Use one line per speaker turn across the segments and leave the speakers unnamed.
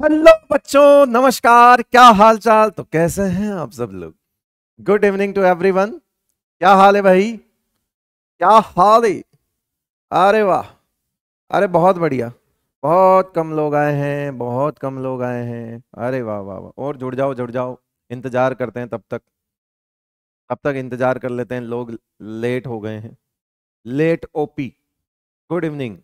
Hello बच्चों नमस्कार क्या हाल चाल तो
कैसे हैं आप सब लोग गुड इवनिंग टू एवरीवन क्या हाल है भाई क्या हाल है अरे वाह अरे बहुत बढ़िया बहुत कम लोग आए हैं बहुत कम लोग आए हैं अरे वाह वाह वाह और जुड़ जाओ जुड़ जाओ इंतजार करते हैं तब तक तब तक इंतजार कर लेते हैं लोग लेट हो गए
हैं लेट ओपी गुड इवनिंग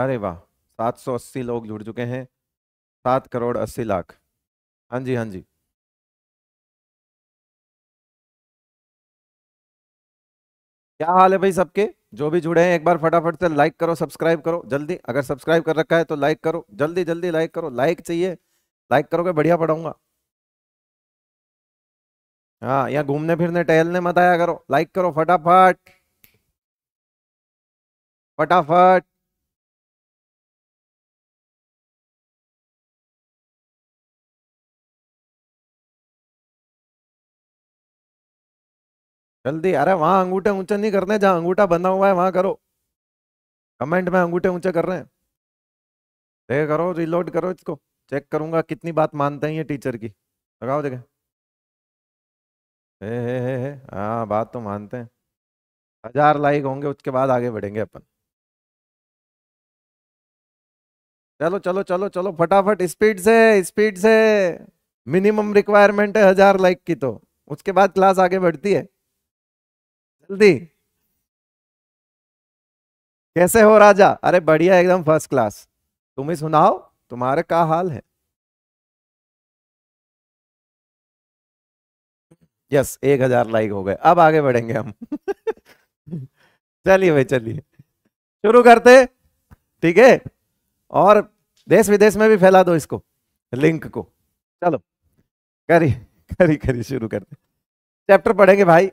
अरे वाह सात सौ अस्सी लोग जुड़ चुके हैं
सात करोड़ अस्सी लाख हाँ जी हाँ जी क्या हाल है भाई सबके जो भी जुड़े हैं
एक
बार फटाफट से लाइक करो सब्सक्राइब करो जल्दी अगर सब्सक्राइब कर रखा है तो लाइक करो जल्दी जल्दी लाइक करो लाइक चाहिए लाइक करोगे बढ़िया पढ़ाऊंगा
हाँ यहाँ घूमने फिरने टहलने मत आया करो लाइक करो फटाफट
फटाफट जल्दी अरे वहाँ अंगूठे ऊंचे नहीं करने जहाँ अंगूठा बना हुआ है वहां करो
कमेंट में अंगूठे ऊंचे कर रहे हैं देख करो रिलोड करो इसको
चेक करूंगा कितनी बात मानते हैं ये टीचर की लगाओ देखे हे हे हे हे हाँ बात तो मानते हैं हजार लाइक होंगे उसके बाद आगे बढ़ेंगे
अपन चलो चलो चलो चलो फटाफट स्पीड से स्पीड से मिनिमम रिक्वायरमेंट है हजार लाइक की तो उसके बाद क्लास आगे बढ़ती है जल्दी कैसे हो राजा अरे बढ़िया एकदम फर्स्ट क्लास तुम ही सुनाओ तुम्हारे का हाल है
यस एक हजार लाइक हो गए अब आगे बढ़ेंगे हम चलिए भाई चलिए शुरू करते ठीक है और देश विदेश में भी फैला दो इसको लिंक को चलो करी करी करी शुरू करते चैप्टर पढ़ेंगे भाई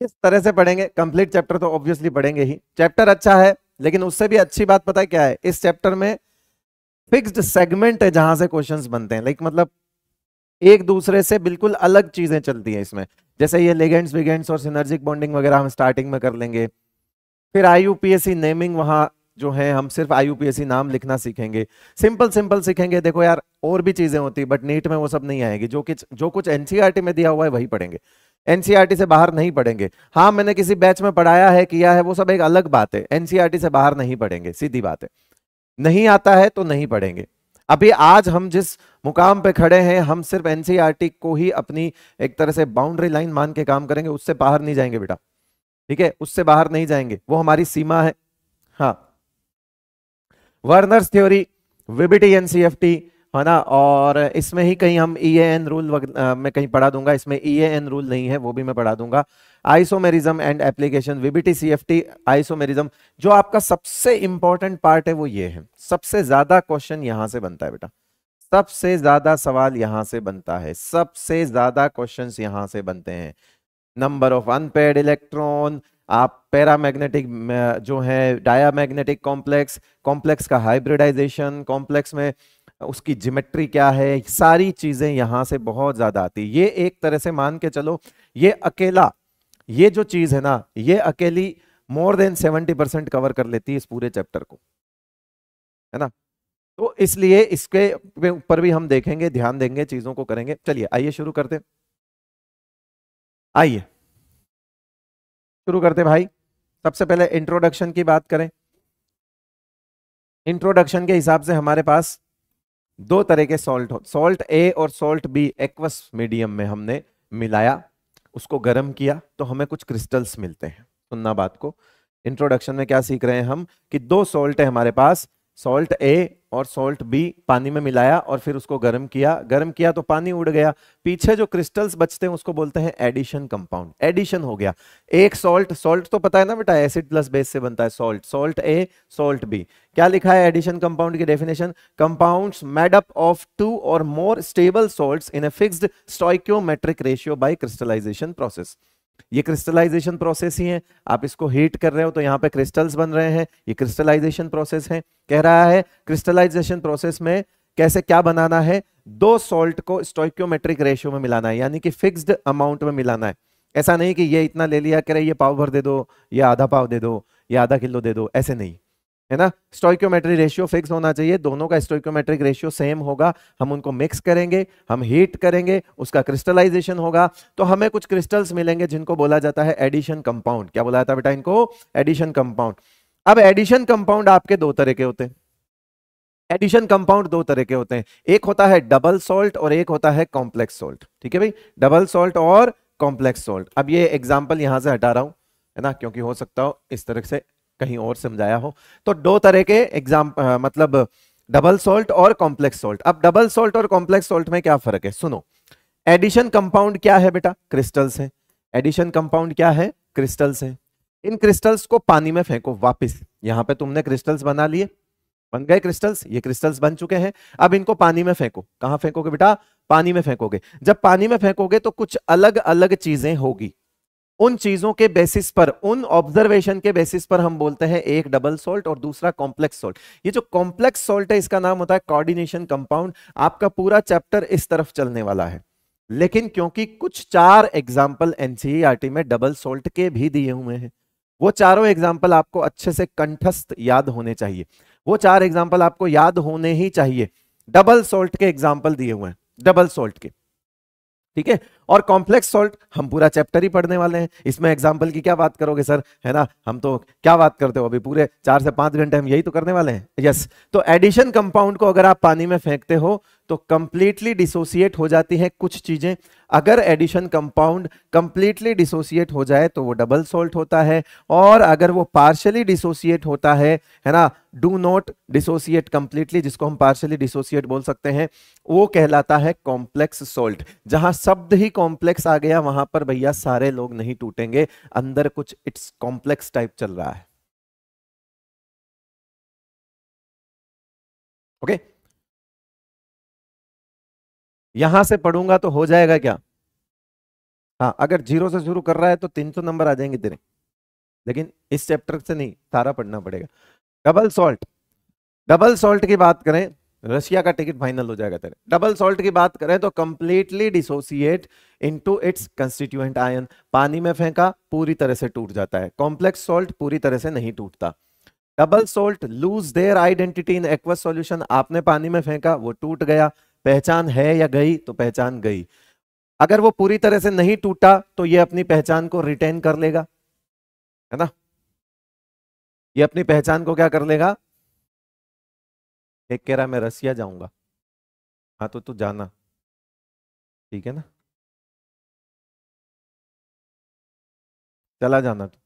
किस तरह से पढ़ेंगे कंप्लीट चैप्टर तो ऑब्वियसली पढ़ेंगे ही चैप्टर अच्छा है लेकिन उससे भी अच्छी बात पता है क्या है इस चैप्टर में फिक्स्ड सेगमेंट है जहां से क्वेश्चंस बनते हैं लाइक मतलब एक दूसरे से बिल्कुल अलग चीजें चलती हैं इसमें जैसे ये लेगेंड्स विगेंड्स और सिनर्जिक बॉन्डिंग वगैरह हम स्टार्टिंग में कर लेंगे फिर आई नेमिंग वहां जो है हम सिर्फ आई नाम लिखना सीखेंगे सिंपल सिंपल सीखेंगे देखो यार और भी चीजें होती बट नीट में वो सब नहीं आएगी जो कि जो कुछ एनसीआरटी e में दिया हुआ है वही पढ़ेंगे एनसीईआरटी से बाहर नहीं पढ़ेंगे हाँ मैंने किसी बैच में पढ़ाया है किया है वो सब एक अलग बात है एनसीईआरटी से बाहर नहीं पढ़ेंगे सीधी बात है नहीं आता है तो नहीं पढ़ेंगे अभी आज हम जिस मुकाम पे खड़े हैं हम सिर्फ एनसीईआरटी को ही अपनी एक तरह से बाउंड्री लाइन मान के काम करेंगे उससे बाहर नहीं जाएंगे बेटा ठीक है उससे बाहर नहीं जाएंगे वो हमारी सीमा है हाँ वर्नर्स थ्योरी विबिटी एनसीएफटी है ना और इसमें ही कहीं हम ई एन रूल मैं कहीं पढ़ा दूंगा इसमें ई एन रूल नहीं है वो भी मैं पढ़ा दूंगा isomerism and application VBT CFT isomerism जो आपका सबसे इंपॉर्टेंट पार्ट है वो ये है सबसे ज्यादा क्वेश्चन यहां से बनता है बेटा सबसे ज्यादा सवाल यहाँ से बनता है सबसे ज्यादा क्वेश्चन यहाँ से बनते हैं नंबर ऑफ अनपेड इलेक्ट्रॉन आप पैरामैग्नेटिक जो है डायामैग्नेटिक कॉम्प्लेक्स कॉम्प्लेक्स का हाइब्रिडाइजेशन कॉम्प्लेक्स में उसकी जिमेट्री क्या है सारी चीज़ें यहां से बहुत ज़्यादा आती ये एक तरह से मान के चलो ये अकेला ये जो चीज़ है ना ये अकेली more than seventy percent cover कर लेती है इस पूरे चैप्टर को है ना तो इसलिए इसके ऊपर भी हम देखेंगे ध्यान देंगे चीज़ों को करेंगे चलिए आइए शुरू करते आइए शुरू करते भाई सबसे पहले इंट्रोडक्शन की बात करें इंट्रोडक्शन के हिसाब से हमारे पास दो तरह के सॉल्ट सॉल्ट ए और सॉल्ट बी एक्वस मीडियम में हमने मिलाया उसको गर्म किया तो हमें कुछ क्रिस्टल्स मिलते हैं सुनना बात को इंट्रोडक्शन में क्या सीख रहे हैं हम कि दो सॉल्ट है हमारे पास सॉल्ट ए और सॉल्ट भी पानी में मिलाया और फिर उसको गर्म किया गर्म किया तो पानी उड़ गया पीछे जो क्रिस्टल्स बचते हैं उसको बोलते हैं एडिशन कंपाउंड एडिशन हो गया एक सॉल्ट सॉल्ट तो पता है ना बेटा एसिड प्लस बेस से बनता है salt salt A salt B क्या लिखा है एडिशन कंपाउंड की definition compound made up of two और more stable salt in a fixed stoichiometric ratio by crystallization process ये क्रिस्टलाइजेशन प्रोसेस ही है आप इसको हीट कर रहे हो तो यहाँ पे क्रिस्टल्स बन रहे हैं ये क्रिस्टलाइजेशन प्रोसेस है कह रहा है क्रिस्टलाइजेशन प्रोसेस में कैसे क्या बनाना है दो सॉल्ट को स्टोक्योमेट्रिक रेशियो में मिलाना है यानी कि फिक्स्ड अमाउंट में मिलाना है ऐसा नहीं कि ये इतना ले लिया करे ये पाव भर दे दो या आधा पाव दे दो या आधा किलो दे दो ऐसे नहीं है ना स्टोइक्योमेट्रिक रेशियो फिक्स होना चाहिए दोनों का स्टोक्योमेट्रिक रेशियो सेम होगा हम उनको मिक्स करेंगे हम हीट करेंगे उसका क्रिस्टलाइजेशन होगा तो हमें कुछ क्रिस्टल्स मिलेंगे जिनको बोला जाता है एडिशन कंपाउंड क्या बोला जाता है बेटा इनको एडिशन कंपाउंड अब एडिशन कंपाउंड आपके दो तरह के होते हैं एडिशन कंपाउंड दो तरह के होते हैं एक होता है डबल सोल्ट और एक होता है कॉम्प्लेक्स सोल्ट ठीक है भाई डबल सोल्ट और कॉम्प्लेक्स सोल्ट अब ये एग्जाम्पल यहां से हटा रहा हूं है ना क्योंकि हो सकता हो इस तरह से कहीं और समझाया हो तो दो तरह के एग्जाम मतलब डबल सोल्ट और कॉम्प्लेक्स सोल्ट अब डबल सोल्ट और कॉम्प्लेक्स सोल्ट में क्या फर्क है सुनो एडिशन कंपाउंड क्या है बेटा क्रिस्टल्स है एडिशन कंपाउंड क्या है क्रिस्टल्स है इन क्रिस्टल्स को पानी में फेंको वापस यहाँ पे तुमने क्रिस्टल्स बना लिए बन गए क्रिस्टल्स ये क्रिस्टल्स बन चुके हैं अब इनको पानी में फेंको कहां फेंकोगे बेटा पानी में फेंकोगे जब पानी में फेंकोगे तो कुछ अलग अलग चीजें होगी उन चीजों के बेसिस पर उन ऑब्जर्वेशन के बेसिस पर हम बोलते हैं एक डबल सोल्ट और दूसरा कॉम्प्लेक्स सोल्ट ये जो कॉम्प्लेक्स सोल्ट है इसका नाम होता है कॉर्डिनेशन कंपाउंड आपका पूरा चैप्टर इस तरफ चलने वाला है लेकिन क्योंकि कुछ चार एग्जाम्पल एनसीईआरटी e में डबल सोल्ट के भी दिए हुए हैं वो चारों एग्जाम्पल आपको अच्छे से कंठस्थ याद होने चाहिए वो चार एग्जाम्पल आपको याद होने ही चाहिए डबल सोल्ट के एग्जाम्पल दिए हुए हैं डबल सोल्ट के ठीक है और कॉम्प्लेक्स सॉल्ट हम पूरा चैप्टर ही पढ़ने वाले हैं इसमें एग्जाम्पल की क्या बात करोगे सर है ना हम तो क्या बात करते हो अभी पूरे चार से पांच घंटे हम यही तो करने वाले हैं यस तो एडिशन कंपाउंड को अगर आप पानी में फेंकते हो तो कंप्लीटली डिसोसिएट हो जाती हैं कुछ चीज़ें अगर एडिशन कंपाउंड कंप्लीटली डिसोसिएट हो जाए तो वो डबल सोल्ट होता है और अगर वो पार्शली डिसोसिएट होता है है ना डू नॉट डिसोसिएट कंप्लीटली जिसको हम पार्शली डिसोसिएट बोल सकते हैं वो कहलाता है कॉम्प्लेक्स सोल्ट जहां शब्द ही कॉम्प्लेक्स आ गया वहां पर भैया सारे लोग नहीं टूटेंगे अंदर कुछ इट्स कॉम्प्लेक्स टाइप चल रहा है
ओके okay? यहां से पढ़ूंगा तो हो जाएगा क्या हाँ
अगर जीरो से शुरू कर रहा है तो तीन सौ नंबर आ जाएंगे तेरे लेकिन इस चैप्टर से नहीं सारा पढ़ना पड़ेगा डबल सॉल्ट डबल सॉल्ट की बात करें रशिया का टिकट फाइनल हो जाएगा तेरे डबल सॉल्ट की बात करें तो completely dissociate into its constituent ion पानी में फेंका पूरी तरह से टूट जाता है कॉम्प्लेक्स सॉल्ट पूरी तरह से नहीं टूटता double salt lose their identity in aqueous solution आपने पानी में फेंका वो टूट गया पहचान है या गई तो पहचान गई अगर वो पूरी तरह से नहीं टूटा तो ये अपनी पहचान को रिटेन कर लेगा है ना ये
अपनी पहचान को क्या कर लेगा एक कह रहा मैं रसिया जाऊंगा
हाँ तो तू जाना ठीक है ना चला जाना तू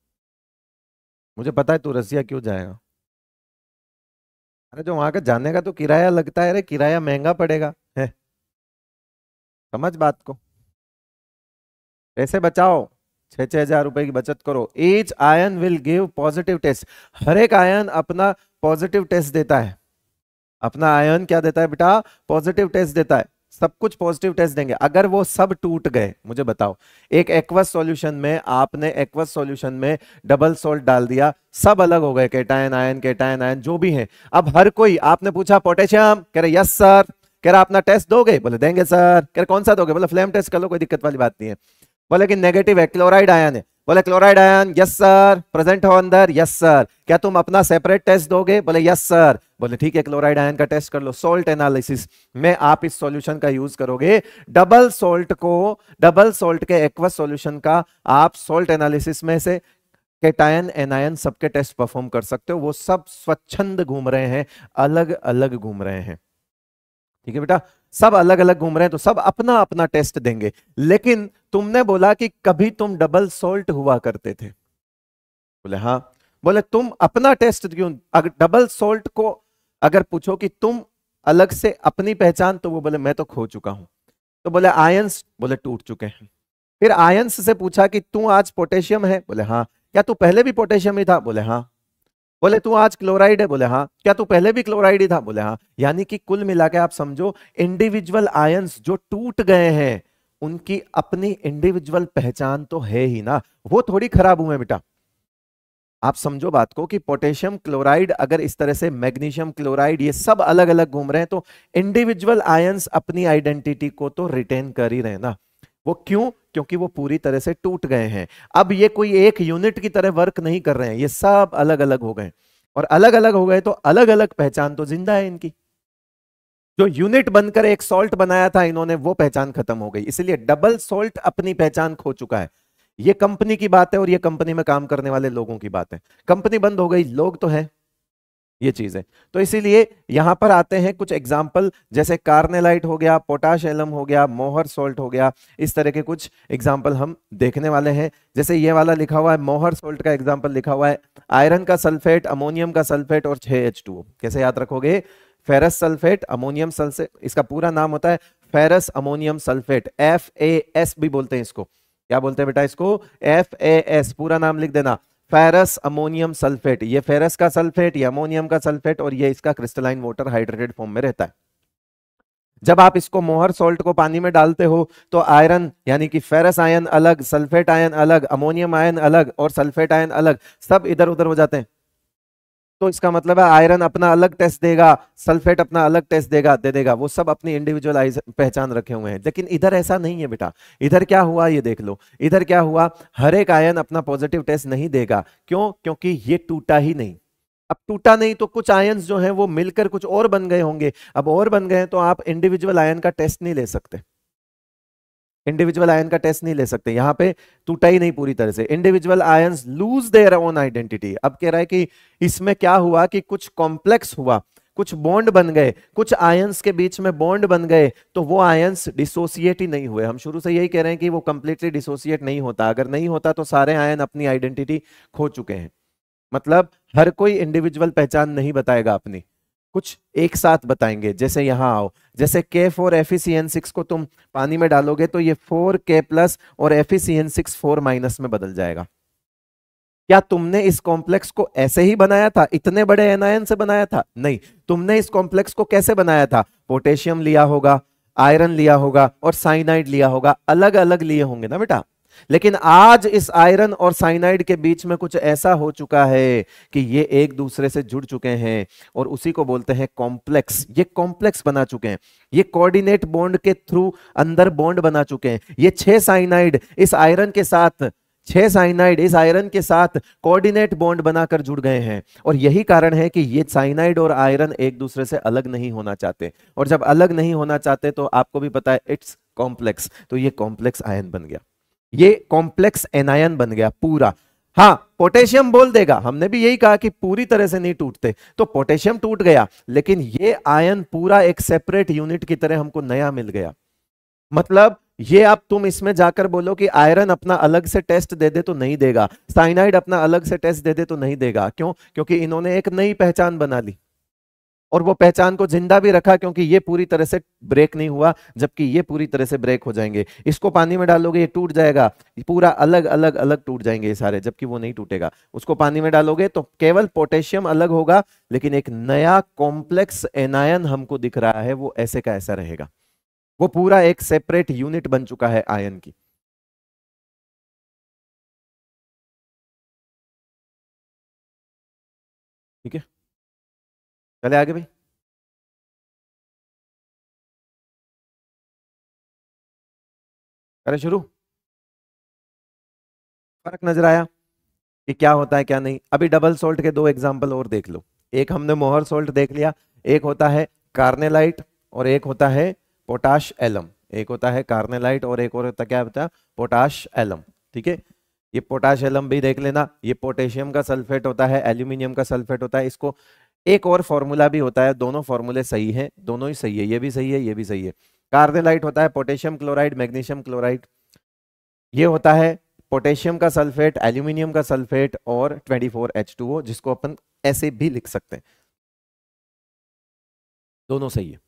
मुझे पता है तू रसिया क्यों जाएगा
अरे जो वहां का जाने का तो किराया लगता है अरे किराया महंगा
पड़ेगा है समझ बात को ऐसे बचाओ छह छह हजार रुपए की बचत करो H ion will give positive test हर एक आयन अपना पॉजिटिव टेस्ट देता है अपना आयन क्या देता है बेटा पॉजिटिव टेस्ट देता है सब कुछ पॉजिटिव टेस्ट देंगे अगर वो सब टूट गए मुझे बताओ एक एक्वस सॉल्यूशन में आपने एक्वस सॉल्यूशन में डबल सोल्ट डाल दिया सब अलग हो गए केटायन आयन केटायन आयन जो भी है अब हर कोई आपने पूछा पोटेशियम कह रहे यस सर कह रहा अपना टेस्ट दोगे बोले देंगे सर कह रहे कौन सा दोगे बोले फ्लेम टेस्ट कर लो कोई दिक्कत वाली बात नहीं है बोले कि नेगेटिव है क्लोराइड आयन है बोले chloride ion yes sir present हो अंदर यस सर क्या तुम अपना सेपरेट टेस्ट दोगे बोले यस सर बोले ठीक है क्लोराइड आयन का टेस्ट कर लो सोल्ट एनालिसिस में आप इस सॉल्यूशन का यूज करोगे डबल सोल्ट को डबल सोल्ट के एक्वस सॉल्यूशन का आप सोल्ट एनालिसिस में से केटायन एनायन सबके टेस्ट परफॉर्म कर सकते हो वो सब स्वच्छंद घूम रहे हैं अलग अलग घूम रहे हैं ठीक है बेटा सब अलग अलग घूम रहे हैं तो सब अपना अपना टेस्ट देंगे लेकिन तुमने बोला कि कभी तुम डबल सोल्ट हुआ करते थे बोले हाँ बोले तुम अपना टेस्ट क्यों अगर डबल सोल्ट को अगर पूछो कि तुम अलग से अपनी पहचान तो वो बोले मैं तो खो चुका हूं तो बोले आयंस बोले टूट चुके हैं फिर आयंस से पूछा कि तू आज पोटेशियम है बोले हाँ क्या तू पहले भी पोटेशियम ही था बोले हाँ बोले तू आज क्लोराइड है बोले हाँ क्या तू पहले भी क्लोराइड ही था बोले हाँ यानी कि कुल मिला के आप समझो इंडिविजुअल आयंस जो टूट गए हैं उनकी अपनी इंडिविजुअल पहचान तो है ही ना वो थोड़ी खराब हुए बेटा आप समझो बात को कि पोटेशियम क्लोराइड अगर इस तरह से मैग्नीशियम क्लोराइड ये सब अलग अलग घूम रहे हैं तो इंडिविजुअल आयंस अपनी आइडेंटिटी को तो रिटेन कर ही रहे ना वो क्यों क्योंकि वो पूरी तरह से टूट गए हैं अब ये कोई एक यूनिट की तरह वर्क नहीं कर रहे हैं ये सब अलग अलग हो गए और अलग अलग हो गए तो अलग अलग पहचान तो जिंदा है इनकी जो यूनिट बनकर एक सॉल्ट बनाया था इन्होंने वो पहचान खत्म हो गई इसलिए डबल सॉल्ट अपनी पहचान खो चुका है ये कंपनी की बात है और ये कंपनी में काम करने वाले लोगों की बात है कंपनी बंद हो गई लोग तो है ये चीज है तो इसीलिए यहां पर आते हैं कुछ एग्जाम्पल जैसे कार्नेलाइट हो गया पोटाश एलम हो गया मोहर सोल्ट हो गया इस तरह के कुछ एग्जाम्पल हम देखने वाले हैं जैसे ये वाला लिखा हुआ है मोहर सोल्ट का एग्जाम्पल लिखा हुआ है आयरन का सल्फेट अमोनियम का सल्फेट और छह एच टू कैसे याद रखोगे फेरस सल्फेट अमोनियम सल्फेट इसका पूरा नाम होता है ferrous ammonium sulphate F A S भी बोलते हैं इसको क्या बोलते हैं बेटा इसको एफ ए एस पूरा नाम लिख देना फेरस अमोनियम सल्फेट ये फेरस का सल्फेट या अमोनियम का सल्फेट और ये इसका क्रिस्टलाइन वाटर हाइड्रेटेड फॉर्म में रहता है जब आप इसको मोहर सॉल्ट को पानी में डालते हो तो आयरन यानी कि फेरस आयन अलग सल्फेट आयन अलग अमोनियम आयन अलग और सल्फेट आयन अलग सब इधर उधर हो जाते हैं तो इसका मतलब है आयरन अपना अलग टेस्ट देगा सल्फेट अपना अलग टेस्ट देगा दे देगा वो सब अपनी इंडिविजुअलाइज पहचान रखे हुए हैं लेकिन इधर ऐसा नहीं है बेटा इधर क्या हुआ ये देख लो इधर क्या हुआ हर एक आयन अपना पॉजिटिव टेस्ट नहीं देगा क्यों क्योंकि ये टूटा ही नहीं अब टूटा नहीं तो कुछ आयन जो है वो मिलकर कुछ और बन गए होंगे अब और बन गए तो आप इंडिविजुअल आयन का टेस्ट नहीं ले सकते इंडिविजुअल आयन का टेस्ट नहीं ले सकते यहां पे टूटा ही नहीं पूरी तरह से individual ion lose their own identity अब कह रहा है कि इसमें क्या हुआ कि कुछ कॉम्प्लेक्स हुआ कुछ बॉन्ड बन गए कुछ आयंस के बीच में बॉन्ड बन गए तो वो आयंस डिसोसिएट ही नहीं हुए हम शुरू से यही कह रहे हैं कि वो कंप्लीटली डिसोसिएट नहीं होता अगर नहीं होता तो सारे आयन अपनी आइडेंटिटी खो चुके हैं मतलब हर कोई इंडिविजुअल पहचान नहीं बताएगा अपनी कुछ एक साथ बताएंगे जैसे यहाँ आओ जैसे K four F C N six को तुम पानी में डालोगे तो ये फोर के प्लस और F E C N six four minus में बदल जाएगा क्या तुमने इस कॉम्प्लेक्स को ऐसे ही बनाया था इतने बड़े एनायन से बनाया था नहीं तुमने इस कॉम्प्लेक्स को कैसे बनाया था पोटेशियम लिया होगा आयरन लिया होगा और साइनाइड लिया होगा अलग अलग लिए होंगे ना बेटा लेकिन आज इस आयरन और साइनाइड के बीच में कुछ ऐसा हो चुका है कि ये एक दूसरे से जुड़ चुके हैं और उसी को बोलते हैं कॉम्प्लेक्स ये कॉम्प्लेक्स बना चुके हैं ये कोऑर्डिनेट बॉन्ड के थ्रू अंदर बॉन्ड बना चुके हैं ये छह साइनाइड इस आयरन के साथ छह साइनाइड इस आयरन के साथ कोऑर्डिनेट बॉन्ड बनाकर जुड़ गए हैं और यही कारण है कि ये साइनाइड और आयरन एक दूसरे से अलग नहीं होना चाहते और जब अलग नहीं होना चाहते तो आपको भी पता है इट्स कॉम्प्लेक्स तो ये कॉम्प्लेक्स आयन बन गया ये कॉम्प्लेक्स एनायन बन गया पूरा हाँ पोटेशियम बोल देगा हमने भी यही कहा कि पूरी तरह से नहीं टूटते तो पोटेशियम टूट गया लेकिन ये आयन पूरा एक सेपरेट यूनिट की तरह हमको नया मिल गया मतलब ये आप तुम इसमें जाकर बोलो कि आयरन अपना अलग से टेस्ट दे दे तो नहीं देगा साइनाइड अपना अलग से टेस्ट दे दे तो नहीं देगा क्यों क्योंकि इन्होंने एक नई पहचान बना ली और वो पहचान को जिंदा भी रखा क्योंकि ये पूरी तरह से ब्रेक नहीं हुआ जबकि ये पूरी तरह से ब्रेक हो जाएंगे इसको पानी में डालोगे ये टूट जाएगा पूरा अलग अलग अलग टूट जाएंगे ये सारे जबकि वो नहीं टूटेगा उसको पानी में डालोगे तो केवल पोटेशियम अलग होगा लेकिन एक नया कॉम्प्लेक्स एनायन हमको दिख रहा है वो ऐसे का ऐसा
रहेगा वो पूरा एक सेपरेट यूनिट बन चुका है आयन की ठीक है पहले आगे भाई करें शुरू फर्क नजर आया कि क्या होता है क्या नहीं अभी डबल सोल्ट के दो एग्जाम्पल
और देख लो एक हमने मोहर सोल्ट देख लिया एक होता है कार्नेलाइट और एक होता है पोटाश एलम एक होता है कार्नेलाइट और एक और होता क्या होता है पोटाश एलम ठीक है ये पोटाश एलम भी देख लेना ये पोटेशियम का सल्फेट होता है एल्यूमिनियम का सल्फेट होता है इसको एक और फॉर्मूला भी होता है दोनों फॉर्मूले सही हैं दोनों ही सही है ये भी सही है ये भी सही है कार्बेलाइट होता है पोटेशियम क्लोराइड मैग्नीशियम क्लोराइड ये होता है पोटेशियम का सल्फेट एल्यूमिनियम का सल्फेट और 24H2O जिसको अपन ऐसे भी लिख सकते हैं दोनों सही है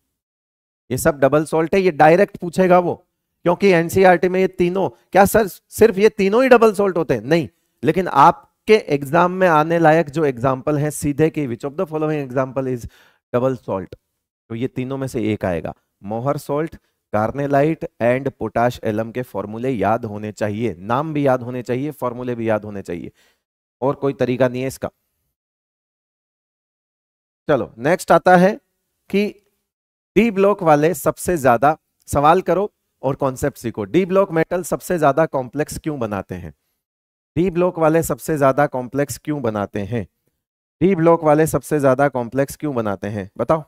ये सब डबल सॉल्ट है ये डायरेक्ट पूछेगा वो क्योंकि एनसीआरटी e में ये तीनों क्या सर सिर्फ ये तीनों ही डबल सॉल्ट होते हैं नहीं लेकिन आप के एग्जाम में आने लायक जो एग्जाम्पल है सीधे के which of the following example is double salt तो ये तीनों में से एक आएगा Mohr salt carnallite and potash alum के फॉर्मूले याद होने चाहिए नाम भी याद होने चाहिए फॉर्मूले भी याद होने चाहिए और कोई तरीका नहीं है इसका चलो नेक्स्ट आता है कि डी ब्लॉक वाले सबसे ज्यादा सवाल करो और कॉन्सेप्ट सीखो डी ब्लॉक मेटल सबसे ज्यादा कॉम्प्लेक्स क्यों बनाते हैं डी ब्लॉक वाले सबसे ज़्यादा कॉम्प्लेक्स क्यों बनाते हैं डी ब्लॉक वाले सबसे ज़्यादा कॉम्प्लेक्स क्यों बनाते हैं बताओ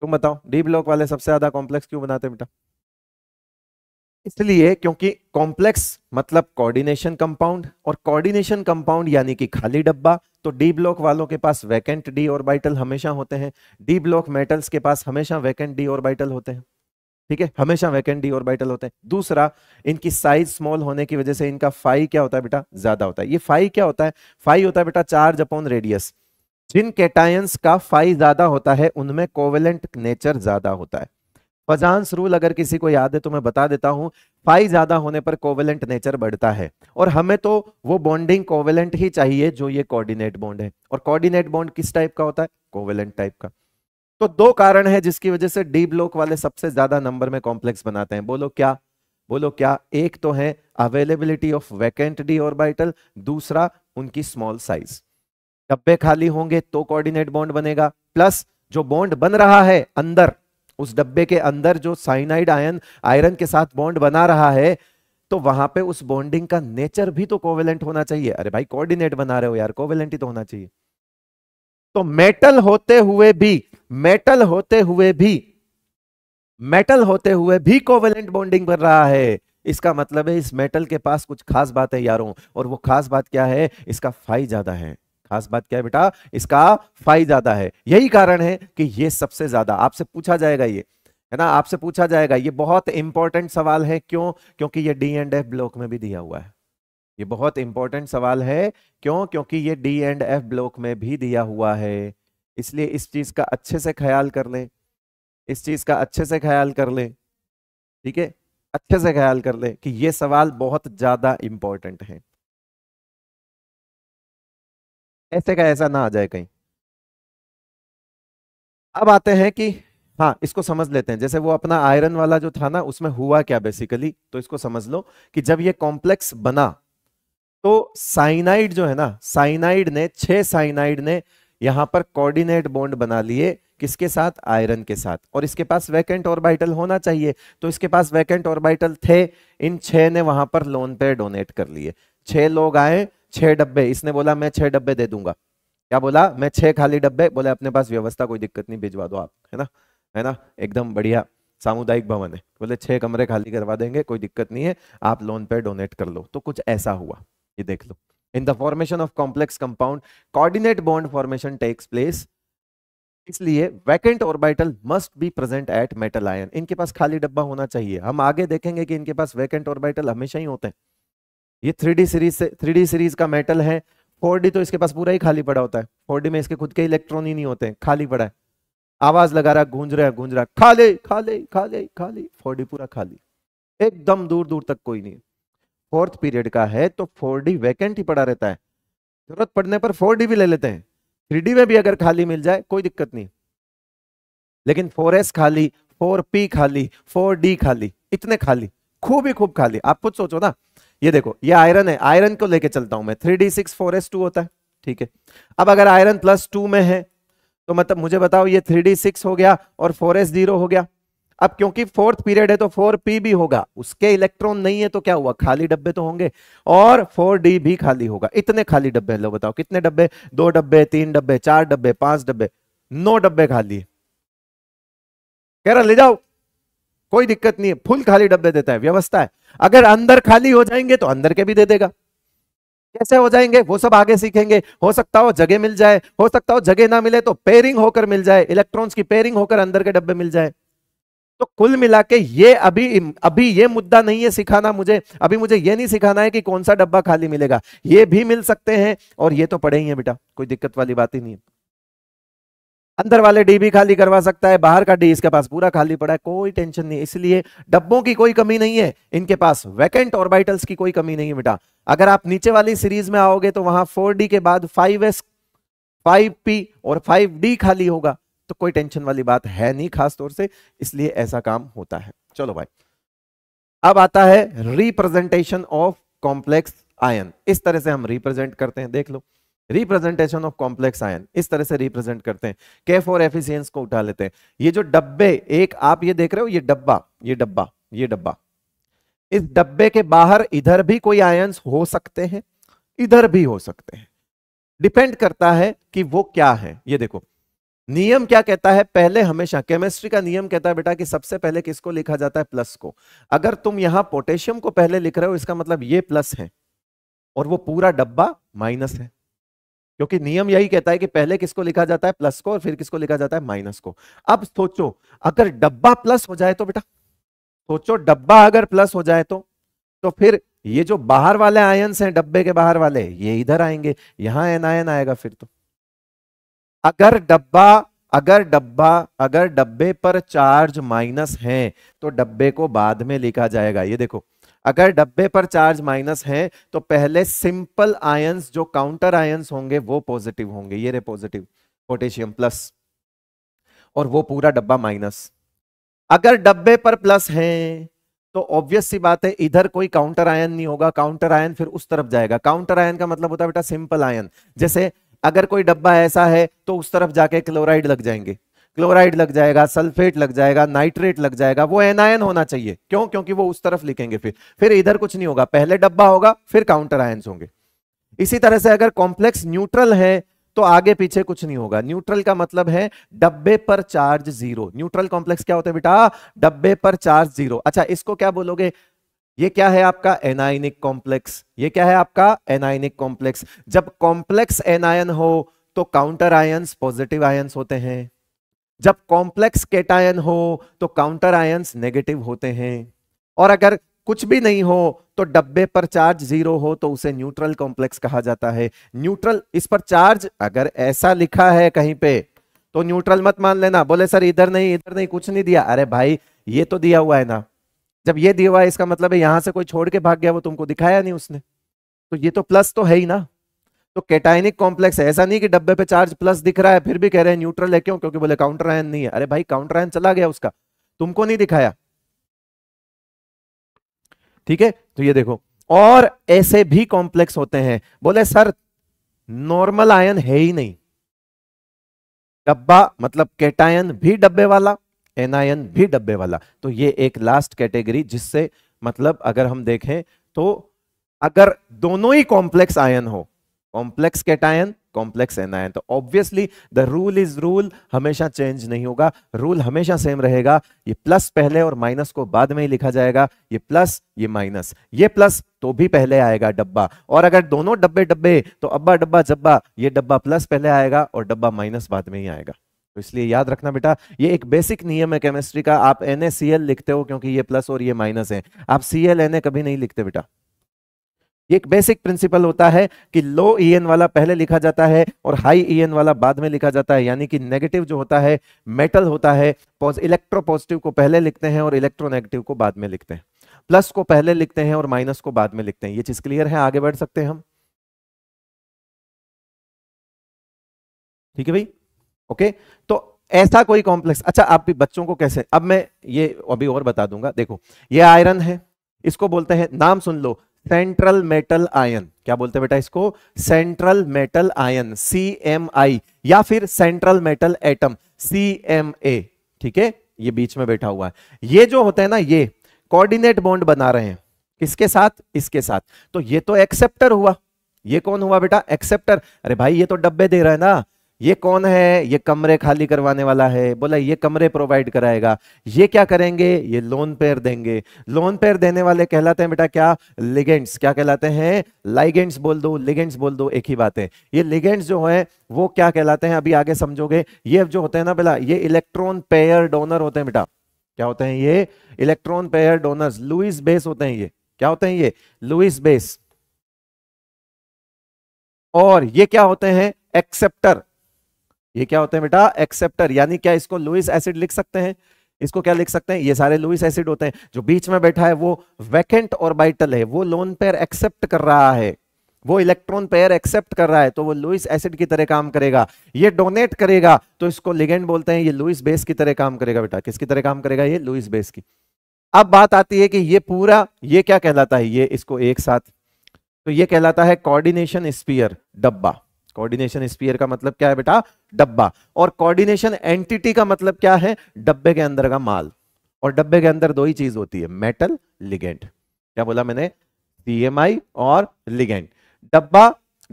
तुम बताओ डी ब्लॉक वाले सबसे ज़्यादा कॉम्प्लेक्स क्यों बनाते हैं बेटा इसलिए क्योंकि कॉम्प्लेक्स मतलब कोऑर्डिनेशन कंपाउंड और कोऑर्डिनेशन कंपाउंड यानी कि खाली डब्बा तो डी ब्लॉक वालों के पास वैकेंट डी ऑर्बिटल हमेशा होते हैं डी ब्लॉक मेटल्स के पास हमेशा वैकेंट डी ऑर्बिटल होते हैं ठीक है हमेशा वैकेंट डी ऑर्बिटल होते हैं दूसरा इनकी साइज स्मॉल होने की वजह से इनका फाइव क्या होता है बेटा ज्यादा होता है ये फाइव क्या होता है फाइव होता है बेटा चार्ज अपॉन रेडियस जिन कैटायंस का फाइव ज्यादा होता है उनमें कोवेलेंट नेचर ज्यादा होता है फजांस रूल अगर किसी को याद है तो मैं बता देता हूं फाइव ज्यादा होने पर कोवेलेंट नेचर बढ़ता है और हमें तो वो बॉन्डिंग कोवेलेंट ही चाहिए जो ये कोऑर्डिनेट बॉन्ड है और कोऑर्डिनेट बॉन्ड किस टाइप का होता है कोवेलेंट टाइप का तो दो कारण है जिसकी वजह से डी ब्लॉक वाले सबसे ज्यादा नंबर में कॉम्प्लेक्स बनाते हैं बोलो क्या बोलो क्या एक तो है availability of vacant D orbital दूसरा उनकी स्मॉल साइज डब्बे खाली होंगे तो कोऑर्डिनेट बॉन्ड बनेगा प्लस जो बॉन्ड बन रहा है अंदर उस डब्बे के अंदर जो साइनाइड आयन आयरन के साथ बॉन्ड बना रहा है तो वहां पे उस बॉन्डिंग का नेचर भी तो कोवेलेंट होना चाहिए अरे भाई कोऑर्डिनेट बना रहे हो यार कोवेलेंट ही तो होना चाहिए तो मेटल होते हुए भी मेटल होते हुए भी मेटल होते हुए भी कोवेलेंट बॉन्डिंग बन रहा है इसका मतलब है इस मेटल के पास कुछ खास बात है यारों और वो खास बात क्या है इसका फाई ज्यादा है खास बात क्या है बेटा इसका फाई ज्यादा है यही कारण है कि ये सबसे ज्यादा आपसे पूछा जाएगा ये है ना आपसे पूछा जाएगा ये बहुत इंपॉर्टेंट सवाल है क्यों क्योंकि ये डी एंड एफ ब्लॉक में भी दिया हुआ है ये बहुत इंपॉर्टेंट सवाल है क्यों क्योंकि ये डी एंड एफ ब्लॉक में भी दिया हुआ है इसलिए इस चीज़ का अच्छे से ख्याल कर लें इस चीज़ का अच्छे से ख्याल कर लें ठीक है अच्छे से ख्याल कर लें कि ये सवाल बहुत ज़्यादा
इंपॉर्टेंट है ऐसे का ऐसा ना आ जाए कहीं
अब आते हैं कि हाँ इसको समझ लेते हैं जैसे वो अपना आयरन वाला जो था ना उसमें हुआ क्या बेसिकली तो इसको समझ लो कि जब ये कॉम्प्लेक्स बना तो साइनाइड जो है ना साइनाइड ने छह साइनाइड ने यहां पर कोऑर्डिनेट बॉन्ड बना लिए किसके साथ आयरन के साथ और इसके पास वैकेंट ऑर्बिटल होना चाहिए तो इसके पास वैकेंट ऑर्बिटल थे इन छह ने वहां पर लोन पे डोनेट कर लिए छह लोग आए छह डब्बे इसने बोला मैं छह डब्बे दे दूंगा क्या बोला मैं छह खाली डब्बे बोले अपने पास व्यवस्था कोई दिक्कत नहीं भिजवा दो आप है ना है ना एकदम बढ़िया सामुदायिक भवन है बोले छह कमरे खाली करवा देंगे कोई दिक्कत नहीं है आप लोन पे डोनेट कर लो तो कुछ ऐसा हुआ ये देख लो In the formation of complex compound, coordinate bond formation takes place. इसलिए vacant orbital must be present at metal ion इनके पास खाली डब्बा होना चाहिए हम आगे देखेंगे कि इनके पास वैकेंट ऑर्बिटल हमेशा ही होते हैं ये थ्री सीरीज से थ्री सीरीज का मेटल है फोर तो इसके पास पूरा ही खाली पड़ा होता है फोर में इसके खुद के इलेक्ट्रॉन ही नहीं होते हैं खाली पड़ा है आवाज लगा रहा गूंज रहा गूंज रहा खाली खाली खाली खाली फोर पूरा खाली एकदम दूर दूर तक कोई नहीं फोर्थ पीरियड का है तो फोर डी वैकेंट ही पड़ा रहता है जरूरत पड़ने पर फोर डी भी ले लेते हैं थ्री डी में भी अगर खाली मिल जाए कोई दिक्कत नहीं लेकिन फोर एस खाली फोर पी खाली फोर डी खाली इतने खाली खूब ही खूब खाली आप खुद सोचो ना ये देखो ये आयरन है आयरन को लेके चलता हूं मैं three D six four S two होता है ठीक है अब अगर आयरन प्लस टू में है तो मतलब मुझे बताओ ये थ्री डी सिक्स हो गया और फोर एस जीरो हो गया अब क्योंकि फोर्थ पीरियड है तो फोर पी भी होगा उसके इलेक्ट्रॉन नहीं है तो क्या हुआ खाली डब्बे तो होंगे और फोर डी भी खाली होगा इतने खाली डब्बे लो बताओ कितने डब्बे दो डब्बे तीन डब्बे चार डब्बे पांच डब्बे नौ डब्बे खाली कह रहा ले जाओ कोई दिक्कत नहीं है फुल खाली डब्बे देता है व्यवस्था है अगर अंदर खाली हो जाएंगे तो अंदर के भी दे देगा कैसे हो जाएंगे वो सब आगे सीखेंगे हो सकता हो जगह मिल जाए हो सकता हो जगह ना मिले तो पेयरिंग होकर मिल जाए इलेक्ट्रॉन्स की पेयरिंग होकर अंदर के डब्बे मिल जाए तो कुल मिला के ये अभी अभी ये मुद्दा नहीं है सिखाना मुझे अभी मुझे ये नहीं सिखाना है कि कौन सा डब्बा खाली मिलेगा ये भी मिल सकते हैं और ये तो पड़े ही है बेटा कोई दिक्कत वाली बात ही नहीं है अंदर वाले डी भी खाली करवा सकता है बाहर का डी इसके पास पूरा खाली पड़ा है कोई टेंशन नहीं इसलिए डब्बों की कोई कमी नहीं है इनके पास वैकेंट ऑर्बिटल्स की कोई कमी नहीं है बेटा अगर आप नीचे वाली सीरीज में आओगे तो वहां फोर के बाद फाइव फाइव पी और फाइव डी खाली होगा तो कोई टेंशन वाली बात है नहीं खास तौर से इसलिए ऐसा काम होता है चलो भाई अब आता है रिप्रेजेंटेशन ऑफ कॉम्प्लेक्स आयन इस तरह से हम रिप्रेजेंट करते हैं देख लो रिप्रेजेंटेशन ऑफ कॉम्प्लेक्स आयन इस तरह से रिप्रेजेंट करते हैं के फोर एफिशियंस को उठा लेते हैं ये जो डब्बे एक आप ये देख रहे हो ये डब्बा ये डब्बा ये डब्बा इस डब्बे के बाहर इधर भी कोई आयन हो सकते हैं इधर भी हो सकते हैं डिपेंड करता है कि वो क्या है ये देखो नियम क्या कहता है पहले हमेशा केमिस्ट्री का नियम कहता है बेटा कि सबसे पहले किसको लिखा जाता है प्लस को अगर तुम यहां पोटेशियम को पहले लिख रहे हो इसका मतलब ये प्लस है और वो पूरा डब्बा माइनस है क्योंकि नियम यही कहता है कि पहले किसको लिखा जाता है प्लस को और फिर किसको लिखा जाता है माइनस को अब सोचो अगर डब्बा प्लस हो जाए तो बेटा सोचो डब्बा अगर प्लस हो जाए तो तो फिर ये जो बाहर वाले आयन हैं डब्बे के बाहर वाले ये इधर आएंगे यहां एन आयन आएगा फिर तो अगर डब्बा अगर डब्बा अगर डब्बे पर चार्ज माइनस है तो डब्बे को बाद में लिखा जाएगा ये देखो अगर डब्बे पर चार्ज माइनस है तो पहले सिंपल आयंस जो काउंटर आयंस होंगे वो पॉजिटिव होंगे ये रे पॉजिटिव पोटेशियम प्लस और वो पूरा डब्बा माइनस अगर डब्बे पर प्लस है तो ऑब्वियस सी बात है इधर कोई काउंटर आयन नहीं होगा काउंटर आयन फिर उस तरफ जाएगा काउंटर आयन का मतलब होता है बेटा सिंपल आयन जैसे अगर कोई डब्बा ऐसा है तो उस तरफ जाके क्लोराइड लग जाएंगे क्लोराइड लग जाएगा सल्फेट लग जाएगा नाइट्रेट लग जाएगा वो एनायन होना चाहिए क्यों क्योंकि वो उस तरफ लिखेंगे फिर फिर इधर कुछ नहीं होगा पहले डब्बा होगा फिर काउंटर आयन होंगे इसी तरह से अगर कॉम्प्लेक्स न्यूट्रल है तो आगे पीछे कुछ नहीं होगा न्यूट्रल का मतलब है डब्बे पर चार्ज जीरो न्यूट्रल कॉम्प्लेक्स क्या होता है बेटा डब्बे पर चार्ज जीरो अच्छा इसको क्या बोलोगे ये क्या है आपका एनाइनिक कॉम्प्लेक्स ये क्या है आपका एनाइनिक कॉम्प्लेक्स जब कॉम्प्लेक्स एनायन हो तो काउंटर आयंस पॉजिटिव आयन्स होते हैं जब कॉम्प्लेक्स केटायन हो तो काउंटर आयंस नेगेटिव होते हैं और अगर कुछ भी नहीं हो तो डब्बे पर चार्ज जीरो हो तो उसे न्यूट्रल कॉम्प्लेक्स कहा जाता है न्यूट्रल इस पर चार्ज अगर ऐसा लिखा है कहीं पे तो न्यूट्रल मत मान लेना बोले सर इधर नहीं इधर नहीं कुछ नहीं दिया अरे भाई ये तो दिया हुआ है ना जब ये दिया हुआ है इसका मतलब है यहां से कोई छोड़ के भाग गया वो तुमको दिखाया नहीं उसने तो ये तो प्लस तो है ही ना तो कैटाइनिक कॉम्प्लेक्स है ऐसा नहीं कि डब्बे पे चार्ज प्लस दिख रहा है फिर भी कह रहे हैं न्यूट्रल है क्यों क्योंकि बोले काउंटर आयन नहीं है अरे भाई काउंटर आयन चला गया उसका तुमको नहीं दिखाया ठीक है तो ये देखो और ऐसे भी कॉम्प्लेक्स होते हैं बोले सर नॉर्मल आयन है ही नहीं डब्बा मतलब कैटायन भी डब्बे वाला एनआईएन भी डब्बे वाला तो ये एक लास्ट कैटेगरी जिससे मतलब अगर हम देखें तो अगर दोनों ही कॉम्प्लेक्स आयन हो कॉम्प्लेक्स कैटायन कॉम्प्लेक्स एनायन तो obviously the rule is rule हमेशा चेंज नहीं होगा रूल हमेशा सेम रहेगा ये प्लस पहले और माइनस को बाद में ही लिखा जाएगा ये प्लस ये माइनस ये प्लस तो भी पहले आएगा डब्बा और अगर दोनों डब्बे डब्बे तो अब्बा डब्बा जब्बा ये डब्बा प्लस पहले आएगा और डब्बा माइनस बाद में ही आएगा तो इसलिए याद रखना बेटा ये एक बेसिक नियम है केमिस्ट्री का आप एन लिखते हो क्योंकि ये प्लस और ये माइनस है आप सी एल कभी नहीं लिखते बेटा ये एक बेसिक प्रिंसिपल होता है कि लो ई एन वाला पहले लिखा जाता है और हाई ई एन वाला बाद में लिखा जाता है यानी कि नेगेटिव जो होता है मेटल होता है इलेक्ट्रो पॉजिटिव को पहले लिखते हैं और इलेक्ट्रोनेगेटिव को बाद में लिखते हैं प्लस को पहले लिखते हैं और माइनस को बाद में लिखते हैं ये चीज क्लियर
है आगे बढ़ सकते हैं हम ठीक है
भाई ओके तो ऐसा कोई कॉम्प्लेक्स अच्छा आप भी बच्चों को कैसे अब मैं ये अभी और बता दूंगा देखो ये आयरन है इसको बोलते हैं नाम सुन लो सेंट्रल मेटल आयन क्या बोलते हैं बेटा इसको central metal ion C M I या फिर central metal atom C M A ठीक है ये बीच में बैठा हुआ है ये जो होता है ना ये कोऑर्डिनेट बॉन्ड बना रहे हैं किसके साथ इसके साथ तो ये तो एक्सेप्टर हुआ ये कौन हुआ बेटा एक्सेप्टर अरे भाई ये तो डब्बे दे रहा है ना ये कौन है ये कमरे खाली करवाने वाला है बोला ये कमरे प्रोवाइड कराएगा ये क्या करेंगे ये लोन पेयर देंगे लोन पेयर देने वाले कहलाते हैं बेटा क्या लिगेंट्स क्या कहलाते हैं लाइगेंट्स बोल दो लिगेंट्स बोल दो एक ही बात है ये लिगेंट्स जो है वो क्या कहलाते हैं अभी आगे समझोगे ये जो होते हैं ना बेटा ये इलेक्ट्रॉन पेयर डोनर होते हैं बेटा क्या होते हैं ये electron pair donor Lewis base होते हैं ये क्या होते हैं ये लुइस बेस और ये क्या होते हैं एक्सेप्टर ये क्या होते हैं बेटा एक्सेप्टर यानी क्या इसको लुइस एसिड लिख सकते हैं इसको क्या लिख सकते हैं ये सारे लुइस एसिड होते हैं जो बीच में बैठा है वो वैकेंट ऑर्बिटल है वो लोन पेयर एक्सेप्ट कर रहा है वो इलेक्ट्रॉन पेयर एक्सेप्ट कर रहा है तो वो लुइस एसिड की तरह काम करेगा ये डोनेट करेगा तो इसको लिगेंड बोलते हैं ये लुइस बेस की तरह काम करेगा बेटा किसकी तरह काम करेगा ये लुइस बेस की अब बात आती है कि ये पूरा ये क्या कहलाता है ये इसको एक साथ तो ये कहलाता है कोऑर्डिनेशन स्पीयर डब्बा कोऑर्डिनेशन स्पीयर का मतलब क्या है बेटा डब्बा और कोऑर्डिनेशन एंटिटी का मतलब क्या है डब्बे के अंदर का माल और डब्बे के अंदर दो ही चीज होती है मेटल लिगेंड क्या बोला मैंने सीएमआई और लिगेंड डब्बा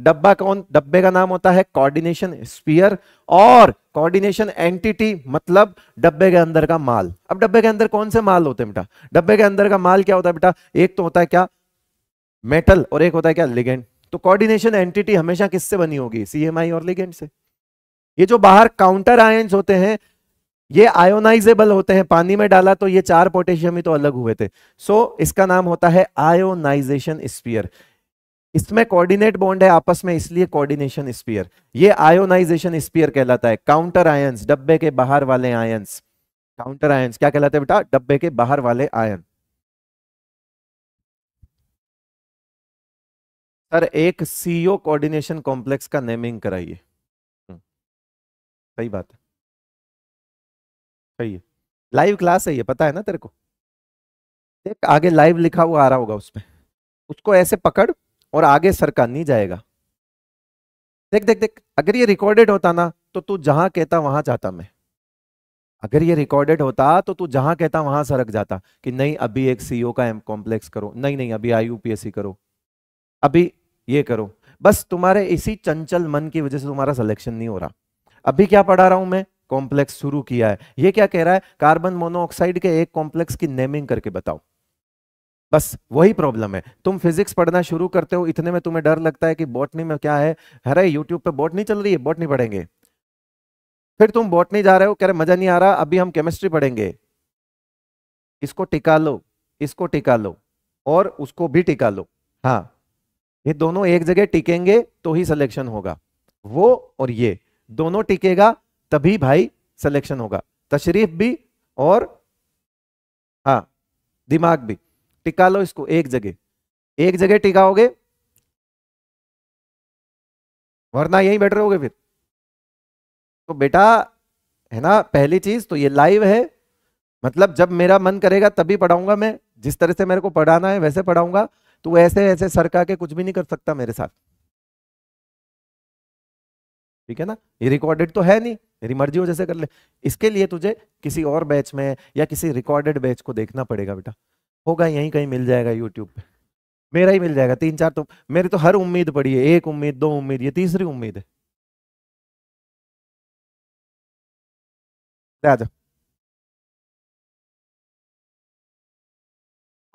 डब्बा कौन डब्बे का नाम होता है कोऑर्डिनेशन स्पीयर और कोऑर्डिनेशन एंटिटी मतलब डब्बे के अंदर का माल अब डब्बे के अंदर कौन से माल होते हैं बेटा डब्बे के अंदर का माल क्या होता है बेटा एक तो होता है क्या मेटल और एक होता है क्या लिगेंड तो कोऑर्डिनेशन एंटिटी हमेशा किससे बनी होगी सीएमआई और लिगेंड से ये जो बाहर काउंटर आयंस होते हैं ये आयोनाइजेबल होते हैं पानी में डाला तो ये चार पोटेशियम ही तो अलग हुए थे सो so, इसका नाम होता है आयोनाइजेशन स्पीयर इसमें कोऑर्डिनेट बॉन्ड है आपस में इसलिए कोऑर्डिनेशन स्पीयर ये आयोनाइजेशन स्पीयर कहलाता है काउंटर आयंस डब्बे के बाहर वाले आयंस काउंटर आयंस क्या कहलाते हैं बेटा डब्बे
के बाहर वाले आयन सर एक सीओ कोऑर्डिनेशन कॉम्प्लेक्स का नेमिंग कराइए
हम्म।
सही बात है सही है लाइव क्लास है ये पता है ना तेरे
को देख आगे लाइव लिखा हुआ आ रहा होगा उसमें उसको ऐसे पकड़ और आगे सरका नहीं जाएगा देख देख देख अगर ये रिकॉर्डेड होता ना तो तू जहां कहता वहां जाता मैं अगर ये रिकॉर्डेड होता तो तू जहां कहता वहां सरक जाता कि नहीं अभी एक सीईओ e का एम कॉम्प्लेक्स करो नहीं नहीं अभी यूपीएससी करो अभी ये करो बस तुम्हारे इसी चंचल मन की वजह से तुम्हारा सिलेक्शन नहीं हो रहा अभी क्या पढ़ा रहा हूं मैं कॉम्प्लेक्स शुरू किया है ये क्या कह रहा है कार्बन मोनोऑक्साइड के एक कॉम्प्लेक्स की नेमिंग करके बताओ बस वही प्रॉब्लम है तुम फिजिक्स पढ़ना शुरू करते हो इतने में तुम्हें डर लगता है कि बॉटनी में क्या है अरे यूट्यूब पे बॉटनी चल रही है बॉटनी पढ़ेंगे फिर तुम बॉटनी जा रहे हो कह रहे मजा नहीं आ रहा अभी हम केमिस्ट्री पढ़ेंगे इसको टिका लो इसको टिका लो और उसको भी टिका लो हाँ ये दोनों एक जगह टिकेंगे तो ही सिलेक्शन होगा वो और ये दोनों टिकेगा तभी भाई सिलेक्शन होगा तशरीफ भी और हाँ दिमाग भी टिका लो इसको एक जगह एक जगह टिकाओगे
वरना यही बैठ रहोगे फिर
तो बेटा है ना पहली चीज तो ये लाइव है मतलब जब मेरा मन करेगा तभी पढ़ाऊंगा मैं जिस तरह से मेरे को पढ़ाना है वैसे पढ़ाऊंगा तो ऐसे ऐसे सरका के कुछ भी नहीं कर सकता मेरे साथ ठीक है ना ये रिकॉर्डेड तो है नहीं मेरी मर्जी हो जैसे कर ले इसके लिए तुझे किसी और बैच में या किसी रिकॉर्डेड बैच को देखना पड़ेगा बेटा होगा यहीं कहीं मिल जाएगा यूट्यूब पे मेरा ही मिल जाएगा तीन चार तो
मेरी तो हर उम्मीद पड़ी है एक उम्मीद दो उम्मीद ये तीसरी उम्मीद है आ जाओ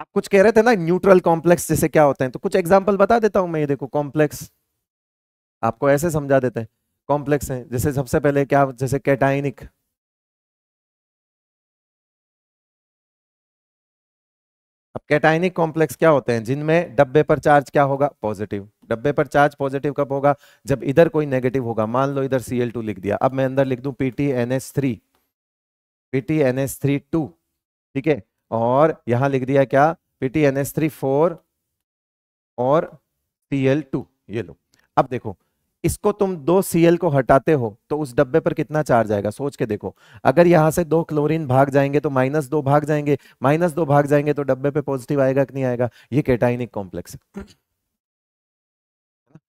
आप कुछ कह रहे थे ना न्यूट्रल कॉम्प्लेक्स जैसे क्या होते हैं तो कुछ एग्जाम्पल बता
देता हूं मैं ये देखो कॉम्प्लेक्स आपको ऐसे समझा देते हैं कॉम्प्लेक्स है जैसे सबसे
पहले क्या जैसे कैटाइनिक
अब कैटाइनिक कॉम्प्लेक्स क्या होते हैं जिनमें डब्बे पर चार्ज क्या होगा पॉजिटिव डब्बे पर चार्ज पॉजिटिव कब होगा जब इधर कोई नेगेटिव होगा मान लो इधर टू लिख दिया अब मैं अंदर लिख एन एस थ्री टू ठीक है और यहां लिख दिया क्या पीटीएनएस थ्री फोर और पी एल टू ये लो अब देखो इसको तुम दो सीएल को हटाते हो तो उस डब्बे पर कितना चार्ज आएगा सोच के देखो अगर यहां से दो क्लोरीन भाग जाएंगे तो माइनस दो भाग जाएंगे माइनस दो भाग जाएंगे तो डब्बे पे पॉजिटिव आएगा कि नहीं आएगा ये केटाइनिक कॉम्प्लेक्स है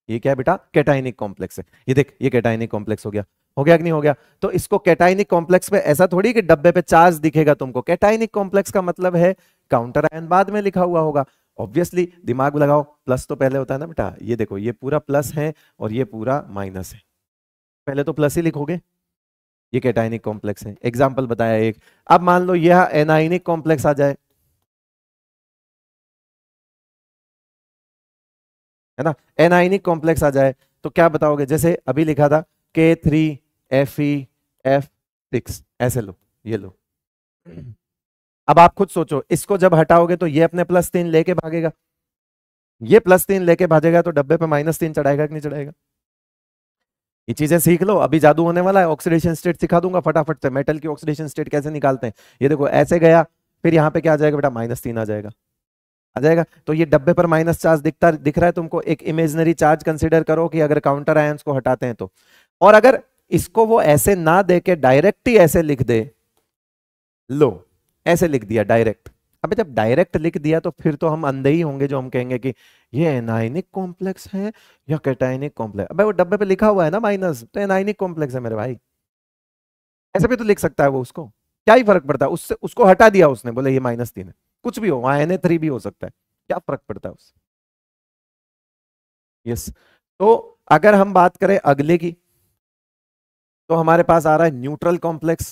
ये क्या बेटा केटाइनिक कॉम्प्लेक्स है ये देख ये केटाइनिक कॉम्प्लेक्स हो गया हो गया कि नहीं हो गया तो इसको कैटाइनिक कॉम्प्लेक्स में ऐसा थोड़ी कि डब्बे पे चार्ज दिखेगा तुमको कैटाइनिक कॉम्प्लेक्स का मतलब है काउंटर आयन बाद में लिखा हुआ होगा ऑब्वियसली दिमाग लगाओ प्लस तो पहले होता है ना बेटा ये देखो ये पूरा प्लस है और ये पूरा माइनस है पहले तो प्लस ही लिखोगे ये कैटाइनिक कॉम्प्लेक्स है एग्जाम्पल बताया एक अब मान लो यह एनाइनिक कॉम्प्लेक्स आ जाए है ना एनाइनिक कॉम्प्लेक्स आ जाए तो क्या बताओगे जैसे अभी लिखा था K three F E F six ऐसे लो ये लो अब आप खुद सोचो इसको जब हटाओगे तो ये अपने प्लस तीन लेके भागेगा ये प्लस तीन लेके भागेगा तो डब्बे पे माइनस तीन चढ़ाएगा कि नहीं चढ़ाएगा ये चीजें सीख लो अभी जादू होने वाला है ऑक्सीडेशन स्टेट सिखा दूंगा फटाफट से मेटल की ऑक्सीडेशन स्टेट कैसे निकालते हैं ये देखो ऐसे गया फिर यहाँ पे क्या आ जाएगा बेटा माइनस तीन आ जाएगा आ जाएगा तो ये डब्बे पर माइनस चार्ज दिखता दिख रहा है तुमको एक इमेजनरी चार्ज कंसिडर करो कि अगर काउंटर आयंस को हटाते हैं तो और अगर इसको वो ऐसे ना दे के डायरेक्ट ही ऐसे लिख दे लो ऐसे लिख दिया डायरेक्ट अबे जब डायरेक्ट लिख दिया तो फिर तो हम अंधे ही होंगे जो हम कहेंगे कि ये एनाइनिक कॉम्प्लेक्स है या कैटाइनिक कॉम्प्लेक्स अबे वो डब्बे पे लिखा हुआ है ना माइनस तो एनाइनिक कॉम्प्लेक्स है मेरे भाई ऐसे भी तो लिख सकता है वो उसको क्या ही फर्क पड़ता है उससे उसको हटा दिया उसने बोले ये माइनस तीन है कुछ भी हो वहां एन थ्री भी हो सकता है क्या फर्क पड़ता है उससे
यस तो अगर हम बात करें अगले की तो हमारे पास आ रहा है न्यूट्रल कॉम्प्लेक्स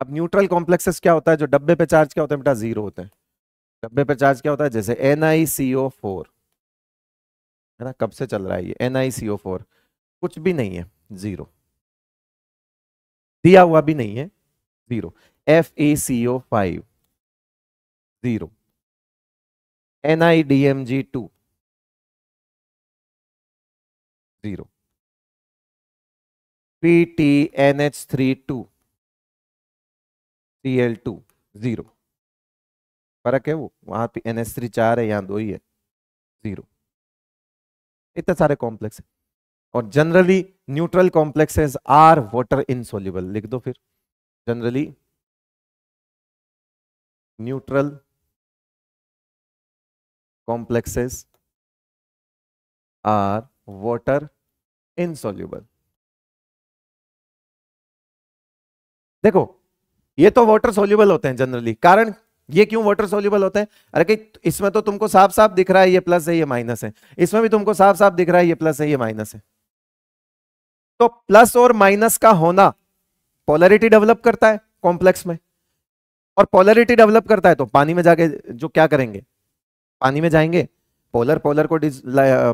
अब न्यूट्रल कॉम्प्लेक्सेस क्या होता है जो डब्बे पे चार्ज क्या होता है बेटा जीरो होते हैं डब्बे पे चार्ज क्या होता है जैसे N I C O four है ना कब से चल रहा है ये N I C O four कुछ भी नहीं है जीरो दिया हुआ भी नहीं है zero F A C O five
zero N I D M G two zero P T N H three two T L two zero
फर्क है वो वहां पे एन एच थ्री चार है यहां दो ही है जीरो इतने सारे कॉम्प्लेक्स है और generally neutral complexes are water insoluble
लिख दो फिर generally neutral complexes are water insoluble
देखो ये तो वाटर सोल्यूबल होते हैं जनरली कारण ये क्यों वाटर सोल्यूबल होते हैं अरे कि इसमें तो तुमको साफ साफ दिख रहा है ये प्लस है ये माइनस है इसमें भी तुमको साफ साफ दिख रहा है ये प्लस है ये माइनस है तो प्लस और माइनस का होना पोलरिटी डेवलप करता है कॉम्प्लेक्स में और पोलरिटी डेवलप करता है तो पानी में जाके जो क्या करेंगे पानी में जाएंगे पोलर पोलर को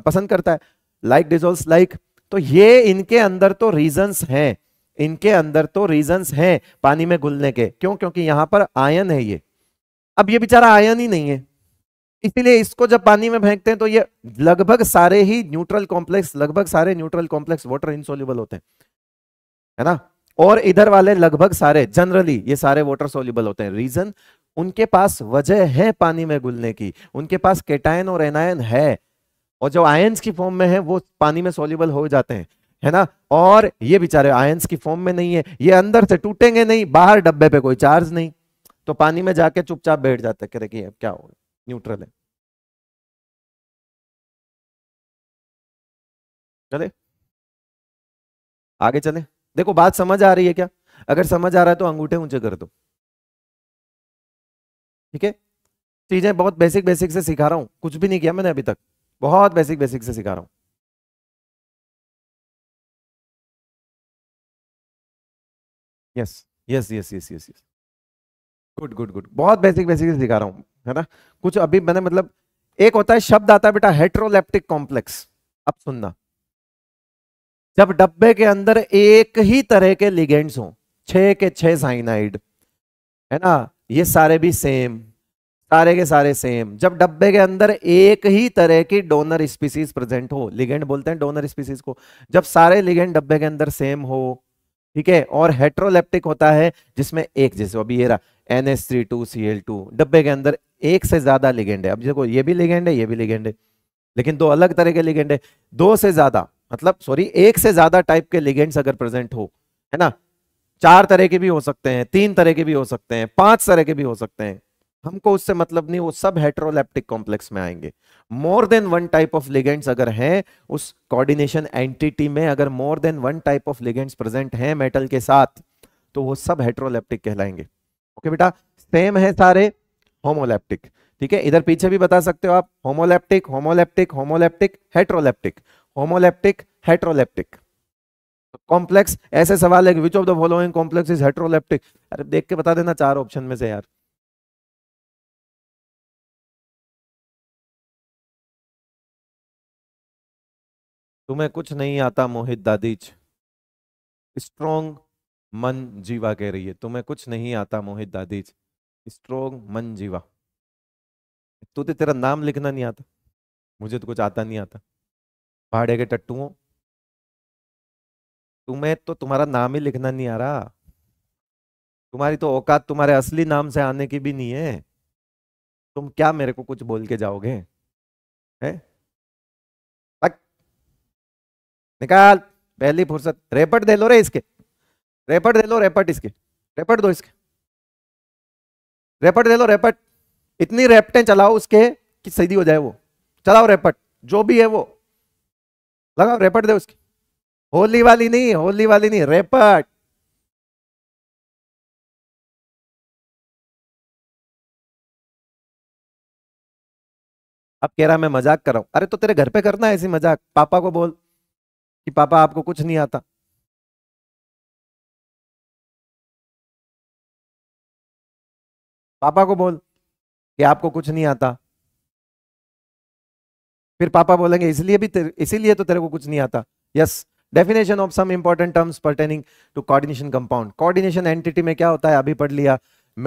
पसंद करता है लाइक डिजोल्स लाइक तो ये इनके अंदर तो रीजंस हैं इनके अंदर तो रीजंस हैं पानी में घुलने के क्यों क्योंकि यहां पर आयन है ये अब ये बेचारा आयन ही नहीं है इसलिए इसको जब पानी में फेंकते हैं तो ये लगभग सारे ही न्यूट्रल कॉम्प्लेक्स लगभग सारे न्यूट्रल कॉम्प्लेक्स वाटर इनसोल्यूबल होते हैं है ना और इधर वाले लगभग सारे जनरली ये सारे वाटर सोल्यूबल होते हैं रीजन उनके पास वजह है पानी में घुलने की उनके पास केटायन और एनायन है और जो आयंस की फॉर्म में है वो पानी में सोल्यूबल हो जाते हैं है ना और ये बेचारे आयंस की फॉर्म में नहीं है ये अंदर से टूटेंगे नहीं बाहर डब्बे पे कोई चार्ज नहीं तो पानी में जाके चुपचाप बैठ जाते कह रहे
कि
अब क्या होगा न्यूट्रल है चले आगे चले देखो बात समझ आ रही है क्या
अगर समझ आ रहा है तो अंगूठे ऊंचे कर दो ठीक है चीजें बहुत बेसिक बेसिक से सिखा रहा हूं कुछ भी नहीं किया मैंने अभी तक बहुत बेसिक बेसिक से सिखा रहा हूं
yes yes yes yes yes yes good good good बहुत बेसिक बेसिक से सिखा रहा हूं
है ना कुछ अभी मैंने मतलब एक होता है शब्द आता है बेटा हेट्रोलेप्टिक कॉम्प्लेक्स अब सुनना जब डब्बे के अंदर एक ही तरह के लिगेंड्स हों छे के छह साइनाइड है ना ये सारे भी सेम सारे के सारे सेम जब डब्बे के अंदर एक ही तरह की डोनर स्पीसीज प्रेजेंट हो लिगेंड बोलते हैं डोनर स्पीसीज को जब सारे लिगेंड डब्बे के अंदर सेम हो ठीक है और हेट्रोलेप्टिक होता है जिसमें एक जैसे अभी ये रहा N S three two C L two डब्बे के अंदर एक से ज्यादा लिगेंड है अब देखो ये भी लिगेंड है ये भी लिगेंड है लेकिन दो अलग तरह के लिगेंड है दो से ज्यादा मतलब सॉरी एक से ज्यादा टाइप के लिगेंड्स अगर प्रेजेंट हो है ना चार तरह के भी हो सकते हैं तीन तरह के भी हो सकते हैं पांच तरह के भी हो सकते हैं हमको उससे मतलब नहीं वो सब हेट्रोलेप्टिक कॉम्प्लेक्स में आएंगे more than one type of ligands अगर हैं उस कोऑर्डिनेशन एंटिटी में अगर more than one type of ligands present हैं मेटल के साथ तो वो सब हेट्रोलेप्टिक कहलाएंगे ओके बेटा सेम है सारे होमोलेप्टिक ठीक है इधर पीछे भी बता सकते हो आप homoleptic homoleptic homoleptic heteroleptic homoleptic heteroleptic complex ऐसे सवाल है which of the following
complex is heteroleptic अरे देख के बता देना चार ऑप्शन में से यार तुम्हें कुछ नहीं आता मोहित दादीज स्ट्रोंग मन
जीवा कह रही है तुम्हें कुछ नहीं आता मोहित दादीज स्ट्रोंग मन जीवा तू तो तेरा नाम लिखना नहीं आता मुझे तो कुछ आता नहीं आता भाड़े के टट्टुओं तुम्हें तो तुम्हारा नाम ही लिखना नहीं आ रहा तुम्हारी तो औकात तुम्हारे असली नाम से आने की भी नहीं है
तुम क्या मेरे को कुछ बोल के जाओगे है निकाल पहली फुर्सत रेपट दे लो रे इसके रेपट दे लो
रेपट इसके रेपट दो इसके रेपट दे लो रेपट इतनी रेपटें चलाओ उसके कि सीधी हो जाए वो चलाओ रेपट जो भी है वो
लगाओ रेपट दे उसके होली वाली नहीं होली वाली नहीं रेपट अब कह रहा मैं मजाक कर रहा हूं अरे तो तेरे घर पे करना है ऐसी मजाक पापा को बोल कि पापा आपको कुछ नहीं आता पापा को बोल कि आपको कुछ नहीं आता फिर पापा बोलेंगे इसलिए भी इसीलिए
तो तेरे को कुछ नहीं आता yes definition of some important terms pertaining to coordination compound coordination entity में क्या होता है अभी पढ़ लिया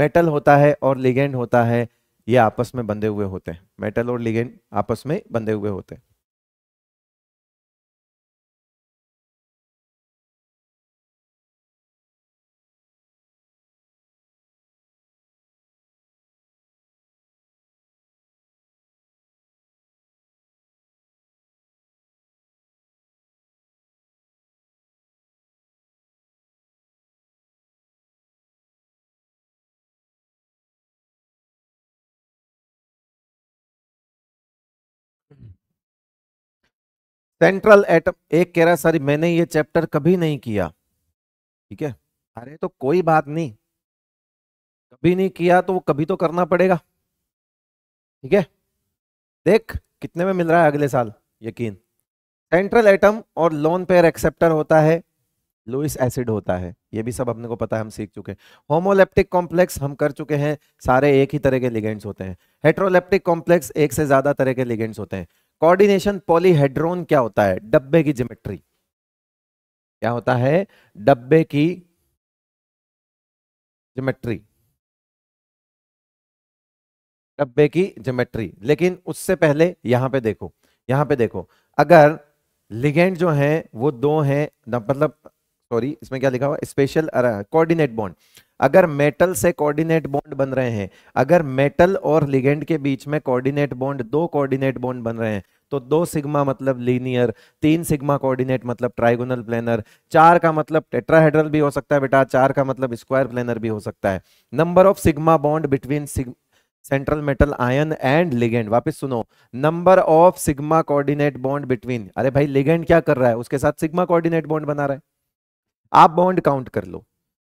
मेटल होता है और लिगेंड होता है ये
आपस में बंधे हुए होते हैं मेटल और लिगेंड आपस में बंधे हुए होते हैं
सेंट्रल एटम एक कह रहा है सर मैंने ये चैप्टर कभी नहीं किया ठीक है अरे तो कोई बात नहीं कभी नहीं किया तो वो कभी तो करना पड़ेगा ठीक है देख कितने में मिल रहा है अगले साल यकीन सेंट्रल एटम और लोन पेयर एक्सेप्टर होता है लुइस एसिड होता है ये भी सब अपने को पता है हम सीख चुके हैं होमोलेप्टिक कॉम्प्लेक्स हम कर चुके हैं सारे एक ही तरह के लिगेंड्स होते हैं हेट्रोलेप्टिक कॉम्प्लेक्स एक से ज्यादा तरह के लिगेंड्स होते हैं कोऑर्डिनेशन पॉलीहेड्रोन क्या होता है
डब्बे की जिमेट्री क्या होता है डब्बे की जिमेट्री
डब्बे की जिमेट्री लेकिन उससे पहले यहां पे देखो यहां पे देखो अगर लिगेंड जो है वो दो हैं मतलब सॉरी इसमें क्या लिखा हुआ स्पेशल कोऑर्डिनेट बॉन्ड अगर मेटल से कोऑर्डिनेट बॉन्ड बन रहे हैं अगर मेटल और लिगेंड के बीच में कोऑर्डिनेट बॉन्ड दो कोऑर्डिनेट बॉन्ड बन रहे हैं तो दो सिग्मा मतलब लीनियर तीन सिग्मा कोऑर्डिनेट मतलब ट्राइगोनल प्लेनर चार का मतलब टेट्राहेड्रल भी हो सकता है बेटा चार का मतलब स्क्वायर प्लेनर भी हो सकता है number of sigma bond between central metal ion and ligand वापस सुनो number of sigma coordinate bond between अरे भाई लिगेंड क्या कर रहा है उसके साथ सिग्मा कोऑर्डिनेट बॉन्ड बना रहा है आप बॉन्ड काउंट कर लो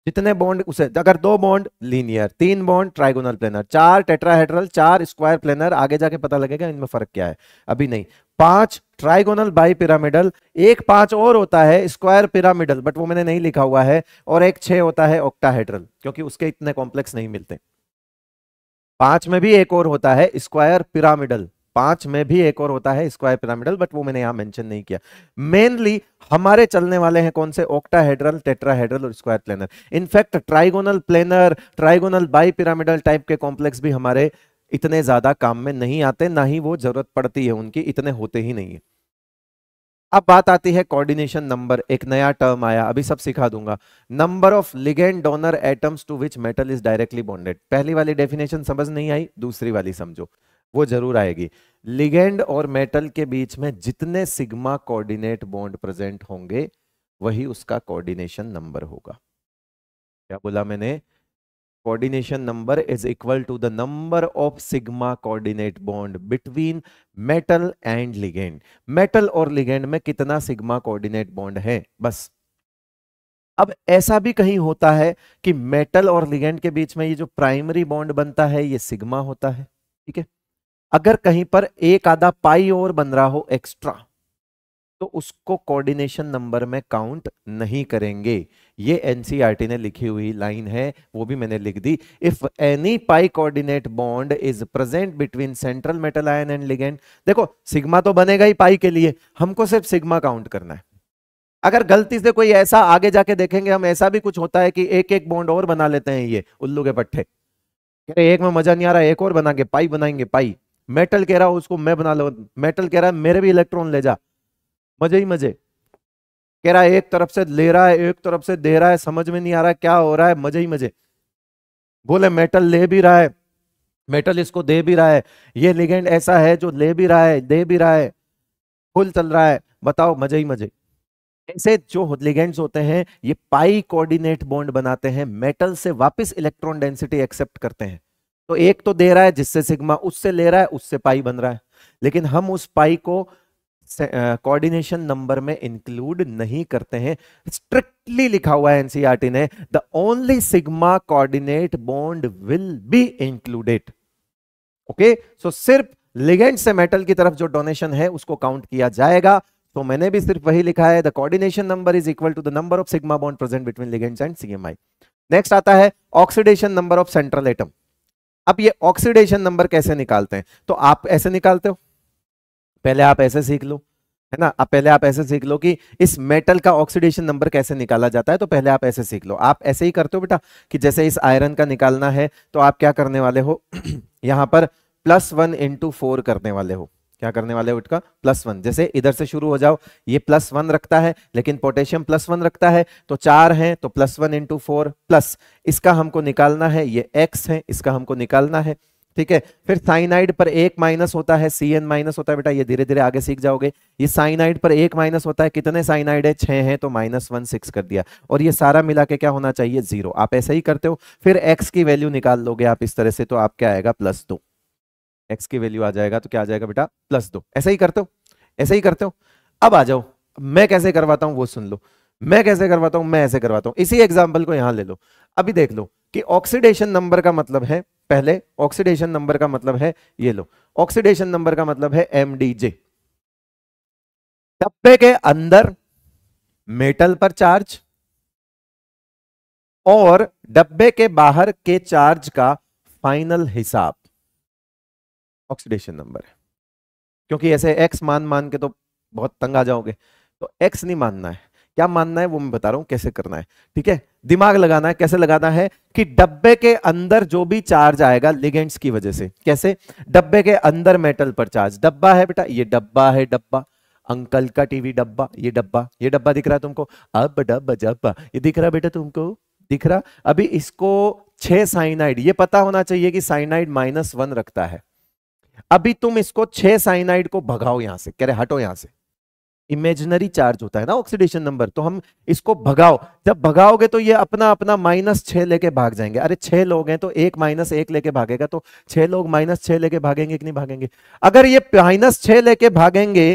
जितने बॉन्ड उसे अगर दो बॉन्ड लीनियर तीन बॉन्ड ट्राइगोनल प्लेनर चार टेट्राहेड्रल चार स्क्वायर प्लेनर आगे जाके पता लगेगा इनमें फर्क क्या है अभी नहीं पांच ट्राइगोनल बाई पिरामिडल एक पांच और होता है स्क्वायर पिरामिडल बट वो मैंने नहीं लिखा हुआ है और एक छह होता है ऑक्टाहेड्रल क्योंकि उसके इतने कॉम्प्लेक्स नहीं मिलते पांच में भी एक और होता है स्क्वायर पिरामिडल पांच में भी एक और होता है स्क्वायर पिरामिडल बट वो मैंने यहां मेंशन नहीं किया मेनली हमारे चलने वाले हैं कौन से ऑक्टाहेड्रल टेट्राहेड्रल और square planar in fact trigonal planar trigonal by bipyramidal type के कॉम्प्लेक्स भी हमारे इतने ज्यादा काम में नहीं आते ना ही वो जरूरत पड़ती है उनकी इतने होते ही नहीं है अब बात आती है कोऑर्डिनेशन नंबर एक नया टर्म आया अभी सब सिखा दूंगा number of ligand donor atoms to which metal is directly bonded पहली वाली डेफिनेशन समझ नहीं आई दूसरी वाली समझो वो जरूर आएगी लिगेंड और मेटल के बीच में जितने सिग्मा कोऑर्डिनेट बॉन्ड प्रेजेंट होंगे वही उसका कोऑर्डिनेशन नंबर होगा क्या बोला मैंने coordination number is equal to the number of sigma coordinate bond between metal and ligand metal और लिगेंड में कितना सिग्मा कोऑर्डिनेट बॉन्ड है बस अब ऐसा भी कहीं होता है कि मेटल और लिगेंड के बीच में ये जो प्राइमरी बॉन्ड बनता है ये सिग्मा होता है ठीक है अगर कहीं पर एक आधा पाई और बन रहा हो एक्स्ट्रा तो उसको कोऑर्डिनेशन नंबर में काउंट नहीं करेंगे ये एनसीईआरटी e ने लिखी हुई लाइन है वो भी मैंने लिख दी if any pi coordinate bond is present between central metal ion and ligand देखो सिग्मा तो बनेगा ही पाई के लिए हमको सिर्फ सिग्मा काउंट करना है अगर गलती से कोई ऐसा आगे जाके देखेंगे हम ऐसा भी कुछ होता है कि एक एक बॉन्ड और बना लेते हैं ये उल्लू के पट्टे एक में मजा नहीं आ रहा एक और बना के पाई बनाएंगे पाई मेटल कह रहा हो उसको मैं बना लो मेटल कह रहा है मेरे भी इलेक्ट्रॉन ले जा मजे ही मजे कह रहा है एक तरफ से ले रहा है एक तरफ से दे रहा है समझ में नहीं आ रहा क्या हो रहा है मजे ही मजे बोले मेटल ले भी रहा है मेटल इसको दे भी रहा है ये लिगेंड ऐसा है जो ले भी रहा है दे भी रहा है फुल चल रहा है बताओ मजे ही मजे ऐसे जो लिगेंड्स होते हैं ये पाई कोऑर्डिनेट बॉन्ड बनाते हैं मेटल से वापस इलेक्ट्रॉन डेंसिटी एक्सेप्ट करते हैं तो एक तो दे रहा है जिससे सिग्मा उससे ले रहा है उससे पाई बन रहा है लेकिन हम उस पाई को कोऑर्डिनेशन नंबर में इंक्लूड नहीं करते हैं स्ट्रिक्टली लिखा हुआ है एनसीईआरटी e ने the only sigma coordinate bond will be included okay so सिर्फ लिगेंड से मेटल की तरफ जो डोनेशन है उसको काउंट किया जाएगा तो मैंने भी सिर्फ वही लिखा है the coordination number is equal to the number of sigma bond present between ligands and CMI next आता है oxidation number of central atom अब ये ऑक्सीडेशन नंबर कैसे निकालते हैं तो आप ऐसे निकालते हो पहले आप ऐसे सीख लो है ना अब पहले आप ऐसे सीख लो कि इस मेटल का ऑक्सीडेशन नंबर कैसे निकाला जाता है तो पहले आप ऐसे सीख लो आप ऐसे ही करते हो बेटा कि जैसे इस आयरन का निकालना है तो आप क्या करने वाले हो यहां पर प्लस वन इंटू फोर करने वाले हो क्या करने वाले हो इसका प्लस वन जैसे इधर से शुरू हो जाओ ये प्लस वन रखता है लेकिन पोटेशियम प्लस वन रखता है तो चार है तो plus one into four plus इसका हमको निकालना है ये एक्स है इसका हमको निकालना है ठीक है फिर साइनाइड पर एक माइनस होता है सी एन माइनस होता है बेटा ये धीरे धीरे आगे सीख जाओगे ये साइनाइड पर एक माइनस होता है कितने साइनाइड है छह है तो माइनस वन सिक्स कर दिया और ये सारा मिला के क्या होना चाहिए जीरो आप ऐसा ही करते हो फिर एक्स की वैल्यू निकाल लोगे आप इस तरह से तो आप क्या आएगा प्लस दो एक्स की वैल्यू आ जाएगा तो क्या आ जाएगा बेटा प्लस दो ऐसा ही करते हो ऐसा ही करते हो अब आ जाओ मैं कैसे करवाता हूं वो सुन लो मैं कैसे करवाता हूं मैं ऐसे करवाता हूं इसी एग्जाम्पल को यहां ले लो अभी देख लो कि ऑक्सीडेशन नंबर का मतलब है पहले ऑक्सीडेशन नंबर का मतलब है ये लो ऑक्सीडेशन नंबर का मतलब है एम डब्बे के अंदर मेटल पर चार्ज और डब्बे के बाहर के चार्ज का फाइनल हिसाब ऑक्सीडेशन नंबर है क्योंकि ऐसे एक्स मान मान के तो बहुत तंग आ जाओगे तो एक्स नहीं मानना है क्या मानना है वो मैं बता रहा हूँ कैसे करना है ठीक है दिमाग लगाना है कैसे लगाना है कि डब्बे के अंदर जो भी चार्ज आएगा लिगेंड्स की वजह से कैसे डब्बे के अंदर मेटल पर चार्ज डब्बा है बेटा ये डब्बा है डब्बा अंकल का टीवी डब्बा ये डब्बा ये डब्बा दिख रहा है तुमको अब डब डब्बा ये दिख रहा बेटा तुमको दिख रहा अभी इसको छह साइनाइड ये पता होना चाहिए कि साइनाइड माइनस वन रखता है अभी तुम इसको छह साइनाइड को भगाओ यहां से कह रहे हटो यहां से इमेजिनरी चार्ज होता है ना ऑक्सीडेशन नंबर तो हम इसको भगाओ जब भगाओगे तो ये अपना अपना माइनस छह लेके भाग जाएंगे अरे छह लोग हैं तो एक माइनस एक लेके भागेगा तो छह लोग माइनस छह लेके भागेंगे कि नहीं भागेंगे अगर ये माइनस छह लेके भागेंगे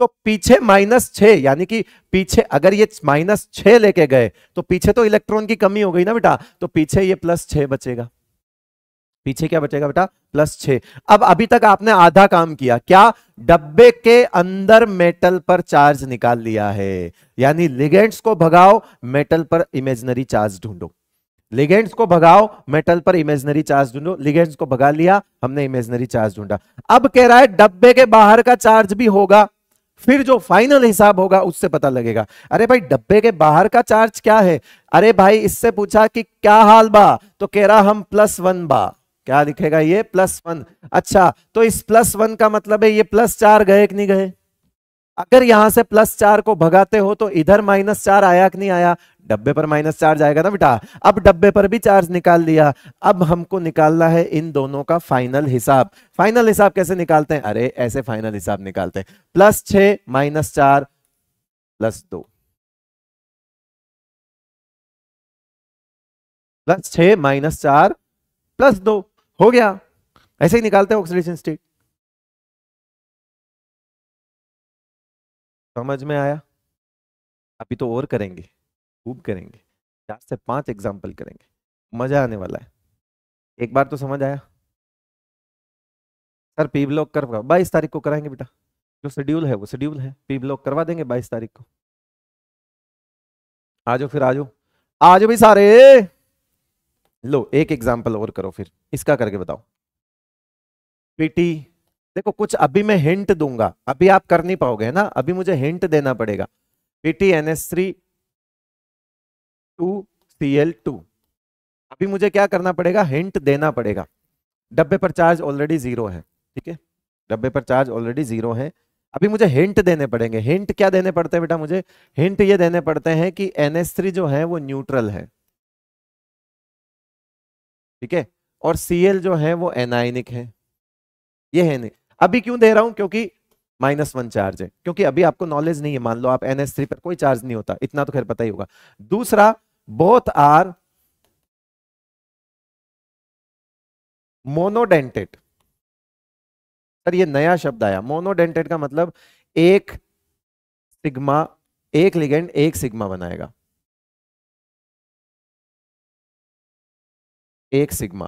तो पीछे माइनस छह यानी कि पीछे अगर ये माइनस छह लेके गए तो पीछे तो इलेक्ट्रॉन की कमी हो गई ना बेटा तो पीछे ये प्लस छह बचेगा पीछे क्या बचेगा बेटा प्लस छ अब अभी तक आपने आधा काम किया क्या डब्बे के अंदर मेटल पर चार्ज निकाल लिया है यानी लिगेंड्स को भगाओ मेटल पर इमेजिनरी चार्ज ढूंढो लिगेंड्स को भगाओ मेटल पर इमेजिनरी चार्ज ढूंढो लिगेंड्स को भगा लिया हमने इमेजिनरी चार्ज ढूंढा अब कह रहा है डब्बे के बाहर का चार्ज भी होगा फिर जो फाइनल हिसाब होगा उससे पता लगेगा अरे भाई डब्बे के बाहर का चार्ज क्या है अरे भाई इससे पूछा कि क्या हाल बा तो कह रहा हम प्लस वन बा क्या दिखेगा ये प्लस वन अच्छा तो इस प्लस वन का मतलब है ये प्लस चार गए कि नहीं गए अगर यहां से प्लस चार को भगाते हो तो इधर माइनस चार आया कि नहीं आया डब्बे पर माइनस चार जाएगा ना बेटा अब डब्बे पर भी चार्ज निकाल दिया अब हमको निकालना है इन दोनों का फाइनल हिसाब फाइनल हिसाब कैसे निकालते हैं अरे ऐसे फाइनल हिसाब निकालते हैं प्लस छ माइनस चार
प्लस दो प्लस छ माइनस चार प्लस दो हो गया ऐसे ही निकालते
हैं ऑक्सीडेशन स्टेट समझ में आया अभी तो और करेंगे खूब करेंगे चार से पांच
एग्जाम्पल करेंगे मजा आने वाला है एक बार तो समझ आया सर पी ब्लॉक करवा बाईस तारीख को कराएंगे बेटा जो शेड्यूल है वो शेड्यूल है पी ब्लॉक करवा देंगे बाईस तारीख को आ जाओ फिर आ जाओ आ जाओ भाई सारे लो एक एग्जाम्पल और करो फिर इसका करके बताओ पीटी देखो कुछ अभी मैं हिंट दूंगा अभी आप कर नहीं पाओगे ना अभी मुझे हिंट देना पड़ेगा PT N S three two C L two अभी मुझे क्या करना पड़ेगा हिंट देना पड़ेगा डब्बे पर चार्ज ऑलरेडी जीरो है ठीक है डब्बे पर चार्ज ऑलरेडी जीरो है अभी मुझे हिंट देने पड़ेंगे हिंट क्या देने पड़ते हैं बेटा मुझे हिंट ये देने पड़ते हैं कि एन थ्री जो है वो न्यूट्रल है ठीक है और Cl जो है वो एनाइनिक है ये है अभी क्यों दे रहा हूं क्योंकि माइनस वन चार्ज है क्योंकि अभी आपको नॉलेज नहीं है मान लो आप एनएस थ्री पर कोई चार्ज नहीं होता इतना तो खैर पता ही होगा दूसरा बोथ आर
मोनोडेंटेड सर ये नया शब्द आया मोनोडेंटेड का मतलब एक सिग्मा एक लिगेंड एक सिग्मा बनाएगा
एक सिग्मा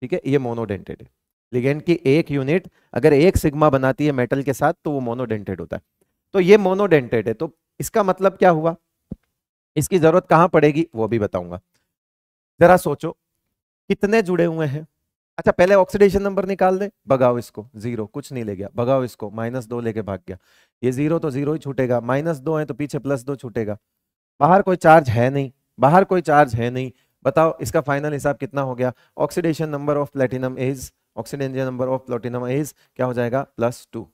ठीक है ये मोनोडेंटेड है लिगेंड की एक यूनिट अगर एक सिग्मा बनाती है मेटल के साथ तो वो मोनोडेंटेड होता है तो ये मोनोडेंटेड है तो इसका मतलब क्या हुआ इसकी जरूरत कहां पड़ेगी वो भी बताऊंगा जरा सोचो कितने जुड़े हुए हैं अच्छा पहले ऑक्सीडेशन नंबर निकाल दे भगाओ इसको जीरो कुछ नहीं ले गया भगाओ इसको माइनस दो लेके भाग गया ये जीरो तो जीरो ही छूटेगा माइनस दो है तो पीछे प्लस दो छूटेगा बाहर कोई चार्ज है नहीं बाहर कोई चार्ज है नहीं बताओ इसका फाइनल हिसाब कितना हो गया oxidation number of platinum is oxidation number of platinum is क्या हो जाएगा प्लस टू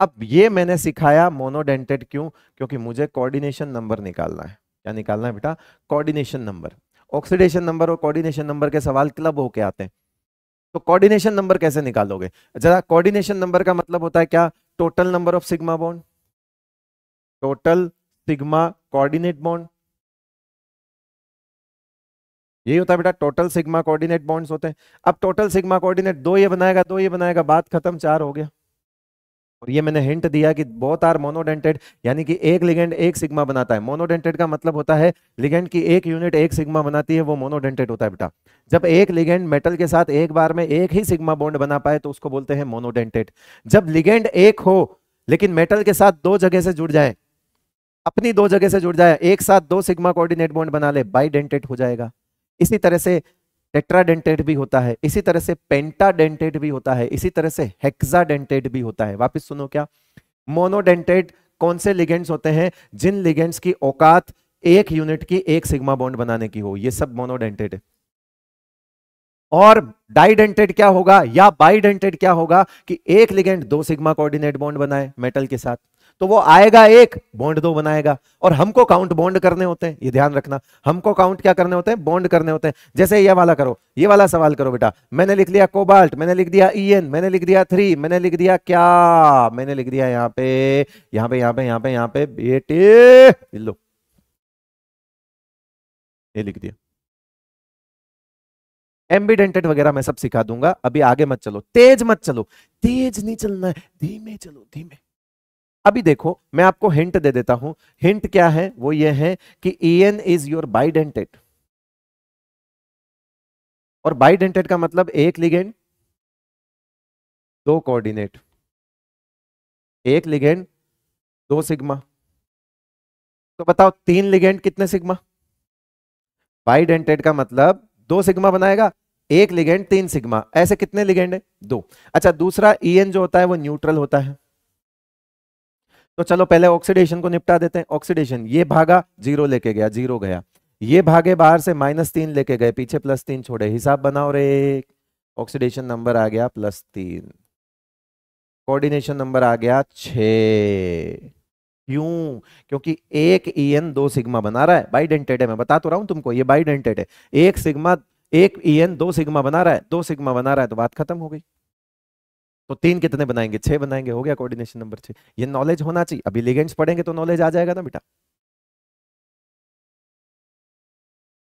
अब ये मैंने सिखाया मोनोडेंटेड क्यों क्योंकि मुझे कोऑर्डिनेशन नंबर निकालना है क्या निकालना है बेटा कोऑर्डिनेशन नंबर ऑक्सीडेशन नंबर और कोऑर्डिनेशन नंबर के सवाल क्लब होके आते हैं तो कोऑर्डिनेशन नंबर कैसे निकालोगे जरा कोऑर्डिनेशन नंबर का मतलब होता है क्या total number of sigma bond total sigma coordinate bond यही होता है बेटा टोटल सिग्मा कोऑर्डिनेट बॉन्ड्स होते हैं अब टोटल सिग्मा कोऑर्डिनेट दो ये बनाएगा दो ये बनाएगा बात खत्म चार हो गया और ये मैंने हिंट दिया कि बोथ आर मोनोडेंटेड यानी कि एक लिगेंड एक सिग्मा बनाता है मोनोडेंटेड का मतलब होता है लिगेंड की एक यूनिट एक सिग्मा बनाती है वो मोनोडेंटेड होता है बेटा जब एक लिगेंड मेटल के साथ एक बार में एक ही सिग्मा बॉन्ड बना पाए तो उसको बोलते हैं मोनोडेंटेड जब लिगेंड एक हो लेकिन मेटल के साथ दो जगह से जुड़ जाए अपनी दो जगह से जुड़ जाए एक साथ दो सिग्मा कोऑर्डिनेट बॉन्ड बना ले बाइडेंटेड हो जाएगा इसी तरह से टेट्राडेंटेड भी होता है इसी तरह से पेंटाडेंटेड भी होता है इसी तरह से हेक्साडेंटेड भी होता है वापस सुनो क्या मोनोडेंटेड कौन से लिगेंड्स होते हैं जिन लिगेंड्स की औकात एक यूनिट की एक सिग्मा बॉन्ड बनाने की हो ये सब मोनोडेंटेड है और डाइडेंटेड क्या होगा या बाइडेंटेड क्या होगा कि एक लिगेंड दो सिग्मा कोऑर्डिनेट बॉन्ड बनाए मेटल के साथ तो वो आएगा एक बॉन्ड दो बनाएगा और हमको काउंट बॉन्ड करने होते हैं ये ध्यान रखना हमको काउंट क्या करने होते हैं बॉन्ड करने होते हैं जैसे ये वाला करो ये वाला सवाल करो बेटा मैंने लिख लिया कोबाल्ट मैंने लिख दिया ई मैंने लिख दिया थ्री मैंने लिख दिया क्या मैंने लिख दिया यहाँ पे यहाँ पे यहाँ पे यहाँ पे यहाँ पे बेटे लो ये लिख दिया एम्बिडेंटेड वगैरह मैं सब सिखा दूंगा अभी आगे मत चलो तेज मत चलो तेज नहीं चलना है धीमे चलो धीमे अभी देखो मैं आपको हिंट दे देता हूं हिंट क्या है वो ये है कि E N is your bidentate
और बाइडेंटेड का मतलब एक लिगेंड दो कोऑर्डिनेट एक लिगेंड दो सिग्मा
तो बताओ तीन लिगेंड कितने सिग्मा बाइडेंटेड का मतलब दो सिग्मा बनाएगा एक लिगेंड तीन सिग्मा ऐसे कितने लिगेंड है दो अच्छा दूसरा ई एन जो होता है वो न्यूट्रल होता है तो चलो पहले ऑक्सीडेशन को निपटा देते हैं ऑक्सीडेशन ये भागा जीरो लेके गया जीरो गया ये भागे बाहर से माइनस तीन लेके गए पीछे प्लस तीन छोड़े हिसाब बनाओ रे ऑक्सीडेशन नंबर आ गया प्लस तीन कोऑर्डिनेशन नंबर आ गया छ क्यों क्योंकि एक ई एन दो सिग्मा बना रहा है बाइडेंटेड है मैं बता तो रहा हूं तुमको ये बाइडेंटेड है एक सिग्मा एक ई एन दो सिग्मा बना रहा है दो सिग्मा बना रहा है तो बात खत्म हो गई तो तीन कितने बनाएंगे छह बनाएंगे हो गया कोऑर्डिनेशन नंबर छह ये नॉलेज होना चाहिए अभी लिगेंड्स पढ़ेंगे
तो नॉलेज आ जाएगा ना बेटा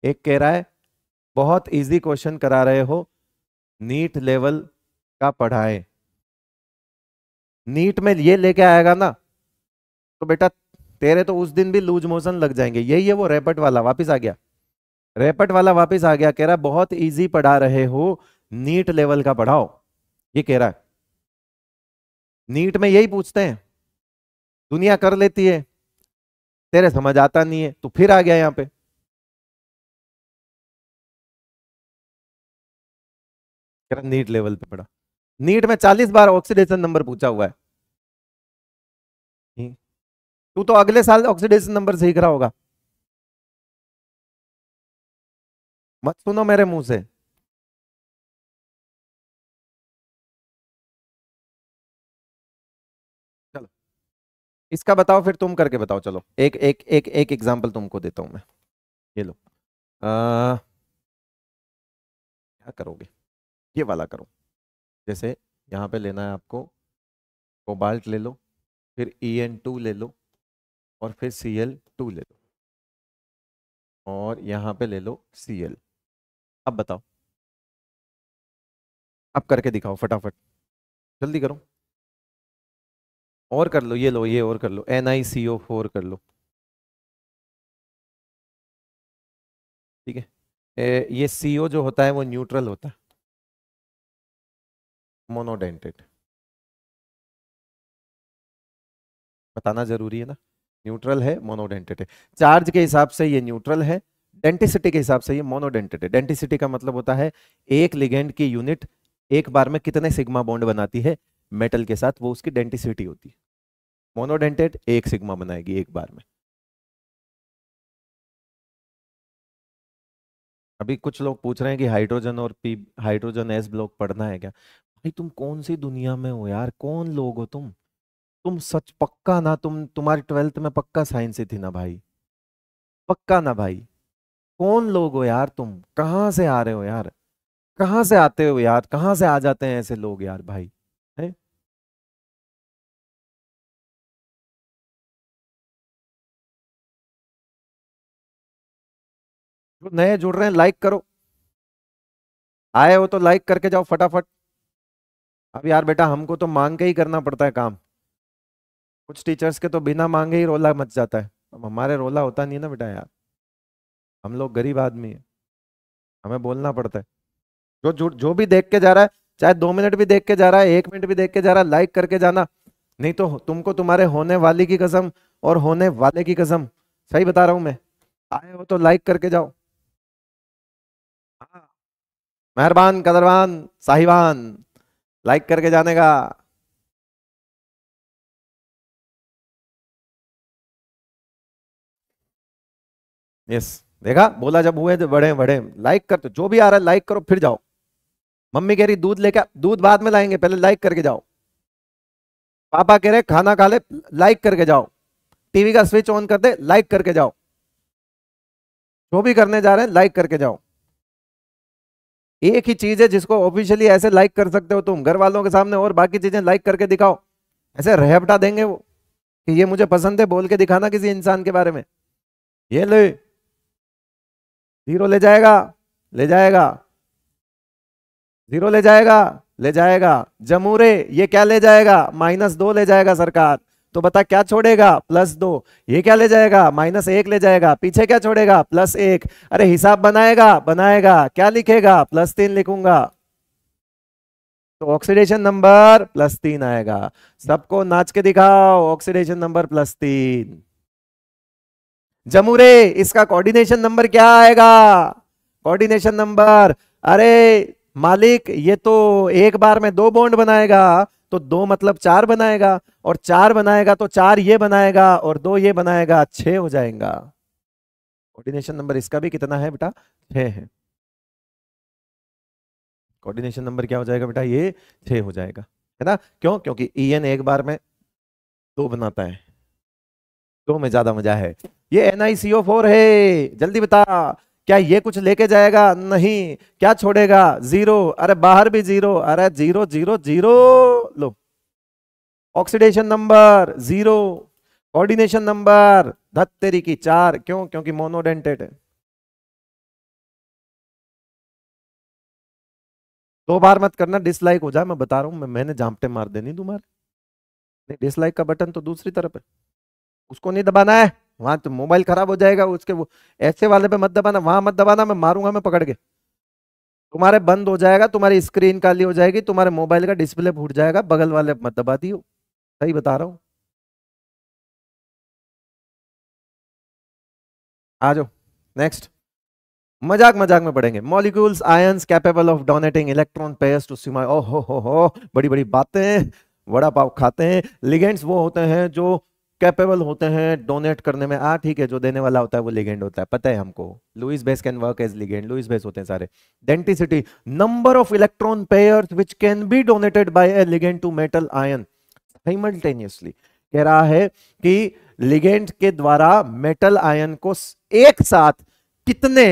एक कह रहा है
बहुत इजी क्वेश्चन करा रहे हो नीट लेवल का पढ़ाए नीट में ये लेके आएगा ना तो बेटा तेरे तो उस दिन भी लूज मोशन लग जाएंगे यही है वो रेपट वाला वापिस आ गया रेपट वाला वापिस आ गया कह रहा बहुत ईजी पढ़ा रहे हो नीट लेवल का पढ़ाओ ये कह रहा है नीट में यही पूछते हैं दुनिया कर लेती है
तेरे समझ आता नहीं है तो फिर आ गया यहां पे नीट लेवल पे पड़ा नीट में चालीस बार ऑक्सीडेशन नंबर पूछा हुआ है हम्म। तू तो अगले साल ऑक्सीडेशन नंबर सीख रहा होगा मत सुनो मेरे मुंह से इसका बताओ फिर तुम
करके बताओ चलो एक एक एक एक एग्जांपल तुमको देता हूँ मैं ये लो आ, क्या करोगे ये वाला करो जैसे यहाँ पे लेना है आपको कोबाल्ट ले लो फिर ई एन टू ले लो और फिर सी एल टू ले लो और यहाँ पे ले लो सी एल अब बताओ अब करके दिखाओ फटाफट
जल्दी करो और कर लो ये लो ये और कर लो N I C O four कर लो ठीक है ए, ये सी ओ जो होता है वो न्यूट्रल होता है मोनोडेंटेड बताना जरूरी है ना
न्यूट्रल है मोनोडेंटेड है चार्ज के हिसाब से ये न्यूट्रल है डेंटिसिटी के हिसाब से ये मोनोडेंटेड है डेंटिसिटी का मतलब होता है एक लिगेंड की यूनिट एक बार में कितने सिग्मा बॉन्ड बनाती है मेटल के साथ वो उसकी डेंटिसिटी होती है मोनोडेंटेट एक सिग्मा बनाएगी एक बार में अभी कुछ लोग पूछ रहे हैं कि हाइड्रोजन और पी हाइड्रोजन एस ब्लॉक पढ़ना है क्या भाई तुम कौन सी दुनिया में हो यार कौन लोग हो तुम तुम सच पक्का ना तुम तुम्हारी ट्वेल्थ में पक्का साइंस ही थी ना भाई पक्का ना भाई कौन लोग हो यार तुम कहाँ से आ रहे हो यार कहाँ से आते हो यार कहाँ से आ जाते हैं ऐसे लोग यार
भाई
जो नए जुड़ रहे हैं लाइक करो आए हो तो लाइक करके जाओ फटाफट
अब यार बेटा हमको तो मांग के ही करना पड़ता है काम कुछ टीचर्स के तो बिना मांगे ही रोला मच जाता है अब हमारे रोला होता नहीं है ना बेटा यार हम लोग गरीब आदमी है हमें बोलना पड़ता है जो जुड़ जो भी देख के जा रहा है चाहे दो मिनट भी देख के जा रहा है एक मिनट भी देख के जा रहा है लाइक करके जाना नहीं तो तुमको तुम्हारे होने वाली की कसम और होने वाले की कसम सही बता रहा हूं मैं आए हो तो लाइक करके जाओ
मेहरबान कदरवान साहिवान लाइक करके जाने का यस देखा बोला जब हुए तो बढ़े बढ़े
लाइक करते तो, जो भी आ रहा है लाइक करो फिर जाओ मम्मी कह रही दूध लेके दूध बाद में लाएंगे पहले लाइक करके जाओ पापा कह रहे खाना खा ले लाइक करके जाओ टीवी का स्विच ऑन कर दे लाइक करके जाओ जो भी करने जा रहे हैं लाइक करके जाओ एक ही चीज है जिसको ऑफिशियली ऐसे लाइक कर सकते हो तुम घर वालों के सामने और बाकी चीजें लाइक करके दिखाओ ऐसे रहपटा देंगे वो कि ये मुझे पसंद है बोल के दिखाना किसी इंसान के बारे में ये ले जीरो ले जाएगा ले जाएगा जीरो ले जाएगा ले जाएगा जमूरे ये क्या ले जाएगा माइनस दो ले जाएगा सरकार तो बता क्या छोड़ेगा प्लस दो ये क्या ले जाएगा माइनस एक ले जाएगा पीछे क्या छोड़ेगा प्लस एक अरे हिसाब बनाएगा बनाएगा क्या लिखेगा प्लस तीन लिखूंगा तो ऑक्सीडेशन नंबर प्लस तीन आएगा सबको नाच के दिखाओ ऑक्सीडेशन नंबर प्लस तीन जमूरे इसका कोऑर्डिनेशन नंबर क्या आएगा कोऑर्डिनेशन नंबर अरे मालिक ये तो एक बार में दो बॉन्ड बनाएगा तो दो मतलब चार बनाएगा और चार बनाएगा तो चार ये बनाएगा और दो ये बनाएगा छः हो जाएगा कोऑर्डिनेशन नंबर इसका भी कितना है बेटा छः है कोऑर्डिनेशन नंबर क्या हो जाएगा बेटा ये छह हो जाएगा है ना क्यों क्योंकि ई e एन एक बार में दो बनाता है दो में ज़्यादा मजा है ये N I C O four है जल्दी बता क्या ये कुछ लेके जाएगा नहीं क्या छोड़ेगा जीरो अरे बाहर भी जीरो अरे जीरो जीरो जीरो लो oxidation number zero coordination number धत तेरी की चार क्यों क्योंकि मोनोडेंटेड है
दो बार मत करना डिसलाइक हो जाए मैं बता रहा हूं मैं, मैंने
झांपटे मार देनी तुम्हारे डिसलाइक का बटन तो दूसरी तरफ है उसको नहीं दबाना है वहां तो मोबाइल खराब हो जाएगा उसके वो ऐसे वाले पे मत दबाना वहां मत दबाना मैं मारूंगा मैं पकड़ के तुम्हारे बंद हो जाएगा तुम्हारी स्क्रीन काली हो जाएगी तुम्हारे मोबाइल का डिस्प्ले फूट जाएगा बगल वाले मत दबा दियो सही बता रहा हूं
आ जाओ नेक्स्ट मजाक मजाक
में पढ़ेंगे molecules ions capable of donating electron pairs to सिमा ओ हो हो बड़ी बड़ी बातें वड़ा पाव खाते हैं लिगेंड्स वो होते हैं जो कैपेबल होते हैं डोनेट करने में आ हाँ, ठीक है जो देने वाला होता है वो लिगेंड होता है पता है हमको Lewis base can work as ligand Lewis base होते हैं सारे denticity number of electron pair which can be donated by a ligand to metal ion simultaneously कह रहा है कि लिगेंड के द्वारा मेटल आयन को एक साथ कितने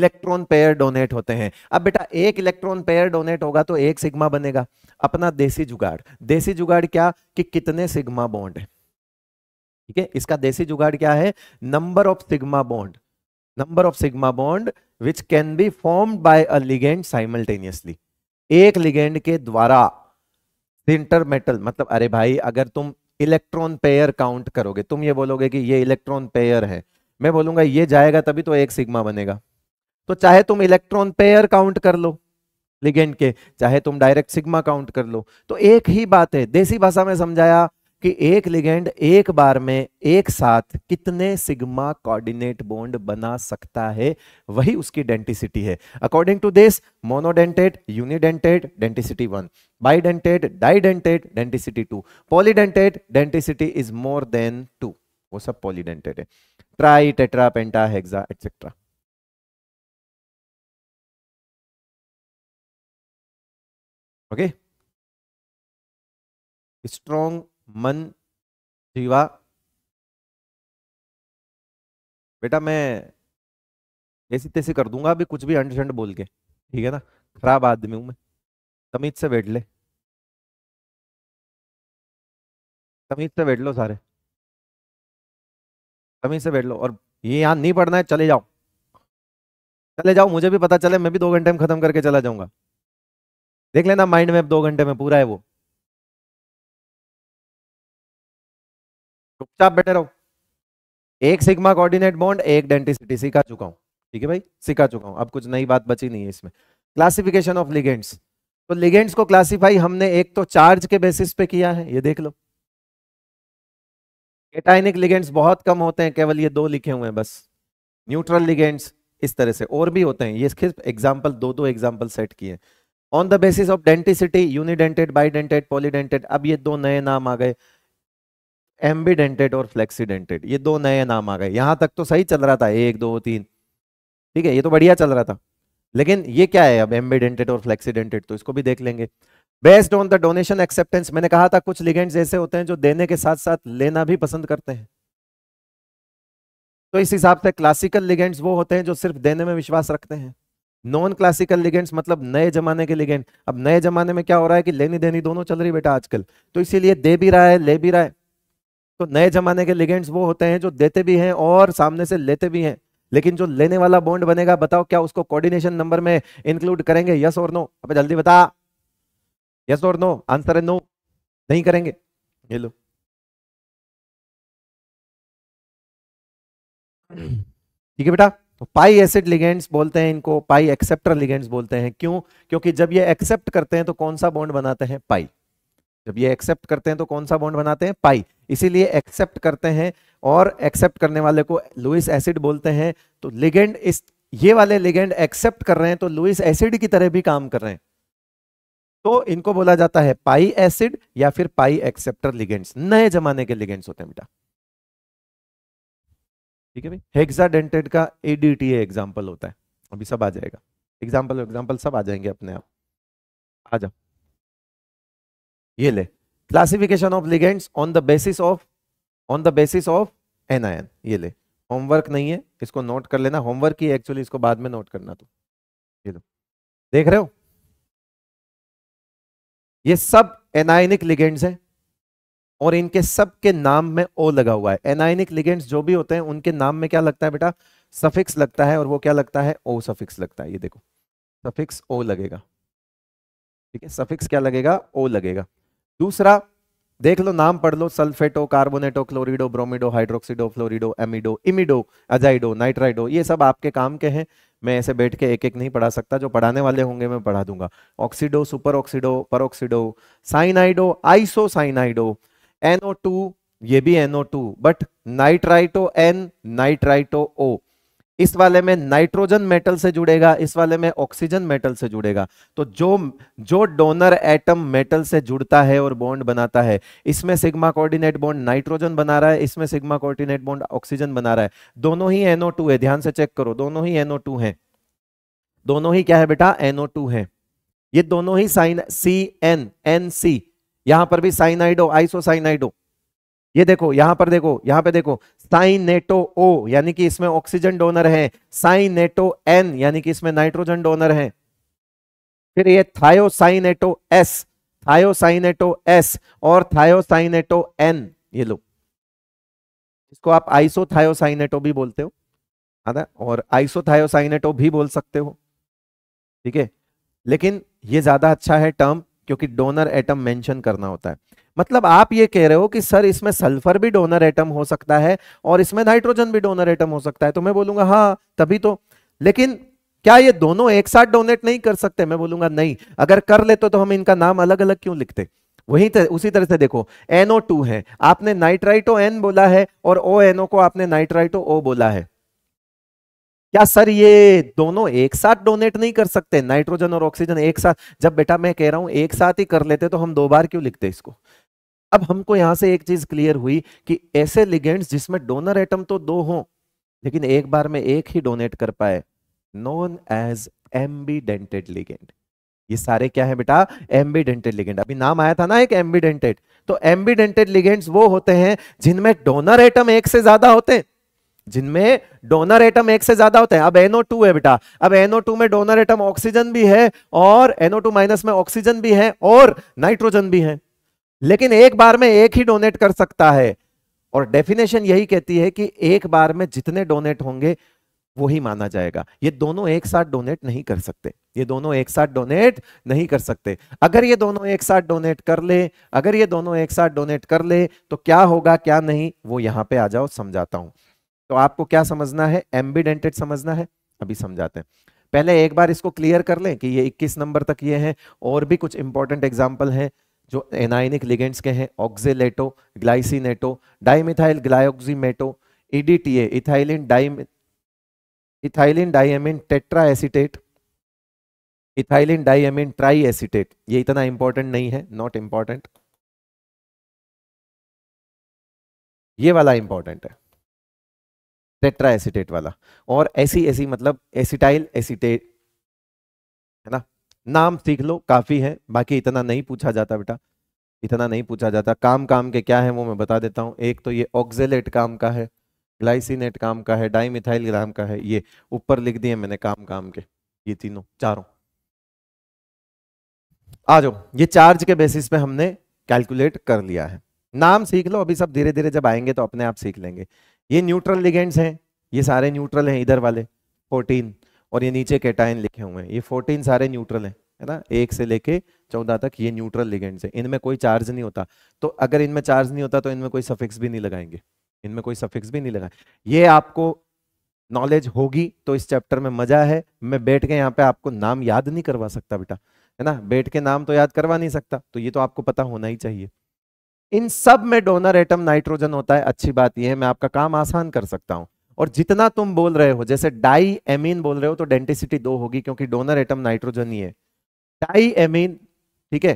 इलेक्ट्रॉन पेयर डोनेट होते हैं अब बेटा एक इलेक्ट्रॉन पेयर डोनेट होगा तो एक सिग्मा बनेगा अपना देसी जुगाड़ देसी जुगाड़ क्या कि कितने सिग्मा बॉन्ड है ठीक है इसका देसी जुगाड़ क्या है number of sigma bond number of sigma bond which can be form by a ligand simultaneously एक लिगेंड के द्वारा सिंटर मेटल मतलब अरे भाई अगर तुम इलेक्ट्रॉन पेयर काउंट करोगे तुम ये बोलोगे कि ये इलेक्ट्रॉन पेयर है मैं बोलूंगा ये जाएगा तभी तो एक सिग्मा बनेगा तो चाहे तुम इलेक्ट्रॉन पेयर काउंट कर लो लिगेंड के चाहे तुम डायरेक्ट सिग्मा काउंट कर लो तो एक ही बात है देसी भाषा में समझाया कि एक लिगेंड एक बार में एक साथ कितने सिग्मा कोऑर्डिनेट बॉन्ड बना सकता है वही उसकी डेंटिसिटी है according to this monodentate unidentate denticity one bidentate didentate denticity two polydentate denticity is more than two वो सब
पॉलीडेंटेड है tri tetra penta hexa etcetera okay strong मन जीवा बेटा मैं ऐसी तैसी कर दूंगा अभी कुछ
भी अंडरस्टैंड शंड बोल के ठीक है ना खराब आदमी हूं मैं तमीज से बैठ ले तमीज से बैठ लो सारे
तमीज से बैठ लो और ये यहां नहीं पढ़ना है चले जाओ चले जाओ मुझे भी पता चले मैं भी दो घंटे में खत्म करके चला जाऊंगा देख लेना माइंड मैप दो घंटे में पूरा है वो
चुपचाप बैठे रहो
एक सिग्मा कोऑर्डिनेट बॉन्ड एक डेंटिसिटी सिखा चुका हूं ठीक है भाई सिखा चुका हूं अब कुछ नई बात बची नहीं है इसमें क्लासिफिकेशन ऑफ लिगेंड्स तो लिगेंड्स को क्लासिफाई हमने एक तो चार्ज के बेसिस पे किया है ये देख लो केटाइनिक लिगेंड्स बहुत कम होते हैं केवल ये दो लिखे हुए हैं बस न्यूट्रल लिगेंड्स इस तरह से और भी होते हैं ये सिर्फ एग्जाम्पल दो दो एग्जाम्पल सेट किए on the basis of denticity unidentate bidentate polydentate अब ये दो नए नाम आ गए एम्बिडेंटेड और फ्लेक्सीडेंटेड ये दो नए नाम आ गए यहां तक तो सही चल रहा था एक दो तीन ठीक है ये तो बढ़िया चल रहा था लेकिन ये क्या है अब एम्बिडेंटेड और फ्लेक्सीडेंटेड तो इसको भी देख लेंगे based on the donation acceptance मैंने कहा था कुछ लिगेंट्स ऐसे होते हैं जो देने के साथ साथ लेना भी पसंद करते हैं तो इस हिसाब से क्लासिकल लिगेंट्स वो होते हैं जो सिर्फ देने में विश्वास रखते हैं नॉन क्लासिकल लिगेंट्स मतलब नए जमाने के लिगेंट अब नए जमाने में क्या हो रहा है कि लेनी देनी दोनों चल रही बेटा आजकल तो इसीलिए दे भी रहा है ले भी रहा है तो नए जमाने के लिगेंड्स वो होते हैं जो देते भी हैं और सामने से लेते भी हैं लेकिन जो लेने वाला बॉन्ड बनेगा बताओ क्या उसको कोऑर्डिनेशन नंबर में इंक्लूड करेंगे यस और नो अब जल्दी बता यस और नो आंसर
है नो नहीं करेंगे ये लो
ठीक है बेटा तो पाई एसिड लिगेंड्स बोलते हैं इनको पाई एक्सेप्टर लिगेंड्स बोलते हैं क्यों क्योंकि जब ये एक्सेप्ट करते हैं तो कौन सा बॉन्ड बनाते हैं पाई जब ये एक्सेप्ट करते हैं तो कौन सा बॉन्ड बनाते हैं पाई इसीलिए एक्सेप्ट करते हैं और एक्सेप्ट करने वाले को लुइस एसिड बोलते हैं तो लिगेंड इस ये वाले लिगेंड एक्सेप्ट कर रहे हैं तो लुइस एसिड की तरह भी काम कर रहे हैं तो इनको बोला जाता है पाई एसिड या फिर पाई एक्सेप्टर लिगेंड्स नए जमाने के लिगेंड्स होते हैं बेटा ठीक है भाई हेक्साडेंटेड का एडीटीए एग्जांपल होता है अभी सब आ जाएगा एग्जाम्पल एग्जाम्पल सब आ जाएंगे अपने आप आ जाओ ये ले classification of ligands on the basis of on the basis of anion ये ले होमवर्क नहीं है इसको नोट कर लेना होमवर्क ही एक्चुअली इसको बाद में नोट करना तो ये लो देख रहे हो ये सब एनायनिक लिगेंड्स हैं और इनके सब के नाम में ओ लगा हुआ है एनाइनिक लिगेंड्स जो भी होते हैं उनके नाम में क्या लगता है बेटा सफिक्स लगता है और वो क्या लगता है ओ सफिक्स लगता है ये देखो सफिक्स ओ लगेगा ठीक है सफिक्स क्या लगेगा ओ लगेगा दूसरा देख लो नाम पढ़ लो सल्फेटो कार्बोनेटो क्लोरिडो ब्रोमिडो हाइड्रोक्सीडो फ्लोरिडो एमिडो इमिडो अजाइडो नाइट्राइडो ये सब आपके काम के हैं मैं ऐसे बैठ के एक एक नहीं पढ़ा सकता जो पढ़ाने वाले होंगे मैं पढ़ा दूंगा oxido super oxido peroxido cyanido iso cyanido NO two ये भी NO two but nitrito N nitrito O इस वाले में नाइट्रोजन मेटल से जुड़ेगा इस वाले में ऑक्सीजन मेटल से जुड़ेगा तो जो जो डोनर एटम मेटल से जुड़ता है और बॉन्ड बनाता है इसमें सिग्मा कोऑर्डिनेट बॉन्ड नाइट्रोजन बना रहा है इसमें सिग्मा कोऑर्डिनेट बॉन्ड ऑक्सीजन बना रहा है दोनों ही एनओ है ध्यान से चेक करो दोनों ही एनओ है दोनों ही क्या है बेटा एनओ टू है ये दोनों ही cyan C N N C यहां पर भी साइनाइडो आइसो साइनाइडो ये देखो यहां पर देखो यहां पे देखो साइनेटो ओ यानी कि इसमें ऑक्सीजन डोनर है साइनेटो एन यानी कि इसमें नाइट्रोजन डोनर है फिर ये थायोसाइनेटो एस थायोसाइनेटो एस और थायोसाइनेटो एन ये लो इसको आप आइसोथायोसाइनेटो भी बोलते हो ना और आइसोथायोसाइनेटो भी बोल सकते हो ठीक है लेकिन ये ज्यादा अच्छा है टर्म क्योंकि डोनर एटम मेंशन करना होता है मतलब आप ये कह रहे हो कि सर इसमें सल्फर भी डोनर एटम हो सकता है और इसमें नाइट्रोजन भी डोनर एटम हो सकता है तो मैं बोलूंगा हाँ तभी तो लेकिन क्या ये दोनों एक साथ डोनेट नहीं कर सकते मैं बोलूंगा नहीं अगर कर लेते तो हम इनका नाम अलग अलग क्यों लिखते वही तर, उसी तरह से देखो टू है आपने नाइट्राइटो एन बोला है और ओ एनओ को आपने नाइट्राइटो ओ बोला है क्या सर ये दोनों एक साथ डोनेट नहीं कर सकते नाइट्रोजन और ऑक्सीजन एक साथ जब बेटा मैं कह रहा हूं एक साथ ही कर लेते तो हम दो बार क्यों लिखते इसको अब हमको यहां से एक चीज क्लियर हुई कि ऐसे लिगेंड्स जिसमें डोनर एटम तो दो हो लेकिन एक बार में एक ही डोनेट कर पाए नोन एज एम्बीडेंटेड लिगेंड ये सारे क्या है बेटा एम्बीडेंटेड लिगेंड अभी नाम आया था ना एक एम्बीडेंटेड तो एम्बीडेंटेड लिगेंड्स वो होते हैं जिनमें डोनर एटम एक से ज्यादा होते हैं जिनमें डोनर एटम एक से ज्यादा होते हैं अब NO2 है बेटा अब NO2 में डोनर एटम ऑक्सीजन भी है और NO2 माइनस में ऑक्सीजन भी है और नाइट्रोजन भी है लेकिन एक बार में एक ही डोनेट कर सकता है और डेफिनेशन यही कहती है कि एक बार में जितने डोनेट होंगे वो ही माना जाएगा ये दोनों एक साथ डोनेट नहीं कर सकते ये दोनों एक साथ डोनेट नहीं कर सकते अगर ये दोनों एक साथ डोनेट कर ले अगर ये दोनों एक साथ डोनेट कर ले तो क्या होगा क्या नहीं वो यहां पे आ जाओ समझाता हूं तो आपको क्या समझना है एम्बिडेंटेड समझना है अभी समझाते हैं पहले एक बार इसको क्लियर कर लें कि ये 21 नंबर तक ये हैं और भी कुछ इंपॉर्टेंट एग्जाम्पल हैं जो एनाइनिक लिगेंट्स के हैं oxalato glycinato dimethyl glyoximato EDTA ethylene diam ethylene diamine tetra acetate ethylene diamine tri acetate ये इतना इंपॉर्टेंट नहीं है नॉट इंपॉर्टेंट
ये वाला इंपॉर्टेंट है
टेट्रा एसिटेट वाला और ऐसी ऐसी मतलब एसिटाइल एसिटेट है ना नाम सीख लो काफ़ी है बाकी इतना नहीं पूछा जाता बेटा इतना नहीं पूछा जाता काम काम के क्या है वो मैं बता देता हूँ एक तो ये ऑक्जेलेट काम का है ग्लाइसिनेट काम का है डाईमिथाइल ग्राम का है ये ऊपर लिख दिए मैंने काम काम के ये तीनों चारों आ जाओ ये चार्ज के बेसिस पे हमने कैलकुलेट कर लिया है नाम सीख लो अभी सब धीरे धीरे जब आएंगे तो अपने आप सीख लेंगे ये न्यूट्रल लिगेंड्स हैं ये सारे न्यूट्रल हैं इधर वाले फोर्टीन और ये नीचे कैटाइन लिखे हुए हैं ये फोर्टीन सारे न्यूट्रल हैं है ना एक से लेके चौदह तक ये न्यूट्रल लिगेंड्स हैं इनमें कोई चार्ज नहीं होता तो अगर इनमें चार्ज नहीं होता तो इनमें कोई सफिक्स भी नहीं लगाएंगे इनमें कोई सफिक्स भी नहीं लगाए ये आपको नॉलेज होगी तो इस चैप्टर में मजा है मैं बैठ के यहाँ पे आपको नाम याद नहीं करवा सकता बेटा है ना बैठ के नाम तो याद करवा नहीं सकता तो ये तो आपको पता होना ही चाहिए इन सब में डोनर एटम नाइट्रोजन होता है अच्छी बात यह है मैं आपका काम आसान कर सकता हूँ और जितना तुम बोल रहे हो जैसे डाई एमीन बोल रहे हो तो डेंटिसिटी दो होगी क्योंकि डोनर एटम नाइट्रोजन ही है डाई एमीन ठीक है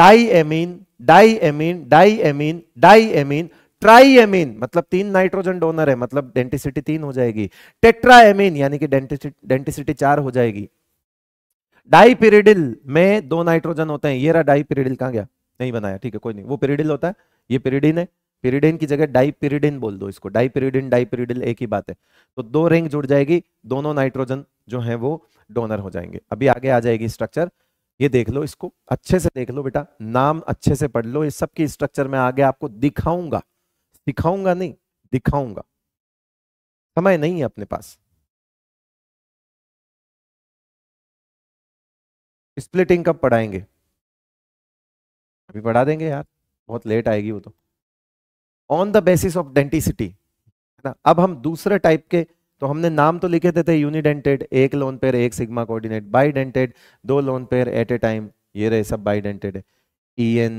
di amine di amine di amine di amine tri amine मतलब तीन नाइट्रोजन डोनर है मतलब डेंटिसिटी तीन हो जाएगी टेट्रा एमीन यानी कि डेंटिसिटी चार हो जाएगी डाईपेरिडिल में दो नाइट्रोजन होते हैं ये रहा डाईपेरिडिल कहां गया नहीं बनाया ठीक है कोई नहीं वो पिरिडिल होता है ये पिरिडिन है पिरीडिन की जगह डाइपिरिडिन बोल दो इसको डाइपिरिडिन डाइपिरिडिल एक ही बात है तो दो रिंग जुड़ जाएगी दोनों नाइट्रोजन जो है वो डोनर हो जाएंगे अभी आगे आ जाएगी स्ट्रक्चर ये देख लो इसको अच्छे से देख लो बेटा नाम अच्छे से पढ़ लो ये सबकी स्ट्रक्चर में आगे आपको दिखाऊंगा दिखाऊंगा नहीं दिखाऊंगा
समय नहीं है अपने पास स्प्लिटिंग कब पढ़ाएंगे अभी पढ़ा
देंगे यार बहुत लेट आएगी वो तो on the basis of denticity है ना अब हम दूसरे टाइप के तो हमने नाम तो लिखे थे, यूनिडेंटेड एक लोन पेयर एक सिग्मा कोऑर्डिनेट बाइडेंटेड दो lone pair at a time ये रहे सब बाइडेंटेड है ई एन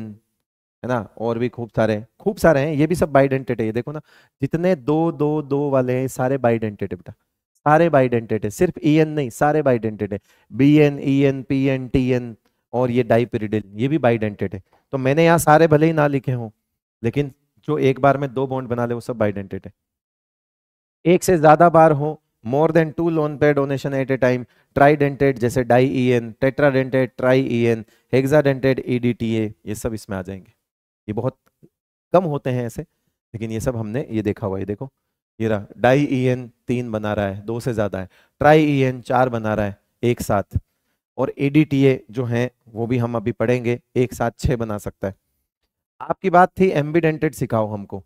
है ना और भी खूब सारे खूब सारे हैं ये भी सब बाइडेंटेड है ये देखो ना जितने दो दो दो वाले हैं सारे बाइडेंटेड है बेटा सारे बाइडेंटेड है सिर्फ ई एन नहीं सारे बाइडेंटेड है B N E N P N T N और ये डाइपेरिडिल ये भी बाइडेंटेड है तो मैंने यहाँ सारे भले ही ना लिखे हों लेकिन जो एक बार में दो बॉन्ड बना ले वो सब बाइडेंटेड है एक से ज्यादा बार हो more than two lone pair donation at a time tridentate जैसे di E N tetradentate tri E N hexadentate E D T A ये सब इसमें आ जाएंगे ये बहुत कम होते हैं ऐसे लेकिन ये सब हमने ये देखा हुआ है देखो ये रहा डाई ई एन तीन बना रहा है दो से ज़्यादा है ट्राई ई एन चार बना रहा है एक साथ और ए डी टी ए जो है वो भी हम अभी पढ़ेंगे एक साथ छः बना सकता है आपकी बात थी एम्बिडेंटेड सिखाओ हमको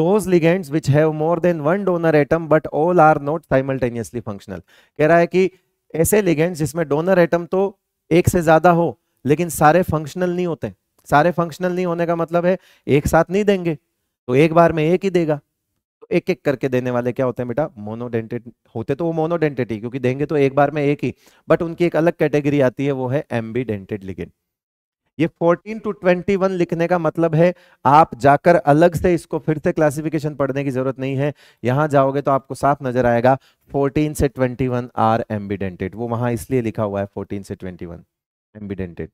those ligands which have more than one donor atom but all are not simultaneously functional कह रहा है कि ऐसे ligands जिसमें donor atom तो एक से ज्यादा हो लेकिन सारे फंक्शनल नहीं होते सारे फंक्शनल नहीं होने का मतलब है एक साथ नहीं देंगे तो एक बार में एक ही देगा तो एक एक करके देने वाले क्या होते हैं बेटा मोनोडेंटेड होते तो वो मोनोडेंटेटी क्योंकि देंगे तो एक बार में एक ही बट उनकी एक अलग कैटेगरी आती है वो है एम्बीडेंटेड लिगेंड ये 14 टू 21 लिखने का मतलब है आप जाकर अलग से इसको फिर से क्लासिफिकेशन पढ़ने की जरूरत नहीं है यहां जाओगे तो आपको साफ नजर आएगा 14 से 21 आर एम्बिडेंटेड वो वहां इसलिए लिखा हुआ है 14 से 21 एम्बिडेंटेड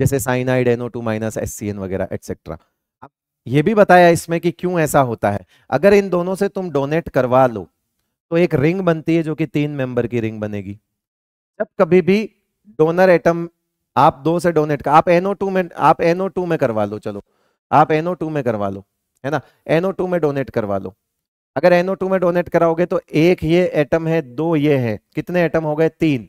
जैसे cyanide NO two minus S C N वगैरह एक्सेट्रा अब ये भी बताया इसमें कि क्यों ऐसा होता है अगर इन दोनों से तुम डोनेट करवा लो तो एक रिंग बनती है जो कि तीन मेंबर की रिंग बनेगी जब कभी भी डोनर एटम आप दो से डोनेट आप एनओ टू में आप एनओ टू में करवा लो चलो आप एनओ टू में करवा लो है ना एनओ टू में डोनेट करवा लो अगर एनओ टू में डोनेट कराओगे तो एक ये एटम है दो ये है कितने एटम हो गए तीन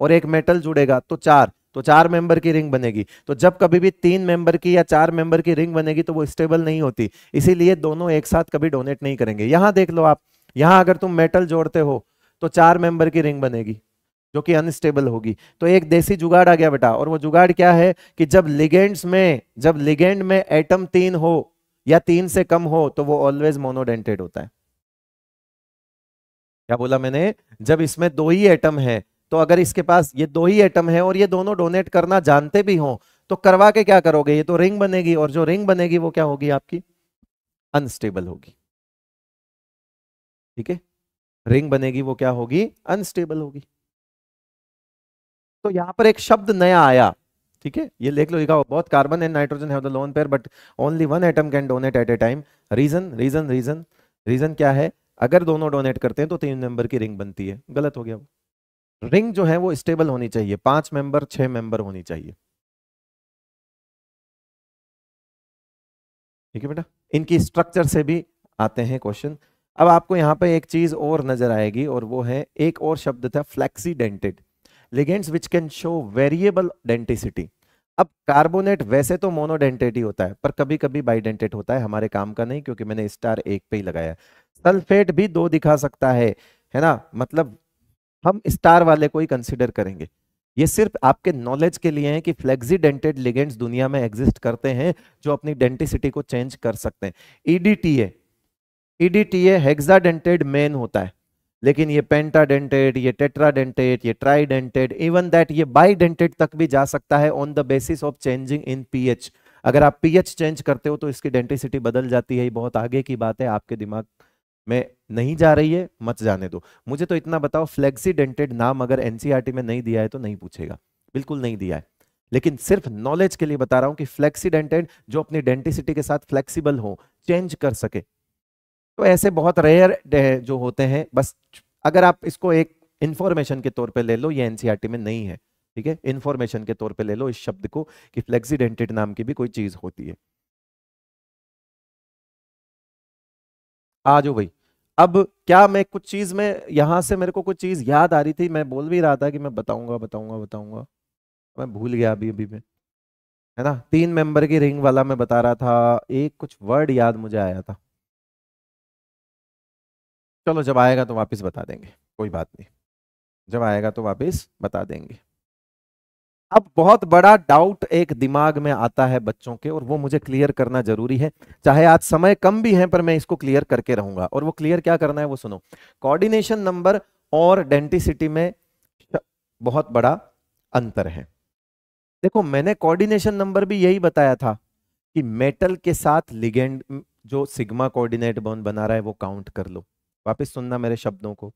और एक मेटल जुड़ेगा तो चार तो चार मेंबर की रिंग बनेगी तो जब कभी भी तीन मेंबर की या चार मेंबर की रिंग बनेगी तो वो स्टेबल नहीं होती इसीलिए दोनों एक साथ कभी डोनेट नहीं करेंगे यहां देख लो आप यहां अगर तुम मेटल जोड़ते हो तो चार मेंबर की रिंग बनेगी जो कि अनस्टेबल होगी तो एक देसी जुगाड़ आ गया बेटा और वो जुगाड़ क्या है कि जब लिगेंड्स में जब लिगेंड में एटम तीन हो या तीन से कम हो तो वो ऑलवेज मोनोडेंटेड होता है क्या बोला मैंने जब इसमें दो ही एटम है तो अगर इसके पास ये दो ही एटम है और ये दोनों डोनेट करना जानते भी हों तो करवा के क्या करोगे ये तो रिंग बनेगी और जो रिंग बनेगी वो क्या होगी आपकी अनस्टेबल होगी ठीक है रिंग बनेगी वो क्या होगी अनस्टेबल होगी तो यहां पर एक शब्द नया आया ठीक है ये लिख लो लिखा बहुत कार्बन एंड नाइट्रोजन है lone pair but only one atom can donate at a time reason reason reason reason क्या है अगर दोनों डोनेट करते हैं तो तीन मेंबर की रिंग बनती है गलत हो गया वो रिंग जो है वो स्टेबल होनी चाहिए पांच मेंबर छह मेंबर होनी चाहिए ठीक है बेटा इनकी स्ट्रक्चर से भी आते हैं क्वेश्चन अब आपको यहां पे एक चीज और नजर आएगी और वो है एक और शब्द था flexidentate ligands which can show variable denticity अब कार्बोनेट वैसे तो मोनोडेंटेटी होता है पर कभी कभी बाइडेंटेट होता है हमारे काम का नहीं क्योंकि मैंने स्टार एक पे ही लगाया सल्फेट भी दो दिखा सकता है है ना मतलब हम स्टार वाले को ही कंसिडर करेंगे ये सिर्फ आपके नॉलेज के लिए है कि फ्लेक्सी डेंटेड लिगेंड्स दुनिया में एग्जिस्ट करते हैं जो अपनी डेंटिसिटी को चेंज कर सकते हैं EDTA EDTA hexa dented main होता है लेकिन ये पेंटाडेंटेड ये टेट्राडेंटेड ये ट्राइडेंटेड इवन दैट ये बाईडेंटेड तक भी जा सकता है on the basis of changing in pH अगर आप पीएच चेंज करते हो तो इसकी डेंटिसिटी बदल जाती है ये बहुत आगे की बात है आपके दिमाग में नहीं जा रही है मत जाने दो मुझे तो इतना बताओ फ्लेक्सीडेंटेड नाम अगर एनसीआरटी e में नहीं दिया है तो नहीं पूछेगा बिल्कुल नहीं दिया है लेकिन सिर्फ नॉलेज के लिए बता रहा हूं कि फ्लेक्सीडेंटेड जो अपनी डेंटिसिटी के साथ फ्लेक्सिबल हो चेंज कर सके तो ऐसे बहुत रेयर जो होते हैं बस अगर आप इसको एक इन्फॉर्मेशन के तौर पे ले लो ये एनसीईआरटी e में नहीं है ठीक है इन्फॉर्मेशन के तौर पे ले लो इस शब्द को कि फ्लेक्सीडेंटेड नाम
की भी कोई चीज होती है आ
जाओ भाई अब क्या मैं कुछ चीज में यहां से मेरे को कुछ चीज याद आ रही थी मैं बोल भी रहा था कि मैं बताऊंगा बताऊंगा बताऊंगा मैं भूल गया अभी अभी मैं है ना तीन मेंबर की रिंग वाला मैं बता रहा था एक कुछ वर्ड याद मुझे आया था चलो जब आएगा तो वापस बता देंगे कोई बात नहीं जब आएगा तो वापस बता देंगे अब बहुत बड़ा डाउट एक दिमाग में आता है बच्चों के और वो मुझे क्लियर करना जरूरी है चाहे आज समय कम भी है पर मैं इसको क्लियर करके रहूंगा और वो क्लियर क्या करना है वो सुनो कोऑर्डिनेशन नंबर और डेंटिसिटी में बहुत बड़ा अंतर है देखो मैंने कोऑर्डिनेशन नंबर भी यही बताया था कि मेटल के साथ लिगेंड जो सिग्मा कोऑर्डिनेट बॉन्ड बना रहा है वो काउंट कर लो वापस सुनना मेरे हम्म। शब्दों को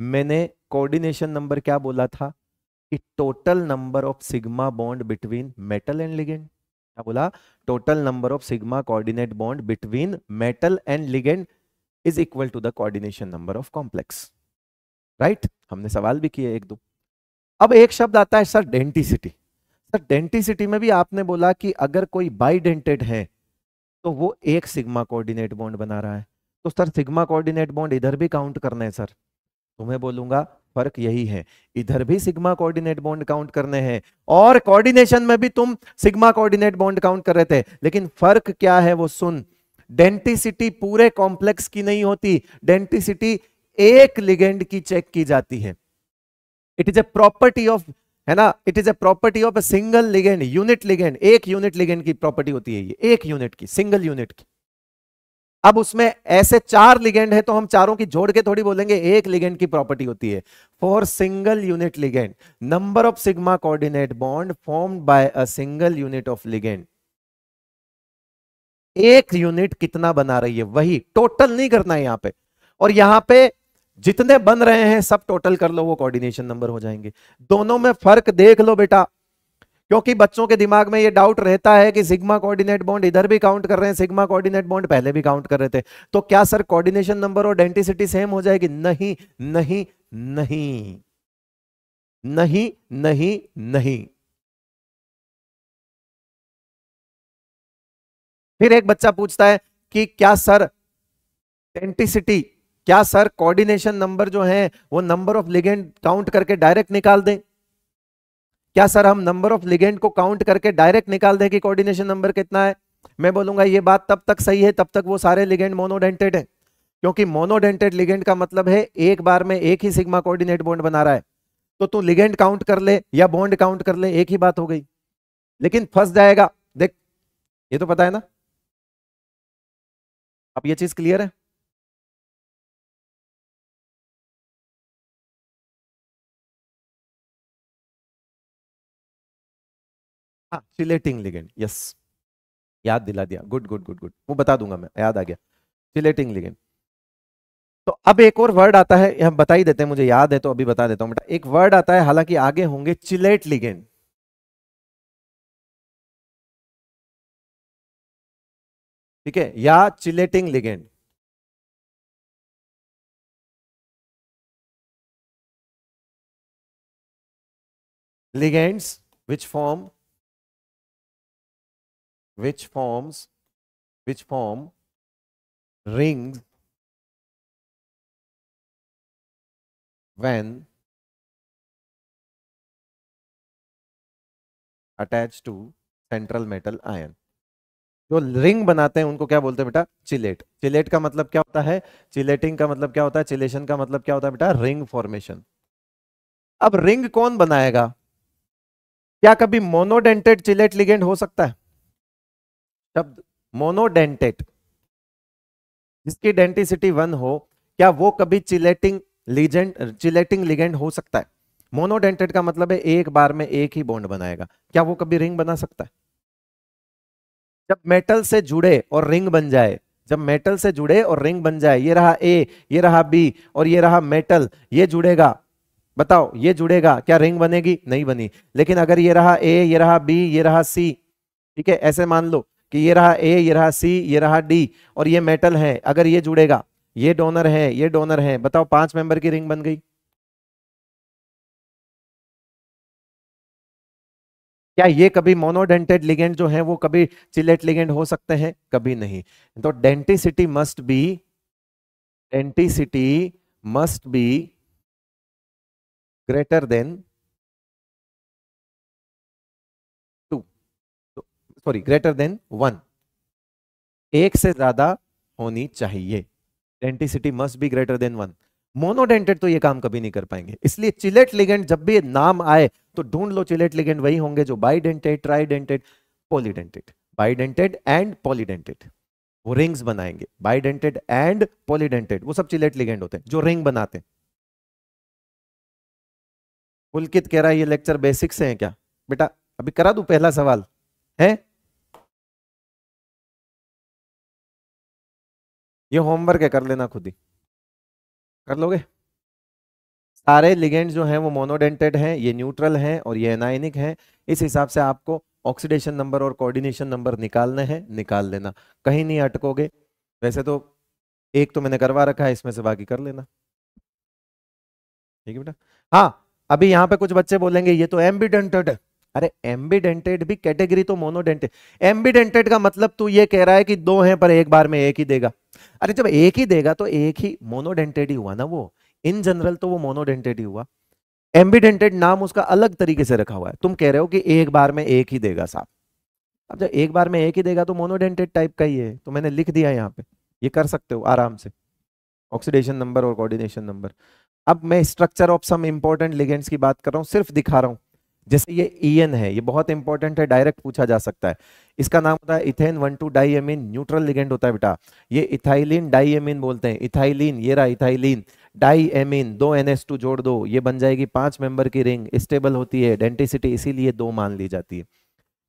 मैंने कोऑर्डिनेशन नंबर क्या बोला था कि total number of sigma bond between metal and ligand क्या बोला total number of sigma coordinate bond between metal and ligand is equal to the coordination number of complex right हमने सवाल भी किए एक दो अब एक शब्द आता है सर डेंटिसिटी सर डेंटिसिटी में भी आपने बोला कि अगर कोई बाईडेंटेड है तो वो एक सिग्मा कोऑर्डिनेट बॉन्ड बना रहा है तो सर सिग्मा कोऑर्डिनेट बॉन्ड इधर भी काउंट करने हैं सर तुम्हें तो बोलूंगा फर्क यही है इधर भी सिग्मा कोऑर्डिनेट बॉन्ड काउंट करने हैं और कोऑर्डिनेशन में भी तुम सिग्मा कोऑर्डिनेट बॉन्ड काउंट कर रहे थे लेकिन फर्क क्या है वो सुन डेंटिसिटी पूरे कॉम्प्लेक्स की नहीं होती डेंटिसिटी एक लिगेंड की चेक की जाती है it is a property of है ना it is a property of a single ligand unit ligand एक यूनिट लिगेंड की प्रॉपर्टी होती है ये एक यूनिट की सिंगल यूनिट की अब उसमें ऐसे चार लिगेंड है तो हम चारों की जोड़ के थोड़ी बोलेंगे एक लिगेंड की प्रॉपर्टी होती है for single unit ligand number of sigma coordinate bond form by a single unit of ligand एक यूनिट कितना बना रही है वही टोटल नहीं करना है यहां पे और यहां पे जितने बन रहे हैं सब टोटल कर लो वो कोऑर्डिनेशन नंबर हो जाएंगे दोनों में फर्क देख लो बेटा क्योंकि बच्चों के दिमाग में ये डाउट रहता है कि सिग्मा कोऑर्डिनेट बॉन्ड इधर भी काउंट कर रहे हैं सिग्मा कोऑर्डिनेट बॉन्ड पहले भी काउंट कर रहे थे तो क्या सर कोऑर्डिनेशन नंबर और डेंटिसिटी सेम हो जाएगी नहीं नहीं नहीं
नहीं नहीं नहीं
फिर एक बच्चा पूछता है कि क्या सर डेंटिसिटी क्या सर कोऑर्डिनेशन नंबर जो है वो नंबर ऑफ लिगेंड काउंट करके डायरेक्ट निकाल दें क्या सर हम नंबर ऑफ लिगेंड को काउंट करके डायरेक्ट निकाल दें कि कोऑर्डिनेशन नंबर कितना है मैं बोलूंगा ये बात तब तक सही है तब तक वो सारे लिगेंड मोनोडेंटेड है क्योंकि मोनोडेंटेड लिगेंड का मतलब है एक बार में एक ही सिग्मा कोऑर्डिनेट बॉन्ड बना रहा है तो तू लिगेंड काउंट कर ले या बॉन्ड काउंट कर ले एक ही बात हो गई लेकिन फंस जाएगा देख
ये तो पता है ना अब ये चीज क्लियर है चिलेटिंग लिगेंड यस
याद दिला दिया गुड गुड गुड गुड वो बता दूंगा मैं याद आ गया चिलेटिंग लिगेंड तो अब एक और वर्ड आता है हम बता ही देते हैं मुझे याद है तो अभी बता देता हूं बेटा एक वर्ड आता
है हालांकि आगे होंगे चिलेट लिगेंड ठीक है या chelating ligand ligands which form which forms which form rings when attach to central metal
ion जो रिंग बनाते हैं उनको क्या बोलते हैं बेटा चिलेट चिलेट का मतलब क्या होता है चिलेटिंग का मतलब क्या होता है चिलेशन का मतलब क्या होता है बेटा रिंग फॉर्मेशन अब रिंग कौन बनाएगा क्या कभी मोनोडेंटेड चिलेट लिगेंड हो सकता है शब्द मोनोडेंटेट जिसकी डेंटिसिटी वन हो क्या वो कभी चिलेटिंग लीजेंड चिलेटिंग लिगेंड हो सकता है मोनोडेंटेड का मतलब है एक बार में एक ही बॉन्ड बनाएगा क्या वो कभी रिंग बना सकता है जब मेटल से जुड़े और रिंग बन जाए जब मेटल से जुड़े और रिंग बन जाए ये रहा ए ये रहा बी और ये रहा मेटल ये जुड़ेगा बताओ ये जुड़ेगा क्या रिंग बनेगी नहीं बनी लेकिन अगर ये रहा ए ये रहा बी ये रहा सी ठीक है ऐसे मान लो कि ये रहा ए ये रहा सी ये रहा डी और ये मेटल है अगर ये जुड़ेगा ये डोनर है ये डोनर है बताओ पांच मेंबर की रिंग बन गई
क्या ये कभी मोनोडेंटेड लिगेंड जो है वो कभी
चिलेट लिगेंड हो सकते हैं कभी नहीं तो denticity must be denticity must be greater than sorry greater than one एक से ज्यादा होनी चाहिए denticity must be greater than one monodentate तो ये काम कभी नहीं कर पाएंगे इसलिए चिलेट लिगेंड जब भी नाम आए तो ढूंढ लो चिलेट लिगेंड वही होंगे जो bidentate tridentate polydentate bidentate and polydentate वो रिंग्स बनाएंगे बाईडेंटेड एंड पोलिडेंटेड वो सब चिलेट लिगेंड होते हैं जो रिंग बनाते हैं पुलकित कह रहा है ये लेक्चर बेसिक्स से है क्या बेटा अभी करा दू पहला सवाल है
ये होमवर्क है कर लेना खुद ही कर लोगे सारे लिगेंड जो हैं वो मोनोडेंटेड
हैं ये न्यूट्रल हैं और ये एनाइनिक हैं इस हिसाब से आपको ऑक्सीडेशन नंबर और कोऑर्डिनेशन नंबर निकालने हैं निकाल लेना कहीं नहीं अटकोगे वैसे तो एक तो मैंने करवा रखा है इसमें से बाकी कर लेना ठीक है बेटा हाँ अभी यहाँ पे कुछ बच्चे बोलेंगे ये तो एम्बिडेंटेड है अरे एम्बीडेंटेड भी कैटेगरी तो मोनोडेंटेड एम्बीडेंटेड का मतलब तू ये कह रहा है कि दो हैं पर एक बार में एक ही देगा अरे जब एक ही देगा तो एक ही मोनोडेंटेड ही हुआ ना वो इन जनरल तो वो मोनोडेंटेड ही हुआ एम्बीडेंटेड नाम उसका अलग तरीके से रखा हुआ है तुम कह रहे हो कि एक बार में एक ही देगा साहब अब जब एक बार में एक ही देगा तो मोनोडेंटेड टाइप का ही है तो मैंने लिख दिया यहाँ पे ये कर सकते हो आराम से ऑक्सीडेशन नंबर और कोऑर्डिनेशन नंबर अब मैं structure of some important ligands की बात कर रहा हूँ सिर्फ दिखा रहा हूँ जैसे ये ईएन है ये बहुत इंपॉर्टेंट है डायरेक्ट पूछा जा सकता है इसका नाम होता है ethane one two diamine neutral ligand होता है बेटा ये इथाइलिन डाईएमिन बोलते हैं इथाइलिन ये रहा इथाइलिन डाईएमिन दो एन जोड़ दो ये बन जाएगी पांच मेंबर की रिंग स्टेबल होती है डेंटिसिटी इसीलिए दो मान ली जाती है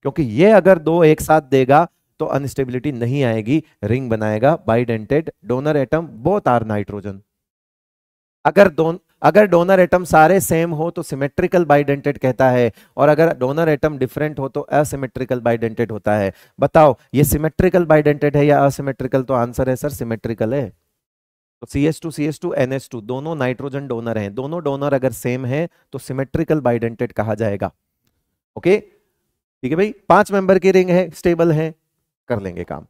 क्योंकि ये अगर दो एक साथ देगा तो अनस्टेबिलिटी नहीं आएगी रिंग बनाएगा bidentate donor atom both are nitrogen अगर दोनों अगर डोनर एटम सारे सेम हो तो सिमेट्रिकल बाइडेंटेड कहता है और अगर डोनर एटम डिफरेंट हो तो असिमेट्रिकल बाइडेंटेड होता है बताओ ये सिमेट्रिकल बाइडेंटेड है या असिमेट्रिकल तो आंसर है सर सिमेट्रिकल है तो C S two C S two N S two दोनों नाइट्रोजन डोनर हैं दोनों डोनर अगर सेम है तो सिमेट्रिकल बाइडेंटेड कहा जाएगा ओके ठीक है भाई पांच मेंबर की रिंग है स्टेबल है कर लेंगे काम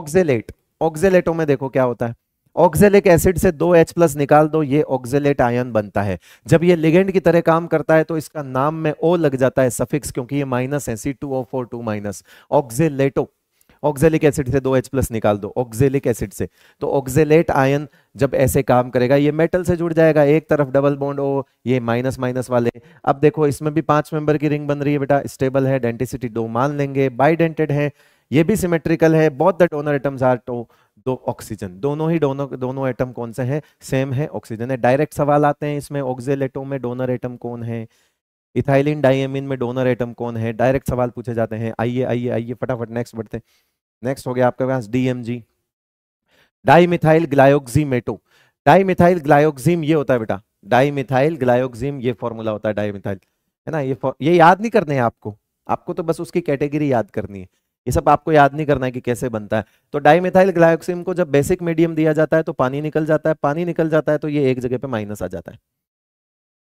ऑक्जेलेट ऑक्जेलेटो में देखो क्या होता है ऑक्जेलिक एसिड से दो एच प्लस निकाल दो ये ऑक्जेलेट आयन बनता है जब ये लिगेंड की तरह काम करता है तो इसका नाम में ओ लग जाता है सफिक्स क्योंकि ये माइनस है C two O four two minus oxalato oxalic acid से दो एच प्लस निकाल दो ऑक्जेलिक एसिड से तो ऑक्जेलेट आयन जब ऐसे काम करेगा ये मेटल से जुड़ जाएगा एक तरफ डबल बॉन्ड ओ ये माइनस माइनस वाले अब देखो इसमें भी पांच मेंबर की रिंग बन रही है बेटा स्टेबल है डेंटिसिटी दो मान लेंगे बाइडेंटेड है ये भी सिमेट्रिकल है बहुत the donor atoms are two दो ऑक्सीजन दोनों ही दोनों दोनों एटम कौन से हैं सेम है ऑक्सीजन है डायरेक्ट सवाल आते हैं इसमें ऑक्जेलेटो में डोनर एटम कौन है इथाइलिन डाइएमिन में डोनर एटम कौन है डायरेक्ट सवाल पूछे जाते हैं आइए आइए आइए फटाफट नेक्स्ट बढ़ते नेक्स्ट हो गया आपके पास DMG dimethyl glyoximato dimethyl glyoxime ये होता है बेटा डाईमिथाइल ग्लायोक्सीम ये फॉर्मूला होता है डाईमिथाइल है ना ये ये याद नहीं करने हैं आपको आपको तो बस उसकी कैटेगरी याद करनी है ये सब आपको याद नहीं करना है कि कैसे बनता है तो डाईमिथाइल ग्लायोक्सिम को जब बेसिक मीडियम दिया जाता है तो पानी निकल जाता है पानी निकल जाता है तो ये एक जगह पे माइनस आ जाता है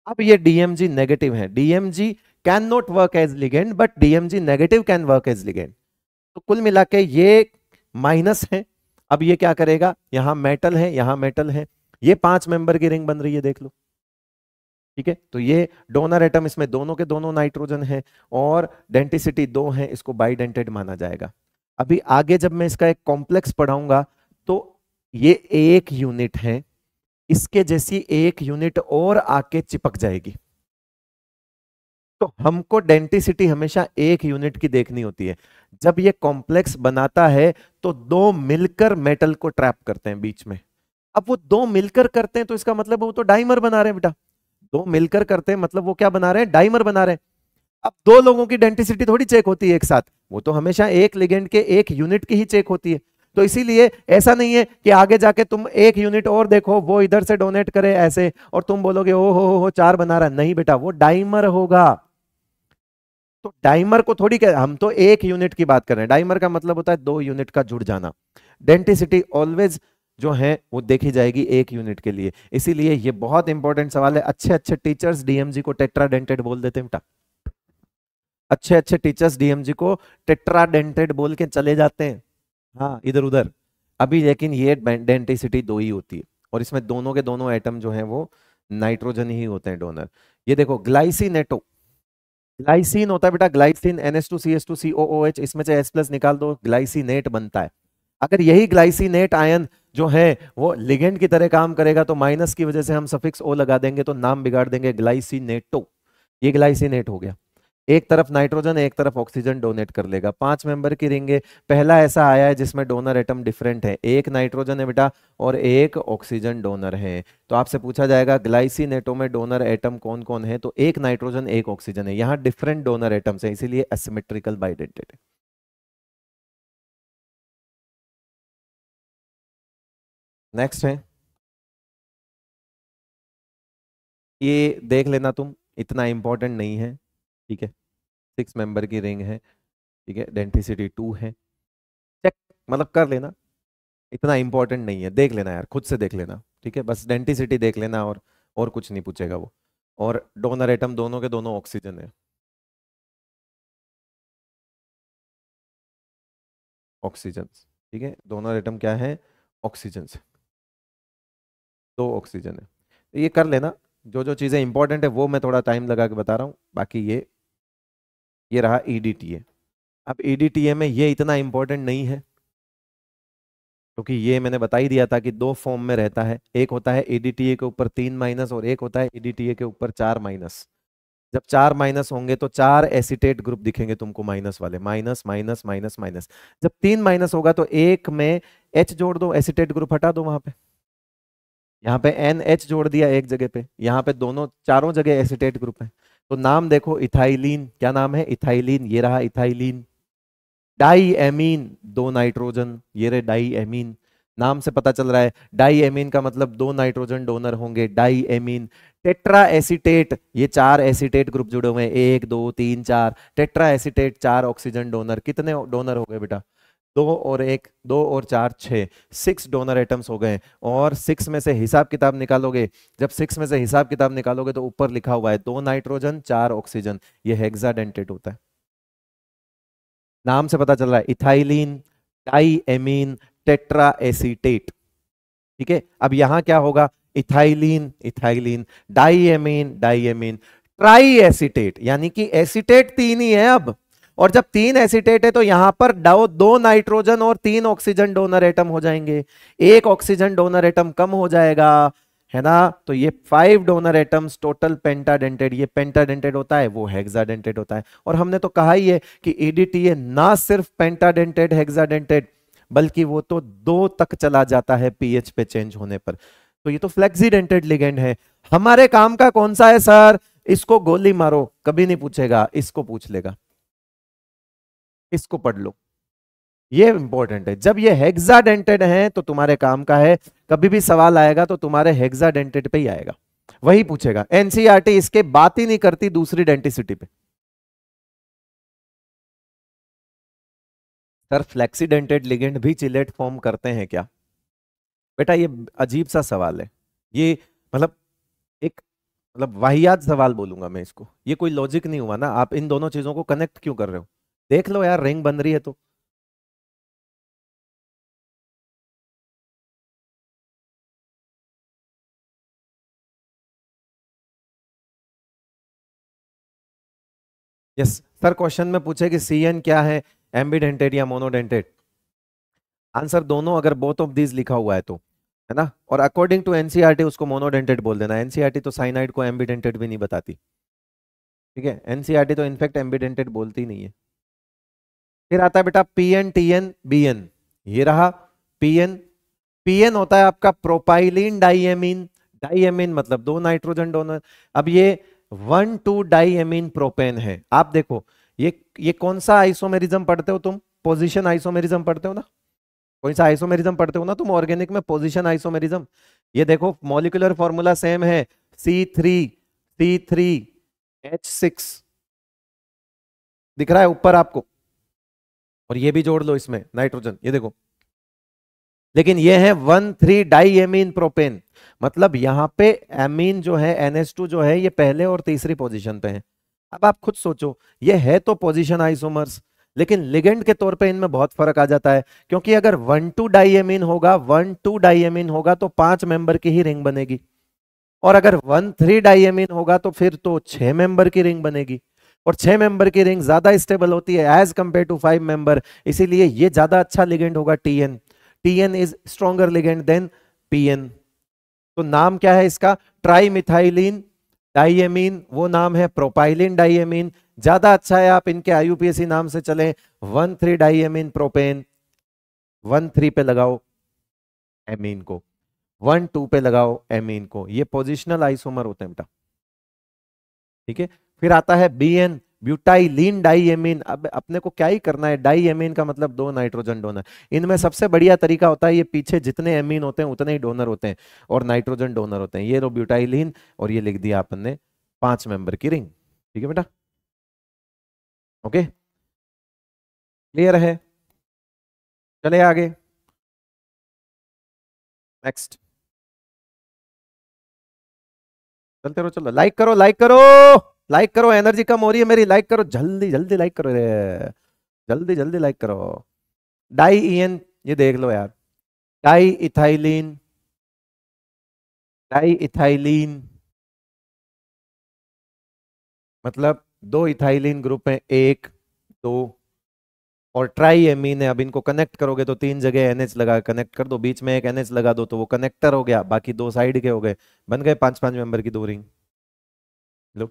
अब ये डीएमजी नेगेटिव है DMG can not work as ligand but DMG negative can work as ligand तो कुल मिला के ये माइनस है अब ये क्या करेगा यहाँ मेटल है यहाँ मेटल है ये पांच मेंबर की रिंग बन रही है देख लो ठीक है तो ये डोनर एटम इसमें दोनों के दोनों नाइट्रोजन है और डेंटिसिटी दो है इसको बाइडेंटेड माना जाएगा अभी आगे जब मैं इसका एक कॉम्प्लेक्स पढ़ाऊंगा तो ये एक यूनिट है इसके जैसी एक यूनिट और आके चिपक जाएगी तो हमको डेंटिसिटी हमेशा एक यूनिट की देखनी होती है जब ये कॉम्प्लेक्स बनाता है तो दो मिलकर मेटल को ट्रैप करते हैं बीच में अब वो दो मिलकर करते हैं तो इसका मतलब वो तो डाइमर बना रहे हैं बेटा दो मिलकर करते हैं मतलब वो क्या बना रहे हैं डाइमर बना रहे हैं अब दो लोगों की डेंटिसिटी थोड़ी चेक होती है एक साथ वो तो हमेशा एक लिगेंड के एक यूनिट की ही चेक होती है तो इसीलिए ऐसा नहीं है कि आगे जाके तुम एक यूनिट और देखो वो इधर से डोनेट करे ऐसे और तुम बोलोगे ओ हो हो चार बना रहा नहीं बेटा वो डाइमर होगा तो डाइमर को थोड़ी कह हम तो एक यूनिट की बात कर रहे हैं डाइमर का मतलब होता है दो यूनिट का जुड़ जाना डेंटिसिटी ऑलवेज जो है वो देखी जाएगी एक यूनिट के लिए इसीलिए ये बहुत इंपॉर्टेंट सवाल है अच्छे अच्छे टीचर्स डीएमजी को टेट्राडेंटेड बोल देते हैं अच्छे अच्छे टीचर्स डीएमजी को टेट्राडेंटेड बोल के चले जाते हैं हाँ इधर उधर अभी लेकिन ये डेंटिसिटी दो ही होती है और इसमें दोनों के दोनों आइटम जो है वो नाइट्रोजन ही होते हैं डोनर ये देखो ग्लाइसिनेटो ग्लाइसिन होता है बेटा glycine N S two C S two C O O H इसमें से एस प्लस निकाल दो ग्लाइसिनेट बनता है अगर यही ग्लाइसिनेट आयन जो है वो लिगेंड की तरह काम करेगा तो माइनस की वजह से हम सफिक्स ओ लगा देंगे तो नाम बिगाड़ देंगे ग्लाइसिनेटो ये ग्लाइसिनेट हो गया एक तरफ नाइट्रोजन एक तरफ ऑक्सीजन डोनेट कर लेगा पांच मेंबर की रिंगे पहला ऐसा आया है जिसमें डोनर एटम डिफरेंट है एक नाइट्रोजन है बेटा और एक ऑक्सीजन डोनर है तो आपसे पूछा जाएगा ग्लाइसिनेटो में डोनर एटम कौन कौन है तो एक नाइट्रोजन एक ऑक्सीजन है यहाँ डिफरेंट डोनर एटम्स है इसीलिए एसिमेट्रिकल बाइडेंटेड
नेक्स्ट है ये देख लेना तुम
इतना इंपॉर्टेंट नहीं है ठीक है सिक्स मेंबर की रिंग है ठीक है डेंटिसिटी टू है चेक मतलब कर लेना इतना इंपॉर्टेंट नहीं है देख लेना यार खुद से देख लेना ठीक है बस डेंटिसिटी देख लेना और और कुछ नहीं पूछेगा वो और
डोनर एटम दोनों के दोनों ऑक्सीजन है ऑक्सीजन ठीक है डोनर एटम क्या है ऑक्सीजन
दो ऑक्सीजन है तो ये कर लेना जो जो चीज़ें इंपॉर्टेंट है वो मैं थोड़ा टाइम लगा के बता रहा हूँ बाकी ये ये रहा ई e अब ई e में ये इतना इम्पोर्टेंट नहीं है क्योंकि तो ये मैंने बता ही दिया था कि दो फॉर्म में रहता है एक होता है ई e के ऊपर तीन माइनस और एक होता है ई के ऊपर चार माइनस जब चार माइनस होंगे तो चार एसिटेट ग्रुप दिखेंगे तुमको माइनस वाले माइनस माइनस माइनस माइनस जब तीन माइनस होगा तो एक में एच जोड़ दो एसिटेट ग्रुप हटा दो वहां पे यहाँ पे एन एच जोड़ दिया एक जगह पे यहाँ पे दोनों चारों जगह एसिटेट ग्रुप है तो नाम देखो इथाइलिन क्या नाम है इथाइलिन ये रहा इथाइलिन डाई एमीन दो नाइट्रोजन ये रहे डाई एमीन नाम से पता चल रहा है डाई एमीन का मतलब दो नाइट्रोजन डोनर होंगे डाई एमीन टेट्रा एसिटेट ये चार एसिटेट ग्रुप जुड़े हुए हैं एक दो तीन चार टेट्रा एसिटेट चार ऑक्सीजन डोनर कितने डोनर हो गए बेटा दो और एक दो और चार छः सिक्स डोनर एटम्स हो गए और सिक्स में से हिसाब किताब निकालोगे जब सिक्स में से हिसाब किताब निकालोगे तो ऊपर लिखा हुआ है दो नाइट्रोजन चार ऑक्सीजन ये हेक्साडेंटेड होता है नाम से पता चल रहा है इथाइलिन टाई टेट्रा एसीटेट ठीक है अब यहां क्या होगा ethylene ethylene di amine di tri acetate यानी कि एसीटेट तीन ही है अब और जब तीन एसिटेट है तो यहां पर दो नाइट्रोजन और तीन ऑक्सीजन डोनर एटम हो जाएंगे एक ऑक्सीजन डोनर एटम कम हो जाएगा है ना तो ये five donor atoms total pentadentate ये पेंटाडेंटेड होता है वो हेक्साडेंटेड होता है और हमने तो कहा ही है कि एडीटीए e ना सिर्फ पेंटाडेंटेड हेक्साडेंटेड बल्कि वो तो दो तक चला जाता है पीएच पे चेंज होने पर तो ये तो फ्लेक्सीडेंटेड लिगेंड है हमारे काम का कौन सा है सर इसको गोली मारो कभी नहीं पूछेगा इसको पूछ लेगा इसको पढ़ लो ये इंपॉर्टेंट है जब ये हेग्जा डेंटेड है तो तुम्हारे काम का है कभी भी सवाल आएगा तो तुम्हारे हेक्सा डेंटेड पे ही आएगा वही पूछेगा एनसीईआरटी e इसके बात
ही नहीं करती दूसरी डेंटिसिटी पे
सर फ्लेक्सीडेंटेड लिगेंड भी चिलेट फॉर्म करते हैं क्या बेटा ये अजीब सा सवाल है ये मतलब एक मतलब वाहियात सवाल बोलूंगा मैं इसको ये कोई लॉजिक नहीं हुआ ना आप इन दोनों चीजों को कनेक्ट क्यों कर रहे हो देख लो यार रिंग बन रही
है
तो यस सर क्वेश्चन में पूछे कि सी एन क्या है
एम्बीडेंटेड या मोनोडेंटेड आंसर दोनों अगर बोथ ऑफ दीज लिखा हुआ है तो है ना और अकॉर्डिंग टू एनसीईआरटी उसको मोनोडेंटेड बोल देना एनसीईआरटी e तो साइनाइड को एम्बीडेंटेड भी नहीं बताती ठीक है एनसीईआरटी e तो इनफैक्ट एम्बीडेंटेड बोलती नहीं है फिर आता है बेटा P N T N B N ये रहा पी एन पी एन होता है आपका प्रोपाइलिन डाइएमिन डाइएमिन मतलब दो नाइट्रोजन डोनर अब ये वन टू डाइएमिन प्रोपेन है आप देखो ये ये कौन सा आइसोमेरिज्म पढ़ते हो तुम पोजिशन आइसोमेरिज्म पढ़ते हो ना कौन सा आइसोमेरिज्म पढ़ते हो ना तुम ऑर्गेनिक में पोजिशन आइसोमेरिज्म ये देखो मॉलिकुलर फॉर्मूला सेम है C three C three H six दिख रहा है ऊपर आपको और ये भी जोड़ लो इसमें नाइट्रोजन ये देखो लेकिन ये है one three di amine propane मतलब यहां पे एमीन जो है NH2 जो है ये पहले और तीसरी पोजीशन पे है अब आप खुद सोचो ये है तो पोजीशन आइसोमर्स लेकिन लिगेंड के तौर पे इनमें बहुत फर्क आ जाता है क्योंकि अगर वन टू डाइएमिन होगा वन टू डाइएमिन होगा तो पांच मेंबर की ही रिंग बनेगी और अगर वन थ्री डाइएमिन होगा तो फिर तो छह मेंबर की रिंग बनेगी और छह मेंबर की रिंग ज्यादा स्टेबल होती है as compare to five member इसीलिए ये ज्यादा अच्छा लिगेंड होगा T N T N is stronger ligand than P N तो नाम क्या है इसका ट्राईमिथाइलिन डाइएमीन वो नाम है प्रोपाइलिन डाइएमीन ज्यादा अच्छा है आप इनके आईयूपीएसी नाम से चले one three diamine propane one three पे लगाओ एमीन को वन टू पे लगाओ एमीन को ये पोजिशनल आइसोमर होते हैं बेटा ठीक है फिर आता है बी एन ब्यूटाइलिन डाइएमिन अब अपने को क्या ही करना है डाइएमिन का मतलब दो नाइट्रोजन डोनर इनमें सबसे बढ़िया तरीका होता है ये पीछे जितने एमिन होते हैं उतने ही डोनर होते हैं और नाइट्रोजन डोनर होते हैं ये लो ब्यूटाइलिन और ये लिख दिया अपन ने पांच मेंबर
की रिंग ठीक है बेटा ओके क्लियर है चले आगे नेक्स्ट चलते रहो चलो लाइक करो लाइक करो
लाइक करो एनर्जी कम हो रही है मेरी लाइक करो जल्दी जल्दी लाइक करो जल्दी जल्दी लाइक करो डाई इन ये देख लो यार डाई इथाइलिन
डाई इथाइलिन
मतलब दो इथाइलिन ग्रुप है एक दो और ट्राई एमीन है अब इनको कनेक्ट करोगे तो तीन जगह एनएच लगा कनेक्ट कर दो बीच में एक एनएच लगा दो तो वो कनेक्टर हो गया बाकी दो साइड के हो गए बन गए पांच पांच मेंबर की दो रिंग लो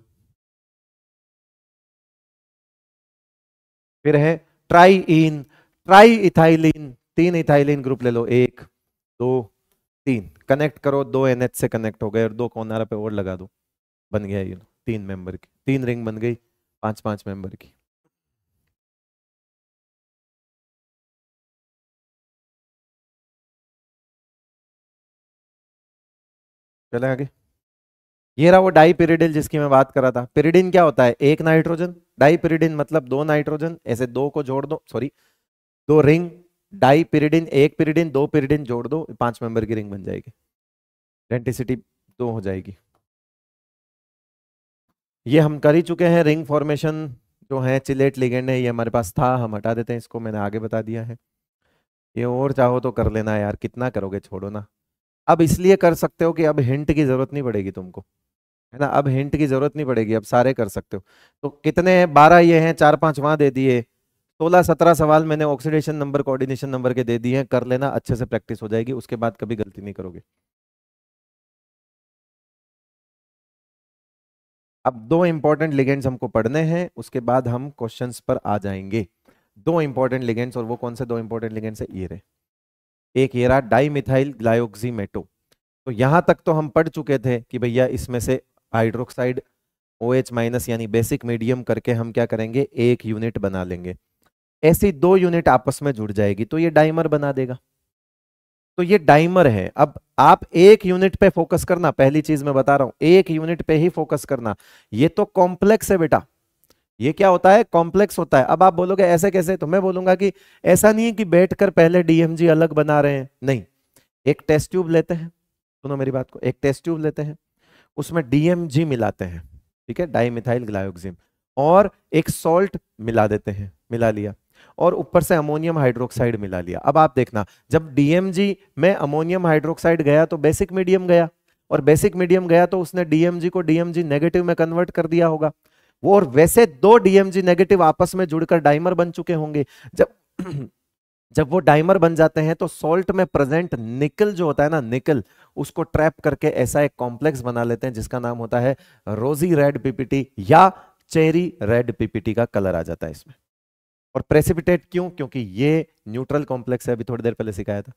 फिर है ट्राई इन
ट्राई इथाइलिन तीन इथाइलिन ग्रुप ले लो एक दो तीन कनेक्ट करो दो एन से कनेक्ट हो गए और दो कोनार पे और लगा दो बन गया ये तीन मेंबर
की तीन रिंग बन गई पांच पांच मेंबर की चले आगे ये रहा वो डाईपेरिडिल जिसकी मैं बात कर रहा था
पेरिडिन क्या होता है एक नाइट्रोजन डाईपेरिडिन मतलब दो नाइट्रोजन ऐसे दो को जोड़ दो सॉरी दो रिंग डाईपेरिडिन एक पेरिडिन दो पेरिडिन जोड़ दो पांच मेंबर की रिंग बन जाएगी डेंटिसिटी दो तो हो जाएगी ये हम कर ही चुके हैं रिंग फॉर्मेशन जो है चिलेट लिगेंड है ये हमारे पास था हम हटा देते हैं इसको मैंने आगे बता दिया है ये और चाहो तो कर लेना यार कितना करोगे छोड़ो ना अब इसलिए कर सकते हो कि अब हिंट की जरूरत नहीं पड़ेगी तुमको है ना अब हिंट की जरूरत नहीं पड़ेगी अब सारे कर सकते हो तो कितने हैं बारह ये हैं चार पांच वहां दे दिए सोलह सत्रह सवाल मैंने ऑक्सीडेशन नंबर कोऑर्डिनेशन नंबर के दे दिए हैं कर लेना अच्छे से प्रैक्टिस हो जाएगी उसके बाद कभी गलती नहीं करोगे अब दो इंपॉर्टेंट लिगेंड्स हमको पढ़ने हैं उसके बाद हम क्वेश्चन पर आ जाएंगे दो इंपॉर्टेंट लिगेंड्स और वो कौन से दो इंपॉर्टेंट लिगेंड्स है ये रहे एक ये रहा डाई मिथाइल ग्लायोक्सीमेटो तो यहां तक तो हम पढ़ चुके थे कि भैया इसमें से हाइड्रोक्साइड ओ एच माइनस यानी बेसिक मीडियम करके हम क्या करेंगे एक यूनिट बना लेंगे ऐसी दो यूनिट आपस में जुड़ जाएगी तो ये डाइमर बना देगा तो ये डाइमर है अब आप एक यूनिट पे फोकस करना पहली चीज मैं बता रहा हूं एक यूनिट पे ही फोकस करना ये तो कॉम्प्लेक्स है बेटा ये क्या होता है कॉम्प्लेक्स होता है अब आप बोलोगे ऐसे कैसे तो मैं बोलूंगा कि ऐसा नहीं है कि बैठकर पहले डीएमजी अलग बना रहे हैं नहीं एक टेस्ट ट्यूब लेते हैं सुनो मेरी बात को एक टेस्ट ट्यूब लेते हैं उसमें डीएमजी मिलाते हैं ठीक है डाईमिथाइल ग्लायोक्म और एक सॉल्ट मिला देते हैं मिला लिया और ऊपर से अमोनियम हाइड्रोक्साइड मिला लिया अब आप देखना जब डीएमजी में अमोनियम हाइड्रोक्साइड गया तो बेसिक मीडियम गया और बेसिक मीडियम गया तो उसने डीएमजी को डीएमजी नेगेटिव में कन्वर्ट कर दिया होगा वो और वैसे दो डीएमजी नेगेटिव आपस में जुड़कर डाइमर बन चुके होंगे जब जब वो डाइमर बन जाते हैं तो सॉल्ट में प्रेजेंट निकल जो होता है ना निकल उसको ट्रैप करके ऐसा एक कॉम्प्लेक्स बना लेते हैं जिसका नाम होता है रोजी रेड पीपीटी या चेरी रेड पीपीटी का कलर आ जाता है इसमें और प्रेसिपिटेट क्यों क्योंकि ये न्यूट्रल कॉम्प्लेक्स है अभी थोड़ी देर पहले सिखाया था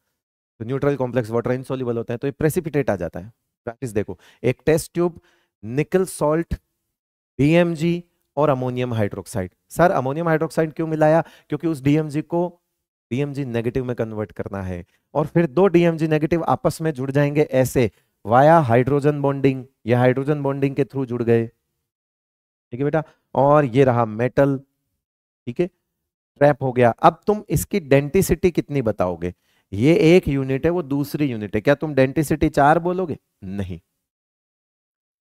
तो न्यूट्रल कॉम्प्लेक्स वाटर इनसोल्यूबल होता है तो ये प्रेसिपिटेट आ जाता है प्रैक्टिस देखो एक test tube nickel salt DMG और ammonium hydroxide sir ammonium hydroxide क्यों मिलाया क्योंकि उस डीएमजी को डीएमजी नेगेटिव में कन्वर्ट करना है और फिर दो डीएमजी नेगेटिव आपस में जुड़ जाएंगे ऐसे वाया हाइड्रोजन बॉन्डिंग ये हाइड्रोजन बॉन्डिंग के थ्रू जुड़ गए ठीक है बेटा और ये रहा मेटल ठीक है ट्रैप हो गया अब तुम इसकी डेंटिसिटी कितनी बताओगे ये एक यूनिट है वो दूसरी यूनिट है क्या तुम डेंटिसिटी चार बोलोगे नहीं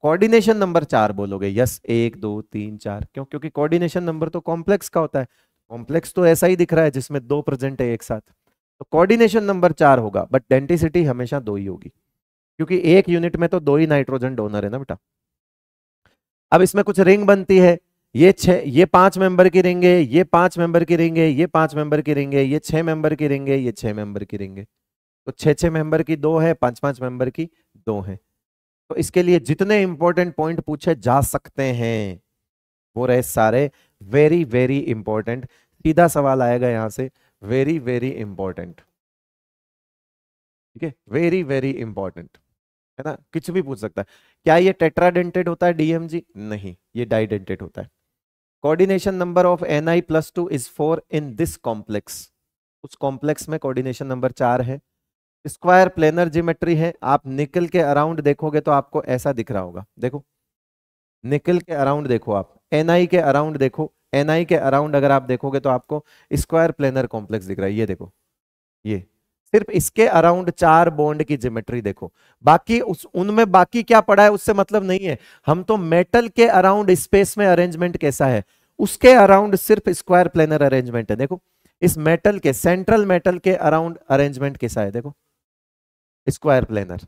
कोऑर्डिनेशन नंबर चार बोलोगे यस एक दो तीन चार क्यों क्योंकि कोऑर्डिनेशन नंबर तो कॉम्प्लेक्स का होता है कॉम्प्लेक्स तो ऐसा ही दिख रहा है जिसमें दो प्रेजेंट है एक साथ तो कोऑर्डिनेशन नंबर चार होगा बट डेंटिसिटी हमेशा दो ही होगी क्योंकि एक यूनिट में तो दो ही नाइट्रोजन डोनर है ना बेटा अब इसमें कुछ रिंग बनती है ये छह ये पांच मेंबर की रिंग है ये पांच मेंबर की रिंग है ये पांच मेंबर की रिंग है ये छह मेंबर की रिंग है ये छह मेंबर की रिंग है तो छह छह मेंबर की दो है पांच पांच मेंबर की दो है तो इसके लिए जितने इंपॉर्टेंट पॉइंट पूछे जा सकते हैं वो रहे सारे वेरी वेरी इंपॉर्टेंट सीधा सवाल आएगा यहां से वेरी वेरी इंपॉर्टेंट ठीक है वेरी वेरी इंपॉर्टेंट है ना कुछ भी पूछ सकता है क्या ये टेट्राडेंटेड होता है डीएमजी नहीं ये डाइडेंटेड होता है coordination number of N I plus two is four in this complex उस कॉम्प्लेक्स में कोऑर्डिनेशन नंबर चार है स्क्वायर प्लेनर जीमेट्री है आप निकल के अराउंड देखोगे तो आपको ऐसा दिख रहा होगा देखो निकल के अराउंड देखो आप एनआई के अराउंड देखो एनआई के अराउंड अगर आप देखोगे तो आपको स्क्वायर प्लेनर कॉम्प्लेक्स दिख रहा है ये देखो ये सिर्फ इसके अराउंड चार बॉन्ड की जिमेट्री देखो बाकी उस उनमें बाकी क्या पड़ा है उससे मतलब नहीं है हम तो मेटल के अराउंड स्पेस में अरेंजमेंट कैसा है उसके अराउंड सिर्फ स्क्वायर प्लेनर अरेंजमेंट है देखो इस मेटल के सेंट्रल मेटल के अराउंड अरेंजमेंट कैसा है देखो स्क्वायर प्लेनर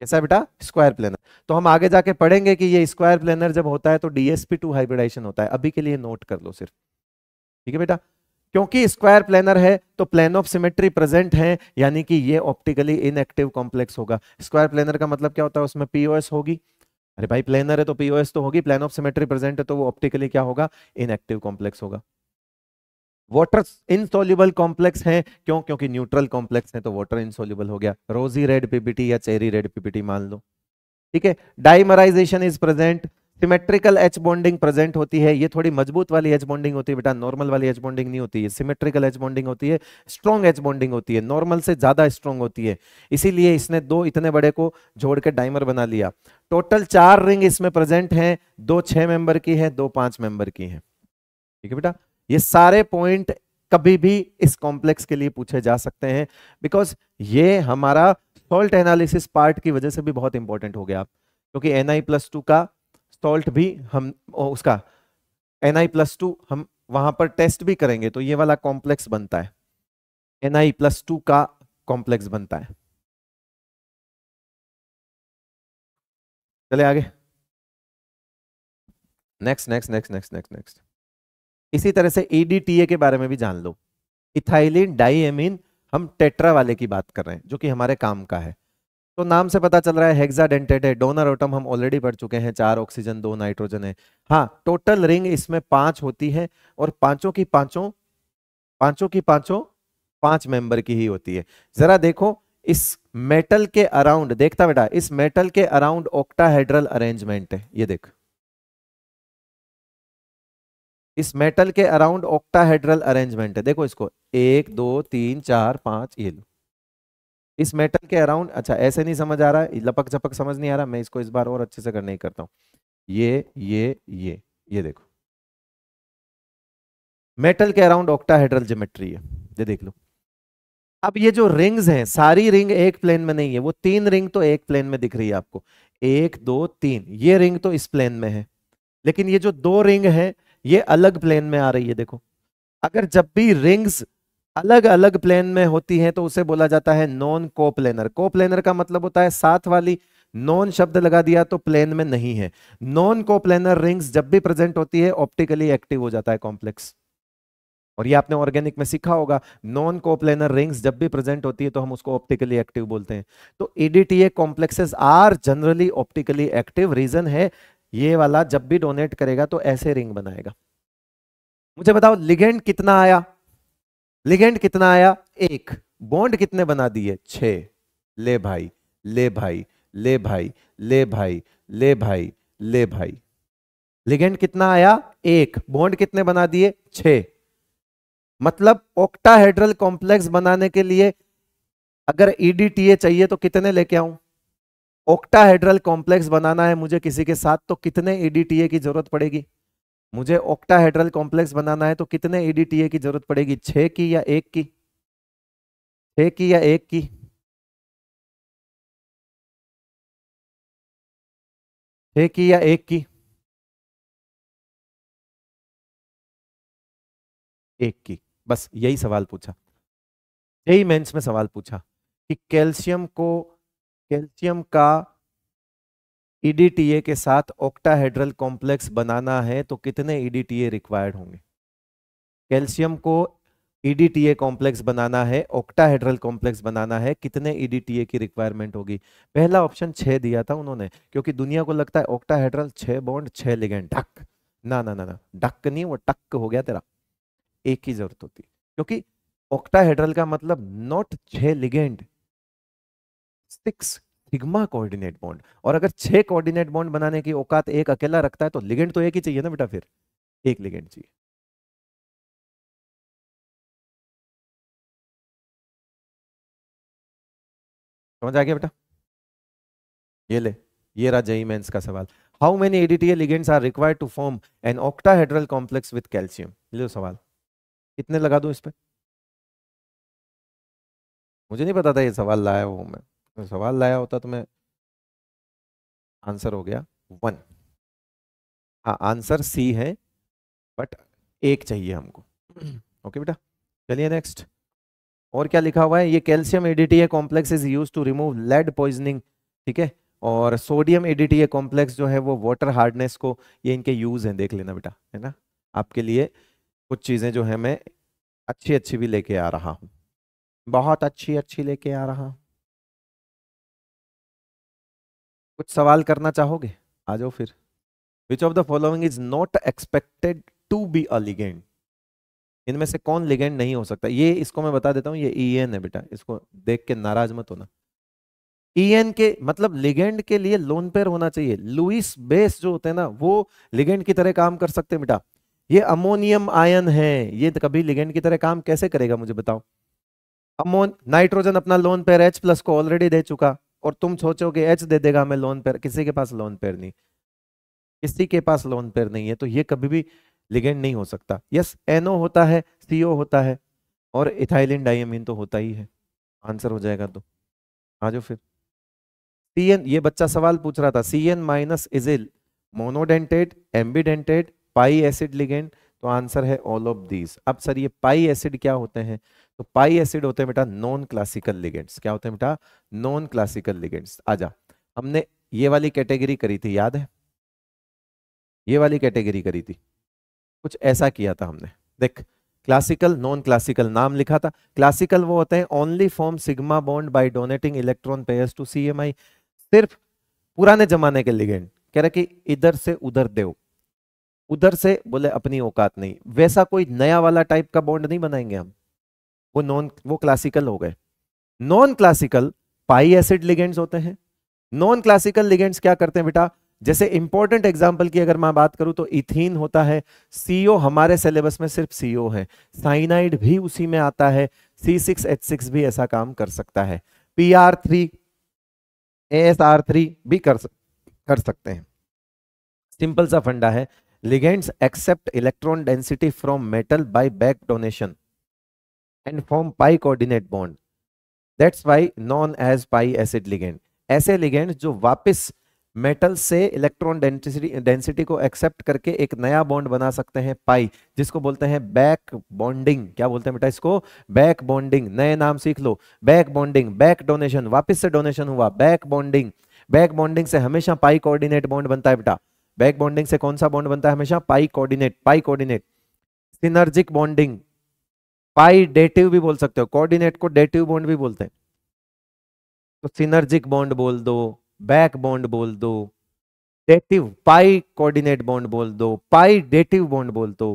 कैसा बेटा स्क्वायर प्लेनर तो हम आगे जाके पढ़ेंगे कि ये स्क्वायर प्लेनर जब होता है तो डीएसपी टू हाइब्रिडाइजेशन होता है अभी के लिए नोट कर लो सिर्फ ठीक है बेटा क्योंकि स्क्वायर प्लेनर है तो प्लेन ऑफ सिमेट्री प्रेजेंट है यानी कि ये ऑप्टिकली इनएक्टिव कॉम्प्लेक्स होगा स्क्वायर प्लेनर का मतलब क्या होता है उसमें पीओएस होगी अरे भाई प्लेनर है तो पीओएस तो होगी प्लेन ऑफ सिमेट्री प्रेजेंट है तो वो ऑप्टिकली क्या होगा इनएक्टिव कॉम्प्लेक्स होगा वाटर इनसोल्यूबल कॉम्प्लेक्स है क्यों क्योंकि न्यूट्रल कॉम्प्लेक्स है तो वाटर इनसोल्यूबल हो गया रोजी रेड पीपीटी या चेरी रेड पीपीटी मान लो ठीक है dimerization is present symmetrical H bonding present होती है ये थोड़ी मजबूत वाली एच बॉन्डिंग होती है बेटा नॉर्मल वाली एच बॉन्डिंग नहीं होती है सिमेट्रिकल एच बॉन्डिंग होती है स्ट्रॉन्ग एच बॉन्डिंग होती है नॉर्मल से ज्यादा स्ट्रॉन्ग होती है इसीलिए इसने दो इतने बड़े को जोड़ के डाइमर बना लिया टोटल चार रिंग इसमें प्रेजेंट है दो छह मेंबर की है दो पांच मेंबर की है ठीक है बेटा ये सारे पॉइंट कभी भी इस कॉम्प्लेक्स के लिए पूछे जा सकते हैं बिकॉज ये हमारा सॉल्ट एनालिसिस पार्ट की वजह से भी बहुत इंपॉर्टेंट हो गया क्योंकि एन आई प्लस टू का सॉल्ट भी हम उसका एन आई प्लस टू हम वहां पर टेस्ट भी करेंगे तो ये वाला कॉम्प्लेक्स बनता है
एन आई प्लस टू का कॉम्प्लेक्स बनता है चले आगे
next next next next next next इसी तरह से ईडीटीए e के बारे में भी जान लो इथाइलिन डाईएमिन हम टेट्रा वाले की बात कर रहे हैं जो कि हमारे काम का है तो नाम से पता चल रहा है हेक्साडेंटेड है डोनर ओटम हम ऑलरेडी पढ़ चुके हैं चार ऑक्सीजन दो नाइट्रोजन है हाँ टोटल रिंग इसमें पांच होती है और पांचों की पांचों पांचों की पांचों पांच मेंबर की ही होती है जरा देखो इस मेटल के अराउंड देखता बेटा इस मेटल के अराउंड ऑक्टाहेड्रल अरेंजमेंट है ये देख इस मेटल के अराउंड ऑक्टाहेड्रल अरेंजमेंट है देखो इसको एक दो तीन चार पांच ये लो इस मेटल के अराउंड अच्छा ऐसे नहीं समझ आ रहा है लपक झपक समझ नहीं आ रहा मैं इसको इस बार और अच्छे से करने ही करता हूं ये ये ये ये देखो मेटल के अराउंड ऑक्टाहेड्रल जिमेट्री है ये देख लो अब ये जो रिंग्स हैं सारी रिंग एक प्लेन में नहीं है वो तीन रिंग तो एक प्लेन में दिख रही है आपको एक दो तीन ये रिंग तो इस प्लेन में है लेकिन ये जो दो रिंग हैं ये अलग प्लेन में आ रही है देखो अगर जब भी रिंग्स अलग अलग प्लेन में होती हैं तो उसे बोला जाता है नॉन कोप्लेनर कोप्लेनर का मतलब होता है साथ वाली नॉन शब्द लगा दिया तो प्लेन में नहीं है नॉन कोप्लेनर रिंग्स जब भी प्रेजेंट होती है ऑप्टिकली एक्टिव हो जाता है कॉम्प्लेक्स और ये आपने ऑर्गेनिक में सीखा होगा नॉन कोप्लेनर रिंग्स जब भी प्रेजेंट होती है तो हम उसको ऑप्टिकली एक्टिव बोलते हैं तो EDTA complexes are generally optically active reason है ये वाला जब भी डोनेट करेगा तो ऐसे रिंग बनाएगा मुझे बताओ लिगेंड कितना आया लिगेंड कितना आया एक बॉन्ड कितने बना दिए छे ले भाई ले भाई ले भाई ले भाई ले भाई ले भाई लिगेंड कितना आया एक बॉन्ड कितने बना दिए छ मतलब ऑक्टाहेड्रल कॉम्प्लेक्स बनाने के लिए अगर ईडीटीए e चाहिए तो कितने लेके आऊं ऑक्टाहेड्रल कॉम्प्लेक्स बनाना है मुझे किसी के साथ तो कितने ईडीटीए की जरूरत पड़ेगी मुझे ऑक्टाहेड्रल कॉम्प्लेक्स बनाना है तो कितने ईडीटीए की जरूरत पड़ेगी छ की या एक
की छ की या एक की छ की या एक की एक की बस यही सवाल पूछा
यही मेंस में सवाल पूछा कि कैल्शियम को कैल्शियम का ईडीटीए e के साथ ऑक्टाहेड्रल कॉम्प्लेक्स बनाना है तो कितने ईडीटीए e रिक्वायर्ड होंगे कैल्शियम को ईडीटीए e कॉम्प्लेक्स बनाना है ऑक्टाहेड्रल कॉम्प्लेक्स बनाना है कितने ईडीटीए की रिक्वायरमेंट होगी पहला ऑप्शन छह दिया था उन्होंने क्योंकि दुनिया को लगता है ऑक्टाहेड्रल छह बॉन्ड छह लिगेंड ढक ना ना ना ना ढक नहीं वो टक हो गया तेरा एक ही जरूरत होती क्योंकि ऑक्टाहेड्रल का मतलब नॉट छह ligand six sigma coordinate bond और अगर छह कोऑर्डिनेट बॉन्ड बनाने की औकात एक अकेला रखता है तो लिगेंड तो एक ही चाहिए
ना
बेटा फिर एक लिगेंड चाहिए समझ आ गया बेटा
ये ले ये रहा जेई मेंस e का सवाल how many EDTA ligands are required to form an octahedral complex with calcium ले लो सवाल कितने लगा दूं इस पे
मुझे नहीं पता था ये सवाल लाया हूं मैं में सवाल लाया होता तो मैं आंसर हो गया वन हाँ आंसर
सी है बट एक चाहिए हमको ओके बेटा चलिए नेक्स्ट और क्या लिखा हुआ है ये calcium EDTA complex is use to remove lead poisoning ठीक है और सोडियम एडीटीए कॉम्प्लेक्स जो है वो वाटर हार्डनेस को ये इनके यूज हैं देख लेना बेटा है ना आपके लिए कुछ चीज़ें जो है मैं अच्छी अच्छी भी लेके आ रहा हूँ बहुत अच्छी अच्छी लेके आ रहा हूँ कुछ सवाल करना चाहोगे आ जाओ फिर which of the following is not expected to be a ligand इनमें से कौन लिगेंड नहीं हो सकता ये इसको मैं बता देता हूँ ये ई e एन है बेटा इसको देख के नाराज मत होना ई e एन के मतलब लिगेंड के लिए लोन पेयर होना चाहिए लुइस बेस जो होते हैं ना वो लिगेंड की तरह काम कर सकते हैं बेटा ये अमोनियम आयन है ये तो कभी लिगेंड की तरह काम कैसे करेगा मुझे बताओ अमोन नाइट्रोजन अपना लोन पेयर एच प्लस को ऑलरेडी दे चुका और तुम सोचो कि एच दे देगा हमें लोन पेयर किसी के पास लोन पेयर नहीं किसी के पास लोन पेयर नहीं है तो ये कभी भी लिगेंड नहीं हो सकता यस एनओ होता है सीओ होता है और इथाइलिन डाइमिन तो होता ही है आंसर हो जाएगा तो आ जाओ फिर सी एन ये बच्चा सवाल पूछ रहा था C N minus is a monodentate ambidentate pi acid ligand तो आंसर है ऑल ऑफ दीज अब सर ये पाई एसिड क्या होते हैं तो पाई एसिड होते हैं बेटा नॉन क्लासिकल लिगेंड्स क्या होते हैं बेटा नॉन क्लासिकल लिगेंड्स आजा हमने ये वाली कैटेगरी करी थी याद है ये वाली कैटेगरी करी थी कुछ ऐसा किया था हमने देख क्लासिकल नॉन क्लासिकल नाम लिखा था क्लासिकल वो होते हैं only form sigma bond by donating electron pairs to CMI सिर्फ पुराने जमाने के लिगेंड कह रहा कि इधर से उधर देव उधर से बोले अपनी औकात नहीं वैसा कोई नया वाला टाइप का बॉन्ड नहीं बनाएंगे हम वो नॉन वो क्लासिकल हो गए non classical pi acid ligands होते हैं नॉन क्लासिकल लिगेंड्स क्या करते हैं बेटा जैसे इंपॉर्टेंट एग्जाम्पल की अगर मैं बात करूं तो इथिन होता है सीओ हमारे सिलेबस में सिर्फ सीओ है साइनाइड भी उसी में आता है सी सिक्स एच सिक्स भी ऐसा काम कर सकता है P R three A S R three भी कर कर सकते हैं सिंपल सा फंडा है ligands accept electron density from metal by back donation and form pi coordinate bond that's why known as pi acid ligand ऐसे लिगेंड जो वापस मेटल से इलेक्ट्रॉन डेंसिटी डेंसिटी को एक्सेप्ट करके एक नया बॉन्ड बना सकते हैं पाई जिसको बोलते हैं बैक बॉन्डिंग क्या बोलते हैं बेटा इसको बैक बॉन्डिंग नए नाम सीख लो बैक बॉन्डिंग बैक डोनेशन वापस से डोनेशन हुआ बैक बॉन्डिंग बैक बॉन्डिंग से हमेशा पाई कोऑर्डिनेट बॉन्ड बनता है बेटा बैक बॉन्डिंग से कौन सा बॉन्ड बनता है हमेशा pi coordinate pi coordinate synergic bonding pi dative भी बोल सकते हो कोऑर्डिनेट को डेटिव बॉन्ड भी बोलते हैं तो सिनर्जिक बॉन्ड बोल दो बैक बॉन्ड बोल दो डेटिव पाई कोऑर्डिनेट बॉन्ड बोल दो पाई डेटिव बॉन्ड बोल दो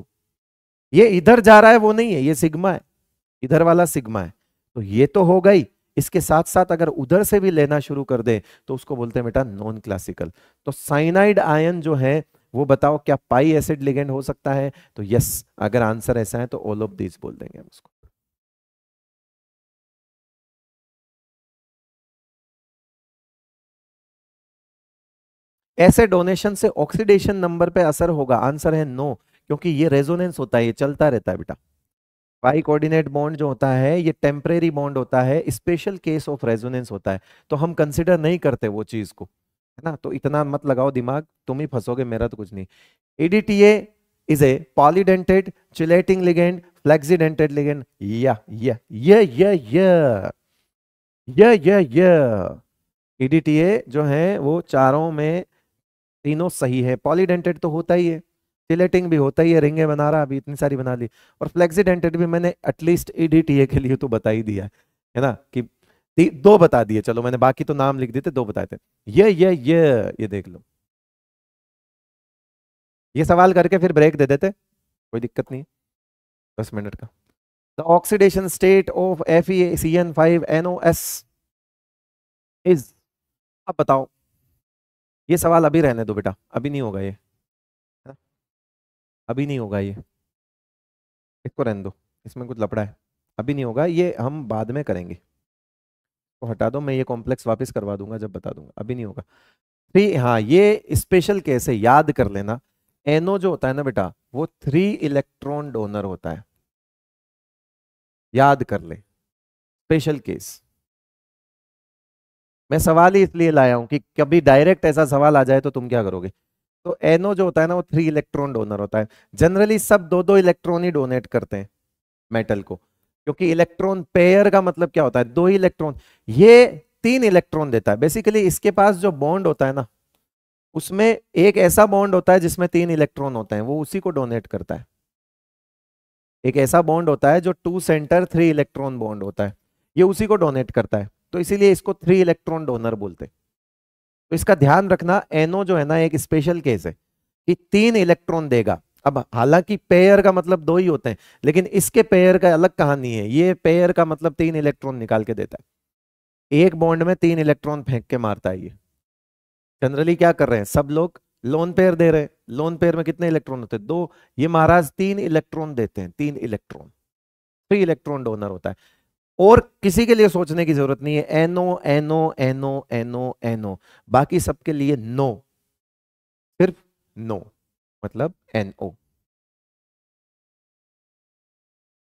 ये इधर जा रहा है वो नहीं है ये सिग्मा है इधर वाला सिग्मा है तो ये तो हो गई इसके साथ साथ अगर उधर से भी लेना शुरू कर दे तो उसको बोलते हैं बेटा नॉन क्लासिकल तो साइनाइड आयन जो है वो बताओ क्या पाई एसिड
लिगेंड हो सकता है तो यस अगर आंसर ऐसा है तो ऑल ऑफ दिस बोल देंगे हम उसको ऐसे डोनेशन से ऑक्सीडेशन नंबर पे असर होगा आंसर
है नो क्योंकि ये रेजोनेंस होता है ये चलता रहता है बेटा पाई कोऑर्डिनेट बॉन्ड जो होता है ये टेम्परेरी बॉन्ड होता है स्पेशल केस ऑफ रेजोनेंस होता है तो हम कंसिडर नहीं करते वो चीज को है ना तो इतना मत लगाओ दिमाग तुम ही फंसोगे मेरा तो कुछ नहीं EDTA is a polydentate chelating ligand flexidentate ligand EDTA जो है वो चारों में तीनों सही है पॉलीडेंटेड तो होता ही है चिलेटिंग भी होता ही है रिंगे बना रहा अभी इतनी सारी बना ली और फ्लेक्सीडेंटेड भी मैंने एटलीस्ट एडीटीए के लिए तो बता ही दिया है ना कि दो बता दिए चलो मैंने बाकी तो नाम लिख दिए थे दो बताए थे ये ये ये ये देख लो ये सवाल करके फिर ब्रेक दे देते कोई दिक्कत नहीं है दस मिनट का the oxidation state of F E C N five N O S is अब
बताओ ये सवाल अभी रहने दो बेटा अभी नहीं होगा ये
अभी नहीं होगा ये इसको रहने दो इसमें कुछ लपड़ा है अभी नहीं होगा ये हम बाद में करेंगे को हटा दो मैं ये कॉम्प्लेक्स वापस करवा दूंगा जब बता दूंगा अभी नहीं होगा थ्री हाँ ये स्पेशल केस है याद कर लेना एनओ जो होता है ना बेटा वो थ्री इलेक्ट्रॉन डोनर होता है याद कर ले स्पेशल केस मैं सवाल ही इसलिए लाया हूं कि कभी डायरेक्ट ऐसा सवाल आ जाए तो तुम क्या करोगे तो एनओ जो होता है ना वो थ्री इलेक्ट्रॉन डोनर होता है जनरली सब दो दो इलेक्ट्रॉन ही डोनेट करते हैं मेटल को क्योंकि इलेक्ट्रॉन पेयर का मतलब क्या होता है दो ही इलेक्ट्रॉन ये तीन इलेक्ट्रॉन देता है बेसिकली इसके पास जो बॉन्ड होता है ना उसमें एक ऐसा बॉन्ड होता है जिसमें तीन इलेक्ट्रॉन होते हैं वो उसी को डोनेट करता है एक ऐसा बॉन्ड होता है जो two centre three electron bond होता है ये उसी को डोनेट करता है तो इसीलिए इसको थ्री इलेक्ट्रॉन डोनर बोलते हैं तो इसका ध्यान रखना एनओ जो है ना एक स्पेशल केस है कि तीन इलेक्ट्रॉन देगा अब हालांकि पेयर का मतलब दो ही होते हैं लेकिन इसके पेयर का अलग कहानी है ये पेयर का मतलब तीन इलेक्ट्रॉन निकाल के देता है एक बॉन्ड में तीन इलेक्ट्रॉन फेंक के मारता है ये जनरली क्या कर रहे हैं सब लोग लोन पेयर दे रहे हैं लोन पेयर में कितने इलेक्ट्रॉन होते हैं दो ये महाराज तीन इलेक्ट्रॉन देते हैं तीन इलेक्ट्रॉन थ्री इलेक्ट्रॉन डोनर होता है और किसी के लिए सोचने की जरूरत नहीं है NO NO NO NO NO बाकी सबके लिए नो सिर्फ नो मतलब
NO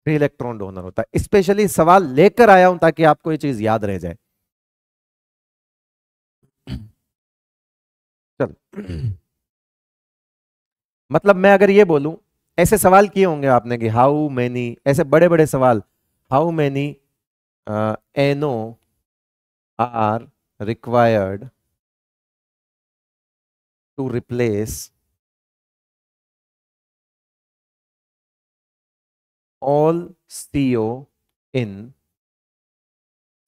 फ्री इलेक्ट्रॉन डोनर होता है स्पेशली सवाल लेकर आया हूं ताकि आपको ये चीज याद रह जाए
चल मतलब मैं अगर ये बोलूं ऐसे सवाल किए होंगे आपने कि हाउ मैनी ऐसे बड़े बड़े सवाल how many
NO are required to replace all CO in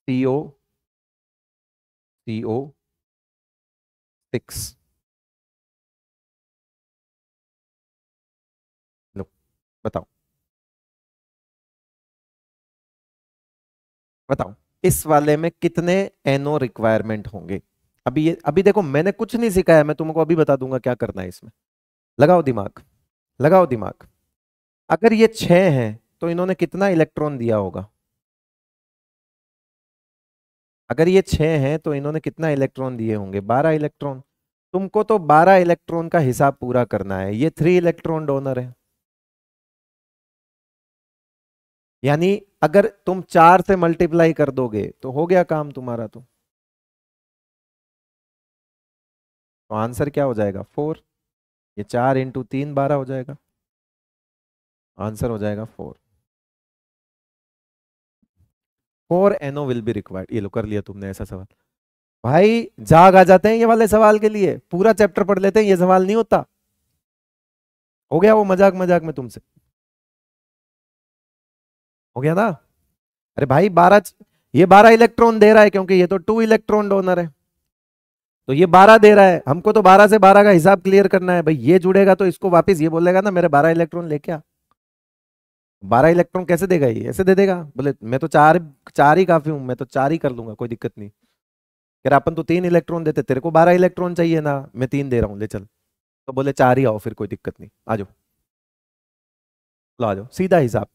CO, CO six. Look, बताओ बताओ इस वाले में कितने एनओ रिक्वायरमेंट होंगे अभी
ये अभी देखो मैंने कुछ नहीं सिखाया मैं तुमको अभी बता दूंगा क्या करना है इसमें लगाओ दिमाग लगाओ दिमाग अगर ये छह हैं तो इन्होंने कितना इलेक्ट्रॉन दिया होगा अगर ये छह हैं तो इन्होंने कितना इलेक्ट्रॉन दिए होंगे बारह इलेक्ट्रॉन तुमको तो बारह इलेक्ट्रॉन का हिसाब पूरा करना है ये थ्री इलेक्ट्रॉन डोनर है यानी अगर तुम
चार से मल्टीप्लाई कर दोगे तो हो गया काम तुम्हारा तो तो आंसर क्या हो जाएगा फोर ये चार इंटू तीन बारह हो जाएगा आंसर हो जाएगा four
four NO will be required ये लो कर लिया तुमने ऐसा सवाल भाई जाग आ जाते हैं ये वाले सवाल के लिए पूरा चैप्टर पढ़ लेते हैं ये सवाल नहीं होता हो
गया वो मजाक मजाक में तुमसे हो गया ना
अरे भाई बारह ये बारह इलेक्ट्रॉन दे रहा है क्योंकि ये तो टू इलेक्ट्रॉन डोनर है तो ये बारह दे रहा है हमको तो बारह से बारह का हिसाब क्लियर करना है भाई ये जुड़ेगा तो इसको वापस ये बोलेगा ना मेरे बारह इलेक्ट्रॉन लेके आ बारह इलेक्ट्रॉन कैसे देगा ये ऐसे दे देगा बोले मैं तो चार चार ही काफी हूं मैं तो चार ही कर लूंगा कोई दिक्कत नहीं कह रहा अपन तो तीन इलेक्ट्रॉन देते तेरे को बारह इलेक्ट्रॉन चाहिए ना मैं तीन दे रहा हूँ ले चल तो बोले चार ही आओ फिर कोई दिक्कत नहीं आ जाओ
लो आ जाओ सीधा हिसाब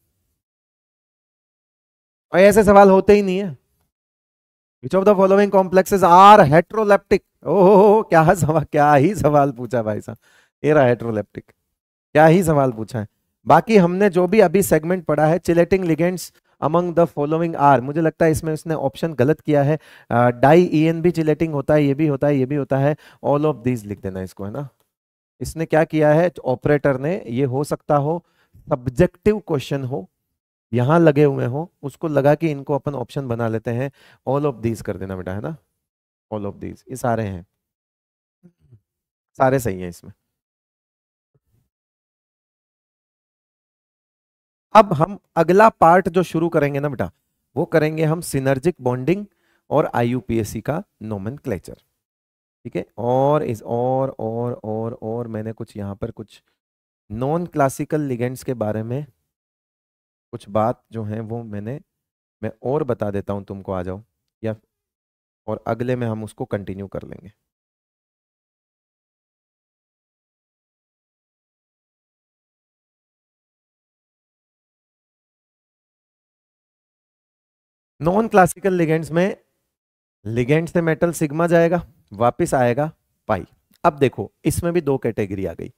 और ऐसे सवाल होते ही नहीं है which of the following complexes are heteroleptic ओहो क्या सवाल क्या ही सवाल पूछा भाई साहब एरा हेट्रोलेप्टिक क्या ही सवाल पूछा है बाकी हमने जो भी अभी सेगमेंट पढ़ा है chelating ligands among the following are मुझे लगता है इसमें उसने ऑप्शन गलत किया है डाई ई एन भी चिलेटिंग होता है ये भी होता है ये भी होता है ऑल ऑफ दीज लिख देना इसको है ना इसने क्या किया है ऑपरेटर ने ये हो सकता हो सब्जेक्टिव क्वेश्चन हो यहाँ लगे हुए हो उसको लगा कि इनको अपन ऑप्शन बना लेते हैं ऑल ऑफ दीज कर देना बेटा है ना ऑल ऑफ दीज ये सारे हैं सारे सही हैं इसमें अब हम अगला पार्ट जो शुरू करेंगे ना बेटा वो करेंगे हम सिनर्जिक बॉन्डिंग और आईयूपीएससी का नोमन ठीक है और इस और और और और मैंने कुछ यहाँ पर कुछ नॉन क्लासिकल लिगेंड्स के बारे में कुछ बात जो है वो मैंने
मैं और बता देता हूँ तुमको आ जाओ या और अगले में हम उसको कंटिन्यू कर लेंगे नॉन क्लासिकल लिगेंड्स में लिगेंड से मेटल सिग्मा जाएगा
वापस आएगा पाई अब देखो इसमें भी दो कैटेगरी आ गई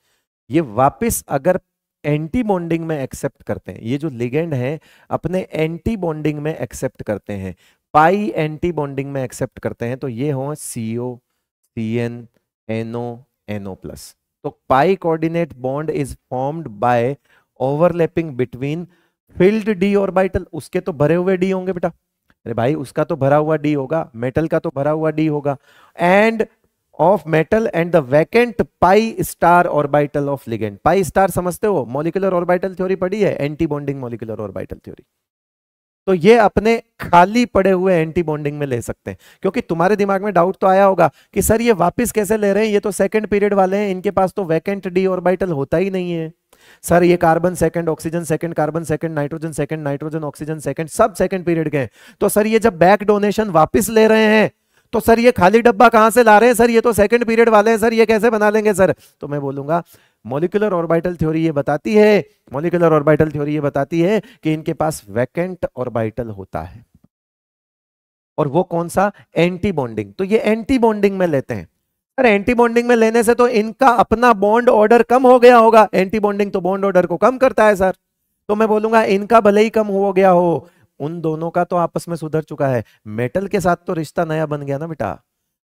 ये वापस अगर एंटी बॉन्डिंग में एक्सेप्ट करते हैं ये जो लिगेंड है अपने एंटी बॉन्डिंग में एक्सेप्ट करते हैं पाई एंटी बॉन्डिंग में एक्सेप्ट करते हैं तो ये हो CO C N NO NO plus तो pi coordinate bond is formed by overlapping between filled D orbital उसके तो भरे हुए डी होंगे बेटा अरे भाई उसका तो भरा हुआ डी होगा मेटल का तो भरा हुआ डी होगा and of metal and the vacant pi star orbital of ligand pi star समझते हो मॉलिकुलर ऑर्बिटल थ्योरी पढ़ी है anti bonding molecular orbital theory तो ये अपने खाली पड़े हुए एंटी बॉन्डिंग में ले सकते हैं क्योंकि तुम्हारे दिमाग में डाउट तो आया होगा कि सर ये वापस कैसे ले रहे हैं ये तो सेकंड पीरियड वाले हैं इनके पास तो वैकेंट डी ऑर्बिटल होता ही नहीं है सर ये carbon second oxygen second carbon second nitrogen second nitrogen oxygen second सब सेकंड पीरियड के हैं तो सर ये जब बैक डोनेशन वापिस ले रहे हैं तो सर ये खाली डब्बा कहां से ला रहे हैं सर ये तो सेकंड पीरियड वाले हैं सर ये कैसे बना लेंगे सर तो मैं बोलूंगा मोलिकुलर ऑर्बिटल थ्योरी ये बताती है मोलिकुलर ऑर्बिटल थ्योरी ये बताती है कि इनके पास वैकेंट ऑर्बिटल होता है और वो कौन सा एंटी बॉन्डिंग तो ये एंटी बॉन्डिंग में लेते हैं अरे एंटी बॉन्डिंग में लेने से तो इनका अपना बॉन्ड ऑर्डर कम हो गया होगा एंटी बॉन्डिंग तो बॉन्ड ऑर्डर को कम करता है सर तो मैं बोलूंगा इनका भले ही कम हो गया हो उन दोनों का तो आपस में सुधर चुका है मेटल के साथ तो रिश्ता नया बन गया ना बेटा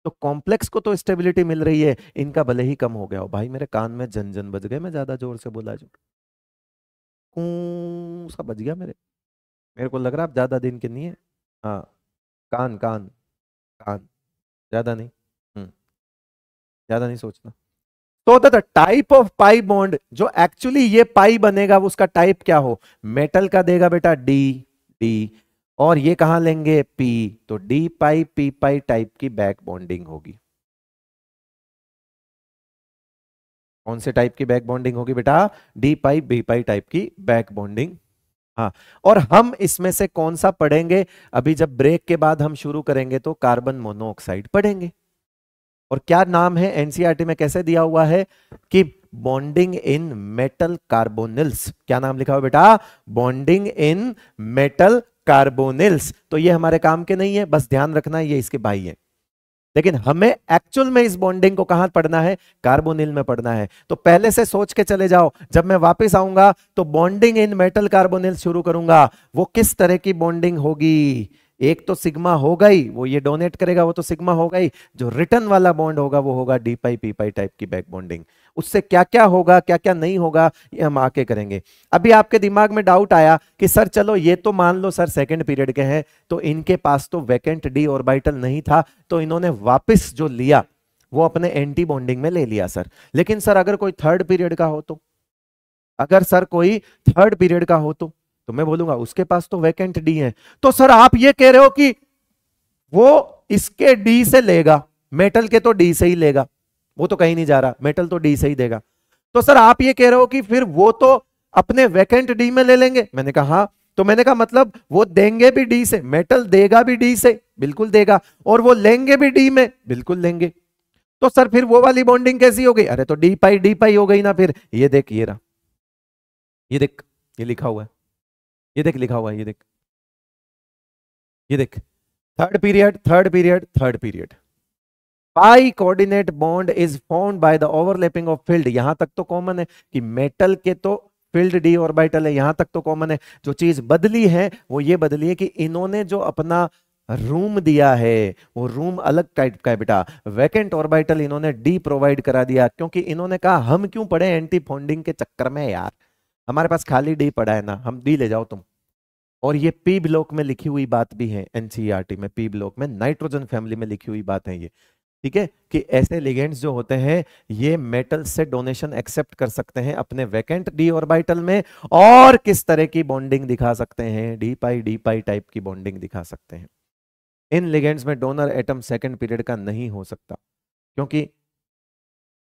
तो कॉम्प्लेक्स को तो स्टेबिलिटी मिल रही है इनका भले ही कम हो गया हो भाई मेरे कान में जन जन बज गए मैं ज्यादा जोर से बोला जो सा बज गया मेरे मेरे को लग रहा आप ज्यादा दिन के नहीं है हाँ कान कान कान ज्यादा नहीं हम्म, ज्यादा नहीं सोचना तो the type of pi bond जो एक्चुअली ये पाई बनेगा उसका टाइप क्या हो मेटल का देगा बेटा डी डी और ये कहा लेंगे पी तो D pi P pi type की बैक बॉन्डिंग होगी कौन से टाइप की बैक बॉन्डिंग होगी बेटा D pi B pi type की बैक बॉन्डिंग हाँ और हम इसमें से कौन सा पढ़ेंगे अभी जब ब्रेक के बाद हम शुरू करेंगे तो कार्बन मोनोऑक्साइड पढ़ेंगे और क्या नाम है एनसीआरटी e में कैसे दिया हुआ है कि बॉन्डिंग इन मेटल कार्बोनिल्स क्या नाम लिखा हो बेटा बॉन्डिंग इन मेटल कार्बोनिल्स तो ये हमारे काम के नहीं है बस ध्यान रखना ये इसके भाई है लेकिन हमें एक्चुअल में इस बॉन्डिंग को कहां पढ़ना है कार्बोनिल में पढ़ना है तो पहले से सोच के चले जाओ जब मैं वापस आऊंगा तो बॉन्डिंग इन मेटल कार्बोनिल शुरू करूंगा वो किस तरह की बॉन्डिंग होगी एक तो सिग्मा होगा ही वो ये डोनेट करेगा वो तो सिग्मा होगा ही जो रिटर्न वाला बॉन्ड होगा वो होगा D pi P pi type की बैक बॉन्डिंग उससे क्या क्या होगा क्या क्या नहीं होगा ये हम आके करेंगे अभी आपके दिमाग में डाउट आया कि सर चलो ये तो मान लो सर सेकंड पीरियड के हैं तो इनके पास तो वैकेंट डी ऑर्बिटल नहीं था तो इन्होंने वापस जो लिया वो अपने एंटी बॉन्डिंग में ले लिया सर लेकिन सर अगर कोई थर्ड पीरियड का हो तो अगर सर कोई थर्ड पीरियड का हो तो तो मैं बोलूंगा उसके पास तो वैकेंट डी है तो सर आप ये कह रहे हो कि वो इसके डी से लेगा मेटल के तो डी से ही लेगा वो तो कहीं नहीं जा रहा मेटल तो डी से ही देगा तो सर आप ये कह रहे हो कि फिर वो तो अपने वैकेंट डी में ले लेंगे मैंने कहा हाँ तो मैंने कहा मतलब वो देंगे भी डी से मेटल देगा भी डी से बिल्कुल देगा और वो लेंगे भी डी में बिल्कुल लेंगे तो सर फिर वो वाली बॉन्डिंग कैसी हो गई अरे तो डी पाई डी पाई हो गई ना फिर ये देख ये रहा
ये देख ये लिखा हुआ है ये देख लिखा हुआ है ये देख
ये देख third period third period third period pi coordinate bond is form by the overlapping of filled यहां तक तो कॉमन है कि मेटल के तो फील्ड डी ऑर्बिटल है यहां तक तो कॉमन है जो चीज बदली है वो ये बदली है कि इन्होंने जो अपना रूम दिया है वो रूम अलग टाइप का है बेटा वैकेंट ऑर्बिटल इन्होंने डी प्रोवाइड करा दिया क्योंकि इन्होंने कहा हम क्यों पढ़े एंटी फॉन्डिंग के चक्कर में यार हमारे पास खाली डी पड़ा है ना हम डी ले जाओ तुम और ये पी ब्लॉक में लिखी हुई बात भी है एनसीईआरटी e में पी ब्लॉक में नाइट्रोजन फैमिली में लिखी हुई बात है ये ठीक है कि ऐसे लिगेंड्स जो होते हैं ये मेटल से डोनेशन एक्सेप्ट कर सकते हैं अपने वैकेंट डी ऑर्बिटल में और किस तरह की बॉन्डिंग दिखा सकते हैं d pi d pi type की बॉन्डिंग दिखा सकते हैं इन लिगेंड्स में डोनर एटम सेकेंड पीरियड का नहीं हो सकता क्योंकि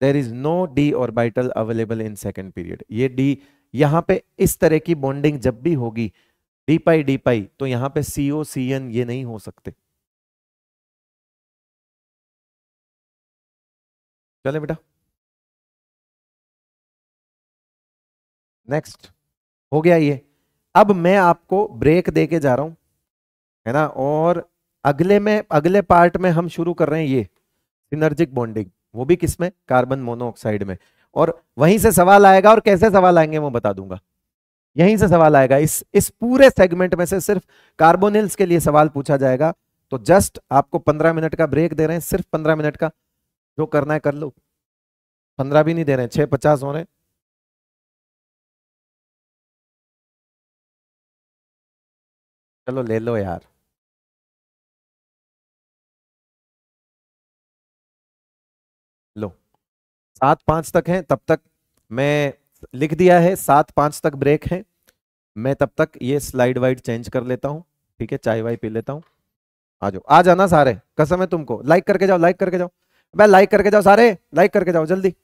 there is no d orbital available in second period ये डी यहां पे इस तरह की बॉन्डिंग जब भी होगी डी पाई डी पाई तो यहां पे सी
ओ
सी एन ये नहीं हो सकते चले बेटा
नेक्स्ट हो गया ये अब मैं आपको ब्रेक दे के जा रहा हूं है ना और अगले में अगले पार्ट में हम शुरू कर रहे हैं ये सिनर्जिक बॉन्डिंग वो भी किसमें कार्बन मोनोऑक्साइड में और वहीं से सवाल आएगा और कैसे सवाल आएंगे वो बता दूंगा यहीं से सवाल आएगा इस इस पूरे सेगमेंट में से सिर्फ कार्बोनिल्स के लिए सवाल पूछा जाएगा तो जस्ट आपको पंद्रह मिनट का ब्रेक दे रहे हैं सिर्फ पंद्रह मिनट का
जो करना है कर लो पंद्रह भी नहीं दे रहे हैं छह पचास हो रहे हैं चलो ले लो यार लो सात पांच तक हैं तब तक मैं लिख दिया है
सात पांच तक ब्रेक है मैं तब तक ये स्लाइड वाइड चेंज कर लेता हूँ ठीक है चाय वाय पी लेता हूँ आ जाओ आ जाना सारे कसम है तुमको लाइक करके जाओ लाइक करके जाओ मैं
लाइक
करके जाओ सारे लाइक करके जाओ जल्दी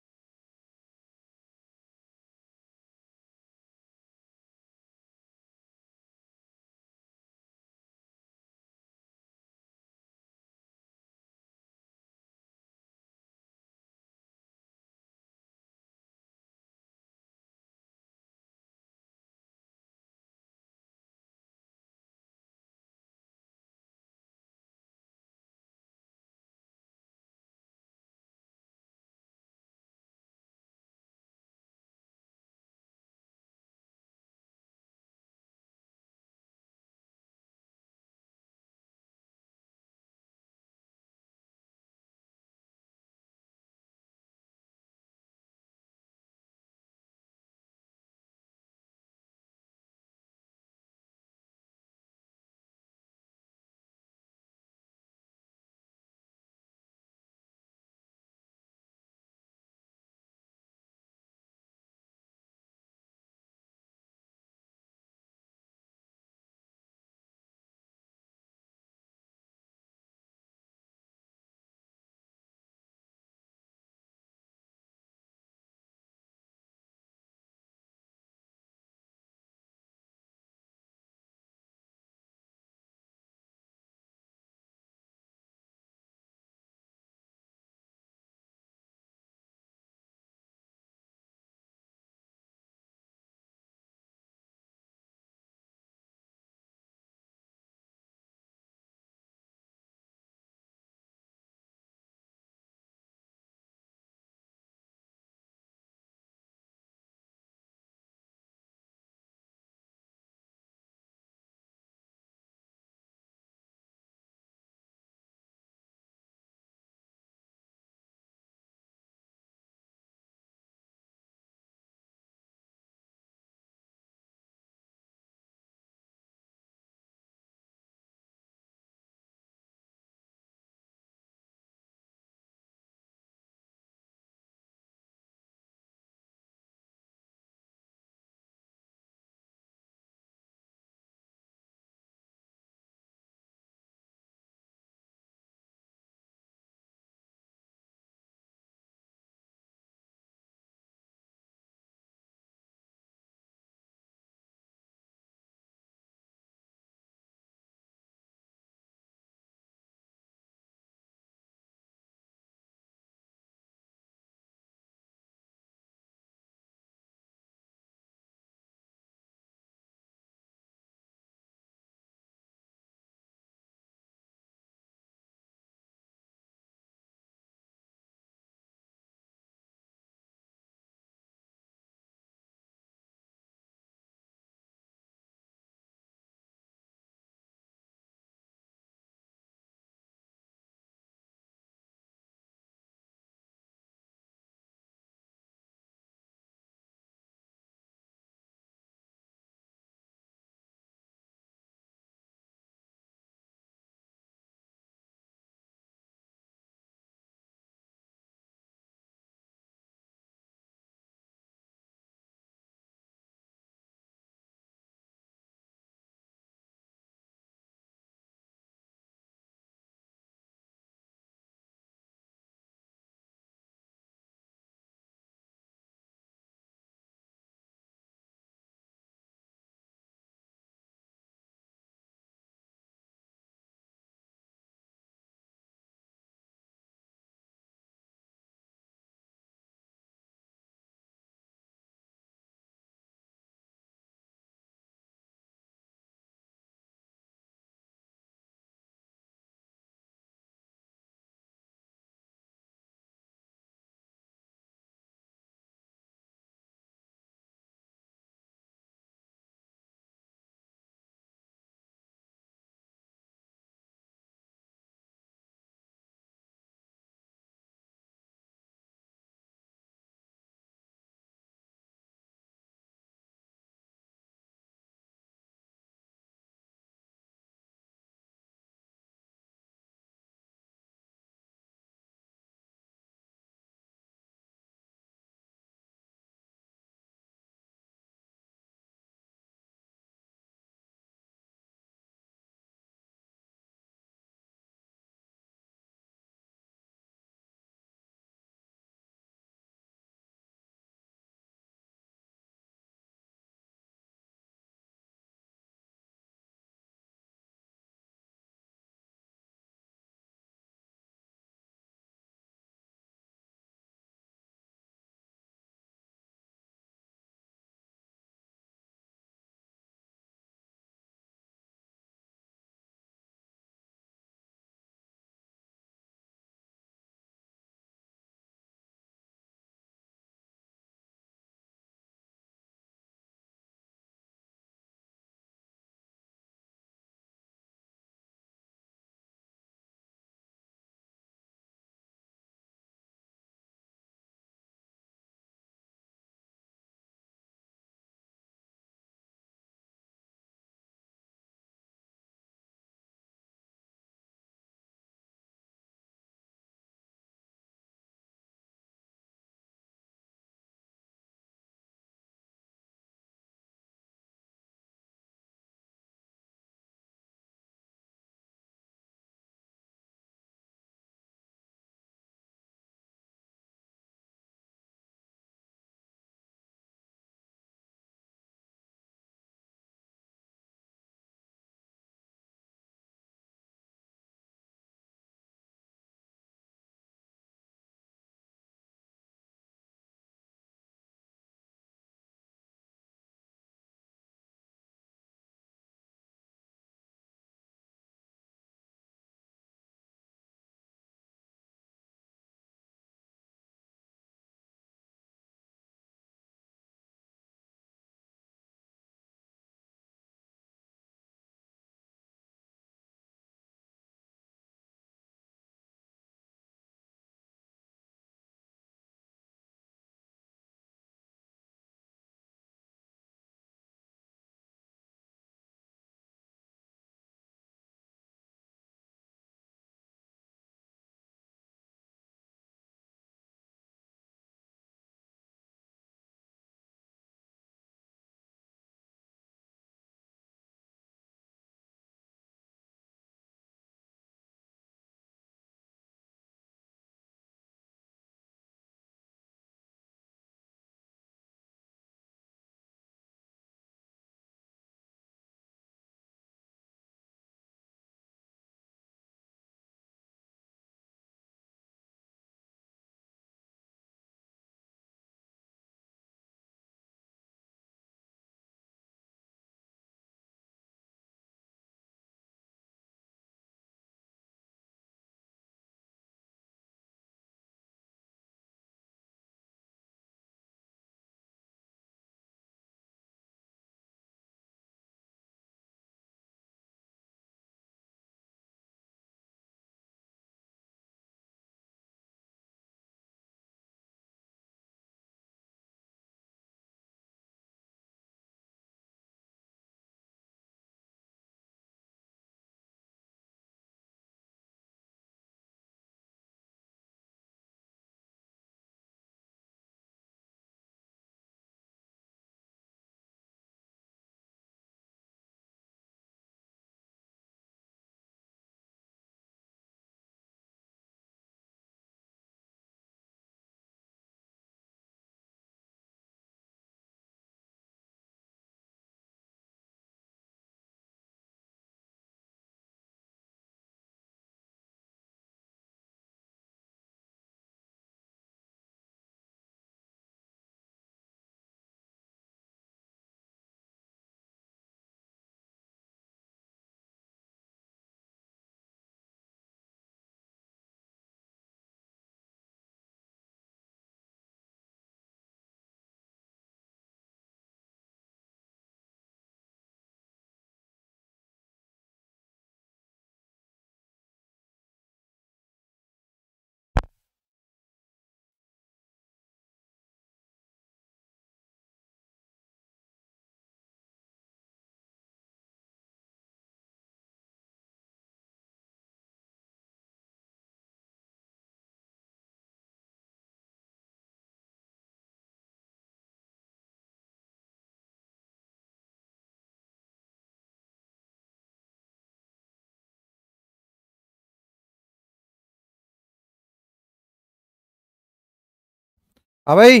हाँ भाई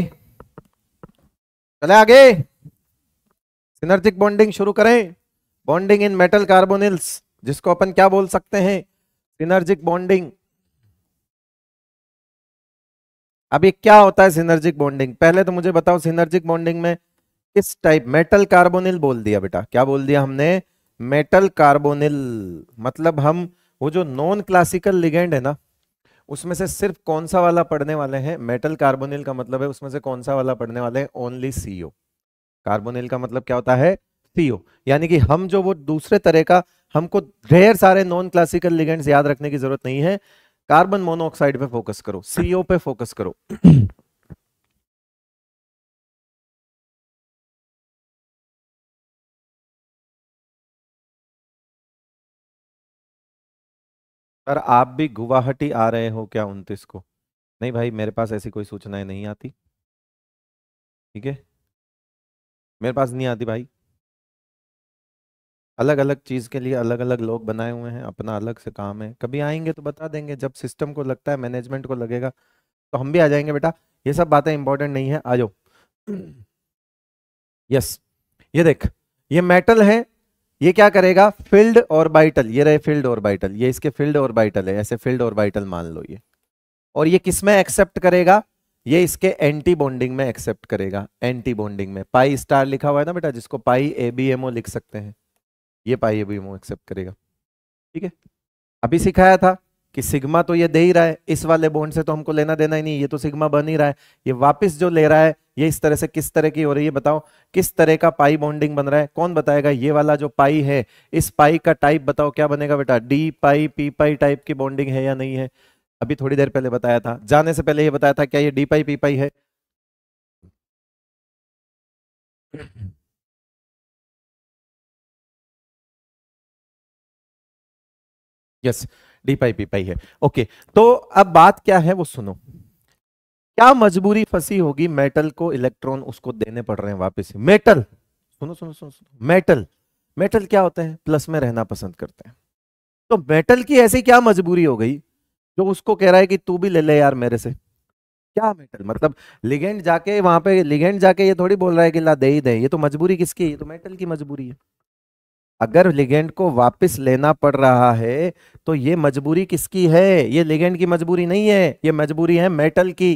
चले
आगे सिनर्जिक बॉन्डिंग शुरू करें बॉन्डिंग इन मेटल कार्बोनिल्स जिसको अपन क्या बोल सकते हैं सिनर्जिक बॉन्डिंग अब ये क्या होता है सिनर्जिक बॉन्डिंग पहले तो मुझे बताओ सिनर्जिक बॉन्डिंग में किस टाइप मेटल कार्बोनिल बोल दिया बेटा क्या बोल दिया हमने मेटल कार्बोनिल मतलब हम वो जो नॉन क्लासिकल लिगेंड है ना उसमें से सिर्फ कौन सा वाला पढ़ने वाले हैं मेटल कार्बोनिल का मतलब है उसमें से कौन सा वाला पढ़ने वाले हैं ओनली सीओ कार्बोनिल का मतलब क्या होता है सीओ यानी कि हम जो वो दूसरे तरह का हमको ढेर सारे नॉन क्लासिकल लिगेंड्स याद रखने की जरूरत नहीं है कार्बन मोनोऑक्साइड पे फोकस
करो सीओ पे फोकस करो सर आप भी गुवाहाटी आ रहे हो क्या उनतीस
को नहीं भाई मेरे पास ऐसी कोई सूचनाएं नहीं आती ठीक है
मेरे पास नहीं आती भाई अलग अलग चीज़ के लिए अलग अलग लोग बनाए हुए हैं अपना अलग से काम है कभी आएंगे तो बता देंगे जब सिस्टम को लगता है मैनेजमेंट को लगेगा तो हम भी आ जाएंगे बेटा ये सब बातें इंपॉर्टेंट नहीं है आ जाओ यस ये देख ये मेटल है ये क्या करेगा फील्ड बाइटल ये रहे फील्ड बाइटल ये इसके फील्ड बाइटल है ऐसे फील्ड बाइटल मान लो ये और ये किस में एक्सेप्ट करेगा ये इसके एंटी बॉन्डिंग में एक्सेप्ट करेगा एंटी बॉन्डिंग में पाई स्टार लिखा हुआ है ना बेटा जिसको पाई ए बी एम ओ लिख सकते हैं ये pi A B M O accept करेगा ठीक है अभी सिखाया था कि सिग्मा तो ये दे ही रहा है इस वाले बॉन्ड से तो हमको लेना देना ही नहीं ये तो सिग्मा बन ही रहा है ये वापस जो ले रहा है ये इस तरह से किस तरह की हो रही है बताओ किस तरह का पाई बॉन्डिंग बन रहा है कौन बताएगा ये वाला जो पाई है इस पाई का टाइप बताओ क्या बनेगा बेटा D pi P pi type की बॉन्डिंग है या नहीं है अभी थोड़ी देर पहले बताया
था जाने से पहले ये बताया था क्या ये डी पाई पी पाई है yes yes. D pi P pi है ओके तो अब बात क्या
है वो सुनो क्या मजबूरी फंसी होगी मेटल को इलेक्ट्रॉन उसको देने पड़ रहे हैं वापस मेटल सुनो सुनो सुनो सुनो मेटल मेटल क्या होते हैं प्लस में रहना पसंद करते हैं तो मेटल की ऐसी क्या मजबूरी हो गई जो उसको कह रहा है कि तू भी ले ले यार मेरे से क्या मेटल मतलब लिगेंड जाके वहां पे लिगेंड जाके ये थोड़ी बोल रहा है कि ला दे ही दे ये तो मजबूरी किसकी है ये तो मेटल की मजबूरी है अगर लिगेंड को वापस लेना पड़ रहा है तो ये मजबूरी किसकी है ये लिगेंड की मजबूरी नहीं है ये मजबूरी है मेटल की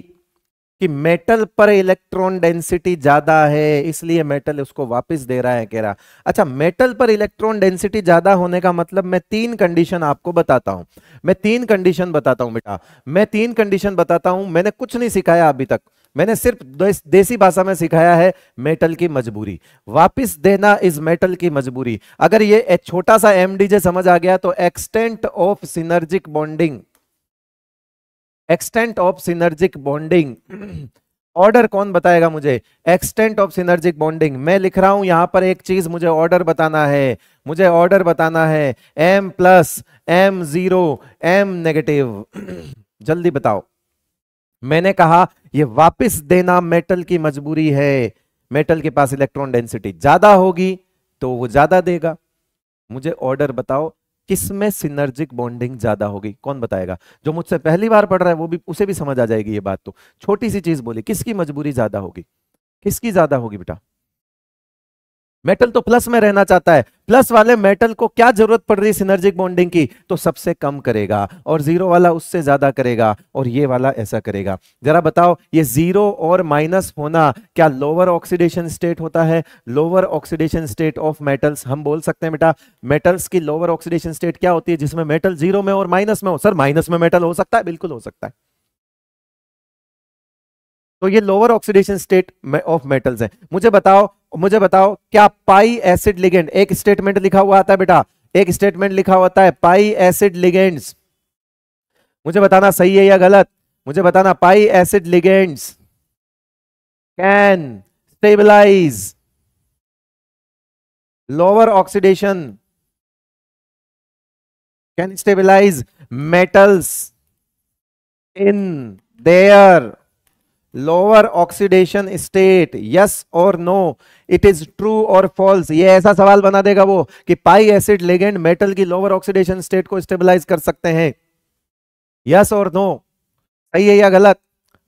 कि मेटल पर इलेक्ट्रॉन डेंसिटी ज्यादा है इसलिए मेटल उसको वापस दे रहा है कह रहा अच्छा मेटल पर इलेक्ट्रॉन डेंसिटी ज्यादा होने का मतलब मैं तीन कंडीशन आपको बताता हूं मैं तीन कंडीशन बताता हूं बेटा मैं तीन कंडीशन बताता हूं मैंने कुछ नहीं सिखाया अभी तक मैंने सिर्फ देसी भाषा में सिखाया है मेटल की मजबूरी वापस देना इज मेटल की मजबूरी अगर ये एक छोटा सा एमडीजे समझ आ गया तो extent of synergic bonding extent of synergic bonding order कौन बताएगा मुझे एक्सटेंट ऑफ सिनर्जिक बॉन्डिंग मैं लिख रहा हूं यहां पर एक चीज मुझे ऑर्डर बताना है मुझे ऑर्डर बताना है M plus M zero M negative जल्दी बताओ मैंने कहा ये वापस देना मेटल की मजबूरी है मेटल के पास इलेक्ट्रॉन डेंसिटी ज्यादा होगी तो वो ज्यादा देगा मुझे ऑर्डर बताओ किसमें सिनर्जिक बॉन्डिंग ज्यादा होगी कौन बताएगा जो मुझसे पहली बार पढ़ रहा है वो भी उसे भी समझ आ जाएगी ये बात तो छोटी सी चीज बोली किसकी मजबूरी ज्यादा होगी किसकी ज्यादा होगी बेटा मेटल तो प्लस में रहना चाहता है प्लस वाले मेटल को क्या जरूरत पड़ रही है सिनर्जिक बॉन्डिंग की तो सबसे कम करेगा और जीरो वाला उससे ज्यादा करेगा और ये वाला ऐसा करेगा जरा बताओ ये जीरो और माइनस होना क्या लोअर ऑक्सीडेशन स्टेट होता है lower oxidation state of metals हम बोल सकते हैं बेटा मेटल्स की लोअर ऑक्सीडेशन स्टेट क्या होती है जिसमें मेटल जीरो में और माइनस में हो सर माइनस में मेटल हो सकता है बिल्कुल हो सकता है तो ये lower oxidation state of metals है मुझे बताओ मुझे बताओ क्या पाई एसिड लिगेंड एक स्टेटमेंट लिखा हुआ आता है बेटा एक स्टेटमेंट लिखा होता है पाई एसिड लिगेंड्स मुझे बताना सही है या गलत मुझे बताना pi acid ligands can stabilise
lower oxidation
can stabilise metals in their lower oxidation state yes और नो इट इज ट्रू और फॉल्स ये ऐसा सवाल बना देगा वो कि पाई एसिड लेगेंड मेटल की लोअर ऑक्सीडेशन स्टेट को स्टेबलाइज कर सकते हैं यस और नो सही है या गलत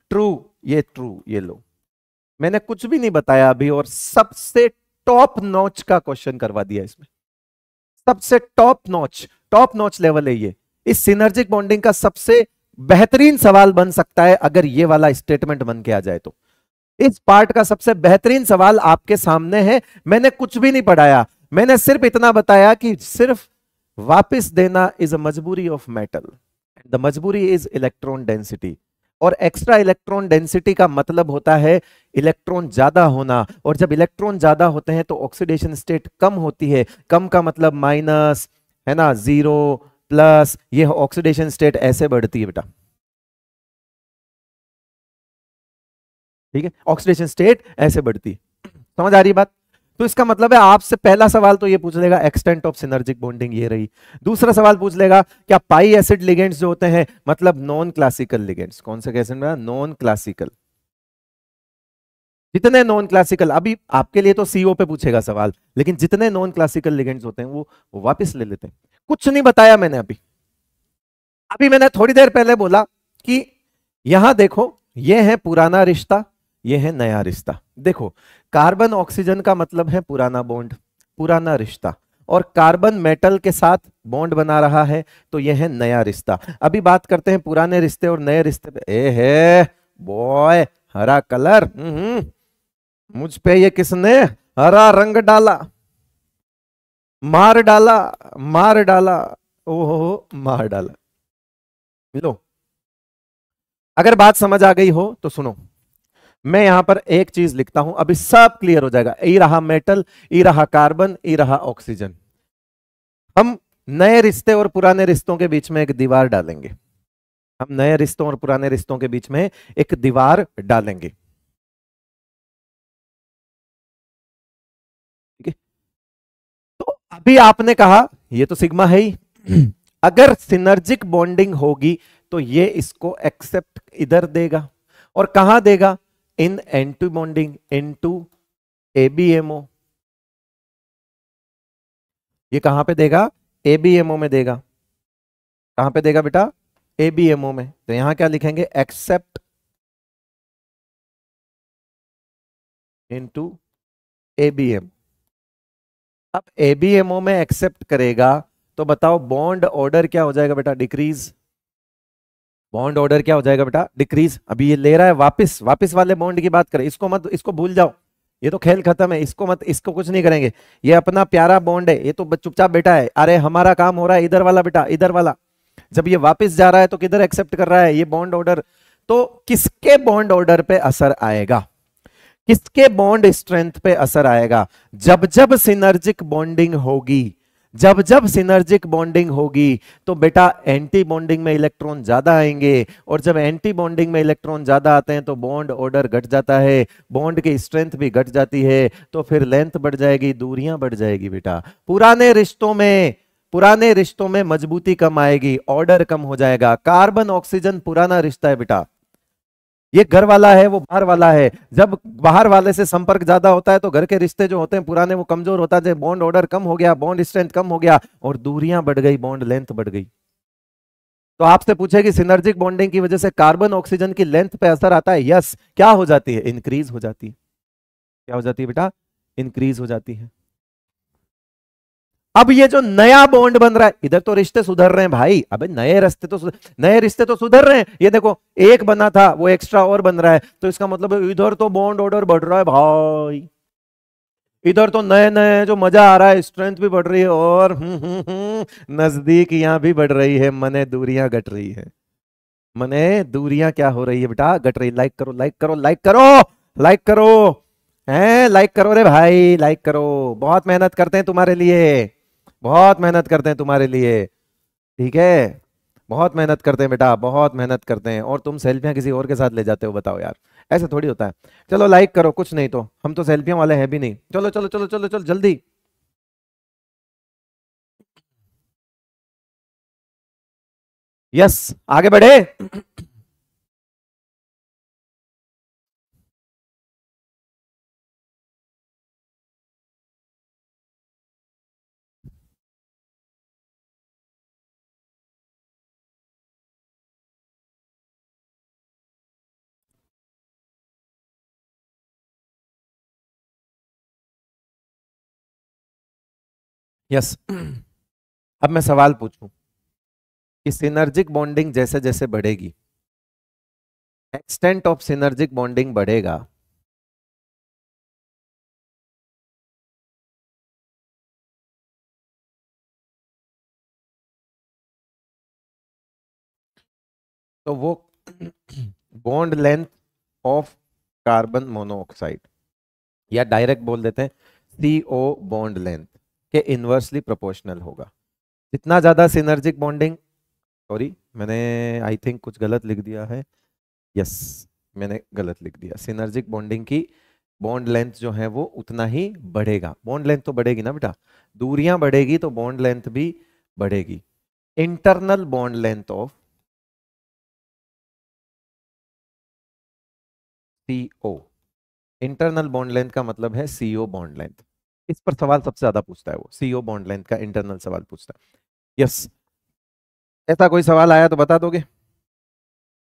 ट्रू ये ट्रू ये लो मैंने कुछ भी नहीं बताया अभी और सबसे टॉप नॉच का क्वेश्चन करवा दिया इसमें सबसे top notch top notch level है ये इस सिनर्जिक बॉन्डिंग का सबसे बेहतरीन सवाल बन सकता है अगर ये वाला स्टेटमेंट बन के आ जाए तो इस पार्ट का सबसे बेहतरीन सवाल आपके सामने है मैंने कुछ भी नहीं पढ़ाया मैंने सिर्फ इतना बताया कि सिर्फ वापस देना इज अ मजबूरी ऑफ मेटल द मजबूरी इज इलेक्ट्रॉन डेंसिटी और एक्स्ट्रा इलेक्ट्रॉन डेंसिटी का मतलब होता है इलेक्ट्रॉन ज्यादा होना और जब इलेक्ट्रॉन ज्यादा होते हैं तो ऑक्सीडेशन स्टेट कम होती है कम का मतलब माइनस है ना जीरो प्लस ये ऑक्सीडेशन स्टेट ऐसे बढ़ती है बेटा ठीक है ऑक्सीडेशन स्टेट ऐसे बढ़ती है समझ आ रही बात तो इसका मतलब है आपसे पहला सवाल तो ये पूछ लेगा एक्सटेंट ऑफ सिनर्जिक बॉन्डिंग ये रही दूसरा सवाल पूछ लेगा क्या पाई एसिड लिगेंड्स जो होते हैं मतलब नॉन क्लासिकल लिगेंड्स कौन सा कैसे नॉन क्लासिकल जितने नॉन क्लासिकल अभी आपके लिए तो सीओ पे पूछेगा सवाल लेकिन जितने नॉन क्लासिकल लिगेंड्स होते हैं वो, वो वापस ले लेते हैं कुछ नहीं बताया मैंने अभी अभी मैंने थोड़ी देर पहले बोला कि यहां देखो ये है पुराना रिश्ता ये है नया रिश्ता देखो कार्बन ऑक्सीजन का मतलब है पुराना बॉन्ड पुराना रिश्ता और कार्बन मेटल के साथ बॉन्ड बना रहा है तो यह है नया रिश्ता अभी बात करते हैं पुराने रिश्ते और नए रिश्ते पे ए है बॉय हरा कलर हम्म, मुझ पे ये किसने हरा रंग डाला मार डाला मार डाला ओहो मार डाला लो अगर बात समझ आ गई हो तो सुनो मैं यहां पर एक चीज लिखता हूं अभी सब क्लियर हो जाएगा ई रहा मेटल ई रहा कार्बन ई रहा ऑक्सीजन हम नए रिश्ते और पुराने रिश्तों के बीच में एक दीवार डालेंगे हम नए रिश्तों और पुराने रिश्तों के बीच में एक दीवार डालेंगे अभी
आपने कहा
ये तो सिग्मा है ही अगर सिनर्जिक बॉन्डिंग होगी तो ये इसको एक्सेप्ट इधर देगा और कहा देगा in into bonding into ABMO ये कहां पे देगा
एबीएमओ में देगा कहां पे देगा बेटा एबीएमओ में तो यहां क्या लिखेंगे
एक्सेप्ट इनटू एबीएम अब एबीएमओ में एक्सेप्ट करेगा तो
बताओ बॉन्ड ऑर्डर क्या हो जाएगा बेटा डिक्रीज बॉन्ड ऑर्डर क्या हो जाएगा बेटा डिक्रीज अभी ये ले रहा है वापस वापस वाले बॉन्ड की बात करें इसको मत इसको भूल जाओ ये तो खेल खत्म है इसको मत इसको कुछ नहीं करेंगे ये अपना प्यारा बॉन्ड है ये तो चुपचाप बेटा है अरे हमारा काम हो रहा है इधर वाला बेटा इधर वाला जब ये वापस जा रहा है तो किधर एक्सेप्ट कर रहा है ये बॉन्ड ऑर्डर तो किसके बॉन्ड ऑर्डर पे असर आएगा किसके बॉन्ड स्ट्रेंथ पे असर आएगा जब जब सिनर्जिक बॉन्डिंग होगी जब जब सिनर्जिक बॉन्डिंग होगी तो बेटा एंटी बॉन्डिंग में इलेक्ट्रॉन ज्यादा आएंगे और जब एंटी बॉन्डिंग में इलेक्ट्रॉन ज्यादा आते हैं तो बॉन्ड ऑर्डर घट जाता है बॉन्ड की स्ट्रेंथ भी घट जाती है तो फिर लेंथ बढ़ जाएगी दूरियां बढ़ जाएगी बेटा पुराने रिश्तों में पुराने रिश्तों में मजबूती कम आएगी ऑर्डर कम हो जाएगा कार्बन ऑक्सीजन पुराना रिश्ता है बेटा ये घर वाला है वो बाहर वाला है जब बाहर वाले से संपर्क ज्यादा होता है तो घर के रिश्ते जो होते हैं पुराने वो कमजोर होता है बॉन्ड ऑर्डर कम हो गया बॉन्ड स्ट्रेंथ कम हो गया और दूरियां बढ़ गई बॉन्ड लेंथ बढ़ गई तो आपसे पूछे कि सिनर्जिक बॉन्डिंग की वजह से कार्बन ऑक्सीजन की लेंथ पे असर आता है यस क्या हो जाती है इंक्रीज हो जाती है क्या हो जाती है बेटा इंक्रीज हो जाती है अब ये जो नया बॉन्ड बन रहा है इधर तो रिश्ते सुधर रहे हैं भाई अबे नए रिश्ते तो नए रिश्ते तो सुधर रहे हैं ये देखो एक बना था वो एक्स्ट्रा और बन रहा है तो इसका मतलब इधर तो बॉन्ड ऑर्डर बढ़ रहा है भाई इधर तो नए नए जो मजा आ रहा है स्ट्रेंथ भी बढ़ रही है और हम्म, हम्म, हम्म, नजदीक यहां भी बढ़ रही है मने दूरियां घट रही है मने दूरियां क्या हो रही है बेटा घट रही लाइक करो लाइक करो लाइक करो लाइक करो हैं लाइक करो रे भाई लाइक करो बहुत मेहनत करते हैं तुम्हारे लिए बहुत मेहनत करते हैं तुम्हारे लिए ठीक है बहुत मेहनत करते हैं बेटा बहुत मेहनत करते हैं और तुम सेल्फियां किसी और के साथ ले जाते हो बताओ यार ऐसे थोड़ी होता है चलो लाइक करो कुछ नहीं तो हम तो सेल्फियां वाले हैं भी नहीं चलो चलो चलो चलो चलो जल्दी
यस आगे बढ़े यस अब मैं
सवाल पूछूं कि सिनर्जिक बॉन्डिंग जैसे जैसे बढ़ेगी
एक्सटेंट ऑफ सिनर्जिक बॉन्डिंग बढ़ेगा तो वो
bond length of carbon monoxide या डायरेक्ट बोल देते हैं सी ओ बॉन्ड लेंथ के इन्वर्सली प्रोपोर्शनल होगा जितना ज़्यादा सिनर्जिक बॉन्डिंग सॉरी मैंने आई थिंक कुछ गलत लिख दिया है यस मैंने गलत लिख दिया सिनर्जिक बॉन्डिंग की बॉन्ड लेंथ जो है वो उतना ही बढ़ेगा बॉन्ड लेंथ तो बढ़ेगी ना बेटा दूरियां बढ़ेगी तो बॉन्ड लेंथ भी बढ़ेगी internal bond length of CO internal bond length का मतलब है सीओ बॉन्ड लेंथ इस पर सवाल सबसे ज्यादा पूछता है वो सीओ बॉन्ड लेंथ का इंटरनल सवाल पूछता है यस ऐसा कोई सवाल आया तो बता दोगे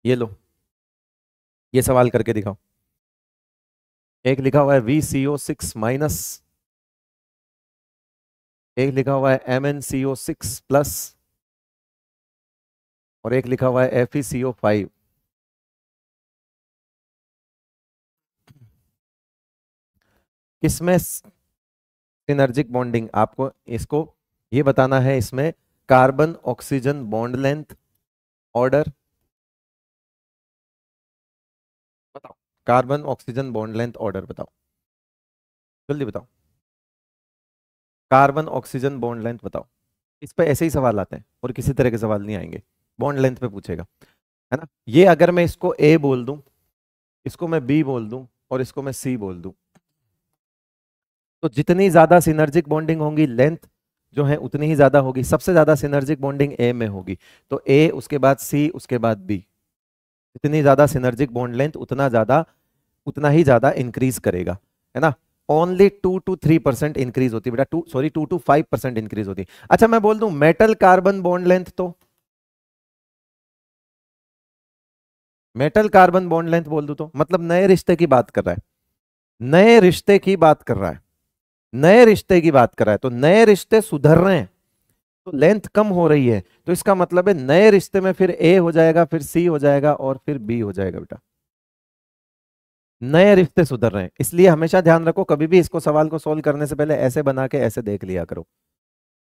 ये लो
ये सवाल करके दिखाओ एक लिखा हुआ है V C O six minus एक लिखा हुआ है M N C O six
plus और एक लिखा हुआ है F E C O five
किसमें सिनर्जिक बॉन्डिंग आपको इसको ये बताना है इसमें carbon oxygen bond length order
बताओ carbon oxygen bond length order बताओ
जल्दी बताओ कार्बन ऑक्सीजन बॉन्ड लेंथ बताओ इस पर ऐसे ही सवाल आते हैं और किसी तरह के सवाल नहीं आएंगे बॉन्ड लेंथ पे पूछेगा है ना ये अगर मैं इसको ए बोल दूं इसको मैं बी बोल दूं और इसको मैं सी बोल दूं तो जितनी ज़्यादा सिनर्जिक बॉन्डिंग होंगी लेंथ जो है उतनी ही ज़्यादा होगी सबसे ज़्यादा सिनर्जिक बॉन्डिंग ए में होगी तो ए उसके बाद सी उसके बाद बी जितनी ज़्यादा सिनर्जिक बॉन्ड लेंथ उतना ज़्यादा उतना ही ज़्यादा इंक्रीज करेगा है ना only two to three percent increase होती है बेटा two sorry two to five percent increase होती है अच्छा मैं बोल दू मेटल
कार्बन बॉन्ड लेंथ तो
मेटल कार्बन बॉन्ड लेंथ बोल दू तो मतलब नए रिश्ते की बात कर रहा है नए रिश्ते की बात कर रहा है नए रिश्ते की बात कर रहा है तो नए रिश्ते सुधर रहे हैं तो लेंथ कम हो रही है तो इसका मतलब है नए रिश्ते में फिर ए हो जाएगा फिर सी हो जाएगा और फिर बी हो जाएगा बेटा नए रिश्ते सुधर रहे हैं इसलिए हमेशा ध्यान रखो कभी भी इसको सवाल को सोल्व करने से पहले ऐसे बना के ऐसे देख लिया करो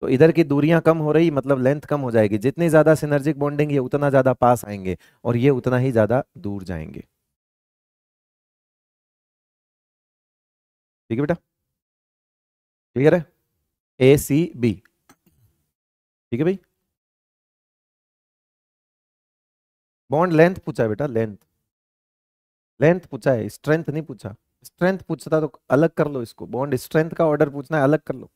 तो इधर की दूरियां कम हो रही मतलब लेंथ कम हो जाएगी जितनी ज्यादा सिनर्जिक बॉन्डिंग ये उतना ज्यादा पास आएंगे और ये उतना ही ज्यादा
दूर जाएंगे ठीक है बेटा क्लियर है ए सी बी ठीक है
भाई बॉन्ड लेंथ पूछा है बेटा लेंथ लेंथ पूछा है स्ट्रेंथ नहीं पूछा स्ट्रेंथ पूछता तो अलग कर लो इसको
बॉन्ड स्ट्रेंथ का ऑर्डर पूछना है अलग कर लो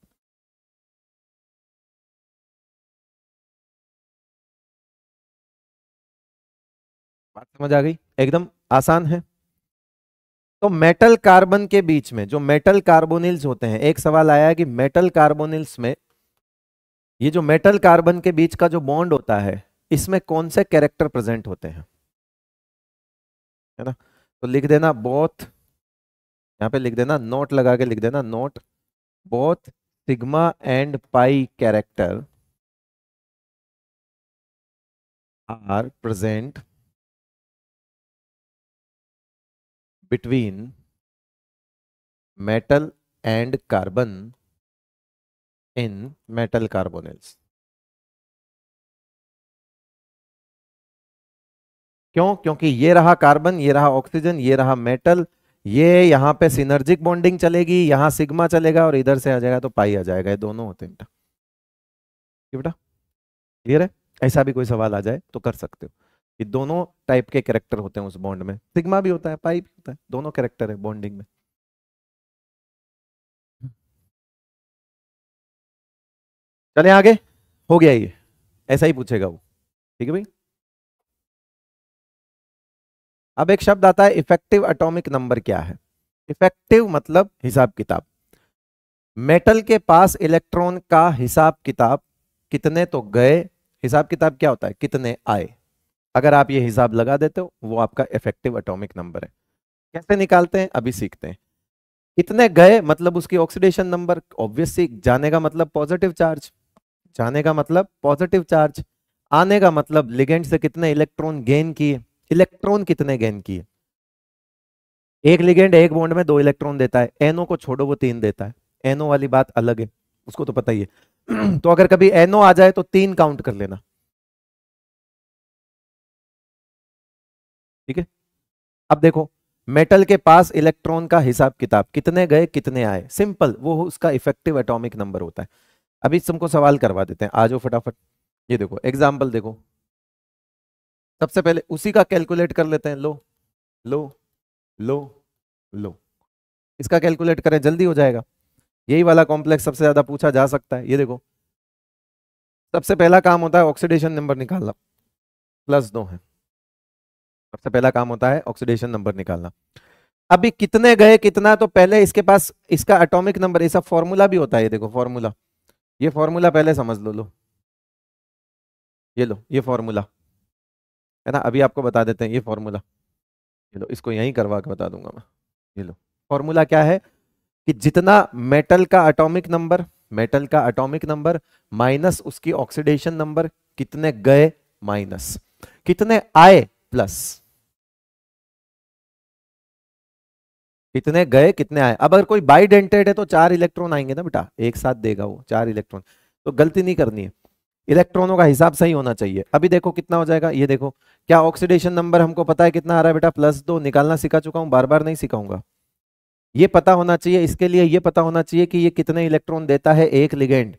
बात समझ आ गई
एकदम आसान है तो मेटल कार्बन के बीच में जो मेटल कार्बोनिल्स होते हैं एक सवाल आया कि मेटल कार्बोनिल्स में ये जो मेटल कार्बन के बीच का जो बॉन्ड होता है इसमें कौन से कैरेक्टर प्रेजेंट होते हैं है ना तो लिख देना बोथ यहां पे लिख देना नोट लगा के लिख देना note both sigma and pi character
are present between metal and carbon in metal carbonyls. क्यों क्योंकि ये रहा
कार्बन ये रहा ऑक्सीजन ये रहा मेटल ये यहां पे सिनर्जिक बॉन्डिंग चलेगी यहाँ सिग्मा चलेगा और इधर से आ जाएगा तो पाई आ जाएगा ये दोनों होते हैं बेटा क्लियर है ऐसा भी कोई सवाल आ जाए तो कर सकते हो कि दोनों टाइप के कैरेक्टर होते हैं उस बॉन्ड में सिग्मा भी होता है पाई भी होता है दोनों कैरेक्टर है बॉन्डिंग में
चले आगे हो गया ये ऐसा ही पूछेगा वो ठीक है भाई
अब एक शब्द आता है इफेक्टिव अटोमिक नंबर क्या है इफेक्टिव मतलब हिसाब किताब मेटल के पास इलेक्ट्रॉन का हिसाब किताब कितने तो गए हिसाब किताब क्या होता है कितने आए अगर आप ये हिसाब लगा देते हो वो आपका इफेक्टिव अटोमिक नंबर है कैसे निकालते हैं अभी सीखते हैं इतने गए मतलब उसकी ऑक्सीडेशन नंबर ऑब्वियसली जाने का मतलब पॉजिटिव चार्ज जाने का मतलब पॉजिटिव चार्ज आने का मतलब लिगेंड से कितने इलेक्ट्रॉन गेन किए इलेक्ट्रॉन कितने गेन किए एक लिगेंड एक बॉन्ड में दो इलेक्ट्रॉन देता है एनओ को छोड़ो वो तीन देता है एनओ वाली बात अलग है उसको तो पता ही है तो अगर कभी एनओ आ जाए तो तीन
काउंट कर लेना ठीक है
अब देखो मेटल के पास इलेक्ट्रॉन का हिसाब किताब कितने गए कितने आए सिंपल वो उसका इफेक्टिव एटॉमिक नंबर होता है अभी तुमको सवाल करवा देते हैं आ जाओ फटाफट ये देखो एग्जाम्पल देखो सबसे पहले उसी का कैलकुलेट कर लेते हैं
लो लो लो लो इसका कैलकुलेट करें जल्दी हो जाएगा
यही वाला कॉम्प्लेक्स सबसे ज्यादा पूछा जा सकता है ये देखो सबसे पहला काम होता है ऑक्सीडेशन नंबर निकालना प्लस दो है सबसे पहला काम होता है ऑक्सीडेशन नंबर निकालना अभी कितने गए कितना तो पहले इसके पास इसका एटॉमिक नंबर ऐसा फॉर्मूला भी होता है ये देखो फॉर्मूला ये फॉर्मूला पहले समझ लो लो ये लो ये फॉर्मूला है ना अभी आपको बता देते हैं ये फॉर्मूला ये लो इसको यहीं करवा के बता दूंगा मैं ये लो फॉर्मूला क्या है कि जितना मेटल का अटोमिक नंबर मेटल का अटोमिक नंबर माइनस उसकी ऑक्सीडेशन नंबर कितने गए माइनस कितने आए प्लस
कितने गए कितने आए अब अगर कोई बाई डेंटेड है
तो चार इलेक्ट्रॉन आएंगे ना बेटा एक साथ देगा वो चार इलेक्ट्रॉन तो गलती नहीं करनी है इलेक्ट्रॉनों का हिसाब सही होना चाहिए अभी देखो कितना हो जाएगा ये देखो क्या ऑक्सीडेशन नंबर हमको पता है कितना आ रहा है बेटा प्लस दो निकालना सिखा चुका हूँ बार बार नहीं सिखाऊंगा ये पता होना चाहिए इसके लिए ये पता होना चाहिए कि ये कितने इलेक्ट्रॉन देता है एक लिगेंड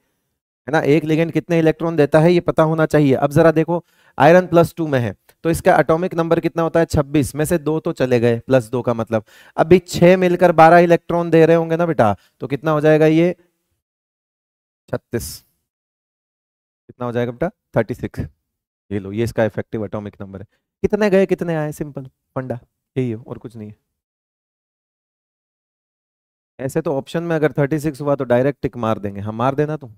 है ना एक लिगेंड कितने इलेक्ट्रॉन देता है ये पता होना चाहिए अब जरा देखो आयरन प्लस टू में है तो इसका एटॉमिक नंबर कितना होता है छब्बीस में से दो तो चले गए प्लस दो का मतलब अभी छह मिलकर बारह इलेक्ट्रॉन दे रहे होंगे ना बेटा तो कितना हो जाएगा ये छत्तीस कितना हो जाएगा बेटा सिक्स ये लो ये इसका इफेक्टिव एटॉमिक नंबर है कितने गए कितने आए सिंपल
फंडा यही है और कुछ नहीं है ऐसे तो ऑप्शन में
अगर सिक्स हुआ तो डायरेक्ट टिक मार देंगे हम हाँ, मार देना तुम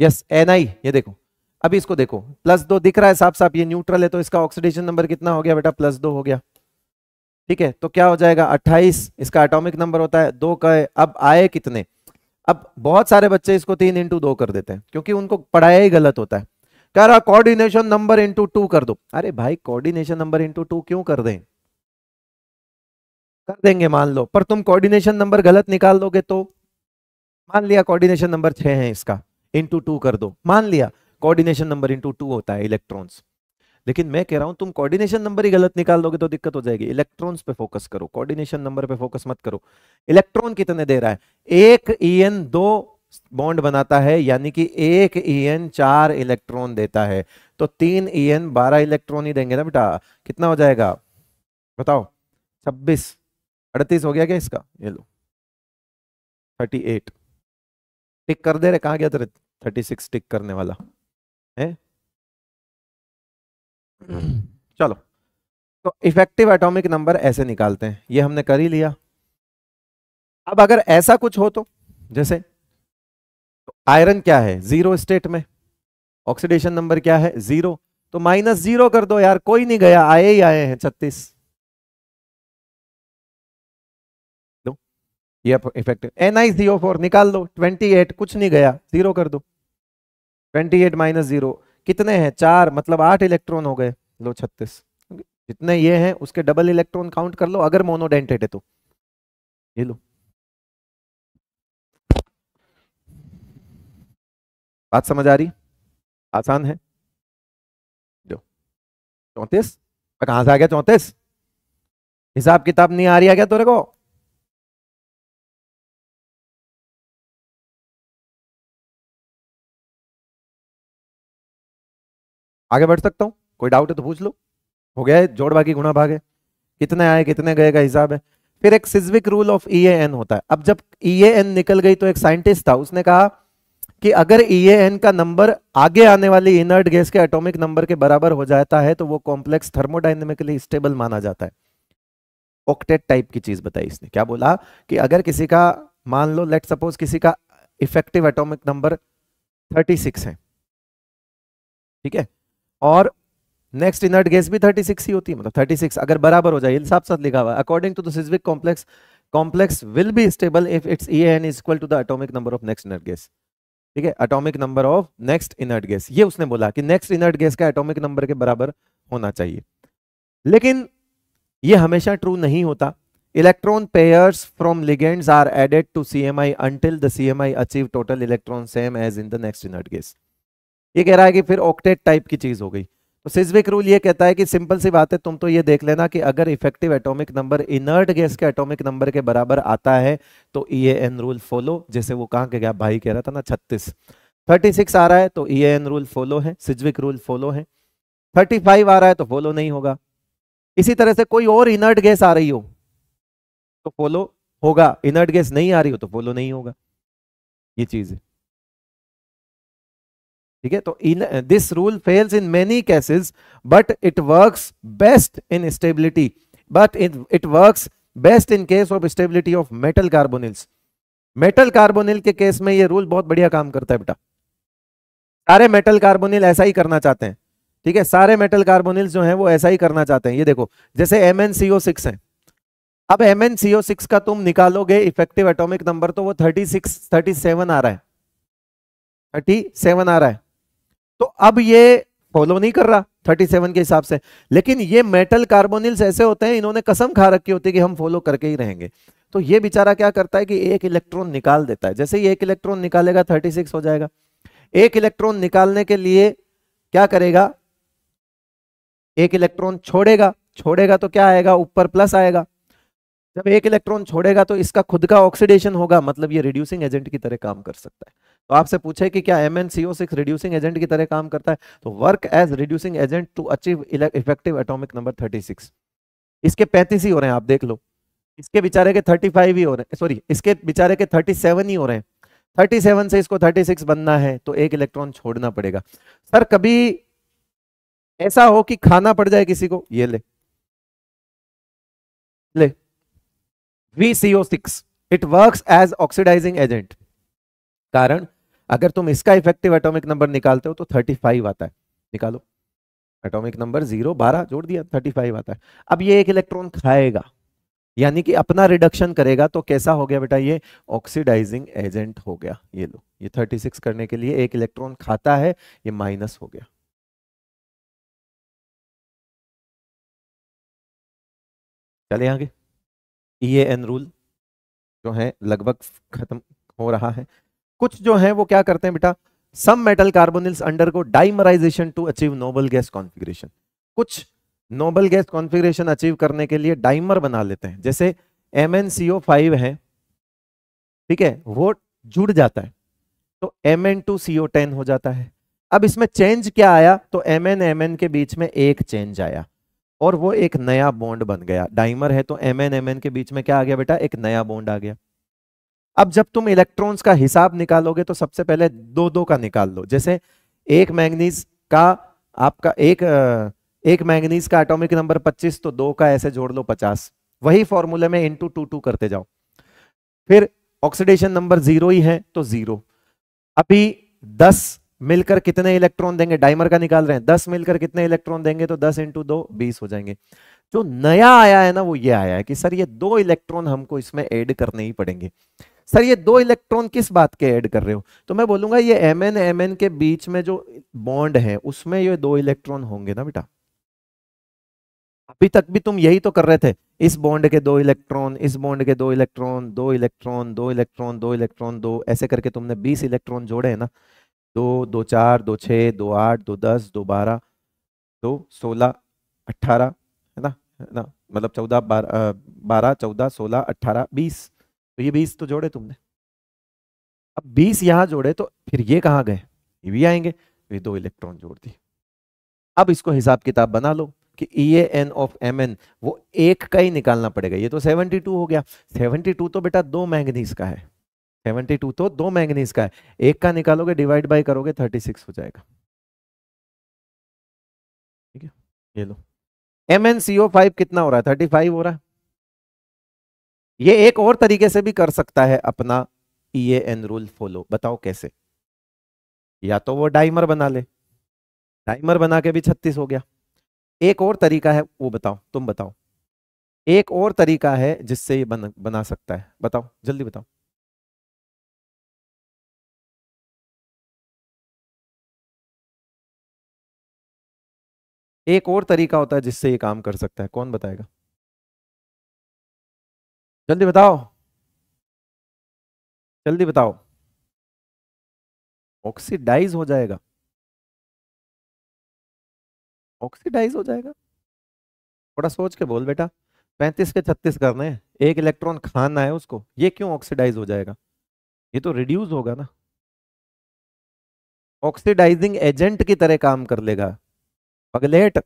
यस एन आई ये देखो अभी इसको देखो प्लस दो दिख रहा है साफ साफ ये न्यूट्रल है तो इसका ऑक्सीडेशन नंबर कितना हो गया बेटा प्लस दो हो गया ठीक है तो क्या हो जाएगा अट्ठाईस इसका अटोमिक नंबर होता है दो का है अब आए कितने अब बहुत सारे बच्चे इसको तीन इंटू दो कर देते हैं क्योंकि उनको पढ़ाया ही गलत होता है कह रहा कोऑर्डिनेशन नंबर इंटू टू कर दो अरे भाई कोऑर्डिनेशन नंबर इंटू टू क्यों कर दें कर देंगे मान लो पर तुम कोऑर्डिनेशन नंबर गलत निकाल दोगे तो मान लिया कोऑर्डिनेशन नंबर छह है इसका इंटू टू कर दो मान लिया कोऑर्डिनेशन नंबर इंटू टू होता है इलेक्ट्रॉन्स लेकिन मैं कह रहा हूं तुम कोऑर्डिनेशन नंबर ही गलत निकाल दोगे तो दिक्कत हो जाएगी इलेक्ट्रॉन्स पे फोकस करो कोऑर्डिनेशन नंबर पे फोकस मत करो इलेक्ट्रॉन कितने दे रहा है एक एन दो बॉन्ड बनाता है यानी कि एक एन चार इलेक्ट्रॉन देता है तो तीन एन बारह इलेक्ट्रॉन ही देंगे ना बेटा कितना हो जाएगा बताओ छब्बीस अड़तीस हो गया क्या इसका ये लो
थर्टी एट टिक कर दे रहे कहा गया तेरे थर्टी सिक्स टिक करने वाला है चलो
तो इफेक्टिव एटॉमिक नंबर ऐसे निकालते हैं ये हमने कर ही लिया अब अगर ऐसा कुछ हो तो जैसे तो आयरन क्या है जीरो स्टेट में ऑक्सीडेशन नंबर क्या है जीरो तो माइनस जीरो कर दो यार कोई नहीं गया आए ही
आए हैं छत्तीस ये
effective N I C O four निकाल दो ट्वेंटी एट कुछ नहीं गया जीरो कर दो ट्वेंटी एट माइनस जीरो कितने हैं चार मतलब आठ इलेक्ट्रॉन हो गए लो छत्तीस जितने ये हैं उसके डबल इलेक्ट्रॉन काउंट कर लो अगर मोनोडेंटेड है तो
ये लो बात समझ आ रही आसान है जो चौंतीस कहां से आ गया
चौंतीस हिसाब किताब नहीं आ रही आ गया तेरे को आगे बढ़ सकता हूँ कोई डाउट है तो पूछ लो हो गया है जोड़
भागी गुणा भाग है कितने आए कितने गए का हिसाब है फिर एक Sidgwick rule of E N होता है अब जब ई e एन निकल गई तो एक साइंटिस्ट था उसने कहा कि अगर ई e एन का नंबर आगे आने वाली इनर्ट गैस के एटॉमिक नंबर के बराबर हो जाता है तो वो कॉम्प्लेक्स थर्मोडाइनमिकली स्टेबल माना जाता है ऑक्टेट टाइप की चीज बताई इसने क्या बोला कि अगर किसी का मान लो लेट सपोज किसी का इफेक्टिव एटोमिक नंबर 36 है ठीक है और नेक्स्ट इनर्ट गैस भी 36 ही होती है मतलब 36 अगर बराबर हो जाए साफ साथ लिखा हुआ अकॉर्डिंग टू दिजविक complex complex will be stable if its E N is equal to the atomic number of next inert gas ठीक है atomic number of next inert gas ये उसने बोला कि नेक्स्ट इनर्ट गैस का अटोमिक नंबर के बराबर होना चाहिए लेकिन ये हमेशा ट्रू नहीं होता electron pairs from ligands are added to C M I until the I achieve total electron same as in the next inert gas ये कह रहा है कि फिर ऑक्टेट टाइप की चीज़ हो गई तो सिजविक रूल ये कहता है कि सिंपल सी बात है तुम तो ये देख लेना कि अगर effective atomic number inert gas के एटॉमिक नंबर के बराबर आता है तो ई एन रूल फॉलो जैसे वो कहाँ के गया भाई कह रहा था ना छत्तीस थर्टी सिक्स आ रहा है तो ई एन रूल फॉलो है सिजविक रूल फॉलो है थर्टी फाइव आ रहा है तो फॉलो नहीं होगा इसी तरह से कोई और इनर्ट गैस आ रही हो तो फॉलो होगा इनर्ट गैस
नहीं आ रही हो तो फॉलो नहीं होगा ये चीज़ है
ठीक है तो in this rule fails in many cases but it works best in stability but it works best in case of stability of metal carbonyls metal carbonyl के केस में ये रूल बहुत बढ़िया काम करता है बेटा सारे मेटल कार्बोनिल ऐसा ही करना चाहते हैं ठीक है सारे मेटल कार्बोनिल जो हैं वो ऐसा ही करना चाहते हैं ये देखो जैसे एम एन सीओ सिक्स है अब एम एन सीओ सिक्स का तुम निकालोगे इफेक्टिव एटोमिक नंबर तो वो थर्टी सिक्स थर्टी सेवन आ रहा है थर्टी सेवन आ रहा है तो अब ये फॉलो नहीं कर रहा 37 के हिसाब से लेकिन ये मेटल कार्बोनिल्स ऐसे होते हैं इन्होंने कसम खा रखी होती है कि हम फॉलो करके ही रहेंगे तो ये बेचारा क्या करता है कि एक इलेक्ट्रॉन निकाल देता है जैसे ही एक इलेक्ट्रॉन निकालेगा 36 हो जाएगा एक इलेक्ट्रॉन निकालने के लिए क्या करेगा एक इलेक्ट्रॉन छोड़ेगा छोड़ेगा तो क्या आएगा ऊपर प्लस आएगा जब एक इलेक्ट्रॉन छोड़ेगा तो इसका खुद का ऑक्सीडेशन होगा मतलब ये रिड्यूसिंग एजेंट की तरह काम कर सकता है तो आपसे पूछे कि क्या M N CO six reducing agent की तरह काम करता है तो work as reducing agent to achieve effective atomic number thirty six इसके पैंतीस ही हो रहे हैं आप देख लो इसके बेचारे के थर्टी फाइव ही हो रहे हैं सॉरी इसके बेचारे के थर्टी सेवन ही हो रहे हैं थर्टी सेवन से इसको थर्टी सिक्स बनना है तो एक इलेक्ट्रॉन छोड़ना पड़ेगा सर कभी ऐसा हो कि खाना पड़ जाए किसी को ये ले ले V six it work as oxidising agent कारण अगर तुम इसका इफेक्टिव एटॉमिक नंबर निकालते हो तो 35 आता है निकालो एटॉमिक नंबर जीरो बारह जोड़ दिया 35 आता है अब ये एक इलेक्ट्रॉन खाएगा यानी कि अपना रिडक्शन करेगा तो कैसा हो गया बेटा ये ऑक्सीडाइजिंग एजेंट हो गया ये लो ये 36 करने के लिए एक इलेक्ट्रॉन खाता है
ये माइनस हो गया चले आगे ई एन रूल जो है
लगभग खत्म हो रहा है कुछ जो है वो क्या करते हैं बेटा some metal carbonyls undergo dimerisation to achieve noble gas configuration कुछ नोबल गैस कॉन्फिग्रेशन अचीव करने के लिए डाइमर बना लेते हैं जैसे M N C O five है ठीक है वो जुड़ जाता है तो M N two C O ten हो जाता है अब इसमें चेंज क्या आया तो एम एन एम एन के बीच में एक चेंज आया और वो एक नया बॉन्ड बन गया डाइमर है तो एम एन एम एन के बीच में क्या आ गया बेटा एक नया बॉन्ड आ गया अब जब तुम इलेक्ट्रॉन्स का हिसाब निकालोगे तो सबसे पहले दो दो का निकाल लो जैसे एक मैंगनीज का आपका एक एक मैंगनीज का एटॉमिक नंबर 25 तो दो का ऐसे जोड़ लो 50 वही फॉर्मूले में इंटू टू टू करते जाओ फिर ऑक्सीडेशन नंबर जीरो ही है तो जीरो अभी दस मिलकर कितने इलेक्ट्रॉन देंगे डाइमर का निकाल रहे हैं दस मिलकर कितने इलेक्ट्रॉन देंगे तो दस इंटू दो बीस हो जाएंगे जो नया आया है ना वो ये आया है कि सर ये दो इलेक्ट्रॉन हमको इसमें ऐड करने ही पड़ेंगे सर ये दो इलेक्ट्रॉन किस बात के ऐड कर रहे हो तो मैं बोलूंगा ये एम एन एम एन के बीच में जो बॉन्ड है उसमें ये दो इलेक्ट्रॉन होंगे ना बेटा अभी तक भी तुम यही तो कर रहे थे इस बॉन्ड के दो इलेक्ट्रॉन इस बॉन्ड के दो इलेक्ट्रॉन दो इलेक्ट्रॉन दो इलेक्ट्रॉन दो इलेक्ट्रॉन दो ऐसे करके तुमने बीस इलेक्ट्रॉन जोड़े हैं ना दो दो चार दो छः दो आठ दो दस दो बारह दो सोलह अट्ठारह है ना है ना मतलब चौदह बारह बारह चौदह सोलह अट्ठारह बीस तो ये बीस तो जोड़े तुमने अब बीस यहां जोड़े तो फिर ये कहां गए ये भी आएंगे तो ये दो इलेक्ट्रॉन जोड़ दिए अब इसको हिसाब किताब बना लो कि E A N of M N वो एक का ही निकालना पड़ेगा ये तो 72 हो गया 72 तो बेटा दो मैंगनीज का है 72 तो दो मैंगनीज का है एक का निकालोगे डिवाइड बाय करोगे 36 हो जाएगा
ठीक है ये लो M N C O
five कितना हो रहा है थर्टी फाइव हो रहा है ये एक और तरीके से भी कर सकता है अपना ई एन रूल फॉलो बताओ कैसे या तो वो डाइमर बना ले डाइमर बना के भी छत्तीस हो गया एक और तरीका है वो बताओ तुम
बताओ एक और तरीका है जिससे ये बन, बना सकता है बताओ जल्दी बताओ एक और तरीका होता है जिससे ये काम कर सकता है कौन बताएगा जल्दी बताओ जल्दी बताओ ऑक्सीडाइज हो जाएगा ऑक्सीडाइज हो जाएगा थोड़ा
सोच
के बोल बेटा पैंतीस के छत्तीस करने हैं एक इलेक्ट्रॉन खाना है उसको ये क्यों ऑक्सीडाइज हो जाएगा ये तो रिड्यूस होगा ना ऑक्सीडाइजिंग
एजेंट की तरह काम कर लेगा पगलेट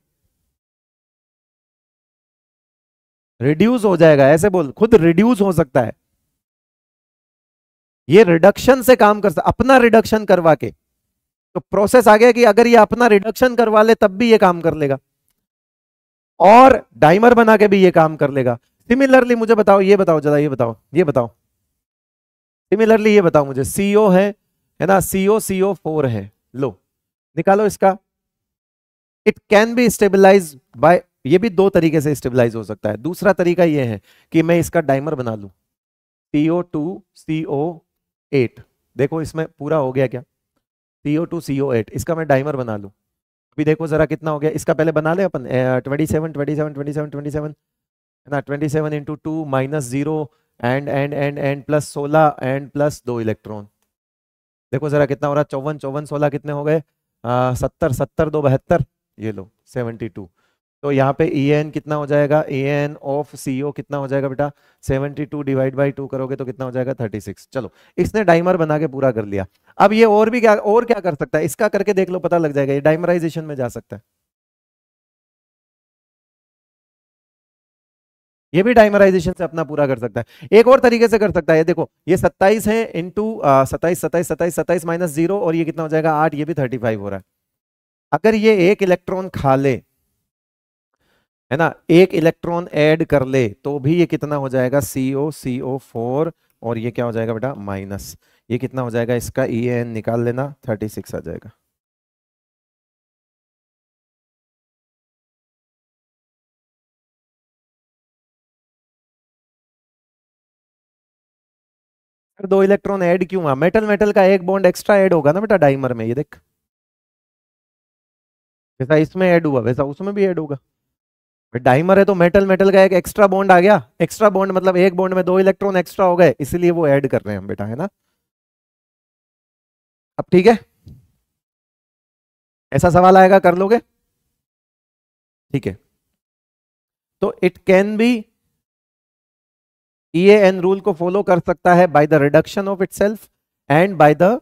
रिड्यूस हो जाएगा ऐसे बोल खुद रिड्यूस हो सकता है
ये रिडक्शन से काम कर सकता अपना रिडक्शन करवा के तो प्रोसेस आ गया कि अगर ये अपना रिडक्शन करवा ले तब भी ये काम कर लेगा और डाइमर बना के भी ये काम कर लेगा सिमिलरली मुझे बताओ ये बताओ जरा ये बताओ ये बताओ सिमिलरली ये बताओ मुझे सीओ है है ना सीओ सीओ फोर है लो निकालो इसका it can be stabilise by ये भी दो तरीके से स्टेबलाइज हो सकता है दूसरा तरीका ये है कि मैं इसका डाइमर बना लू सीओ टू सीओ एट देखो इसमें पूरा हो गया क्या सीओ टू सीओ एट इसका मैं डाइमर बना लू अभी देखो जरा कितना हो गया इसका पहले बना ले अपन twenty seven twenty seven twenty seven twenty seven है ना twenty seven into two minus zero and and and and plus सोलह एंड प्लस दो इलेक्ट्रॉन देखो जरा कितना हो रहा है चौवन चौवन सोलह कितने हो गए सत्तर सत्तर दो बहत्तर ये लो सेवेंटी टू तो यहाँ पे ई एन कितना हो जाएगा ए एन ऑफ सी ओ कितना हो जाएगा बेटा 72 टू डिवाइड बाई टू करोगे तो कितना हो जाएगा 36 चलो इसने डाइमर बना के पूरा कर लिया अब ये और भी क्या और क्या कर सकता है इसका करके देख लो पता लग जाएगा ये डाइमराइजेशन में जा सकता है ये भी डाइमराइजेशन से अपना पूरा कर सकता है एक और तरीके से कर सकता है देखो ये 27 है इंटू सताइस सताइस सताइस सताइस माइनस जीरो और ये कितना हो जाएगा आठ ये भी 35 हो रहा है अगर ये एक इलेक्ट्रॉन खा ले है ना एक इलेक्ट्रॉन ऐड कर ले तो भी ये कितना हो जाएगा सी ओ सी ओ फोर और ये क्या हो जाएगा बेटा माइनस ये कितना हो जाएगा इसका ई एन निकाल लेना थर्टी सिक्स आ जाएगा
दो इलेक्ट्रॉन ऐड क्यों हुआ मेटल मेटल का एक बॉन्ड एक्स्ट्रा ऐड होगा ना बेटा डाइमर में ये देख
जैसा इसमें ऐड हुआ वैसा उसमें भी ऐड होगा डाइमर है तो मेटल मेटल का एक एक्स्ट्रा बॉन्ड आ गया एक्स्ट्रा बॉन्ड मतलब एक बॉन्ड में दो इलेक्ट्रॉन एक्स्ट्रा हो गए इसलिए वो ऐड कर
रहे हैं हम बेटा है ना अब ठीक है ऐसा सवाल आएगा कर लोगे
ठीक है
तो it can be E N rule को फॉलो कर सकता है by the reduction of itself and by the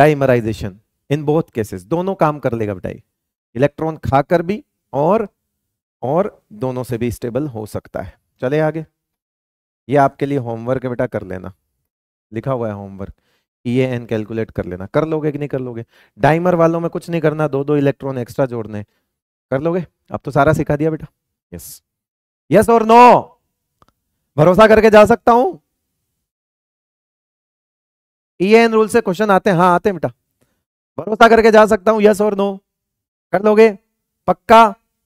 dimerisation in both cases दोनों काम कर लेगा बेटा इलेक्ट्रॉन खाकर भी और और दोनों से भी स्टेबल हो सकता है चले आगे ये आपके लिए होमवर्क है बेटा कर लेना लिखा हुआ है homework E A N calculate कर लेना कर लोगे कि नहीं कर लोगे डाइमर वालों में कुछ नहीं करना दो दो इलेक्ट्रॉन एक्स्ट्रा जोड़ने कर लोगे अब तो सारा सिखा दिया बेटा यस यस और नो भरोसा करके जा सकता हूं ई एन रूल से क्वेश्चन आते हैं हाँ आते हैं बेटा भरोसा करके जा सकता हूं यस और नो कर लोगे पक्का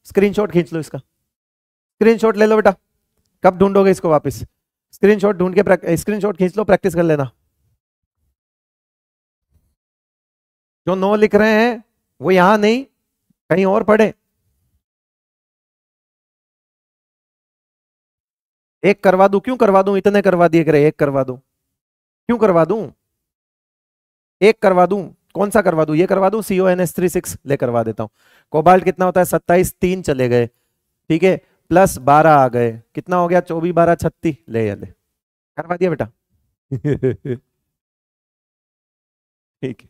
स्क्रीनशॉट खींच लो इसका स्क्रीनशॉट ले लो बेटा कब ढूंढोगे इसको वापस स्क्रीनशॉट ढूंढ के स्क्रीनशॉट खींच लो प्रैक्टिस
कर लेना जो नो लिख रहे हैं वो यहां नहीं कहीं और पढ़े
एक करवा दूं क्यों करवा दूं इतने करवा दिए करे एक करवा दूं
क्यों करवा दूं एक करवा दूं कौन सा करवा दू ये करवा दू CO N S three six ले करवा देता हूं कोबाल्ट कितना होता है सत्ताईस तीन चले गए ठीक है प्लस बारह आ गए कितना हो गया चौबीस बारह छत्तीस ले ले करवा दिया बेटा
ठीक है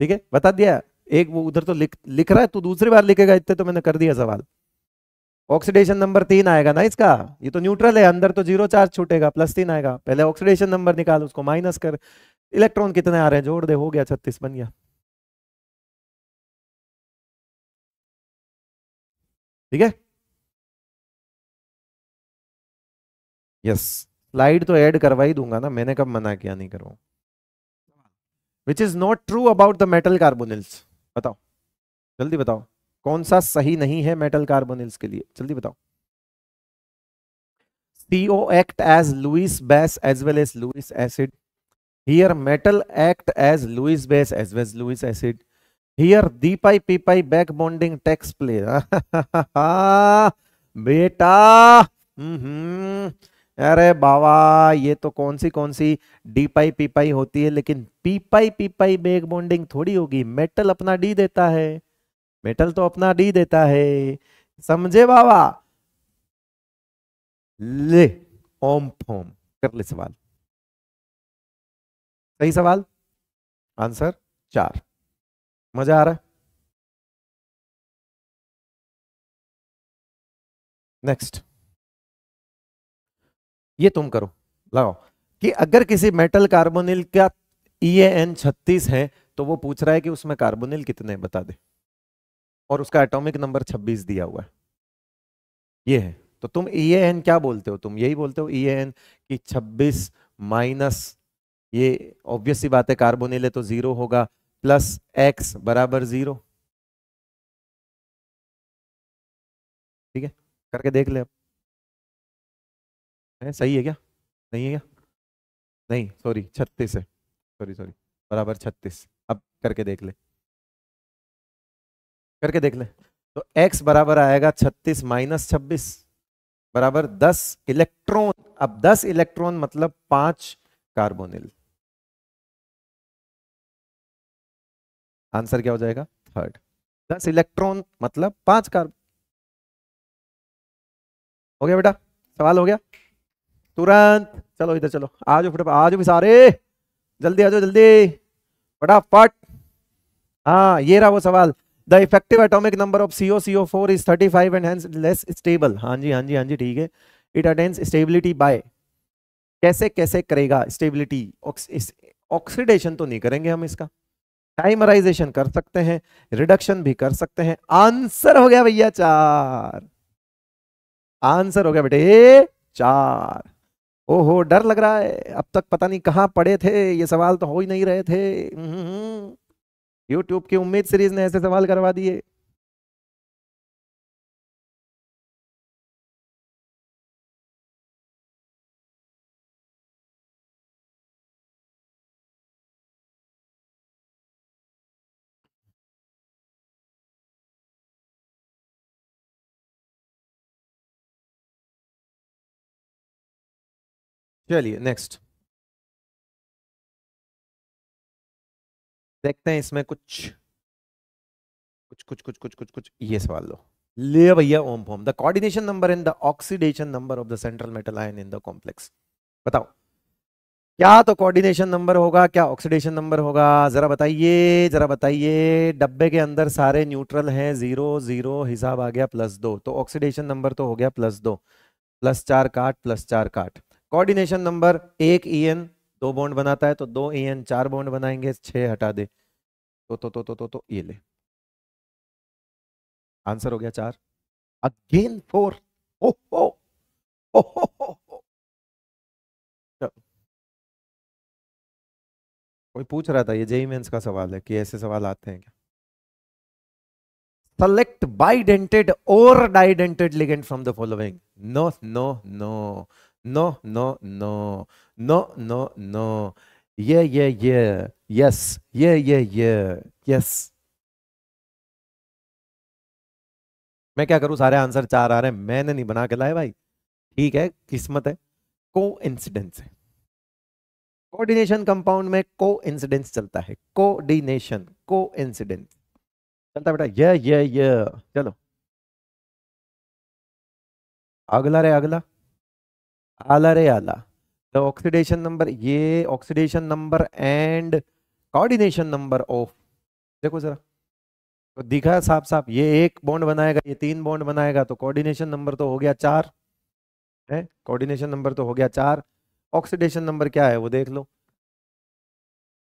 ठीक है बता दिया एक वो उधर तो लिख लिख रहा है तू दूसरी बार लिखेगा इतने तो मैंने कर दिया सवाल ऑक्सीडेशन नंबर तीन आएगा ना इसका ये तो न्यूट्रल है अंदर तो जीरो चार्ज छूटेगा प्लस तीन आएगा पहले ऑक्सीडेशन नंबर निकाल उसको माइनस कर इलेक्ट्रॉन कितने आ रहे हैं जोड़ दे हो गया
छत्तीस
बन गया ठीक है यस
स्लाइड तो ऐड करवा ही दूंगा ना मैंने कब मना किया नहीं करवाऊ which is not true about the metal carbonyls बताओ जल्दी बताओ कौन सा सही नहीं है मेटल कार्बोनिल्स के लिए जल्दी बताओ CO act as Lewis base as well as Lewis acid Here metal act as Lewis base as well as Lewis acid. Here d pi p pi back bonding takes place. बेटा हम्म। अरे बाबा ये तो कौन सी कौन सी डी पाई पी पाई होती है लेकिन p pi P pi back bonding थोड़ी होगी मेटल अपना डी देता है मेटल तो अपना डी देता है समझे बाबा ले ओम फोम
कर ले सवाल सही सवाल आंसर चार मजा आ रहा है नेक्स्ट ये तुम
करो लगाओ कि अगर किसी मेटल कार्बोनिल का ई e एन छत्तीस है तो वो पूछ रहा है कि उसमें कार्बोनिल कितने बता दे और उसका एटॉमिक नंबर छब्बीस दिया हुआ है ये है तो तुम ई e एन क्या बोलते हो तुम यही बोलते हो ई एन की छब्बीस माइनस ये ऑब्वियस सी बात है कार्बोनिल है तो ज़ीरो होगा
प्लस एक्स बराबर ज़ीरो ठीक है करके देख ले अब है सही है क्या
नहीं है क्या नहीं सॉरी छत्तीस है सॉरी सॉरी बराबर छत्तीस
अब करके देख ले करके देख ले तो x बराबर आएगा छत्तीस माइनस छब्बीस बराबर दस इलेक्ट्रॉन अब दस इलेक्ट्रॉन मतलब पांच कार्बोनिल
आंसर क्या हो जाएगा थर्ड दस इलेक्ट्रॉन मतलब पांच कार्बन हो गया बेटा सवाल हो गया तुरंत
चलो इधर चलो आज जाओ फटाफट भी सारे जल्दी आ जाओ जल्दी फटाफट हाँ ये रहा वो सवाल the effective atomic number of CO CO four is thirty five and hence less stable हाँ जी हाँ जी हाँ जी ठीक है इट अटेन्स स्टेबिलिटी बाय कैसे कैसे करेगा स्टेबिलिटी ऑक्सीडेशन तो नहीं करेंगे हम इसका टाइमराइजेशन कर सकते हैं रिडक्शन भी कर सकते हैं आंसर हो गया भैया चार आंसर हो गया बेटे चार ओहो डर लग रहा है अब तक पता नहीं कहां पड़े थे ये सवाल तो हो ही नहीं रहे थे यूट्यूब हम्म,
हम्म, हम्म। की उम्मीद सीरीज ने ऐसे सवाल करवा दिए चलिए नेक्स्ट देखते हैं इसमें कुछ कुछ कुछ कुछ कुछ कुछ कुछ ये सवाल लो
ले भैया ओम from the coordination number in the oxidation number of the central metal ion in the complex बताओ क्या तो कोऑर्डिनेशन नंबर होगा क्या ऑक्सीडेशन नंबर होगा जरा बताइए जरा बताइए डब्बे के अंदर सारे न्यूट्रल हैं जीरो जीरो हिसाब आ गया प्लस दो तो ऑक्सीडेशन नंबर तो हो गया प्लस दो प्लस चार काट प्लस चार काट कोऑर्डिनेशन नंबर एक ई e एन दो बॉन्ड बनाता है तो दो ई e एन चार बॉन्ड बनाएंगे छह हटा दे तो तो तो तो तो तो ये ले आंसर हो गया चार
अगेन फोर ओ हो कोई पूछ रहा था ये जेई मेंस e का सवाल
है कि ऐसे सवाल आते हैं क्या select bidentate और bidentate ligand from the following no no no No, no, no. No, no, no. Yeah, yeah, yeah. Yes. Yeah, yeah,
yeah. Yes. मैं क्या
करूं सारे आंसर चार आ रहे हैं मैंने नहीं बना के लाए भाई ठीक है किस्मत है को इंसिडेंस है कोऑर्डिनेशन कंपाउंड में को इंसिडेंस चलता है कोऑर्डिनेशन को इंसिडेंस चलता बेटा ये ये ये चलो अगला रे अगला आला रे आला द ऑक्सीडेशन नंबर ये oxidation number and coordination number of देखो जरा तो दिखा साफ साफ ये एक बॉन्ड बनाएगा ये तीन बॉन्ड बनाएगा तो कोऑर्डिनेशन नंबर तो हो गया चार है कोऑर्डिनेशन नंबर तो हो गया चार ऑक्सीडेशन नंबर क्या है वो देख लो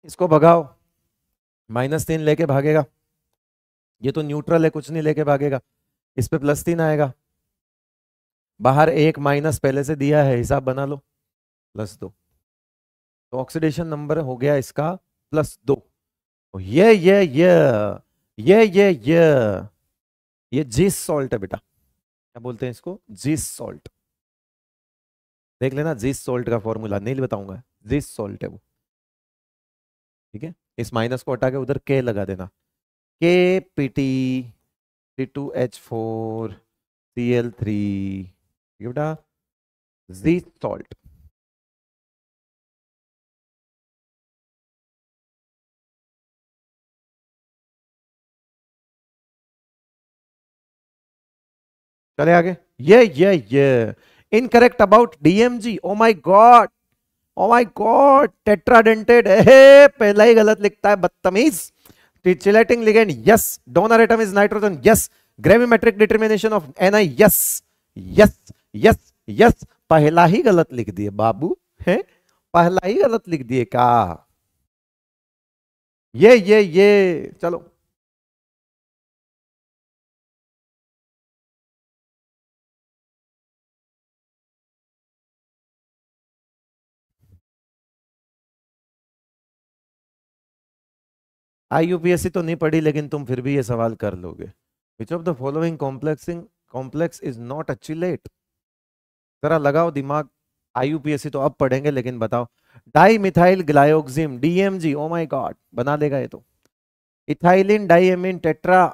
इसको भगाओ माइनस तीन लेके भागेगा ये तो न्यूट्रल है कुछ नहीं लेके भागेगा इस पर प्लस तीन आएगा बाहर एक माइनस पहले से दिया है हिसाब बना लो प्लस दो तो ऑक्सीडेशन नंबर हो गया इसका प्लस दो तो ये ये ये ये ये ये ये जीस सॉल्ट है बेटा क्या बोलते हैं इसको जीस सॉल्ट देख लेना जीस सॉल्ट का फॉर्मूला नहीं बताऊंगा जीस सॉल्ट है वो ठीक है इस माइनस को हटा के उधर के लगा देना के P T T two H four
C L three ये बेटा जी सॉल्ट चले आगे ये ये ये incorrect about DMG oh my
god oh my god tetradentate हे पहला ही गलत लिखता है बदतमीज chelating ligand yes donor atom is nitrogen yes gravimetric determination of Ni yes yes yes yes पहला ही गलत लिख दिए बाबू
है पहला ही गलत लिख दिए का ये ये ये चलो
आई यूपीएससी तो नहीं पढ़ी लेकिन तुम फिर भी ये सवाल कर लोगे which of the following complexing complex is not a chelate जरा लगाओ दिमाग आई तो अब पढ़ेंगे लेकिन बताओ di methyl glyoxime DMG oh my god oh बना देगा ये तो ethylene diamine tetra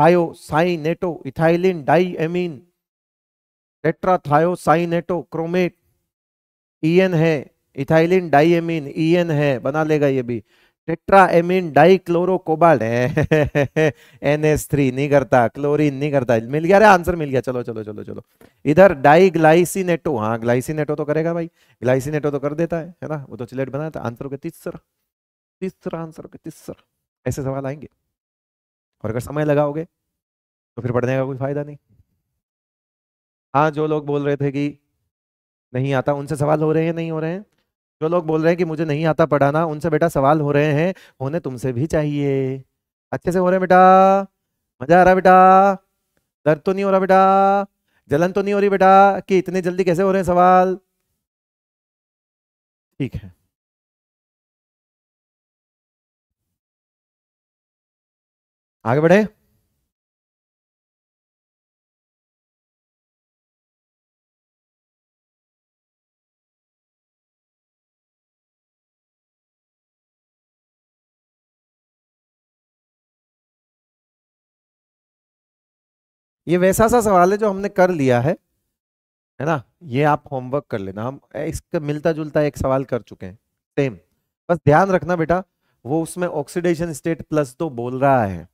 thio cyanato ethylene diamine cyanato chromate EN e है इथाइलिन डाइएमिन ईएन e है बना लेगा ये भी टेट्राएमिन डाइक्लोरोकोबाल्ट है एन एस थ्री नहीं करता क्लोरीन नहीं करता मिल गया अरे आंसर मिल गया चलो चलो चलो चलो इधर डाइग्लाइसिनेटो हाँ ग्लाइसिनेटो तो करेगा भाई ग्लाइसिनेटो तो कर देता है है ना वो तो चिलेट बनाया था आंसर के तीसरा तीसरा आंसर के तीसरा ऐसे सवाल आएंगे और अगर समय लगाओगे तो फिर पढ़ने का कोई फायदा नहीं हाँ जो लोग बोल रहे थे कि नहीं आता उनसे सवाल हो रहे हैं नहीं हो रहे हैं जो लोग बोल रहे हैं कि मुझे नहीं आता पढ़ाना उनसे बेटा सवाल हो रहे हैं होने तुमसे भी चाहिए अच्छे से हो रहे बेटा मजा आ रहा बेटा दर्द तो नहीं हो रहा बेटा जलन तो नहीं हो रही बेटा कि इतने जल्दी कैसे हो रहे हैं सवाल
ठीक है आगे बढ़े ये वैसा सा सवाल है जो हमने कर लिया है है ना ये आप होमवर्क कर लेना हम
इसका मिलता जुलता एक सवाल कर चुके हैं सेम बस ध्यान रखना बेटा वो उसमें ऑक्सीडेशन स्टेट प्लस दो बोल रहा है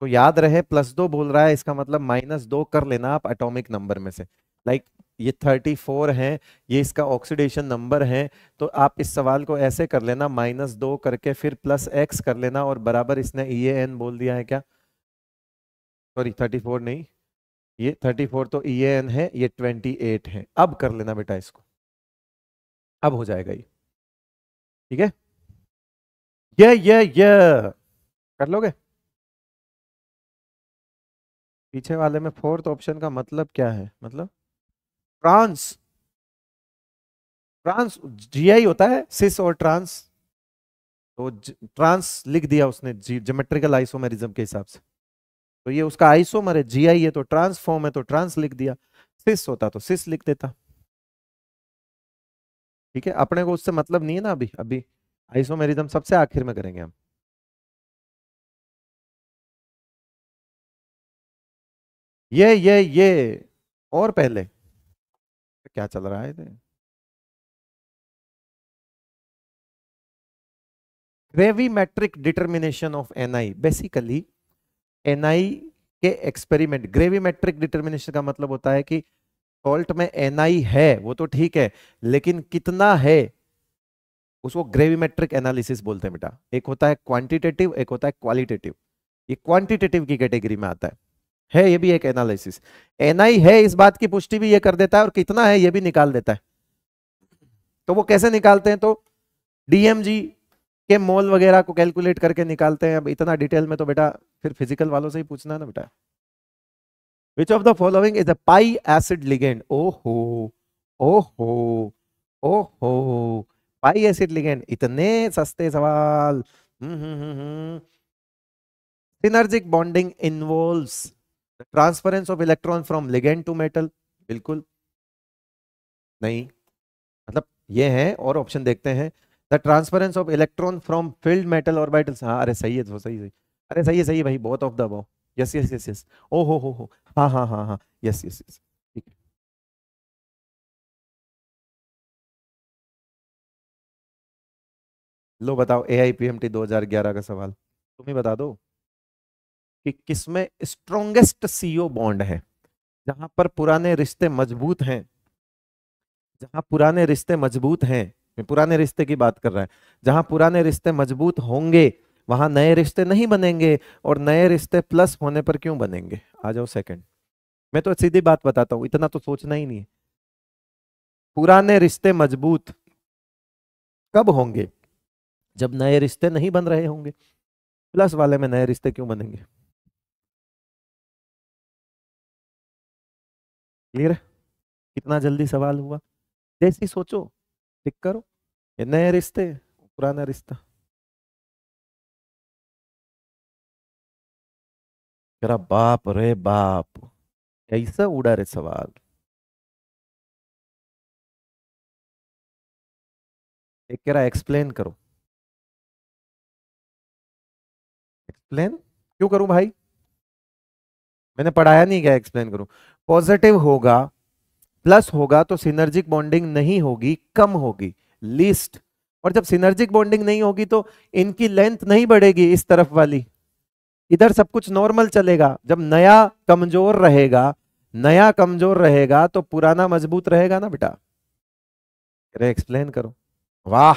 तो याद रहे प्लस दो बोल रहा है इसका मतलब माइनस दो कर लेना आप एटॉमिक नंबर में से लाइक ये थर्टी फोर है ये इसका ऑक्सीडेशन नंबर है तो आप इस सवाल को ऐसे कर लेना माइनस दो करके फिर प्लस एक्स कर लेना और बराबर इसने ई e एन बोल दिया है क्या सॉरी थर्टी फोर नहीं ये थर्टी फोर तो ई e एन है ये ट्वेंटी एट है अब कर लेना बेटा
इसको अब हो जाएगा ये ठीक है ये ये ये कर लोगे
पीछे वाले में फोर्थ ऑप्शन का मतलब क्या है मतलब ट्रांस
ट्रांस जीआई होता है सिस और ट्रांस तो ट्रांस लिख दिया उसने जी जोमेट्रिकल आइसोमेरिज्म के हिसाब से तो ये उसका आइसोमर है जी आई है तो ट्रांसफॉर्म है तो ट्रांस लिख दिया सिस होता तो सिस लिख देता
ठीक है अपने को उससे मतलब नहीं है ना अभी अभी आइसोमेरिज्म सबसे आखिर में करेंगे हम ये ये ये और पहले क्या चल रहा है
gravimetric determination of NI basically NI के एक्सपेरिमेंट ग्रेविमेट्रिक डिटर्मिनेशन का मतलब होता है कि फॉल्ट में एनआई है वो तो ठीक है लेकिन कितना है उसको ग्रेविमेट्रिक एनालिसिस बोलते हैं बेटा एक होता है क्वांटिटेटिव एक होता है क्वालिटेटिव ये क्वांटिटेटिव की कैटेगरी में आता है है ये भी एक एनालिसिस एनआई है इस बात की पुष्टि भी ये कर देता है और कितना है ये भी निकाल देता है तो वो कैसे निकालते हैं तो डीएमजी के मोल वगैरह को कैलकुलेट करके निकालते हैं अब इतना डिटेल में तो बेटा फिर फिजिकल वालों से ही पूछना ना बेटा which of the following is a pi acid ligand ओ ओ हो हो ओ हो पाई एसिड लिगेंड इतने सस्ते सवाल synergic bonding involves transference of electron from ligand to metal बिल्कुल नहीं मतलब ये है और ऑप्शन देखते हैं the transference of electron from filled metal और ऑर्बिटल्स हाँ अरे सही है तो सही सही अरे सही है सही है भाई बहुत ऑफ द बो यस यस यस यस ओ
हो हो हो हाँ हाँ हाँ हाँ यस यस यस ठीक है लो बताओ A I P M
T
दो हजार ग्यारह का सवाल तुम ही बता दो कि किसमें स्ट्रोंगेस्ट सीओ बॉन्ड है जहां पर पुराने रिश्ते मजबूत हैं जहां पुराने रिश्ते मजबूत हैं मैं पुराने रिश्ते की बात कर रहा है जहां पुराने रिश्ते मजबूत होंगे वहां नए रिश्ते नहीं बनेंगे और नए रिश्ते प्लस होने पर क्यों बनेंगे आ जाओ सेकंड मैं तो सीधी बात बताता हूँ इतना तो सोचना ही नहीं है पुराने रिश्ते मजबूत कब होंगे जब नए रिश्ते
नहीं बन रहे होंगे प्लस वाले में नए रिश्ते क्यों बनेंगे क्लियर कितना जल्दी सवाल हुआ जैसी सोचो टिक करो ये नए रिश्ते पुराना रिश्ता
करा बाप रे बाप कैसा उड़ा रे सवाल एक कह एक्सप्लेन करो एक्सप्लेन क्यों करूं भाई
मैंने
पढ़ाया नहीं क्या एक्सप्लेन करूं पॉजिटिव होगा प्लस होगा तो सिनर्जिक बॉन्डिंग नहीं होगी कम होगी लिस्ट और जब सिनर्जिक बॉन्डिंग नहीं होगी तो इनकी लेंथ नहीं बढ़ेगी इस तरफ वाली इधर सब कुछ नॉर्मल चलेगा जब नया कमजोर रहेगा नया कमजोर रहेगा तो पुराना मजबूत रहेगा ना बेटा
अरे एक्सप्लेन करो वाह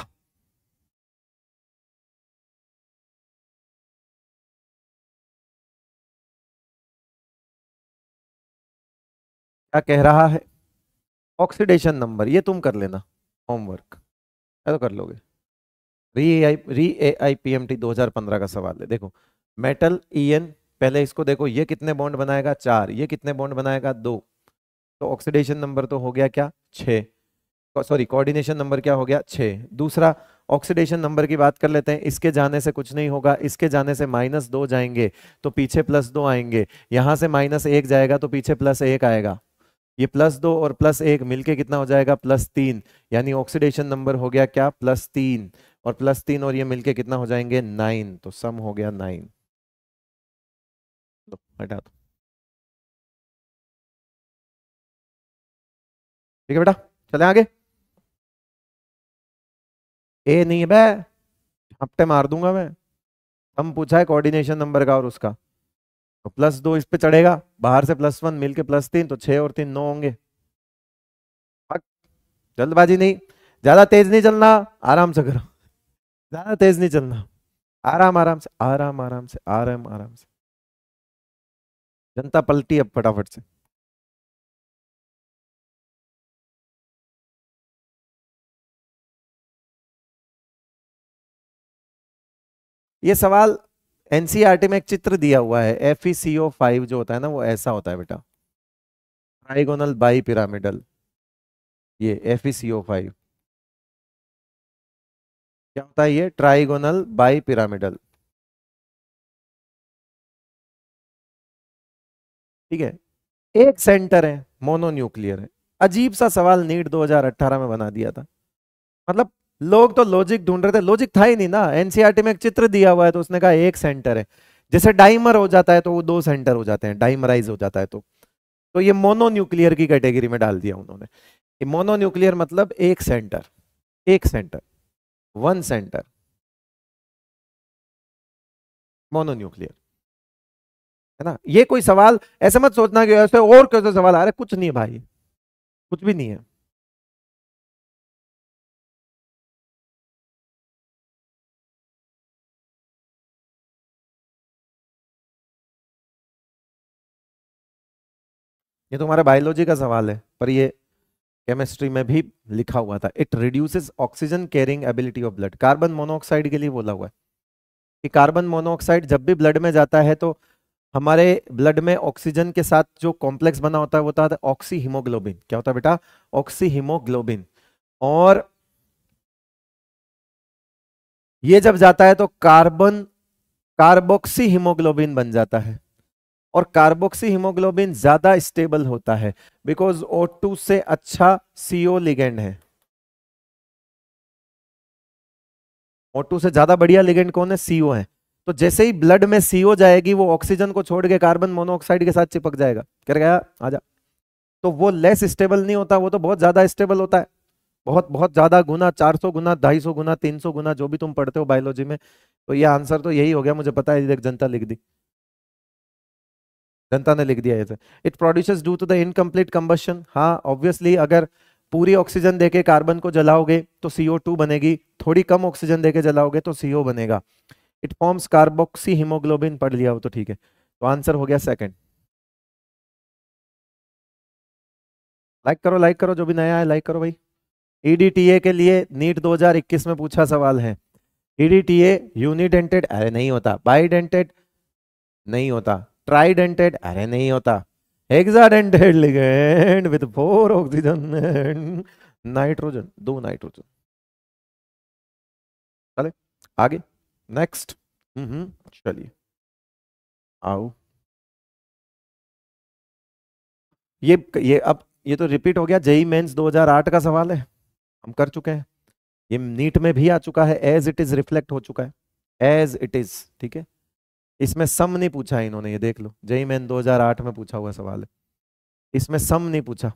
क्या कह रहा है ऑक्सीडेशन नंबर ये
तुम कर लेना होमवर्क तो कर लोगे री ए आई री A I P M T दो हजार पंद्रह का सवाल है देखो मेटल ईएन पहले इसको देखो ये कितने बॉन्ड बनाएगा चार ये कितने बॉन्ड बनाएगा दो तो ऑक्सीडेशन नंबर तो हो गया क्या छः सॉरी कोऑर्डिनेशन नंबर क्या हो गया छः दूसरा ऑक्सीडेशन नंबर की बात कर लेते हैं इसके जाने से कुछ नहीं होगा इसके जाने से माइनस दो जाएंगे तो पीछे प्लस दो आएंगे यहाँ से माइनस एक जाएगा तो पीछे प्लस एक आएगा ये प्लस दो और प्लस एक मिलके कितना हो जाएगा प्लस तीन यानी ऑक्सीडेशन नंबर हो गया क्या प्लस तीन और प्लस तीन और ये मिलके कितना हो जाएंगे
नाइन तो सम हो गया नाइन हटा दो ठीक है बेटा चले आगे ए नहीं बे हफ्ते मार दूंगा
मैं हम पूछा है कोऑर्डिनेशन नंबर का और उसका तो प्लस दो इस पे चढ़ेगा बाहर से प्लस वन मिलके प्लस तीन तो छह और तीन नौ होंगे जल्दबाजी नहीं ज्यादा तेज नहीं चलना आराम से करो ज्यादा तेज नहीं चलना
आराम आराम से आराम आराम से आराम आराम से जनता पलटी अब फटाफट से
ये सवाल एनसीईआरटी में एक चित्र दिया हुआ है एफ फाइव e जो होता है ना वो ऐसा होता है बेटा ट्राइगोनल बाई पिरामिडल ये एफ
फाइव e क्या होता है ये ट्राइगोनल बाई पिरामिडल
ठीक है एक सेंटर है मोनोन्यूक्लियर है अजीब सा सवाल नीट 2018 में बना दिया था मतलब लोग तो लॉजिक ढूंढ रहे थे लॉजिक था ही नहीं ना एनसीआरटी e में एक चित्र दिया हुआ है तो उसने कहा एक सेंटर है जैसे डाइमर हो जाता है तो वो दो सेंटर हो जाते हैं डाइमराइज हो जाता है तो तो ये मोनोन्यूक्लियर की कैटेगरी में डाल दिया उन्होंने ये मोनोन्यूक्लियर मतलब एक सेंटर एक सेंटर वन सेंटर
मोनोन्यूक्लियर है ना ये कोई सवाल
ऐसे मत सोचना कि ऐसे और कैसे तो सवाल आ रहे कुछ नहीं है भाई कुछ भी नहीं है ये तुम्हारा तो बायोलॉजी का सवाल है पर ये केमिस्ट्री में भी
लिखा हुआ था it reduces oxygen carrying ability of blood carbon monoxide के लिए बोला हुआ है कि कार्बन मोनोऑक्साइड जब भी ब्लड में जाता है तो हमारे ब्लड में ऑक्सीजन के साथ जो कॉम्प्लेक्स बना होता है वो होता है ऑक्सी हिमोग्लोबिन क्या होता है बेटा ऑक्सी हिमोग्लोबिन और ये जब जाता है तो कार्बन कार्बोक्सी हीमोग्लोबिन बन जाता है और कार्बोक्सी हीमोग्लोबिन ज्यादा स्टेबल होता है बिकॉज ओ टू से अच्छा सीओ लिगेंड है टू से ज्यादा बढ़िया लिगेंड कौन है सीओ है तो जैसे ही ब्लड में सीओ जाएगी वो ऑक्सीजन को छोड़ के कार्बन मोनोऑक्साइड के साथ चिपक जाएगा कर गया आजा तो वो लेस स्टेबल नहीं होता वो तो बहुत ज्यादा स्टेबल होता है बहुत बहुत ज्यादा गुना 400 गुना 250 गुना 300 गुना जो भी तुम पढ़ते हो बायोलॉजी में तो ये आंसर तो यही हो गया मुझे पता है जनता लिख दी जनता ने लिख दिया it produce due to the incomplete combustion हाँ ऑब्वियसली अगर पूरी ऑक्सीजन देके कार्बन को जलाओगे तो सीओ टू बनेगी थोड़ी कम ऑक्सीजन देके जलाओगे तो सीओ बनेगा इट फॉर्म्स कार्बोक्सी हीमोग्लोबिन पढ़ लिया हो तो ठीक है तो आंसर हो गया सेकंड
लाइक करो लाइक करो जो भी नया है लाइक करो भाई
ईडीटीए e के लिए नीट 2021 में पूछा सवाल है ईडीटीए e यूनिडेंटेड अरे नहीं होता बाईडेंटेड नहीं होता ट्राइडेंटेड अरे नहीं होता hexadentate ligand with four oxygen and
nitrogen दो नाइट्रोजन चले आगे नेक्स्ट हम्म चलिए आओ
ये ये अब ये तो रिपीट हो गया जेई मेंस 2008 का सवाल है हम कर चुके हैं ये नीट में भी आ चुका है एज इट इज रिफ्लेक्ट हो चुका है एज इट इज ठीक है इसमें सम नहीं पूछा इन्होंने ये देख लो जेई मेन 2008 में पूछा हुआ सवाल है इसमें सम नहीं पूछा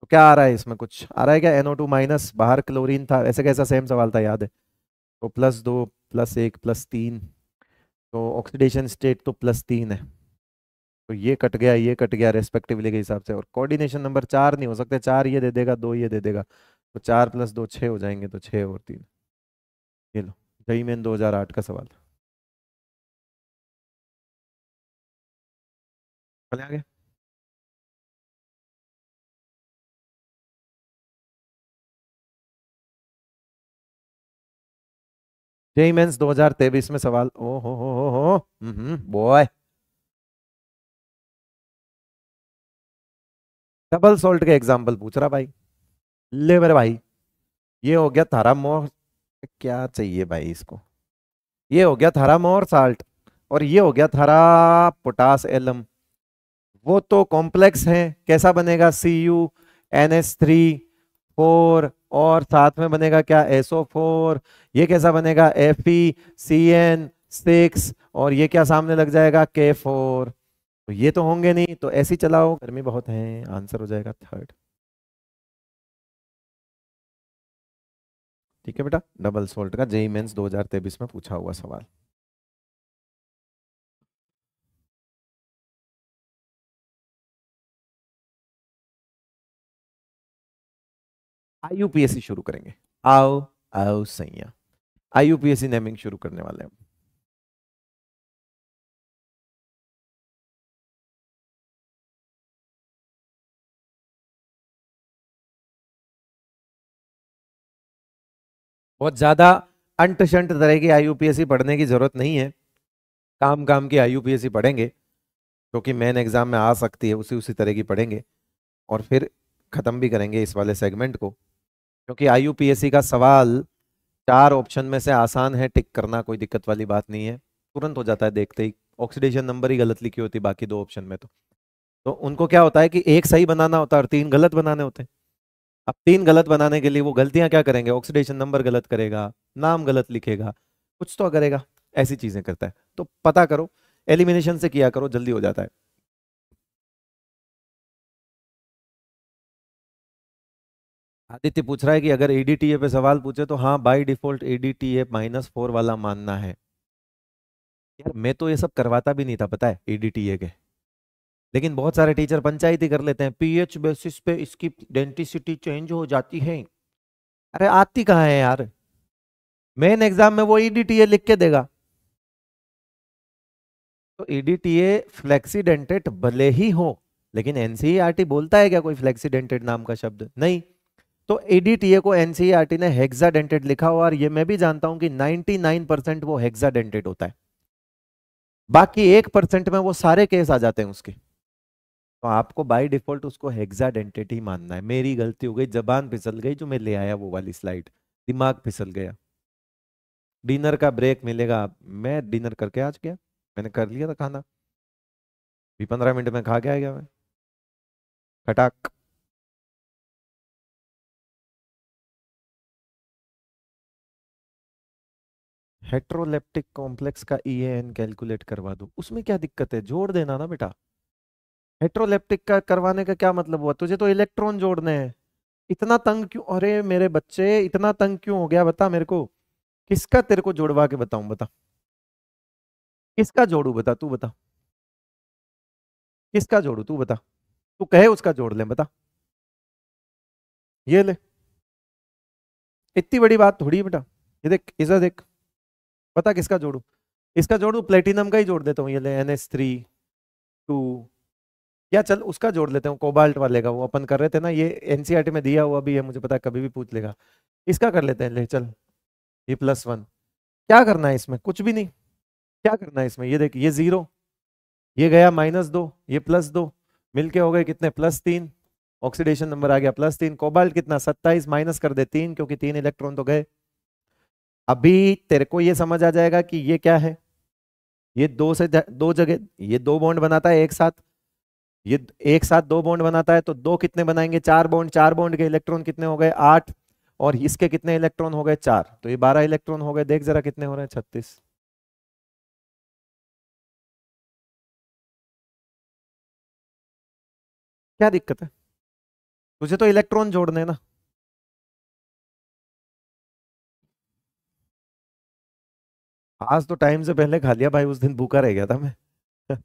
तो क्या आ रहा है इसमें कुछ आ रहा है क्या एनओ टू माइनस बाहर क्लोरीन था ऐसे कैसा सेम सवाल था याद है तो प्लस दो प्लस एक प्लस तीन तो ऑक्सीडेशन स्टेट तो प्लस तीन है तो ये कट गया ये कट गया रेस्पेक्टिवली के हिसाब से और कोऑर्डिनेशन नंबर चार नहीं हो सकते चार ये दे देगा दो ये दे देगा
तो चार प्लस दो छः हो जाएंगे तो छः और तीन ये लो जई मेन दो हजार आठ का सवाल चले गया जेई मेंस 2023 में सवाल ओ हो हो हो हो बॉय
डबल सोल्ट के एग्जाम्पल पूछ रहा भाई
ले मेरे भाई ये हो गया थारा मोर क्या चाहिए भाई इसको ये हो गया थारा मोर साल्ट और ये हो गया थारा पोटास एलम वो तो कॉम्प्लेक्स है कैसा बनेगा C U N S three four और साथ में बनेगा क्या एसओ फोर ये कैसा बनेगा F E C N six और ये क्या सामने लग जाएगा के फोर तो ये तो होंगे नहीं तो ऐसी चलाओ गर्मी बहुत है आंसर हो जाएगा थर्ड
ठीक है बेटा डबल सोल्ट का जेई मेन्स 2023 में पूछा हुआ सवाल आईयूपीएससी शुरू करेंगे आओ आओ सैया आईयूपीएससी नेमिंग शुरू करने वाले हैं बहुत ज़्यादा अंट शंट तरह की आईयूपीएससी
पढ़ने की ज़रूरत नहीं है काम काम की आईयूपीएससी पढ़ेंगे क्योंकि तो मेन एग्ज़ाम में आ सकती है उसी उसी तरह की पढ़ेंगे और फिर ख़त्म भी करेंगे इस वाले सेगमेंट को क्योंकि आईयूपीएससी का सवाल चार ऑप्शन में से आसान है टिक करना कोई दिक्कत वाली बात नहीं है तुरंत हो जाता है देखते ही ऑक्सीडेशन नंबर ही गलत लिखी होती बाकी दो ऑप्शन में तो तो उनको क्या होता है कि एक सही बनाना होता है और तीन गलत बनाने होते हैं अब तीन गलत बनाने के लिए वो गलतियां क्या करेंगे ऑक्सीडेशन नंबर गलत करेगा नाम गलत लिखेगा कुछ तो करेगा ऐसी चीजें करता है तो पता करो एलिमिनेशन से किया करो जल्दी हो जाता है आदित्य पूछ रहा है कि अगर एडीटीए पे सवाल पूछे तो हाँ by default EDTA minus four वाला मानना है यार मैं तो ये सब करवाता भी नहीं था पता है एडीटीए के लेकिन बहुत सारे टीचर पंचायती कर लेते हैं पीएच बेसिस पे इसकी डेंटिसिटी चेंज हो जाती है अरे आती कहाँ है यार मेन एग्जाम में वो ईडीटीए लिख के देगा तो ईडीटीए फ्लेक्सीडेंटेड भले ही हो लेकिन एनसीईआरटी e बोलता है क्या कोई फ्लेक्सीडेंटेड नाम का शब्द नहीं तो एडीटीए को एनसीईआरटी e ने हेक्साडेंटेड लिखा हुआ और ये मैं भी जानता हूं कि 99 परसेंट वो हेक्साडेंटेड होता है बाकी एक परसेंट में वो सारे केस आ जाते हैं उसके तो आपको बाय डिफॉल्ट उसको हेक्साडेंटेड ही मानना है मेरी गलती हो गई जबान फिसल गई जो मैं ले आया वो वाली स्लाइड दिमाग फिसल गया डिनर का ब्रेक मिलेगा मैं डिनर करके आज गया मैंने कर लिया था खाना भी पंद्रह मिनट में
खा के आ गया मैं खटाक हेट्रोलेप्टिक
कॉम्प्लेक्स का ई e एन कैलकुलेट करवा दो उसमें क्या दिक्कत है जोड़ देना ना बेटा हेट्रोलेप्टिक का करवाने का क्या मतलब हुआ तुझे तो इलेक्ट्रॉन जोड़ने हैं इतना तंग क्यों अरे मेरे बच्चे इतना तंग क्यों हो गया बता मेरे को किसका तेरे को जोड़वा के बताऊं बता
किसका जोड़ू बता तू बता किसका जोड़ू तू बता तू कहे उसका जोड़ ले बता ये ले
इतनी बड़ी बात थोड़ी बेटा ये देख इजा देख पता किसका जोड़ू इसका जोड़ू प्लेटिनम का ही जोड़ देता हूँ ये ले एन एस थ्री टू या चल उसका जोड़ लेते हूँ कोबाल्ट वाले का वो अपन कर रहे थे ना ये टी e में दिया हुआ भी है मुझे पता है कभी भी पूछ लेगा इसका कर लेते हैं ले चल ये प्लस वन क्या करना है इसमें कुछ भी नहीं क्या करना है इसमें ये देख ये जीरो ये गया माइनस दो ये प्लस दो मिलके हो गए कितने प्लस तीन ऑक्सीडेशन नंबर आ गया प्लस तीन कोबाल्ट कितना सत्ताईस माइनस कर दे तीन क्योंकि तीन इलेक्ट्रॉन तो गए अभी तेरे को ये समझ आ जाएगा कि ये क्या है ये दो से दो जगह ये दो बॉन्ड बनाता है एक साथ ये एक साथ दो बॉन्ड बनाता है तो दो कितने बनाएंगे चार बॉन्ड चार बॉन्ड के इलेक्ट्रॉन कितने हो गए आठ और इसके कितने इलेक्ट्रॉन हो गए चार तो ये बारह इलेक्ट्रॉन हो गए देख जरा कितने हो रहे हैं छत्तीस
क्या दिक्कत है तुझे तो इलेक्ट्रॉन जोड़ने ना
आज तो टाइम से पहले खा लिया भाई उस दिन भूखा रह गया था मैं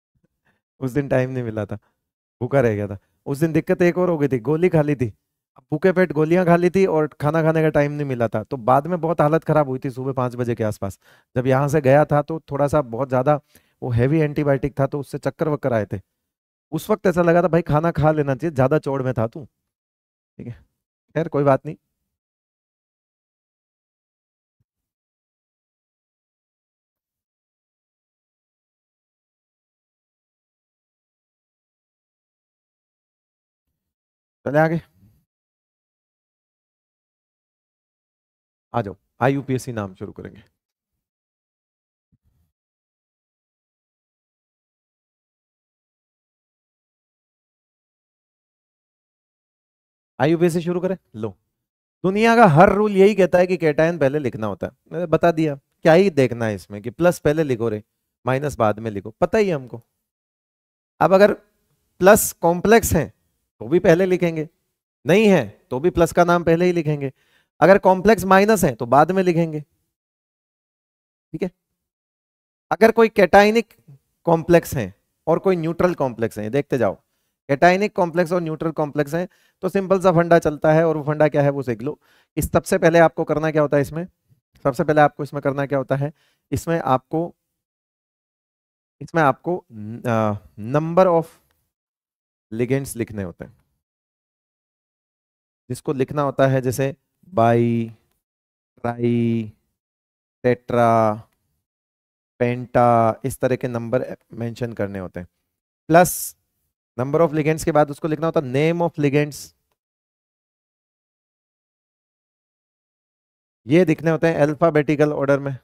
उस दिन टाइम नहीं मिला था भूखा रह गया था उस दिन दिक्कत एक और हो गई थी गोली खा ली थी भूखे पेट गोलियां खा ली थी और खाना खाने का टाइम नहीं मिला था तो बाद में बहुत हालत खराब हुई थी सुबह पाँच बजे के आसपास जब यहाँ से गया था तो थोड़ा सा बहुत ज़्यादा वो हैवी एंटीबायोटिक था तो उससे चक्कर वक्कर आए थे उस वक्त ऐसा लगा था भाई खाना खा लेना चाहिए ज़्यादा चौड़ में था तू ठीक है खैर
कोई बात नहीं चले आगे आ जाओ आई यूपीएससी नाम शुरू करेंगे आई यूपीएससी शुरू करें लो
दुनिया का हर रूल यही कहता है कि कैटाइन पहले लिखना होता है मैंने बता दिया क्या ही देखना है इसमें कि प्लस पहले लिखो रे माइनस बाद में लिखो पता ही हमको अब अगर प्लस कॉम्प्लेक्स है तो भी पहले लिखेंगे नहीं है तो भी प्लस का नाम पहले ही लिखेंगे अगर कॉम्प्लेक्स माइनस है तो बाद में लिखेंगे ठीक है अगर कोई कैटाइनिक कॉम्प्लेक्स है और कोई न्यूट्रल कॉम्प्लेक्स है देखते जाओ कैटाइनिक कॉम्प्लेक्स और न्यूट्रल कॉम्प्लेक्स है तो सिंपल सा फंडा चलता है और वो फंडा क्या है वो सीख लो इस सबसे पहले आपको करना क्या होता है इसमें सबसे पहले आपको इसमें करना क्या होता है इसमें आपको इसमें आपको नंबर ऑफ
लिगेंड्स लिखने होते हैं जिसको लिखना
होता है जैसे बाई ट्राई टेट्रा पेंटा इस तरह के नंबर मेंशन करने होते हैं प्लस नंबर ऑफ लिगेंड्स के बाद उसको लिखना होता है नेम ऑफ लिगेंड्स
ये दिखने होते हैं अल्फाबेटिकल ऑर्डर में अगर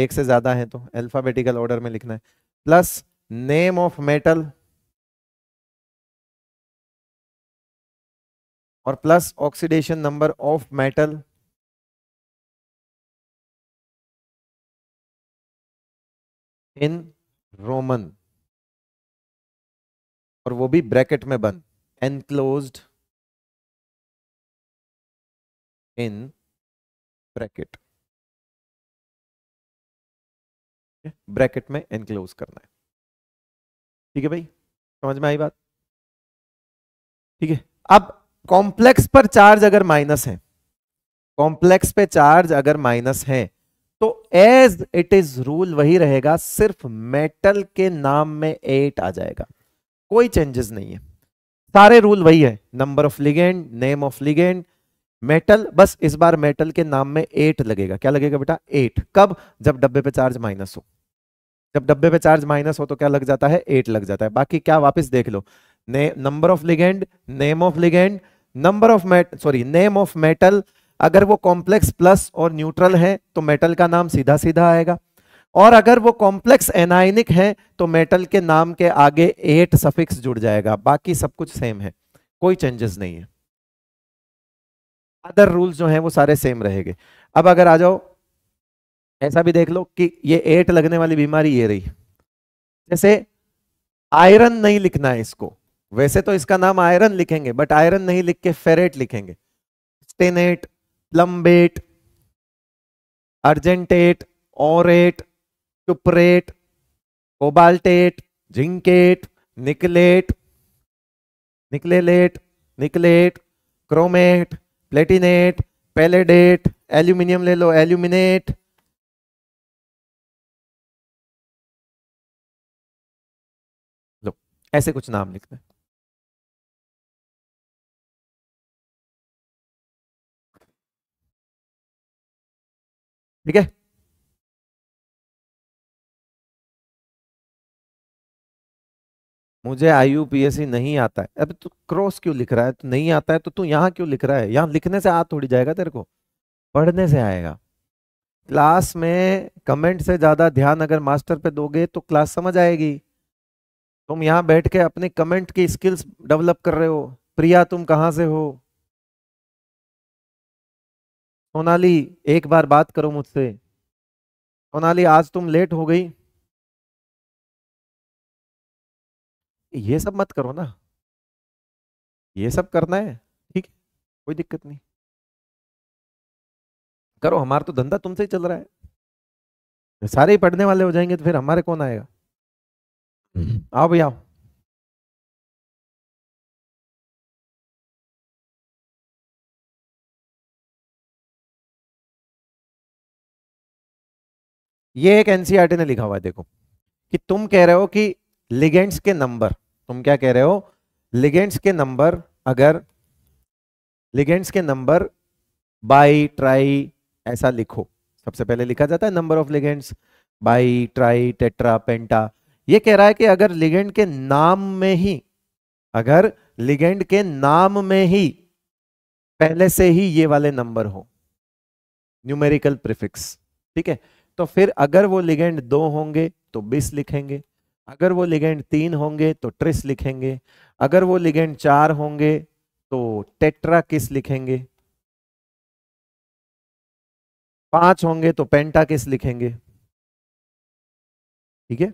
एक से ज़्यादा है तो अल्फाबेटिकल ऑर्डर में लिखना है प्लस नेम ऑफ मेटल
और plus oxidation number of metal in Roman और वो भी ब्रैकेट में बंद एनक्लोज्ड इन ब्रैकेट ब्रैकेट में एनक्लोज करना है ठीक है भाई समझ में आई बात
ठीक है अब कॉम्प्लेक्स पर चार्ज अगर माइनस है कॉम्प्लेक्स पे चार्ज अगर माइनस है तो एज इट इज रूल वही रहेगा सिर्फ मेटल के नाम में एट आ जाएगा कोई चेंजेस नहीं है सारे रूल वही है number of ligand name of ligand metal बस इस बार मेटल के नाम में एट लगेगा क्या लगेगा बेटा एट कब जब डब्बे पे चार्ज माइनस हो जब डब्बे पे चार्ज माइनस हो तो क्या लग जाता है एट लग जाता है बाकी क्या वापस देख लो number of ligand name of ligand number of met sorry name of metal अगर वो कॉम्प्लेक्स प्लस और न्यूट्रल है तो मेटल का नाम सीधा सीधा आएगा और अगर वो कॉम्प्लेक्स एनाइनिक है तो मेटल के नाम के आगे एट सफिक्स जुड़ जाएगा बाकी सब कुछ सेम है कोई चेंजेस नहीं है अदर रूल्स जो हैं वो सारे सेम रहेंगे अब अगर आ जाओ ऐसा भी देख लो कि ये एट लगने वाली बीमारी ये रही जैसे आयरन नहीं लिखना है इसको वैसे तो इसका नाम आयरन लिखेंगे बट आयरन नहीं लिख के फेरेट लिखेंगे stannate plumbate argentate aurate cuprate cobaltate zincate nickelate nickelate nickelate chromate platinate palladate
aluminium ले लो एल्यूमिनेट लो ऐसे कुछ नाम लिखते हैं ठीक है मुझे I U P S C नहीं आता है अब तू
क्रॉस क्यों लिख रहा है तो नहीं आता है तो तू यहाँ क्यों लिख रहा है यहाँ लिखने से आ थोड़ी जाएगा तेरे को पढ़ने से आएगा क्लास में कमेंट से ज़्यादा ध्यान अगर मास्टर पे दोगे तो क्लास समझ आएगी तुम यहाँ बैठ के अपने कमेंट की स्किल्स डेवलप कर
रहे हो प्रिया तुम कहाँ से हो सोनाली एक बार बात करो मुझसे सोनाली आज तुम लेट हो गई
ये सब मत करो ना ये सब करना है ठीक है कोई दिक्कत नहीं
करो हमारा तो धंधा तुमसे ही चल रहा है सारे ही पढ़ने वाले हो जाएंगे तो फिर हमारे कौन
आएगा हम्म। आओ भैया ये एक एनसीआरटी e ने लिखा हुआ है देखो
कि तुम कह रहे हो कि लिगेंड्स के नंबर तुम क्या कह रहे हो लिगेंड्स के नंबर अगर लिगेंड्स के नंबर बाई ट्राई ऐसा लिखो सबसे पहले लिखा जाता है number of ligands bi tri tetra penta ये कह रहा है कि अगर लिगेंड के नाम में ही अगर लिगेंड के नाम में ही पहले से ही ये वाले नंबर हो न्यूमेरिकल प्रिफिक्स ठीक है तो फिर अगर वो लिगेंड दो होंगे तो बीस लिखेंगे अगर वो लिगेंड तीन होंगे तो ट्रिस लिखेंगे अगर वो लिगेंड चार होंगे तो टेट्रा किस लिखेंगे
पांच होंगे तो पेंटा किस लिखेंगे ठीक है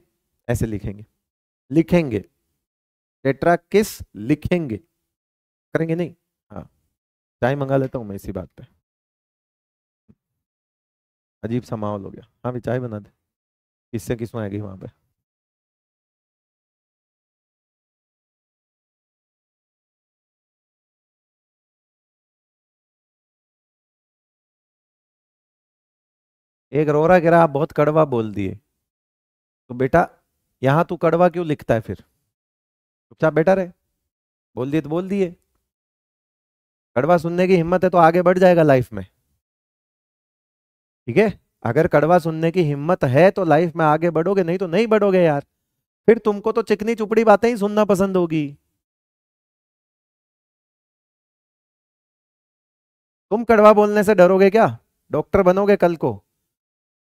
ऐसे लिखेंगे लिखेंगे टेट्रा किस लिखेंगे करेंगे नहीं हाँ चाय मंगा लेता हूँ मैं इसी बात पे
अजीब सा माहौल हो गया हाँ भी चाय बना दे किससे किस आएगी वहां पे एक रो रहा कह रहा आप बहुत कड़वा बोल दिए तो
बेटा यहाँ तू कड़वा क्यों लिखता है फिर चुपचाप बेटा रहे बोल दिए तो बोल दिए कड़वा सुनने की हिम्मत है तो आगे बढ़ जाएगा लाइफ में ठीक है अगर कड़वा सुनने की हिम्मत है तो लाइफ में आगे बढ़ोगे नहीं तो नहीं बढ़ोगे यार फिर तुमको तो चिकनी चुपड़ी बातें ही सुनना पसंद होगी
तुम कड़वा बोलने से डरोगे क्या
डॉक्टर बनोगे कल को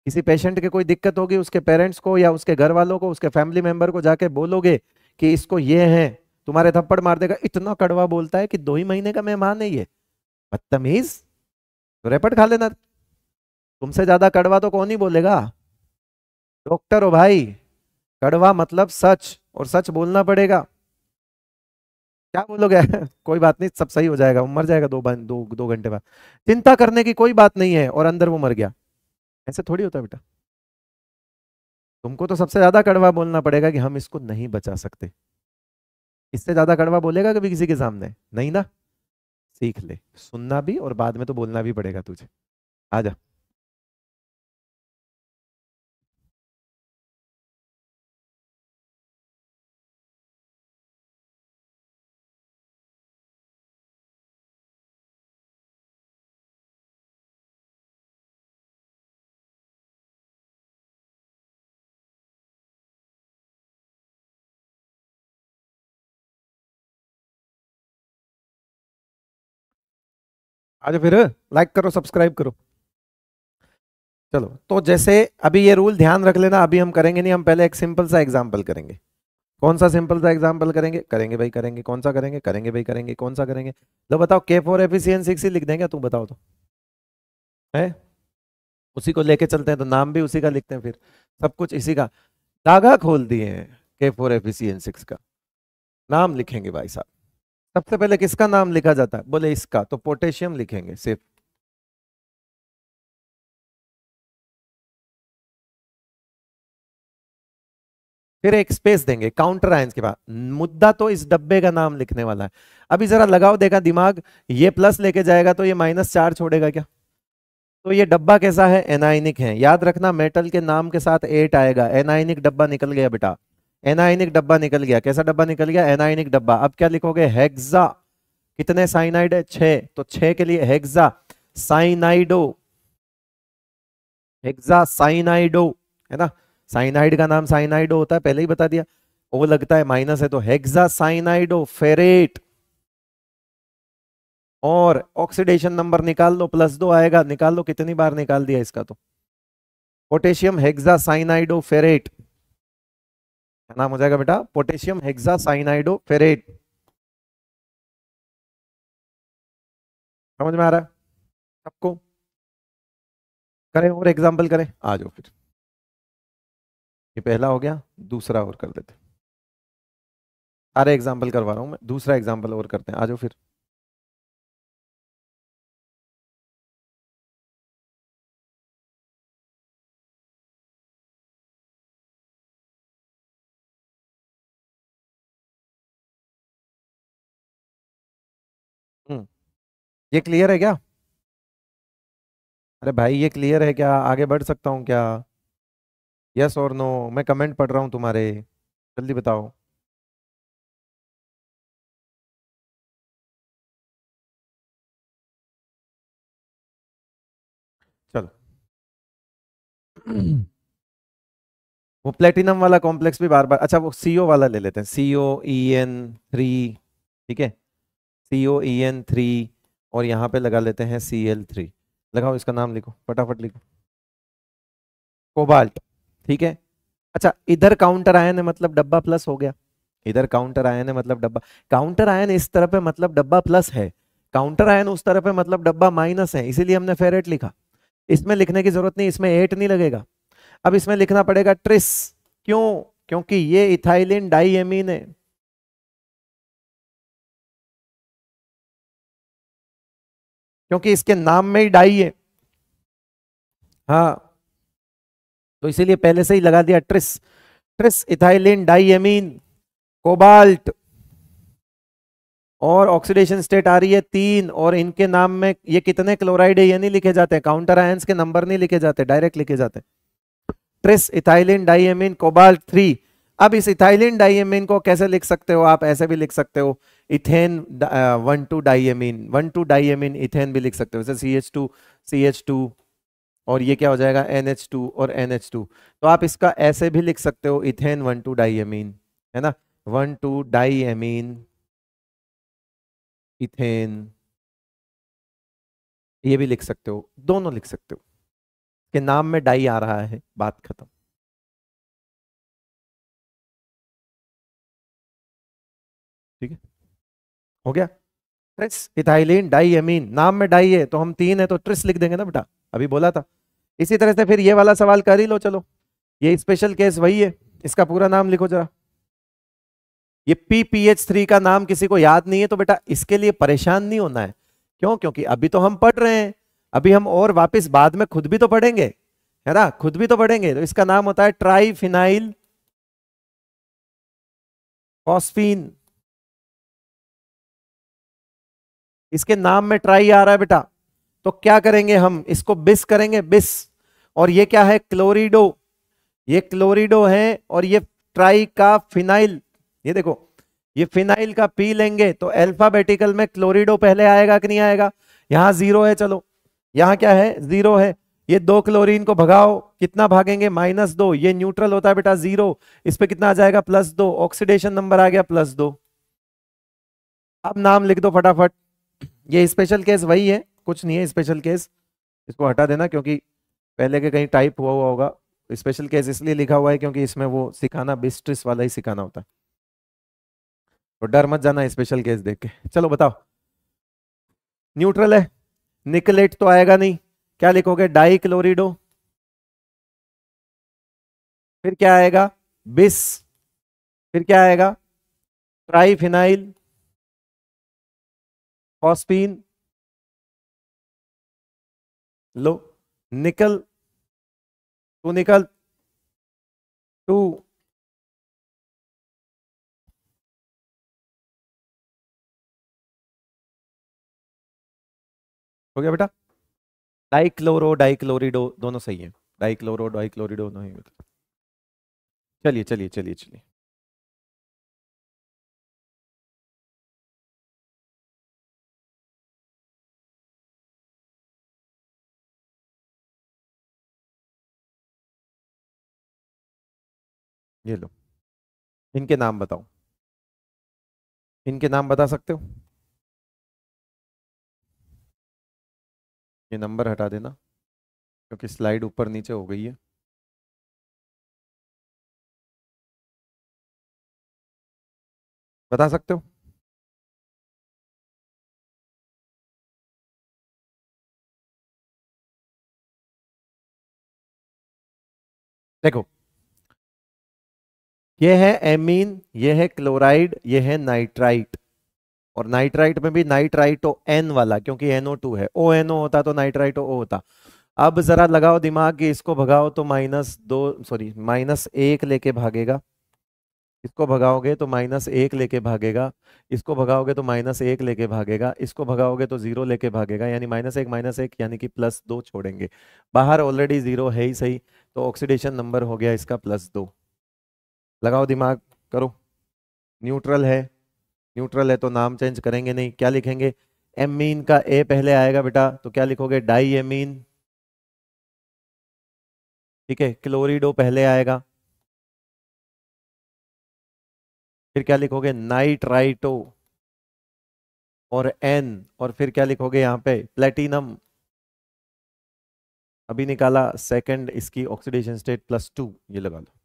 किसी पेशेंट के कोई दिक्कत होगी उसके पेरेंट्स को या उसके घर वालों को उसके फैमिली मेंबर को जाके बोलोगे कि इसको ये है तुम्हारे थप्पड़ मार देगा इतना कड़वा बोलता है कि दो ही महीने का मेहमान है ये बदतमीज तो रेपट खा लेना तुमसे ज्यादा कड़वा तो कौन ही बोलेगा डॉक्टर हो भाई कड़वा मतलब सच और सच बोलना पड़ेगा क्या बोलोगे कोई बात नहीं सब सही हो जाएगा वो मर जाएगा दो दो दो घंटे बाद चिंता करने की कोई बात नहीं है और अंदर वो मर गया ऐसे थोड़ी होता बेटा तुमको तो सबसे ज्यादा कड़वा बोलना पड़ेगा कि हम इसको नहीं बचा सकते इससे ज्यादा कड़वा बोलेगा कभी किसी के सामने नहीं ना सीख ले सुनना भी और बाद में तो बोलना भी पड़ेगा तुझे
आ जा आज फिर लाइक करो सब्सक्राइब करो
चलो तो जैसे अभी ये रूल ध्यान रख लेना अभी हम करेंगे नहीं हम पहले एक सिंपल सा एग्जाम्पल करेंगे कौन सा सिंपल सा एग्जाम्पल करेंगे करेंगे भाई करेंगे कौन सा करेंगे करेंगे भाई करेंगे कौन सा करेंगे तो बताओ के फोर एफिसियन सिक्स ही लिख देंगे तुम बताओ तो है उसी को लेके चलते हैं तो नाम भी उसी का लिखते हैं फिर सब कुछ इसी का धागा खोल दिए हैं के फोर एफिसियन सिक्स का नाम लिखेंगे भाई साहब सबसे
पहले किसका नाम लिखा जाता है बोले इसका तो पोटेशियम लिखेंगे सिर्फ फिर एक स्पेस देंगे काउंटर आयंस के बाद मुद्दा तो इस डब्बे का नाम लिखने वाला है
अभी जरा लगाओ देखा दिमाग ये प्लस लेके जाएगा तो ये माइनस चार छोड़ेगा क्या तो ये डब्बा कैसा है एनाइनिक है याद रखना मेटल के नाम के साथ एट आएगा एनाइनिक डब्बा निकल गया बेटा एनाइनिक डब्बा निकल गया कैसा डब्बा निकल गया एनाइनिक डब्बा अब क्या लिखोगे हेक्सा कितने साइनाइड है छे तो छे के लिए हेक्सा साइनाइडो हेक्सा साइनाइडो है ना साइनाइड का नाम साइनाइडो होता है पहले ही बता दिया वो लगता है माइनस है तो हेक्सा साइनाइडो फेरेट और ऑक्सीडेशन नंबर निकाल लो प्लस दो आएगा निकाल लो कितनी बार निकाल दिया इसका तो पोटेशियम हेक्सा साइनाइडो फेरेट क्या नाम हो जाएगा बेटा पोटेशियम साइनाइडो फेरेट
समझ में आ रहा है सबको करें और एग्जाम्पल करें आ जाओ फिर ये पहला हो गया दूसरा और कर देते अरे एग्जाम्पल करवा रहा हूं मैं दूसरा एग्जाम्पल और करते हैं आ जाओ फिर ये क्लियर है क्या
अरे भाई ये क्लियर है क्या आगे बढ़ सकता हूँ क्या यस और नो मैं कमेंट पढ़ रहा हूँ
तुम्हारे जल्दी बताओ चलो वो प्लेटिनम वाला
कॉम्प्लेक्स भी बार बार अच्छा वो सीओ वाला ले लेते हैं सीओ ई एन थ्री ठीक है सीओ ई एन थ्री और यहाँ पे लगा लेते हैं सी एल थ्री लगाओ इसका नाम लिखो फटाफट लिखो कोबाल्ट ठीक है अच्छा इधर काउंटर आयन है मतलब डब्बा प्लस हो गया इधर काउंटर आया है मतलब डब्बा काउंटर आयन इस तरफ पे मतलब डब्बा प्लस है काउंटर आयन उस तरफ पे मतलब डब्बा माइनस है इसीलिए हमने फेरेट लिखा इसमें लिखने की जरूरत नहीं इसमें एट नहीं लगेगा अब इसमें लिखना पड़ेगा ट्रिस क्यों
क्योंकि ये इथाइलिन डाईएमीन है क्योंकि इसके नाम में ही डाई है
हाँ तो इसीलिए पहले से ही लगा दिया tris
tris ethylene diamine cobalt और ऑक्सीडेशन स्टेट आ रही है तीन और इनके नाम में ये कितने क्लोराइड है ये नहीं लिखे जाते काउंटर आयंस के नंबर नहीं लिखे जाते डायरेक्ट लिखे जाते tris ethylene diamine cobalt three अब इस इथाइलिन डाइएमिन को कैसे लिख सकते हो आप ऐसे भी लिख सकते हो ethane one two diamine one two diamine ethane भी लिख सकते हो जैसे C H two C H two और ये क्या हो जाएगा एन एच टू और एन एच टू तो आप इसका ऐसे भी लिख सकते हो इथेन वन टू डाइमिन है ना वन टू डाइएमीन
इथेन ये भी लिख सकते हो दोनों लिख सकते
हो के नाम में डाई आ रहा है बात खत्म ठीक है हो गया
ट्रिस इथाइलिन डाई अमीन नाम में डाई है तो हम तीन है तो ट्रिस लिख देंगे ना बेटा अभी बोला था इसी तरह से फिर ये वाला सवाल कर ही लो चलो ये स्पेशल केस वही है इसका पूरा नाम लिखो जरा ये पी पी एच थ्री का नाम किसी को याद नहीं है तो बेटा इसके लिए परेशान नहीं होना है क्यों क्योंकि अभी तो हम पढ़ रहे हैं अभी हम और वापस बाद में खुद भी तो पढ़ेंगे है ना खुद भी तो पढ़ेंगे तो इसका नाम होता है ट्राई फिनाइल
ऑस्फिन इसके नाम में ट्राई आ रहा है बेटा तो क्या करेंगे हम इसको बिस
करेंगे बिस और ये क्या है क्लोरिडो ये क्लोरिडो है और ये ट्राई का फिनाइल ये देखो ये फिनाइल का पी लेंगे तो एल्फाबेटिकल में क्लोरिडो पहले आएगा कि नहीं आएगा यहाँ जीरो है चलो यहाँ क्या है जीरो है ये दो क्लोरीन को भगाओ कितना भागेंगे माइनस दो ये न्यूट्रल होता है बेटा जीरो इस पर कितना आ जाएगा प्लस दो ऑक्सीडेशन नंबर आ गया प्लस दो अब नाम लिख दो फटाफट ये स्पेशल केस वही है कुछ नहीं है स्पेशल केस इसको हटा देना क्योंकि पहले के कहीं टाइप हुआ हुआ होगा स्पेशल केस इसलिए लिखा हुआ है क्योंकि इसमें वो सिखाना बिस्ट्रिस वाला ही सिखाना होता है तो डर मत जाना स्पेशल केस देख के चलो बताओ न्यूट्रल है निकलेट तो आएगा नहीं क्या लिखोगे
डाई क्लोरिडो फिर क्या आएगा बिस
फिर क्या आएगा ट्राईफिनाइल ऑस्पीन लो निकल टू निकल टू हो गया बेटा डाइक्लोरो
डाइक्लोरिडो दोनों सही है डाइक्लोरो डाइक्लोरिडो दोनों ही चलिए चलिए
चलिए चलिए ये लो इनके नाम बताओ इनके नाम बता सकते हो ये नंबर हटा देना क्योंकि स्लाइड ऊपर नीचे हो गई है बता सकते हो देखो
यह है एमीन यह है क्लोराइड यह है नाइट्राइट और नाइट्राइट में भी नाइट्राइटो एन वाला क्योंकि एनओ टू है ओ एनओ होता तो नाइट्राइटो ओ होता अब जरा लगाओ दिमाग कि इसको भगाओ तो माइनस दो सॉरी माइनस एक लेके भागेगा इसको भगाओगे तो माइनस एक लेके भागेगा इसको भगाओगे तो माइनस एक लेके भागेगा इसको भगाओगे तो जीरो लेके भागेगा यानी माइनस एक माइनस एक यानी कि प्लस दो छोड़ेंगे बाहर ऑलरेडी जीरो है ही सही तो ऑक्सीडेशन नंबर हो गया इसका प्लस दो लगाओ दिमाग करो न्यूट्रल है न्यूट्रल है तो नाम चेंज करेंगे नहीं क्या लिखेंगे एमीन का ए पहले आएगा बेटा तो क्या लिखोगे डाई एमीन
ठीक है क्लोरिडो पहले आएगा फिर क्या लिखोगे नाइट्राइटो
और एन और फिर क्या लिखोगे यहाँ पे प्लेटिनम अभी निकाला सेकंड इसकी ऑक्सीडेशन स्टेट प्लस टू ये लगा लो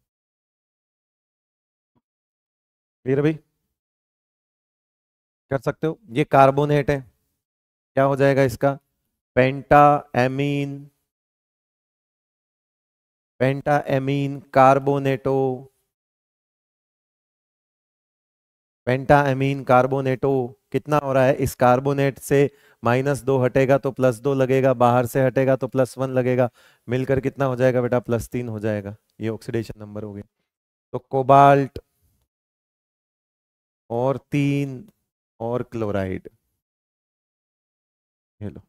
क्लियर भाई कर सकते हो ये कार्बोनेट है क्या हो जाएगा इसका penta ammine penta ammine carbonato
penta ammine carbonato कितना हो रहा है इस कार्बोनेट से माइनस दो हटेगा तो प्लस दो लगेगा बाहर से हटेगा तो प्लस वन लगेगा मिलकर कितना हो जाएगा बेटा प्लस तीन हो जाएगा ये ऑक्सीडेशन नंबर हो गया तो
कोबाल्ट और तीन और क्लोराइड हेलो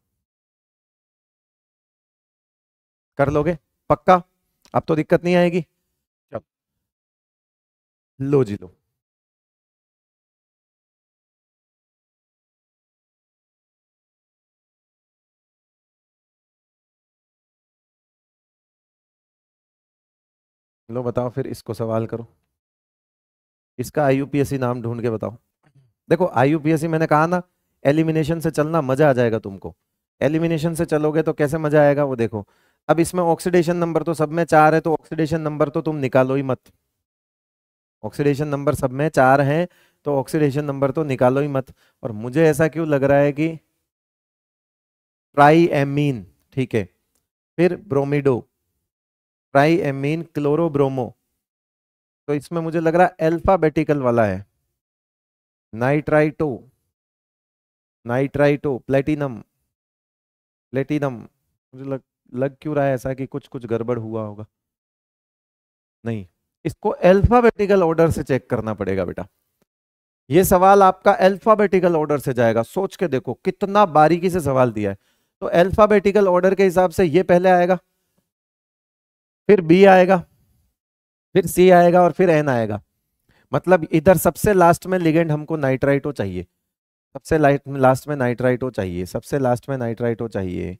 कर लोगे पक्का अब तो दिक्कत नहीं आएगी चलो लो जी लो लो बताओ फिर इसको सवाल करो
इसका आई नाम ढूंढ के बताओ देखो आई मैंने कहा ना एलिमिनेशन से चलना मजा आ जाएगा तुमको एलिमिनेशन से चलोगे तो कैसे मजा आएगा वो देखो अब इसमें ऑक्सीडेशन नंबर तो सब में चार है तो ऑक्सीडेशन नंबर तो तुम निकालो ही मत ऑक्सीडेशन नंबर सब में चार हैं तो ऑक्सीडेशन नंबर तो निकालो ही मत और मुझे ऐसा क्यों लग रहा है कि ट्राई एमीन ठीक है फिर ब्रोमिडो ट्राई एमीन क्लोरोब्रोमो तो इसमें मुझे लग रहा है अल्फाबेटिकल वाला है नाइट्राइटो नाइट्राइटो प्लेटिनम प्लेटिनम मुझे लग लग क्यों रहा है ऐसा कि कुछ कुछ गड़बड़ हुआ होगा नहीं इसको अल्फाबेटिकल ऑर्डर से चेक करना पड़ेगा बेटा ये सवाल आपका अल्फाबेटिकल ऑर्डर से जाएगा सोच के देखो कितना बारीकी से सवाल दिया है तो अल्फाबेटिकल ऑर्डर के हिसाब से ये पहले आएगा फिर बी आएगा फिर सी आएगा और फिर एन आएगा मतलब इधर सबसे लास्ट में लिगेंड हमको नाइट्राइटो चाहिए सबसे लास्ट में नाइट्राइटो चाहिए सबसे लास्ट में नाइट्राइटो चाहिए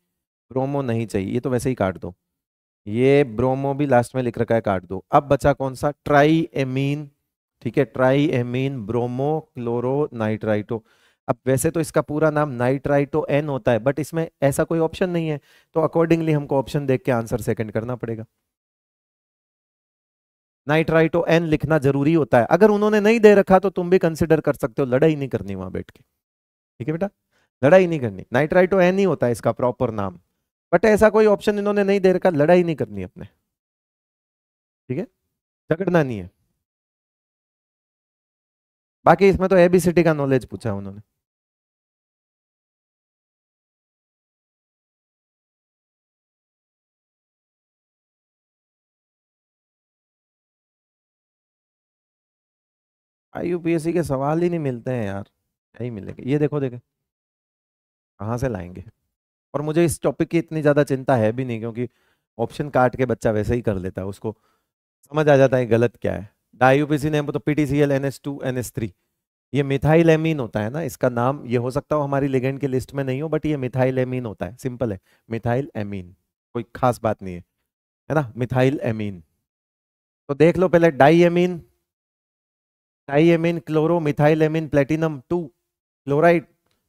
ब्रोमो नहीं चाहिए ये तो वैसे ही काट दो ये ब्रोमो भी लास्ट में लिख रखा है काट दो अब बचा कौन सा ट्राई एमीन ठीक है tri ammine bromo chloro nitrito अब वैसे तो इसका पूरा नाम नाइट्राइटो एन होता है बट इसमें ऐसा कोई ऑप्शन नहीं है तो अकॉर्डिंगली हमको ऑप्शन देख के आंसर सेकेंड करना पड़ेगा नाइट ओ एन लिखना जरूरी होता है अगर उन्होंने नहीं दे रखा तो तुम भी कंसिडर कर सकते हो लड़ाई नहीं करनी वहां बैठ के ठीक है बेटा लड़ाई नहीं करनी नाइट ओ एन ही होता है इसका प्रॉपर नाम बट ऐसा कोई ऑप्शन इन्होंने नहीं दे रखा लड़ाई नहीं करनी अपने ठीक है झगड़ना नहीं है
बाकी इसमें तो एबीसीटी का नॉलेज पूछा उन्होंने आई हाँ, सी के सवाल ही नहीं मिलते हैं यार नहीं मिलेंगे ये देखो देखे
कहाँ से लाएंगे और मुझे इस टॉपिक की इतनी ज़्यादा चिंता है भी नहीं क्योंकि ऑप्शन काट के बच्चा वैसे ही कर लेता है उसको समझ आ जाता है गलत क्या है डाई सी ने तो P T C L N S two N S three ये मिथाइल एमीन होता है ना इसका नाम ये हो सकता हो हमारी लेगेंड की लिस्ट में नहीं हो बट ये मिथाइल एमीन होता है सिंपल है मिथाइल एमीन कोई खास बात नहीं है है ना मिथाइल एमीन तो देख लो पहले di ammine diammine chloro methylamine platinum two chloride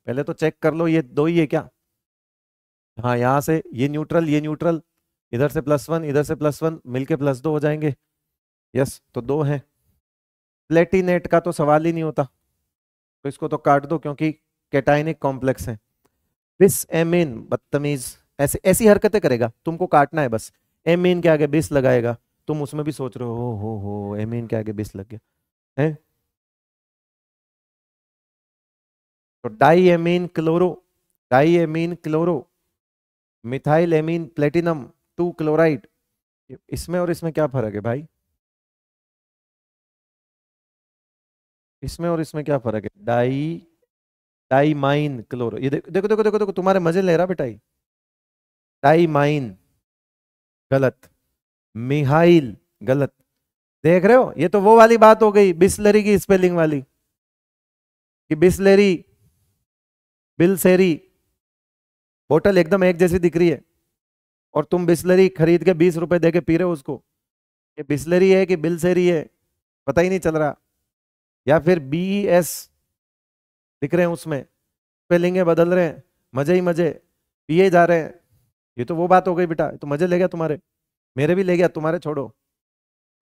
पहले तो चेक कर लो ये दो ही है क्या हाँ यहाँ से ये न्यूट्रल ये न्यूट्रल इधर से प्लस वन इधर से प्लस वन मिलके प्लस दो हो जाएंगे यस तो दो हैं प्लेटिनेट का तो सवाल ही नहीं होता तो इसको तो काट दो क्योंकि कैटाइनिक कॉम्प्लेक्स है बिस एमिन बदतमीज ऐसे ऐसी हरकतें करेगा तुमको काटना है बस एमिन के आगे बिस लगाएगा तुम उसमें भी सोच रहे हो हो हो एमिन के आगे
बिस लग गया है तो
diammine chloro diammine chloro methyl amine platinum two chloride इसमें और इसमें क्या फर्क है भाई
इसमें और इसमें क्या फर्क है डाई डाइमाइन
क्लोरो ये देखो देखो देखो देखो देखो तुम्हारे मजे ले रहा बेटाई डाइमाइन गलत मिहाइल गलत देख रहे हो ये तो वो
वाली बात हो गई बिस्लरी की स्पेलिंग वाली कि बिस्लरी
बिल सेरी बोतल एकदम एक जैसी दिख रही है और तुम बिस्लरी खरीद के बीस रुपए दे के पी रहे हो उसको ये बिस्लरी है कि बिल सेरी है पता ही नहीं चल रहा या फिर बी एस e दिख रहे हैं उसमें स्पेलिंगे बदल रहे हैं मजे ही मजे पिए जा रहे हैं ये तो वो बात हो गई बेटा तो मजे ले गया तुम्हारे मेरे भी ले गया तुम्हारे छोड़ो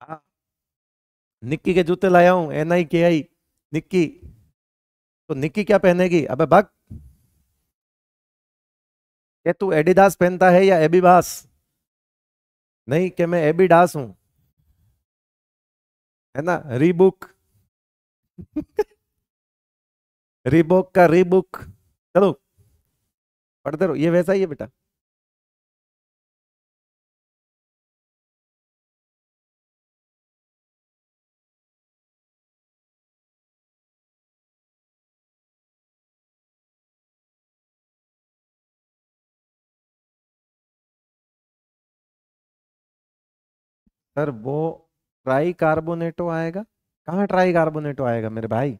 हाँ निक्की के जूते लाया हूँ एन आई के आई निक्की तो निक्की क्या पहनेगी अबे बक कि तू एडिडास पहनता है या एबीबास
नहीं कि मैं एबीडास हूं है ना रीबुक रीबुक का रीबुक
चलो पढ़ते रहो ये वैसा ही है बेटा सर वो ट्राई कार्बोनेटो आएगा
कहाँ ट्राई कार्बोनेटो आएगा मेरे भाई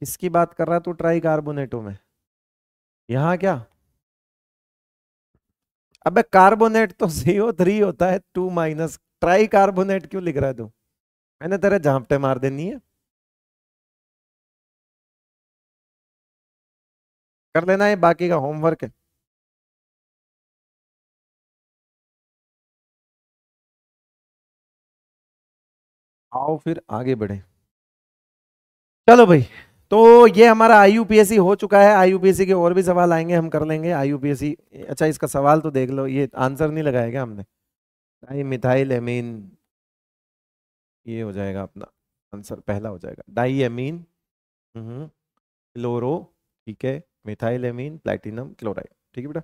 किसकी बात कर रहा तू ट्राई कार्बोनेटो में यहाँ क्या अबे कार्बोनेट तो सीओ थ्री होता है टू माइनस ट्राई कार्बोनेट क्यों लिख रहा है तू मैंने तेरे
झापटे मार देनी है कर लेना ये बाकी का होमवर्क है आओ फिर आगे बढ़े चलो भाई तो ये हमारा आई हो चुका है
आई के और भी सवाल आएंगे हम कर लेंगे आई अच्छा इसका सवाल तो देख लो ये आंसर नहीं लगाएगा हमने डाई मिथाइल एमीन ये हो जाएगा अपना आंसर पहला हो जाएगा डाई एमीन हम्म, क्लोरो ठीक है मिथाइल एमीन प्लेटिनम क्लोराइड ठीक है बेटा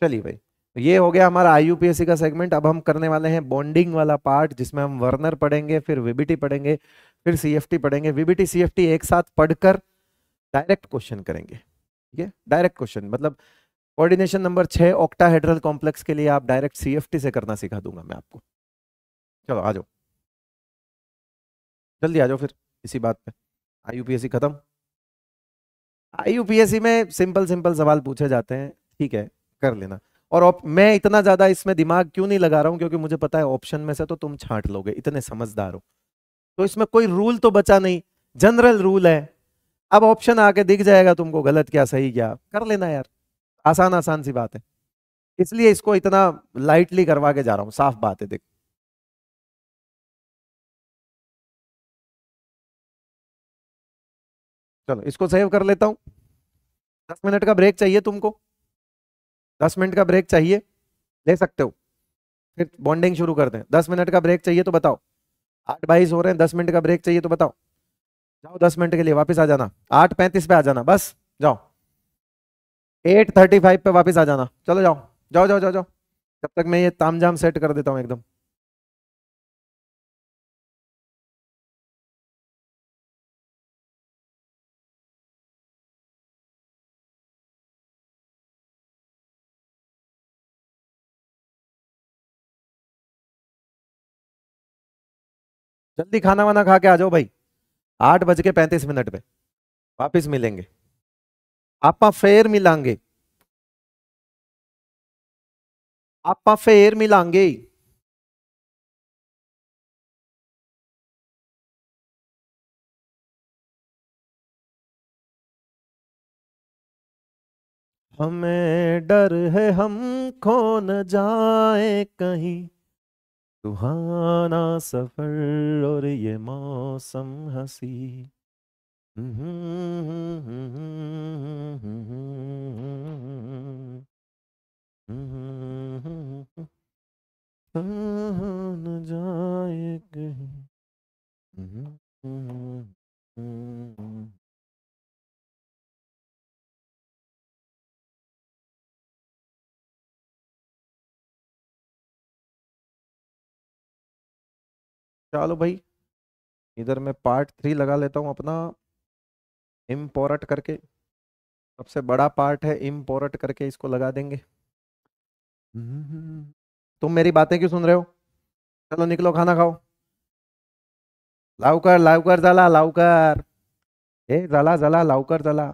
चलिए भाई ये हो गया हमारा आई का सेगमेंट अब हम करने वाले हैं बॉन्डिंग वाला पार्ट जिसमें हम वर्नर पढ़ेंगे फिर वीबीटी पढ़ेंगे फिर सीएफटी पढ़ेंगे वीबीटी सीएफटी एक साथ पढ़कर डायरेक्ट क्वेश्चन करेंगे ठीक है डायरेक्ट क्वेश्चन मतलब कोऑर्डिनेशन नंबर छः ऑक्टाहेड्रल कॉम्प्लेक्स के लिए आप डायरेक्ट टी से करना सिखा दूंगा मैं आपको चलो आ जाओ जल्दी आ जाओ फिर इसी बात पर आई खत्म आई में सिंपल सिंपल सवाल पूछे जाते हैं ठीक है कर लेना और मैं इतना ज्यादा इसमें दिमाग क्यों नहीं लगा रहा हूं क्योंकि मुझे पता है ऑप्शन में से तो तुम छांट लोगे इतने समझदार हो तो इसमें कोई रूल तो बचा नहीं जनरल रूल है अब ऑप्शन आके दिख जाएगा तुमको गलत क्या सही क्या कर लेना यार आसान आसान सी बात है इसलिए इसको इतना
लाइटली करवा के जा रहा हूं साफ बात है देखो चलो इसको सेव कर लेता हूं
दस मिनट का ब्रेक चाहिए तुमको दस मिनट का ब्रेक चाहिए ले सकते हो फिर बॉन्डिंग शुरू करते हैं दस मिनट का ब्रेक चाहिए तो बताओ आठ बाईस हो रहे हैं दस मिनट का ब्रेक चाहिए तो बताओ जाओ दस मिनट के लिए वापस आ जाना आठ पैंतीस पे आ जाना बस जाओ एट थर्टी फाइव पे वापस आ जाना चलो जाओ जाओ जाओ जाओ जाओ
जब तक मैं ये ताम जाम सेट कर देता हूँ एकदम जल्दी
खाना वाना खा के आ जाओ भाई आठ बज के पैंतीस मिनट पे वापिस मिलेंगे
आप फेर मिलांगे आप फेर मिलांगे हमें डर है हम कौन
जाए कहीं सुहाना सफर और ये मौसम हसी
न जाए कहीं
चलो भाई इधर मैं पार्ट थ्री लगा लेता हूँ अपना इम्पोर्ट करके
सबसे बड़ा पार्ट है इम्पोर्ट करके इसको लगा देंगे तुम मेरी बातें क्यों सुन रहे हो चलो निकलो खाना खाओ
लाउकर लाउकर जला लाउकर ए जला जला लाउकर जला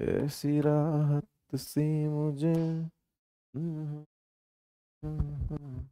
ऐसी राहत सी मुझे हम्म, हम्म, हम्म,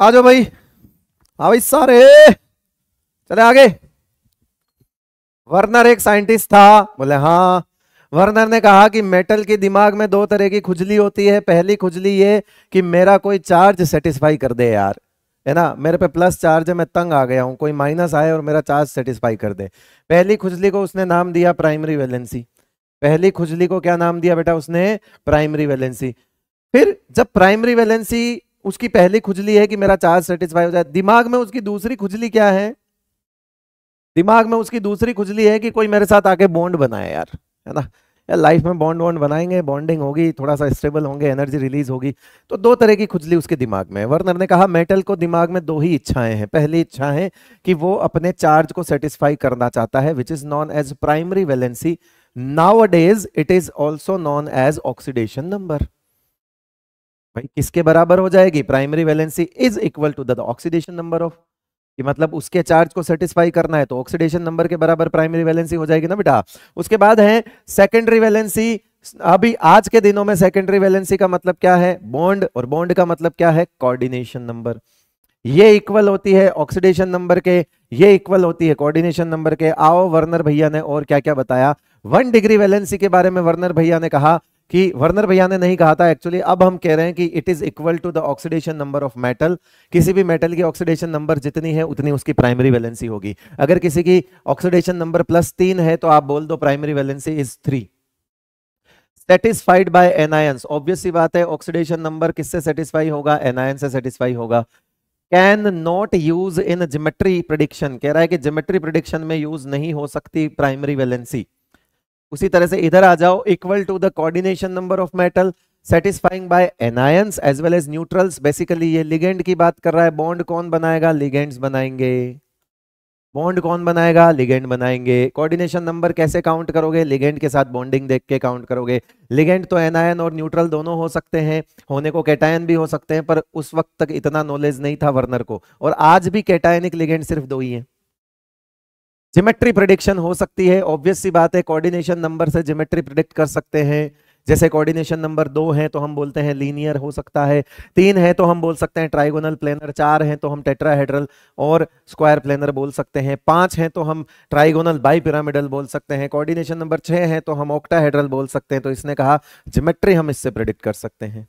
आ जाओ भाई हाँ भाई सारे
चले आगे वर्नर एक साइंटिस्ट था बोले हाँ वर्नर ने कहा कि मेटल के दिमाग में दो तरह की खुजली होती है पहली खुजली ये कि मेरा कोई चार्ज सेटिस्फाई कर दे यार है ना मेरे पे प्लस चार्ज है मैं तंग आ गया हूँ कोई माइनस आए और मेरा चार्ज सेटिस्फाई कर दे पहली खुजली को उसने नाम दिया प्राइमरी वैलेंसी पहली खुजली को क्या नाम दिया बेटा उसने प्राइमरी वैलेंसी फिर जब प्राइमरी वैलेंसी उसकी पहली खुजली है कि मेरा चार्ज सेटिस्फाई हो जाए दिमाग में उसकी दूसरी खुजली क्या है दिमाग में उसकी दूसरी खुजली है कि कोई मेरे साथ आके बॉन्ड बनाए यार है ना यार लाइफ में बॉन्ड वॉन्ड बनाएंगे बॉन्डिंग होगी थोड़ा सा स्टेबल होंगे एनर्जी रिलीज होगी तो दो तरह की खुजली उसके दिमाग में वर्नर ने कहा मेटल को दिमाग में दो ही इच्छाएं हैं पहली इच्छा है कि वो अपने चार्ज को सेटिस्फाई करना चाहता है which is known as primary valency nowadays it is also known as oxidation number भाई किसके बराबर हो जाएगी primary valency is equal to the oxidation number of कि मतलब उसके चार्ज को सेटिस्फाई करना है तो ऑक्सीडेशन नंबर के बराबर प्राइमरी वैलेंसी हो जाएगी ना बेटा उसके बाद है सेकेंडरी वैलेंसी अभी आज के दिनों में सेकेंडरी वैलेंसी का मतलब क्या है बॉन्ड और बॉन्ड का मतलब क्या है कोऑर्डिनेशन नंबर ये इक्वल होती है ऑक्सीडेशन नंबर के ये इक्वल होती है कोऑर्डिनेशन नंबर के आओ वर्नर भैया ने और क्या क्या बताया वन डिग्री वैलेंसी के बारे में वर्नर भैया ने कहा कि वर्नर भैया ने नहीं कहा था एक्चुअली अब हम कह रहे हैं कि it is equal to the oxidation number of metal किसी भी मेटल की ऑक्सीडेशन नंबर जितनी है उतनी उसकी प्राइमरी वैलेंसी होगी अगर किसी की ऑक्सीडेशन नंबर प्लस तीन है तो आप बोल दो primary valency is three satisfied by anions obvious सी बात है ऑक्सीडेशन नंबर किससे सेटिस्फाई होगा एनायंस से सेटिस्फाई होगा can not use in geometry prediction कह रहा है कि जिमेट्री प्रडिक्शन में यूज नहीं हो सकती प्राइमरी वैलेंसी उसी तरह से इधर आ जाओ equal to the coordination number of metal satisfying by anions as well as neutrals basically ये लिगेंड की बात कर रहा है बॉन्ड कौन बनाएगा लिगेंड्स बनाएंगे बॉन्ड कौन बनाएगा लिगेंड बनाएंगे कोऑर्डिनेशन नंबर कैसे काउंट करोगे लिगेंड के साथ बॉन्डिंग देख के काउंट करोगे लिगेंड तो एनायन और न्यूट्रल दोनों हो सकते हैं होने को कैटायन भी हो सकते हैं पर उस वक्त तक इतना नॉलेज नहीं था वर्नर को और आज भी कैटायनिक लिगेंड सिर्फ दो ही है जिमेट्री प्रिडिक्शन हो सकती है ऑब्वियस सी बात है कोऑर्डिनेशन नंबर से जिमेट्री प्रिडिक्ट कर सकते हैं जैसे कोऑर्डिनेशन नंबर दो है तो हम बोलते हैं लीनियर हो सकता है तीन है तो हम बोल सकते हैं ट्राइगोनल प्लेनर चार है तो हम टेट्राहेड्रल और स्क्वायर प्लेनर बोल सकते हैं पांच है तो हम ट्राइगोनल बाई पिरामिडल बोल सकते हैं कोऑर्डिनेशन नंबर छह है तो हम ऑक्टाहेड्रल बोल सकते हैं तो इसने कहा जिमेट्री हम इससे प्रिडिक्ट कर सकते हैं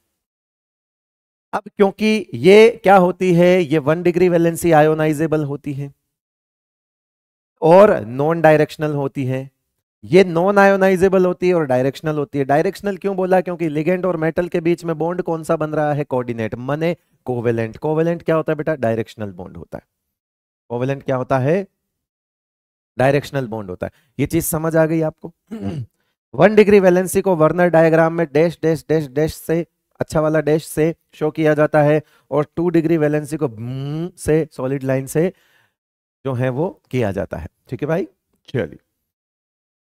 अब क्योंकि ये क्या होती है ये वन डिग्री वैलेंसी आयोनाइजेबल होती है और नॉन डायरेक्शनल होती है ये नॉन आयोनाइजेबल होती है और डायरेक्शनल होती है डायरेक्शनल क्यों बोला क्योंकि लिगेंड और मेटल के बीच में बॉन्ड कौन सा बन रहा है कोऑर्डिनेट मने कोवेलेंट कोवेलेंट क्या होता है बेटा डायरेक्शनल बॉन्ड होता है कोवेलेंट क्या होता है डायरेक्शनल बॉन्ड होता है ये चीज समझ आ गई आपको वन डिग्री वैलेंसी को वर्नर डायग्राम में डैश डैश डैश डैश से अच्छा वाला डैश से शो किया जाता है और टू डिग्री वैलेंसी को से सॉलिड लाइन से जो है वो किया जाता है ठीक है भाई चलिए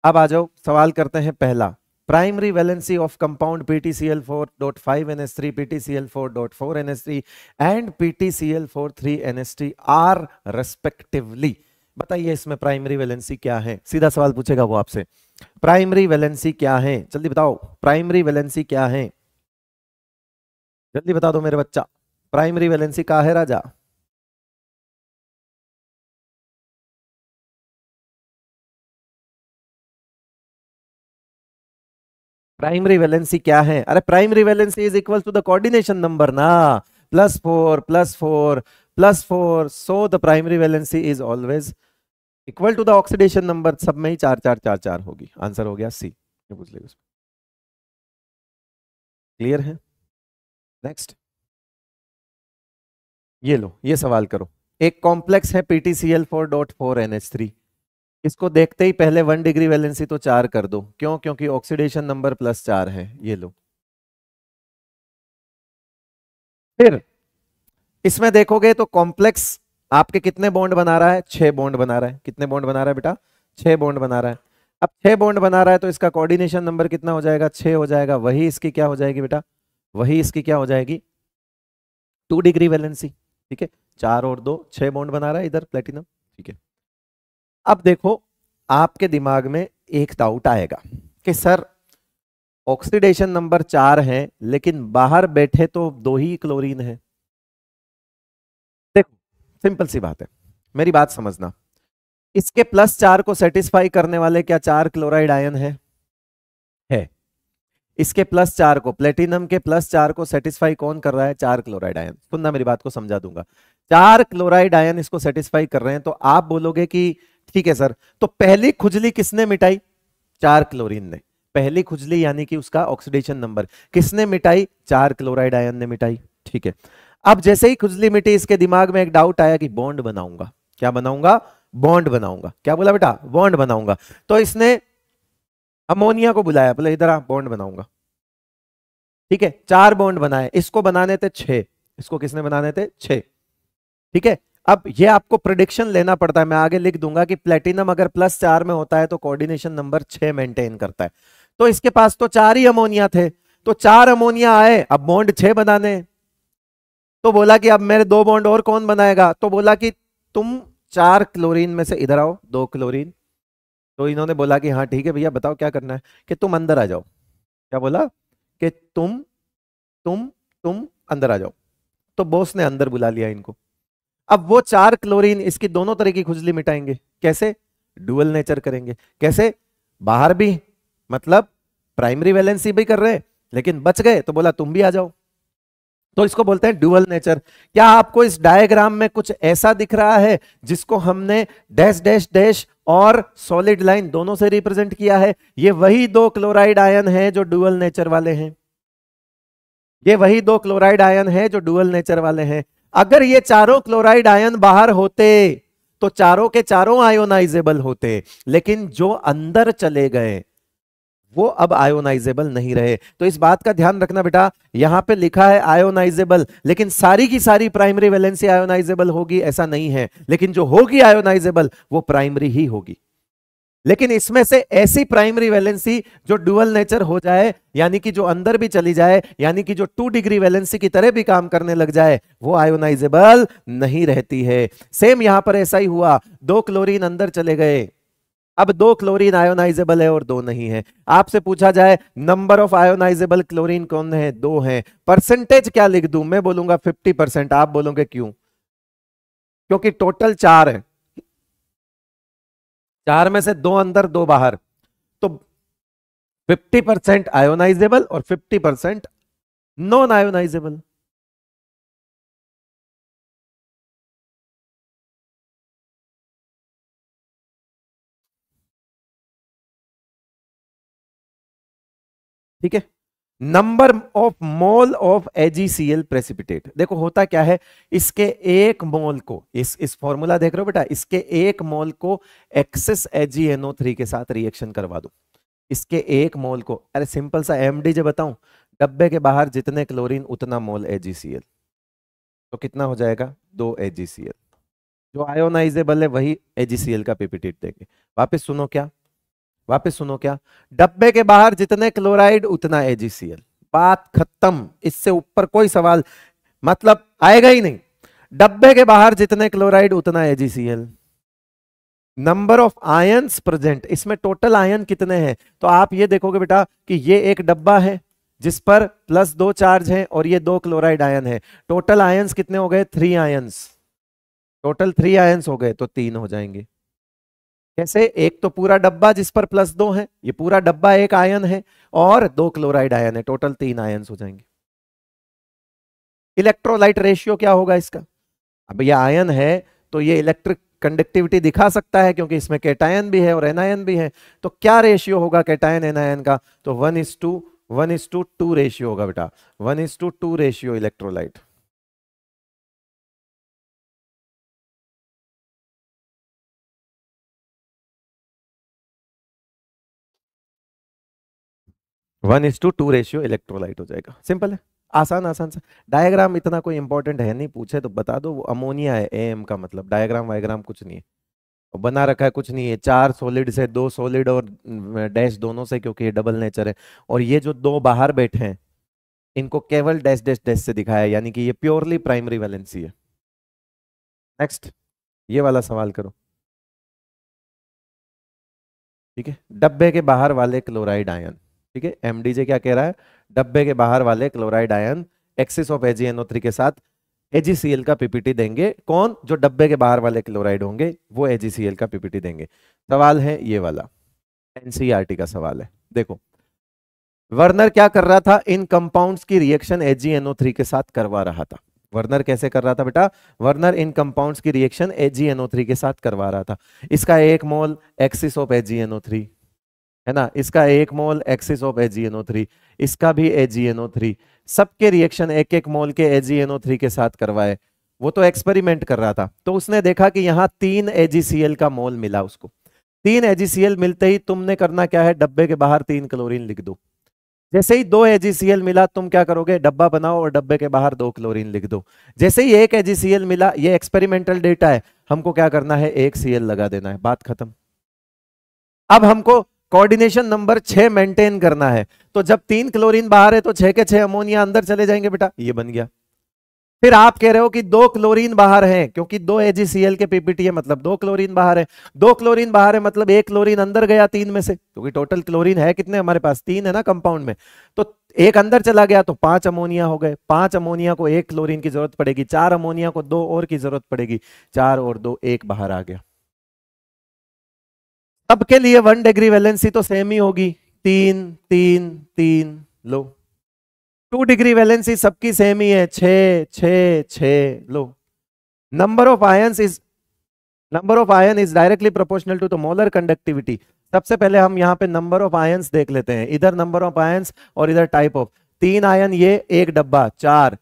अब आ जाओ सवाल करते हैं पहला primary valency of compound PTCL four dot five N S three PTCL four dot four N S three and PTCL four three N S three are respectively बताइए इसमें प्राइमरी वैलेंसी क्या है सीधा सवाल पूछेगा वो आपसे प्राइमरी वैलेंसी क्या है जल्दी बताओ प्राइमरी वैलेंसी क्या है जल्दी बता दो मेरे बच्चा
प्राइमरी वैलेंसी कहा है राजा
प्राइमरी वैलेंसी क्या है अरे primary valency is equal to the coordination number ना plus four plus four plus four so the primary valency is always equal to the oxidation number सब में ही चार चार चार चार होगी आंसर हो गया सी पूछ लेगा
क्लियर है नेक्स्ट
ये लो ये सवाल करो एक कॉम्प्लेक्स है PTCL four dot four N H three इसको देखते ही पहले वन डिग्री वैलेंसी तो चार कर दो क्यों क्योंकि ऑक्सीडेशन नंबर प्लस चार है ये लो फिर इसमें देखोगे तो कॉम्प्लेक्स आपके कितने बॉन्ड बना रहा है छह बॉन्ड बना रहा है कितने बॉन्ड बना रहा है बेटा छह बॉन्ड बना रहा है अब छह बॉन्ड बना रहा है तो इसका कोऑर्डिनेशन नंबर कितना हो जाएगा छह हो जाएगा वही इसकी क्या हो जाएगी बेटा वही इसकी क्या हो जाएगी टू डिग्री वैलेंसी ठीक है चार और दो छह बॉन्ड बना रहा है इधर प्लेटिनम ठीक है अब देखो आपके दिमाग में एक डाउट आएगा कि सर ऑक्सीडेशन नंबर चार है लेकिन बाहर बैठे तो दो ही क्लोरीन है देखो सिंपल सी बात है मेरी बात समझना इसके प्लस चार को सेटिस्फाई करने वाले क्या चार क्लोराइड आयन है है इसके प्लस चार को प्लेटिनम के प्लस चार को सेटिस्फाई कौन कर रहा है चार क्लोराइड आयन सुनना मेरी बात को समझा दूंगा चार क्लोराइड आयन इसको सेटिस्फाई कर रहे हैं तो आप बोलोगे कि ठीक है सर तो पहली खुजली किसने मिटाई चार क्लोरीन ने पहली खुजली यानी कि उसका ऑक्सीडेशन नंबर किसने मिटाई चार क्लोराइड आयन ने मिटाई ठीक है अब जैसे ही खुजली मिटी इसके दिमाग में एक डाउट आया कि बॉन्ड बनाऊंगा क्या बनाऊंगा बॉन्ड बनाऊंगा क्या बोला बेटा बॉन्ड बनाऊंगा तो इसने अमोनिया को बुलाया बोले इधर आ बॉन्ड बनाऊंगा ठीक है चार बॉन्ड बनाए इसको बनाने थे छे इसको किसने बनाने थे छे ठीक है अब ये आपको प्रोडिक्शन लेना पड़ता है मैं आगे लिख दूंगा कि प्लेटिनम अगर प्लस चार में होता है तो कोऑर्डिनेशन नंबर छह मेंटेन करता है तो इसके पास तो चार ही अमोनिया थे तो चार अमोनिया आए अब बॉन्ड छह बनाने तो बोला कि अब मेरे दो बॉन्ड और कौन बनाएगा तो बोला कि तुम चार क्लोरीन में से इधर आओ दो क्लोरीन तो इन्होंने बोला कि हाँ ठीक है भैया बताओ क्या करना है कि तुम अंदर आ जाओ क्या बोला कि तुम तुम तुम अंदर आ जाओ तो बोस ने अंदर बुला लिया इनको अब वो चार क्लोरीन इसकी दोनों तरह की खुजली मिटाएंगे कैसे डुअल नेचर करेंगे कैसे बाहर भी मतलब प्राइमरी वैलेंसी भी कर रहे लेकिन बच गए तो बोला तुम भी आ जाओ तो इसको बोलते हैं ड्यूअल नेचर क्या आपको इस डायग्राम में कुछ ऐसा दिख रहा है जिसको हमने डैश डैश डैश और सॉलिड लाइन दोनों से रिप्रेजेंट किया है ये वही दो क्लोराइड आयन है जो डुअल नेचर वाले हैं ये वही दो क्लोराइड आयन है जो डुअल नेचर वाले हैं अगर ये चारों क्लोराइड आयन बाहर होते तो चारों के चारों आयोनाइजेबल होते लेकिन जो अंदर चले गए वो अब आयोनाइजेबल नहीं रहे तो इस बात का ध्यान रखना बेटा यहां पे लिखा है आयोनाइजेबल लेकिन सारी की सारी प्राइमरी वैलेंसी आयोनाइजेबल होगी ऐसा नहीं है लेकिन जो होगी आयोनाइजेबल वो प्राइमरी ही होगी लेकिन इसमें से ऐसी प्राइमरी वैलेंसी जो डुअल नेचर हो जाए यानी कि जो अंदर भी चली जाए यानी कि जो टू डिग्री वैलेंसी की तरह भी काम करने लग जाए वो आयोनाइजेबल नहीं रहती है सेम यहां पर ऐसा ही हुआ दो क्लोरीन अंदर चले गए अब दो क्लोरीन आयोनाइजेबल है और दो नहीं है आपसे पूछा जाए नंबर ऑफ आयोनाइजेबल क्लोरीन कौन है दो है परसेंटेज क्या लिख दू मैं बोलूंगा फिफ्टी परसेंट आप बोलोगे क्यों क्योंकि टोटल चार है चार में से दो अंदर दो बाहर तो 50
परसेंट आयोनाइजेबल और 50 परसेंट नॉन आयोनाइजेबल ठीक है number of mole of AGCL precipitate देखो
होता क्या है इसके एक मोल को इस इस फॉर्मूला देख रहे हो बेटा इसके एक मोल को एक्सेस एजीएनओ थ्री के साथ रिएक्शन करवा दो इसके एक मोल को अरे सिंपल सा एम डी जो बताऊं डब्बे के बाहर जितने क्लोरीन उतना मोल एजीसीएल तो कितना हो जाएगा दो एजीसीएल जो आयोनाइजेबल है वही एजीसीएल का पिपिटेट देंगे वापिस सुनो क्या वापस सुनो क्या डब्बे के बाहर जितने क्लोराइड उतना एजीसीएल बात खत्म इससे ऊपर कोई सवाल मतलब आएगा ही नहीं डब्बे के बाहर जितने क्लोराइड उतना AGCL number of ions present इसमें टोटल आयन कितने हैं तो आप ये देखोगे बेटा कि ये एक डब्बा है जिस पर प्लस दो चार्ज है और ये दो क्लोराइड आयन है टोटल आयंस कितने हो गए three ions total three ions हो गए तो तीन हो जाएंगे कैसे एक तो पूरा डब्बा जिस पर प्लस दो है ये पूरा डब्बा एक आयन है और दो क्लोराइड आयन है टोटल तीन आयन हो जाएंगे इलेक्ट्रोलाइट रेशियो क्या होगा इसका अब ये आयन है तो ये इलेक्ट्रिक कंडक्टिविटी दिखा सकता है क्योंकि इसमें कैटायन भी है और एनायन भी है तो क्या रेशियो होगा कैटायन एनायन का तो one is to one is to two ratio होगा बेटा one is to two ratio electrolyte one is to two ratio electrolyte हो जाएगा सिंपल है आसान आसान सा डायग्राम इतना कोई इंपॉर्टेंट है नहीं पूछे तो बता दो वो अमोनिया है एम का मतलब डायग्राम वायग्राम कुछ नहीं है बना रखा है कुछ नहीं है चार सॉलिड से दो सॉलिड और डैश दोनों से क्योंकि ये डबल नेचर है और ये जो दो बाहर बैठे हैं इनको केवल डैश डैश डैश से दिखाया यानी कि ये प्योरली प्राइमरी वैलेंसी है नेक्स्ट ये वाला सवाल करो ठीक है डब्बे के बाहर वाले क्लोराइड आयन ठीक है एमडीजे क्या कह रहा है डब्बे के बाहर वाले chloride ion excess of AGNO के साथ एजीसीएल का पीपीटी देंगे कौन जो डब्बे के बाहर वाले क्लोराइड होंगे वो एजीसीएल का पीपीटी देंगे सवाल है ये वाला एनसीईआरटी e का सवाल है देखो वर्नर क्या कर रहा था इन कंपाउंड्स की रिएक्शन एजीएनओ3 के साथ करवा रहा था वर्नर कैसे कर रहा था बेटा वर्नर इन कंपाउंड्स की रिएक्शन एजीएनओ3 के साथ करवा रहा था इसका एक मोल एक्सिस ऑफ एजीएनओ3 है ना इसका एक mole excess of AGNO three इसका भी एजीएनओ थ्री सबके रिएक्शन एक एक मोल के एजीएनओ थ्री के साथ करवाए वो तो एक्सपेरिमेंट कर रहा था तो उसने देखा कि यहाँ तीन एजीसीएल का मोल मिला उसको तीन एजीसीएल मिलते ही तुमने करना क्या है डब्बे के बाहर तीन क्लोरीन लिख दो जैसे ही दो एजीसीएल मिला तुम क्या करोगे डब्बा बनाओ और डब्बे के बाहर दो क्लोरीन लिख दो जैसे ही एक एजीसीएल मिला ये एक्सपेरिमेंटल डेटा है हमको क्या करना है एक सीएल लगा देना है बात खत्म अब हमको कोऑर्डिनेशन नंबर छह मेंटेन करना है तो जब तीन क्लोरीन बाहर है तो छह के छह अमोनिया अंदर चले जाएंगे बेटा ये बन गया फिर आप कह रहे हो कि दो क्लोरीन बाहर हैं क्योंकि दो एजीसीएल के पीपीटी है मतलब दो क्लोरीन बाहर है दो क्लोरीन बाहर है मतलब एक क्लोरीन अंदर गया तीन में से क्योंकि टोटल क्लोरीन है कितने हमारे पास तीन है ना कंपाउंड में तो एक अंदर चला गया तो पांच अमोनिया हो गए पांच अमोनिया को एक क्लोरीन की जरूरत पड़ेगी चार अमोनिया को दो और की जरूरत पड़ेगी चार और दो एक बाहर आ गया सब के लिए वन डिग्री वैलेंसी तो सेम ही होगी तीन तीन तीन लो टू डिग्री वैलेंसी सबकी सेम ही है छ छ छ लो number of ions is number of ion is directly proportional to the molar conductivity सबसे पहले हम यहाँ पे नंबर ऑफ आयंस देख लेते हैं इधर नंबर ऑफ आयंस और इधर टाइप ऑफ तीन आयन ये एक डब्बा चार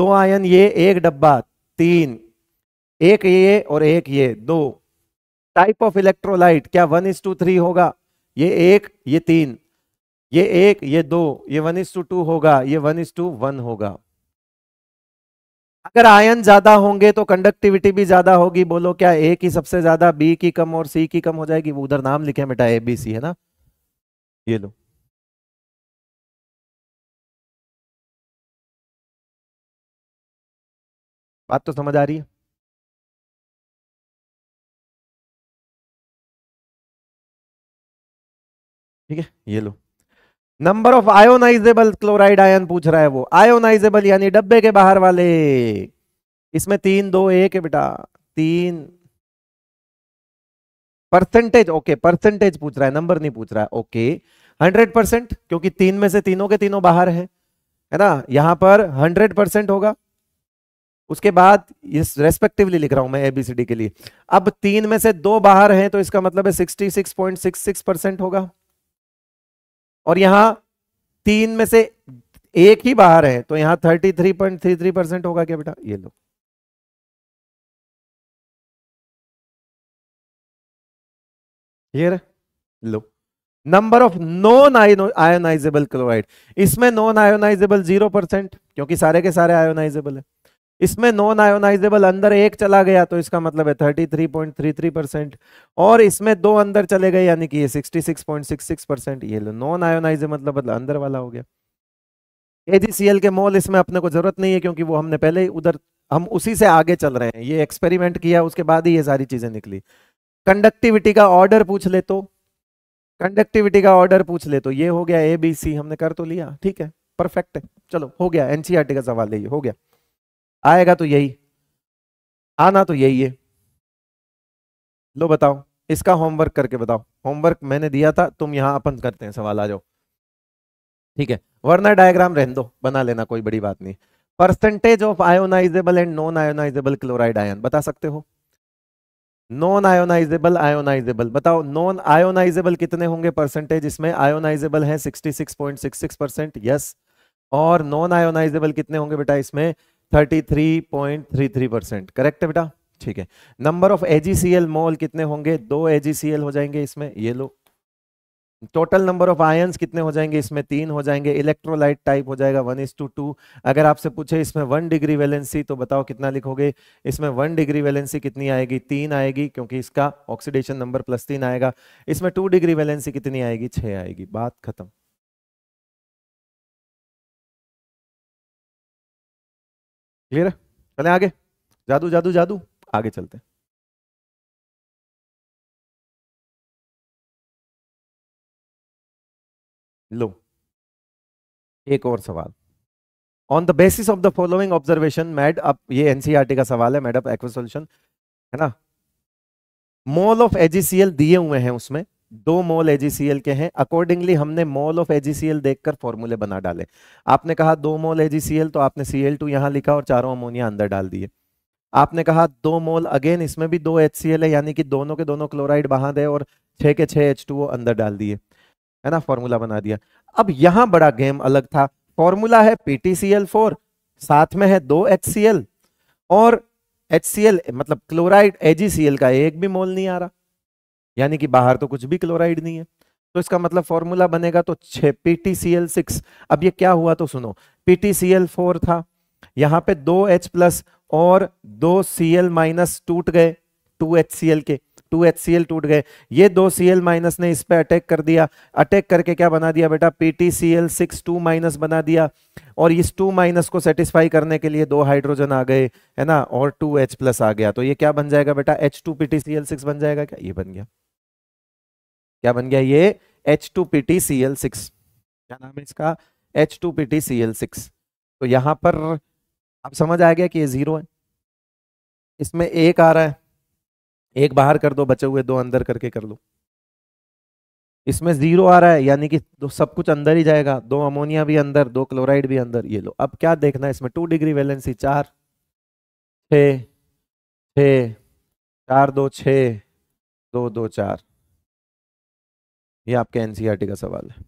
दो आयन ये एक डब्बा तीन एक ये और एक ये दो टाइप ऑफ इलेक्ट्रोलाइट क्या वन इज टू थ्री होगा ये एक ये तीन ये एक ये दो ये वन इज टू टू होगा ये वन इज टू वन होगा अगर आयन ज्यादा होंगे तो कंडक्टिविटी भी ज्यादा होगी बोलो क्या ए की सबसे ज्यादा बी की कम और
सी की कम हो जाएगी वो उधर नाम लिखे बेटा ए बी सी है ना ये लो बात तो समझ आ रही है ठीक है ये लो number
of ionisable chloride ion पूछ रहा है वो आयोनाइजेबल यानी डब्बे के बाहर वाले इसमें तीन दो एक है बेटा तीन परसेंटेज ओके परसेंटेज पूछ रहा है नंबर नहीं पूछ रहा है ओके हंड्रेड परसेंट क्योंकि तीन में से तीनों के तीनों बाहर है है ना यहां पर हंड्रेड परसेंट होगा उसके बाद इस रेस्पेक्टिवली लिख रहा हूं मैं एबीसीडी के लिए अब तीन में से दो बाहर है तो इसका मतलब है sixty six point six six percent होगा और यहां तीन में से एक ही बाहर है तो यहां thirty three point three three percent होगा क्या बेटा
ये लो ये लो number of non ionisable
chloride इसमें नॉन आयोनाइजेबल जीरो परसेंट क्योंकि सारे के सारे आयोनाइजेबल है इसमें नॉन आयोनाइजेबल अंदर एक चला गया तो इसका मतलब है थ्री परसेंट और इसमें दो अंदर चले गए यानी कि ये सिक्स परसेंट ये लो नॉन आयोनाइजेबल मतलब अंदर वाला हो गया एजीसीएल के मोल इसमें अपने को जरूरत नहीं है क्योंकि वो हमने पहले ही उधर हम उसी से आगे चल रहे हैं ये एक्सपेरिमेंट किया उसके बाद ही ये सारी चीजें निकली कंडक्टिविटी का ऑर्डर पूछ ले तो कंडक्टिविटी का ऑर्डर पूछ ले तो ये हो गया ए बी सी हमने कर तो लिया ठीक है परफेक्ट है चलो हो गया एनसीआरटी e का सवाल है ये हो गया आएगा तो यही आना तो यही है लो बताओ इसका होमवर्क करके बताओ होमवर्क मैंने दिया था तुम यहां अपन करते हैं सवाल आ जाओ ठीक है वरना डायग्राम रहने दो बना लेना कोई बड़ी बात नहीं percentage of ionisable and non ionisable chloride ion बता सकते हो नॉन आयोनाइजेबल आयोनाइजेबल बताओ नॉन आयोनाइजेबल कितने होंगे परसेंटेज इसमें आयोनाइजेबल है 66.66 परसेंट यस और नॉन आयोनाइजेबल कितने होंगे बेटा इसमें 33.33 परसेंट करेक्ट है बेटा ठीक है नंबर ऑफ एजीसीएल मोल कितने होंगे दो एजीसीएल हो जाएंगे इसमें ये लो टोटल नंबर ऑफ आयंस कितने हो जाएंगे इसमें तीन हो जाएंगे इलेक्ट्रोलाइट टाइप हो जाएगा वन इज टू टू अगर आपसे पूछे इसमें वन डिग्री वैलेंसी तो बताओ कितना लिखोगे इसमें वन डिग्री वैलेंसी कितनी आएगी तीन आएगी क्योंकि इसका ऑक्सीडेशन नंबर प्लस तीन आएगा इसमें टू डिग्री वैलेंसी कितनी आएगी छह आएगी बात खत्म
क्लियर है चले आगे जादू जादू जादू आगे चलते लो एक और सवाल on the basis of the following observation made अब
ये एनसीईआरटी e का सवाल है मैड मैडम एक्वा सोल्यूशन है ना मोल ऑफ एजीसीएल दिए हुए हैं उसमें दो मोल एजीसीएल के हैं अकॉर्डिंगली हमने मोल ऑफ एजीसीएल देखकर फॉर्मूले बना डाले आपने कहा दो मोल एजीसीएल तो आपने सीएल टू यहां लिखा और चारों अमोनिया अंदर डाल दिए आपने कहा दो मोल अगेन इसमें भी दो एच है यानी कि दोनों के दोनों क्लोराइड बहा दे और छह के छह एच अंदर डाल दिए है ना फॉर्मूला बना दिया अब यहां बड़ा गेम अलग था फॉर्मूला है पी साथ में है दो एच और एच मतलब क्लोराइड एजीसीएल का एक भी मोल नहीं आ रहा यानी कि बाहर तो कुछ भी क्लोराइड नहीं है तो इसका मतलब फॉर्मूला बनेगा तो छ पीटीसीएल सिक्स अब ये क्या हुआ तो सुनो पीटीसीएल फोर था यहाँ पे दो एच प्लस और दो सी एल माइनस टूट गए टू एच सी एल के टू एच सी एल टूट गए ये दो सी एल माइनस ने इस पर अटैक कर दिया अटैक करके क्या बना दिया बेटा P T C L six two minus बना दिया और इस टू माइनस को सेटिस्फाई करने के लिए दो हाइड्रोजन आ गए है ना और टू एच प्लस आ गया तो ये क्या बन जाएगा बेटा H two P T C L six बन जाएगा क्या ये बन गया क्या बन गया ये H two P T C L six क्या नाम है इसका H two P T C L six तो यहां पर आप समझ आ गया कि ये ज़ीरो है इसमें एक आ रहा है एक बाहर कर दो बचे हुए दो अंदर करके कर लो इसमें ज़ीरो आ रहा है यानी कि दो सब कुछ अंदर ही जाएगा दो अमोनिया भी अंदर दो क्लोराइड भी अंदर ये लो अब क्या देखना है इसमें टू डिग्री वैलेंसी चार छ छ चार दो छ दो
दो
चार ये आपके एनसीआर e का सवाल है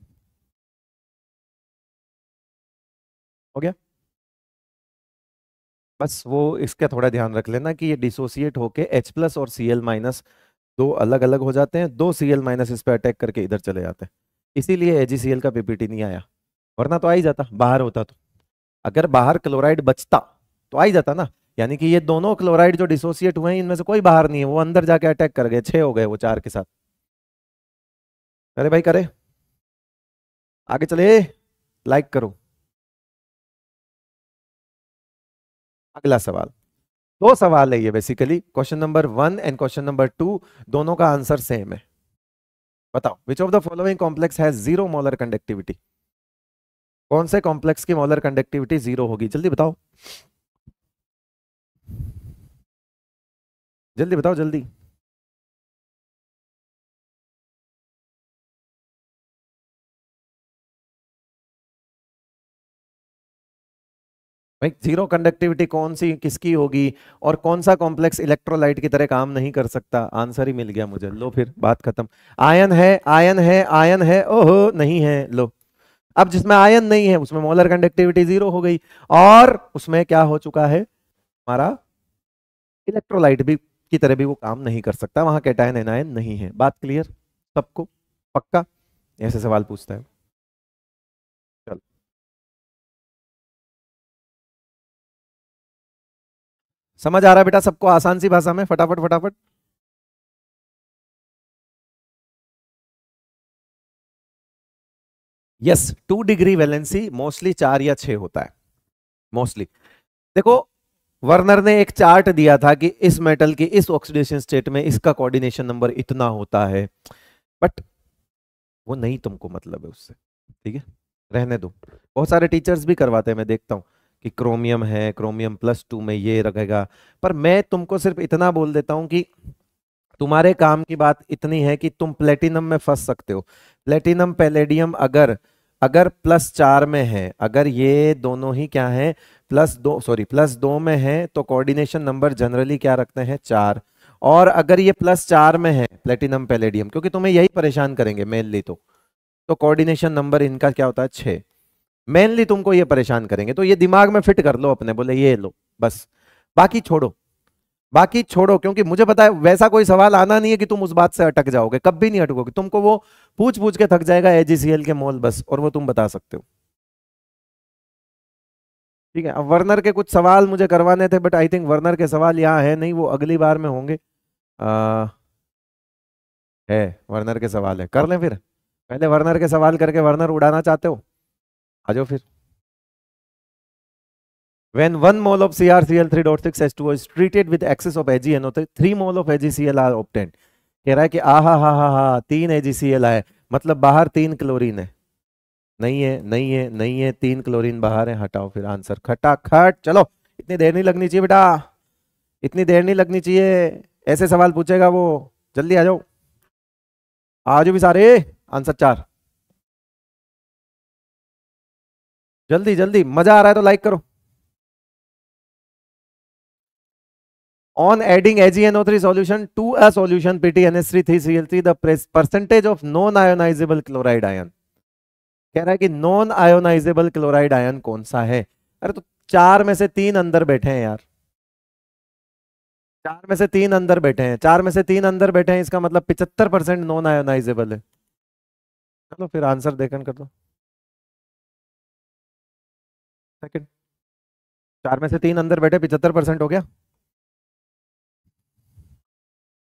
हो गया बस वो
इसका थोड़ा ध्यान रख लेना कि ये डिसोसिएट होके H प्लस और सी एल माइनस दो अलग अलग हो जाते हैं दो सी एल माइनस इस पर अटैक करके इधर चले जाते हैं इसीलिए एजीसीएल e का पीपीटी नहीं आया वरना तो आ ही जाता बाहर होता तो अगर बाहर क्लोराइड बचता तो आ ही जाता ना यानी कि ये दोनों क्लोराइड जो डिसोसिएट हुए हैं इनमें से कोई बाहर नहीं है वो अंदर जाके अटैक कर गए छः हो गए वो चार
के साथ अरे भाई करे आगे चले लाइक करो अगला
सवाल
दो सवाल है ये basically question number one and question number two दोनों का आंसर सेम है बताओ which of the following complex has zero molar conductivity कौन से कॉम्प्लेक्स की मोलर कंडक्टिविटी जीरो होगी जल्दी बताओ
जल्दी बताओ जल्दी भाई जीरो कंडक्टिविटी कौन सी
किसकी होगी और कौन सा कॉम्प्लेक्स इलेक्ट्रोलाइट की तरह काम नहीं कर सकता आंसर ही मिल गया मुझे लो फिर बात खत्म आयन है आयन है आयन है ओहो नहीं है लो अब जिसमें आयन नहीं है उसमें मोलर कंडक्टिविटी जीरो हो गई और उसमें क्या हो चुका है हमारा इलेक्ट्रोलाइट भी की तरह भी वो काम नहीं कर सकता वहां कैटायन एनायन नहीं है
बात क्लियर सबको पक्का ऐसे सवाल पूछता है समझ आ रहा है बेटा सबको आसान सी भाषा में फटाफट फटाफट yes two
degree
valency mostly चार या छह होता है मोस्टली देखो वर्नर ने एक चार्ट दिया था कि इस मेटल की इस ऑक्सीडेशन स्टेट में इसका कोऑर्डिनेशन नंबर इतना होता है बट वो नहीं तुमको मतलब है उससे ठीक है रहने दो बहुत सारे टीचर्स भी करवाते हैं मैं देखता हूँ कि क्रोमियम है क्रोमियम प्लस टू में ये रखेगा पर मैं तुमको सिर्फ इतना बोल देता हूँ कि तुम्हारे काम की बात इतनी है कि तुम प्लेटिनम में फंस सकते हो प्लेटिनम पैलेडियम अगर अगर प्लस चार में है अगर ये दोनों ही क्या है प्लस दो सॉरी प्लस दो में है तो कोऑर्डिनेशन नंबर जनरली क्या रखते हैं चार और अगर ये प्लस चार में है प्लेटिनम पैलेडियम क्योंकि तुम्हें यही परेशान करेंगे मेनली तो तो नंबर इनका क्या होता है छः मेनली तुमको ये परेशान करेंगे तो ये दिमाग में फिट कर लो अपने बोले ये लो बस बाकी छोड़ो बाकी छोड़ो क्योंकि मुझे पता है वैसा कोई सवाल आना नहीं है कि तुम उस बात से अटक जाओगे कब भी नहीं अटकोगे तुमको वो पूछ पूछ के थक जाएगा एजीसीएल के मोल बस और वो तुम बता सकते हो ठीक है अब वर्नर के कुछ सवाल मुझे करवाने थे बट आई थिंक वर्नर के सवाल यहाँ है नहीं वो अगली बार में होंगे आ, है वर्नर के सवाल है कर ले फिर पहले वर्नर के सवाल करके वर्नर उड़ाना चाहते हो आ जाओ फिर When 1 mole of CrCl3.6H2O is treated with excess of AgNO, 3 mole of AgCl are obtained. कह रहा है कि आ हा हा हा हा तीन AgCl आए मतलब बाहर तीन क्लोरीन है नहीं है नहीं है नहीं है तीन क्लोरीन बाहर है हटाओ फिर आंसर खटा खट चलो इतनी देर नहीं लगनी चाहिए बेटा इतनी देर नहीं लगनी चाहिए ऐसे सवाल पूछेगा वो जल्दी आ जाओ
आ जाओ भी सारे आंसर चार जल्दी जल्दी मजा आ रहा है तो लाइक करो
on three solution to a solution PTNS three PtNH3-3Cl3, three percentage of non ionisable chloride ion कह रहा है कि नॉन आयोनाइजेबल क्लोराइड आयन कौन सा है अरे तो चार में से तीन अंदर बैठे हैं यार चार में से तीन अंदर बैठे हैं चार में से तीन अंदर बैठे हैं इसका मतलब पिचहत्तर
परसेंट नॉन आयोनाइजेबल है चलो फिर आंसर देखन कर दो सेकंड चार में से तीन अंदर बैठे पिछहत्तर परसेंट
हो गया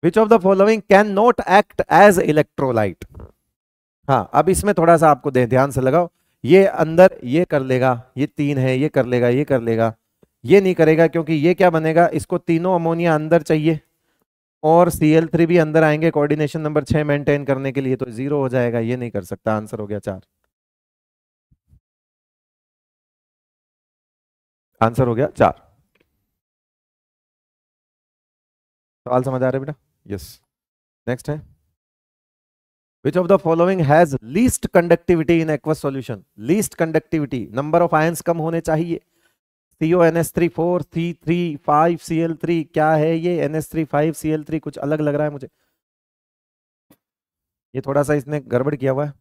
which of the following can not act as electrolyte हाँ अब इसमें थोड़ा सा आपको ध्यान से लगाओ ये अंदर ये कर लेगा ये तीन है ये कर लेगा ये कर लेगा ये नहीं करेगा क्योंकि ये क्या बनेगा इसको तीनों अमोनिया अंदर चाहिए और सी एल थ्री भी अंदर आएंगे कोऑर्डिनेशन नंबर छह मेंटेन करने के लिए तो जीरो हो जाएगा ये नहीं कर सकता आंसर हो गया चार
आंसर हो गया चार सवाल समझ आ रहे बेटा यस नेक्स्ट है
which of the following has least conductivity in aqueous solution least conductivity number of ions कम होने चाहिए C O N S three four C three five C L three क्या है ये N S three five C L three कुछ अलग लग रहा है मुझे ये थोड़ा सा इसने गड़बड़ किया हुआ है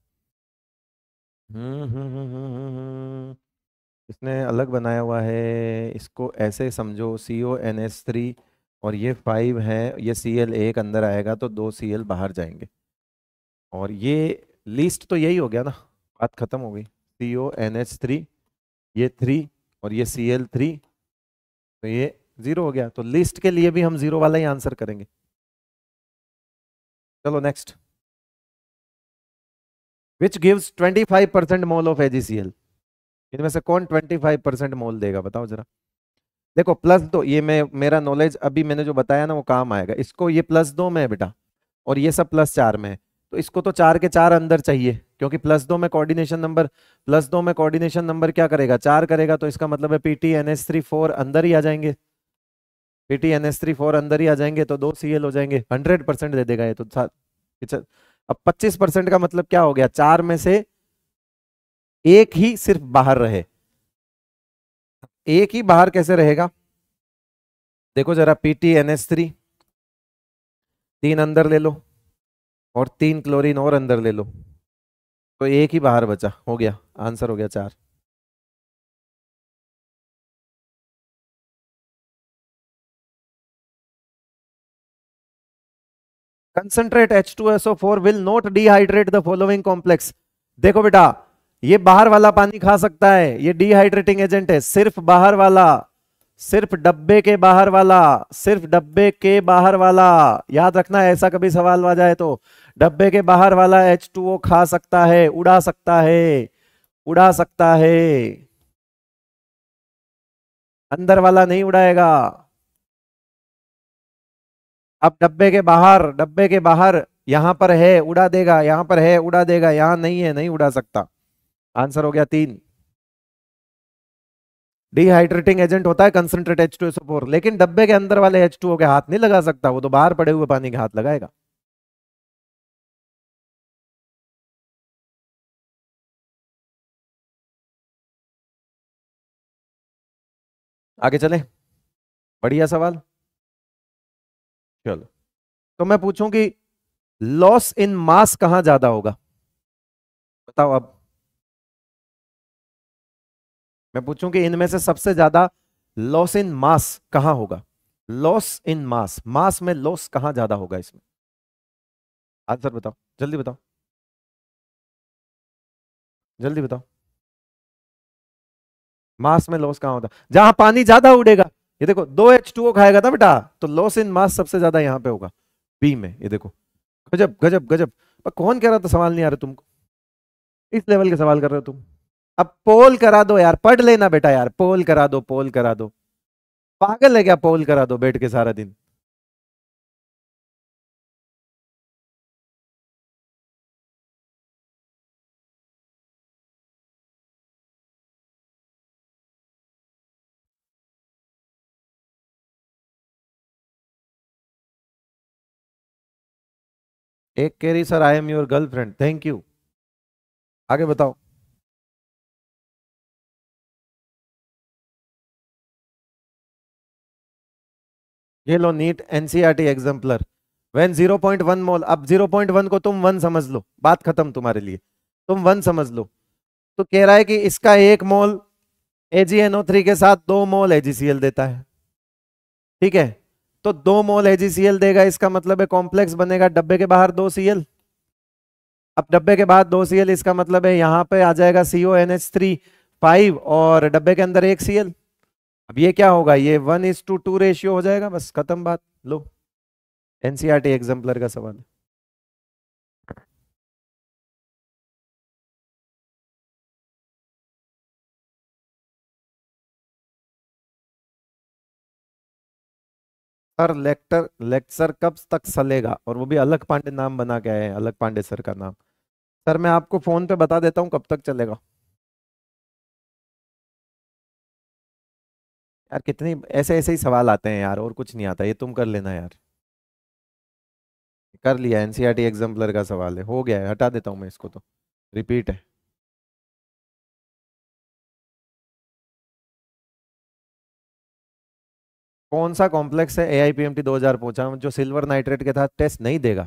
हम्म हम्म हम्म हम्म, हम्म, हम्म। इसने अलग बनाया हुआ है इसको ऐसे समझो C O N S three और ये फाइव है ये सी एल एक अंदर आएगा तो दो सी एल बाहर जाएंगे और ये लिस्ट तो यही हो गया ना बात ख़त्म हो गई C O N H three ये थ्री और ये सी एल थ्री तो ये ज़ीरो हो गया तो लिस्ट के लिए भी हम ज़ीरो वाला ही आंसर करेंगे चलो next which gives twenty five percent mole of AGCL इनमें से कौन 25 परसेंट मोल देगा बताओ जरा देखो प्लस दो ये मैं मेरा नॉलेज अभी मैंने जो बताया ना वो काम आएगा इसको ये प्लस दो में है बेटा और ये सब प्लस चार में है तो इसको तो चार के चार अंदर चाहिए क्योंकि प्लस दो में कोऑर्डिनेशन नंबर प्लस दो में कोऑर्डिनेशन नंबर क्या करेगा चार करेगा तो इसका मतलब है P T N S three four अंदर ही आ जाएंगे P T N S three four अंदर ही आ जाएंगे तो दो सी एल हो जाएंगे हंड्रेड परसेंट दे देगा ये तो अब पच्चीस परसेंट का मतलब क्या हो गया चार में से एक ही सिर्फ बाहर रहे एक ही बाहर कैसे रहेगा देखो जरा पीटी एन एस थ्री तीन अंदर ले लो और तीन क्लोरीन और अंदर ले लो तो एक ही बाहर बचा हो गया आंसर हो गया
चार concentrate
H2SO4
will not dehydrate the following complex देखो बेटा ये बाहर वाला पानी खा सकता है ये डिहाइड्रेटिंग एजेंट है सिर्फ बाहर वाला सिर्फ डब्बे के बाहर वाला सिर्फ डब्बे के बाहर वाला याद रखना ऐसा कभी सवाल आ जाए तो डब्बे के बाहर वाला एच ओ खा सकता है उड़ा सकता है उड़ा सकता है अंदर वाला नहीं उड़ाएगा अब डब्बे के बाहर डब्बे के बाहर यहां पर है उड़ा देगा यहां पर है उड़ा देगा यहां नहीं है नहीं उड़ा सकता आंसर हो गया तीन डिहाइड्रेटिंग एजेंट होता है कंसेंट्रेट एच टू फोर लेकिन
डब्बे के अंदर वाले एच टू के हाथ नहीं लगा सकता वो तो बाहर पड़े हुए पानी के हाथ लगाएगा आगे चले बढ़िया सवाल चलो तो मैं पूछूं कि
लॉस इन मास कहां ज्यादा होगा बताओ अब
मैं पूछूं कि इनमें से सबसे ज्यादा लॉस इन मास कहां होगा लॉस इन मास मास में लॉस कहां ज्यादा होगा इसमें
आंसर बताओ जल्दी बताओ जल्दी बताओ
मास में लॉस कहां होता जहां पानी ज्यादा उड़ेगा ये देखो दो एच टू खाएगा ना बेटा तो लॉस इन मास सबसे ज्यादा यहां पे होगा बी में ये देखो गजब गजब गजब पर कौन कह रहा था सवाल नहीं आ रहा तुमको इस लेवल के सवाल कर रहे हो तुम अब पोल करा दो यार पढ़ लेना बेटा यार पोल करा दो पोल करा दो पागल है क्या
पोल
करा दो बैठ के सारा दिन एक carry sir I am your girlfriend thank you आगे बताओ ये लो NEET NCERT exemplar when 0.1 mole अब 0.1
को तुम वन समझ लो बात खत्म तुम्हारे लिए तुम वन समझ लो तो कह रहा है कि इसका एक मोल एजीएनओ3 के साथ दो मोल एजीसीएल देता है ठीक है तो दो मोल एजीसीएल देगा इसका मतलब है कॉम्प्लेक्स बनेगा डब्बे के बाहर दो सीएल अब डब्बे के बाद दो सीएल इसका मतलब है यहां पे आ जाएगा C O N H three five और डब्बे के अंदर एक एल अब ये क्या होगा ये one is to two ratio
हो जाएगा बस खत्म बात लो एनसीआरटी एग्जाम्पलर e का सवाल है सर लेक्टर लेक्चर कब तक चलेगा और वो भी अलग पांडे नाम बना के
आए हैं अलग पांडे सर का नाम सर मैं आपको फोन पे बता देता हूँ कब तक चलेगा
यार कितने ऐसे ऐसे ही सवाल आते हैं यार और कुछ नहीं आता ये तुम कर लेना यार कर लिया एनसीईआरटी एग्जाम्पलर
e का सवाल है हो गया है हटा देता हूँ मैं इसको तो रिपीट है कौन
सा कॉम्प्लेक्स है A I P M T दो हजार पहुंचा जो सिल्वर नाइट्रेट के साथ टेस्ट नहीं देगा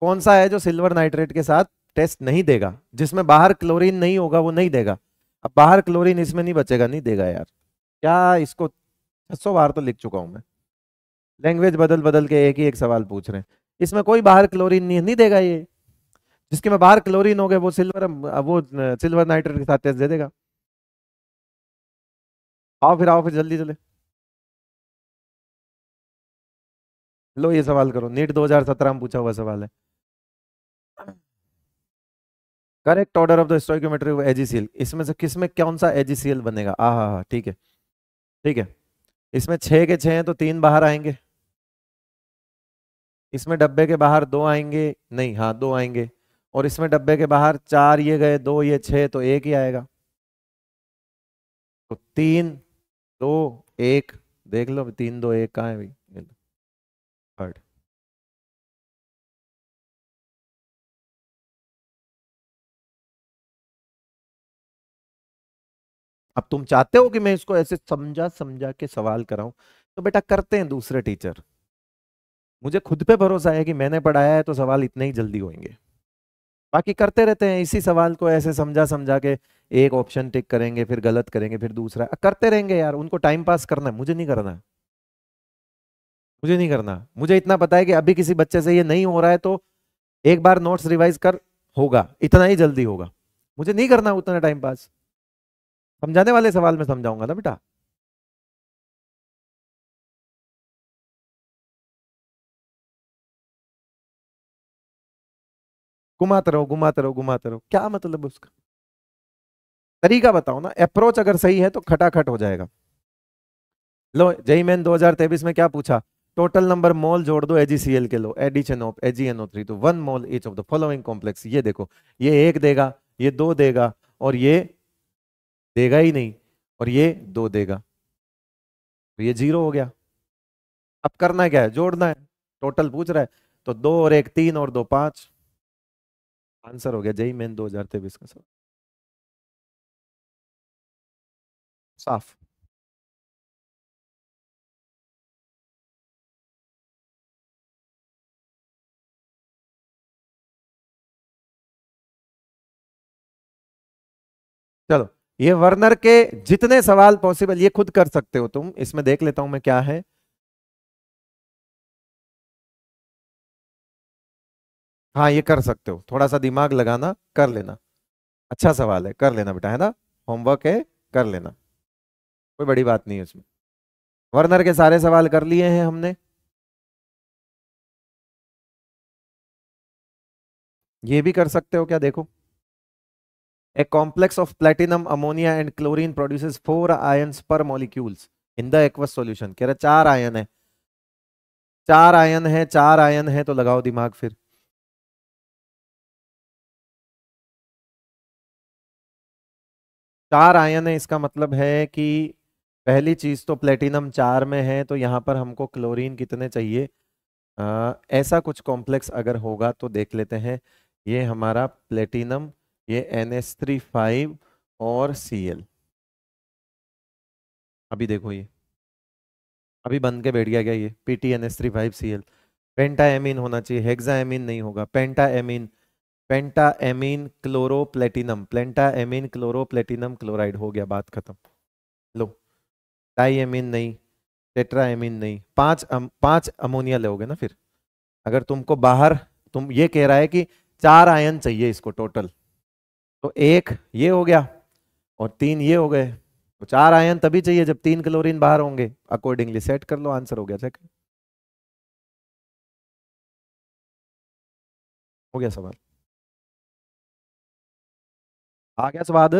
कौन सा है जो सिल्वर नाइट्रेट के साथ टेस्ट नहीं देगा जिसमें बाहर क्लोरीन नहीं होगा वो नहीं देगा अब बाहर क्लोरीन इसमें नहीं बचेगा नहीं देगा यार क्या इसको छह बार तो लिख चुका हूं मैं लैंग्वेज बदल बदल के एक ही एक सवाल पूछ रहे हैं इसमें कोई बाहर क्लोरीन नहीं, नहीं देगा ये जिसके में बाहर क्लोरीन हो गए वो सिल्वर वो सिल्वर नाइट्रेट के साथ टेस्ट दे देगा आओ फिर आओ फिर जल्दी चले
लो ये सवाल करो नीट 2017
में पूछा हुआ सवाल है correct order of the stoichiometry AGCL इसमें से किसमें कौन सा एजीसीएल बनेगा आ हा हा ठीक है ठीक है इसमें छः के छः हैं तो तीन बाहर आएंगे इसमें डब्बे के बाहर दो आएंगे नहीं हाँ दो आएंगे और इसमें डब्बे के बाहर चार ये गए दो ये छः तो एक ही आएगा तो तीन दो
एक देख लो तीन दो एक कहाँ है भाई अब तुम चाहते हो कि मैं इसको ऐसे समझा समझा के
सवाल कराऊं तो बेटा करते हैं दूसरे टीचर मुझे खुद पे भरोसा है कि मैंने पढ़ाया है तो सवाल इतने ही जल्दी होंगे बाकी करते रहते हैं इसी सवाल को ऐसे समझा समझा के एक ऑप्शन टिक करेंगे फिर गलत करेंगे फिर दूसरा करते रहेंगे यार उनको टाइम पास करना है मुझे नहीं करना है मुझे नहीं करना मुझे इतना पता है कि अभी किसी बच्चे से ये नहीं हो रहा है तो एक बार नोट्स रिवाइज कर होगा इतना ही जल्दी होगा मुझे नहीं
करना उतना टाइम पास समझाने वाले सवाल में समझाऊंगा ना बेटा घुमाते रहो घुमाते रहो घुमाते रहो क्या मतलब उसका
तरीका बताओ ना अप्रोच अगर सही है तो खटाखट हो जाएगा लो जई मैन 2023 में क्या पूछा टोटल नंबर मोल जोड़ दो एजीसीएल के लो एडिशन ऑफ एजीएनओ थ्री तो one mole each of the following complex ये देखो ये एक देगा ये दो देगा और ये देगा ही नहीं और ये दो देगा तो ये जीरो हो गया अब करना क्या है जोड़ना है टोटल पूछ रहा है तो दो
और एक तीन और दो पांच आंसर हो गया जई मेन दो हजार तेईस का सवाल साफ चलो ये वर्नर के जितने सवाल पॉसिबल ये खुद कर सकते हो तुम
इसमें देख लेता हूं मैं क्या है
हाँ ये कर सकते हो थोड़ा सा दिमाग लगाना कर लेना अच्छा सवाल है कर लेना बेटा है ना होमवर्क है कर लेना कोई बड़ी बात नहीं है उसमें
वर्नर के सारे सवाल कर लिए हैं हमने ये भी कर सकते हो क्या देखो A
complex of platinum, ammonia and chlorine produces four ions per molecules in the aqueous solution. कह रहा चार आयन है चार आयन है चार आयन है तो लगाओ
दिमाग फिर चार आयन है इसका मतलब है कि पहली चीज तो प्लेटिनम
चार में है तो यहाँ पर हमको क्लोरीन कितने चाहिए आ, ऐसा कुछ कॉम्प्लेक्स अगर होगा तो देख लेते हैं ये हमारा प्लेटिनम ये एन एस थ्री फाइव और सी एल अभी देखो ये अभी बन के बैठ गया क्या ये P T N S three five C L penta ammine होना चाहिए हेक्सा एमिन नहीं होगा penta ammine penta ammine chloro platinum penta ammine chloro platinum chloride हो गया बात खत्म लो टाई एमिन नहीं टेट्रा एमिन नहीं पांच अम, पांच अमोनिया लोगे ना फिर अगर तुमको बाहर तुम ये कह रहा है कि चार आयन चाहिए इसको टोटल तो एक ये हो गया और तीन ये हो गए तो चार आयन तभी चाहिए जब तीन क्लोरीन बाहर होंगे
अकॉर्डिंगली सेट कर लो आंसर हो गया चेक हो गया सवाल आ गया सवाल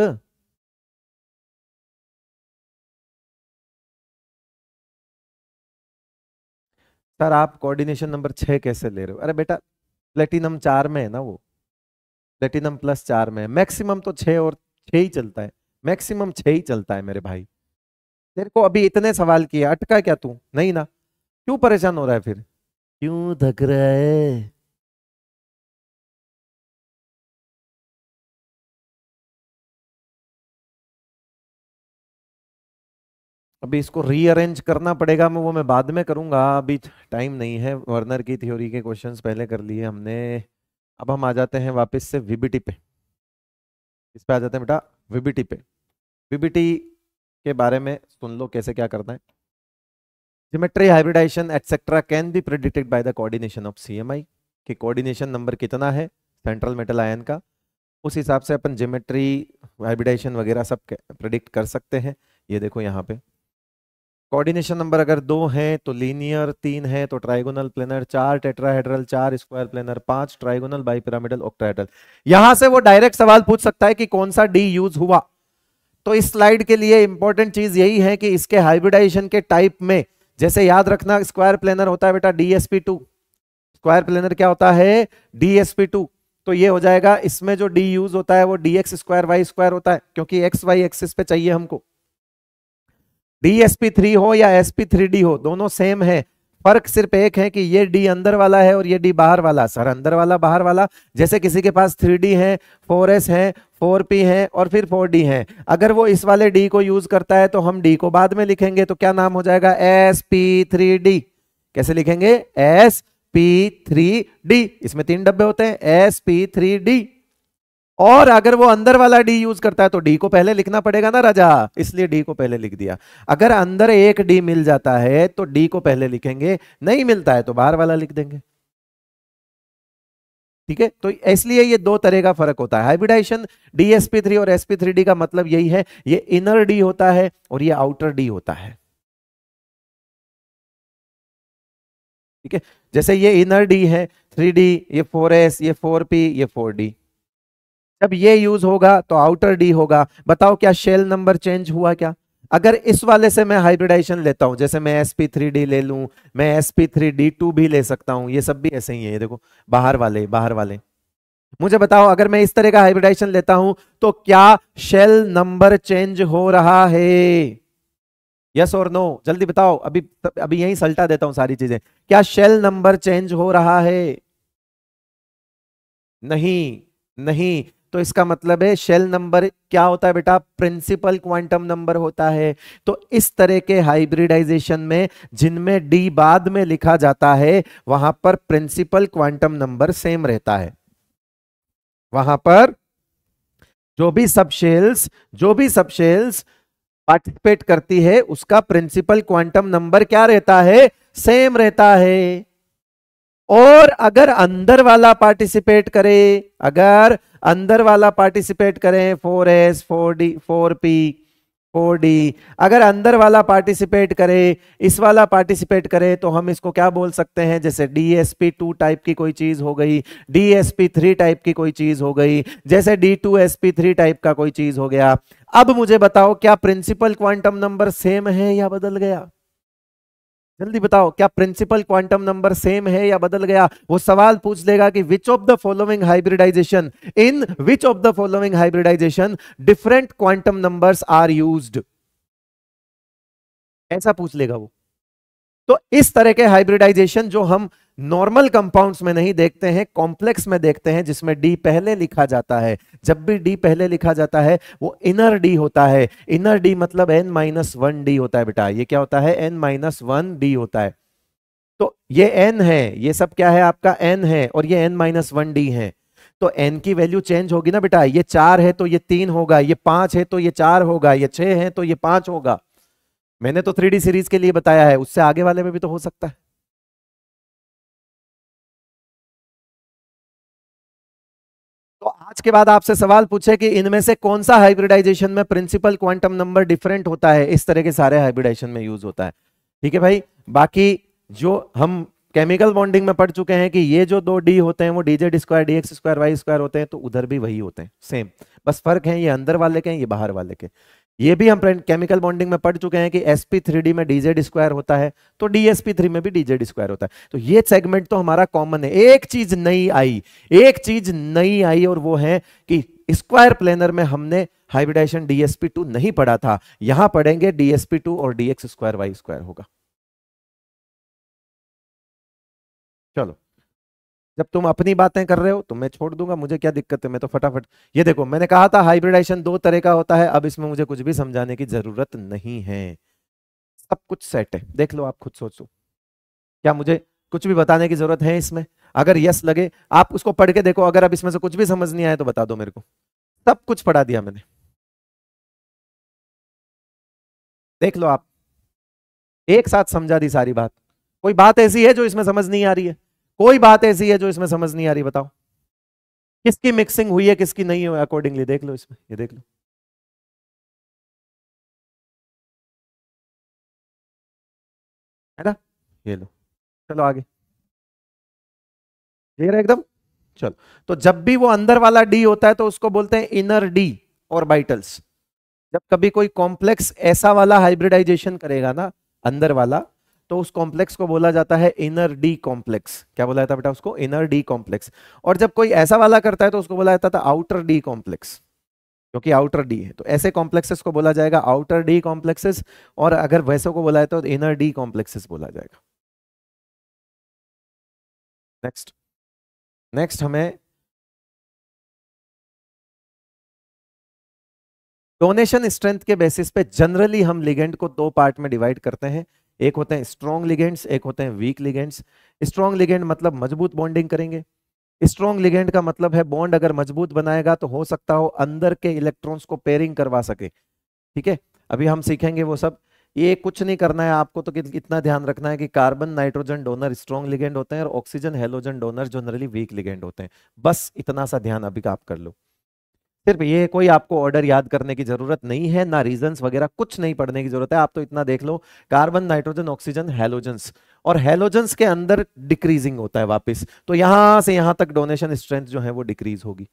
सर आप कोऑर्डिनेशन नंबर छह कैसे ले रहे हो अरे बेटा
प्लेटिनम चार में है ना वो प्लेटिनम प्लस चार में मैक्सिमम तो छ और छ ही चलता है मैक्सिमम छ ही चलता है मेरे भाई तेरे को अभी इतने सवाल किए अटका क्या तू नहीं ना क्यों परेशान हो रहा है फिर क्यों धक रहा है
अभी इसको रीअरेंज
करना पड़ेगा मैं वो मैं बाद में करूंगा अभी टाइम नहीं है वर्नर की थ्योरी के क्वेश्चंस पहले कर लिए हमने अब हम आ जाते हैं वापस से वीबीटी पे इस पे आ जाते हैं बेटा वीबीटी पे वीबीटी के बारे में सुन लो कैसे क्या करना है geometry hybridisation etcetera can be predicted by the coordination of CMI कि कोऑर्डिनेशन नंबर कितना है सेंट्रल मेटल आयन का उस हिसाब से अपन जिमेट्री हाइब्रिडाइजेशन वगैरह सब प्रडिक्ट कर सकते हैं ये देखो यहाँ पे कोऑर्डिनेशन नंबर अगर दो हैं तो लीनियर तीन है तो ट्राइगोनल प्लेनर चार टेट्राहेड्रल चार स्क्वायर प्लेनर पांच ट्राइगोनल बाइपिरामिडल ऑक्टाहेड्रल यहां से वो डायरेक्ट सवाल पूछ सकता है कि कौन सा डी यूज हुआ तो इस स्लाइड के लिए इंपॉर्टेंट चीज यही है कि इसके हाइब्रिडाइजेशन के टाइप में जैसे याद रखना स्क्वायर प्लेनर होता है बेटा डीएसपी टू स्क्वायर प्लेनर क्या होता है डीएसपी टू तो ये हो जाएगा इसमें जो डी यूज होता है वो D X square Y square होता है क्योंकि एक्स वाई एक्सिस पे चाहिए हमको डी थ्री हो या एस पी थ्री डी हो दोनों सेम है फर्क सिर्फ एक है कि ये डी अंदर वाला है और ये डी बाहर वाला सर अंदर वाला बाहर वाला जैसे किसी के पास थ्री डी है फोर एस है फोर पी है और फिर फोर डी है अगर वो इस वाले डी को यूज करता है तो हम डी को बाद में लिखेंगे तो क्या नाम हो जाएगा एस पी थ्री डी कैसे लिखेंगे एस पी थ्री डी इसमें तीन डब्बे होते हैं एस पी थ्री डी और अगर वो अंदर वाला डी यूज करता है तो डी को पहले लिखना पड़ेगा ना राजा इसलिए डी को पहले लिख दिया अगर अंदर एक डी मिल जाता है तो डी को पहले लिखेंगे नहीं मिलता है तो बाहर वाला लिख देंगे ठीक है तो इसलिए ये दो तरह का फर्क होता है हाइब्रिडाइशन डीएसपी थ्री और एसपी थ्री डी का मतलब यही है ये इनर डी होता है और ये आउटर डी होता है
ठीक है जैसे ये इनर डी है थ्री
डी ये फोर एस ये फोर पी ये फोर डी जब ये यूज होगा तो आउटर डी होगा बताओ क्या शेल नंबर चेंज हुआ क्या अगर इस वाले से मैं हाइब्रिडाइजेशन लेता हूं जैसे मैं एस पी ले लू मैं एस पी भी ले सकता हूं ये सब भी ऐसे ही है देखो बाहर वाले बाहर वाले मुझे बताओ अगर मैं इस तरह का हाइब्रिडाइजेशन लेता हूं तो क्या शेल नंबर चेंज हो रहा है यस और नो जल्दी बताओ अभी अभी यही सल्टा देता हूं सारी चीजें क्या शेल नंबर चेंज हो रहा है नहीं नहीं तो इसका मतलब है शेल नंबर क्या होता है बेटा प्रिंसिपल क्वांटम नंबर होता है तो इस तरह के हाइब्रिडाइजेशन में जिनमें डी बाद में लिखा जाता है वहां पर प्रिंसिपल क्वांटम नंबर सेम रहता है वहां पर जो भी सब शेल्स जो भी सब शेल्स पार्टिसिपेट करती है उसका प्रिंसिपल क्वांटम नंबर क्या रहता है सेम रहता है और अगर अंदर वाला पार्टिसिपेट करे अगर अंदर वाला पार्टिसिपेट करें four S four D four P four D अगर अंदर वाला पार्टिसिपेट करे इस वाला पार्टिसिपेट करे तो हम इसको क्या बोल सकते हैं जैसे D S P two type की कोई चीज हो गई D S P three type की कोई चीज हो गई जैसे D two S P three type का कोई चीज हो गया अब मुझे बताओ क्या प्रिंसिपल क्वांटम नंबर सेम है या बदल गया जल्दी बताओ क्या प्रिंसिपल क्वांटम नंबर सेम है या बदल गया वो सवाल पूछ लेगा कि which of the following hybridisation in which of the following hybridisation different quantum numbers are used ऐसा पूछ लेगा वो तो इस तरह के हाइब्रिडाइजेशन जो हम नॉर्मल कंपाउंड्स में नहीं देखते हैं कॉम्प्लेक्स में देखते हैं जिसमें डी पहले लिखा जाता है जब भी डी पहले लिखा जाता है वो इनर डी होता है इनर डी मतलब एन माइनस वन डी होता है बेटा ये क्या होता है एन माइनस वन डी होता है तो ये एन है ये सब क्या है आपका एन है और ये एन माइनस वन डी है तो एन की वैल्यू चेंज होगी ना बेटा ये चार है तो ये तीन होगा ये पांच है तो ये चार होगा ये छह है तो ये पांच होगा मैंने तो थ्री सीरीज के लिए
बताया है उससे आगे वाले में भी तो हो सकता है
पांच के बाद आपसे सवाल पूछे कि इनमें से कौन सा हाइब्रिडाइजेशन में प्रिंसिपल क्वांटम नंबर डिफरेंट होता है इस तरह के सारे हाइब्रिडाइजेशन में यूज होता है ठीक है भाई बाकी जो हम केमिकल बॉन्डिंग में पढ़ चुके हैं कि ये जो दो डी होते हैं वो D Z square D X square Y square होते हैं तो उधर भी वही होते हैं सेम बस फर्क है ये अंदर वाले के हैं ये बाहर वाले के ये भी हम केमिकल बॉन्डिंग में पढ़ चुके हैं कि sp3d में डीजेड स्क्वायर होता है तो dsp3 में भी डीजेड स्क्वायर होता है तो ये सेगमेंट तो हमारा कॉमन है एक चीज नई आई एक चीज नई आई और वो है कि स्क्वायर प्लेनर में हमने हाइब्रिडाइजेशन dsp2 नहीं पढ़ा था यहां पढ़ेंगे dsp2 और dx स्क्वायर वाई स्क्वायर
होगा चलो जब
तुम अपनी बातें कर रहे हो तो मैं छोड़ दूंगा मुझे क्या दिक्कत है मैं तो फटाफट ये देखो मैंने कहा था हाइब्रिडाइजेशन दो तरह का होता है अब इसमें मुझे कुछ भी समझाने की जरूरत नहीं है सब कुछ सेट है देख लो आप खुद सोचो क्या मुझे कुछ भी बताने की जरूरत है इसमें अगर यस लगे आप उसको पढ़ के देखो अगर अब इसमें से कुछ भी समझ नहीं आए तो बता दो मेरे को सब कुछ पढ़ा दिया मैंने देख लो आप एक साथ समझा दी सारी बात कोई बात ऐसी है जो इसमें समझ नहीं आ रही है कोई बात ऐसी है जो इसमें
समझ नहीं आ रही बताओ किसकी मिक्सिंग हुई है किसकी नहीं हुई अकॉर्डिंगली देख लो इसमें ये देख लो है ना ये लो चलो आगे क्लियर
है एकदम चलो तो जब भी वो अंदर वाला डी होता है तो उसको बोलते हैं इनर डी और बाइटल्स जब कभी कोई कॉम्प्लेक्स ऐसा वाला हाइब्रिडाइजेशन करेगा ना अंदर वाला तो उस कॉम्प्लेक्स को बोला जाता है इनर डी कॉम्प्लेक्स क्या बोला जाता है बेटा उसको इनर डी कॉम्प्लेक्स और जब कोई ऐसा वाला करता है तो उसको बोला जाता था आउटर डी कॉम्प्लेक्स क्योंकि आउटर डी है तो ऐसे कॉम्प्लेक्सेस को बोला जाएगा आउटर डी कॉम्प्लेक्सेस और अगर वैसे को बोला है तो इनर
डी कॉम्प्लेक्सेस बोला जाएगा नेक्स्ट नेक्स्ट हमें
डोनेशन स्ट्रेंथ के बेसिस पे जनरली हम लिगेंड को दो पार्ट में डिवाइड करते हैं एक होते हैं स्ट्रॉन्ग लिगेंड्स एक होते हैं वीक लिगेंड्स स्ट्रॉन्ग लिगेंड मतलब मजबूत बॉन्डिंग करेंगे स्ट्रॉन्ग लिगेंड का मतलब है बॉन्ड अगर मजबूत बनाएगा तो हो सकता हो अंदर के इलेक्ट्रॉन्स को पेयरिंग करवा सके ठीक है अभी हम सीखेंगे वो सब ये कुछ नहीं करना है आपको तो इतना ध्यान रखना है कि carbon nitrogen donor strong ligand होते हैं और oxygen halogen donor generally weak ligand होते हैं बस इतना सा ध्यान अभी आप कर लो सिर्फ ये कोई आपको ऑर्डर याद करने की जरूरत नहीं है ना रीजंस वगैरह कुछ नहीं पढ़ने की जरूरत है आप तो इतना देख लो कार्बन नाइट्रोजन ऑक्सीजन हेलोजन्स और हेलोजन्स के अंदर डिक्रीजिंग होता है वापस तो यहां से यहां तक डोनेशन स्ट्रेंथ जो है वो डिक्रीज होगी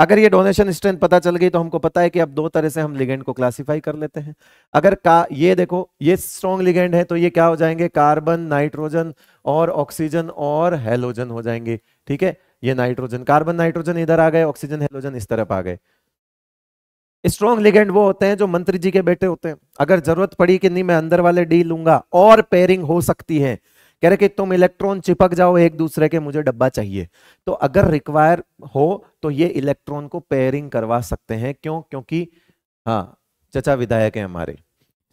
अगर ये डोनेशन स्ट्रेंथ पता चल गई तो हमको पता है कि अब दो तरह से हम लिगेंड को क्लासिफाई कर लेते हैं अगर का ये देखो ये स्ट्रॉन्ग लिगेंड है तो ये क्या हो जाएंगे कार्बन नाइट्रोजन और ऑक्सीजन और हेलोजन हो जाएंगे ठीक है ये नाइट्रोजन कार्बन नाइट्रोजन इधर आ गए ऑक्सीजन हेलोजन इस तरफ आ गए स्ट्रॉन्ग लिगेंड वो होते हैं जो मंत्री जी के बेटे होते हैं अगर जरूरत पड़ी कि नहीं मैं अंदर वाले डी लूंगा और पेयरिंग हो सकती है कह रहे कि तुम इलेक्ट्रॉन चिपक जाओ एक दूसरे के मुझे डब्बा चाहिए तो अगर रिक्वायर हो तो ये इलेक्ट्रॉन को पेयरिंग करवा सकते हैं क्यों क्योंकि हाँ चचा विधायक है हमारे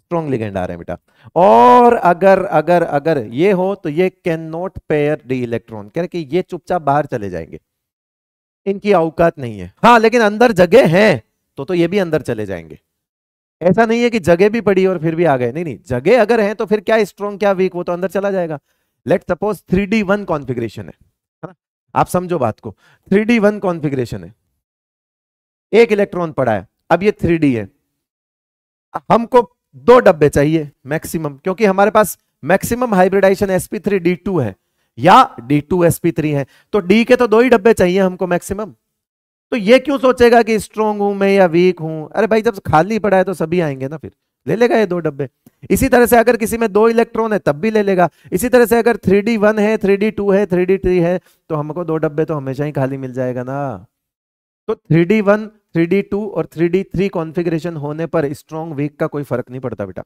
स्ट्रॉन्ग लिगेंड आ रहे हैं बेटा और अगर अगर अगर ये हो तो ये can not pair D electron कह रहे कि ये चुपचाप बाहर चले जाएंगे इनकी औकात नहीं है हाँ लेकिन अंदर जगह है तो तो ये भी अंदर चले जाएंगे ऐसा नहीं है कि जगह भी पड़ी और फिर भी आ गए नहीं नहीं जगह अगर है तो फिर क्या स्ट्रॉन्ग क्या वीक वो तो अंदर चला जाएगा let suppose three D one configuration है आप समझो बात को थ्री डी वन कॉन्फिग्रेशन है एक इलेक्ट्रॉन पड़ा है अब ये थ्री डी है हमको दो डब्बे चाहिए मैक्सिमम क्योंकि हमारे पास मैक्सिमम हाइब्रिडाइजेशन टू है या थ्री है तो d के तो दो ही डब्बे चाहिए हमको मैक्सिमम तो ये क्यों सोचेगा कि स्ट्रोंग हूं मैं या वीक हूं अरे भाई जब खाली पड़ा है तो सभी आएंगे ना फिर ले लेगा ये दो डब्बे इसी तरह से अगर किसी में दो इलेक्ट्रॉन है तब भी ले लेगा इसी तरह से अगर थ्री डी वन है थ्री डी टू है थ्री डी थ्री है तो हमको दो डब्बे तो हमेशा ही खाली मिल जाएगा ना तो थ्री डी वन थ्री और थ्री डी कॉन्फ़िगरेशन होने पर स्ट्रॉन्ग वीक का कोई फर्क नहीं पड़ता बेटा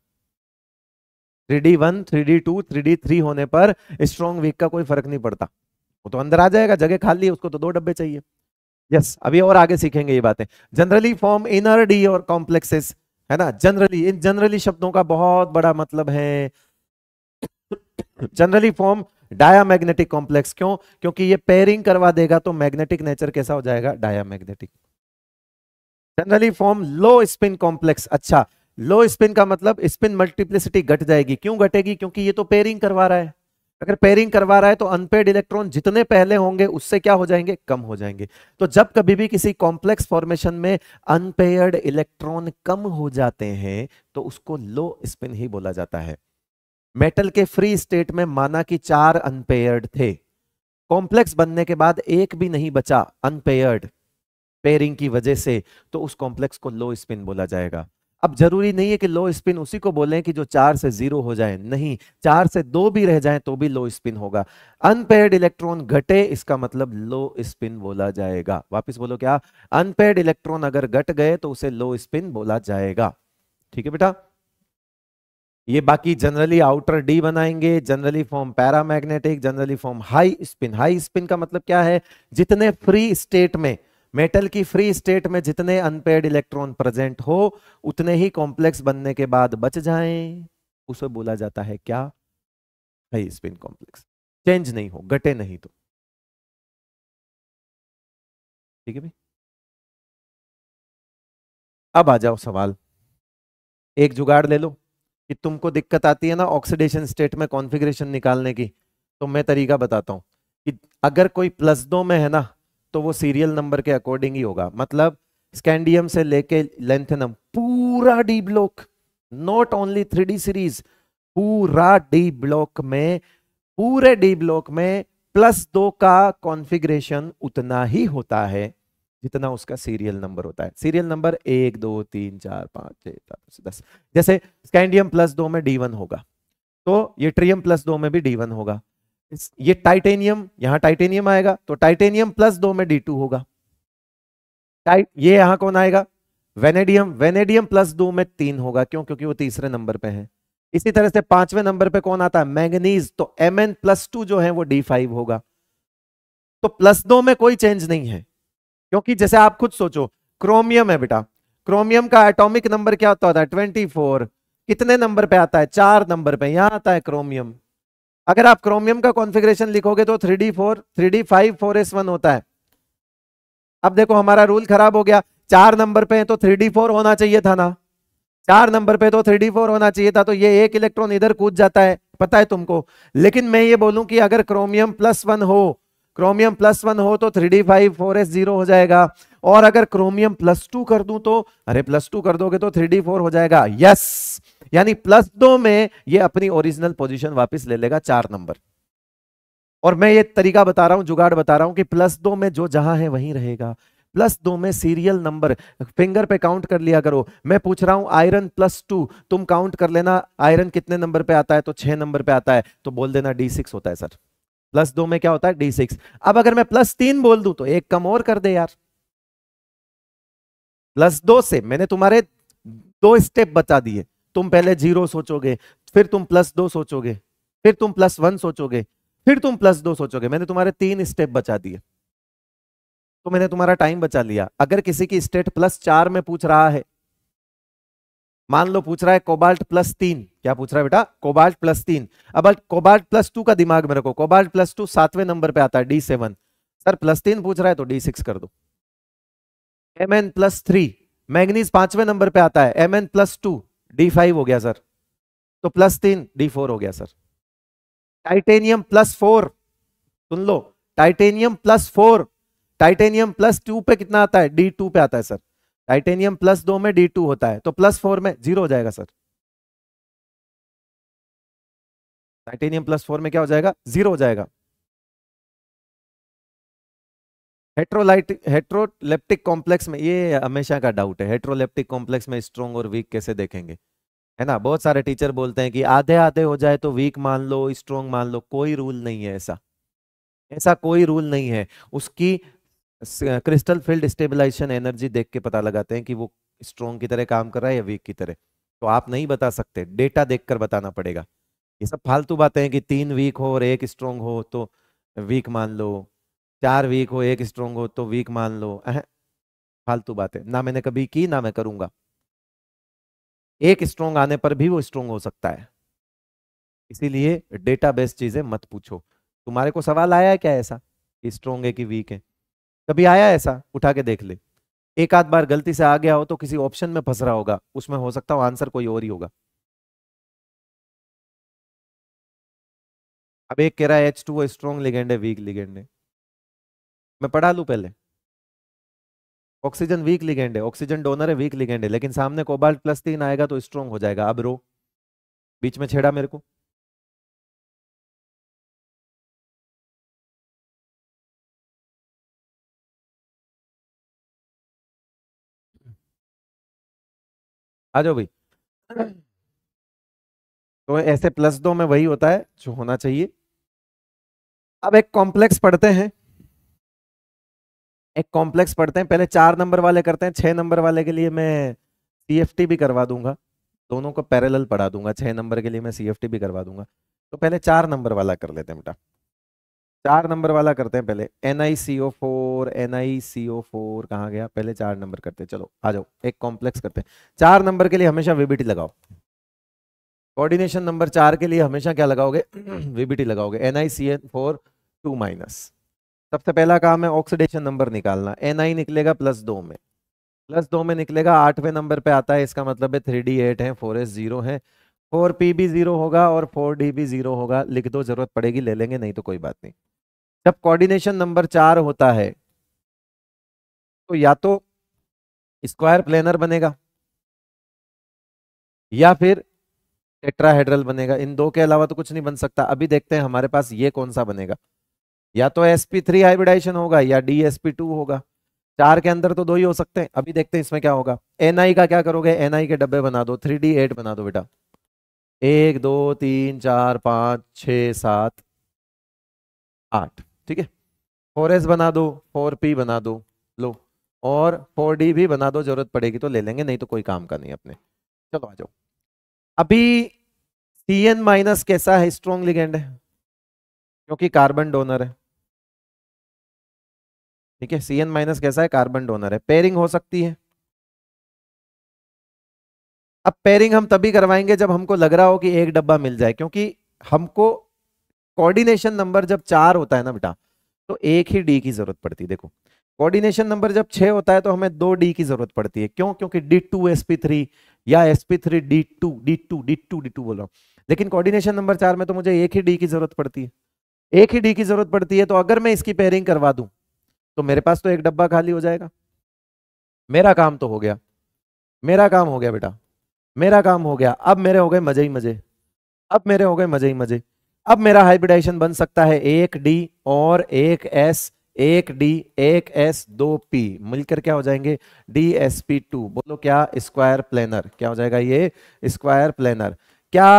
three D one three D two three D three होने पर स्ट्रॉन्ग वीक का कोई फर्क नहीं पड़ता वो तो अंदर आ जाएगा जगह खाली है उसको तो दो डब्बे चाहिए यस yes, अभी और आगे सीखेंगे ये बातें जनरली फॉर्म इनर डी और कॉम्प्लेक्सेस है ना जनरली इन जनरली शब्दों का बहुत बड़ा मतलब है जनरली फॉर्म मैग्नेटिक कॉम्प्लेक्स क्यों क्योंकि ये पेयरिंग करवा देगा तो मैग्नेटिक नेचर कैसा हो जाएगा magnetic generally form low spin complex अच्छा लो स्पिन का मतलब स्पिन मल्टीप्लिसिटी घट जाएगी क्यों घटेगी क्योंकि ये तो पेयरिंग करवा रहा है अगर पेयरिंग करवा रहा है तो अनपेड इलेक्ट्रॉन जितने पहले होंगे उससे क्या हो जाएंगे कम हो जाएंगे तो जब कभी भी किसी कॉम्प्लेक्स फॉर्मेशन में अनपेयर्ड इलेक्ट्रॉन कम हो जाते हैं तो उसको लो स्पिन ही बोला जाता है मेटल के फ्री स्टेट में माना कि चार अनपेयर्ड थे कॉम्प्लेक्स बनने के बाद एक भी नहीं बचा अनपेयर्ड पेयरिंग की वजह से तो उस कॉम्प्लेक्स को लो स्पिन बोला जाएगा अब जरूरी नहीं है कि लो स्पिन उसी को बोले कि जो चार से जीरो हो जाए नहीं चार से दो भी रह जाए तो भी लो स्पिन होगा अनपेड इलेक्ट्रॉन घटे इसका मतलब लो स्पिन बोला जाएगा वापस बोलो क्या अनपेड इलेक्ट्रॉन अगर घट गए तो उसे लो स्पिन बोला जाएगा ठीक है बेटा ये बाकी जनरली आउटर डी बनाएंगे generally form paramagnetic generally form high spin high spin का मतलब क्या है जितने फ्री स्टेट में मेटल की फ्री स्टेट में जितने अनपेड इलेक्ट्रॉन प्रेजेंट हो उतने ही कॉम्प्लेक्स बनने के बाद बच जाएं उसे
बोला जाता है क्या हाई स्पिन कॉम्प्लेक्स चेंज नहीं हो घटे नहीं तो ठीक है भाई अब आ जाओ सवाल एक जुगाड़ ले लो कि तुमको दिक्कत
आती है ना ऑक्सीडेशन स्टेट में कॉन्फ़िगरेशन निकालने की तो मैं तरीका बताता हूं कि अगर कोई प्लस दो में है ना तो वो सीरियल नंबर के अकॉर्डिंग ही होगा मतलब स्कैंडियम से लेके लेंथेनम पूरा D block not only three series पूरा डी ब्लॉक में पूरे डी ब्लॉक में प्लस दो का कॉन्फ़िगरेशन उतना ही होता है जितना उसका सीरियल नंबर होता है सीरियल नंबर एक दो तीन चार पांच छह सात दस जैसे स्कैंडियम प्लस दो में डी वन होगा तो ये ट्रियम प्लस दो में भी डी वन होगा ये टाइटेनियम यहाँ टाइटेनियम आएगा तो टाइटेनियम प्लस दो में डी टू होगा ये यहां कौन आएगा वेनेडियम वेनेडियम प्लस दो में तीन होगा क्यों क्योंकि वो तीसरे नंबर पे है इसी तरह से पांचवें नंबर पे कौन आता है मैंगनीज तो एम एन प्लस टू जो है वो डी फाइव होगा तो प्लस दो में कोई चेंज नहीं है क्योंकि जैसे आप खुद सोचो क्रोमियम है बेटा क्रोमियम का एटॉमिक नंबर क्या होता है ट्वेंटी फोर कितने नंबर पे आता है चार नंबर पे यहां आता है क्रोमियम अगर आप क्रोमियम का कॉन्फ़िगरेशन लिखोगे तो three D four three D five four S one होता है अब देखो हमारा रूल खराब हो गया चार नंबर पे है तो थ्री डी फोर होना चाहिए था ना चार नंबर पे तो थ्री डी फोर होना चाहिए था तो ये एक इलेक्ट्रॉन इधर कूद जाता है पता है तुमको लेकिन मैं ये बोलूं कि अगर क्रोमियम प्लस वन हो क्रोमियम प्लस वन हो तो three D five four S zero हो जाएगा और अगर क्रोमियम प्लस टू कर दूं तो अरे प्लस टू कर दोगे तो थ्री डी फोर हो जाएगा यस यानी प्लस दो में ये अपनी ओरिजिनल पोजीशन वापस ले लेगा चार नंबर और मैं ये तरीका बता रहा हूं जुगाड़ बता रहा हूं कि प्लस दो में जो जहां है वहीं रहेगा प्लस दो में सीरियल नंबर फिंगर पे काउंट कर लिया करो मैं पूछ रहा हूं आयरन प्लस टू तुम काउंट कर लेना आयरन कितने नंबर पे आता है तो छह नंबर पे आता है तो बोल देना डी सिक्स होता है सर प्लस दो में क्या होता है डी सिक्स अब अगर मैं प्लस तीन बोल दू तो एक कम और कर दे यार प्लस दो से मैंने तुम्हारे दो स्टेप बता दिए तुम पहले जीरो सोचोगे फिर तुम प्लस दो सोचोगे फिर तुम प्लस वन सोचोगे फिर तुम प्लस दो सोचोगे मैंने तुम्हारे तीन स्टेप बचा दिए तो मैंने तुम्हारा टाइम बचा लिया अगर किसी की स्टेट प्लस चार में पूछ रहा है मान लो पूछ रहा है कोबाल्ट प्लस तीन क्या पूछ रहा है बेटा कोबाल्ट प्लस तीन अब कोबाल्ट प्लस टू का दिमाग में रखो कोबाल्ट प्लस टू सातवें नंबर पे आता है डी सेवन सर प्लस तीन पूछ रहा है तो डी सिक्स कर दो M N plus three manganese पांचवें नंबर पे आता है M N plus two D five हो गया सर तो प्लस तीन डी फोर हो गया सर टाइटेनियम प्लस फोर सुन लो titanium plus four titanium plus two पे कितना आता है डी टू पे आता है सर टाइटेनियम प्लस दो में डी टू होता है तो प्लस फोर में जीरो हो जाएगा सर
टाइटेनियम प्लस फोर में क्या हो जाएगा जीरो हो जाएगा
हेट्रोलाइट हेट्रोलेप्टिक कॉम्प्लेक्स में ये हमेशा का डाउट है हेट्रोलेप्टिक कॉम्प्लेक्स में स्ट्रॉन्ग और वीक कैसे देखेंगे है ना बहुत सारे टीचर बोलते हैं कि आधे आधे हो जाए तो वीक मान लो स्ट्रॉन्ग मान लो कोई रूल नहीं है ऐसा ऐसा कोई रूल नहीं है उसकी क्रिस्टल फील्ड स्टेबिलाईशन एनर्जी देख के पता लगाते हैं कि वो स्ट्रॉन्ग की तरह काम कर रहा है या वीक की तरह तो आप नहीं बता सकते डेटा देख बताना पड़ेगा ये सब फालतू बातें हैं कि तीन वीक हो और एक स्ट्रोंग हो तो वीक मान लो चार वीक हो एक स्ट्रोंग हो तो वीक मान लो फालतू बातें ना मैंने कभी की ना मैं करूंगा एक स्ट्रोंग आने पर भी वो स्ट्रोंग हो सकता है इसीलिए डेटाबेस चीजें मत पूछो तुम्हारे को सवाल आया है क्या ऐसा कि स्ट्रोंग है कि वीक है कभी आया ऐसा उठा के देख ले एक आध बार गलती से आ गया हो तो किसी ऑप्शन में फंस रहा होगा उसमें हो सकता हो आंसर कोई और ही होगा
अब एक कह रहा है एच टू वो स्ट्रॉन्ग लिगेंड है वीक लिगेंड है
मैं पढ़ा लू पहले ऑक्सीजन वीक लिगेंड है ऑक्सीजन डोनर है वीक लिगेंड है लेकिन सामने कोबाल्ट प्लस तीन आएगा तो स्ट्रोंग हो जाएगा अब रो बीच में
छेड़ा
मेरे को आ जाओ भाई तो
ऐसे प्लस दो में वही होता है जो होना चाहिए अब एक कॉम्प्लेक्स पढ़ते हैं एक कॉम्प्लेक्स पढ़ते हैं पहले चार नंबर वाले करते हैं छह नंबर वाले के लिए मैं सी भी करवा दूंगा दोनों को पैरल पढ़ा दूंगा छह नंबर के लिए मैं सी भी करवा दूंगा तो पहले चार नंबर वाला कर लेते हैं बेटा चार नंबर वाला करते हैं पहले N I C O four N I C O four कहाँ गया पहले चार नंबर करते हैं चलो आ जाओ एक कॉम्प्लेक्स करते हैं चार नंबर के लिए हमेशा वीबीटी लगाओ कोऑर्डिनेशन नंबर चार के लिए हमेशा क्या लगाओगे वीबीटी लगाओगे N I C N four two minus सबसे पहला काम है ऑक्सीडेशन नंबर निकालना एन आई निकलेगा प्लस दो में प्लस दो में निकलेगा आठवें नंबर पे आता है इसका मतलब है थ्री डी एट है फोर एस जीरो है फोर पी भी जीरो होगा और फोर डी भी जीरो होगा लिख दो जरूरत पड़ेगी ले लेंगे नहीं तो कोई बात नहीं जब कोऑर्डिनेशन नंबर चार होता है तो या तो स्क्वायर प्लेनर बनेगा या फिर टेट्राहेड्रल बनेगा इन दो के अलावा तो कुछ नहीं बन सकता अभी देखते हैं हमारे पास ये कौन सा बनेगा या तो एस पी थ्री हाइब्रिडाइजेशन होगा या डी एस पी टू होगा चार के अंदर तो दो ही हो सकते हैं अभी देखते हैं इसमें क्या होगा एनआई का क्या करोगे एनआई के डब्बे बना दो थ्री डी एट बना दो बेटा एक दो तीन चार पांच छ सात आठ ठीक है फोर एस बना दो फोर पी बना दो लो और फोर डी भी बना दो जरूरत पड़ेगी तो ले लेंगे नहीं तो कोई काम का नहीं अपने चलो आ जाओ अभी सी एन माइनस कैसा है स्ट्रॉन्ग लिगेंड है क्योंकि कार्बन डोनर है
ठीक है सी एन माइनस कैसा है कार्बन डोनर है पेयरिंग हो सकती है
अब पेयरिंग हम तभी करवाएंगे जब हमको लग रहा हो कि एक डब्बा मिल जाए क्योंकि हमको कोऑर्डिनेशन नंबर जब चार होता है ना बेटा तो एक ही डी की जरूरत पड़ती है देखो कोऑर्डिनेशन नंबर जब छह होता है तो हमें दो डी की जरूरत पड़ती है क्यों क्योंकि D two S P three या S P three D two D two D two D two बोल रहा हूँ लेकिन कोऑर्डिनेशन नंबर चार में तो मुझे एक ही डी की जरूरत पड़ती है एक ही डी की जरूरत पड़ती है तो अगर मैं इसकी पेयरिंग करवा दूं तो मेरे पास तो एक डब्बा खाली हो जाएगा मेरा काम तो हो गया मेरा काम हो गया बेटा मेरा काम हो गया अब मेरे हो गए मजे ही मजे अब मेरे हो गए मजे ही मजे अब मेरा हाइब्रिडाइजेशन बन सकता है एक डी और एक एस एक डी एक एस दो पी मिलकर क्या हो जाएंगे डी एस पी टू बोलो क्या स्क्वायर प्लेनर क्या हो जाएगा ये स्क्वायर प्लेनर क्या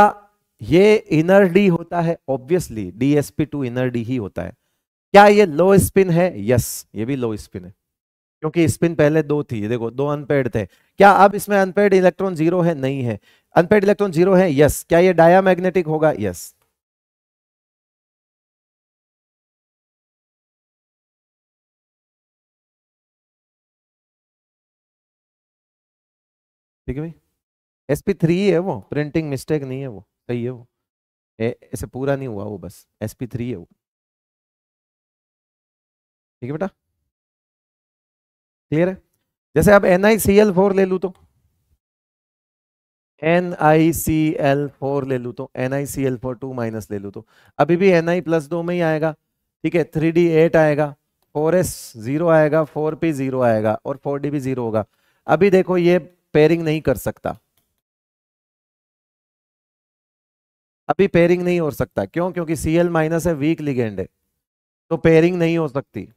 ये इनर डी होता है obviously D S P two inner D ही होता है क्या ये लो स्पिन है यस ये भी लो स्पिन है क्योंकि स्पिन पहले दो थी देखो दो अनपेड थे क्या अब इसमें अनपेड इलेक्ट्रॉन जीरो है नहीं है अनपेड इलेक्ट्रॉन जीरो है यस क्या ये
मैग्नेटिक
होगा यस ठीक है भाई एस पी थ्री है वो प्रिंटिंग मिस्टेक नहीं है वो सही है वो
ऐसे पूरा नहीं हुआ वो बस एस पी थ्री है वो ठीक है बेटा क्लियर है
जैसे आप N I C L
four
ले लू तो N I C L four ले लू तो N I C L four two minus ले लू तो अभी भी एन आई प्लस दो में ही आएगा ठीक है थ्री डी एट आएगा फोर एस जीरो आएगा फोर पी जीरो आएगा और फोर डी भी जीरो होगा अभी देखो ये पेयरिंग नहीं कर सकता अभी पेयरिंग नहीं हो सकता क्यों क्योंकि सी एल माइनस है वीक लिगेंड है तो पेयरिंग नहीं हो सकती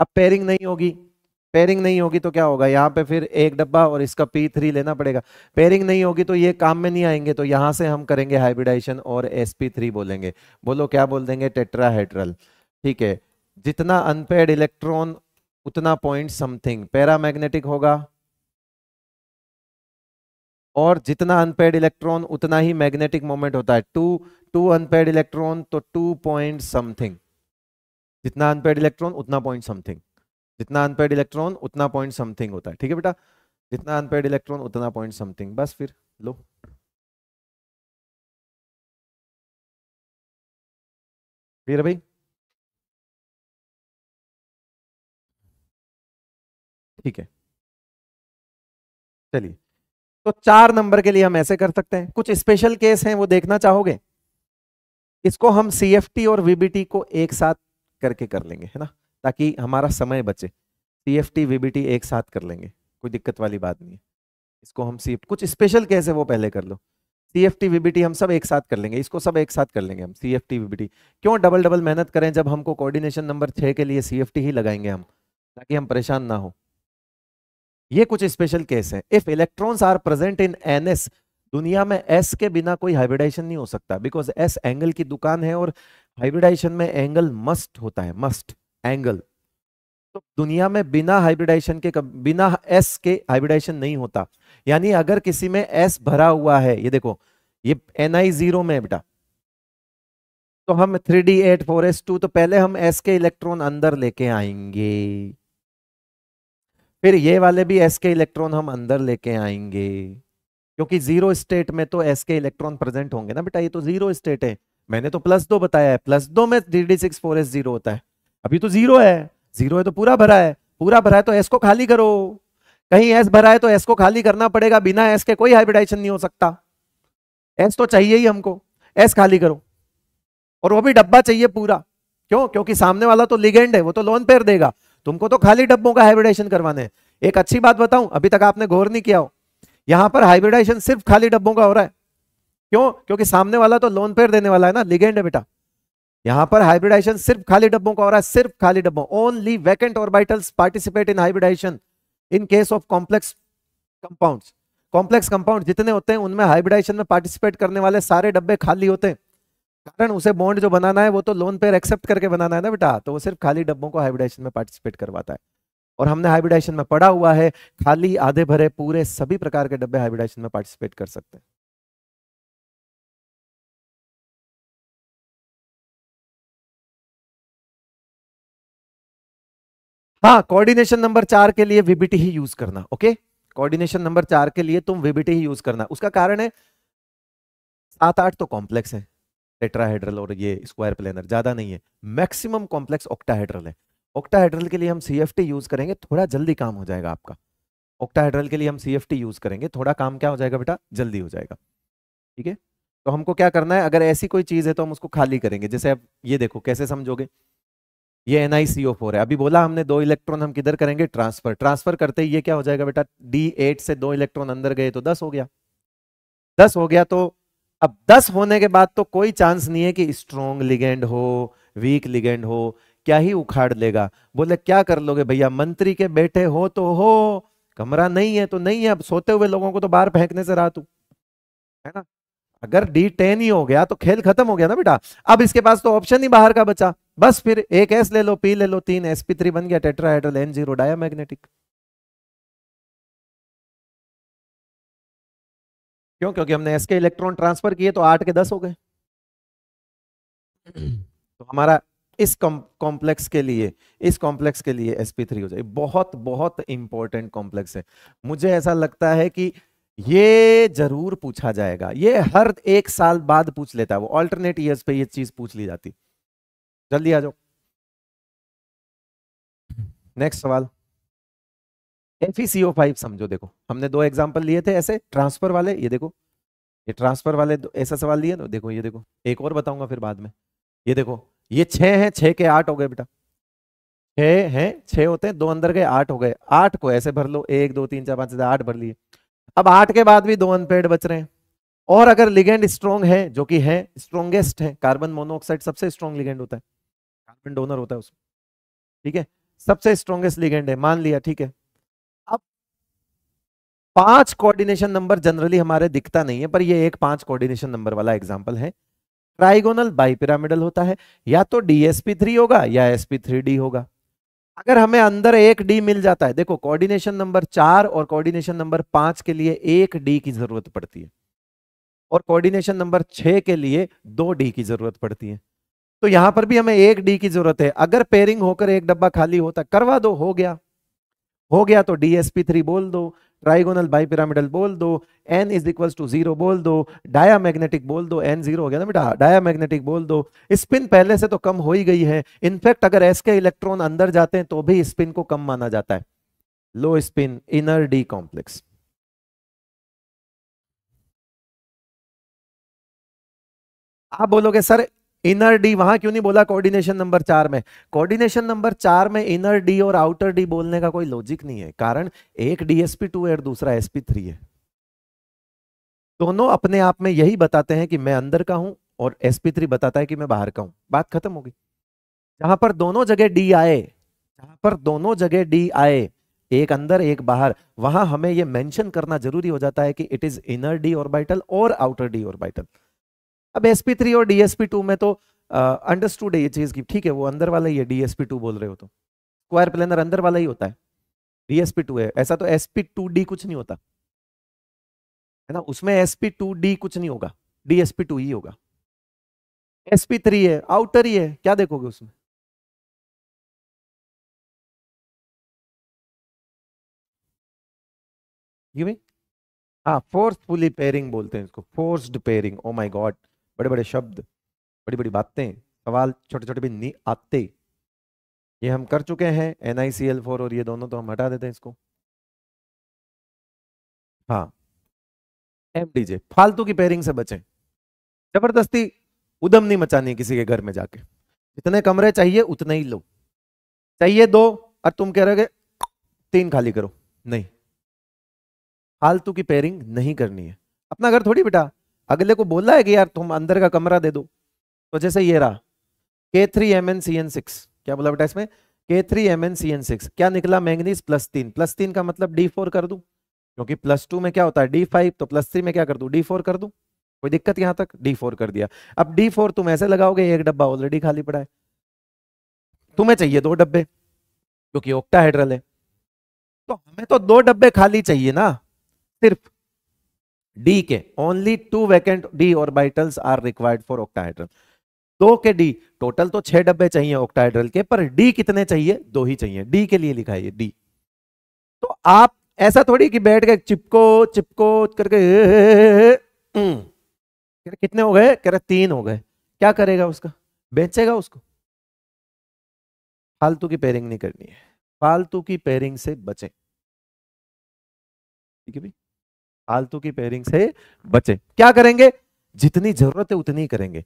अब पेयरिंग नहीं होगी पेयरिंग नहीं होगी तो क्या होगा यहाँ पे फिर एक डब्बा और इसका पी थ्री लेना पड़ेगा पेयरिंग नहीं होगी तो ये काम में नहीं आएंगे तो यहाँ से हम करेंगे हाइब्रिडाइजेशन और एस पी थ्री बोलेंगे बोलो क्या बोल देंगे टेट्राहेड्रल ठीक है जितना अनपेड इलेक्ट्रॉन उतना पॉइंट समथिंग मैग्नेटिक होगा और जितना अनपेड इलेक्ट्रॉन उतना ही मैग्नेटिक मोमेंट होता है टू टू अनपेड इलेक्ट्रॉन तो टू पॉइंट समथिंग जितना अनपेड इलेक्ट्रॉन उतना पॉइंट समथिंग जितना अनपेड इलेक्ट्रॉन उतना पॉइंट समथिंग होता है ठीक है बेटा जितना अनपेड इलेक्ट्रॉन उतना पॉइंट समथिंग बस फिर लो
फिर भाई ठीक है चलिए तो चार नंबर के लिए हम ऐसे कर सकते हैं कुछ स्पेशल
केस हैं वो देखना चाहोगे इसको हम सी और वीबीटी को एक साथ करके कर लेंगे है ना ताकि हमारा समय बचे T F T V B T एक साथ कर लेंगे कोई दिक्कत वाली बात नहीं है इसको हम सी कुछ स्पेशल कैसे वो पहले कर लो सी एफ टी वीबीटी हम सब एक साथ कर लेंगे इसको सब एक साथ कर लेंगे हम सी एफ टी वीबीटी क्यों डबल डबल मेहनत करें जब हमको कोऑर्डिनेशन नंबर छः के लिए सी एफ टी ही लगाएंगे हम ताकि हम परेशान ना हो ये कुछ स्पेशल केस है if electrons are present in N S दुनिया में एस के बिना कोई हाइब्रिडाइजेशन नहीं हो सकता बिकॉज एस एंगल की दुकान है और हाइब्रिडाइजेशन में एंगल मस्ट होता है मस्ट एंगल तो दुनिया में बिना हाइब्रिडाइजेशन के बिना एस के हाइब्रिडाइजेशन नहीं होता यानी अगर किसी में एस भरा हुआ है ये देखो ये एन आई जीरो में बेटा तो हम three D eight four S two तो पहले हम एस के इलेक्ट्रॉन अंदर लेके आएंगे फिर ये वाले भी एस के इलेक्ट्रॉन हम अंदर लेके आएंगे क्योंकि जीरो स्टेट में तो एस के इलेक्ट्रॉन प्रेजेंट होंगे ना बेटा ये तो जीरो स्टेट है मैंने तो प्लस दो बताया है प्लस दो में three D six four S zero होता है अभी तो जीरो है जीरो है तो पूरा भरा है पूरा भरा है तो एस को खाली करो कहीं एस भरा है तो एस को खाली करना पड़ेगा बिना एस के कोई हाइब्रिडाइजेशन नहीं हो सकता एस तो चाहिए ही हमको एस खाली करो और वो भी डब्बा चाहिए पूरा क्यों क्योंकि सामने वाला तो लिगेंड है वो तो लोन पेयर देगा तुमको तो खाली डब्बों का हाइब्रिडाइजेशन करवाना है एक अच्छी बात बताऊं अभी तक आपने गौर नहीं किया हो यहां पर हाइब्रिडाइजेशन सिर्फ खाली डब्बों का हो रहा है क्यों क्योंकि सामने वाला तो लोन पेयर देने वाला है ना लिगेंड है बेटा यहां पर हाइब्रिडाइजेशन सिर्फ खाली डब्बों का हो रहा है सिर्फ खाली डब्बों only vacant orbitals participate in hybridization in case of complex compounds complex compound जितने होते हैं उनमें हाइब्रिडाइजेशन में पार्टिसिपेट करने वाले सारे डब्बे खाली होते हैं कारण उसे बॉन्ड जो बनाना है वो तो लोन पेयर एक्सेप्ट करके बनाना है ना बेटा तो वो सिर्फ खाली डब्बों को हाइब्रिडाइजेशन में पार्टिसिपेट करवाता है और हमने हाइब्रिडाइजेशन में पढ़ा हुआ है खाली
आधे भरे पूरे सभी प्रकार के डब्बे हाइब्रिडाइजेशन में पार्टिसिपेट कर सकते हैं हाँ कोऑर्डिनेशन नंबर चार के लिए वीबीटी ही यूज करना
ओके कोऑर्डिनेशन नंबर चार के लिए तुम वीबीटी ही यूज करना उसका कारण है सात आठ तो कॉम्प्लेक्स है टेट्राहेड्रल और ये स्क्वायर प्लेनर ज्यादा नहीं है मैक्सिमम कॉम्प्लेक्स ऑक्टाहेड्रल है ऑक्टाहेड्रल के लिए हम सी यूज करेंगे थोड़ा जल्दी काम हो जाएगा आपका ऑक्टाहेड्रल के लिए हम सी यूज करेंगे थोड़ा काम क्या हो जाएगा बेटा जल्दी हो जाएगा ठीक है तो हमको क्या करना है अगर ऐसी कोई चीज है तो हम उसको खाली करेंगे जैसे अब ये देखो कैसे समझोगे ये एन है अभी बोला हमने दो इलेक्ट्रॉन हम किधर करेंगे ट्रांसफर ट्रांसफर करते ही ये क्या हो जाएगा बेटा डी एट से दो इलेक्ट्रॉन अंदर गए तो दस हो गया दस हो गया तो अब दस होने के बाद तो कोई चांस नहीं है कि स्ट्रॉन्ग लिगेंड हो वीक लिगेंड हो क्या ही उखाड़ लेगा बोले क्या कर लोगे भैया मंत्री के बेटे हो तो हो कमरा नहीं है तो नहीं है अब सोते हुए लोगों को तो बाहर फेंकने से रहा तू है ना अगर डी टेन ही हो गया तो खेल खत्म हो गया ना बेटा अब इसके पास तो ऑप्शन ही बाहर का बचा बस फिर एक एस ले लो पी ले लो तीन एसपी थ्री बन गया टेट्राहेड्रल एन जीरो डायामैग्नेटिक
क्यों क्योंकि हमने एस के इलेक्ट्रॉन ट्रांसफर किए तो
आठ के दस हो गए तो हमारा इस कॉम्प्लेक्स के लिए इस कॉम्प्लेक्स के लिए एस पी थ्री हो जाए बहुत बहुत इंपॉर्टेंट कॉम्प्लेक्स है मुझे ऐसा लगता है कि ये जरूर पूछा जाएगा ये हर एक साल बाद पूछ लेता है वो ऑल्टरनेट ईयर्स पे ये चीज पूछ ली जाती है जल्दी आ जाओ
नेक्स्ट सवाल एफ फाइव
समझो देखो हमने दो एग्जाम्पल लिए थे ऐसे ट्रांसफर वाले ये देखो ये ट्रांसफर वाले ऐसा सवाल लिए ना देखो ये देखो एक और बताऊंगा फिर बाद में ये देखो ये छः हैं छः के आठ हो गए बेटा छः हैं छः होते हैं दो अंदर गए आठ हो गए आठ को ऐसे भर लो एक दो तीन चार पांच आठ भर लिए अब आठ के बाद भी दो अनपेड बच रहे हैं और अगर लिगेंड स्ट्रॉन्ग है जो कि है स्ट्रॉन्गेस्ट है कार्बन मोनोऑक्साइड सबसे स्ट्रॉन्ग लिगेंड होता है कार्बन डोनर होता है उसमें ठीक है सबसे स्ट्रॉन्गेस्ट लिगेंड है मान लिया ठीक है अब पांच कोऑर्डिनेशन नंबर जनरली हमारे दिखता नहीं है पर ये एक पांच कोऑर्डिनेशन नंबर वाला एग्जांपल है ट्राइगोनल बाईपिरामिडल होता है या तो डीएसपी थ्री होगा या एसपी थ्री डी होगा अगर हमें अंदर एक डी मिल जाता है देखो कोऑर्डिनेशन नंबर चार और कोऑर्डिनेशन नंबर पांच के लिए एक डी की जरूरत पड़ती है और कोऑर्डिनेशन नंबर छह के लिए दो डी की जरूरत पड़ती है तो यहां पर भी हमें एक डी की जरूरत है अगर पेयरिंग होकर एक डब्बा खाली होता करवा दो हो गया हो गया तो डीएसपी थ्री बोल दो ट्राइगोनल बाईपिरामिडल बोल दो N is equal to zero बोल दो डायामैग्नेटिक बोल दो एन जीरो हो गया ना बेटा डायामैग्नेटिक बोल दो स्पिन पहले से तो कम हो ही गई है इनफैक्ट अगर एस के इलेक्ट्रॉन अंदर जाते हैं तो भी स्पिन को कम माना जाता है low spin inner
D complex
आप बोलोगे सर इनर डी वहां क्यों नहीं बोला कोऑर्डिनेशन नंबर चार में कोऑर्डिनेशन नंबर चार में इनर डी और आउटर डी बोलने का कोई लॉजिक नहीं है कारण एक डीएसपी टू है और दूसरा एसपी थ्री है दोनों अपने आप में यही बताते हैं कि मैं अंदर का हूं और एसपी थ्री बताता है कि मैं बाहर का हूं बात खत्म होगी जहां पर दोनों जगह डी आए जहां पर दोनों जगह डी आए एक अंदर एक बाहर वहां हमें यह मेंशन करना जरूरी हो जाता है कि it is inner D orbital और आउटर डी ऑर्बिटल अब एस थ्री और डीएसपी टू में तो अंडरस्टूड है ये चीज की ठीक है वो अंदर वाला ही है डीएसपी टू बोल रहे हो तो स्क्वायर प्लेनर अंदर वाला ही होता है डीएसपी टू है ऐसा तो एसपी टू डी कुछ नहीं होता है ना उसमें एसपी टू डी कुछ नहीं होगा डीएसपी
टू ही होगा एसपी थ्री है आउटर ही है क्या देखोगे उसमें जी हाँ फोर्सफुली पेयरिंग बोलते हैं इसको forced pairing oh my
god बड़े बड़े शब्द बड़ी बड़ी बातें सवाल छोटे छोटे भी नहीं आते ये हम कर चुके हैं N I C L four और ये दोनों तो हम हटा देते हैं इसको हाँ एम डी जे फालतू की पेयरिंग से बचें जबरदस्ती उदम नहीं मचानी किसी के घर में जाके जितने कमरे चाहिए उतने ही लो चाहिए दो और तुम कह रहे तीन खाली करो नहीं फालतू की पेयरिंग नहीं करनी है अपना घर थोड़ी बेटा अगले को बोला है कि यार तुम अंदर का कमरा दे दो तो जैसे ये रहा K three M N C N six क्या बोला बेटा इसमें K three M N C N six क्या निकला मैंगनीज प्लस तीन प्लस तीन का मतलब डी फोर कर दू क्योंकि प्लस टू में क्या होता है डी फाइव तो प्लस थ्री में क्या कर दू डी फोर कर दू कोई दिक्कत यहां तक डी फोर कर दिया अब डी फोर तुम ऐसे लगाओगे एक डब्बा ऑलरेडी खाली पड़ा है तुम्हें चाहिए दो डब्बे क्योंकि ओक्टाहाइड्रल है तो हमें तो दो डब्बे खाली चाहिए ना सिर्फ डी के only two vacant D orbitals are required for octahedral दो के डी टोटल तो छह डब्बे चाहिए ऑक्टाहेड्रल के पर डी कितने चाहिए दो ही चाहिए डी के लिए लिखा है डी तो आप ऐसा थोड़ी कि बैठ के चिपको चिपको करके हम्म, कितने हो गए कह रहे तीन हो गए क्या करेगा उसका बेचेगा उसको फालतू की पेयरिंग नहीं करनी है फालतू की पेयरिंग से बचें ठीक है भाई फालतू की पेयरिंग से बचे क्या करेंगे जितनी जरूरत है उतनी करेंगे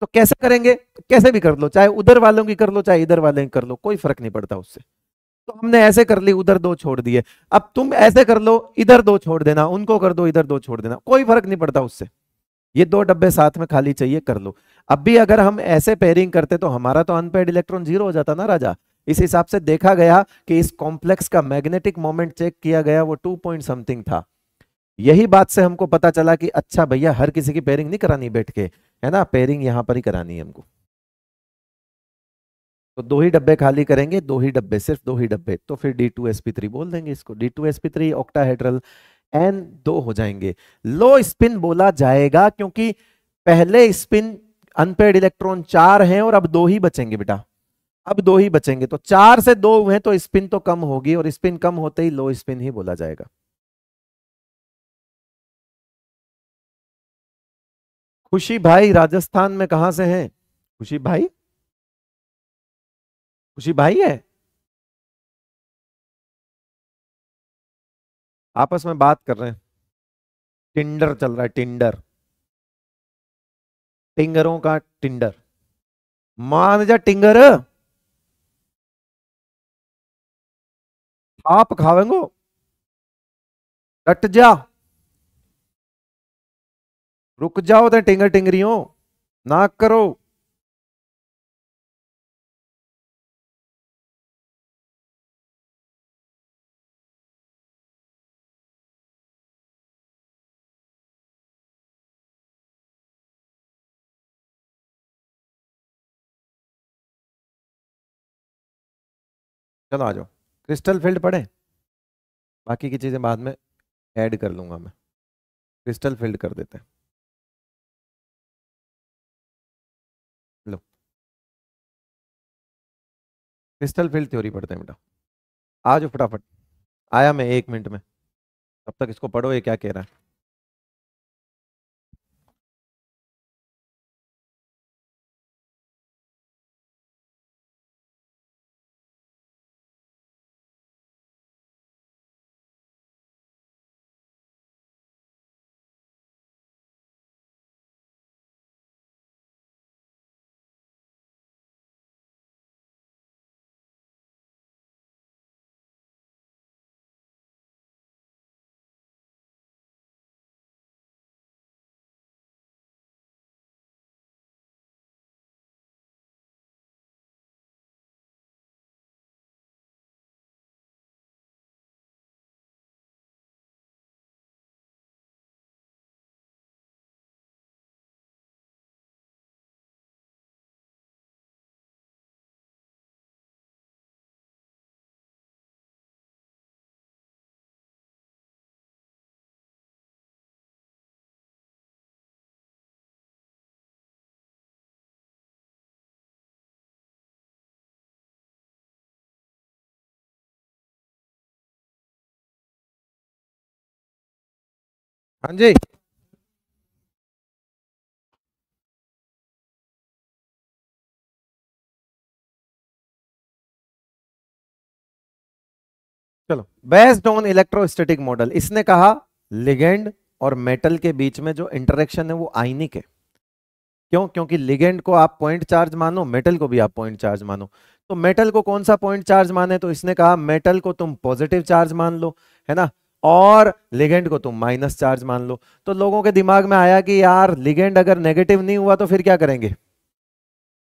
तो कैसे करेंगे कैसे भी कर लो चाहे उधर वालों की कर लो चाहे इधर वाले की कर लो कोई फर्क नहीं पड़ता उससे तो हमने ऐसे कर ली उधर दो छोड़ दिए अब तुम ऐसे कर लो इधर दो छोड़ देना उनको कर दो इधर दो छोड़ देना कोई फर्क नहीं पड़ता उससे ये दो डब्बे साथ में खाली चाहिए कर लो अब भी अगर हम ऐसे पेयरिंग करते तो हमारा तो अनपेड इलेक्ट्रॉन जीरो हो जाता ना राजा इस हिसाब से देखा गया कि इस कॉम्प्लेक्स का मैग्नेटिक मोमेंट चेक किया गया वो टू पॉइंट समथिंग था यही बात से हमको पता चला कि अच्छा भैया हर किसी की पेयरिंग नहीं करानी बैठ के है ना पेयरिंग यहां पर ही करानी है हमको तो दो ही डब्बे खाली करेंगे दो ही डब्बे सिर्फ दो ही डब्बे तो फिर D two S P three बोल देंगे इसको D two S P three N दो हो जाएंगे लो स्पिन बोला जाएगा क्योंकि पहले स्पिन अनपेड इलेक्ट्रॉन चार हैं और अब दो ही बचेंगे बेटा अब दो ही बचेंगे तो चार से दो हुए तो स्पिन तो कम होगी और स्पिन कम होते ही लो स्पिन ही बोला जाएगा
खुशी भाई राजस्थान में कहां से हैं खुशी भाई खुशी भाई है आपस में बात कर रहे हैं टिंडर चल रहा है टिंडर
टिंगरों का टिंडर मान जा टिंगर
आप खावेंगो कट जा रुक जाओ तो टिंगर टिंगरियों ना करो चलो आ जाओ क्रिस्टल फील्ड पढ़ें बाकी की चीज़ें बाद में ऐड कर लूँगा मैं क्रिस्टल फील्ड कर देते हैं क्रिस्टल फील्ड थ्योरी पढ़ते हैं बेटा आ जाओ फटाफट आया मैं एक मिनट में
तब
तक इसको पढ़ो ये क्या कह रहा है हाँ जी चलो बेस्ड ऑन इलेक्ट्रोस्टेटिक
मॉडल इसने कहा लिगेंड और मेटल के बीच में जो इंटरेक्शन है वो आइनिक है क्यों क्योंकि लिगेंड को आप पॉइंट चार्ज मानो मेटल को भी आप पॉइंट चार्ज मानो तो मेटल को कौन सा पॉइंट चार्ज माने तो इसने कहा मेटल को तुम पॉजिटिव चार्ज मान लो है ना और लिगेंड को तुम माइनस चार्ज मान लो तो लोगों के दिमाग में आया कि यार लिगेंड अगर नेगेटिव नहीं हुआ तो फिर क्या करेंगे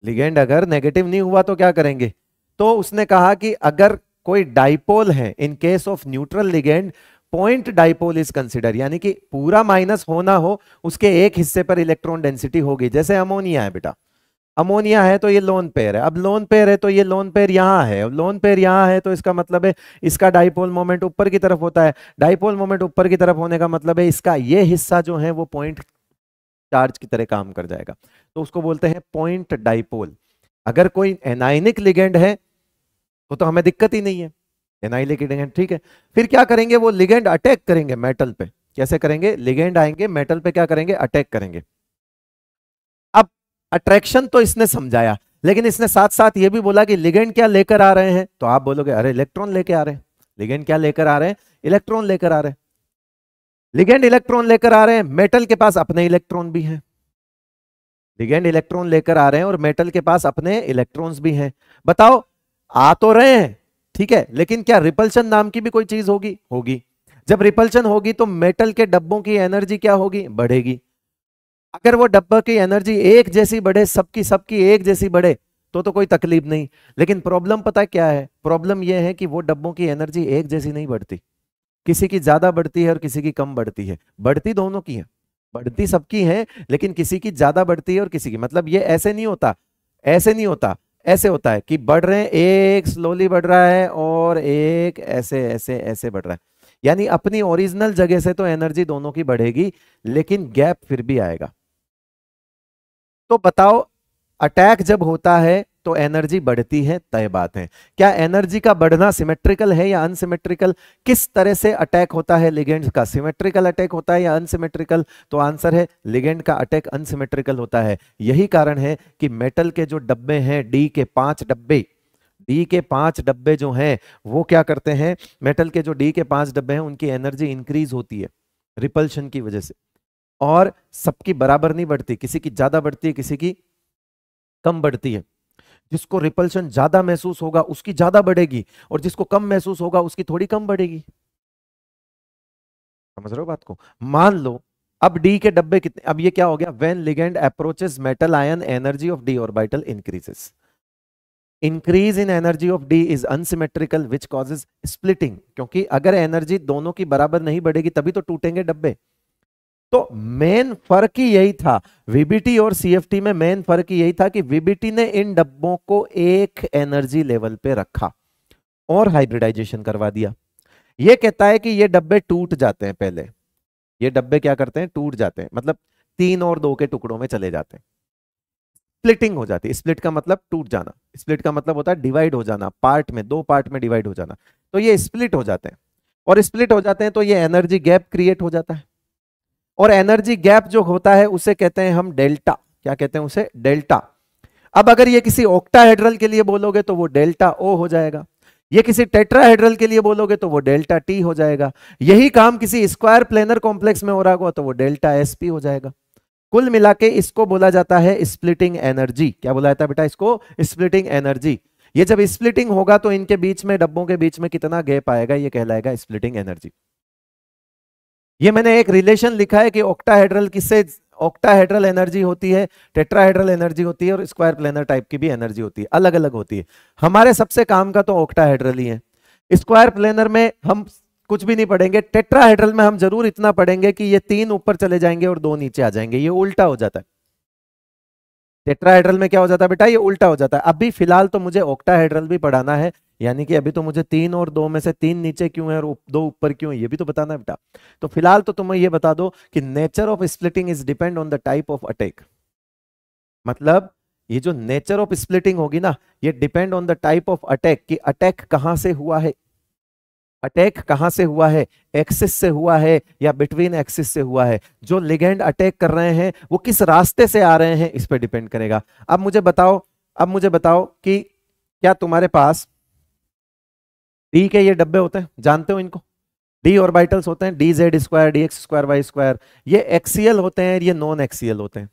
लिगेंड अगर नेगेटिव नहीं हुआ तो क्या करेंगे तो उसने कहा कि अगर कोई डाइपोल है in case of neutral ligand point dipole is consider यानी कि पूरा माइनस होना हो उसके एक हिस्से पर इलेक्ट्रॉन डेंसिटी होगी जैसे अमोनिया है बेटा अमोनिया है तो ये लोन पेयर है अब लोन पेयर है तो ये लोन पेयर यहाँ है अब लोन पेयर यहाँ है तो इसका मतलब है इसका डाइपोल मोमेंट ऊपर की तरफ होता है डाइपोल मोमेंट ऊपर की तरफ होने का मतलब है इसका ये हिस्सा जो है वो पॉइंट चार्ज की तरह काम कर जाएगा तो उसको बोलते हैं पॉइंट डाइपोल अगर कोई एनाइनिक लिगेंड है तो तो हमें दिक्कत ही नहीं है एनाइलिक लिगेंड ठीक है फिर क्या करेंगे वो लिगेंड अटैक करेंगे मेटल पे कैसे करेंगे लिगेंड आएंगे मेटल पे क्या करेंगे अटैक करेंगे अट्रैक्शन तो इसने समझाया लेकिन इसने साथ साथ ये भी बोला कि लिगेंड क्या लेकर आ रहे हैं तो आप बोलोगे अरे इलेक्ट्रॉन लेके आ रहे हैं लिगेंड क्या लेकर आ रहे हैं इलेक्ट्रॉन लेकर आ रहे हैं लिगेंड इलेक्ट्रॉन लेकर आ रहे हैं मेटल के पास अपने इलेक्ट्रॉन भी हैं लिगेंड इलेक्ट्रॉन लेकर आ रहे हैं और मेटल के पास अपने इलेक्ट्रॉन भी हैं बताओ आ तो रहे हैं ठीक है लेकिन क्या रिपल्शन नाम की भी कोई चीज होगी होगी जब रिपल्शन होगी तो मेटल के डब्बों की एनर्जी क्या होगी बढ़ेगी अगर वो डब्बा की एनर्जी एक जैसी बढ़े सबकी सबकी एक जैसी बढ़े तो तो कोई तकलीफ नहीं लेकिन प्रॉब्लम पता क्या है प्रॉब्लम यह है कि वो डब्बों की एनर्जी एक जैसी नहीं बढ़ती किसी की ज्यादा बढ़ती है और किसी की कम बढ़ती है बढ़ती दोनों की है बढ़ती सबकी है लेकिन किसी की ज्यादा बढ़ती है और किसी की मतलब ये ऐसे नहीं होता ऐसे नहीं होता ऐसे होता है कि बढ़ रहे हैं एक स्लोली बढ़ रहा है और एक ऐसे ऐसे ऐसे बढ़ रहा है यानी अपनी ओरिजिनल जगह से तो एनर्जी दोनों की बढ़ेगी लेकिन गैप फिर भी आएगा तो बताओ अटैक जब होता है तो एनर्जी बढ़ती है तय बात है क्या एनर्जी का बढ़ना सिमेट्रिकल है या अनसिमेट्रिकल किस तरह से अटैक होता है लिगेंड का सिमेट्रिकल अटैक होता है या अनसिमेट्रिकल तो आंसर है लिगेंड का अटैक अनसिमेट्रिकल होता है यही कारण है कि मेटल के जो डब्बे हैं डी के पांच डब्बे डी के पांच डब्बे जो हैं वो क्या करते हैं मेटल के जो डी के पांच डब्बे हैं उनकी एनर्जी इंक्रीज होती है रिपल्शन की वजह से और सबकी बराबर नहीं बढ़ती किसी की ज्यादा बढ़ती है किसी की कम बढ़ती है जिसको रिपल्शन ज्यादा महसूस होगा उसकी ज्यादा बढ़ेगी और जिसको कम महसूस होगा उसकी थोड़ी कम बढ़ेगी समझ रहे हो बात को मान लो अब डी के डब्बे कितने अब ये क्या हो गया when ligand approaches metal ion energy of D orbital increases increase in energy of D is unsymmetrical which causes splitting क्योंकि अगर एनर्जी दोनों की बराबर नहीं बढ़ेगी तभी तो टूटेंगे डब्बे तो मेन फर्क ही यही था वीबीटी और सीएफटी में मेन फर्क ही यही था कि वीबीटी ने इन डब्बों को एक एनर्जी लेवल पे रखा और हाइब्रिडाइजेशन करवा दिया ये कहता है कि ये डब्बे टूट जाते हैं पहले ये डब्बे क्या करते हैं टूट जाते हैं मतलब तीन और दो के टुकड़ों में चले जाते हैं स्प्लिटिंग हो जाती है स्प्लिट का मतलब टूट जाना स्प्लिट का मतलब होता है डिवाइड हो जाना पार्ट में दो पार्ट में डिवाइड हो जाना तो ये स्प्लिट हो जाते हैं और स्प्लिट हो जाते हैं तो ये एनर्जी गैप क्रिएट हो जाता है और एनर्जी गैप जो होता है उसे कहते हैं हम डेल्टा क्या कहते हैं उसे डेल्टा अब अगर ये किसी ऑक्टाहेड्रल के लिए बोलोगे तो वो डेल्टा ओ हो जाएगा ये किसी टेट्राहेड्रल के लिए बोलोगे तो वो डेल्टा टी हो जाएगा यही काम किसी स्क्वायर प्लेनर कॉम्प्लेक्स में हो रहा होगा तो वो डेल्टा एस पी हो जाएगा कुल मिला के इसको बोला जाता है स्प्लिटिंग एनर्जी क्या बोला जाता है बेटा इसको स्प्लिटिंग एनर्जी ये जब स्प्लिटिंग होगा तो इनके बीच में डब्बों के बीच में कितना गैप आएगा ये कहलाएगा स्प्लिटिंग एनर्जी ये मैंने एक रिलेशन लिखा है कि ऑक्टाहेड्रल किससे ऑक्टाहेड्रल एनर्जी होती है टेट्राहेड्रल एनर्जी होती है और स्क्वायर प्लेनर टाइप की भी एनर्जी होती है अलग अलग होती है हमारे सबसे काम का तो ऑक्टाहेड्रल ही है स्क्वायर प्लेनर में हम कुछ भी नहीं पढ़ेंगे टेट्राहेड्रल में हम जरूर इतना पढ़ेंगे कि ये तीन ऊपर चले जाएंगे और दो नीचे आ जाएंगे ये उल्टा हो जाता है टेट्राहेड्रल में क्या हो जाता है बेटा ये उल्टा हो जाता है अभी फिलहाल तो मुझे ऑक्टाहेड्रल भी पढ़ाना है यानी कि अभी तो मुझे तीन और दो में से तीन नीचे क्यों है और दो ऊपर क्यों है ये भी तो बताना है बेटा तो फिलहाल तो तुम्हें ये बता दो कि nature of splitting is depend on the type of attack मतलब ये जो नेचर ऑफ स्प्लिटिंग होगी ना ये depend on the type of attack कि अटैक कहां से हुआ है अटैक कहां से हुआ है एक्सिस से हुआ है या बिटवीन एक्सिस से हुआ है जो लिगेंड अटैक कर रहे हैं वो किस रास्ते से आ रहे हैं इस पर डिपेंड करेगा अब मुझे बताओ अब मुझे बताओ कि क्या तुम्हारे पास डी के ये डब्बे होते हैं जानते हो इनको डी ऑर्बिटल्स होते हैं D Z square D X square Y square ये एक्सीएल होते हैं ये नॉन एक्सीएल होते हैं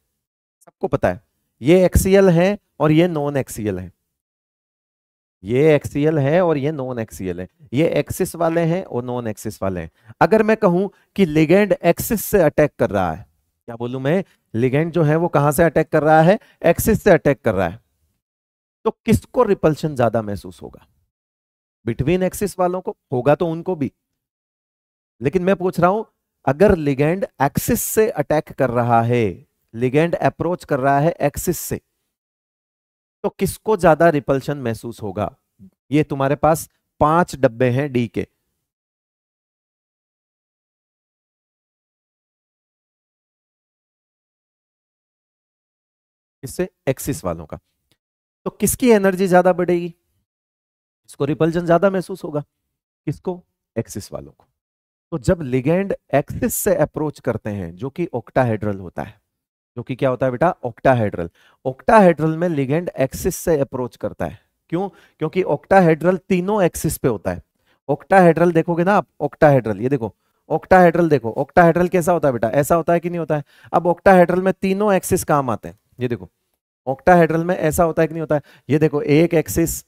सबको पता है ये एक्सीएल है और ये नॉन एक्सीएल है ये एक्सीएल है और ये नॉन एक्सीएल है ये एक्सिस वाले हैं और नॉन एक्सिस वाले हैं अगर मैं कहूं कि लिगेंड एक्सिस से अटैक कर रहा है क्या बोलू मैं लिगेंड जो है वो कहां से अटैक कर रहा है एक्सिस से अटैक कर रहा है तो किसको रिपल्शन ज्यादा महसूस होगा बिटवीन एक्सिस वालों को होगा तो उनको भी लेकिन मैं पूछ रहा हूं अगर लिगेंड एक्सिस से अटैक कर रहा है लिगेंड अप्रोच कर रहा है एक्सिस से तो किसको ज्यादा रिपल्शन महसूस होगा
ये तुम्हारे पास पांच डब्बे हैं डी के इससे एक्सिस वालों का तो किसकी एनर्जी ज्यादा बढ़ेगी
इसको रिपल्जन ज्यादा महसूस होगा किसको एक्सिस वालों को तो जब लिगेंड एक्सिस से अप्रोच करते हैं जो कि ओक्टाहेड्रल होता है जो कि क्या होता है बेटा ऑक्टाहेड्रल ऑक्टाहेड्रल में लिगेंड एक्सिस से अप्रोच करता है क्यों क्योंकि ऑक्टाहेड्रल तीनों एक्सिस पे होता है ऑक्टाहेड्रल देखोगे ना आप ऑक्टाहेड्रल ये देखो ऑक्टाहेड्रल देखो ऑक्टाहेड्रल कैसा होता है बेटा ऐसा होता है कि नहीं होता है अब ऑक्टाहेड्रल में तीनों एक्सिस काम आते हैं ये देखो ऑक्टाहेड्रल में ऐसा होता है कि नहीं होता है ये देखो एक एक्सिस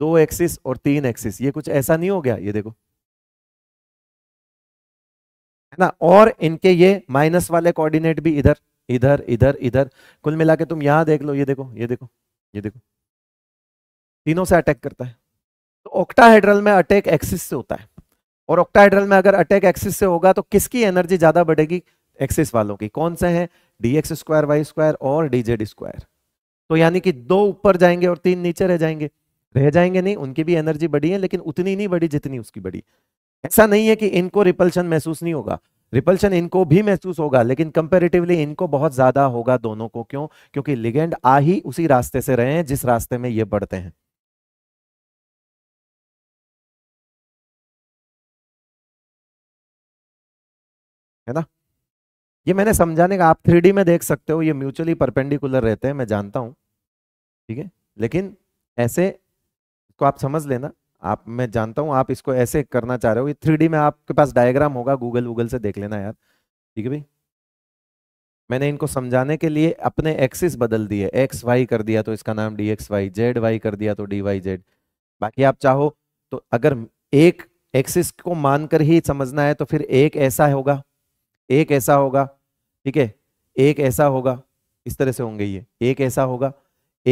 दो एक्सिस और तीन एक्सिस ये कुछ ऐसा नहीं हो गया ये देखो है ना और इनके ये माइनस वाले कोऑर्डिनेट भी इधर इधर इधर इधर कुल मिला के तुम यहां देख लो ये देखो ये देखो ये देखो तीनों से अटैक करता है तो ऑक्टाहेड्रल में अटैक एक्सिस से होता है और ऑक्टाहेड्रल में अगर अटैक एक्सिस से होगा तो किसकी एनर्जी ज्यादा बढ़ेगी एक्सिस वालों की कौन से हैं D X square Y square और डीजेड स्क्वायर तो यानी कि दो ऊपर जाएंगे और तीन नीचे रह जाएंगे रह जाएंगे नहीं उनकी भी एनर्जी बड़ी है लेकिन उतनी नहीं बड़ी जितनी उसकी बड़ी ऐसा नहीं है कि इनको रिपल्शन महसूस नहीं होगा रिपल्शन इनको भी महसूस होगा लेकिन कंपेरेटिवली इनको बहुत ज्यादा होगा दोनों को क्यों
क्योंकि लिगेंड आ ही उसी रास्ते से रहे हैं जिस रास्ते में ये बढ़ते हैं है ना ये मैंने समझाने का आप थ्री में देख सकते हो ये म्यूचुअली
परपेंडिकुलर रहते हैं मैं जानता हूं ठीक है लेकिन ऐसे को आप समझ लेना आप मैं जानता हूँ आप इसको ऐसे करना चाह रहे हो ये थ्री में आपके पास डायग्राम होगा गूगल वूगल से देख लेना यार ठीक है भाई मैंने इनको समझाने के लिए अपने एक्सिस बदल दिए एक्स वाई कर दिया तो इसका नाम D X Y Z Y कर दिया तो डी वाई जेड बाकी आप चाहो तो अगर एक एक्सिस को मानकर ही समझना है तो फिर एक ऐसा होगा एक ऐसा होगा ठीक है एक ऐसा होगा इस तरह से होंगे ये एक ऐसा होगा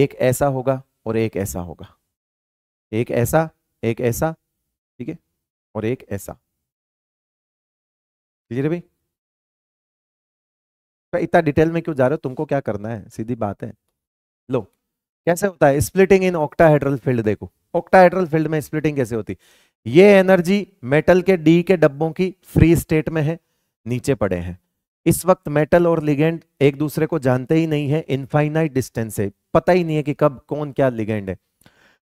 एक ऐसा होगा और एक ऐसा होगा एक ऐसा एक ऐसा ठीक है और एक ऐसा क्लियर है भाई तो इतना डिटेल में क्यों जा रहे हो तुमको क्या करना है सीधी बात है लो कैसे होता है स्प्लिटिंग इन ऑक्टाहेड्रल फील्ड देखो ऑक्टाहेड्रल फील्ड में स्प्लिटिंग कैसे होती ये एनर्जी मेटल के डी के डब्बों की फ्री स्टेट में है नीचे पड़े हैं इस वक्त मेटल और लिगेंड एक दूसरे को जानते ही नहीं है इनफाइनाइट डिस्टेंस है पता ही नहीं है कि कब कौन क्या लिगेंड है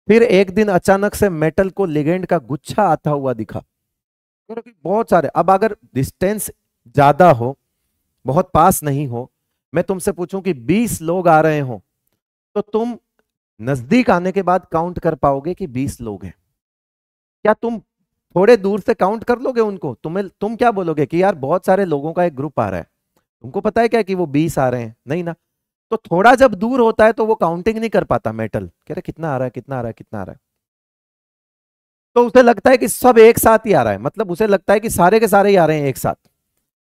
फिर एक दिन अचानक से मेटल को लिगेंड का गुच्छा आता हुआ दिखा क्योंकि बहुत सारे अब अगर डिस्टेंस ज्यादा हो बहुत पास नहीं हो मैं तुमसे पूछूं कि 20 लोग आ रहे हो तो तुम नजदीक आने के बाद काउंट कर पाओगे कि 20 लोग हैं क्या तुम थोड़े दूर से काउंट कर लोगे उनको तुम्हें तुम क्या बोलोगे कि यार बहुत सारे लोगों का एक ग्रुप आ रहा है तुमको पता है क्या कि वो बीस आ रहे हैं नहीं ना तो थोड़ा जब दूर होता है तो वो काउंटिंग नहीं कर पाता मेटल कह रहे कितना आ रहा है कितना आ रहा है कितना आ रहा है तो उसे लगता है कि सब एक साथ ही आ रहा है मतलब उसे लगता है कि सारे के सारे ही आ रहे हैं एक साथ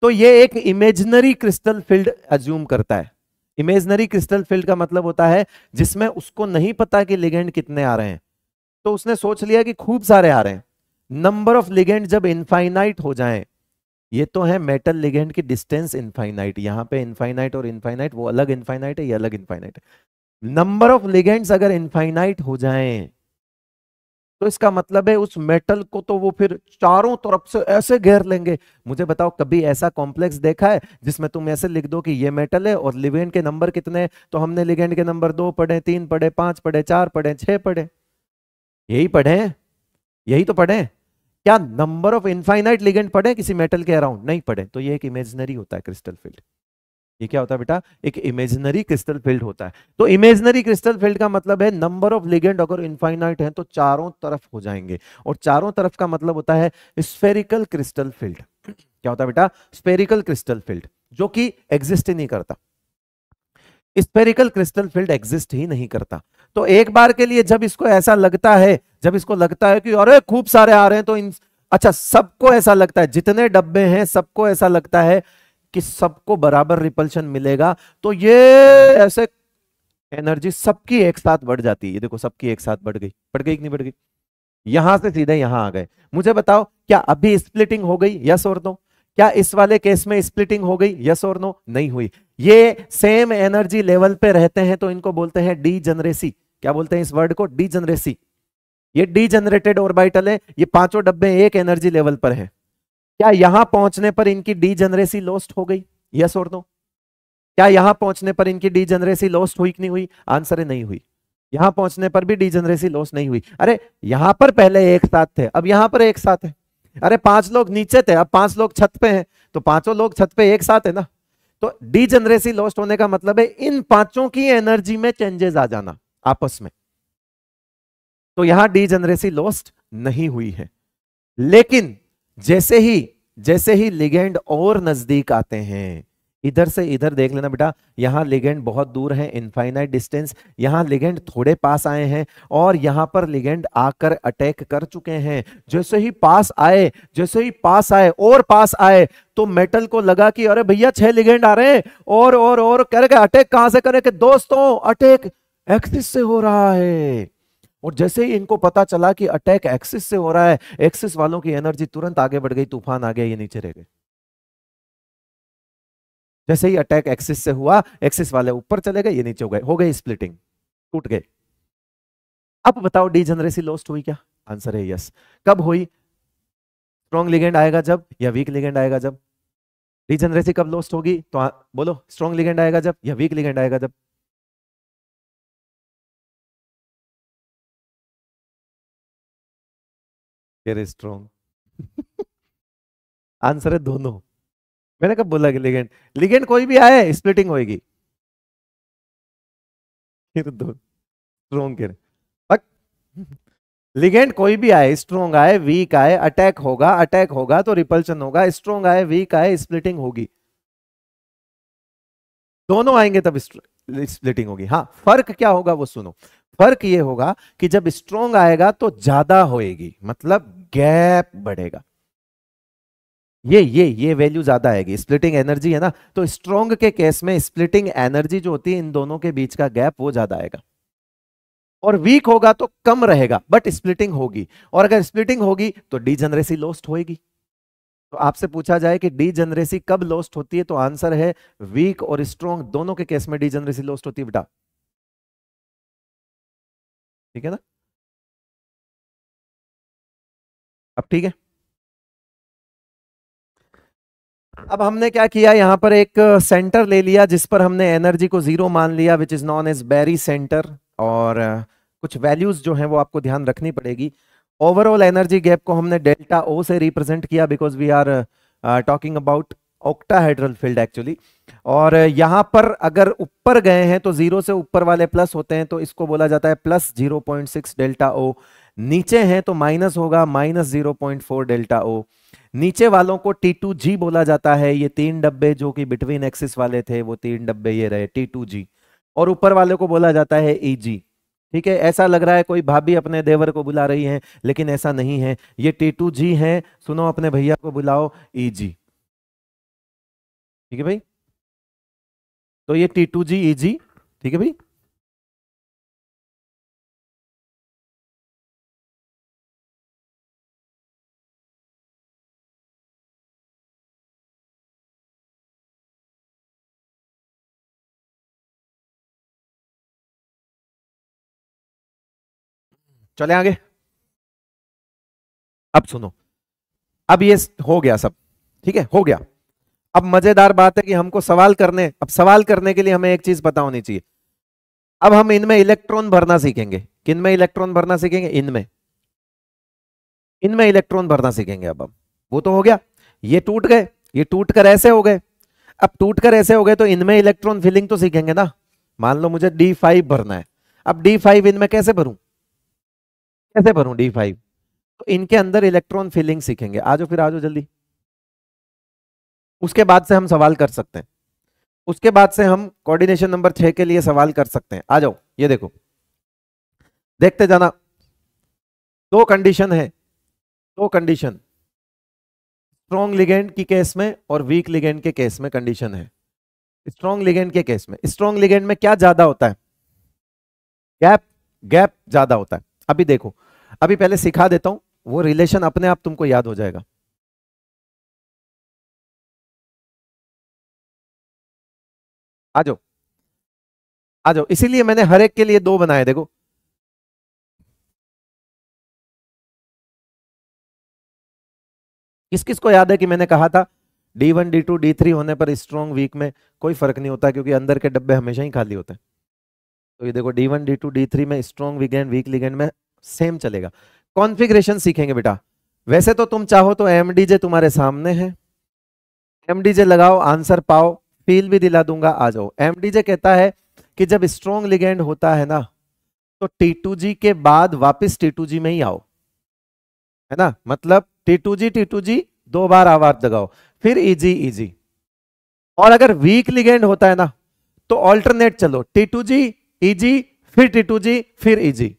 तो ये एक इमेजनरी क्रिस्टल फील्ड एज्यूम करता है इमेजनरी क्रिस्टल फील्ड का मतलब होता है जिसमें उसको नहीं पता कि लिगेंड कितने आ रहे हैं तो उसने सोच लिया कि खूब सारे आ रहे हैं नंबर ऑफ लिगेंड जब इनफाइनाइट हो जाएं ये तो है मेटल लिगेंड की डिस्टेंस इनफाइनाइट यहाँ पे इनफाइनाइट और इनफाइनाइट वो अलग इनफाइनाइट है ये अलग इनफाइनाइट है नंबर ऑफ लिगेंड्स अगर इनफाइनाइट हो जाएं तो इसका मतलब है उस मेटल को तो वो फिर चारों तरफ से ऐसे घेर लेंगे मुझे बताओ कभी ऐसा कॉम्प्लेक्स देखा है जिसमें तुम ऐसे लिख दो कि ये मेटल है और लिगेंड के नंबर कितने हैं तो हमने लिगेंड के नंबर दो पढ़े तीन पढ़े पांच पढ़े चार पढ़े छह पढ़े यही पढ़े यही तो पढ़े क्या नंबर ऑफ इनफाइनाइट लिगेंड पड़े किसी मेटल के अराउंड नहीं पड़े तो ये एक इमेजनरी होता है क्रिस्टल फील्ड ये क्या होता है बेटा एक इमेजनरी क्रिस्टल फील्ड होता है तो इमेजनरी क्रिस्टल फील्ड का मतलब है नंबर ऑफ लिगेंड अगर इनफाइनाइट है तो चारों तरफ हो जाएंगे और चारों तरफ का मतलब होता है स्पेरिकल क्रिस्टल फील्ड क्या होता है बेटा स्पेरिकल क्रिस्टल फील्ड जो कि एग्जिस्ट ही नहीं करता स्पेरिकल क्रिस्टल फील्ड एग्जिस्ट ही नहीं करता तो एक बार के लिए जब इसको ऐसा लगता है जब इसको लगता है कि अरे खूब सारे आ रहे हैं तो इन अच्छा सबको ऐसा लगता है जितने डब्बे हैं सबको ऐसा लगता है कि सबको बराबर रिपल्शन मिलेगा तो ये ऐसे एनर्जी सबकी एक साथ बढ़ जाती है देखो सबकी एक साथ बढ़ गई बढ़ गई कि नहीं बढ़ गई यहां से सीधे यहां आ गए मुझे बताओ क्या अभी स्प्लिटिंग हो गई यस और नो क्या इस वाले केस में स्प्लिटिंग हो गई यस और नो नहीं हुई ये सेम एनर्जी लेवल पे रहते हैं तो इनको बोलते हैं डी जनरेसी क्या बोलते हैं इस वर्ड को डी जनरेसी ये जनरेटेड ऑर्बिटल है ये पांचों डब्बे एक एनर्जी लेवल पर है क्या यहां पहुंचने पर इनकी जनरेसी लॉस्ट हो गई यस और नो क्या यहां पहुंचने पर इनकी जनरेसी लॉस्ट हुई कि नहीं हुई आंसर है नहीं हुई यहां पहुंचने पर भी जनरेसी लॉस नहीं हुई अरे यहां पर पहले एक साथ थे अब यहां पर एक साथ है अरे पांच लोग नीचे थे अब पांच लोग छत पे हैं तो पांचों लोग छत पे एक साथ है ना तो डी जनरेसी लॉस्ट होने का मतलब है इन पांचों की एनर्जी में चेंजेस आ जाना आपस में तो यहां डीजेनरेसी लॉस्ट नहीं हुई है लेकिन जैसे ही जैसे ही लिगेंड और नजदीक आते हैं इधर से इधर देख लेना बेटा यहां लिगेंड बहुत दूर है इनफाइनाइट डिस्टेंस यहां लिगेंड थोड़े पास आए हैं और यहां पर लिगेंड आकर अटैक कर चुके हैं जैसे ही पास आए जैसे ही पास आए और पास आए तो मेटल को लगा कि अरे भैया छह लिगेंड आ रहे हैं और और और कह रहे अटैक कहां से करें कि दोस्तों अटैक एक्सिस से हो रहा है और जैसे ही इनको पता चला कि अटैक एक्सिस से हो रहा है एक्सिस वालों की एनर्जी तुरंत आगे बढ़ गई तूफान आ गया ये नीचे रह गए जैसे ही अटैक एक्सिस से हुआ एक्सिस वाले ऊपर चले गए ये नीचे हो गए हो गई स्प्लिटिंग टूट गए अब बताओ डी जनरेसी लॉस्ट हुई क्या आंसर है यस कब हुई स्ट्रॉन्ग लिगेंड आएगा जब या वीक लिगेंड आएगा जब डी जनरेसी कब लॉस्ट होगी तो आ, बोलो स्ट्रॉन्ग लिगेंड आएगा जब या वीक लिगेंड आएगा जब
you're स्ट्रॉन्ग आंसर है
दोनों मैंने कब बोला कि लिगेंड लिगेंड कोई भी आए स्प्लिटिंग होगी
फिर दो स्ट्रोंग गिर लिगेंड कोई भी आए स्ट्रोंग आए वीक आए अटैक होगा अटैक होगा तो रिपल्शन होगा स्ट्रोंग आए वीक आए स्प्लिटिंग होगी दोनों आएंगे तब स्प्लिटिंग होगी हाँ फर्क क्या होगा वो सुनो फर्क ये होगा कि जब स्ट्रोंग आएगा तो ज्यादा होएगी मतलब गैप बढ़ेगा ये ये ये वैल्यू ज्यादा आएगी स्प्लिटिंग एनर्जी है ना तो स्ट्रोंग के केस में स्प्लिटिंग एनर्जी जो होती है इन दोनों के बीच का गैप वो ज्यादा आएगा और वीक होगा तो कम रहेगा बट स्प्लिटिंग होगी और अगर स्प्लिटिंग होगी तो डी जनरेसी लॉस्ट होगी तो आपसे पूछा जाए कि डी जनरेसी कब लॉस्ट होती है तो आंसर है वीक और स्ट्रॉन्ग दोनों के केस में डी जनरेसी
लॉस्ट
होती है बेटा ठीक है ना अब ठीक है
अब हमने क्या किया यहां पर एक सेंटर ले लिया जिस पर हमने एनर्जी को जीरो मान लिया which is known as barycentre और कुछ वैल्यूज जो हैं वो आपको ध्यान रखनी पड़ेगी ओवरऑल एनर्जी गैप को हमने डेल्टा ओ से रिप्रेजेंट किया because we are talking about octahedral field actually और यहां पर अगर ऊपर गए हैं तो जीरो से ऊपर वाले प्लस होते हैं तो इसको बोला जाता है plus zero point six delta O नीचे हैं तो माइनस होगा minus zero point four delta O नीचे वालों को टी टू जी बोला जाता है ये तीन डब्बे जो कि बिटवीन एक्सिस वाले थे वो तीन डब्बे ये रहे टी टू जी और ऊपर वाले को बोला जाता है ई e जी ठीक है ऐसा लग रहा है कोई भाभी अपने देवर को बुला रही है लेकिन ऐसा नहीं है ये टी टू जी है सुनो अपने भैया को बुलाओ ई e जी
ठीक है भाई तो ये टी टू जी ई जी ठीक है भाई चले आगे अब सुनो अब ये हो गया सब ठीक है
हो गया अब मजेदार बात है कि हमको सवाल करने अब सवाल करने के लिए हमें एक चीज पता होनी चाहिए अब हम इनमें इलेक्ट्रॉन भरना सीखेंगे किन में इलेक्ट्रॉन भरना सीखेंगे इनमें इनमें इलेक्ट्रॉन भरना सीखेंगे अब हम वो तो हो गया ये टूट गए ये टूट कर ऐसे हो गए अब टूट कर ऐसे हो गए तो इनमें इलेक्ट्रॉन फिलिंग तो सीखेंगे ना मान लो मुझे डी फाइव भरना है अब डी फाइव इनमें कैसे भरूं कैसे भरूं डी फाइव तो इनके अंदर इलेक्ट्रॉन फिलिंग सीखेंगे आज फिर आज जल्दी उसके बाद से हम सवाल कर सकते हैं उसके बाद से हम कोऑर्डिनेशन नंबर छह के लिए सवाल कर सकते हैं आ जाओ ये देखो देखते जाना दो कंडीशन है दो कंडीशन स्ट्रॉन्ग लिगेंड की केस में और वीक लिगेंड के केस में कंडीशन है स्ट्रॉन्ग लिगेंड के केस में स्ट्रॉन्ग लिगेंड में क्या ज्यादा होता है गैप गैप ज्यादा होता है अभी देखो अभी
पहले सिखा देता हूं वो रिलेशन अपने आप तुमको याद हो जाएगा आ जाओ आ जाओ इसीलिए मैंने हर एक के लिए दो बनाए देखो किस किस को याद है कि मैंने कहा था
D1, D2, D3 होने पर स्ट्रॉन्ग वीक में कोई फर्क नहीं होता क्योंकि अंदर के डब्बे हमेशा ही खाली होते हैं तो ये देखो D1, D2, D3 में स्ट्रॉन्ग वीकेंड वीक लिगेंड में सेम चलेगा कॉन्फ़िगरेशन सीखेंगे बेटा वैसे तो तुम चाहो तो एम तुम्हारे सामने है एम लगाओ आंसर पाओ फील भी दिला दूंगा आ जाओ एम कहता है कि जब स्ट्रॉन्ग लिगेंड होता है ना तो टी के बाद वापस टी में ही आओ है ना मतलब टी टू दो बार आवाज दगाओ फिर इजी इजी और अगर वीक लिगेंड होता है ना तो ऑल्टरनेट चलो टी इजी फिर टी फिर इजी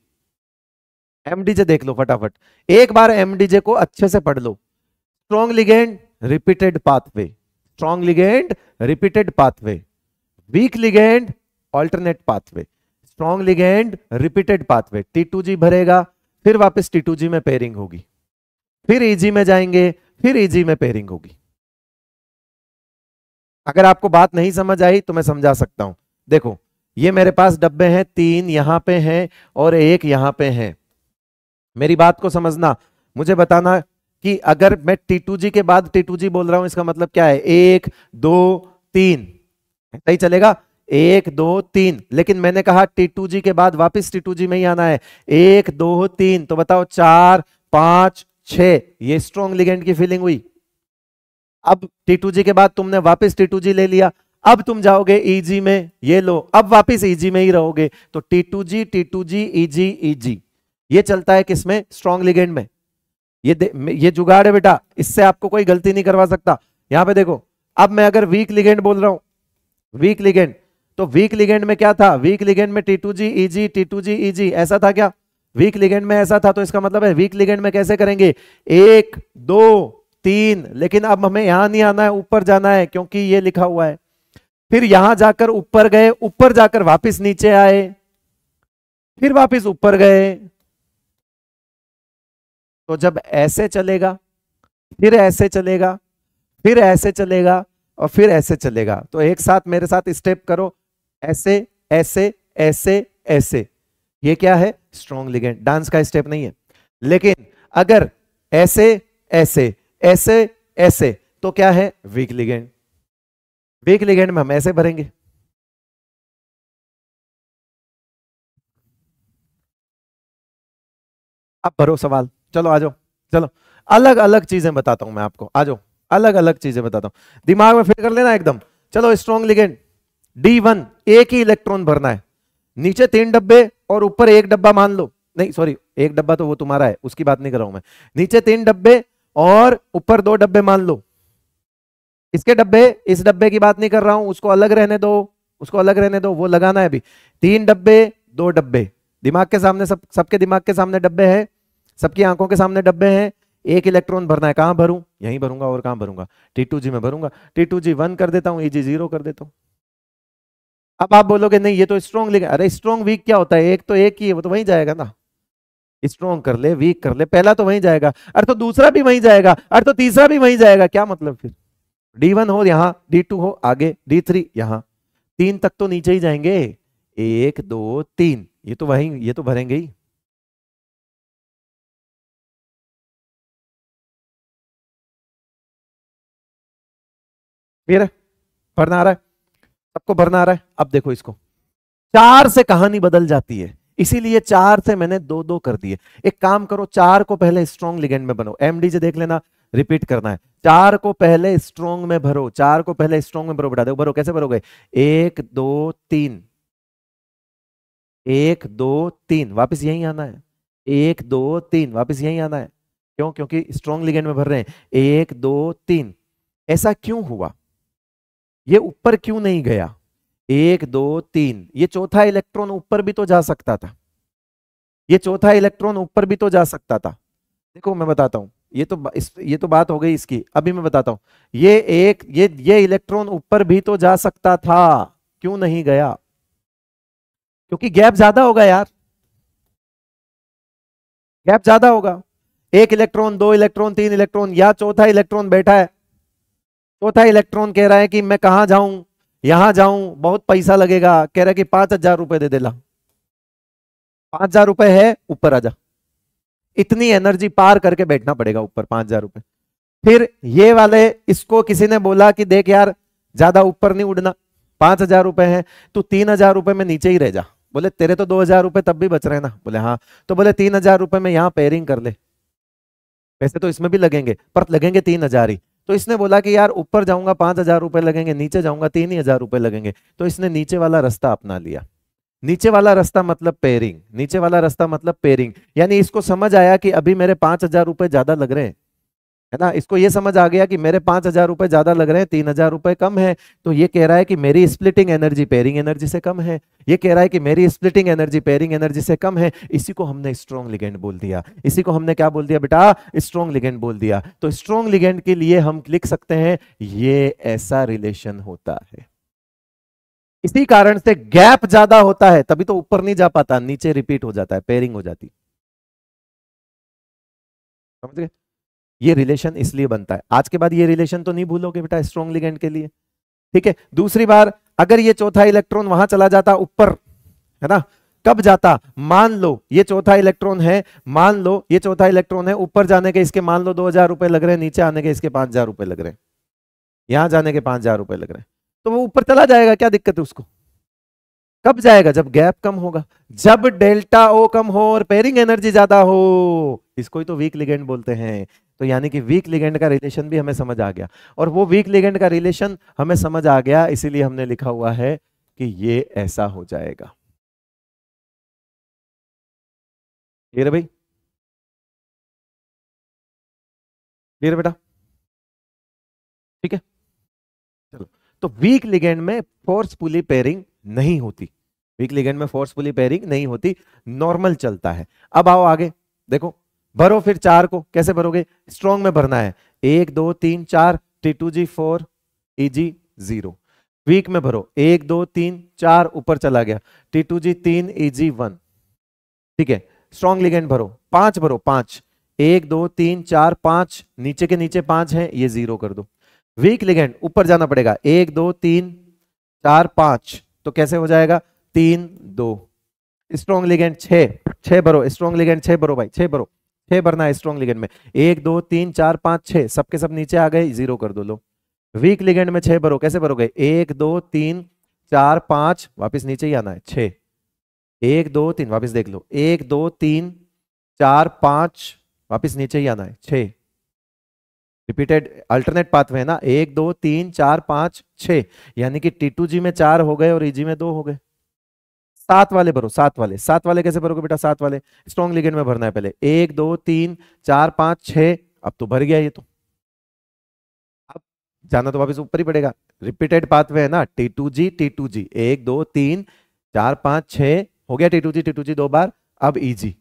एमडीजे देख लो फटाफट एक बार एमडीजे को अच्छे से पढ़ लो strong ligand repeated pathway strong ligand repeated pathway weak ligand alternate pathway strong ligand repeated pathway T2G भरेगा फिर वापस T2G में पेयरिंग होगी फिर EG में जाएंगे फिर EG में पेयरिंग होगी अगर आपको बात नहीं समझ आई तो मैं समझा सकता हूं देखो ये मेरे पास डब्बे हैं तीन यहां पे हैं और एक यहां पे है मेरी बात को समझना मुझे बताना कि अगर मैं टीटू जी के बाद टीटू जी बोल रहा हूं इसका मतलब क्या है एक दो तीन ऐसा ही चलेगा एक दो तीन लेकिन मैंने कहा टीटू जी के बाद वापस टीटू जी में ही आना है एक दो तीन तो बताओ चार पांच छ ये स्ट्रॉन्ग लिगेंड की फीलिंग हुई अब टीटू जी के बाद तुमने वापस टीटू जी ले लिया अब तुम जाओगे ईजी e में ये लो अब वापस ईजी e में ही रहोगे तो T two G T two G E G E G ये चलता है किसमें स्ट्रॉन्ग लिगेंड में ये ये जुगाड़ है बेटा इससे आपको कोई गलती नहीं करवा सकता यहां पे देखो अब मैं अगर वीक लिगेंड बोल रहा हूं वीक लिगेंड तो वीक लिगेंड में क्या था वीक लिगेंड में T two G E G T two G E G ऐसा था क्या वीक लिगेंड में ऐसा था तो इसका मतलब है वीक लिगेंड में कैसे करेंगे एक दो तीन लेकिन अब हमें यहां नहीं आना है ऊपर जाना है क्योंकि ये लिखा हुआ है फिर यहां जाकर ऊपर गए ऊपर जाकर वापिस नीचे आए फिर वापिस ऊपर गए तो जब ऐसे चलेगा फिर ऐसे चलेगा फिर ऐसे चलेगा और फिर ऐसे चलेगा तो एक साथ मेरे साथ स्टेप करो ऐसे ऐसे ऐसे ऐसे ये क्या है स्ट्रॉन्ग लिगेंड डांस का स्टेप नहीं है लेकिन अगर ऐसे ऐसे ऐसे ऐसे तो क्या है
वीक लिगेंड वीक लिगेंड में हम ऐसे भरेंगे अब भरो
सवाल चलो आ जाओ चलो अलग अलग चीजें बताता हूं मैं आपको आ जाओ अलग अलग चीजें बताता हूं दिमाग में फिट कर लेना एकदम चलो स्ट्रॉन्ग लिगेंड डी वन एक ही इलेक्ट्रॉन भरना है नीचे तीन डब्बे और ऊपर एक डब्बा मान लो नहीं सॉरी एक डब्बा तो वो तुम्हारा है उसकी बात नहीं कर रहा हूं मैं नीचे तीन डब्बे और ऊपर दो डब्बे मान लो इसके डब्बे इस डब्बे की बात नहीं कर रहा हूं उसको अलग रहने दो उसको अलग रहने दो वो लगाना है अभी तीन डब्बे दो डब्बे दिमाग के सामने सब सबके दिमाग के सामने डब्बे हैं सबकी आंखों के सामने डब्बे हैं एक इलेक्ट्रॉन भरना है कहां भरूं यहीं भरूंगा और कहां भरूंगा टी टू जी में भरूंगा टी टू जी वन कर देता हूं ई जी जीरो कर देता हूं अब आप बोलोगे नहीं ये तो स्ट्रॉन्ग लिखा अरे स्ट्रॉन्ग वीक क्या होता है एक तो एक ही है वो तो वहीं जाएगा ना स्ट्रॉन्ग कर ले वीक कर ले पहला तो वहीं जाएगा अरे तो दूसरा भी वहीं जाएगा अरे तो तीसरा भी वहीं जाएगा क्या मतलब फिर डी वन हो यहाँ डी टू हो आगे डी थ्री यहाँ तीन तक तो नीचे ही जाएंगे
एक दो तीन ये तो वहीं ये तो भरेंगे ही क्लियर है भरना आ रहा है सबको भरना आ रहा है अब देखो इसको
चार से कहानी बदल जाती है इसीलिए चार से मैंने दो दो कर दिए एक काम करो चार को पहले स्ट्रॉन्ग लिगेंड में बनो डी से देख लेना रिपीट करना है चार को पहले स्ट्रॉन्ग में भरो चार को पहले स्ट्रॉन्ग में भरो बढ़ा दो भरो कैसे भरोगे एक दो तीन एक दो तीन वापस यही आना है एक दो तीन वापस यही आना है क्यों क्योंकि स्ट्रॉन्ग लिगेंड में भर रहे हैं एक दो तीन ऐसा क्यों हुआ ये ऊपर क्यों नहीं गया एक दो तीन ये चौथा इलेक्ट्रॉन ऊपर भी तो जा सकता था ये चौथा इलेक्ट्रॉन ऊपर भी तो जा सकता था देखो मैं बताता हूं ये तो इस, ये तो बात हो गई इसकी अभी मैं बताता हूं ये एक ये ये इलेक्ट्रॉन ऊपर भी तो जा सकता था क्यों नहीं गया क्योंकि गैप ज्यादा होगा यार गैप ज्यादा होगा एक इलेक्ट्रॉन दो इलेक्ट्रॉन तीन इलेक्ट्रॉन या चौथा इलेक्ट्रॉन बैठा है चौथा तो इलेक्ट्रॉन कह रहा है कि मैं कहा जाऊं यहां जाऊं बहुत पैसा लगेगा कह रहा है कि पांच हजार रुपए दे देला पांच हजार रुपए है ऊपर आ जा इतनी एनर्जी पार करके बैठना पड़ेगा ऊपर पांच हजार रुपए फिर ये वाले इसको किसी ने बोला कि देख यार ज्यादा ऊपर नहीं उड़ना पांच हजार रुपए है तू तीन हजार रुपए में नीचे ही रह जा बोले तेरे तो दो हजार रुपए तब भी बच रहे ना बोले हाँ तो बोले तीन हजार रुपए में यहाँ पेयरिंग कर ले पैसे तो इसमें भी लगेंगे पर लगेंगे तीन हजार ही तो इसने बोला कि यार ऊपर जाऊंगा पांच हजार रुपए लगेंगे नीचे जाऊंगा तीन ही हजार रुपए लगेंगे तो इसने नीचे वाला रास्ता अपना लिया नीचे वाला रास्ता मतलब पेयरिंग नीचे वाला रास्ता मतलब पेयरिंग यानी इसको समझ आया कि अभी मेरे पांच हजार रुपए ज्यादा लग रहे हैं है ना इसको ये समझ आ गया कि मेरे पांच हजार रुपए ज्यादा लग रहे हैं तीन हजार रुपए कम है तो ये कह रहा है कि मेरी स्प्लिटिंग एनर्जी पेयरिंग एनर्जी से कम है ये कह रहा है कि मेरी स्प्लिटिंग एनर्जी पेयरिंग एनर्जी से कम है इसी को हमने स्ट्रॉन्ग लिगेंड बोल दिया इसी को हमने क्या बोल दिया बेटा स्ट्रॉन्ग लिगेंड बोल दिया तो स्ट्रॉन्ग लिगेंड के लिए हम लिख सकते हैं ये ऐसा रिलेशन होता है इसी कारण से गैप ज्यादा होता है तभी तो ऊपर नहीं जा पाता नीचे रिपीट हो जाता है पेयरिंग हो जाती समझ गए ये रिलेशन इसलिए बनता है आज के बाद ये रिलेशन तो नहीं भूलोगे बेटा स्ट्रॉन्ग लिगेंड के लिए ठीक है दूसरी बार अगर ये चौथा इलेक्ट्रॉन वहां चला जाता ऊपर है ना कब जाता मान लो ये चौथा इलेक्ट्रॉन है मान लो ये चौथा इलेक्ट्रॉन है ऊपर जाने के इसके मान लो दो हजार रुपए लग रहे हैं नीचे आने के इसके पांच हजार रुपए लग रहे हैं यहां जाने के पांच हजार रुपए लग रहे हैं तो वो ऊपर चला जाएगा क्या दिक्कत है उसको कब जाएगा जब गैप कम होगा जब डेल्टा ओ कम हो और पेरिंग एनर्जी ज्यादा हो इसको ही तो वीक लिगेंड बोलते हैं तो यानी कि वीक लिगेंड का रिलेशन भी हमें समझ आ गया और वो वीक लिगेंड का रिलेशन हमें समझ आ गया इसीलिए हमने लिखा हुआ है कि ये ऐसा हो जाएगा
क्लियर भाई क्लियर बेटा
ठीक है
चलो तो वीक लिगेंड में फोर्सफुली पेयरिंग नहीं होती वीक लिगेंड में फोर्सफुली पेयरिंग नहीं होती नॉर्मल चलता है अब आओ आगे देखो भरो फिर चार को कैसे भरोगे स्ट्रॉन्ग में भरना है एक दो तीन चार T two G four E G zero weak में भरो एक दो तीन चार ऊपर चला गया टी टू जी तीन ई जी वन ठीक है स्ट्रॉन्ग लिगेंड भरो पांच भरो पांच एक दो तीन चार पांच नीचे के नीचे पांच है ये जीरो कर दो वीक लिगेंड ऊपर जाना पड़ेगा एक दो तीन चार पांच तो कैसे हो जाएगा तीन दो स्ट्रॉन्ग लिगेंड छ भरो स्ट्रॉन्ग लिगेंड छ भरो भाई छह भरो छह भरना है स्ट्रॉन्ग लिगेंड में एक दो तीन चार पांच छह सबके सब नीचे आ गए जीरो कर दो लो वीक लिगेंड में छह भरो कैसे भरोगे एक दो तीन चार पांच वापिस नीचे ही आना है छ एक दो तीन वापिस देख लो एक दो तीन चार पांच वापिस नीचे ही आना है छ रिपीटेड अल्टरनेट पाथवे है ना एक दो तीन चार पांच छ यानी कि टी टू जी में चार हो गए और ई e जी में दो हो गए सात वाले भरो सात वाले सात वाले कैसे भरोगे बेटा सात वाले स्ट्रॉन्ग लिगेंड में भरना है पहले एक दो तीन चार पांच छह अब तो भर गया ये तो अब जाना तो वापस ऊपर ही पड़ेगा रिपीटेड पाथवे है ना T two G T two G एक दो तीन चार पांच छ हो गया T two G T two G दो बार अब इजी e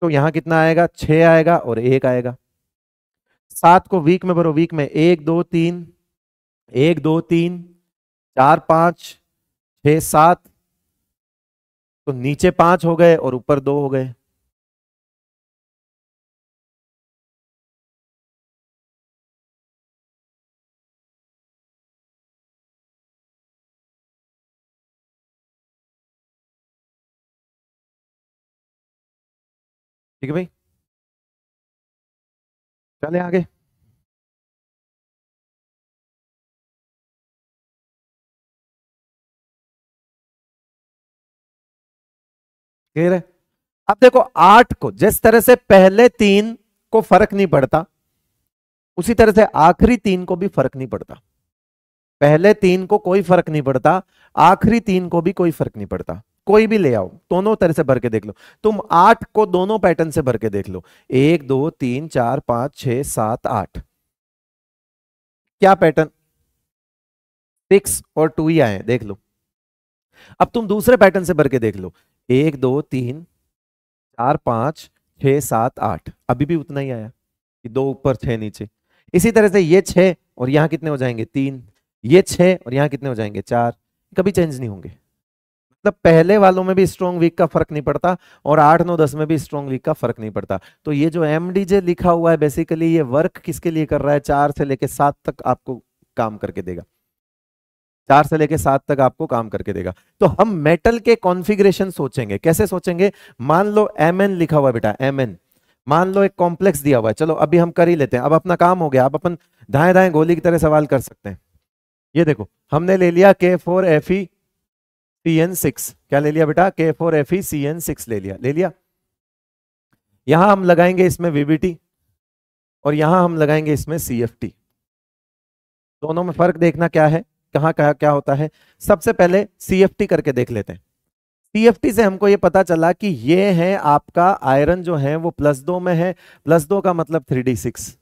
तो यहां कितना आएगा छ आएगा और एक आएगा सात को वीक में भरो वीक में एक दो तीन एक दो तीन चार पांच छ सात
तो नीचे पांच हो गए और ऊपर दो हो गए ठीक है भाई चले आगे क्लियर है अब देखो आठ को जिस तरह से पहले
तीन को फर्क नहीं पड़ता उसी तरह से आखिरी तीन को भी फर्क नहीं पड़ता पहले तीन को कोई फर्क नहीं पड़ता आखिरी तीन को भी कोई फर्क नहीं पड़ता कोई भी ले आओ दोनों तरह से भर के देख लो तुम आठ को दोनों पैटर्न से भर के देख लो एक दो तीन चार पांच छ सात आठ क्या पैटर्न सिक्स और टू ही आए देख लो अब तुम दूसरे पैटर्न से भर के देख लो एक दो तीन चार पाँच छ सात आठ अभी भी उतना ही आया कि दो ऊपर छ नीचे इसी तरह से ये छह और यहाँ कितने हो जाएंगे तीन ये छह और यहाँ कितने हो जाएंगे चार कभी चेंज नहीं होंगे मतलब पहले वालों में भी स्ट्रॉन्ग वीक का फर्क नहीं पड़ता और आठ नौ दस में भी स्ट्रॉन्ग वीक का फर्क नहीं पड़ता तो ये जो एम लिखा हुआ है बेसिकली ये वर्क किसके लिए कर रहा है चार से लेकर सात तक आपको काम करके देगा चार से लेके सात तक आपको काम करके देगा तो हम मेटल के कॉन्फिग्रेशन सोचेंगे कैसे सोचेंगे मान लो एम एन लिखा हुआ बेटा एम एन मान लो एक कॉम्प्लेक्स दिया हुआ है चलो अभी हम कर ही लेते हैं अब अपना काम हो गया अब अपन दाएं दाएं गोली की तरह सवाल कर सकते हैं ये देखो हमने ले लिया K four F E C N six क्या ले लिया बेटा K four F E C N six ले लिया ले लिया यहां हम लगाएंगे इसमें वीबीटी और यहां हम लगाएंगे इसमें सी एफ टी दोनों में फर्क देखना क्या है कहाँ कहाँ क्या होता है सबसे पहले सी करके देख लेते हैं सी से हमको ये पता चला कि ये है आपका आयरन जो है वो प्लस दो में है प्लस दो का मतलब थ्री डी सिक्स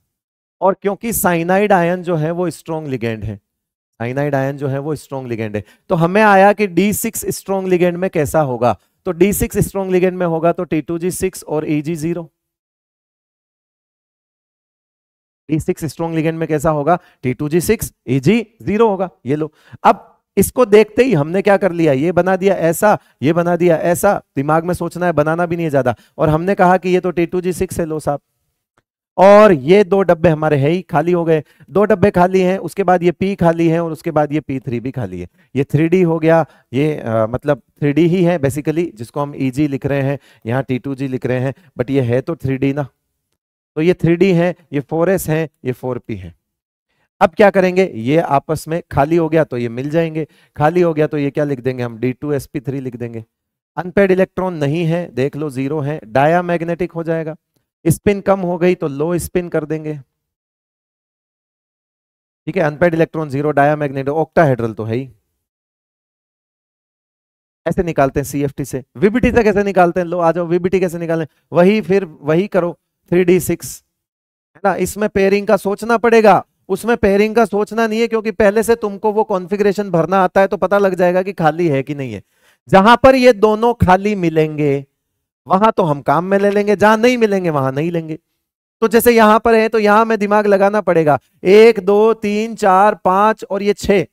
और क्योंकि साइनाइड आयन जो है वो स्ट्रॉन्ग लिगेंड है साइनाइड आयन जो है वो स्ट्रॉन्ग लिगेंड है तो हमें आया कि डी सिक्स स्ट्रॉन्ग लिगेंड में कैसा होगा तो डी सिक्स स्ट्रॉन्ग लिगेंड में होगा तो टी टू जी सिक्स और E G zero D six strong ligand में कैसा होगा T two G six E G zero होगा ये लो अब इसको देखते ही हमने क्या कर लिया ये बना दिया ऐसा ये बना दिया ऐसा दिमाग में सोचना है बनाना भी नहीं है ज्यादा और हमने कहा कि ये तो टी टू जी सिक्स है लो साहब और ये दो डब्बे हमारे है ही खाली हो गए दो डब्बे खाली हैं उसके बाद ये पी खाली है और उसके बाद ये पी थ्री भी खाली है ये थ्री डी हो गया ये आ, मतलब थ्री डी ही है बेसिकली जिसको हम ई e जी लिख रहे हैं यहाँ टी टू जी लिख रहे हैं बट ये है तो थ्री डी ना तो ये थ्री है ये फोर है ये फोर है अब क्या करेंगे ये आपस में खाली हो गया तो ये मिल जाएंगे खाली हो गया तो ये क्या लिख देंगे हम D two S P three लिख देंगे अनपेड इलेक्ट्रॉन नहीं है देख लो जीरो है डाया मैग्नेटिक हो जाएगा स्पिन कम हो गई तो लो स्पिन कर देंगे ठीक है unpaired electron zero dia octa octahedral तो है ही ऐसे निकालते हैं सीएफटी से वीबीटी से कैसे निकालते हैं लो आ जाओ वीबीटी कैसे निकालें वही फिर वही करो थ्री डी सिक्स है ना इसमें पेयरिंग का सोचना पड़ेगा उसमें पेयरिंग का सोचना नहीं है क्योंकि पहले से तुमको वो कॉन्फ़िगरेशन भरना आता है तो पता लग जाएगा कि खाली है कि नहीं है जहां पर ये दोनों खाली मिलेंगे वहां तो हम काम में ले लेंगे जहां नहीं मिलेंगे वहां नहीं लेंगे तो जैसे यहां पर है तो यहां में दिमाग लगाना पड़ेगा एक दो तीन चार पांच और ये छह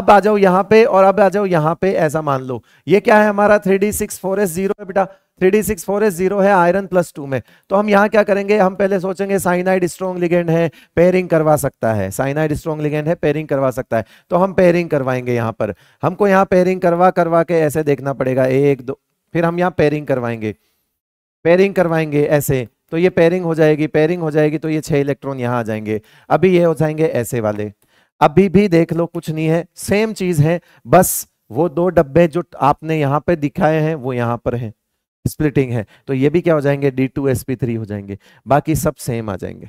अब आ जाओ यहां पे और अब आ जाओ यहां पे ऐसा मान लो ये क्या है हमारा three D six four S zero है बेटा three D six four S zero है आयरन प्लस टू में तो हम यहाँ क्या करेंगे हम पहले सोचेंगे साइनाइड स्ट्रॉन्ग लिगेंड है पेयरिंग करवा सकता है साइनाइड स्ट्रॉन्ग लिगेंड है पेयरिंग करवा सकता है तो हम पेयरिंग करवाएंगे यहाँ पर हमको यहाँ पेयरिंग करवा करवा के ऐसे देखना पड़ेगा एक दो फिर हम यहाँ पेयरिंग करवाएंगे पेयरिंग करवाएंगे ऐसे तो ये पेयरिंग हो जाएगी पेयरिंग हो जाएगी तो ये छह इलेक्ट्रॉन यहाँ आ जाएंगे अभी ये हो जाएंगे ऐसे वाले अभी भी देख लो कुछ नहीं है सेम चीज है बस वो दो डब्बे जो आपने यहाँ पे दिखाए हैं वो यहाँ पर हैं स्प्लिटिंग है तो ये भी क्या हो जाएंगे D two S P three हो जाएंगे बाकी सब सेम आ जाएंगे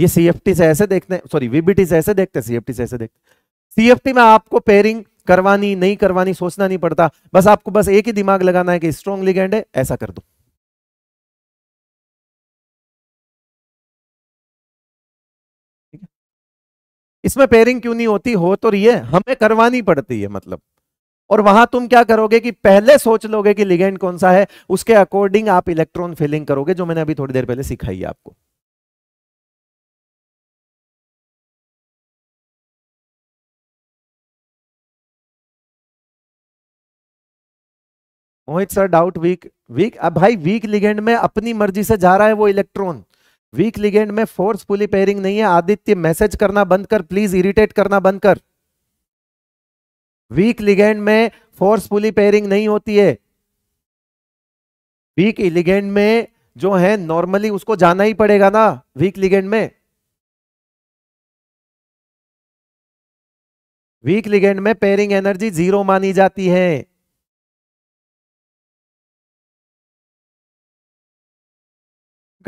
ये सी एफ टी से ऐसे देखते हैं सॉरी वीबीटी से ऐसे देखते हैं सी एफ टी से ऐसे देखते सी एफ टी में आपको पेयरिंग करवानी नहीं करवानी सोचना
नहीं पड़ता बस आपको बस एक ही दिमाग लगाना है कि स्ट्रॉन्ग लिगेंड है ऐसा कर दो इसमें पेयरिंग क्यों नहीं होती हो तो रही है हमें करवानी पड़ती है मतलब और वहां
तुम क्या करोगे कि पहले सोच लोगे कि लिगेंड कौन सा है उसके अकॉर्डिंग आप इलेक्ट्रॉन फिलिंग करोगे
जो मैंने अभी थोड़ी देर पहले सिखाई आपको Mohit sir doubt weak weak अब भाई वीक लिगेंड में अपनी
मर्जी से जा रहा है वो इलेक्ट्रॉन वीक लिगेंड में फोर्सफुली पेयरिंग नहीं है आदित्य मैसेज करना बंद कर प्लीज इरिटेट करना बंद कर वीक लिगेंड में फोर्सफुली पेयरिंग नहीं होती है वीक लिगेंड में जो है नॉर्मली उसको जाना ही पड़ेगा ना वीक लिगेंड में
वीक लिगेंड में पेयरिंग एनर्जी जीरो मानी जाती है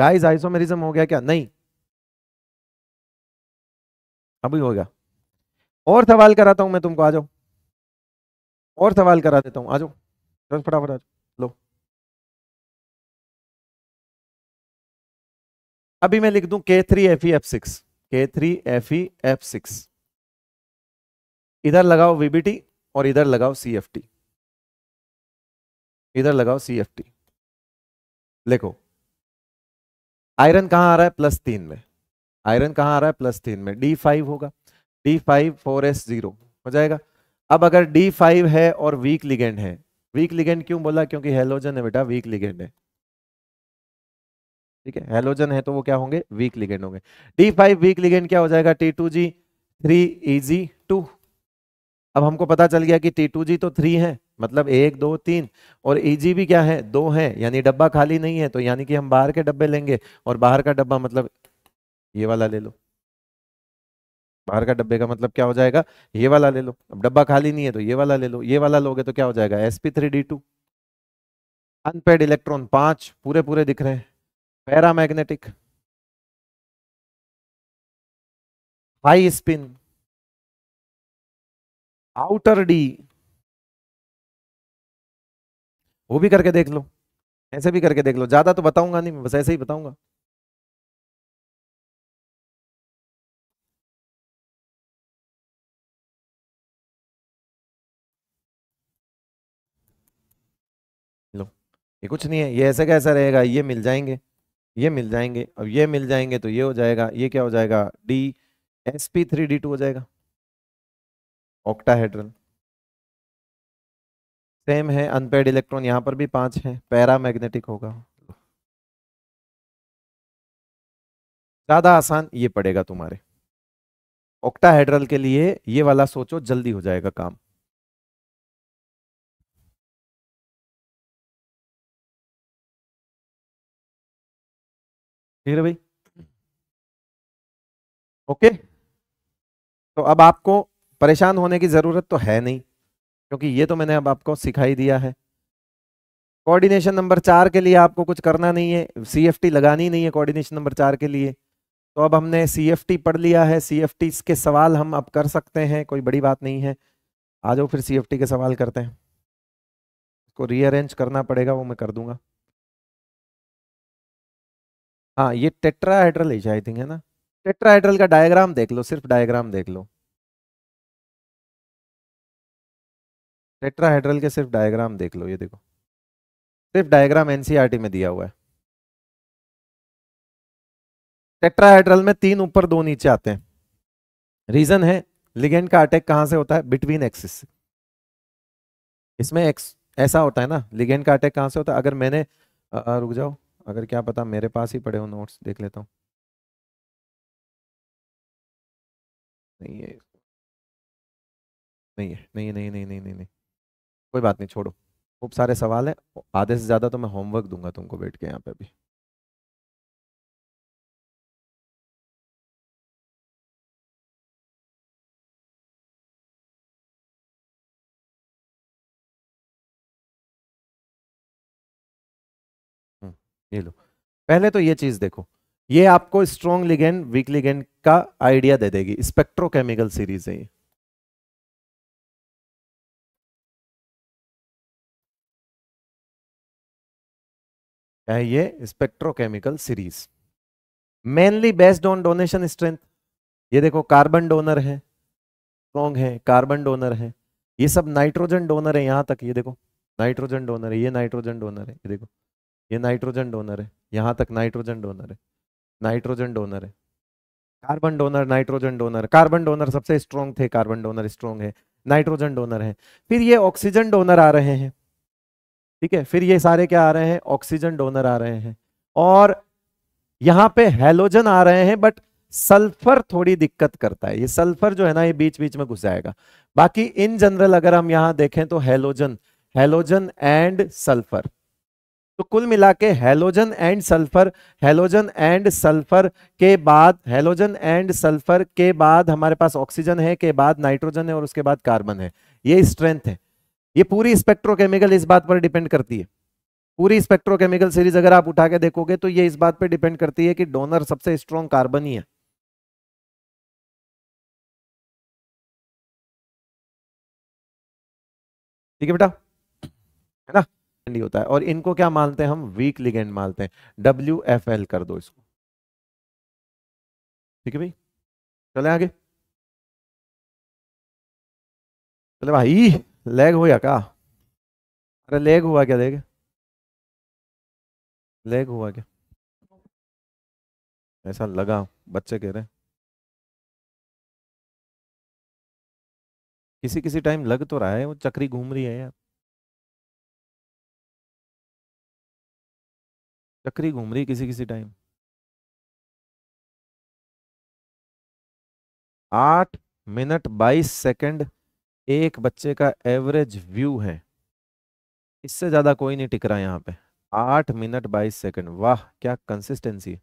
गाइस आइसोमेरिज्म हो गया क्या नहीं अभी हो
गया और सवाल कराता हूं मैं तुमको आ जाओ और सवाल करा देता हूँ आ जाओ फटाफट आ जाओ लो अभी मैं लिख दू K three F F six K three F F six इधर लगाओ वीबीटी और इधर लगाओ सी एफ टी इधर लगाओ सी एफ टी देखो
आयरन
कहां आ रहा है प्लस तीन में आयरन कहां आ रहा है प्लस तीन में डी फाइव होगा D five four S zero हो जाएगा अब अगर डी फाइव है और वीक लिगेंड है वीक लिगेंड क्यों बोला क्योंकि हेलोजन है बेटा वीक लिगेंड है ठीक है हेलोजन है तो वो क्या होंगे वीक लिगेंड होंगे डी फाइव वीक लिगेंड क्या हो जाएगा T two G three E G two अब हमको पता चल गया कि टी टू जी तो थ्री है मतलब एक दो तीन और ई जी भी क्या है दो है यानी डब्बा खाली नहीं है तो यानी कि हम बाहर के डब्बे लेंगे और बाहर का डब्बा मतलब ये वाला ले लो बाहर का डब्बे का मतलब क्या हो जाएगा ये वाला ले लो अब डब्बा खाली नहीं है तो ये वाला ले लो ये वाला लोगे तो क्या हो जाएगा SP three D two unpaired electron पांच पूरे पूरे दिख रहे
हैं magnetic high spin outer D
वो भी करके देख लो ऐसे भी करके देख लो ज्यादा तो बताऊंगा नहीं मैं बस ऐसे
ही बताऊंगा ये कुछ नहीं है ये ऐसे कैसा रहेगा ये मिल जाएंगे
ये मिल जाएंगे अब ये मिल जाएंगे तो ये हो जाएगा ये क्या हो जाएगा D S
P three D two हो जाएगा ऑक्टाहेड्रल सेम है अनपेड इलेक्ट्रॉन यहां पर भी पांच है पैरामैग्नेटिक होगा ज़्यादा आसान ये पड़ेगा तुम्हारे
ऑक्टाहेड्रल के लिए ये वाला सोचो जल्दी हो जाएगा काम ठीक है भाई ओके
तो अब आपको परेशान होने की ज़रूरत तो है नहीं क्योंकि ये तो मैंने अब आपको सिखाई दिया है कोऑर्डिनेशन नंबर चार के लिए आपको कुछ करना नहीं है सी लगानी नहीं है कोऑर्डिनेशन नंबर चार के लिए तो अब हमने सी पढ़ लिया है सी के सवाल हम अब कर सकते हैं कोई बड़ी बात नहीं है आ जाओ फिर सी के सवाल करते हैं इसको रीअरेंज करना पड़ेगा वो मैं कर दूंगा
हाँ ये टेट्राहाइड्रल एज आई थिंक है ना टेट्राहाइड्रल का डायग्राम देख लो सिर्फ डायग्राम देख लो टेट्राहाइड्रल के सिर्फ डायग्राम देख लो ये देखो सिर्फ डायग्राम एनसीईआरटी में दिया हुआ है टेट्राहाइड्रल में तीन ऊपर दो नीचे आते हैं
रीजन है लिगेंड का अटैक कहां से होता है बिटवीन एक्सिस से इसमें एक्स ऐसा होता है ना लिगेंड का अटैक कहां से होता है अगर मैंने आ, आ, रुक जाओ अगर क्या
पता
मेरे पास ही पड़े हो नोट्स देख लेता हूँ नहीं है नहीं है नहीं नहीं नहीं नहीं नहीं नहीं कोई बात नहीं छोड़ो खूब सारे सवाल है आधे से ज़्यादा तो मैं होमवर्क दूंगा तुमको बैठ के यहाँ पे अभी ये लो
पहले तो ये चीज देखो ये आपको स्ट्रॉन्ग लिगेंड वीक लिगेंड का आइडिया दे देगी
स्पेक्ट्रोकेमिकल सीरीज है ये ये
spectrochemical
series mainly based on donation strength ये देखो कार्बन डोनर है स्ट्रॉन्ग है कार्बन डोनर है ये सब नाइट्रोजन डोनर है यहां तक ये देखो नाइट्रोजन डोनर है ये नाइट्रोजन डोनर है ये देखो ये नाइट्रोजन डोनर है यहाँ तक नाइट्रोजन डोनर है नाइट्रोजन डोनर है carbon donor nitrogen donor carbon donor सबसे स्ट्रॉन्ग थे कार्बन डोनर स्ट्रॉन्ग है नाइट्रोजन डोनर है फिर ये ऑक्सीजन डोनर आ रहे हैं ठीक है फिर ये सारे क्या आ रहे हैं ऑक्सीजन डोनर आ रहे हैं और यहाँ पे हेलोजन आ रहे हैं बट सल्फर थोड़ी दिक्कत करता है ये सल्फर जो है ना ये बीच बीच में घुस जाएगा बाकी इन जनरल अगर हम यहाँ देखें तो हेलोजन हेलोजन एंड सल्फर तो कुल मिला के halogen and sulphur halogen and sulphur के बाद हेलोजन एंड सल्फर के बाद हमारे पास ऑक्सीजन है के बाद नाइट्रोजन है और उसके बाद कार्बन है ये स्ट्रेंथ है ये पूरी स्पेक्ट्रोकेमिकल इस बात पर डिपेंड करती है पूरी स्पेक्ट्रोकेमिकल सीरीज अगर आप उठा के देखोगे तो
ये इस बात पर डिपेंड करती है कि डोनर सबसे स्ट्रॉन्ग कार्बन ही है ठीक है बेटा
है ना ही होता है और इनको क्या मानते हैं हम वीक लिगेंड मानते हैं डब्ल्यू
एफ एल कर दो इसको ठीक है भाई चले आगे चले भाई लेग हो या का अरे लेग हुआ क्या लेग लेग हुआ क्या ऐसा लगा बच्चे कह रहे हैं किसी किसी टाइम लग तो रहा है वो चक्री घूम रही है यार चक्री घूम रही किसी किसी टाइम
आठ मिनट बाईस सेकंड एक बच्चे का एवरेज व्यू है इससे ज़्यादा कोई नहीं टिक रहा यहाँ पे आठ मिनट बाईस सेकंड वाह क्या
कंसिस्टेंसी है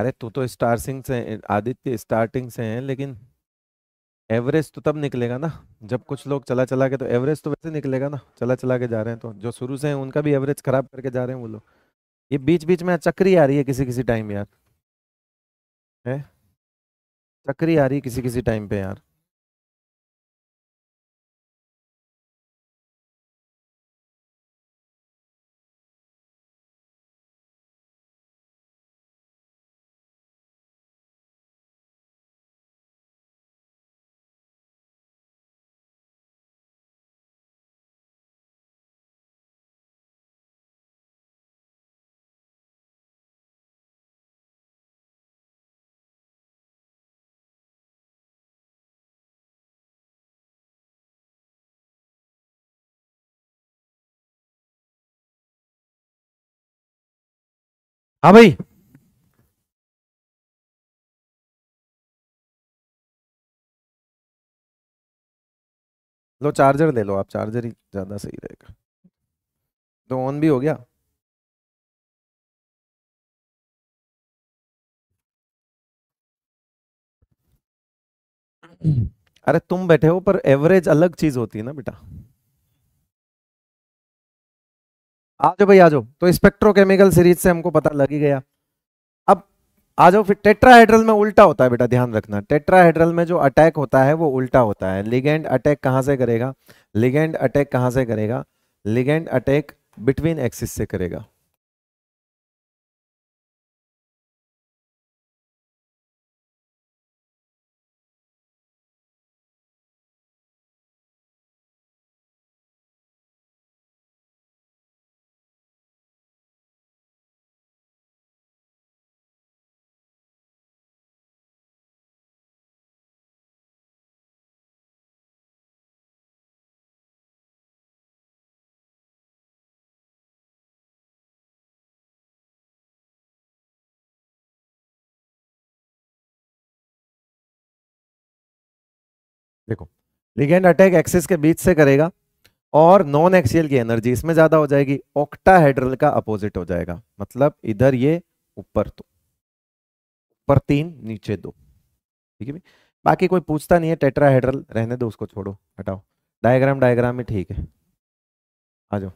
अरे तू तो स्टार सिंह से आदित्य स्टार्टिंग से हैं लेकिन
एवरेज तो तब निकलेगा ना जब कुछ लोग चला चला के तो एवरेज तो वैसे निकलेगा ना चला चला के जा रहे हैं तो जो शुरू से हैं उनका भी एवरेज खराब करके जा रहे हैं वो लोग ये बीच बीच में चक्री
आ रही है किसी किसी टाइम यार है चक्री आ रही है किसी किसी टाइम पे यार हाँ भाई लो चार्जर ले लो आप चार्जर ही ज़्यादा सही रहेगा तो ऑन भी हो गया
अरे तुम बैठे हो पर एवरेज अलग चीज़ होती है ना बेटा आ जाओ भाई आ जाओ तो स्पेक्ट्रोकेमिकल सीरीज से हमको पता लग ही गया अब आ जाओ फिर टेट्राहेड्रल में उल्टा होता है बेटा ध्यान रखना टेट्राहेड्रल में जो अटैक होता है वो उल्टा होता है लिगेंड अटैक कहाँ से करेगा लिगेंड अटैक कहाँ से करेगा
लिगेंड अटैक बिटवीन एक्सिस से करेगा देखो लिगेंड अटैक एक्सिस के बीच से करेगा और नॉन
एक्सियल की एनर्जी इसमें ज्यादा हो जाएगी ऑक्टाहेड्रल का अपोजिट हो जाएगा मतलब इधर ये ऊपर तो ऊपर तीन नीचे दो ठीक है बाकी कोई पूछता नहीं है टेट्राहेड्रल रहने दो उसको छोड़ो हटाओ डायग्राम डायग्राम में ठीक है
आ जाओ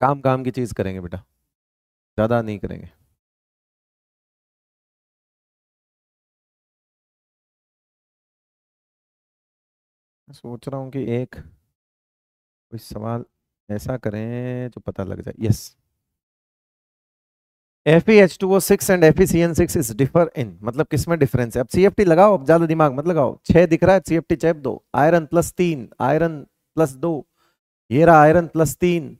काम काम की चीज करेंगे बेटा ज्यादा नहीं करेंगे सोच रहा हूँ कि एक कोई सवाल ऐसा करें जो पता लग जाए yes
F P H two O six and F P C N six is differ in मतलब किसमें डिफरेंस है अब सी एफ टी लगाओ अब ज्यादा दिमाग मत लगाओ छह दिख रहा है सी एफ टी चैप दो आयरन प्लस तीन आयरन प्लस दो ये रहा आयरन प्लस तीन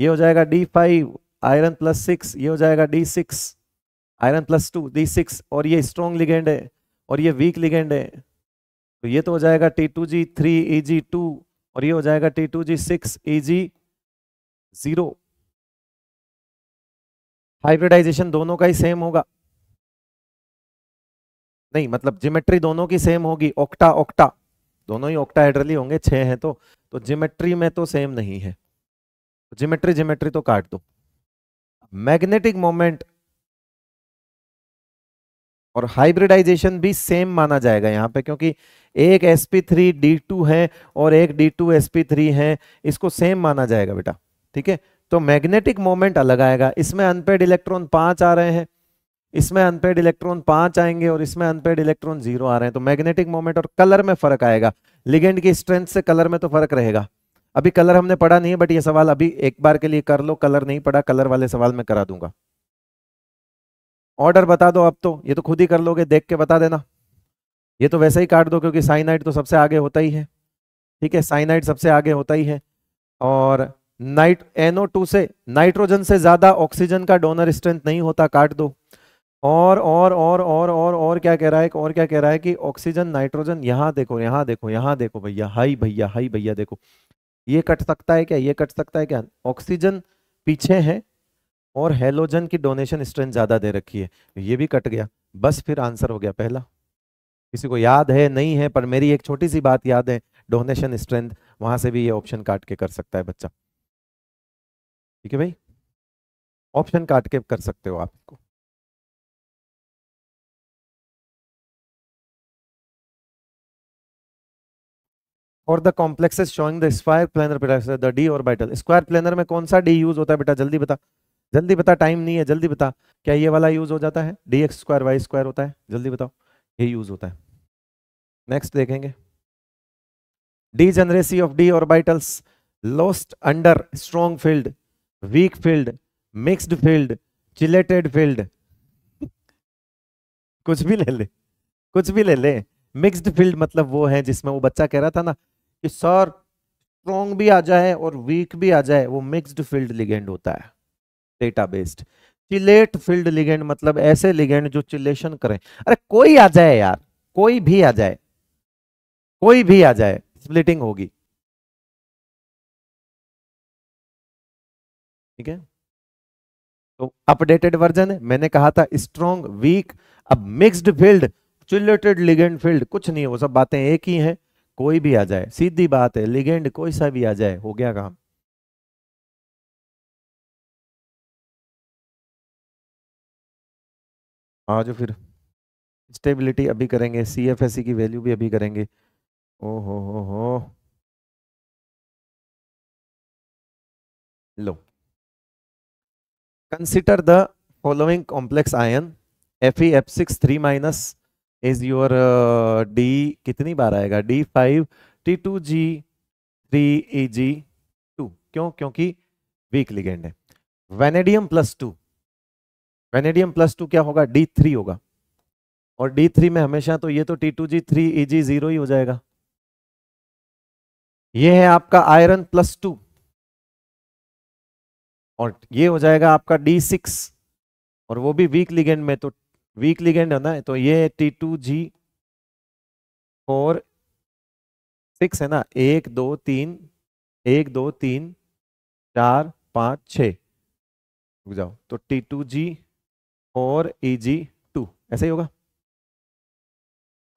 ये हो जाएगा D five iron plus six ये हो जाएगा D six iron plus two D six और ये स्ट्रॉन्ग लिगेंड है और ये वीक लिगेंड है तो ये तो हो जाएगा T two G three E G two और ये हो जाएगा T two G
six E G zero
hybridization दोनों का ही सेम होगा नहीं मतलब जिमेट्री दोनों की सेम होगी ओक्टा ओक्टा दोनों ही ओक्टा हेड्रली होंगे छह हैं तो तो जिमेट्री में तो सेम नहीं है जिमेट्री तो जिमेट्री तो काट दो मैग्नेटिक मोमेंट और हाइब्रिडाइजेशन भी सेम माना जाएगा यहां पे क्योंकि एक S P three D two है और एक D two S P three है इसको सेम माना जाएगा बेटा ठीक है तो मैग्नेटिक मोमेंट अलग आएगा इसमें अनपेड इलेक्ट्रॉन पांच आ रहे हैं इसमें अनपेड इलेक्ट्रॉन पांच आएंगे और इसमें अनपेड इलेक्ट्रॉन जीरो आ रहे हैं तो मैग्नेटिक मोमेंट और कलर में फर्क आएगा लिगेंड की स्ट्रेंथ से कलर में तो फर्क रहेगा अभी कलर हमने पढ़ा नहीं है बट ये सवाल अभी एक बार के लिए कर लो कलर नहीं पढ़ा कलर वाले सवाल में करा दूंगा ऑर्डर बता दो अब तो ये तो खुद ही कर लोगे देख के बता देना ये तो वैसे ही काट दो क्योंकि साइनाइड तो सबसे आगे होता ही है ठीक है साइनाइड सबसे आगे होता ही है और नाइट टू से नाइट्रोजन से ज़्यादा ऑक्सीजन का डोनर स्ट्रेंथ नहीं होता काट दो और और और और और और क्या कह रहा है और क्या कह रहा है कि ऑक्सीजन नाइट्रोजन यहाँ देखो यहाँ देखो यहाँ देखो भैया हाई भैया हाई भैया देखो ये कट सकता है क्या ये कट सकता है क्या ऑक्सीजन पीछे है और हेलोजन की डोनेशन स्ट्रेंथ ज़्यादा दे रखी है ये भी कट गया बस फिर आंसर हो गया पहला किसी को याद है नहीं है पर मेरी एक छोटी सी बात याद है डोनेशन स्ट्रेंथ वहां से भी ये ऑप्शन काट के कर
सकता है बच्चा ठीक है भाई ऑप्शन काट के कर सकते हो आपको और the complexes showing the square planar
the D और बाइटल स्क्वायर प्लानर में कौन सा डी यूज होता है बेटा जल्दी बता जल्दी बता टाइम नहीं है जल्दी बता क्या ये वाला यूज हो जाता है D X square Y square होता है जल्दी बताओ ये यूज होता है नेक्स्ट देखेंगे degeneracy of D orbitals lost under strong field weak field mixed field chelated field कुछ भी ले ले कुछ भी ले ले मिक्सड फील्ड मतलब वो है जिसमें वो बच्चा कह रहा था ना कि सर स्ट्रॉन्ग भी आ जाए और वीक भी आ जाए वो मिक्सड फील्ड लिगेंड होता है data based chelate field ligand मतलब ऐसे लिगेंड जो चिलेशन करें अरे कोई आ जाए यार कोई भी आ
जाए कोई भी आ जाए स्प्लिटिंग होगी ठीक है तो अपडेटेड
वर्जन है मैंने कहा था स्ट्रॉन्ग वीक अब mixed field chelated ligand field कुछ नहीं वो सब बातें एक ही हैं कोई भी आ जाए सीधी बात है लिगेंड कोई सा भी आ जाए हो गया
काम आ जाओ फिर स्टेबिलिटी अभी करेंगे सी एफ एस सी की वैल्यू भी अभी करेंगे ओ हो हो हो लो
complex ion F E F six three minus is your D कितनी बार आएगा D five T two G three E G two क्यों क्योंकि वीक लिगेंड है vanadium plus two vanadium plus two क्या होगा डी थ्री होगा और डी थ्री में हमेशा तो ये तो T two G three E G zero ही हो जाएगा ये है आपका आयरन प्लस
टू और ये हो जाएगा आपका डी सिक्स और वो भी वीक लिगेंड में तो वीक लिगेंड है ना तो ये T two G four six है ना एक दो तीन एक दो तीन चार पांच छ जाओ तो टी टू जी
और ए जी टू ऐसा ही होगा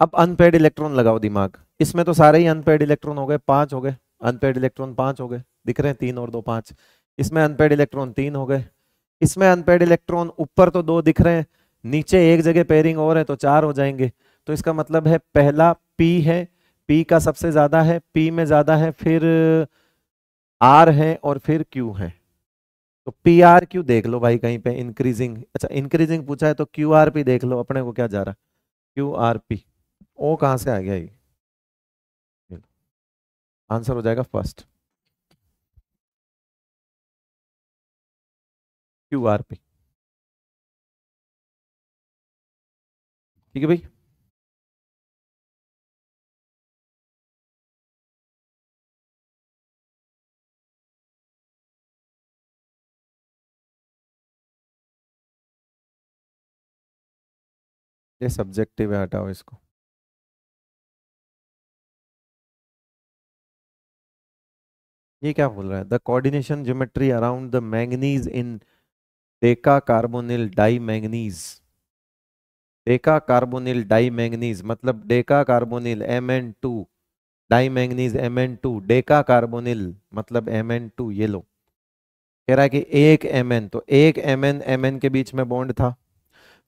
अब अनपेड इलेक्ट्रॉन लगाओ दिमाग इसमें तो सारे ही अनपेड इलेक्ट्रॉन हो गए पांच हो गए अनपेड इलेक्ट्रॉन पांच हो गए दिख रहे हैं तीन और दो पांच इसमें अनपेड इलेक्ट्रॉन तीन हो गए इसमें अनपेड इलेक्ट्रॉन ऊपर तो दो दिख रहे हैं नीचे एक जगह पेयरिंग और है तो चार हो जाएंगे तो इसका मतलब है पहला पी है पी का सबसे ज्यादा है पी में ज्यादा है फिर आर है और फिर क्यू है तो पी आर क्यू देख लो भाई कहीं पे इंक्रीजिंग अच्छा इंक्रीजिंग पूछा है तो क्यू आर पी देख लो अपने को क्या जा रहा है क्यू आर पी ओ कहां
से आ गया ये आंसर हो जाएगा फर्स्ट क्यू आर पी ठीक है भाई ये सब्जेक्टिव है हटाओ इसको ये क्या
बोल रहा है the coordination geometry around the manganese in deca carbonyl di manganese deca carbonyl di manganese मतलब deca carbonyl M N two di manganese M N two deca carbonyl मतलब एम एन टू ये लो कह रहा है कि एक एम एन तो एक एम एन एम एन के बीच में बॉन्ड था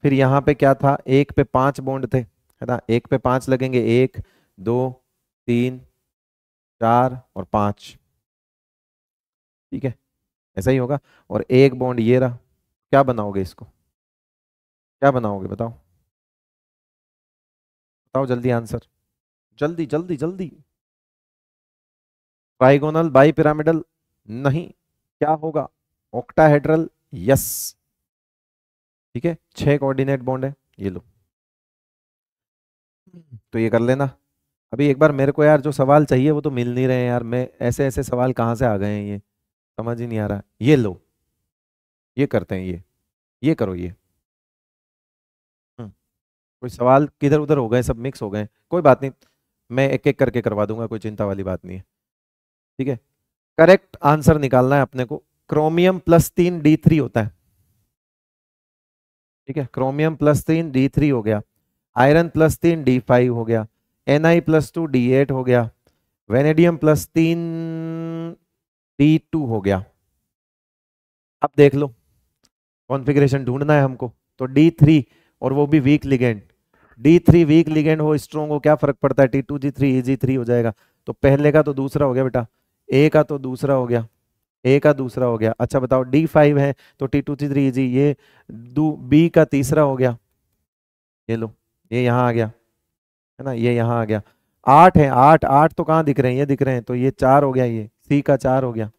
फिर यहाँ पे क्या था एक पे पांच बॉन्ड थे है ना एक पे पांच लगेंगे एक दो तीन चार और पांच ठीक है ऐसा ही होगा और एक बॉन्ड ये रहा क्या बनाओगे इसको
क्या बनाओगे बताओ बताओ जल्दी आंसर जल्दी जल्दी जल्दी ट्राइगोनल बाई पिरामिडल नहीं क्या होगा ऑक्टाहेड्रल यस
ठीक है छह कोऑर्डिनेट बॉन्ड है ये लो तो ये कर लेना अभी एक बार मेरे को यार जो सवाल चाहिए वो तो मिल नहीं रहे हैं यार मैं ऐसे ऐसे सवाल कहाँ से आ गए हैं ये समझ ही नहीं आ रहा ये लो ये करते हैं ये ये करो ये हम्म। कोई सवाल किधर उधर हो गए सब मिक्स हो गए कोई बात नहीं मैं एक एक करके करवा दूंगा कोई चिंता वाली बात नहीं है ठीक है करेक्ट आंसर निकालना है अपने को क्रोमियम प्लस तीन डी थ्री होता है ठीक है क्रोमियम प्लस तीन डी थ्री हो गया आयरन प्लस तीन डी फाइव हो गया N I plus two D eight हो गया वेनेडियम प्लस तीन डी टू हो गया अब देख लो कॉन्फ़िगरेशन ढूंढना है हमको तो डी थ्री और वो भी weak ligand D three weak ligand हो स्ट्रॉन्ग हो क्या फर्क पड़ता है T two G three E G three हो जाएगा तो पहले का तो दूसरा हो गया बेटा ए का तो दूसरा हो गया ए का दूसरा हो गया अच्छा बताओ डी फाइव है तो टी टू थी थ्री जी ये दू बी का तीसरा हो गया ये लो ये यहाँ आ गया है ना ये यहाँ आ गया आठ है आठ आठ तो कहाँ दिख रहे हैं ये दिख रहे हैं तो ये चार हो गया ये सी का चार हो गया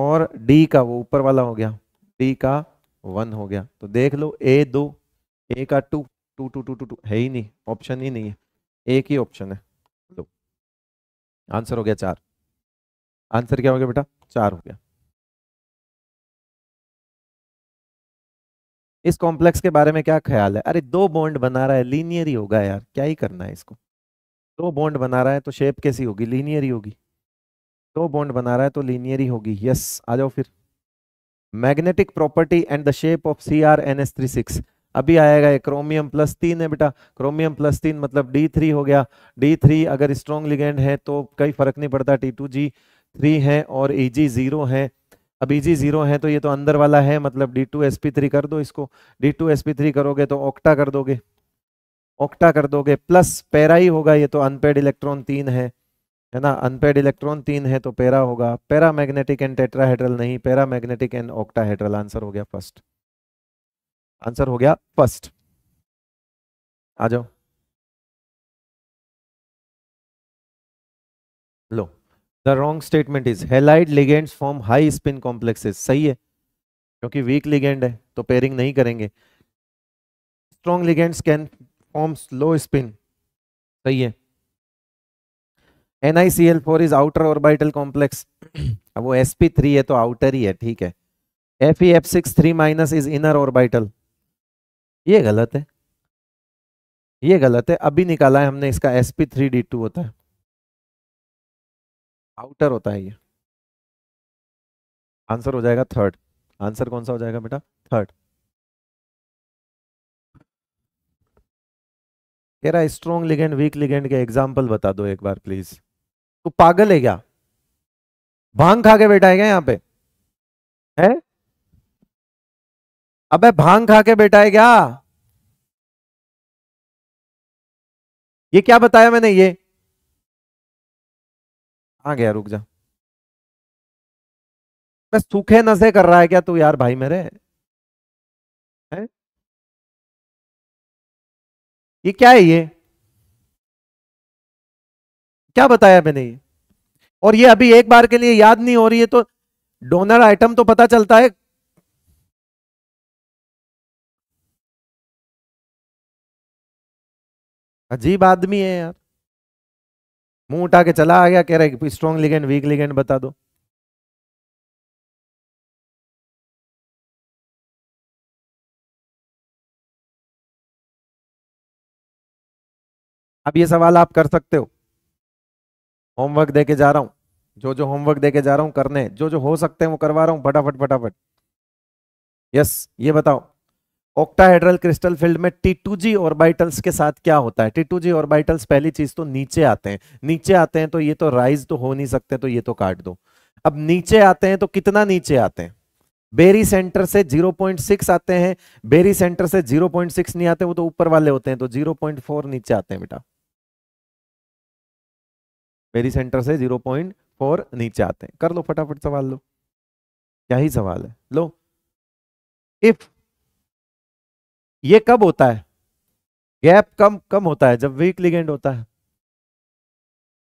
और डी का वो ऊपर वाला हो गया डी का वन हो गया तो देख लो ए दो ए का two two two two two two है ही नहीं ऑप्शन ही नहीं है एक ही ऑप्शन है लो आंसर हो गया चार
आंसर क्या हो गया बेटा चार हो गया
इस कॉम्प्लेक्स के बारे में क्या ख्याल है अरे दो बॉन्ड बना रहा है लीनियर ही होगा यार क्या ही करना है इसको दो बॉन्ड बना रहा है तो शेप कैसी होगी लीनियर ही होगी दो बॉन्ड बना रहा है तो लीनियर ही होगी यस आ जाओ फिर magnetic property and the shape of C R N S three six अभी आएगा ये क्रोमियम प्लस तीन है बेटा क्रोमियम प्लस तीन मतलब डी थ्री हो गया डी थ्री अगर स्ट्रॉन्ग लिगेंड है तो कई फर्क नहीं पड़ता टी टू जी थ्री है और ए जी ज़ीरो है अब ई जी ज़ीरो है तो ये तो अंदर वाला है मतलब D two S P three कर दो इसको D two S P three करोगे तो ऑक्टा कर दोगे ऑक्टा कर दोगे प्लस पैरा ही होगा ये तो अनपेड इलेक्ट्रॉन तीन है है ना अनपेड इलेक्ट्रॉन तीन है तो पैरा होगा पैरा मैग्नेटिक एंड टेट्राहेड्रल नहीं paramagnetic and octahedral answer हो गया फर्स्ट
आंसर हो गया फर्स्ट आ जाओ लो the wrong statement
is halide ligands form high spin complexes सही है क्योंकि वीक लिगेंड है तो पेयरिंग नहीं करेंगे strong ligands can form slow spin सही है N I C L four is outer orbital complex अब वो एस पी थ्री है तो आउटर ही है ठीक है F E F six three minus is inner orbital ये गलत है ये गलत है अभी
निकाला है हमने इसका S P three D two होता है आउटर होता है ये आंसर हो जाएगा थर्ड आंसर कौन सा हो जाएगा बेटा थर्ड तेरा स्ट्रॉन्ग
लिगेंड वीक लिगेंड के एग्जाम्पल बता दो एक बार प्लीज तो पागल है क्या
भांग खा के बैठा है क्या यहाँ पे है अबे भांग खा के बैठा है क्या ये क्या बताया मैंने ये आ गया रुक जा मैं सूखे नशे कर रहा है क्या तू यार भाई मेरे है? ये क्या है ये क्या बताया मैंने ये और ये अभी एक बार के लिए याद नहीं हो रही है तो डोनर आइटम तो पता चलता है
अजीब आदमी है यार मुंह उठा के चला आ गया कह रहा है स्ट्रॉन्ग लिगेंड वीक लिगेंड बता
दो अब ये सवाल आप कर सकते हो होमवर्क देके जा रहा हूं जो जो होमवर्क
देके जा रहा हूं करने जो जो हो सकते हैं वो करवा रहा हूं फटाफट फटाफट यस ये बताओ ऑक्टाहेड्रल क्रिस्टल फील्ड में टी टू जी ऑर्बिटल्स के साथ क्या होता है टी टू जी ऑर्बिटल्स पहली चीज तो नीचे आते हैं नीचे आते हैं तो ये तो राइज तो हो नहीं सकते तो ये तो काट दो अब नीचे आते हैं तो कितना नीचे आते हैं बेरी सेंटर से 0.6 आते हैं बेरी सेंटर से 0.6 नहीं आते वो तो ऊपर वाले होते हैं तो 0.4 नीचे आते हैं बेटा बेरी सेंटर से 0.4 नीचे
आते हैं कर लो फटाफट सवाल लो क्या ही सवाल है लो इफ
ये कब होता है गैप कम कम होता है जब वीक लिगेंड होता है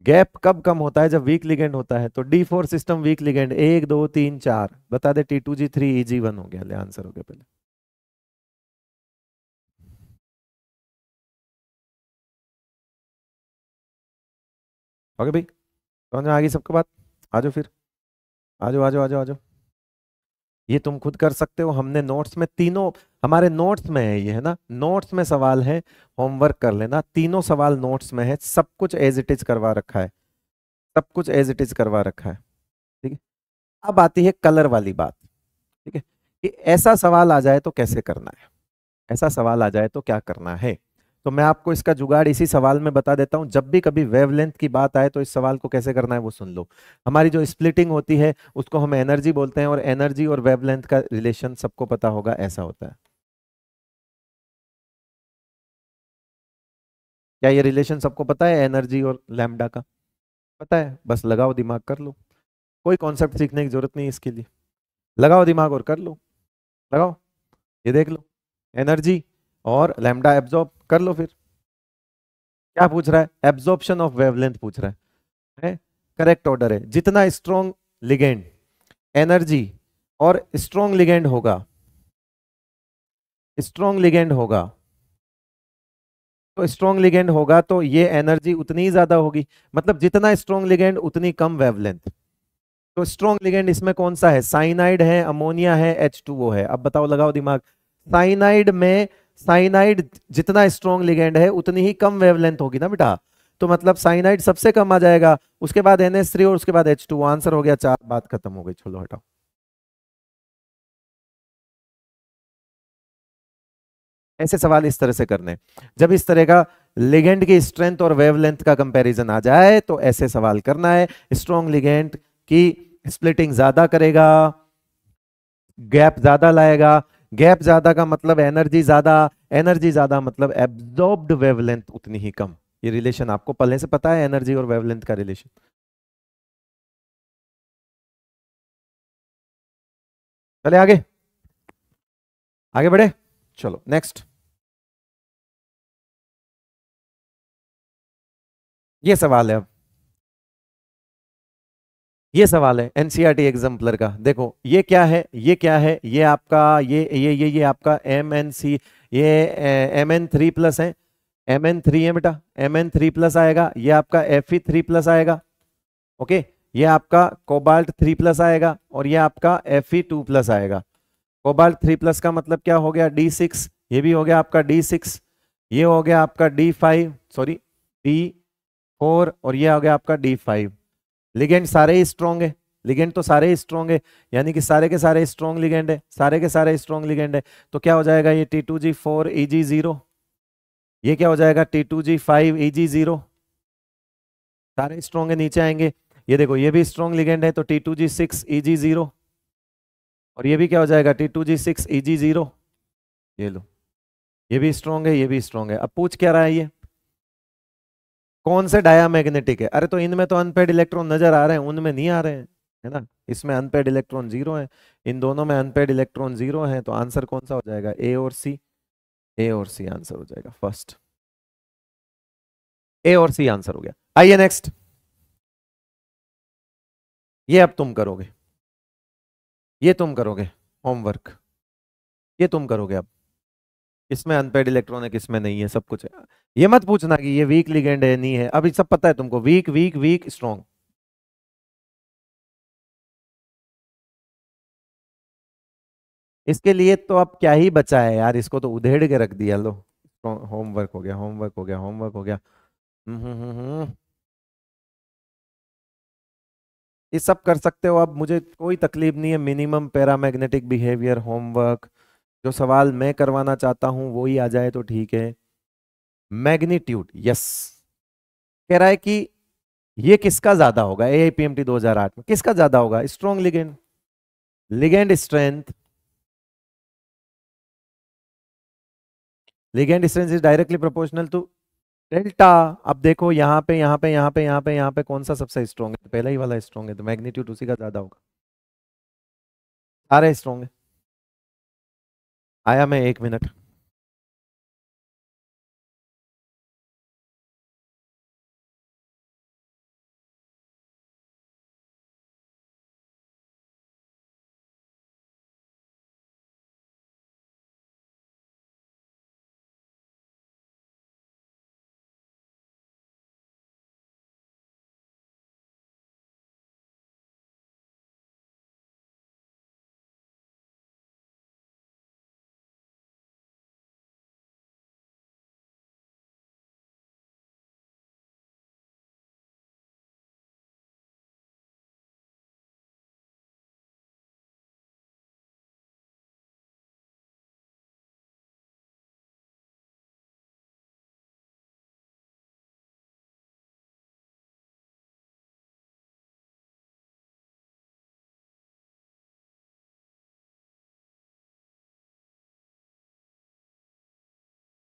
गैप कब कम होता है जब वीक लिगेंड होता है तो D four system weak ligand एक दो तीन चार बता दे T two G three E G one हो गया ले आंसर हो गया पहले
ओके भाई समझ में आ गई सबके बात आ जाओ
फिर आ जाओ आ जाओ आ जाओ आ जाओ ये तुम खुद कर सकते हो हमने नोट्स में तीनों हमारे नोट्स में है ये है ना नोट्स में सवाल है होमवर्क कर लेना तीनों सवाल नोट्स में है सब कुछ एज इट इज करवा रखा है सब कुछ एज इट इज करवा रखा है ठीक है अब आती है कलर वाली बात ठीक है कि ऐसा सवाल आ जाए तो कैसे करना है ऐसा सवाल आ जाए तो क्या करना है तो मैं आपको इसका जुगाड़ इसी सवाल में बता देता हूँ जब भी कभी वेवलेंथ की बात आए तो इस सवाल को कैसे करना है वो सुन लो हमारी जो स्प्लिटिंग होती है उसको हम एनर्जी बोलते हैं और एनर्जी और वेवलेंथ का रिलेशन सबको पता होगा ऐसा
होता है क्या ये
रिलेशन सबको पता है एनर्जी और लैमडा का पता है बस लगाओ दिमाग कर लो कोई कॉन्सेप्ट सीखने की जरूरत नहीं इसके लिए लगाओ दिमाग और कर लो लगाओ ये देख लो एनर्जी और लैमडा एब्जॉर्ब कर लो फिर क्या पूछ रहा है एब्जॉर्प्शन ऑफ वेवलेंथ पूछ रहा है करेक्ट ऑर्डर है जितना स्ट्रॉन्ग लिगेंड एनर्जी और स्ट्रॉन्ग लिगेंड होगा स्ट्रॉन्ग लिगेंड होगा तो स्ट्रॉन्ग लिगेंड होगा तो ये एनर्जी उतनी ही ज्यादा होगी मतलब जितना स्ट्रॉन्ग लिगेंड उतनी कम वेवलेंथ तो स्ट्रॉन्ग लिगेंड इसमें कौन सा है साइनाइड है अमोनिया है एच है अब बताओ लगाओ दिमाग साइनाइड में साइनाइड जितना स्ट्रॉन्ग लिगेंड है उतनी ही कम वेवलेंथ होगी ना बेटा तो मतलब साइनाइड सबसे कम आ जाएगा उसके बाद एन एस थ्री और उसके बाद एच टू आंसर
हो गया चार बात खत्म हो गई चलो हटाओ
ऐसे सवाल इस तरह से करने जब इस तरह का लिगेंड की स्ट्रेंथ और वेवलेंथ का कंपैरिजन आ जाए तो ऐसे सवाल करना है स्ट्रॉन्ग लिगेंड की स्प्लिटिंग ज्यादा करेगा गैप ज्यादा लाएगा गैप ज्यादा का मतलब एनर्जी ज्यादा एनर्जी ज्यादा मतलब एब्जॉर्ब्ड वेवलेंथ उतनी ही कम
ये रिलेशन आपको पहले से पता है एनर्जी और वेवलेंथ का रिलेशन चले आगे आगे बढ़े चलो नेक्स्ट ये सवाल है अब ये
सवाल है एनसीईआरटी एग्जाम्पलर e का देखो ये क्या है ये क्या है ये आपका ये ये ये ये आपका एम एन सी ये एम एन थ्री प्लस है एम एन थ्री है बेटा एम एन थ्री प्लस आएगा ये आपका एफ ई थ्री प्लस आएगा ओके ये आपका कोबाल्ट थ्री प्लस आएगा और ये आपका एफ ई टू प्लस आएगा कोबाल्ट थ्री प्लस का मतलब क्या हो गया डी सिक्स ये भी हो गया आपका डी सिक्स ये हो गया आपका D five sorry D four और ये हो गया आपका डी फाइव लिगेंड सारे ही स्ट्रॉन्ग है लिगेंड तो सारे ही स्ट्रॉन्ग है यानी कि सारे के सारे स्ट्रॉन्ग लिगेंड है सारे के सारे स्ट्रॉन्ग लिगेंड है तो क्या हो जाएगा ये T two G four E G zero ये क्या हो जाएगा T two G five E G zero सारे स्ट्रॉन्ग नीचे आएंगे ये देखो ये भी स्ट्रॉन्ग लिगेंड है तो T two G six E G zero और ये भी क्या हो जाएगा T two G six E G zero ये लो ये भी स्ट्रॉन्ग है ये भी स्ट्रॉन्ग है अब पूछ क्या रहा है ये कौन से डायामैग्नेटिक है अरे तो इनमें तो अनपेड इलेक्ट्रॉन नजर आ रहे हैं उनमें नहीं आ रहे हैं है ना इसमें अनपेड इलेक्ट्रॉन जीरो है इन दोनों में अनपेड इलेक्ट्रॉन जीरो है तो आंसर कौन सा हो जाएगा ए और सी ए और सी आंसर हो जाएगा फर्स्ट
ए और सी आंसर हो गया आइए नेक्स्ट ये
अब तुम करोगे ये तुम करोगे होमवर्क ये तुम करोगे अब इसमें अनपेड इलेक्ट्रॉन है किसमें नहीं है सब कुछ है ये मत पूछना कि ये वीक
लिगेंड है नहीं है अभी सब पता है तुमको वीक वीक वीक स्ट्रॉन्ग इसके लिए तो अब क्या
ही बचा है यार इसको तो उधेड़ के रख दिया लो होमवर्क हो गया होमवर्क हो गया होमवर्क हो गया ये सब कर
सकते हो अब मुझे कोई तकलीफ नहीं है मिनिमम पैरामैग्नेटिक बिहेवियर होमवर्क जो सवाल मैं करवाना चाहता हूं वो ही आ जाए तो ठीक है मैग्नीट्यूड यस कह रहा है कि ये किसका ज्यादा होगा A I P M T दो हजार आठ में किसका ज्यादा होगा strong ligand ligand strength ligand strength is directly proportional to delta अब देखो यहां पे यहां पे यहां पे यहां पे यहां पे कौन सा सबसे स्ट्रॉन्ग है पहला ही वाला स्ट्रॉन्ग है तो मैग्नीट्यूड उसी
का ज्यादा होगा सारे स्ट्रॉन्ग है आया मैं एक मिनट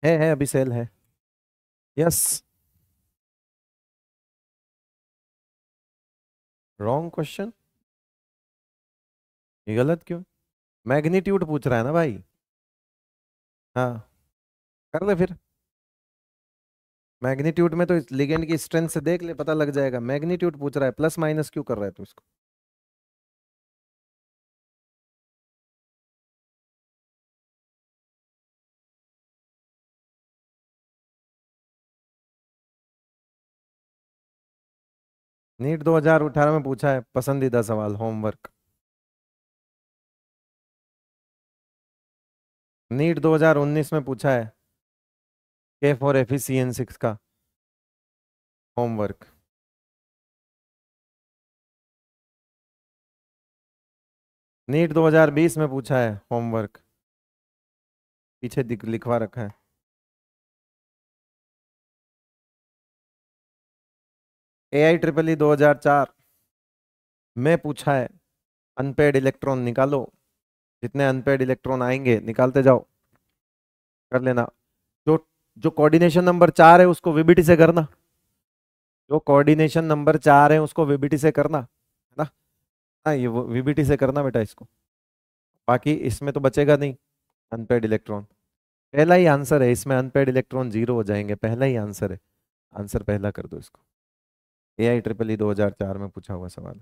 है है अभी सेल है यस रॉन्ग क्वेश्चन ये गलत क्यों मैग्नीट्यूड पूछ रहा है ना भाई हाँ कर ले फिर मैग्नीट्यूड
में तो लिगेंड की स्ट्रेंथ से देख ले पता लग जाएगा मैग्नीट्यूड पूछ रहा है प्लस माइनस क्यों कर रहा है तू इसको
नीट 2018 में पूछा है पसंदीदा सवाल होमवर्क नीट 2019 में पूछा है के four F C N six का होमवर्क नीट 2020 में पूछा है होमवर्क पीछे लिखवा रखा है ए आई ट्रिपल ई दो हजार चार में
पूछा
है अनपेड इलेक्ट्रॉन निकालो जितने अनपेड इलेक्ट्रॉन आएंगे निकालते जाओ कर लेना जो जो कोऑर्डिनेशन नंबर चार है उसको वीबीटी से करना जो कोऑर्डिनेशन नंबर चार है उसको वीबीटी से करना है ना हाँ ये वो वीबीटी से करना बेटा इसको बाकी इसमें तो बचेगा नहीं अनपेड इलेक्ट्रॉन पहला ही आंसर है इसमें अनपेड इलेक्ट्रॉन जीरो हो जाएंगे पहला ही आंसर है
आंसर पहला कर दो इसको ए आई ट्रिपल ई दो हजार चार में पूछा हुआ सवाल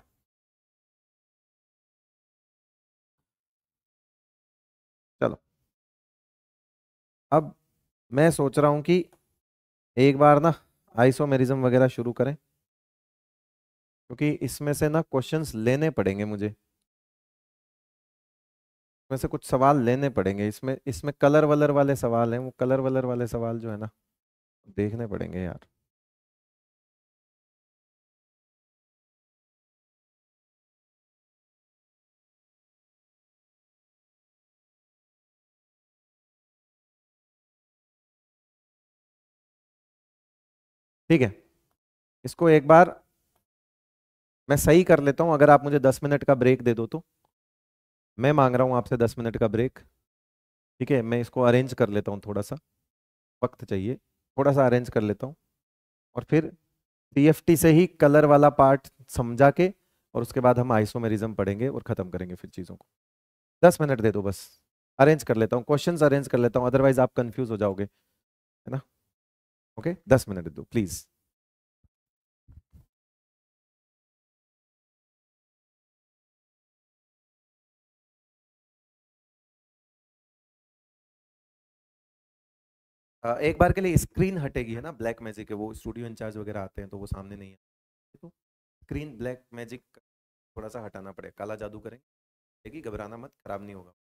चलो अब मैं सोच रहा हूँ कि एक बार ना
आइसोमेरिज्म वगैरह शुरू करें क्योंकि इसमें से ना क्वेश्चंस लेने
पड़ेंगे मुझे इसमें से कुछ सवाल लेने पड़ेंगे इसमें इसमें कलर वलर वाले सवाल हैं वो कलर वलर वाले सवाल जो है ना
देखने पड़ेंगे यार ठीक है इसको एक बार मैं सही कर लेता हूं अगर आप मुझे दस
मिनट का ब्रेक दे दो तो मैं मांग रहा हूं आपसे दस मिनट का ब्रेक ठीक है मैं इसको अरेंज कर लेता हूं थोड़ा सा वक्त चाहिए थोड़ा सा अरेंज कर लेता हूं और फिर पी से ही कलर वाला पार्ट समझा के और उसके बाद हम आइसोमेरिज्म पढ़ेंगे और ख़त्म करेंगे फिर चीज़ों को दस मिनट दे दो बस अरेंज कर लेता हूँ क्वेश्चंस अरेंज कर लेता हूँ अदरवाइज आप कंफ्यूज हो जाओगे है ना ओके
दस मिनट दो प्लीज़ एक बार के लिए स्क्रीन हटेगी है ना ब्लैक मैजिक है वो स्टूडियो
इंचार्ज वगैरह आते हैं तो वो सामने नहीं है तो स्क्रीन ब्लैक मैजिक थोड़ा सा हटाना
पड़ेगा काला जादू करेंगे घबराना मत खराब नहीं होगा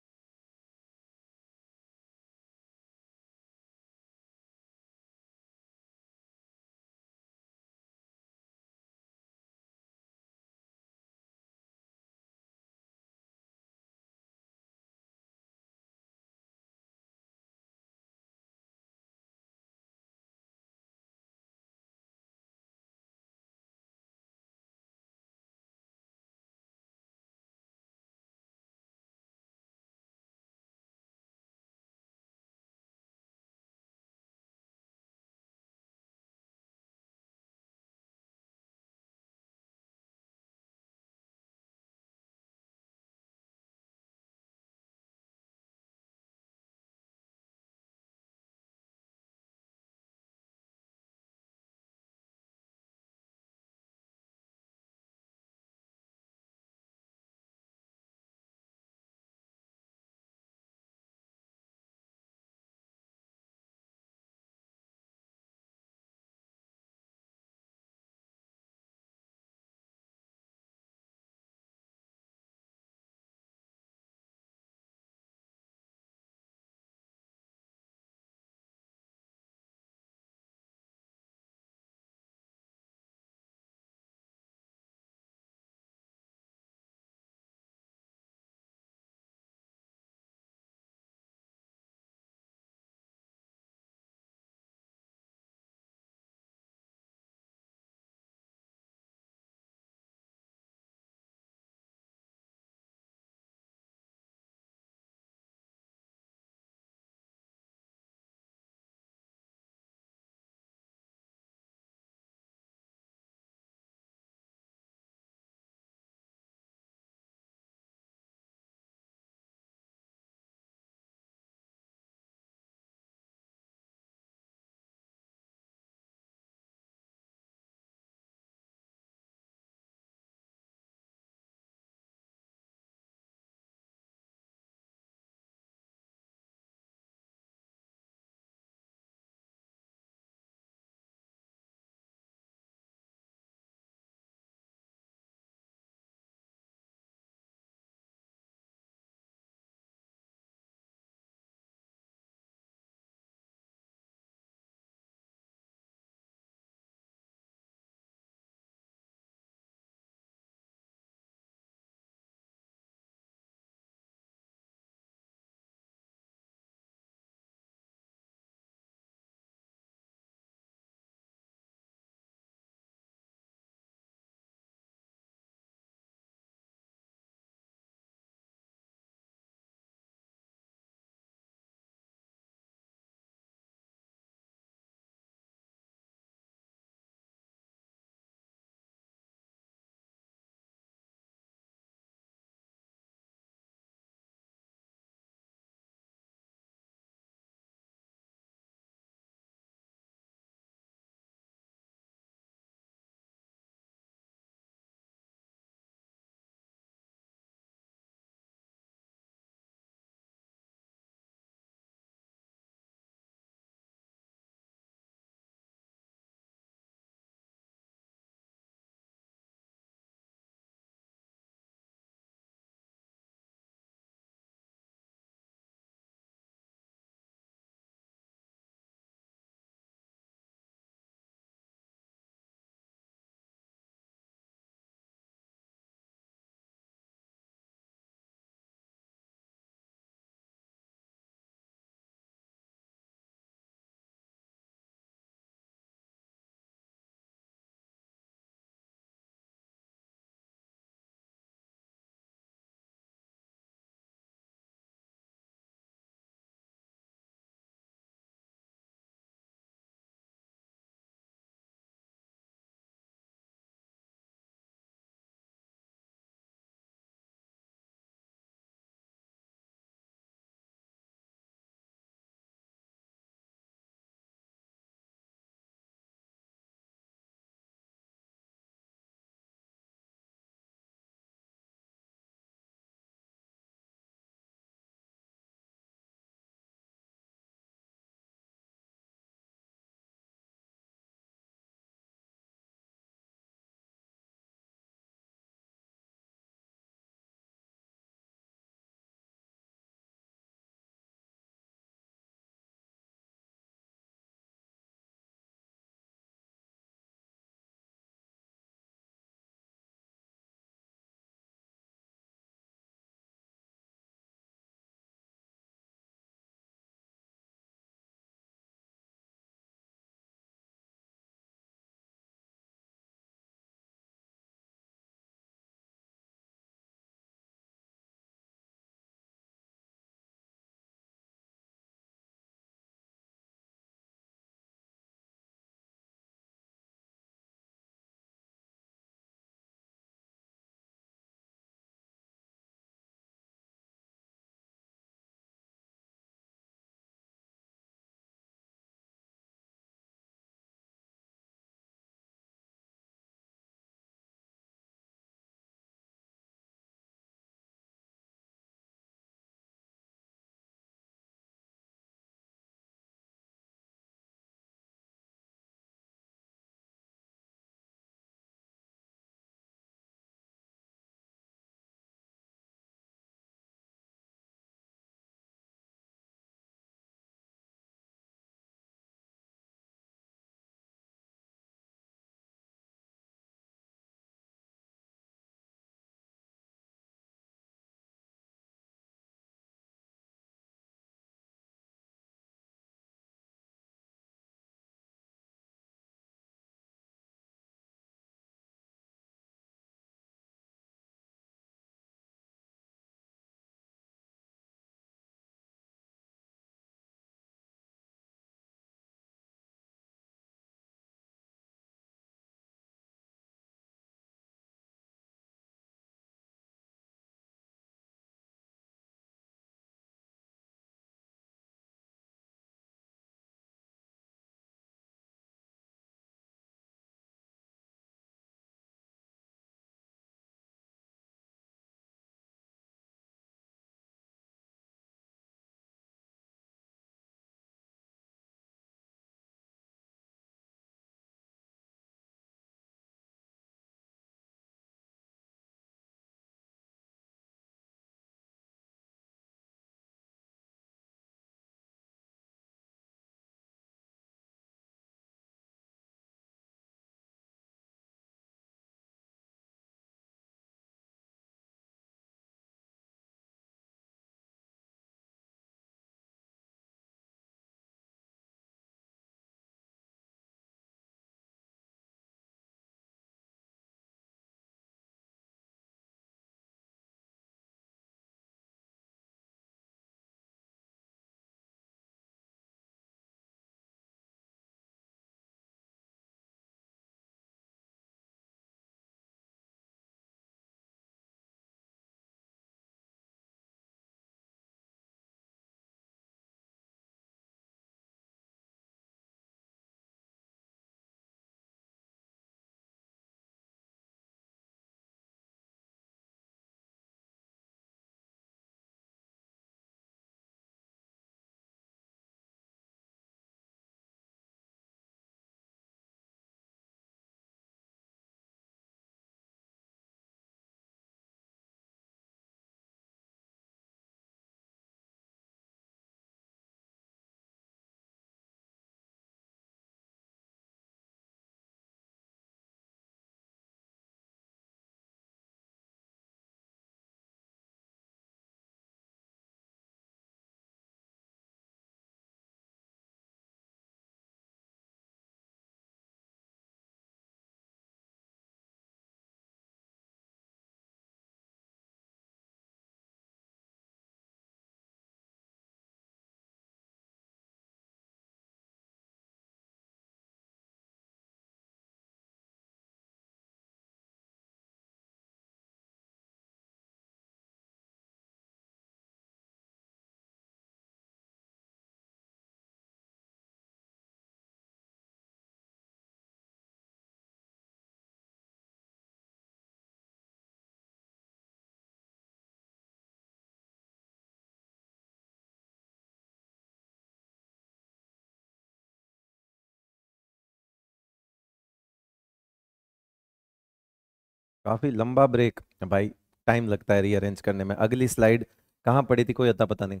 काफ़ी लंबा ब्रेक भाई टाइम
लगता है रीअरेंज करने में अगली स्लाइड कहाँ पड़ी थी कोई अता पता नहीं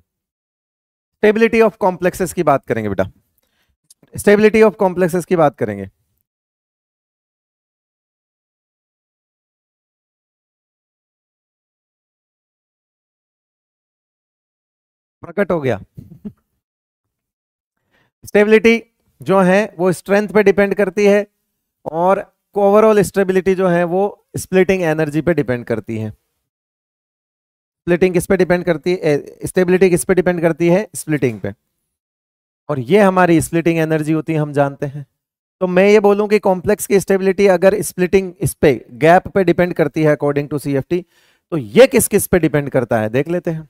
स्टेबिलिटी
ऑफ कॉम्प्लेक्सेस की बात करेंगे बेटा स्टेबिलिटी ऑफ कॉम्प्लेक्सेस की बात करेंगे प्रकट हो गया स्टेबिलिटी जो है वो स्ट्रेंथ पे डिपेंड करती है
और ओवरऑल स्टेबिलिटी जो है वो स्प्लिटिंग एनर्जी पे डिपेंड करती है स्प्लिटिंग किस पे डिपेंड करती है स्टेबिलिटी किस पे डिपेंड करती है स्प्लिटिंग पे और ये हमारी स्प्लिटिंग एनर्जी होती है हम जानते हैं तो मैं ये बोलूं कि कॉम्प्लेक्स की स्टेबिलिटी अगर स्प्लिटिंग इस पे गैप पे डिपेंड करती है अकॉर्डिंग टू सीएफटी तो ये किस किस पे डिपेंड करता है देख लेते हैं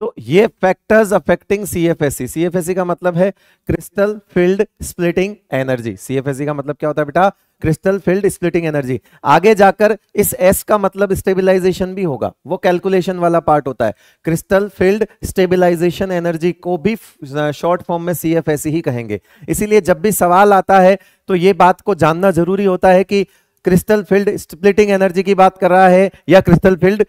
तो ये फैक्टर्स अफेक्टिंग सीएफएससी सीएफएससी का मतलब है crystal field splitting energy CFSC का मतलब क्या होता है बेटा क्रिस्टल फील्ड स्प्लिटिंग एनर्जी आगे जाकर इस एस का मतलब स्टेबिलाईजेशन भी होगा वो कैलकुलेशन वाला पार्ट होता है क्रिस्टल फील्ड स्टेबिलाईजेशन एनर्जी को भी शॉर्ट फॉर्म में सी एफ e ही कहेंगे इसीलिए जब भी सवाल आता है तो ये बात को जानना जरूरी होता है कि क्रिस्टल फील्ड स्प्लिटिंग एनर्जी की बात कर रहा है या क्रिस्टल फील्ड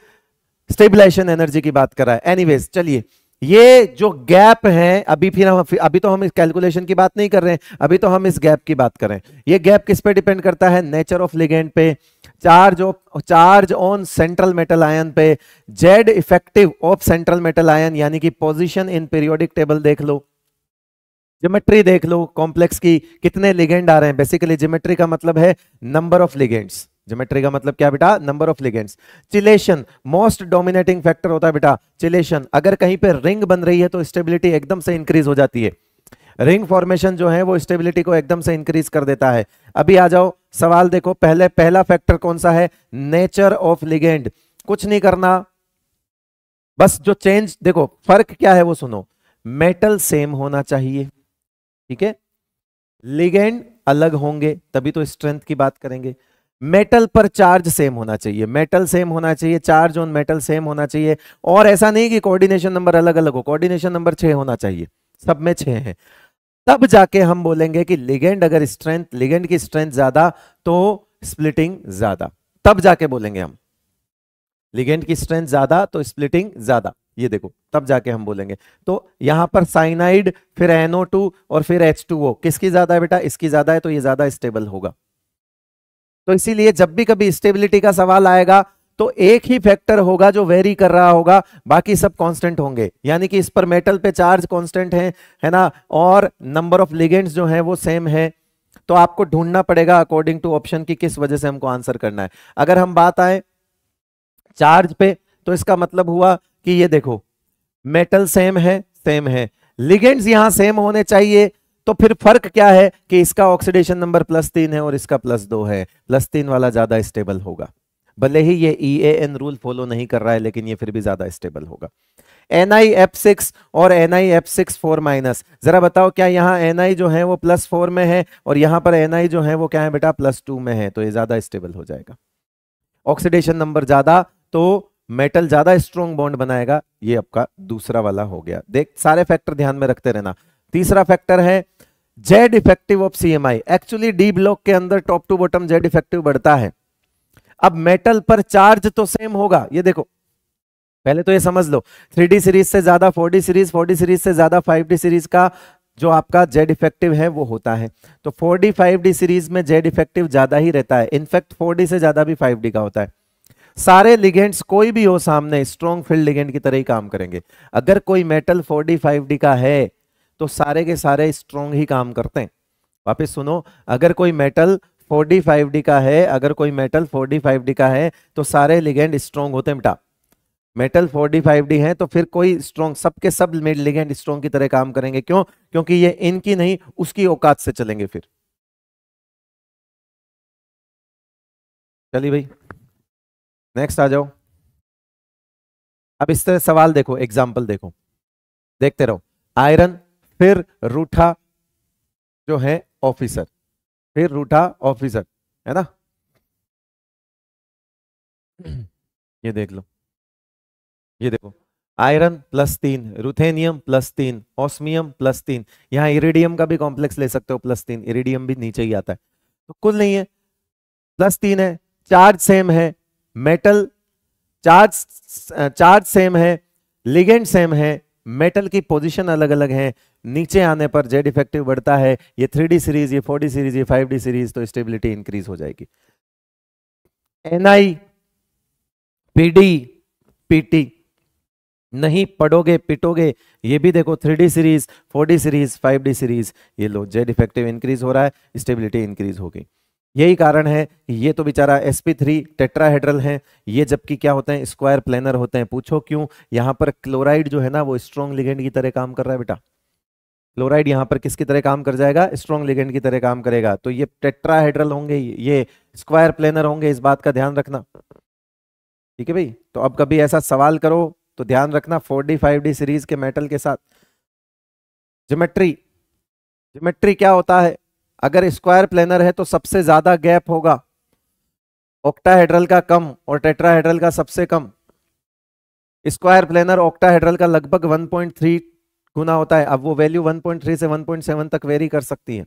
स्टेबिलाईजेशन एनर्जी की बात कर रहा है एनी चलिए ये जो गैप है अभी फिर हम अभी तो हम इस कैलकुलेशन की बात नहीं कर रहे हैं अभी तो हम इस गैप की बात करें ये गैप किस पे डिपेंड करता है नेचर ऑफ लिगेंड पे charge of charge on central metal ion पे Z effective of central metal ion यानी कि पोजीशन इन पीरियोडिक टेबल देख लो जिमेट्री देख लो कॉम्प्लेक्स की कितने लिगेंड आ रहे हैं बेसिकली जिमेट्री का मतलब है नंबर ऑफ लिगेंड्स ज्योमेट्री का मतलब क्या बेटा number of ligands chelation most dominating factor होता है बेटा चिलेशन अगर कहीं पे रिंग बन रही है तो स्टेबिलिटी एकदम से इंक्रीज हो जाती है रिंग फॉर्मेशन जो है वो स्टेबिलिटी को एकदम से इंक्रीज कर देता है अभी आ जाओ सवाल देखो पहले पहला फैक्टर कौन सा है नेचर ऑफ लिगेंड कुछ नहीं करना बस जो चेंज देखो फर्क क्या है वो सुनो मेटल सेम होना चाहिए ठीक है लिगेंड अलग होंगे तभी तो स्ट्रेंथ की बात करेंगे मेटल पर चार्ज सेम होना चाहिए मेटल सेम होना चाहिए चार्ज ऑन मेटल सेम होना चाहिए और ऐसा नहीं कि कोऑर्डिनेशन नंबर अलग अलग हो कोऑर्डिनेशन नंबर छह होना चाहिए सब में छह है तब जाके हम बोलेंगे कि लिगेंड अगर स्ट्रेंथ लिगेंड की स्ट्रेंथ ज्यादा तो स्प्लिटिंग ज्यादा तब जाके बोलेंगे हम लिगेंड की स्ट्रेंथ ज्यादा तो स्प्लिटिंग ज्यादा ये देखो तब जाके हम बोलेंगे तो यहां पर साइनाइड फिर एनओ टू और फिर एच टू किसकी ज्यादा है बेटा इसकी ज्यादा है तो ये ज्यादा स्टेबल होगा तो इसीलिए जब भी कभी स्टेबिलिटी का सवाल आएगा तो एक ही फैक्टर होगा जो वेरी कर रहा होगा बाकी सब कांस्टेंट होंगे यानी कि इस पर मेटल पे चार्ज कांस्टेंट है है ना और नंबर ऑफ लिगेंट्स जो हैं वो सेम है तो आपको ढूंढना पड़ेगा अकॉर्डिंग टू ऑप्शन की किस वजह से हमको आंसर करना है अगर हम बात आए चार्ज पे तो इसका मतलब हुआ कि ये देखो मेटल सेम है सेम है लिगेंट्स यहां सेम होने चाहिए तो फिर फर्क क्या है कि इसका ऑक्सीडेशन नंबर प्लस तीन है और इसका प्लस दो है प्लस तीन वाला ज्यादा स्टेबल होगा भले ही ये E A N rule follow नहीं कर रहा है लेकिन ये फिर भी ज्यादा स्टेबल होगा एन आई एफ सिक्स और N I F six four minus जरा बताओ क्या यहाँ एन आई जो है वो प्लस फोर में है और यहाँ पर एन आई जो है वो क्या है बेटा प्लस टू में है तो ये ज्यादा स्टेबल हो जाएगा ऑक्सीडेशन नंबर ज्यादा तो मेटल ज्यादा स्ट्रॉन्ग बॉन्ड बनाएगा ये आपका दूसरा वाला हो गया देख सारे फैक्टर ध्यान में रखते रहना तीसरा फैक्टर है Z effective of CMI actually D block के अंदर top to bottom Z effective बढ़ता है अब मेटल पर चार्ज तो सेम होगा ये देखो पहले तो ये समझ लो थ्री सीरीज से ज्यादा फोर सीरीज फोर सीरीज से ज्यादा फाइव सीरीज का जो आपका जेड इफेक्टिव है वो होता है तो 4D 5D सीरीज में जेड इफेक्टिव ज्यादा ही रहता है इनफैक्ट 4D से ज्यादा भी 5D का होता है सारे लिगेंड्स कोई भी हो सामने स्ट्रॉन्ग फील्ड लिगेंड की तरह ही काम करेंगे अगर कोई मेटल 4D 5D का है तो सारे के सारे स्ट्रोंग ही काम करते हैं वापिस सुनो अगर कोई मेटल 45D का है अगर कोई मेटल 45D का है तो सारे लिगेंड स्ट्रोंग होते हैं बेटा मेटल 45D है तो फिर कोई स्ट्रोंग सबके सब, सब लिगेंड स्ट्रोंग की तरह काम करेंगे क्यों क्योंकि ये इनकी नहीं उसकी औकात से चलेंगे फिर
चलिए भाई नेक्स्ट आ जाओ अब इस तरह सवाल देखो एग्जाम्पल देखो देखते रहो
आयरन फिर रूठा जो है ऑफिसर फिर रूठा ऑफिसर है ना
ये देख लो ये देखो आयरन प्लस तीन रुथेनियम प्लस तीन ऑस्मियम प्लस तीन यहां इरिडियम का भी कॉम्प्लेक्स ले सकते हो प्लस तीन इरिडियम भी नीचे ही आता है तो कुल नहीं है प्लस तीन है चार्ज सेम है मेटल चार्ज चार्ज सेम है लिगेंड सेम है मेटल की पोजीशन अलग अलग है नीचे आने पर जेड इफेक्टिव बढ़ता है ये थ्री सीरीज ये फोर सीरीज ये फाइव सीरीज तो स्टेबिलिटी इंक्रीज हो जाएगी एन आई पीडी पीटी नहीं पढ़ोगे पिटोगे ये भी देखो three series four series five series ये लो जेड इफेक्टिव इंक्रीज हो रहा है स्टेबिलिटी इंक्रीज हो गई यही कारण है ये तो बेचारा एस पी थ्री टेट्राहेड्रल है ये जबकि क्या होते हैं स्क्वायर प्लेनर होते हैं पूछो क्यों यहां पर क्लोराइड जो है ना वो स्ट्रॉन्ग लिगेंड की तरह काम कर रहा है बेटा क्लोराइड यहां पर किसकी तरह काम कर जाएगा स्ट्रॉन्ग लिगेंड की तरह काम करेगा तो ये टेट्राहेड्रल होंगे ये स्क्वायर प्लेनर होंगे इस बात का ध्यान रखना ठीक है भाई तो अब कभी ऐसा सवाल करो तो ध्यान रखना four D five D series के मेटल के साथ जोमेट्री जोमेट्री क्या होता है अगर स्क्वायर प्लेनर है तो सबसे ज्यादा गैप होगा ऑक्टाहेड्रल का कम और टेट्राहेड्रल का सबसे कम स्क्वायर प्लेनर ऑक्टाहेड्रल का लगभग 1.3 गुना होता है अब वो वैल्यू 1.3 से 1.7 तक वेरी कर सकती है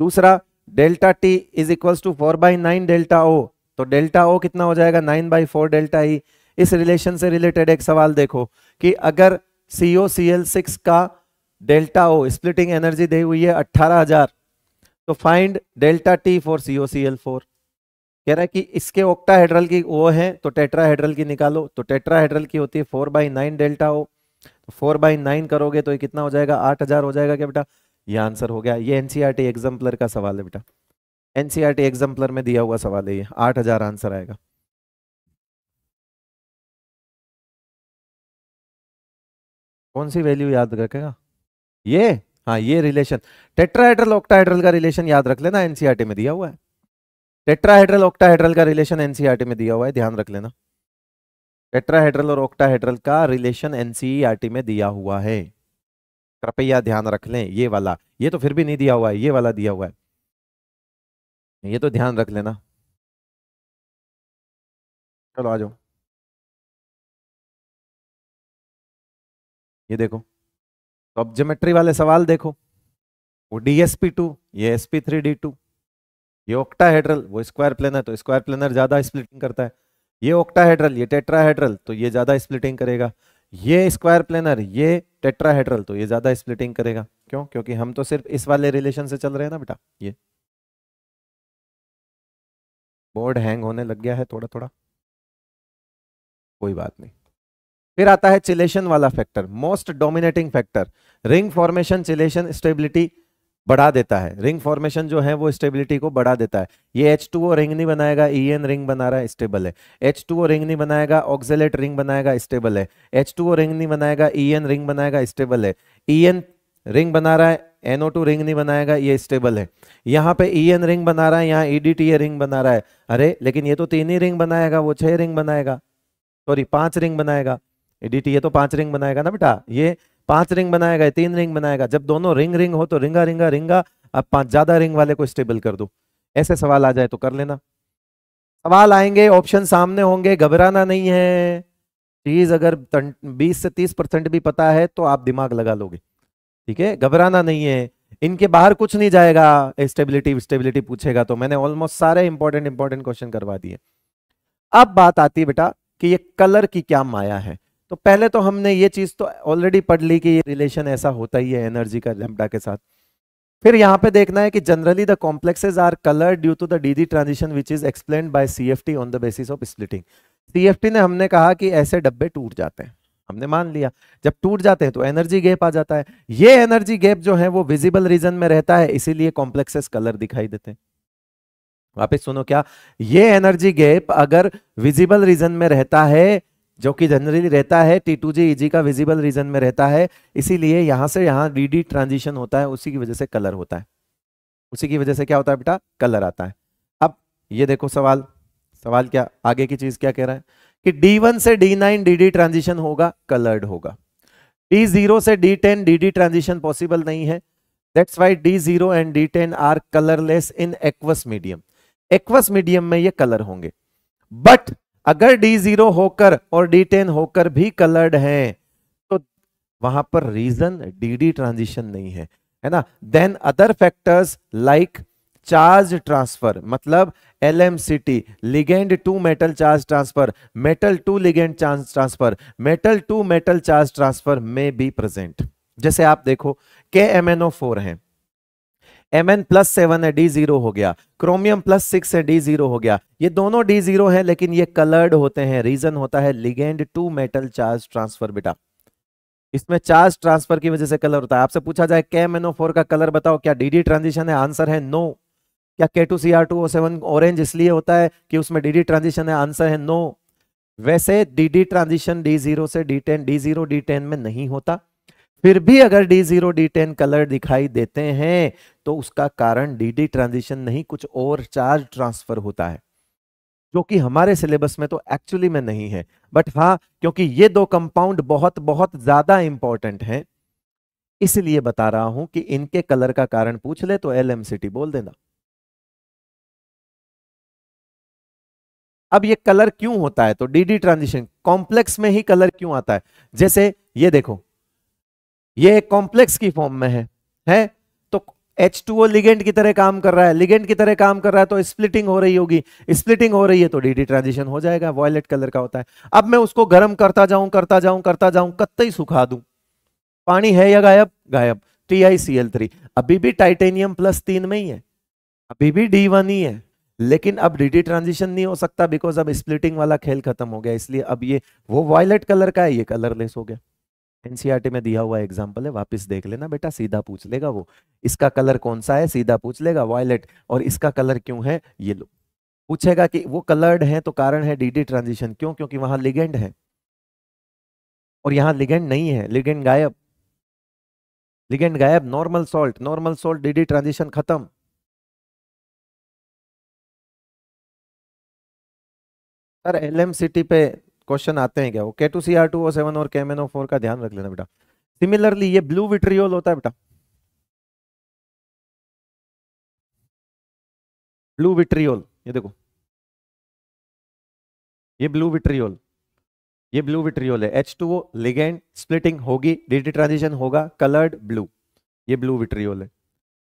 दूसरा delta T is equal to four by nine delta O तो डेल्टा ओ कितना हो जाएगा nine by four delta E इस रिलेशन से रिलेटेड एक सवाल देखो कि अगर सीओ सी एल सिक्स का डेल्टा ओ स्प्लिटिंग एनर्जी दे हुई है अट्ठारह हजार तो find delta T for CO C L four कह रहा है कि इसके ओक्टाहेड्रल की ओ है तो टेट्राहेड्रल की निकालो तो टेट्राहेड्रल की होती है four by nine delta O तो फोर बाई नाइन करोगे तो ये कितना हो जाएगा आठ हजार हो जाएगा क्या बेटा ये आंसर हो गया ये एनसीईआरटी एग्जाम्पलर e का सवाल है बेटा एनसीईआरटी एग्जाम्पलर e में दिया हुआ सवाल है ये आठ आंसर आएगा
कौन सी वैल्यू याद रखेगा
ये हाँ ये रिलेशन टेट्राहेड्रल ऑक्टाहेड्रल का रिलेशन याद रख लेना एनसीईआरटी e में दिया हुआ है टेट्राहेड्रल ऑक्टाहेड्रल का रिलेशन एनसीईआरटी में दिया हुआ है ध्यान रख लेना टेट्राहेड्रल और ऑक्टाहेड्रल का रिलेशन एनसीईआरटी में दिया हुआ है कृपया ध्यान रख लें ये वाला ये तो फिर भी नहीं दिया हुआ है ये वाला दिया हुआ
है ये तो ध्यान रख लेना चलो आ जाओ ये देखो
तो अब जोमेट्री वाले सवाल देखो वो डीएसपी टू ये एसपी थ्री डी टू ये ऑक्टाहेड्रल वो स्क्वायर प्लेनर तो स्क्वायर प्लेनर ज्यादा स्प्लिटिंग करता है ये ऑक्टाहेड्रल ये टेट्राहेड्रल तो ये ज्यादा स्प्लिटिंग करेगा ये स्क्वायर प्लेनर ये टेट्राहेड्रल तो ये ज्यादा स्प्लिटिंग करेगा क्यों क्योंकि हम तो सिर्फ इस वाले रिलेशन से चल रहे हैं ना बेटा
ये बोर्ड हैंग होने लग गया है थोड़ा थोड़ा
कोई बात नहीं फिर आता है चिलेशन वाला factor most dominating factor ring formation chelation stability बढ़ा देता है रिंग फॉर्मेशन जो है वो स्टेबिलिटी को बढ़ा देता है ये एच टू ओ रिंग नहीं बनाएगा ई एन रिंग बना रहा है स्टेबल है एच टू ओ रिंग नहीं बनाएगा ऑक्सेलेट रिंग बनाएगा स्टेबल है एच टू ओ रिंग नहीं बनाएगा ई एन रिंग बनाएगा स्टेबल है ई एन रिंग बना रहा है एनओ टू रिंग नहीं बनाएगा ये स्टेबल है यहाँ पे ई एन रिंग बना रहा है यहाँ ईडीटीए e रिंग बना रहा है अरे लेकिन ये तो तीन ही रिंग बनाएगा वो छह रिंग बनाएगा सॉरी पांच रिंग बनाएगा ईडीटीए e तो पांच रिंग बनाएगा ना बेटा ये पांच रिंग बनाएगा तीन रिंग बनाएगा जब दोनों रिंग रिंग हो तो रिंगा रिंगा रिंगा अब पांच ज्यादा रिंग वाले को स्टेबल कर दो ऐसे सवाल आ जाए तो कर लेना सवाल आएंगे ऑप्शन सामने होंगे घबराना नहीं है चीज अगर बीस से तीस परसेंट भी पता है तो आप दिमाग लगा लोगे ठीक है घबराना नहीं है इनके बाहर कुछ नहीं जाएगा स्टेबिलिटी स्टेबिलिटी पूछेगा तो मैंने ऑलमोस्ट सारे इंपॉर्टेंट इंपॉर्टेंट क्वेश्चन करवा दिए अब बात आती है बेटा कि ये कलर की क्या माया है तो पहले तो हमने ये चीज़ तो ऑलरेडी पढ़ ली कि ये रिलेशन ऐसा होता ही है एनर्जी का लेमडा के साथ फिर यहाँ पे देखना है कि generally the complexes are colour due to the DD transition which is explain by C on the basis of splitting T ने हमने कहा कि ऐसे डब्बे टूट जाते हैं हमने मान लिया जब टूट जाते हैं तो एनर्जी गैप आ जाता है ये एनर्जी गैप जो है वो विजिबल रीजन में रहता है इसीलिए कॉम्प्लेक्सेस कलर दिखाई देते हैं वापिस सुनो क्या ये एनर्जी गैप अगर विजिबल रीजन में रहता है जो कि जनरली रहता है टी टू जी ई जी का विजिबल रीजन में रहता है इसीलिए यहाँ से यहाँ डी डी ट्रांजिशन होता है उसी की वजह से कलर होता है उसी की वजह से क्या होता है बेटा कलर आता है अब ये देखो सवाल सवाल क्या आगे की चीज़ क्या कह रहा है कि D1 से D9 DD डी ट्रांजिशन होगा कलर्ड होगा D0 से D10 DD D transition possible नहीं है that's why D0 zero and D ten are colourless in aqueous medium aqueous medium में ये कलर होंगे बट अगर डी जीरो होकर और डी टेन होकर भी कलर्ड हैं तो वहां पर रीजन डी डी ट्रांजिशन नहीं है है ना then other factors like charge transfer मतलब L M C T ligand to metal charge transfer metal to ligand charge transfer metal to metal charge transfer में बी प्रेजेंट जैसे आप देखो K M N O four है M N plus seven है D zero हो गया chromium plus six है D zero हो गया ये दोनों डी जीरो है लेकिन ये कलर्ड होते हैं रीजन होता है ligand to metal charge transfer बेटा इसमें चार्ज ट्रांसफर की वजह से कलर होता है आपसे पूछा जाए के फोर का कलर बताओ क्या डीडी ट्रांजिशन है आंसर है नो क्या K two C R two O seven orange इसलिए होता है कि उसमें डीडी ट्रांजिशन है आंसर है नो वैसे डीडी ट्रांजिशन डी जीरो से D ten D zero D ten में नहीं होता फिर भी अगर डी जीरो डी टेन कलर दिखाई देते हैं तो उसका कारण डी डी ट्रांजिशन नहीं कुछ और चार्ज ट्रांसफर होता है जो कि हमारे सिलेबस में तो एक्चुअली में नहीं है बट हाँ क्योंकि ये दो कंपाउंड बहुत बहुत ज्यादा इंपॉर्टेंट हैं इसलिए बता रहा हूं कि इनके कलर का कारण पूछ ले तो एल एम सी टी बोल देना
अब ये कलर क्यों होता है तो डी डी
ट्रांजिशन कॉम्प्लेक्स में ही कलर क्यों आता है जैसे ये देखो ये एक कॉम्प्लेक्स की फॉर्म में है है तो एच टू ओ लिगेंड की तरह काम कर रहा है लिगेंड की तरह काम कर रहा है तो स्प्लिटिंग हो रही होगी स्प्लिटिंग हो रही है तो डीडी ट्रांजिशन हो जाएगा वॉयलेट कलर का होता है अब मैं उसको गर्म करता जाऊं करता जाऊं करता जाऊं कत्ते ही सुखा दूं पानी है या गायब गायब T I C L three अभी भी टाइटेनियम प्लस तीन में ही है अभी भी डी वन ही है लेकिन अब डीडी ट्रांजिशन नहीं हो सकता बिकॉज अब स्प्लिटिंग वाला खेल खत्म हो गया इसलिए अब ये वो वॉयलेट कलर का है ये कलरलेस हो गया एनसीईआरटी में दिया हुआ एग्जाम्पल है वापस देख लेना बेटा सीधा पूछ लेगा वो इसका कलर कौन सा है सीधा पूछ लेगा वायलेट और इसका कलर क्यों है ये लो पूछेगा कि वो कलर्ड है तो कारण है डीडी ट्रांजिशन क्यों क्योंकि वहां लिगेंड है और यहां लिगेंड नहीं है लिगेंड गायब
लिगेंड गायब normal salt normal salt DD transition खत्म सर एलएमसीटी पे क्वेश्चन आते हैं क्या वो K two C R two O seven और एन ओ फोर का ध्यान रख लेना बेटा सिमिलरली ये ब्लू
विट्रियोल होता है बेटा ब्लू विट्रियोल ये देखो ये ब्लू विट्रियोल
ये ब्लू विट्रियोल है H two O ligand splitting होगी डीडी ट्रांजिशन होगा कलर्ड ब्लू ये ब्लू विट्रियोल है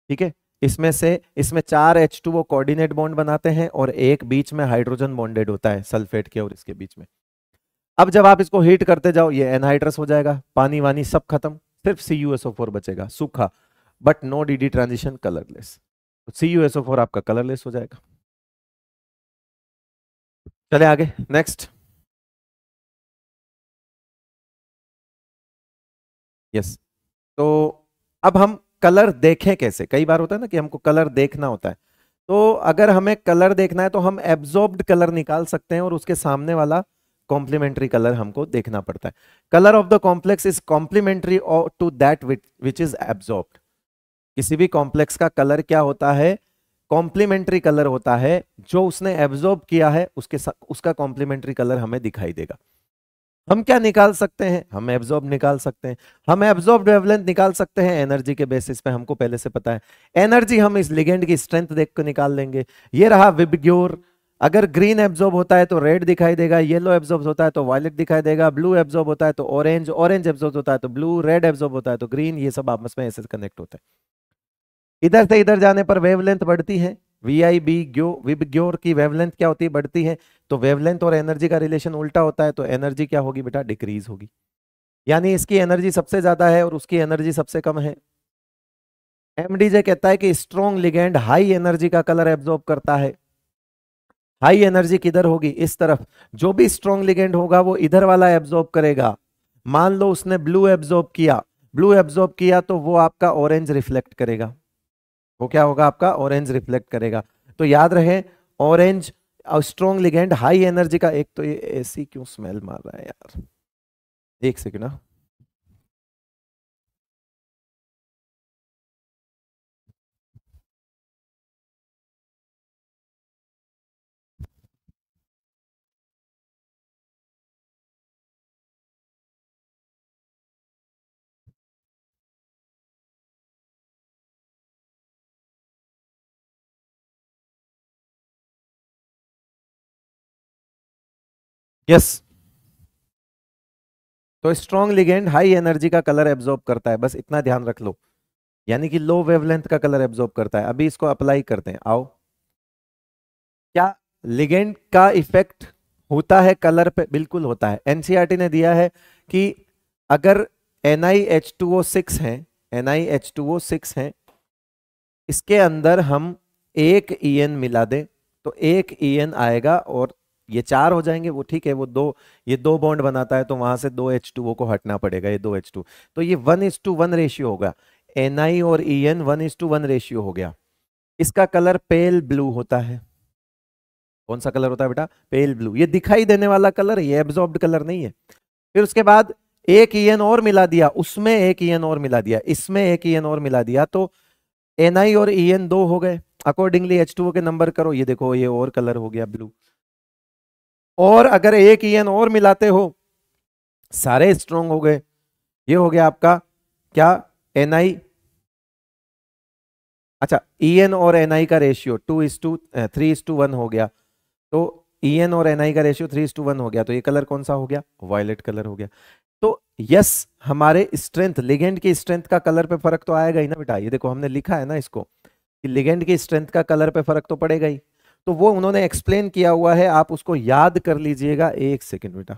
ठीक है इसमें से इसमें चार H two O coordinate bond बनाते हैं और एक बीच में हाइड्रोजन बॉन्डेड होता है सल्फेट के और इसके बीच में अब जब आप इसको हीट करते जाओ ये एनहाइड्रस हो जाएगा पानी वानी सब खत्म सिर्फ सी बचेगा सूखा but no D D transition colourless C आपका कलरलेस
हो जाएगा चले आगे नेक्स्ट यस yes.
तो
अब हम कलर देखें कैसे कई बार होता है ना कि हमको कलर देखना होता है तो अगर हमें कलर देखना है तो हम एब्जॉर्ब्ड कलर निकाल सकते हैं और उसके सामने वाला कॉम्प्लीमेंट्री कलर हमको देखना पड़ता है colour of the complex is complementary to that which is absorbed किसी भी कॉम्प्लेक्स का कलर क्या होता है कॉम्प्लीमेंट्री कलर होता है जो उसने एब्जॉर्ब किया है उसके उसका कॉम्प्लीमेंट्री कलर हमें दिखाई देगा हम क्या निकाल सकते हैं हम एब्जॉर्ब निकाल सकते हैं हम एब्जॉर्ब वेवलेंथ निकाल सकते हैं एनर्जी के बेसिस पे हमको पहले से पता है एनर्जी हम इस लिगेंड की स्ट्रेंथ देख कर निकाल लेंगे ये रहा विबग्योर अगर ग्रीन एब्जॉर्ब होता है तो रेड दिखाई देगा येलो एब्जॉर्ब होता है तो वायलेट दिखाई देगा ब्लू एब्जॉर्ब होता है तो ऑरेंज ऑरेंज एब्जॉर्ब होता है तो ब्लू रेड एब्जॉर्ब होता है तो ग्रीन ये सब आपस में ऐसे कनेक्ट होता है इधर से इधर जाने पर वेवलेंथ बढ़ती है वी आई बी ग्यो विब ग्योर की वेवलेंथ क्या होती है बढ़ती है तो वेवलेंथ और एनर्जी का रिलेशन उल्टा होता है तो एनर्जी क्या होगी बेटा डिक्रीज होगी यानी इसकी एनर्जी सबसे ज्यादा है और उसकी एनर्जी सबसे कम है एमडीजे कहता है कि स्ट्रॉन्ग लिगेंड हाई एनर्जी का कलर एब्जॉर्ब करता है हाई एनर्जी किधर होगी इस तरफ जो भी स्ट्रॉन्ग लिगेंड होगा वो इधर वाला एब्जॉर्ब करेगा मान लो उसने ब्लू एब्जॉर्ब किया ब्लू एब्जॉर्ब किया तो वो आपका ऑरेंज रिफ्लेक्ट करेगा वो क्या होगा आपका ऑरेंज रिफ्लेक्ट करेगा तो याद रहे orange strong ligand high energy का एक तो ये एसी क्यों
स्मेल मार रहा है यार एक सेकेंड ना हाँ। यस तो स्ट्रॉन्ग लिगेंड हाई एनर्जी का कलर एब्जॉर्ब करता है बस इतना
ध्यान रख लो यानी कि लो वेवलेंथ का कलर एब्जॉर्ब करता है अभी इसको अप्लाई करते हैं आओ क्या लिगेंड का इफेक्ट होता है कलर पे बिल्कुल होता है एनसीआरटी e ने दिया है कि अगर N I H two O six है N I H two O six है इसके अंदर हम एक ई e एन मिला दें तो एक ई e एन आएगा और ये चार हो जाएंगे वो ठीक है वो दो ये दो बॉन्ड बनाता है तो वहां से दो एच टू को हटना पड़ेगा ये दो एच टू तो ये one is to one ratio होगा एन आई और E N one is to one ratio हो गया इसका कलर पेल ब्लू होता है कौन सा कलर होता है बेटा पेल ब्लू ये दिखाई देने वाला कलर ये एब्जॉर्ब कलर नहीं है फिर उसके बाद एक ईएन और मिला दिया उसमें एक ईएन और मिला दिया इसमें एक ईएन और मिला दिया तो एनआई और ईएन दो हो गए अकॉर्डिंगली एच के नंबर करो ये देखो ये और कलर हो गया ब्लू और अगर एक ईएन और मिलाते हो सारे स्ट्रोंग हो गए ये हो गया आपका क्या एन आई अच्छा ई एन और एन आई का ratio two is to three is to one हो गया तो ई एन और एन आई का ratio three is to one हो गया तो ये कलर कौन सा हो गया वायलेट कलर हो गया तो यस हमारे स्ट्रेंथ लिगेंड की स्ट्रेंथ का कलर पे फर्क तो आएगा ही ना बेटा ये देखो हमने लिखा है ना इसको कि लिगेंड की स्ट्रेंथ का कलर पे फर्क तो पड़ेगा ही तो वो उन्होंने एक्सप्लेन किया हुआ है आप उसको याद कर लीजिएगा एक सेकेंड बेटा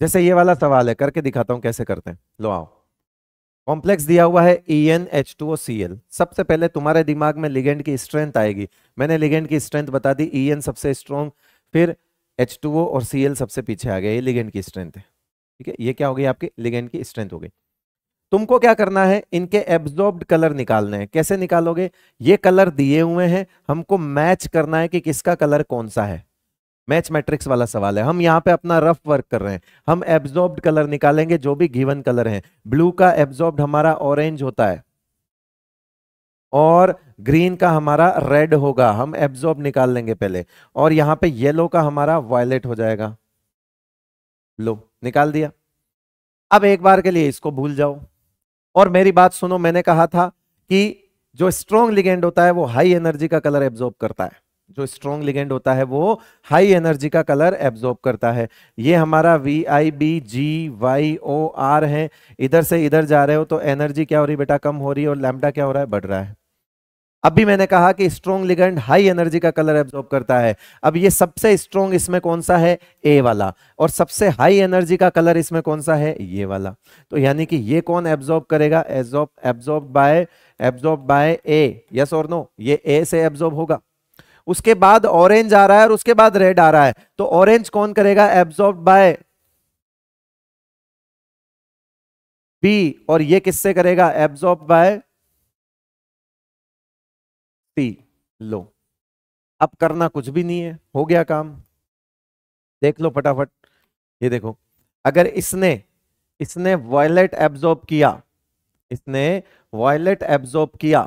जैसे ये
वाला
सवाल है करके दिखाता हूं कैसे करते हैं लो आओ कॉम्प्लेक्स दिया हुआ है E N H two O C L सबसे पहले तुम्हारे दिमाग में लिगेंड की स्ट्रेंथ आएगी मैंने लिगेंड की स्ट्रेंथ बता दी ई e एन सबसे स्ट्रॉन्ग फिर एच टू ओ और सी एल सबसे पीछे आ गया ये लिगेंड की स्ट्रेंथ है ठीक है ये क्या हो गई आपकी लिगेंड की स्ट्रेंथ हो गई तुमको क्या करना है इनके एब्जॉर्ब कलर निकालने हैं कैसे निकालोगे ये कलर दिए हुए हैं हमको मैच करना है कि किसका कलर कौन सा है मैच मैट्रिक्स वाला सवाल है हम यहाँ पे अपना रफ वर्क कर रहे हैं हम एब्जॉर्ब कलर निकालेंगे जो भी गिवन कलर है ब्लू का एब्जॉर्ब हमारा ऑरेंज होता है और ग्रीन का हमारा रेड होगा हम एब्जॉर्ब निकाल लेंगे पहले और यहाँ पे येलो का हमारा वायलेट हो जाएगा लो निकाल दिया अब एक बार के लिए इसको भूल जाओ और मेरी बात सुनो मैंने कहा था कि जो स्ट्रॉन्ग लिगेंड होता है वो हाई एनर्जी का कलर एब्जॉर्ब करता है जो स्ट्रॉन्ग लिगेंड होता है वो हाई एनर्जी का कलर एब्जॉर्ब करता है ये हमारा V I B G Y O R है इधर से इधर जा रहे हो तो एनर्जी क्या हो रही बेटा कम हो रही है और लैमडा क्या हो रहा है बढ़ रहा है अब भी मैंने कहा कि स्ट्रॉन्ग लिगेंड हाई एनर्जी का कलर एब्जॉर्ब करता है अब ये सबसे स्ट्रॉन्ग इसमें कौन सा है ए वाला और सबसे हाई एनर्जी का कलर इसमें कौन सा है ये वाला तो यानी कि ये कौन एब्जॉर्ब करेगा absorb absorb by absorb by A yes और नो ये ए से एब्जॉर्ब होगा उसके बाद ऑरेंज आ रहा है और उसके बाद रेड आ रहा है तो ऑरेंज कौन करेगा एब्जॉर्ब बाय
बी और ये किससे करेगा एब्जॉर्ब बाय सी लो अब करना कुछ भी
नहीं है हो गया काम देख लो फटाफट ये देखो अगर इसने इसने वॉयलेट एब्जॉर्ब किया इसने वॉयलेट एब्जॉर्ब किया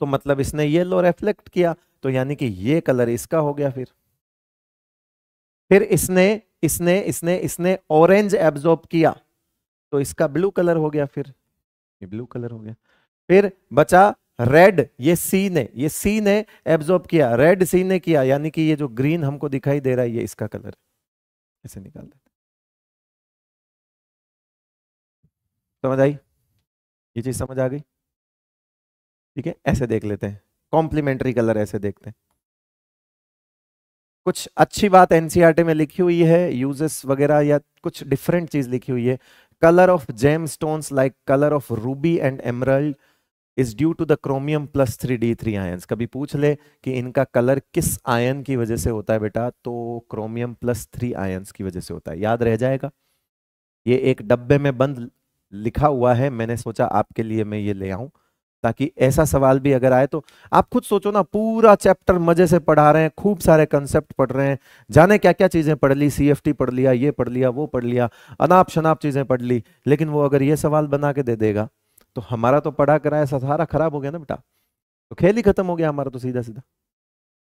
तो मतलब इसने येलो रेफ्लेक्ट किया तो यानी कि ये कलर इसका हो गया फिर फिर इसने इसने इसने इसने ऑरेंज एब्जॉर्ब किया तो इसका ब्लू कलर हो गया फिर ये ब्लू कलर हो गया फिर बचा रेड ये सी ने ये सी ने एब्जॉर्ब किया रेड सी ने किया यानी कि ये जो ग्रीन हमको दिखाई दे रहा है ये इसका कलर ऐसे निकाल देते
समझ आई ये चीज समझ आ गई
ठीक है ऐसे देख लेते हैं कॉम्प्लीमेंट्री कलर ऐसे देखते हैं कुछ अच्छी बात एनसीआर e में लिखी हुई है यूजेस वगैरह या कुछ डिफरेंट चीज लिखी हुई है colour of gem stone like colour of ruby and emerald is due to the chromium plus three D three ion कभी पूछ ले कि इनका कलर किस आयन की वजह से होता है बेटा तो क्रोमियम प्लस थ्री आयन की वजह से होता है याद रह जाएगा ये एक डब्बे में बंद लिखा हुआ है मैंने सोचा आपके लिए मैं ये ले आऊं ताकि ऐसा सवाल भी अगर आए तो आप खुद सोचो ना पूरा चैप्टर मजे से पढ़ा रहे हैं खूब सारे कंसेप्ट पढ़ रहे हैं जाने क्या क्या चीजें पढ़ ली सी पढ़ लिया ये पढ़ लिया वो पढ़ लिया अनाप शनाप चीजें पढ़ ली लेकिन वो अगर ये सवाल बना के दे देगा तो हमारा तो पढ़ा कराया सारा खराब हो गया ना बेटा तो खेल ही खत्म हो गया हमारा तो सीधा सीधा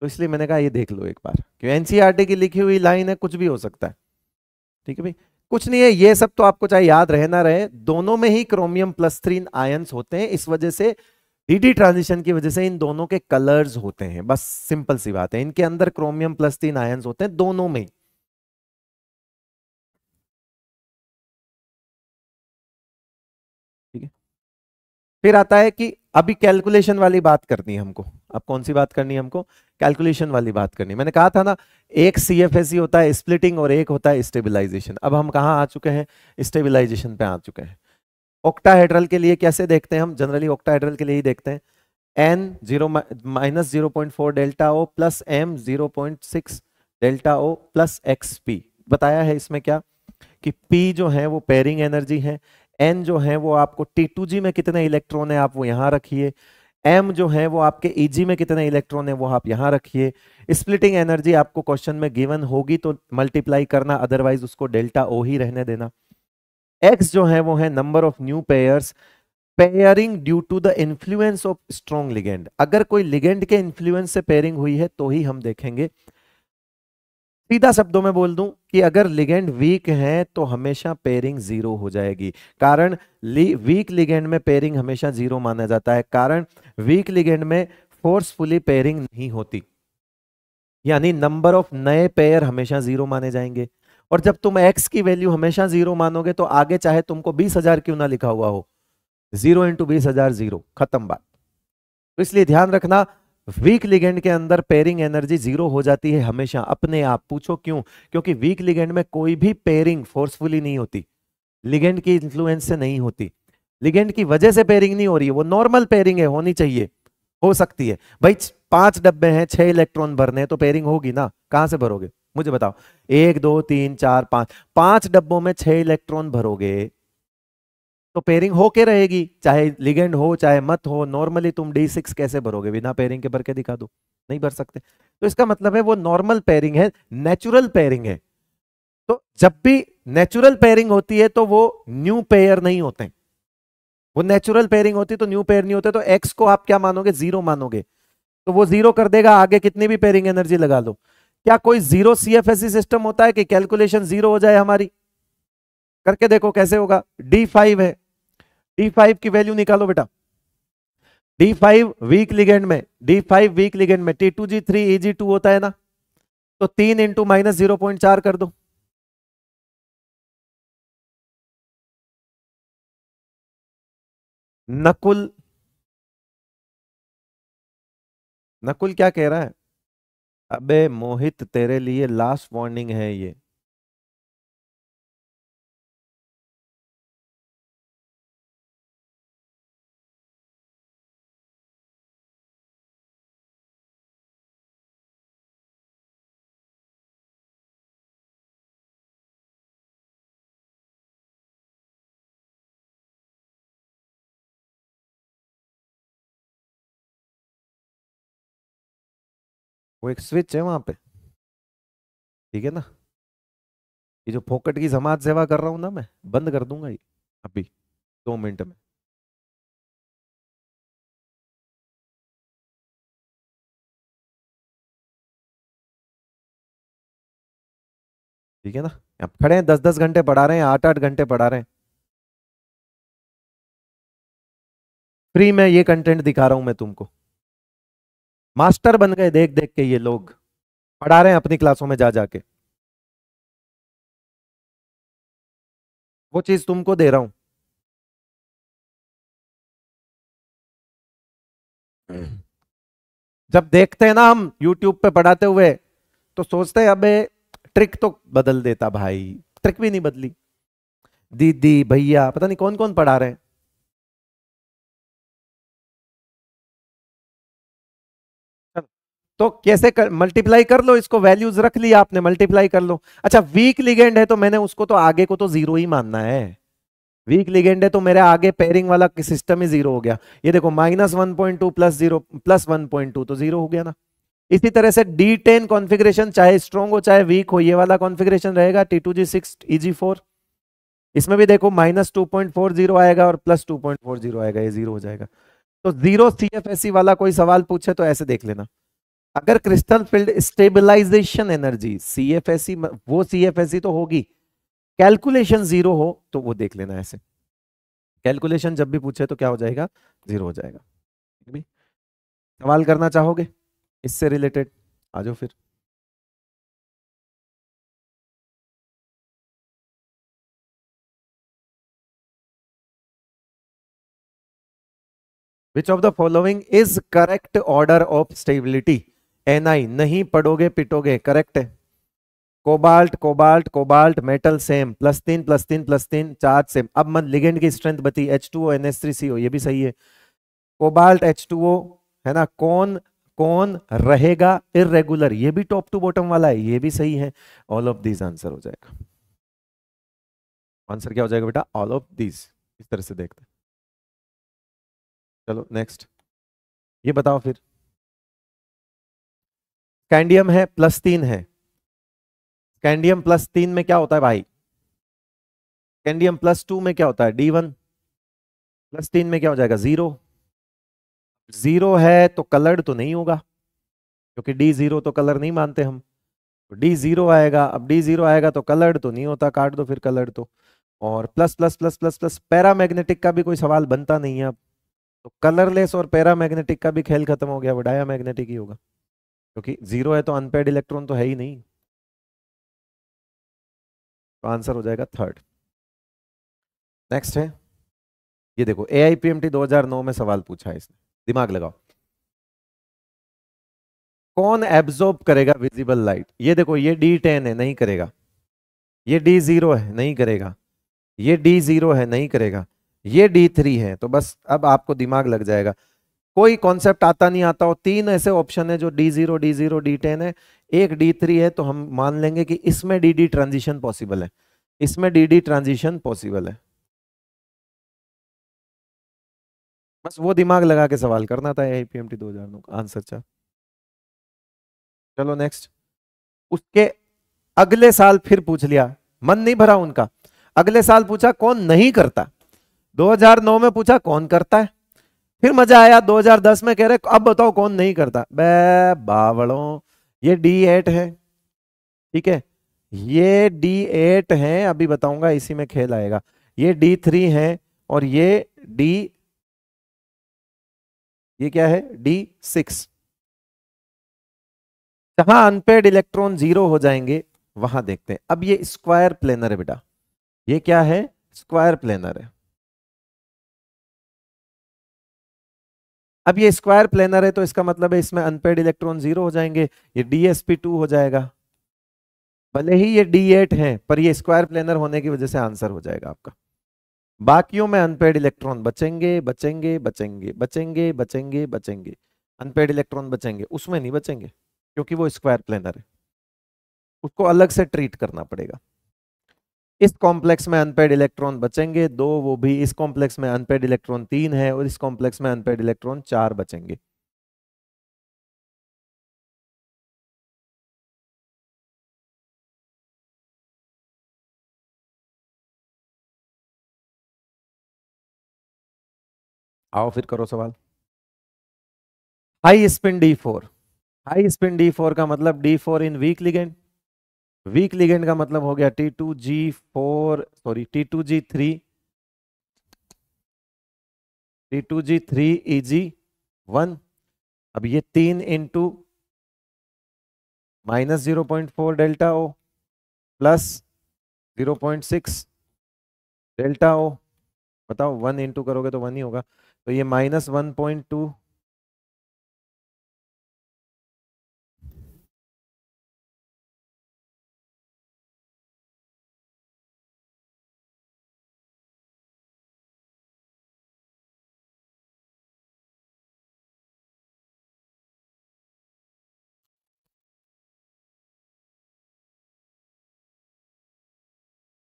तो इसलिए मैंने कहा ये देख लो एक बार क्यों एनसीआरटी e की लिखी हुई लाइन है कुछ भी हो सकता है ठीक है भाई कुछ नहीं है ये सब तो आपको चाहे याद रहे ना रहे दोनों में ही क्रोमियम प्लस थ्री आयन होते हैं इस वजह से डीडी ट्रांजिशन की वजह से इन दोनों के कलर्स होते हैं बस सिंपल सी बात है इनके अंदर क्रोमियम
प्लस तीन आयन होते हैं दोनों में ठीक है फिर आता है कि अभी
कैलकुलेशन वाली बात करनी है हमको अब कौन सी बात करनी है हमको कैलकुलेशन वाली बात करनी मैंने कहा था ना एक सी e होता है स्प्लिटिंग और एक होता है स्टेबिलाईजेशन अब हम कहाँ आ चुके हैं स्टेबिलाईजेशन पे आ चुके हैं ऑक्टाहेड्रल के लिए कैसे देखते हैं हम जनरली ऑक्टाहेड्रल के लिए ही देखते हैं N zero minus zero point four delta O plus M zero point six delta O plus X P बताया है इसमें क्या कि पी जो है वो पेयरिंग एनर्जी है एन जो है वो आपको टी टू जी में कितने इलेक्ट्रॉन है आप वो यहाँ रखिए एम जो है वो आपके ईजी e में कितने इलेक्ट्रॉन है वो आप यहां रखिए स्प्लिटिंग एनर्जी आपको क्वेश्चन में गिवन होगी तो मल्टीप्लाई करना अदरवाइज उसको डेल्टा ओ ही रहने देना एक्स जो है वो है number of new pairs pairing due to the influence of strong ligand अगर कोई लिगेंड के इन्फ्लुएंस से पेयरिंग हुई है तो ही हम देखेंगे सीधा शब्दों में बोल दूं कि अगर लिगेंड वीक है तो हमेशा पेयरिंग जीरो हो जाएगी कारण वीक लिगेंड में पेयरिंग हमेशा जीरो माना जाता है कारण वीक लिगेंड में फोर्सफुली पेयरिंग नहीं होती यानी नंबर ऑफ नए पेयर हमेशा जीरो माने जाएंगे और जब तुम एक्स की वैल्यू हमेशा जीरो मानोगे तो आगे चाहे तुमको बीस हजार क्यों ना लिखा हुआ हो जीरो इंटू बीस हजार जीरो खत्म बात तो इसलिए ध्यान रखना वीक लिगेंड के अंदर पेयरिंग एनर्जी जीरो हो जाती है हमेशा अपने आप पूछो क्यों क्योंकि वीक लिगेंड में कोई भी पेयरिंग फोर्सफुली नहीं होती लिगेंड की इन्फ्लुएंस से नहीं होती लिगेंड की वजह से पेयरिंग नहीं हो रही है वो नॉर्मल पेयरिंग है होनी चाहिए हो सकती है भाई पांच डब्बे हैं छह इलेक्ट्रॉन भरने तो पेयरिंग होगी ना कहां से भरोगे मुझे बताओ एक दो तीन चार पांच पांच डब्बों में छह इलेक्ट्रॉन भरोगे तो पेयरिंग होके रहेगी चाहे लिगेंड हो चाहे मत हो नॉर्मली तुम डी सिक्स कैसे भरोगे बिना पेयरिंग के भर के दिखा दो नहीं भर सकते तो इसका मतलब है वो नॉर्मल पेयरिंग है नेचुरल पेयरिंग है तो जब भी नेचुरल पेयरिंग होती है तो वो न्यू पेयर नहीं होते वो नेचुरल पेयरिंग होती तो न्यू पेयर नहीं होते तो एक्स को आप क्या मानोगे जीरो मानोगे तो वो जीरो कर देगा आगे कितनी भी पेयरिंग एनर्जी लगा लो क्या कोई जीरो सीएफएससी सिस्टम होता है कि कैलकुलेशन जीरो हो जाए हमारी करके देखो कैसे होगा डी फाइव है डी फाइव की वैल्यू निकालो बेटा डी फाइव वीक लिगेंड में डी फाइव वीक लिगेंड में T two G three E G two होता है ना
तो तीन इंटू माइनस जीरो पॉइंट चार कर दो नकुल नकुल क्या कह रहा है अबे मोहित तेरे लिए लास्ट वार्निंग है ये वो एक स्विच है वहां पे ठीक है ना ये जो फोकट की समाज सेवा कर रहा हूं ना मैं बंद कर दूंगा ये अभी दो मिनट में ठीक है ना आप खड़े हैं दस दस घंटे पढ़ा रहे हैं आठ आठ घंटे पढ़ा रहे हैं फ्री में ये कंटेंट
दिखा रहा हूं मैं तुमको मास्टर बन गए देख देख के ये लोग पढ़ा रहे
हैं अपनी क्लासों में जा जाके वो चीज तुमको दे रहा हूं जब देखते हैं ना हम यूट्यूब पे पढ़ाते हुए
तो सोचते हैं अबे ट्रिक तो बदल देता भाई ट्रिक भी नहीं बदली
दीदी भैया पता नहीं कौन कौन पढ़ा रहे हैं
तो कैसे कर मल्टीप्लाई कर लो इसको वैल्यूज रख लिया आपने मल्टीप्लाई कर लो अच्छा वीक लिगेंड है तो मैंने उसको तो आगे को तो जीरो ही मानना है वीक लिगेंड है तो मेरे आगे पेयरिंग वाला सिस्टम ही जीरो हो गया ये देखो minus one point two plus zero plus one point two तो जीरो हो गया ना इसी तरह से डी टेन कॉन्फिग्रेशन चाहे स्ट्रॉन्ग हो चाहे वीक हो ये वाला कॉन्फिग्रेशन रहेगा T two G six E G four इसमें भी देखो minus two point four zero आएगा और plus two point four zero आएगा ये जीरो हो जाएगा तो zero C F S C वाला कोई सवाल पूछे तो ऐसे देख लेना अगर crystal field stabilization energy C वो सी e तो होगी कैलकुलेशन जीरो हो तो वो देख लेना ऐसे कैलकुलेशन जब भी पूछे तो क्या हो जाएगा जीरो हो जाएगा
सवाल करना चाहोगे इससे रिलेटेड आ जाओ फिर which of the
following is correct order of stability NI नहीं पढ़ोगे पिटोगे करेक्ट है cobalt cobalt cobalt metal same plus तीन प्लस तीन प्लस तीन चार्ज सेम अब मन लिगेंड की स्ट्रेंथ बती H two O N S three C O ये भी सही है कोबाल्ट एच टू ओ है ना कौन कौन रहेगा इरेगुलर ये भी टॉप टू बॉटम वाला है ये भी सही है ऑल ऑफ दीज आंसर हो जाएगा आंसर क्या हो
जाएगा बेटा ऑल ऑफ दीज इस तरह से देखते चलो नेक्स्ट ये बताओ फिर कैंडियम है प्लस तीन है कैंडियम प्लस तीन में क्या होता है भाई कैंडियम
प्लस टू में क्या होता है डी वन प्लस तीन में क्या हो जाएगा जीरो जीरो है तो कलर्ड तो नहीं होगा क्योंकि डी जीरो तो कलर नहीं मानते हम तो डी जीरो आएगा अब डी जीरो आएगा तो कलर्ड तो नहीं होता काट दो फिर कलर्ड तो और plus plus plus plus plus paramagnetic का भी कोई सवाल बनता नहीं है अब तो कलरलेस और पैरामैग्नेटिक का भी खेल खत्म हो गया वो डाया मैग्नेटिक ही होगा क्योंकि जीरो है तो अनपेड इलेक्ट्रॉन तो है
ही नहीं तो आंसर हो जाएगा थर्ड नेक्स्ट है ये देखो A I P M T दो हजार नौ में सवाल पूछा है इसने
दिमाग लगाओ कौन एब्जॉर्ब करेगा विजिबल लाइट ये देखो ये डी टेन है नहीं करेगा ये डी जीरो है नहीं करेगा ये डी जीरो है नहीं करेगा ये डी थ्री है तो बस अब आपको दिमाग लग जाएगा कोई कॉन्सेप्ट आता नहीं आता हो तीन ऐसे ऑप्शन है जो D zero D zero D ten है एक डी थ्री है तो हम मान लेंगे कि इसमें डी डी ट्रांजिशन पॉसिबल है इसमें डी डी ट्रांजिशन पॉसिबल है बस वो दिमाग लगा के सवाल करना था आई पी एम टी दो हजार नौ का आंसर चार अच्छा। चलो नेक्स्ट उसके अगले साल फिर पूछ लिया मन नहीं भरा उनका अगले साल पूछा कौन नहीं करता 2009 में पूछा कौन करता है फिर मजा आया 2010 में कह रहे अब बताओ कौन नहीं करता बे बावड़ों ये डी एट है ठीक है ये डी एट है अभी बताऊंगा इसी में खेल आएगा ये डी थ्री है और ये डी ये क्या है डी सिक्स जहां अनपेड इलेक्ट्रॉन जीरो हो जाएंगे वहां देखते हैं अब ये स्क्वायर प्लेनर है बेटा ये क्या है
स्क्वायर प्लेनर है
अब ये स्क्वायर प्लेनर है तो इसका मतलब है इसमें अनपेड इलेक्ट्रॉन जीरो हो जाएंगे ये डीएसपी टू हो जाएगा भले ही ये डी एट है पर ये स्क्वायर प्लेनर होने की वजह से आंसर हो जाएगा आपका बाकियों में अनपेड इलेक्ट्रॉन बचेंगे बचेंगे बचेंगे बचेंगे बचेंगे बचेंगे अनपेड इलेक्ट्रॉन बचेंगे उसमें नहीं बचेंगे क्योंकि वो स्क्वायर प्लेनर है उसको अलग से ट्रीट करना पड़ेगा इस कॉम्प्लेक्स में अनपेड इलेक्ट्रॉन बचेंगे दो वो भी इस कॉम्प्लेक्स में अनपेड इलेक्ट्रॉन तीन है और इस कॉम्प्लेक्स में अनपेड इलेक्ट्रॉन चार
बचेंगे आओ फिर करो सवाल
high spin D four high spin D four का मतलब D four in weak ligand weak ligand का मतलब हो गया T two G four sorry T two G three T two G three E G
one अब ये तीन into minus zero
point four delta O plus zero point six delta O बताओ one into करोगे तो one ही होगा तो ये minus one point two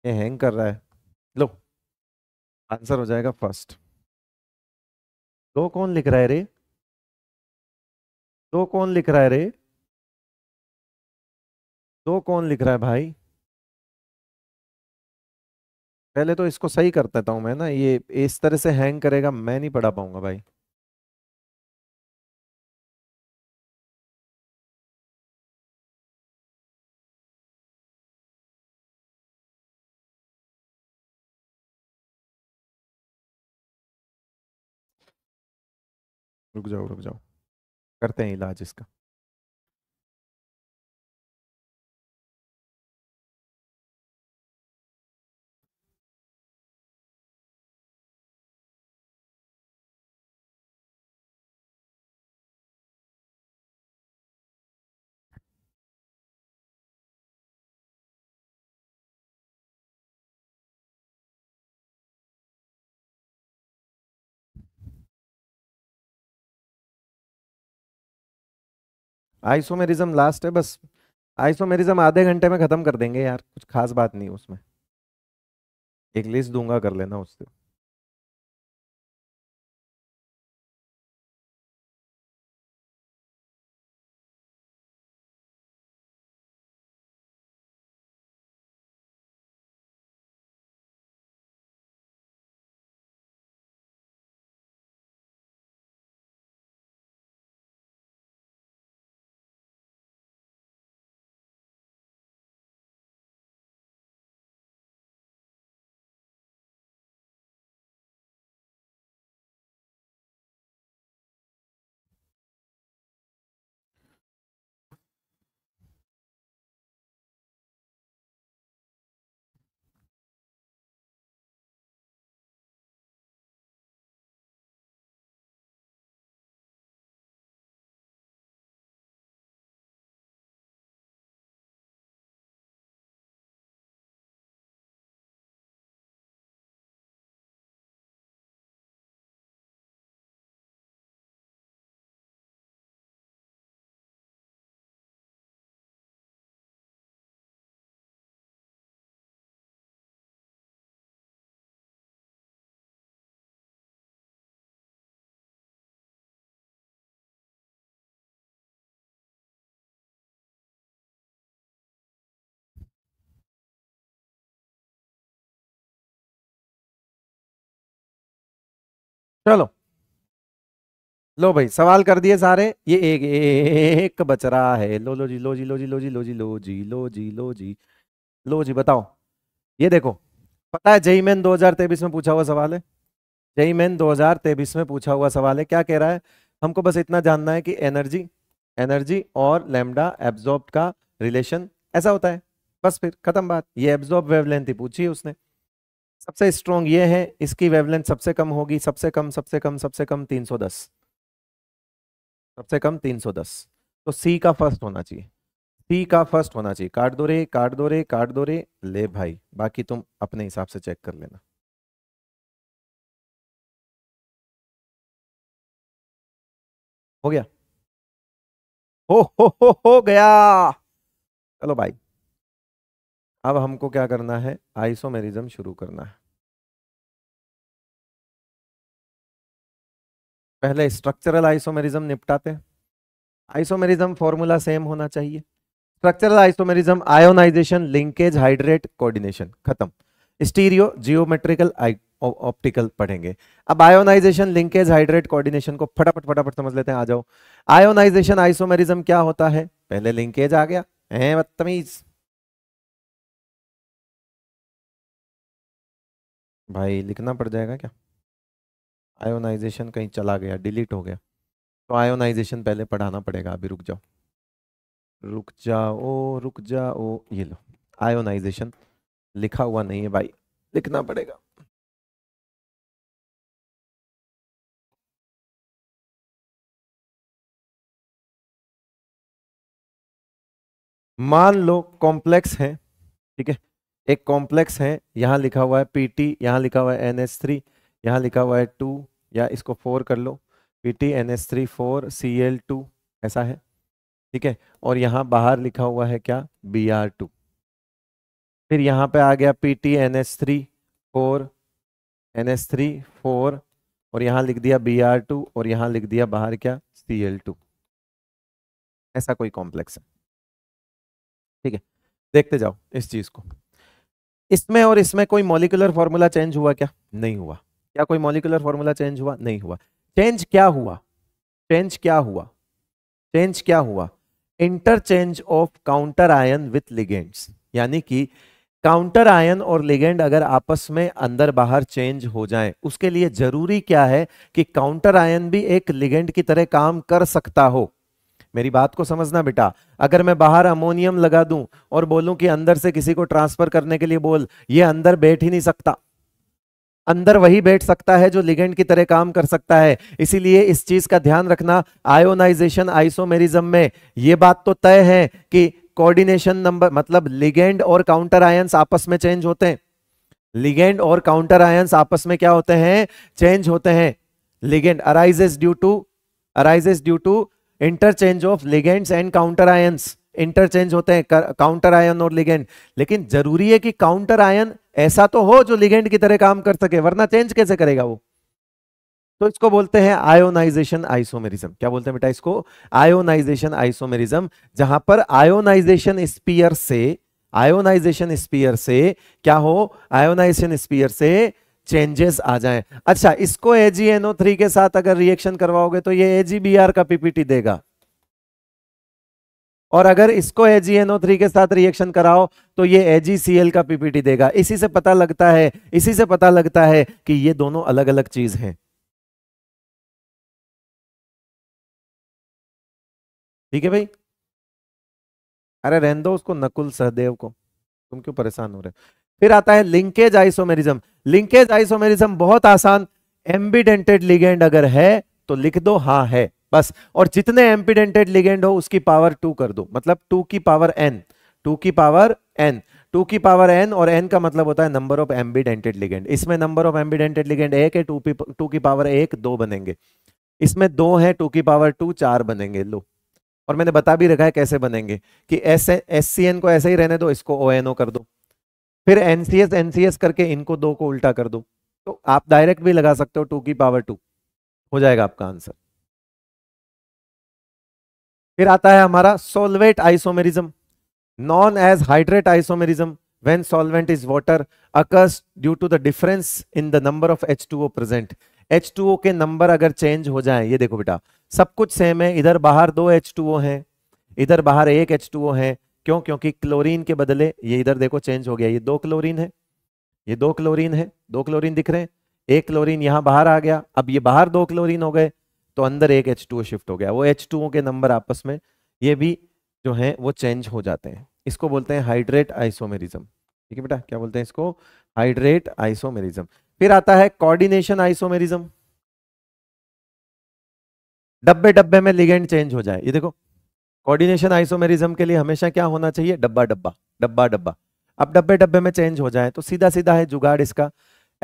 ये हैंग कर रहा है लो आंसर हो जाएगा फर्स्ट दो कौन लिख रहा है रे दो कौन लिख रहा है रे दो कौन लिख रहा है भाई पहले तो इसको सही कर देता हूं मैं ना ये इस तरह से हैंग करेगा मैं नहीं पढ़ा पाऊंगा भाई रुक जाओ रुक जाओ करते हैं इलाज इसका आइसोमेरिज्म लास्ट है बस
आइसोमेरिज्म आधे घंटे में ख़त्म कर देंगे यार कुछ खास बात नहीं उसमें एक लिस्ट दूंगा
कर लेना उससे चलो लो भाई
सवाल कर दिए सारे ये एक एक बच रहा है लो लो जी लो जी लो जी लो जी लो जी लो जी लो जी लो जी लो जी बताओ ये देखो पता है जई मैन दो में पूछा हुआ सवाल है जई मैन दो में पूछा हुआ सवाल है क्या कह रहा है हमको बस इतना जानना है कि एनर्जी एनर्जी और लेमडा एब्जॉर्ब का रिलेशन ऐसा होता है बस फिर खत्म बात ये एब्जॉर्ब वेवलेंथ ही पूछी है उसने सबसे स्ट्रॉन्ग ये है इसकी वेवलेंथ सबसे कम होगी सबसे कम सबसे कम सबसे कम 310 सबसे कम 310 तो सी का फर्स्ट होना चाहिए सी का फर्स्ट होना चाहिए काट दो रे काट दो रे काट दो रे ले भाई बाकी तुम अपने हिसाब से चेक कर लेना
हो गया हो हो हो हो गया चलो भाई अब हमको क्या करना है आइसोमेरिज्म शुरू करना है पहले स्ट्रक्चरल
आइसोमेरिज्म निपटाते हैं आइसोमेरिज्म फॉर्मूला सेम होना चाहिए structural isomerism ionization linkage hydrate coordination खत्म स्टीरियो जियोमेट्रिकल ऑप्टिकल पढ़ेंगे अब आयोनाइजेशन लिंकेज हाइड्रेट कोऑर्डिनेशन को फटाफट फटाफट समझ लेते हैं आ जाओ आयोनाइजेशन आइसोमेरिज्म क्या होता है पहले लिंकेज आ गया है
बदतमीज
भाई लिखना पड़ जाएगा क्या आयोनाइजेशन कहीं चला गया डिलीट हो गया
तो आयोनाइजेशन पहले पढ़ाना पड़ेगा अभी रुक जाओ रुक जाओ रुक
जाओ ये लो आयोनाइजेशन लिखा हुआ नहीं है भाई लिखना पड़ेगा मान
लो कॉम्प्लेक्स है ठीक है एक कॉम्प्लेक्स है यहाँ लिखा हुआ है पी टी यहाँ लिखा हुआ है एन एस थ्री यहाँ लिखा हुआ है टू या इसको फोर कर लो P T N S three four C L two ऐसा है ठीक है और यहाँ बाहर लिखा हुआ है क्या बी आर टू फिर यहाँ पे आ गया P T N S three four N S three four और यहाँ लिख दिया बी आर टू और यहाँ लिख दिया बाहर
क्या सी एल टू ऐसा कोई कॉम्प्लेक्स है ठीक
है देखते जाओ इस चीज़ को इसमें और इसमें कोई मॉलिकुलर फॉर्मूला चेंज हुआ क्या नहीं हुआ क्या कोई मॉलिकुलर फॉर्मूला चेंज हुआ नहीं हुआ चेंज क्या हुआ चेंज क्या हुआ चेंज क्या हुआ interchange of counter ion with ligands यानी कि काउंटर आयन और लिगेंड अगर आपस में अंदर बाहर चेंज हो जाएं उसके लिए जरूरी क्या है कि काउंटर आयन भी एक लिगेंड की तरह काम कर सकता हो मेरी बात को समझना बेटा अगर मैं बाहर अमोनियम लगा दूं और बोलूं कि अंदर से किसी को ट्रांसफर करने के लिए बोल ये अंदर बैठ ही नहीं सकता अंदर वही बैठ सकता है जो लिगेंड की तरह काम कर सकता है इसीलिए इस चीज का ध्यान रखना आयोनाइजेशन आइसोमेरिज्म में ये बात तो तय है कि कोऑर्डिनेशन नंबर मतलब लिगेंड और काउंटर आयंस आपस में चेंज होते हैं लिगेंड और काउंटर आयंस आपस में क्या होते हैं चेंज होते हैं ligand arises due to arises due to interchange of ligands and counter ion interchange होते हैं काउंटर आयन और लिगेंड लेकिन जरूरी है कि काउंटर आयन ऐसा तो हो जो लिगेंड की तरह काम कर सके वरना चेंज कैसे करेगा वो तो इसको बोलते हैं आयोनाइजेशन आइसोमेरिज्म क्या बोलते हैं बेटा इसको आयोनाइजेशन आइसोमेरिज्म जहां पर आयोनाइजेशन स्पीयर से आयोनाइजेशन स्पीयर से क्या हो आयोनाइजेशन स्पीयर से चेंजेस आ जाएं अच्छा इसको AgNO3 के साथ अगर रिएक्शन करवाओगे तो ये AgBr का पीपीटी देगा और अगर इसको AgNO3 के साथ रिएक्शन कराओ तो ये AgCl का पीपीटी देगा इसी से पता लगता है इसी से पता लगता
है कि ये दोनों अलग अलग चीज हैं ठीक है भाई अरे रहने दो उसको
नकुल सहदेव को तुम क्यों परेशान हो रहे हो फिर आता है लिंकेज आइसोमेरिज्म लिंकेज आइसोमेरिज्म बहुत आसान एम्बिडेंटेड लिगेंड अगर है तो लिख दो हा है बस और जितने एम्पिडेंटेड लिगेंड हो उसकी पावर टू कर दो मतलब टू की पावर एन टू की पावर एन टू की पावर एन और एन का मतलब होता है नंबर ऑफ एम्बिडेंटेड लिगेंड इसमें नंबर ऑफ एम्बिडेंटेड लिगेंड एक है टू टू की पावर एक दो बनेंगे इसमें दो है टू की पावर टू चार बनेंगे लो और मैंने बता भी रखा है कैसे बनेंगे कि एस एस सी एन को ऐसे ही रहने दो इसको ओ एन ओ कर दो फिर एनसीएस एनसीएस करके इनको दो को उल्टा कर दो तो आप डायरेक्ट भी लगा सकते हो टू की पावर टू हो जाएगा आपका आंसर फिर आता है हमारा solvate isomerism known as hydrate isomerism when due to the difference in the number of H two O present H two O के नंबर अगर चेंज हो जाए ये देखो बेटा सब कुछ सेम है इधर बाहर दो ओ हैं इधर बाहर एक ओ है क्यों क्योंकि क्लोरीन के बदले ये इधर देखो चेंज हो गया ये दो क्लोरीन है ये दो क्लोरीन है दो क्लोरीन दिख रहे हैं एक क्लोरीन यहां बाहर आ गया अब ये बाहर दो क्लोरीन हो गए तो अंदर एक एच शिफ्ट हो गया वो एच के नंबर आपस में ये भी जो है वो चेंज हो जाते हैं इसको बोलते हैं हाइड्रेट आइसोमेरिज्म ठीक है बेटा क्या बोलते हैं इसको हाइड्रेट आइसोमेरिज्म फिर आता है कोऑर्डिनेशन आइसोमेरिज्म डब्बे डब्बे में लिगेंड चेंज हो जाए ये देखो कोऑर्डिनेशन आइसोमेरिज्म के लिए हमेशा क्या होना चाहिए डब्बा डब्बा डब्बा डब्बा अब डब्बे डब्बे में चेंज हो जाए तो सीधा सीधा है जुगाड़ इसका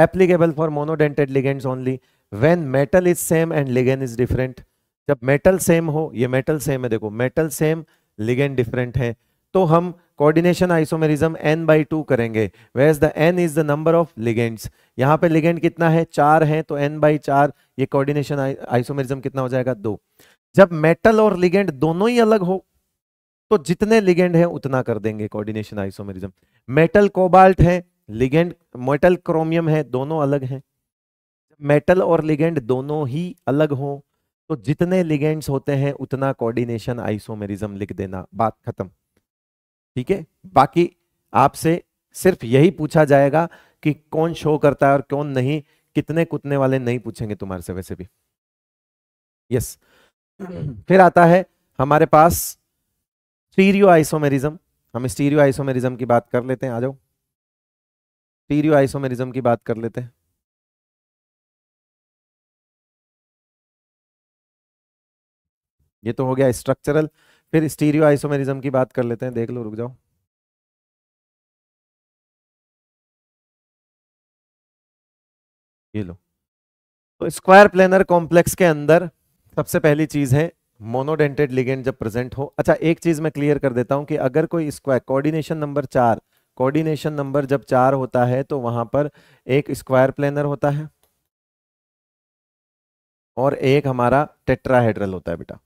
applicable for monodentate ligands only when metal is same and ligand is different जब मेटल सेम हो ये मेटल सेम है देखो मेटल सेम लिगेंड डिफरेंट है तो हम coordination isomerism N by two करेंगे where's the N is the number of ligands यहाँ पे लिगेंड कितना है चार है तो एन बाई चार ये कोऑर्डिनेशन आइसोमेरिज्म कितना हो जाएगा दो जब मेटल और लिगेंड दोनों ही अलग हो तो जितने लिगेंड हैं उतना कर देंगे कोऑर्डिनेशन आइसोमेरिज्म मेटल कोबाल्ट है लिगेंड मेटल क्रोमियम है दोनों अलग हैं मेटल और लिगेंड दोनों ही अलग हो तो जितने लिगेंड्स होते हैं उतना कोऑर्डिनेशन आइसोमेरिज्म लिख देना बात खत्म ठीक है बाकी आपसे सिर्फ यही पूछा जाएगा कि कौन शो करता है और कौन नहीं कितने कुतने वाले नहीं पूछेंगे तुम्हारे से वैसे भी यस yes. फिर आता है हमारे पास स्टीरियो आइसोमेरिज्म हम स्टीरियो
आइसोमेरिज्म की बात कर लेते हैं आ जाओ स्टीरियो आइसोमेरिज्म की बात कर लेते हैं ये तो हो गया स्ट्रक्चरल फिर स्टीरियो आइसोमेरिज्म की बात कर लेते हैं देख लो रुक जाओ ये लो तो स्क्वायर प्लेनर कॉम्प्लेक्स के अंदर सबसे पहली
चीज़ है मोनोडेंटेड लिगेंड जब प्रेजेंट हो अच्छा एक चीज़ मैं क्लियर कर देता हूं कि अगर कोई स्क्वायर कोऑर्डिनेशन नंबर चार कोऑर्डिनेशन नंबर जब चार होता है तो वहां पर एक स्क्वायर
प्लेनर होता है और एक हमारा टेट्राहेड्रल होता है बेटा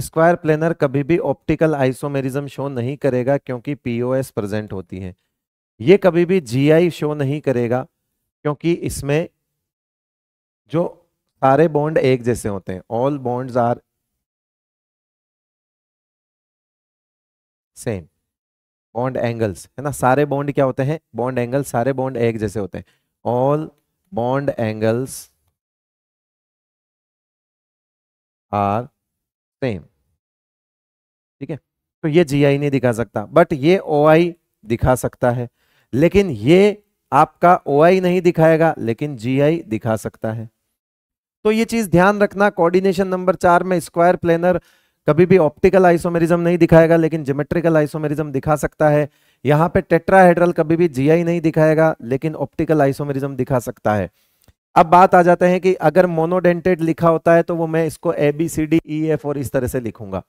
स्क्वायर प्लेनर कभी भी ऑप्टिकल आइसोमेरिज्म शो नहीं करेगा क्योंकि पीओएस प्रेजेंट होती है ये कभी भी जीआई शो नहीं करेगा क्योंकि इसमें जो सारे बॉन्ड एक जैसे होते हैं all bond are
same bond angles
है ना सारे बॉन्ड क्या होते हैं बॉन्ड एंगल्स सारे बॉन्ड एक जैसे होते हैं all bond angles are same ठीक है तो ये जी आई नहीं दिखा सकता बट ये ओ आई दिखा सकता है लेकिन ये आपका ओ नहीं दिखाएगा लेकिन जी दिखा सकता है तो ये चीज ध्यान रखना कोऑर्डिनेशन नंबर चार में स्क्वायर प्लेनर कभी भी ऑप्टिकल आइसोमेरिज्म नहीं दिखाएगा लेकिन जोमेट्रिकल आइसोमेरिज्म दिखा सकता है यहां पे टेट्राहेड्रल कभी भी जीआई नहीं दिखाएगा लेकिन ऑप्टिकल आइसोमेरिज्म दिखा सकता है अब बात आ जाते हैं कि अगर मोनोडेंटेड लिखा होता है तो वो मैं इसको A B C D E F और इस तरह से लिखूंगा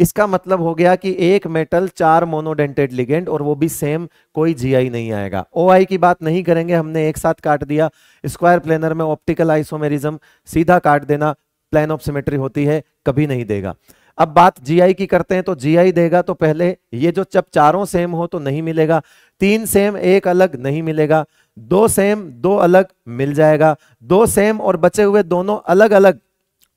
इसका मतलब हो गया कि एक मेटल चार मोनोडेंटेड लिगेंड और वो भी सेम कोई जीआई नहीं आएगा ओ आई की बात नहीं करेंगे हमने एक साथ काट दिया स्क्वायर प्लेनर में ऑप्टिकल आइसोमेरिज्म सीधा काट देना प्लान ऑफ सिमेट्री होती है कभी नहीं देगा अब बात जीआई की करते हैं तो जीआई देगा तो पहले ये जो जब चारों सेम हो तो नहीं मिलेगा तीन सेम एक अलग नहीं मिलेगा दो सेम दो अलग मिल जाएगा दो सेम और बचे हुए दोनों अलग अलग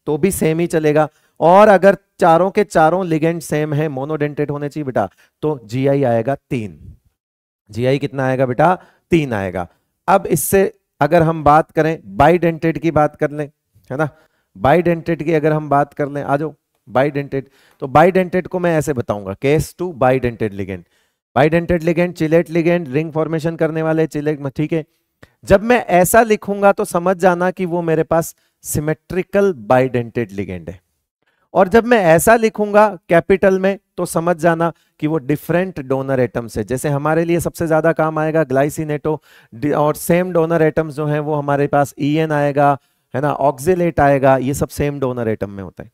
तो भी सेम ही चलेगा और अगर चारों के चारों लिगेंड सेम है मोनोडेंटेट होने चाहिए बेटा तो जीआई आएगा तीन जीआई कितना आएगा बेटा तीन आएगा अब इससे अगर हम बात करें बाईडेंटेट की बात कर लें है ना बाईडेंटेट की अगर हम बात कर लें आ जाओ बाईडेंटेट तो बाईडेंटेट को मैं ऐसे बताऊंगा case two bidentate ligand bidentate ligand chelate ligand ring formation करने वाले चिलेट ठीक है जब मैं ऐसा लिखूंगा तो समझ जाना कि वो मेरे पास सिमेट्रिकल बाइडेंटेड लिगेंड है और जब मैं ऐसा लिखूंगा कैपिटल में तो समझ जाना कि वो डिफरेंट डोनर एटम्स है जैसे हमारे लिए सबसे ज़्यादा काम आएगा ग्लाइसिनेटो और सेम डोनर एटम्स जो हैं वो हमारे पास ई e आएगा है ना ऑक्सीट आएगा ये सब सेम डोनर एटम में होते हैं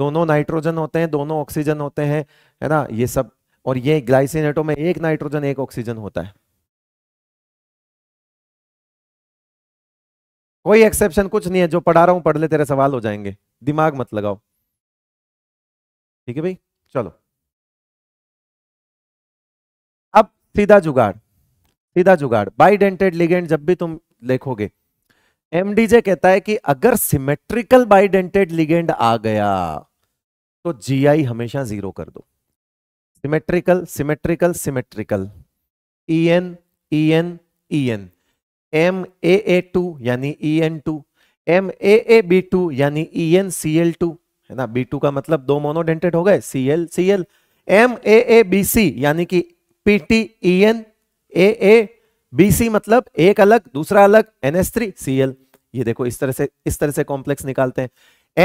दोनों नाइट्रोजन होते हैं दोनों ऑक्सीजन होते हैं है ना ये सब और ये ग्लाइसिनेटो में एक
नाइट्रोजन एक ऑक्सीजन होता है कोई एक्सेप्शन कुछ नहीं है जो पढ़ा रहा हूं पढ़ ले तेरे सवाल हो जाएंगे दिमाग मत लगाओ ठीक है भाई चलो
अब सीधा जुगाड़ सीधा जुगाड़ बाइडेंटेड लिगेंड जब भी तुम लिखोगे एमडीजे कहता है कि अगर सिमेट्रिकल बाइडेंटेड लिगेंड आ गया तो जीआई हमेशा जीरो कर दो symmetrical symmetrical symmetrical E N E N E N M A A two यानी E N two M A A B two यानी E N C L two है ना B to का मतलब दो मोनोडेंटेड हो गए C L C L M A A B C यानी कि P T E N A A B C मतलब एक अलग दूसरा अलग N S three C L ये देखो इस तरह से इस तरह से कॉम्प्लेक्स निकालते हैं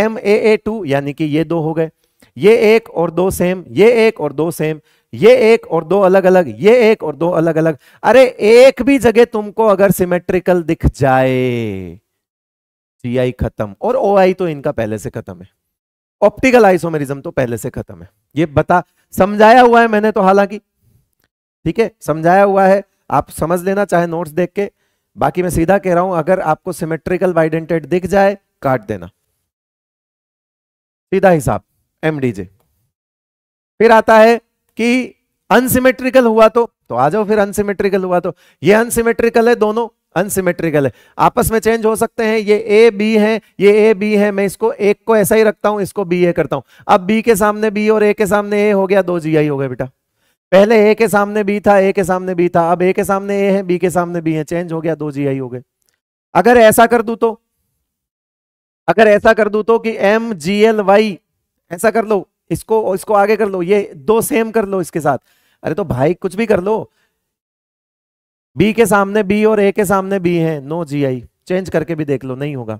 एम ए ए टू यानी कि ये दो हो गए ये एक और दो सेम ये एक और दो सेम ये एक और दो अलग अलग ये एक और दो अलग अलग अरे एक भी जगह तुमको अगर सिमेट्रिकल दिख जाए जी आई खत्म और ओ आई तो इनका पहले से खत्म है ऑप्टिकल आइसोमेरिज्म तो पहले से खत्म है ये बता समझाया हुआ है मैंने तो हालांकि ठीक है समझाया हुआ है आप समझ लेना चाहे नोट्स देख के बाकी मैं सीधा कह रहा हूं अगर आपको सिमेट्रिकल वाइडेंटेड दिख जाए काट देना सीधा हिसाब एमडीजे फिर आता है कि अनसिमेट्रिकल हुआ तो तो आ जाओ फिर अनसिमेट्रिकल हुआ तो ये अनसिमेट्रिकल है दोनों अनसिमेट्रिकल है आपस में चेंज हो सकते हैं ये ए बी है ये ए बी है मैं इसको एक को ऐसा ही रखता हूं इसको बी ए करता हूं अब बी के सामने बी और ए के सामने ए हो गया दो जी आई हो गया बेटा पहले ए के सामने बी था ए के सामने बी था अब ए के सामने ए है बी के सामने बी है चेंज हो गया दो जी आई हो गए अगर ऐसा कर दू तो अगर ऐसा कर दू तो कि एम जी एल वाई ऐसा कर लो इसको इसको आगे कर लो ये दो सेम कर लो इसके साथ अरे तो भाई कुछ भी कर लो बी के सामने बी और ए के सामने बी है नो जी आई चेंज करके भी देख लो नहीं होगा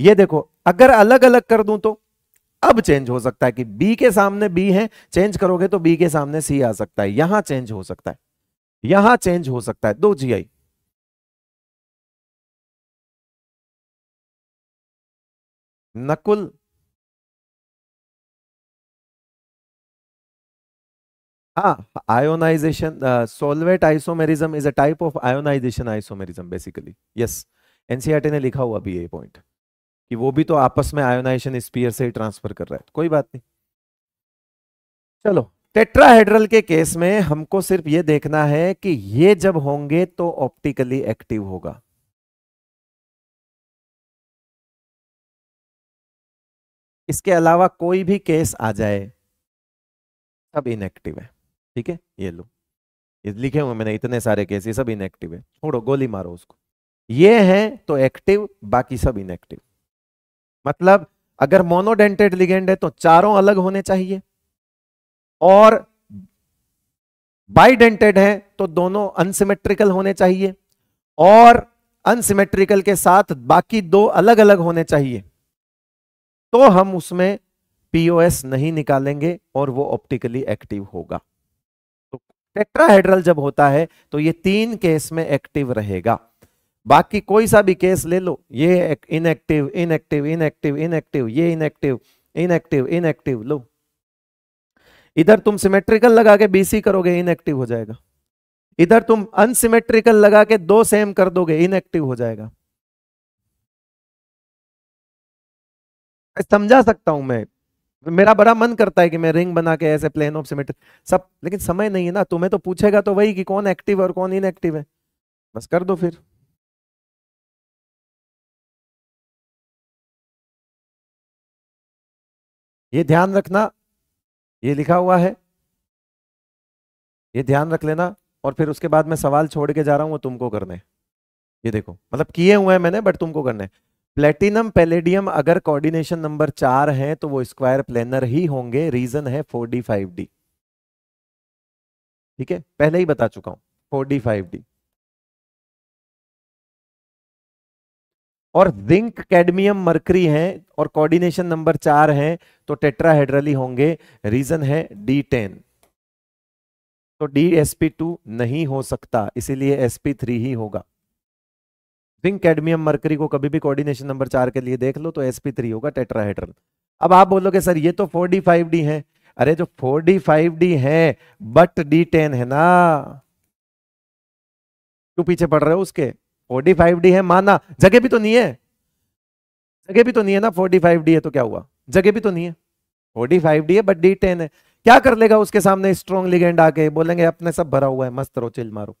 ये देखो अगर अलग अलग कर दूं तो अब चेंज हो सकता है कि बी के सामने बी है चेंज करोगे तो बी के सामने सी आ सकता है यहां चेंज हो सकता है
यहां चेंज हो सकता है दो जी आई नकुल हाँ ionization
solvate isomerism is a type of ionization isomerism basically yes NCERT ने लिखा हुआ भी ये पॉइंट कि वो भी तो आपस में आयोनाइजेशन स्पीयर से ही ट्रांसफर कर रहा है कोई बात नहीं चलो टेट्राहेड्रल के केस में हमको सिर्फ ये देखना
है कि ये जब होंगे तो ऑप्टिकली एक्टिव होगा इसके अलावा कोई भी केस आ जाए सब इनएक्टिव है ठीक है ये लो ये
लिखे हुए मैंने इतने सारे केस ये सब इनएक्टिव है छोड़ो गोली मारो उसको ये है तो एक्टिव बाकी सब इनएक्टिव मतलब अगर मोनोडेंटेड लिगेंड है तो चारों अलग होने चाहिए और बाइडेंटेड है तो दोनों अनसिमेट्रिकल होने चाहिए और अनसिमेट्रिकल के साथ बाकी दो अलग अलग होने चाहिए तो हम उसमें पीओएस नहीं निकालेंगे और वो ऑप्टिकली एक्टिव होगा टेट्राहेड्रल जब होता है तो ये तीन केस में एक्टिव रहेगा बाकी कोई सा भी केस ले लो ये इनएक्टिव इनएक्टिव इनएक्टिव इनएक्टिव ये इनएक्टिव इनएक्टिव इनएक्टिव लो इधर तुम सिमेट्रिकल लगा के बीसी करोगे इनएक्टिव हो जाएगा इधर तुम अनसिमेट्रिकल लगा के दो सेम कर दोगे इनएक्टिव हो जाएगा समझा सकता हूं मैं मेरा बड़ा मन करता है कि मैं रिंग बना के ऐसे प्लेन ऑफ सिमेट्री सब लेकिन समय नहीं है ना तुम्हें तो पूछेगा तो वही कि
कौन एक्टिव और कौन इनएक्टिव है बस कर दो फिर ये ध्यान रखना ये लिखा हुआ है ये ध्यान रख लेना
और फिर उसके बाद मैं सवाल छोड़ के जा रहा हूँ वो तुमको करने ये देखो मतलब किए हुए हैं मैंने बट तुमको करने प्लेटिनम पेलेडियम अगर कोऑर्डिनेशन नंबर चार है तो वो स्क्वायर प्लेनर ही होंगे रीजन है फोर डी फाइव डी ठीक है पहले ही बता
चुका हूं फोर डी फाइव डी
और जिंक कैडमियम मर्करी है और कोऑर्डिनेशन नंबर चार है तो टेट्राहेड्रली होंगे रीजन है डी टेन तो डी एस पी टू नहीं हो सकता इसीलिए एस पी थ्री ही होगा जिंक कैडमियम मर्करी को कभी भी कोऑर्डिनेशन नंबर चार के लिए देख लो तो एस पी थ्री होगा टेट्राहेड्रल अब आप बोलोगे सर ये तो फोर डी फाइव डी है अरे जो फोर डी फाइव डी है बट डी टेन है ना क्यों पीछे पड़ रहे हो उसके फोर डी फाइव डी है माना जगह भी तो नहीं है जगह भी तो नहीं है ना फोर डी फाइव डी है तो क्या हुआ जगह भी तो नहीं है फोर डी फाइव डी है बट डी टेन है क्या कर लेगा उसके सामने स्ट्रॉन्ग लिगेंड आके बोलेंगे अपने सब भरा हुआ है मस्त
रहो चिल मारो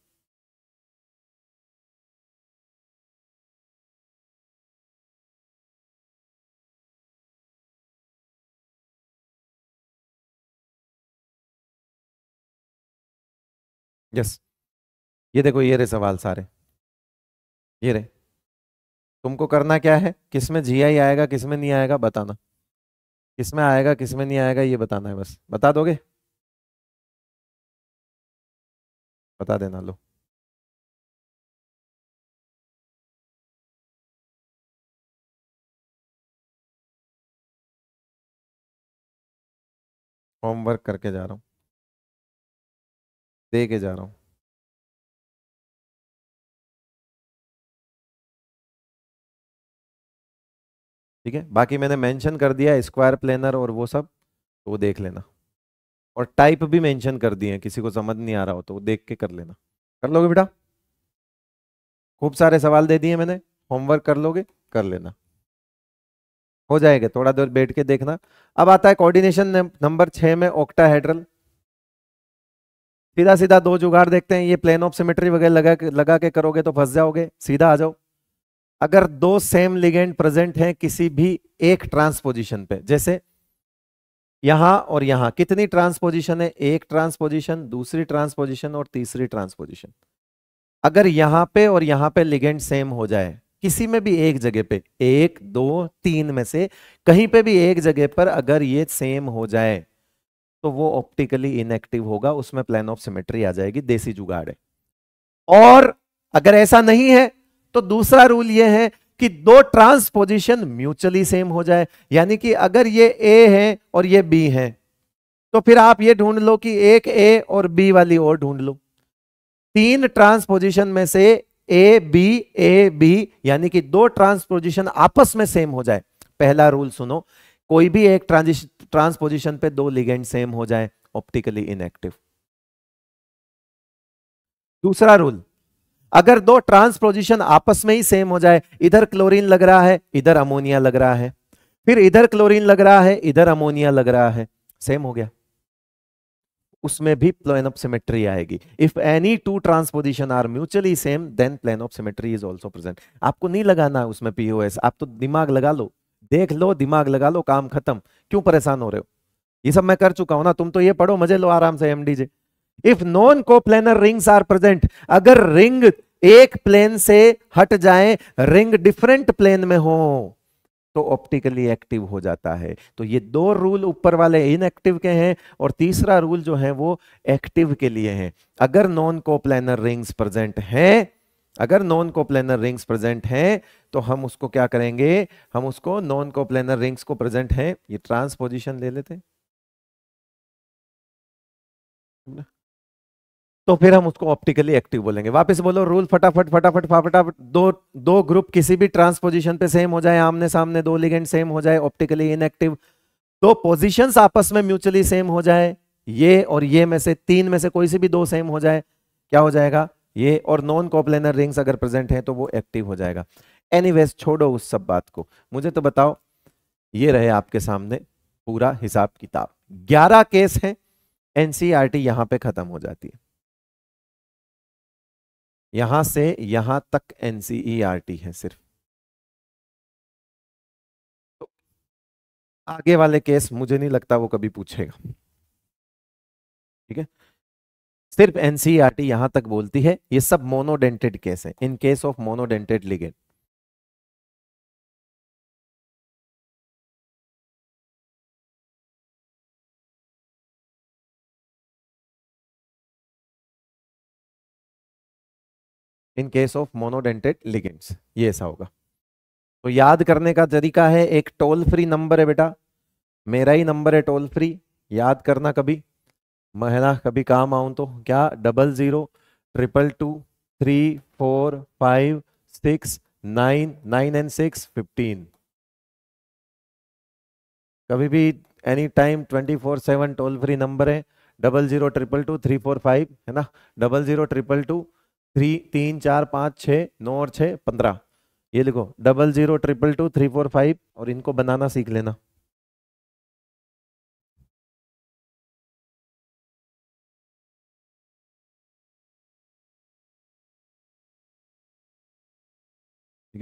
यस ये देखो ये रहे सवाल सारे ये रहे तुमको
करना क्या है किस में जी आई आएगा किस में नहीं आएगा बताना किस में आएगा किस में नहीं
आएगा ये बताना है बस बता दोगे बता देना लो होमवर्क करके जा रहा हूँ दे के जा रहा हूँ ठीक है बाकी मैंने मेंशन कर दिया स्क्वायर प्लेनर और वो सब
तो वो देख लेना और टाइप भी मेंशन कर दिए किसी को समझ नहीं आ रहा हो तो वो देख के कर लेना कर लोगे बेटा खूब सारे सवाल दे दिए मैंने होमवर्क कर लोगे कर लेना हो जाएगा थोड़ा देर बैठ के देखना अब आता है कोऑर्डिनेशन नंबर छह में ऑक्टा हेड्रल सीधा सीधा दो जुगाड़ देखते हैं ये प्लेन ऑफ सिमेट्री वगैरह लगा लगा के करोगे तो फंस जाओगे सीधा आ जाओ अगर दो सेम लिगेंड प्रेजेंट हैं किसी भी एक ट्रांसपोजिशन पे जैसे यहां और यहां कितनी ट्रांसपोजिशन है एक ट्रांसपोजिशन दूसरी ट्रांसपोजिशन और तीसरी ट्रांसपोजिशन अगर यहां पे और यहां पे लिगेंड सेम हो जाए किसी में भी एक जगह पे एक दो तीन में से कहीं पे भी एक जगह पर अगर ये सेम हो जाए तो वो ऑप्टिकली इनएक्टिव होगा उसमें प्लान ऑफ सिमेट्री आ जाएगी देसी जुगाड़ है और अगर ऐसा नहीं है तो दूसरा रूल ये है कि दो ट्रांसपोजिशन म्यूचुअली सेम हो जाए यानी कि अगर ये ए है और ये बी है तो फिर आप ये ढूंढ लो कि एक ए और बी वाली और ढूंढ लो तीन ट्रांसपोजिशन में से ए बी ए बी यानी कि दो ट्रांसपोजिशन आपस में सेम हो जाए पहला रूल सुनो कोई भी एक ट्रांसपोजिशन पे दो लिगेंड सेम हो जाए ऑप्टिकली इनएक्टिव दूसरा रूल अगर दो ट्रांसपोजिशन आपस में ही सेम हो जाए इधर क्लोरीन लग रहा है इधर अमोनिया लग रहा है फिर इधर क्लोरीन लग रहा है इधर अमोनिया लग रहा है सेम हो गया उसमें भी प्लेन ऑफ सिमेट्री आएगी if any two transposition are mutually same then plane of symmetry is also present आपको नहीं लगाना उसमें पीओएस आप तो दिमाग लगा लो देख लो दिमाग लगा लो काम खत्म क्यों परेशान हो रहे हो ये सब मैं कर चुका हूं ना तुम तो ये पढ़ो मजे लो आराम से एमडीजे if non coplanar rings are present अगर रिंग एक प्लेन से हट जाए रिंग डिफरेंट प्लेन में हो तो ऑप्टिकली एक्टिव हो जाता है तो ये दो रूल ऊपर वाले इनएक्टिव के हैं और तीसरा रूल जो है वो एक्टिव के लिए है अगर नॉन कोप्लेनर रिंग्स प्रेजेंट हैं अगर नॉन कोप्लेनर रिंग्स प्रेजेंट हैं तो हम उसको क्या करेंगे हम उसको नॉन कोप्लेनर रिंग्स को प्रेजेंट हैं ये ट्रांसपोजिशन ले लेते हैं तो फिर हम उसको ऑप्टिकली एक्टिव बोलेंगे वापस बोलो रूल फटाफट फटाफट फटाफट दो दो ग्रुप किसी भी ट्रांसपोजिशन पे सेम हो जाए आमने सामने दो लिगेंड सेम हो जाए ऑप्टिकली इनएक्टिव दो पोजिशन आपस में म्यूचुअली सेम हो जाए ये और ये में से तीन में से कोई से भी दो सेम हो जाए क्या हो जाएगा ये और नॉन कोप्लेनर रिंग्स अगर प्रेजेंट हैं तो वो एक्टिव हो जाएगा एनीवेज छोड़ो उस सब बात को मुझे तो बताओ ये रहे आपके सामने पूरा हिसाब किताब ग्यारह केस हैं एनसीईआरटी e यहां पे खत्म हो जाती है
यहां से यहां तक एनसीईआरटी e है सिर्फ तो आगे वाले केस मुझे नहीं लगता वो कभी
पूछेगा ठीक है सिर्फ एनसीईआरटी e यहां तक
बोलती है ये सब मोनोडेंटेड केस है in case of monodentate ligand in case of monodentate ligands ये ऐसा होगा
तो याद करने का तरीका है एक टोल फ्री नंबर है बेटा मेरा ही नंबर है टोल फ्री याद करना कभी मैं ना कभी काम आऊँ तो क्या double zero triple two three four five six nine nine and six fifteen कभी भी any time twenty four seven toll free number है double zero triple two three four five है ना double zero triple two three तीन चार पाँच छः नौ और छः पंद्रह ये लिखो double
zero triple two three four five और इनको बनाना सीख लेना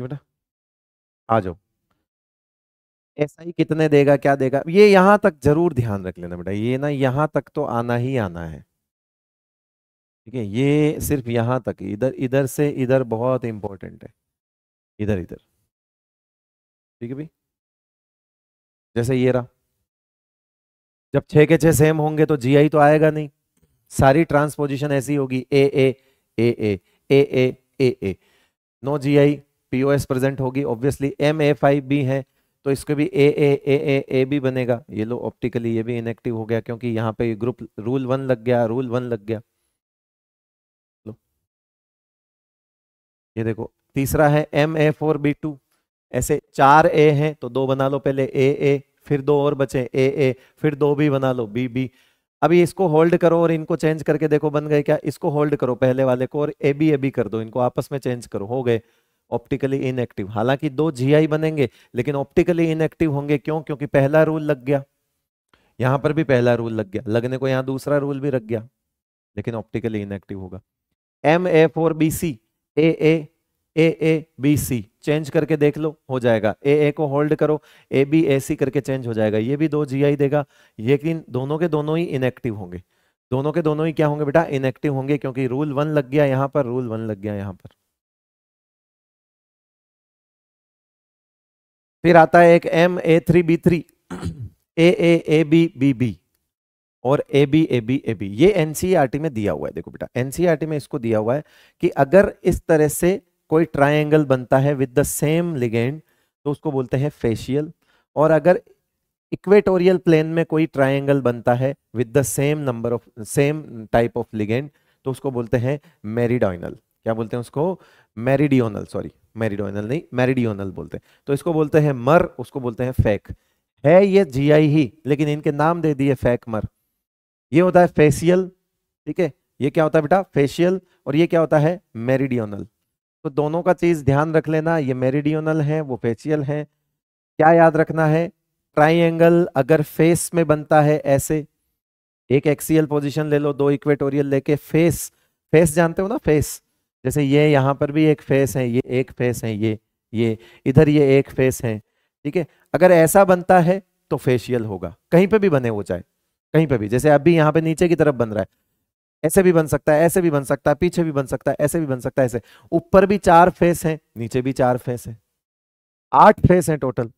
जाएगी बेटा आ जाओ ऐसा ही कितने देगा क्या देगा ये यहां तक जरूर ध्यान
रख लेना बेटा ये ना यहां तक तो आना ही आना है ठीक है ये सिर्फ यहां तक इधर इधर से इधर बहुत इंपॉर्टेंट है
इधर इधर
ठीक है भाई जैसे ये रहा
जब छह के छह सेम होंगे तो जी आई तो आएगा नहीं सारी ट्रांसपोजिशन ऐसी होगी A A A A A A A A no G I POS present होगी obviously M A five B है तो इसके भी ए ए ए ए ए भी बनेगा ये लो ऑप्टिकली ये भी इनएक्टिव हो गया क्योंकि यहाँ पे ग्रुप रूल वन लग गया रूल वन लग गया लो ये देखो तीसरा है M A four B two ऐसे चार ए हैं तो दो बना लो पहले ए ए फिर दो और बचे ए ए फिर दो भी बना लो बी बी अभी इसको होल्ड करो और इनको चेंज करके देखो बन गए क्या इसको होल्ड करो पहले वाले को और ए बी ए बी कर दो इनको आपस में चेंज करो हो गए ऑप्टिकली इनएक्टिव हालांकि दो जीआई बनेंगे लेकिन ऑप्टिकली इनएक्टिव होंगे क्यों क्योंकि पहला रूल लग गया यहां पर भी पहला रूल लग गया लगने को यहां दूसरा रूल भी लग गया लेकिन ऑप्टिकली इनएक्टिव होगा M A four B C A A A A B C change करके देख लो हो जाएगा ए ए को होल्ड करो ए बी ए सी करके चेंज हो जाएगा ये भी दो जी आई देगा लेकिन दोनों के दोनों ही इनएक्टिव होंगे दोनों के दोनों ही क्या होंगे बेटा इनएक्टिव होंगे क्योंकि रूल वन लग गया यहाँ पर रूल वन लग गया यहाँ पर फिर आता है एक M A three B three A A A B B B और A B A B A B ये एनसीईआरटी e में दिया हुआ है देखो बेटा एनसीईआरटी e में इसको दिया हुआ है कि अगर इस तरह से कोई ट्रायंगल बनता है विद द सेम लिगेंड तो उसको बोलते हैं फेशियल और अगर इक्वेटोरियल प्लेन में कोई ट्रायंगल बनता है with the same number of same type of ligand तो उसको बोलते हैं मेरिडोइनल क्या बोलते हैं उसको मेरिडियोनल सॉरी मेरिडोनल नहीं मेरिडियोनल बोलते हैं तो इसको बोलते हैं मर उसको बोलते हैं फेक है ये जीआई ही लेकिन इनके नाम दे दिए फेक मर ये होता है फेशियल ठीक है ये क्या होता है बेटा फेशियल और ये क्या होता है मेरिडियोनल तो दोनों का चीज ध्यान रख लेना ये मेरिडियोनल है वो फेशियल है क्या याद रखना है ट्राइंगल अगर फेस में बनता है ऐसे एक एक्सीएल पोजीशन ले लो दो इक्वेटोरियल लेके फेस फेस जानते हो ना फेस जैसे ये यहाँ पर भी एक फेस है ये एक फेस है ये ये इधर ये एक फेस है ठीक है अगर ऐसा बनता है तो फेशियल होगा कहीं पे भी बने हो जाए कहीं पे भी जैसे अभी यहाँ पे नीचे की तरफ बन रहा है ऐसे भी बन सकता है ऐसे भी बन सकता है पीछे भी बन सकता है ऐसे भी बन सकता है ऐसे ऊपर भी चार फेस हैं नीचे भी चार फेस हैं आठ फेस हैं टोटल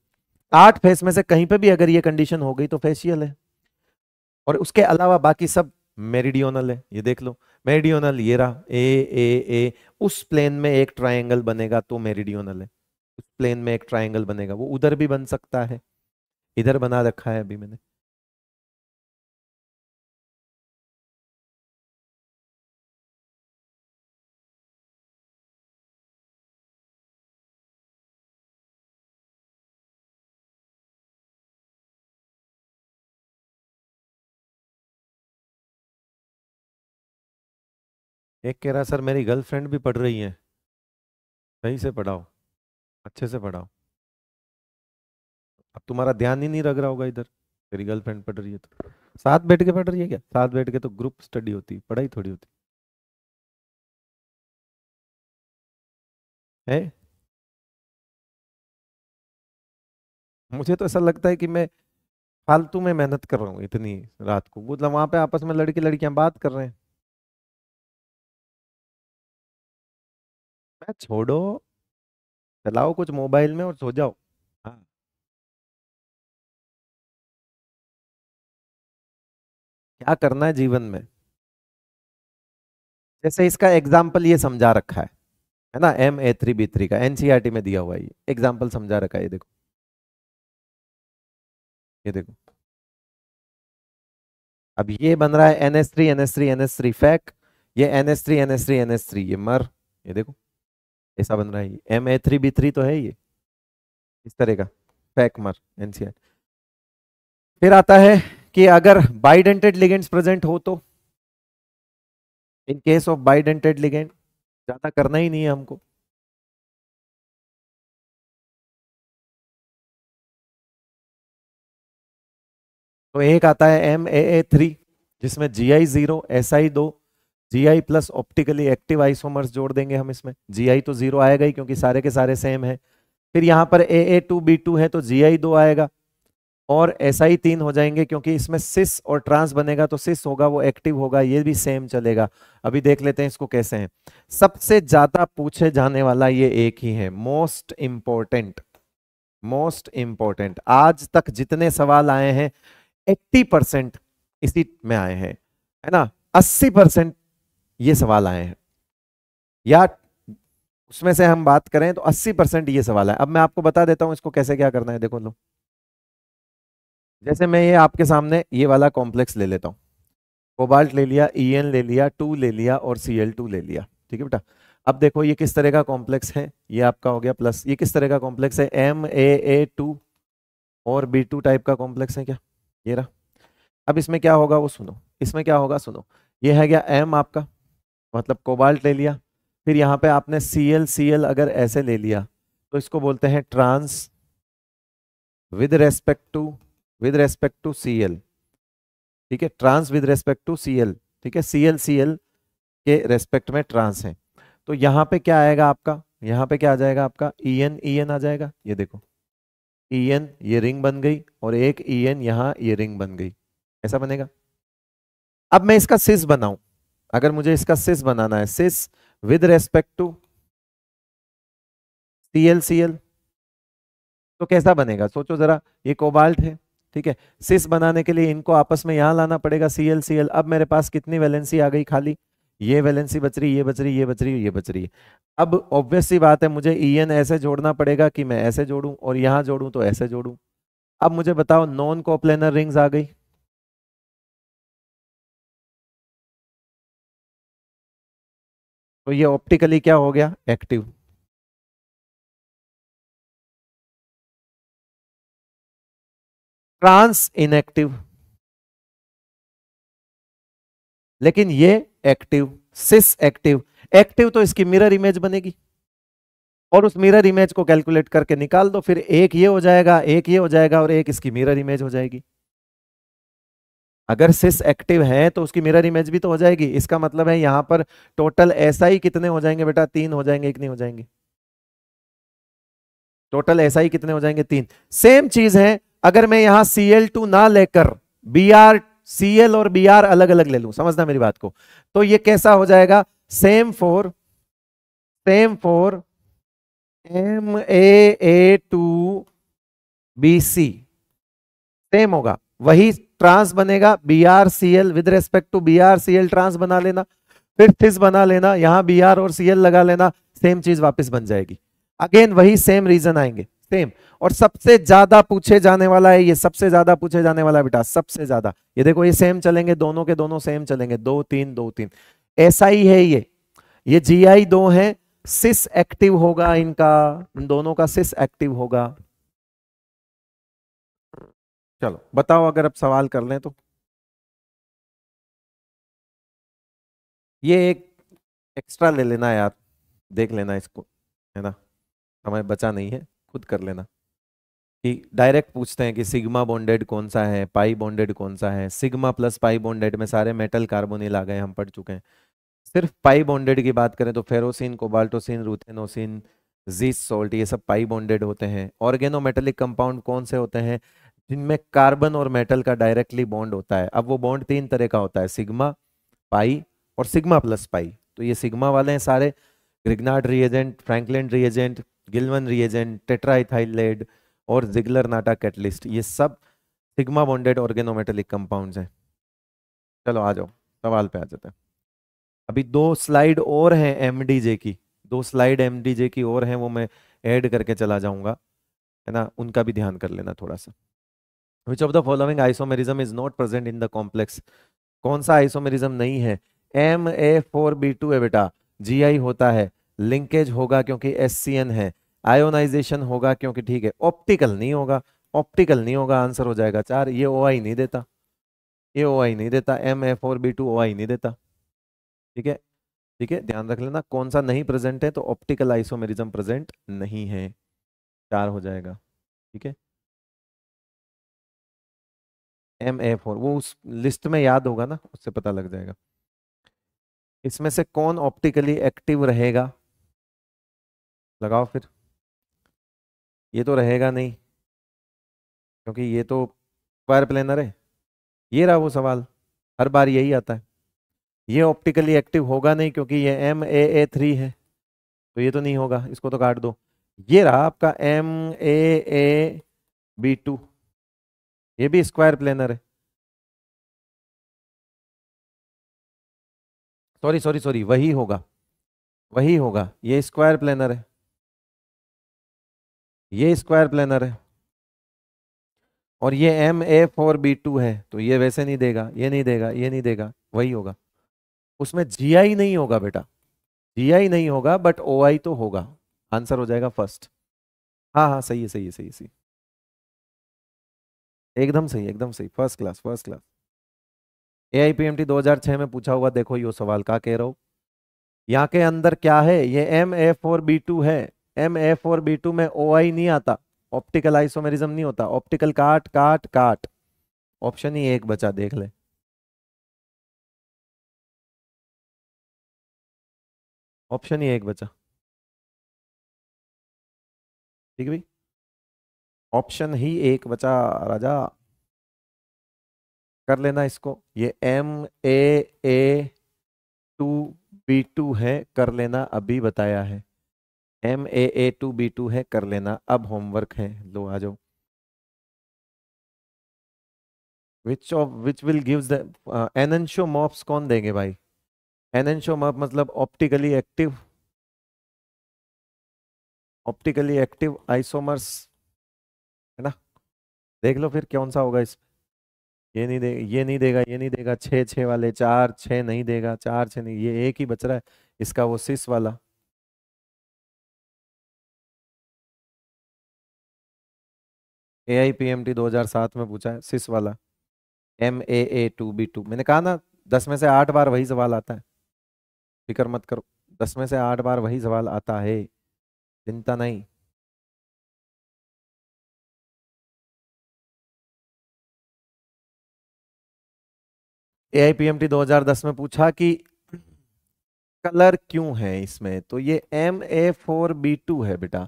आठ फेस में से कहीं पे भी अगर ये कंडीशन हो गई तो फेशियल है और उसके अलावा बाकी सब मेरिडियोनल है ये देख लो मेरिडियोनल ये रहा ए ए ए उस प्लेन में एक ट्राइंगल बनेगा तो मेरिडियोनल है उस प्लेन में एक
ट्राइंगल बनेगा वो उधर भी बन सकता है इधर बना रखा है अभी मैंने एक कह रहा सर मेरी गर्लफ्रेंड भी पढ़ रही है सही से पढ़ाओ अच्छे से पढ़ाओ
अब तुम्हारा ध्यान ही नहीं लग रहा होगा इधर तेरी गर्लफ्रेंड पढ़ रही है तो
साथ बैठ के पढ़ रही है क्या साथ बैठ के तो ग्रुप स्टडी होती पढ़ाई थोड़ी होती है मुझे तो ऐसा लगता है कि मैं फालतू में मेहनत कर रहा हूँ
इतनी रात को मतलब वहाँ पे आपस में लड़के लड़कियां बात कर रहे हैं
मैं छोड़ो चलाओ कुछ मोबाइल में और सो जाओ हाँ क्या करना है जीवन में जैसे इसका
एग्जाम्पल ये समझा रखा है है ना M A three B three का एनसीईआरटी e में दिया हुआ है ये एग्जाम्पल समझा रखा है ये देखो ये देखो
अब ये बन रहा है N S three N S three N S three fac ये N S three N S three N S three ये मर ये देखो ऐसा बन रहा है M A three B three तो है ये इस तरह का फैकमर एनसीआर फिर आता है कि
अगर बाइडेंटेड लिगेंड्स प्रेजेंट हो तो in case of bidentate
ligand ज़्यादा करना ही नहीं है हमको तो एक आता है
एम ए ए थ्री जिसमें जी आई जीरो एस आई दो G I plus optically active isomers जोड़ देंगे हम इसमें जी आई तो जीरो आएगा ही क्योंकि सारे के सारे सेम है फिर यहाँ पर A A two B two है तो जी आई दो आएगा और एस आई तीन हो जाएंगे क्योंकि इसमें सिस और ट्रांस बनेगा तो सिस होगा वो एक्टिव होगा ये भी सेम चलेगा अभी देख लेते हैं इसको कैसे हैं सबसे ज़्यादा पूछे जाने वाला ये एक ही है मोस्ट इम्पोर्टेंट मोस्ट इम्पोर्टेंट आज तक जितने सवाल आए हैं एट्टी परसेंट इसी में आए हैं है ना अस्सी परसेंट ये सवाल आए हैं या उसमें से हम बात करें तो 80 परसेंट ये सवाल है अब मैं आपको बता देता हूं इसको कैसे क्या करना है देखो लो जैसे मैं ये आपके सामने ये वाला कॉम्प्लेक्स ले लेता हूं कोबाल्ट ले लिया ई ले लिया टू ले लिया और सी ले लिया ठीक है बेटा अब देखो ये किस तरह का कॉम्प्लेक्स है ये आपका हो गया प्लस ये किस तरह का कॉम्प्लेक्स है एम ए ए टू और बी टू टाइप का कॉम्प्लेक्स है क्या ये रहा अब इसमें क्या होगा वो सुनो इसमें क्या होगा सुनो ये है क्या एम आपका मतलब कोबाल्ट ले लिया फिर यहाँ पे आपने सी एल सी एल अगर ऐसे ले लिया तो इसको बोलते हैं trans with respect to with respect to C L ठीक है trans with respect to C L ठीक है सी एल सी एल के रेस्पेक्ट में ट्रांस है तो यहाँ पे क्या आएगा आपका यहाँ पे क्या आ जाएगा आपका ई एन ई एन आ जाएगा ये देखो ई एन ये रिंग बन गई और एक ई एन यहाँ ये रिंग बन गई ऐसा बनेगा अब मैं इसका सिस बनाऊं अगर मुझे इसका सिस बनाना है cis
with respect to C L C L
तो कैसा बनेगा सोचो जरा ये कोबाल्ट है ठीक है सिस बनाने के लिए इनको आपस में यहां लाना पड़ेगा सीएलसीएल अब मेरे पास कितनी वैलेंसी आ गई खाली ये वैलेंसी बच रही ये बच रही ये बच रही ये बच रही है अब ऑब्वियस सी बात है मुझे ई एन ऐसे जोड़ना पड़ेगा कि मैं ऐसे जोड़ू
और यहां जोड़ू तो ऐसे जोड़ू अब मुझे बताओ नॉन कोप्लेनर रिंग्स आ गई तो ये ऑप्टिकली क्या हो गया एक्टिव ट्रांस इनएक्टिव लेकिन ये एक्टिव सिस एक्टिव
एक्टिव तो इसकी मिरर इमेज बनेगी और उस मिरर इमेज को कैलकुलेट करके निकाल दो फिर एक ये हो जाएगा एक ये हो जाएगा और एक इसकी मिरर इमेज हो जाएगी अगर सिस एक्टिव है तो उसकी मिरर इमेज भी तो हो जाएगी इसका मतलब है यहां पर टोटल ऐसा ही कितने हो जाएंगे बेटा तीन हो जाएंगे एक नहीं हो जाएंगे टोटल ऐसा ही कितने हो जाएंगे तीन सेम चीज है अगर मैं यहां सी एल टू ना लेकर बी आर सी एल और बी आर अलग अलग ले लू समझना मेरी बात को तो ये कैसा हो जाएगा same four same four M A A two B C same होगा वही ट्रांस बनेगा B R C L with respect to B R C L trans बना लेना फिर थिस बना लेना यहां बी आर और सी एल लगा लेना सेम चीज वापस बन जाएगी अगेन वही सेम रीजन आएंगे सेम और सबसे ज्यादा पूछे जाने वाला है ये सबसे ज्यादा पूछे जाने वाला बेटा सबसे ज्यादा ये देखो ये सेम चलेंगे दोनों के दोनों सेम चलेंगे दो तीन दो तीन ऐसा ही है ये ये जी आई दो है सिस एक्टिव होगा इनका इन दोनों का सिस एक्टिव होगा
चलो बताओ अगर अब सवाल कर लें तो ये एक एक्स्ट्रा
ले लेना यार देख लेना इसको है ना समय बचा नहीं है खुद कर लेना कि डायरेक्ट पूछते हैं कि सिग्मा बॉन्डेड कौन सा है पाई बॉन्डेड कौन सा है सिग्मा प्लस पाई बॉन्डेड में सारे मेटल कार्बोनिल आ गए हम पढ़ चुके हैं सिर्फ पाई बॉन्डेड की बात करें तो फेरोसिन कोबाल्टोसिन रूथेनोसिन जीस सोल्ट ये सब पाई बॉन्डेड होते हैं ऑर्गेनो कंपाउंड कौन से होते हैं जिनमें कार्बन और मेटल का डायरेक्टली बॉन्ड होता है अब वो बॉन्ड तीन तरह का होता है सिग्मा पाई और सिग्मा प्लस पाई तो ये सिग्मा वाले हैं सारे Grignard reagent Frankland reagent Gilman reagent tetraethyllead और जिगलर नाटा कैटलिस्ट ये सब सिग्मा बॉन्डेड ऑर्गेनोमेटलिक कंपाउंड हैं चलो आ जाओ सवाल पे आ जाते हैं अभी दो स्लाइड और हैं एम की दो स्लाइड एम की और हैं वो मैं ऐड करके चला जाऊंगा है ना उनका भी ध्यान कर लेना थोड़ा सा which of the following isomerism is not present in the complex कौन सा आइसोमेरिज्म नहीं है M A four B two A बेटा जी आई होता है लिंकेज होगा क्योंकि एस सी एन है आयोनाइजेशन होगा क्योंकि ठीक है ऑप्टिकल नहीं होगा ऑप्टिकल नहीं होगा आंसर हो जाएगा चार ये ओ आई नहीं देता ये ओ आई नहीं देता M A four B two O I नहीं देता ठीक है ठीक है ध्यान रख लेना कौन सा नहीं प्रेजेंट है तो ऑप्टिकल आइसोमेरिज्म प्रेजेंट नहीं है चार हो जाएगा
ठीक है एम ए फोर वो उस लिस्ट में याद होगा ना उससे पता लग जाएगा इसमें से कौन ऑप्टिकली एक्टिव रहेगा लगाओ फिर ये तो
रहेगा नहीं क्योंकि ये तो पायर प्लेनर है ये रहा वो सवाल हर बार यही आता है ये ऑप्टिकली एक्टिव होगा नहीं क्योंकि ये एम ए ए थ्री है तो ये तो नहीं होगा इसको तो काट दो ये रहा आपका M A
A B two ये भी स्क्वायर प्लेनर है सॉरी सॉरी सॉरी वही होगा वही होगा ये स्क्वायर प्लेनर है ये स्क्वायर
प्लेनर है और ये M A four B two है तो ये वैसे नहीं देगा ये नहीं देगा ये नहीं देगा वही होगा उसमें जी आई नहीं होगा बेटा जी आई नहीं होगा बट ओ आई तो होगा आंसर हो जाएगा फर्स्ट हाँ हाँ सही है सही है सही है सही एकदम सही एकदम सही first class first class A I P M T दो हजार छह में पूछा हुआ देखो यो सवाल का कह रहा हूं यहाँ के अंदर क्या है ये एम एफ और बी टू है एम एफ और बी टू में ओ आई नहीं आता ऑप्टिकल आइसोमेरिज्म नहीं होता ऑप्टिकल काट काट काट ऑप्शन ही एक बचा देख
ले
ऑप्शन ही एक बचा ठीक है भाई ऑप्शन ही एक बचा राजा कर लेना
इसको ये M A A two B two है कर लेना अभी बताया है M A A two B two है कर लेना अब होमवर्क
है लो आ जाओ which of which will
gives the enantiomorphs कौन देंगे भाई एनशो मॉप मतलब optically active optically active isomers देख लो फिर कौन सा होगा इस ये नहीं दे ये नहीं देगा ये नहीं देगा छः छः वाले चार छः नहीं देगा चार छः नहीं ये एक ही बच रहा है इसका वो
सिस वाला A I P M T दो हजार सात में पूछा है सिस वाला M A
A two B two मैंने कहा ना दस में से आठ बार वही सवाल आता है फिक्र मत करो
दस में से आठ बार वही सवाल आता है चिंता नहीं दो हजार दस में पूछा कि कलर क्यों
है इसमें तो ये M A four B two है बेटा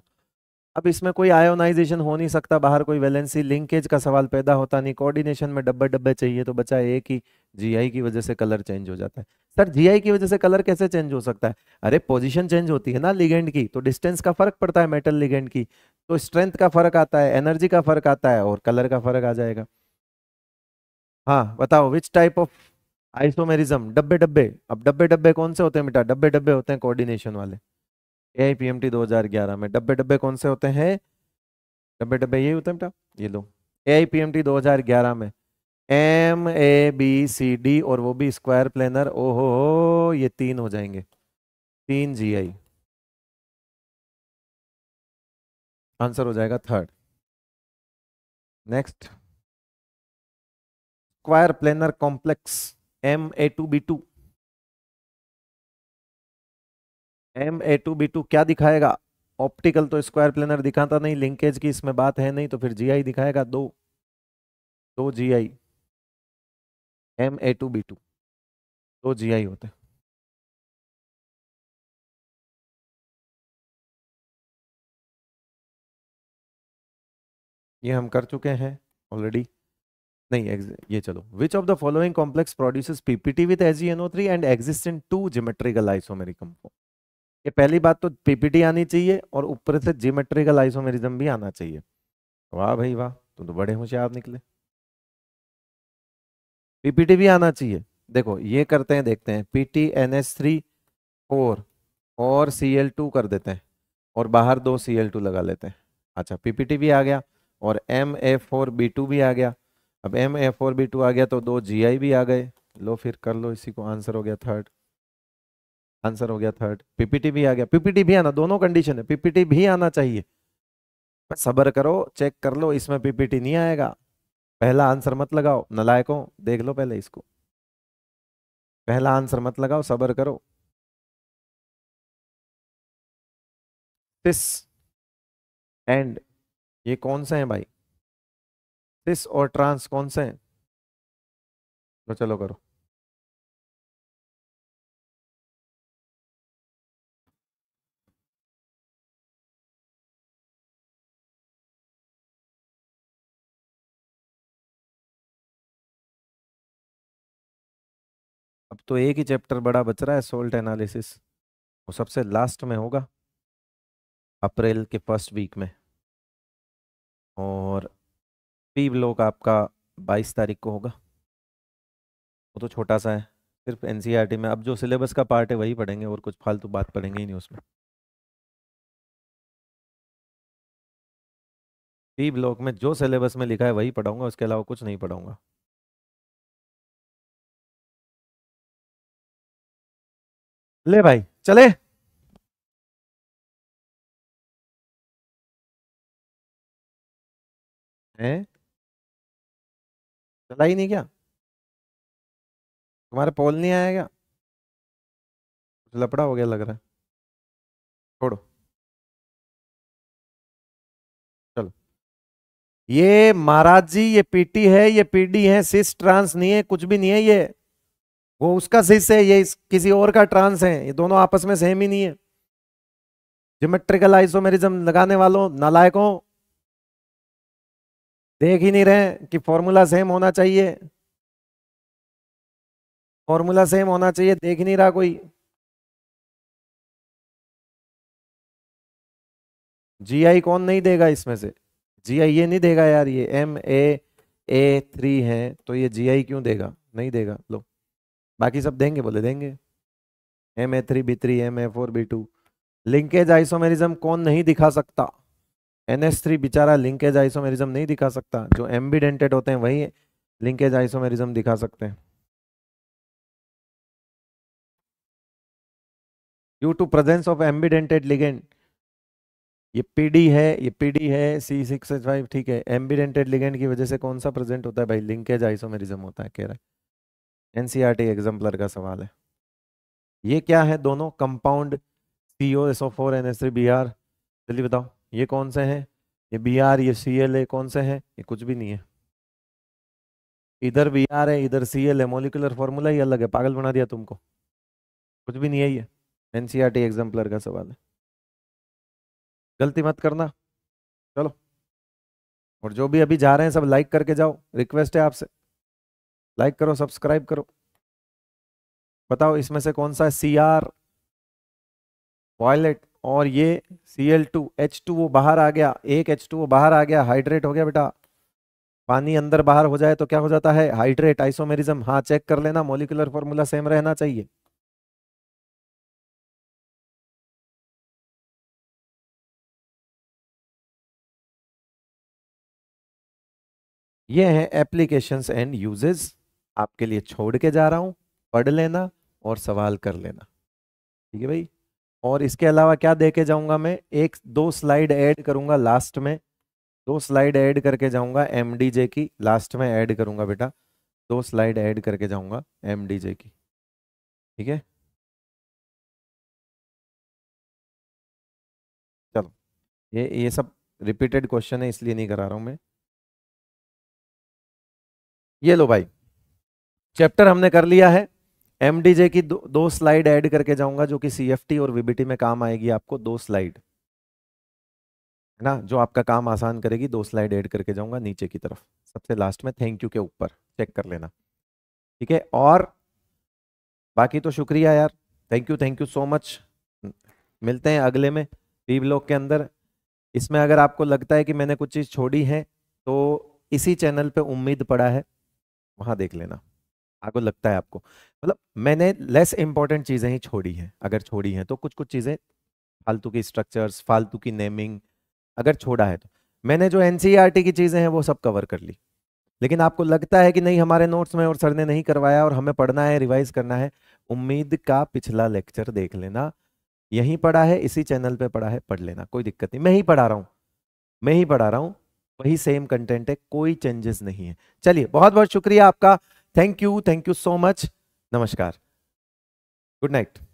अब इसमें कोई आयोनाइजेशन हो नहीं सकता बाहर कोई वैलेंसी लिंकेज का सवाल पैदा होता नहीं कोऑर्डिनेशन में डब्बे डब्बे चाहिए तो बचा एक ही जीआई की वजह से कलर चेंज हो जाता है सर जीआई की वजह से कलर कैसे चेंज हो सकता है अरे पोजीशन चेंज होती है ना लिगेंड की तो डिस्टेंस का फर्क पड़ता है मेटल लिगेंड की तो स्ट्रेंथ का फर्क आता है एनर्जी का फर्क आता है और कलर का फर्क आ जाएगा हाँ बताओ विच टाइप ऑफ आइसोमेरिज्म डब्बे डब्बे अब डब्बे डब्बे कौन से होते हैं बेटा डब्बे डब्बे होते हैं कोऑर्डिनेशन वाले A I P M T दो हजार ग्यारह में डब्बे डब्बे कौन से होते हैं डब्बे डब्बे यही होते हैं बेटा ये लो A I P M T दो हजार ग्यारह में M A B C D और वो भी स्क्वायर प्लेनर ओ हो हो ये तीन हो जाएंगे
तीन जी आई आंसर हो जाएगा third next square planar complex M A two B two
M A two B two क्या दिखाएगा ऑप्टिकल तो स्क्वायर प्लेनर दिखाता नहीं लिंकेज की इसमें बात है नहीं तो फिर जी आई दिखाएगा दो दो G I
M A two B two दो जी आई होते ये हम कर चुके हैं ऑलरेडी नहीं ये चलो which of the
following complex produces PPT with three and existent two geometrical isomeric form ये पहली बात तो पीपीटी आनी चाहिए और ऊपर से जियोमेट्रिकल आइसोमेरिज्म भी आना चाहिए वाह भाई वाह तुम तो बड़े होशियार निकले पीपीटी भी आना चाहिए देखो ये करते हैं देखते हैं P T N S three four और सी एल टू कर देते हैं और बाहर दो सी एल टू लगा लेते हैं अच्छा पीपीटी भी आ गया और M A four B two भी आ गया अब M A four B two आ गया तो दो जी आई भी आ गए लो फिर कर लो इसी को आंसर हो गया थर्ड आंसर हो गया थर्ड पीपीटी भी आ गया पीपीटी भी आना दोनों कंडीशन है पीपीटी भी आना चाहिए सबर करो चेक कर लो इसमें पीपीटी नहीं आएगा पहला आंसर मत लगाओ नलायकों देख लो पहले
इसको पहला आंसर मत लगाओ सबर करो दिस एंड ये कौन सा है भाई सिस और ट्रांस कौन से हैं तो चलो करो अब तो एक ही चैप्टर बड़ा बच रहा है सोल्ट एनालिसिस वो
सबसे लास्ट में होगा अप्रैल के फर्स्ट वीक में
और पी ब्लॉक आपका बाईस तारीख को होगा वो तो छोटा सा है सिर्फ एन e में अब जो सिलेबस का पार्ट है वही पढ़ेंगे और कुछ फालतू बात
पढ़ेंगे ही नहीं उसमें पी ब्लॉक में जो सिलेबस में लिखा है वही पढ़ाऊंगा उसके अलावा कुछ नहीं पढ़ाऊंगा ले भाई चले हैं चला ही नहीं क्या तुम्हारा पोल नहीं आया क्या कुछ लपड़ा हो गया लग रहा है छोड़ो चलो
ये महाराज जी ये पीटी है ये पीडी है सिस ट्रांस नहीं है कुछ भी नहीं है ये वो उसका सिस है ये किसी और का ट्रांस है ये दोनों आपस में सेम ही नहीं है ज्योमेट्रिकल आइसोमेरिज्म लगाने वालों नालायकों
देख ही नहीं रहे कि फॉर्मूला सेम होना चाहिए
फॉर्मूला सेम होना चाहिए देख ही नहीं रहा कोई जी आई कौन नहीं देगा इसमें से
जी आई ये नहीं देगा यार ये एम ए ए थ्री है तो ये जी आई क्यों देगा नहीं देगा लो बाकी सब देंगे बोले देंगे M A three B three M A four B two linkage isomerism कौन नहीं दिखा सकता एन एस थ्री बेचारा लिंकेज आइसोमेरिज्म नहीं दिखा सकता जो एम्बिडेंटेड होते हैं वही लिंकेज आइसोमेरिज्म दिखा सकते हैं
due
to
presence of ambidentate ligand ये पीडी है ये पीडी है सी सिक्स एच फाइव ठीक है एम्बिडेंटेड लिगेंड की वजह से कौन सा प्रेजेंट होता है भाई लिंकेज आइसोमेरिज्म होता है कह रहा है एनसीईआरटी एग्जाम्पलर e का सवाल है ये क्या है दोनों compound C O S O four N S three B R जल्दी बताओ ये कौन से हैं ये बी आर ये सी एल ए कौन से हैं ये कुछ भी नहीं है इधर बी आर है इधर सी एल है मोलिकुलर फॉर्मूला ही अलग है पागल बना दिया तुमको कुछ भी नहीं है ये N C R T
exemplar का सवाल है गलती मत करना चलो और जो भी अभी जा रहे हैं सब लाइक करके जाओ रिक्वेस्ट है आपसे लाइक करो
सब्सक्राइब करो बताओ इसमें से कौन सा है सी आर वॉयलेट और ये C L two H two वो बाहर आ गया एक एच टू वो बाहर आ गया हाइड्रेट हो गया बेटा पानी अंदर बाहर हो जाए तो क्या हो जाता है हाइड्रेट आइसोमेरिज्म हाँ
चेक कर लेना मोलिकुलर फॉर्मूला सेम रहना चाहिए ये हैं एप्लीकेशंस एंड यूजेस आपके
लिए छोड़ के जा रहा हूँ पढ़ लेना और सवाल कर लेना ठीक है भाई और इसके अलावा क्या दे के जाऊँगा मैं एक दो स्लाइड ऐड करूँगा लास्ट में दो स्लाइड ऐड करके जाऊँगा एम की लास्ट में ऐड करूँगा बेटा दो स्लाइड ऐड
करके जाऊँगा एम की ठीक है चलो ये ये सब रिपीटेड क्वेश्चन है इसलिए नहीं करा रहा हूँ मैं ये लो भाई
चैप्टर हमने कर लिया है एम की दो, दो स्लाइड ऐड करके जाऊंगा जो कि सी और वीबीटी में काम आएगी आपको दो स्लाइड है ना जो आपका काम आसान करेगी दो स्लाइड ऐड करके जाऊंगा नीचे की तरफ सबसे लास्ट में थैंक यू के ऊपर चेक कर लेना ठीक है और बाकी तो शुक्रिया यार thank you thank you so much मिलते हैं अगले में बी ब्लॉक के अंदर इसमें अगर आपको लगता है कि मैंने कुछ चीज़ छोड़ी है तो इसी चैनल पे उम्मीद पड़ा है वहाँ देख लेना आपको लगता है आपको मतलब मैंने लेस इंपॉर्टेंट चीज़ें ही छोड़ी हैं अगर छोड़ी हैं तो कुछ कुछ चीज़ें फालतू की स्ट्रक्चर्स फालतू की नेमिंग अगर छोड़ा है तो मैंने जो एन e की चीज़ें हैं वो सब कवर कर ली लेकिन आपको लगता है कि नहीं हमारे नोट्स में और सर ने नहीं करवाया और हमें पढ़ना है रिवाइज करना है उम्मीद का पिछला लेक्चर देख लेना यहीं पढ़ा है इसी चैनल पे पढ़ा है पढ़ लेना कोई दिक्कत नहीं मैं ही पढ़ा रहा हूँ मैं ही पढ़ा रहा हूँ वही सेम कंटेंट है कोई चेंजेस नहीं है चलिए बहुत बहुत शुक्रिया आपका thank you
thank you so much नमस्कार गुड नाइट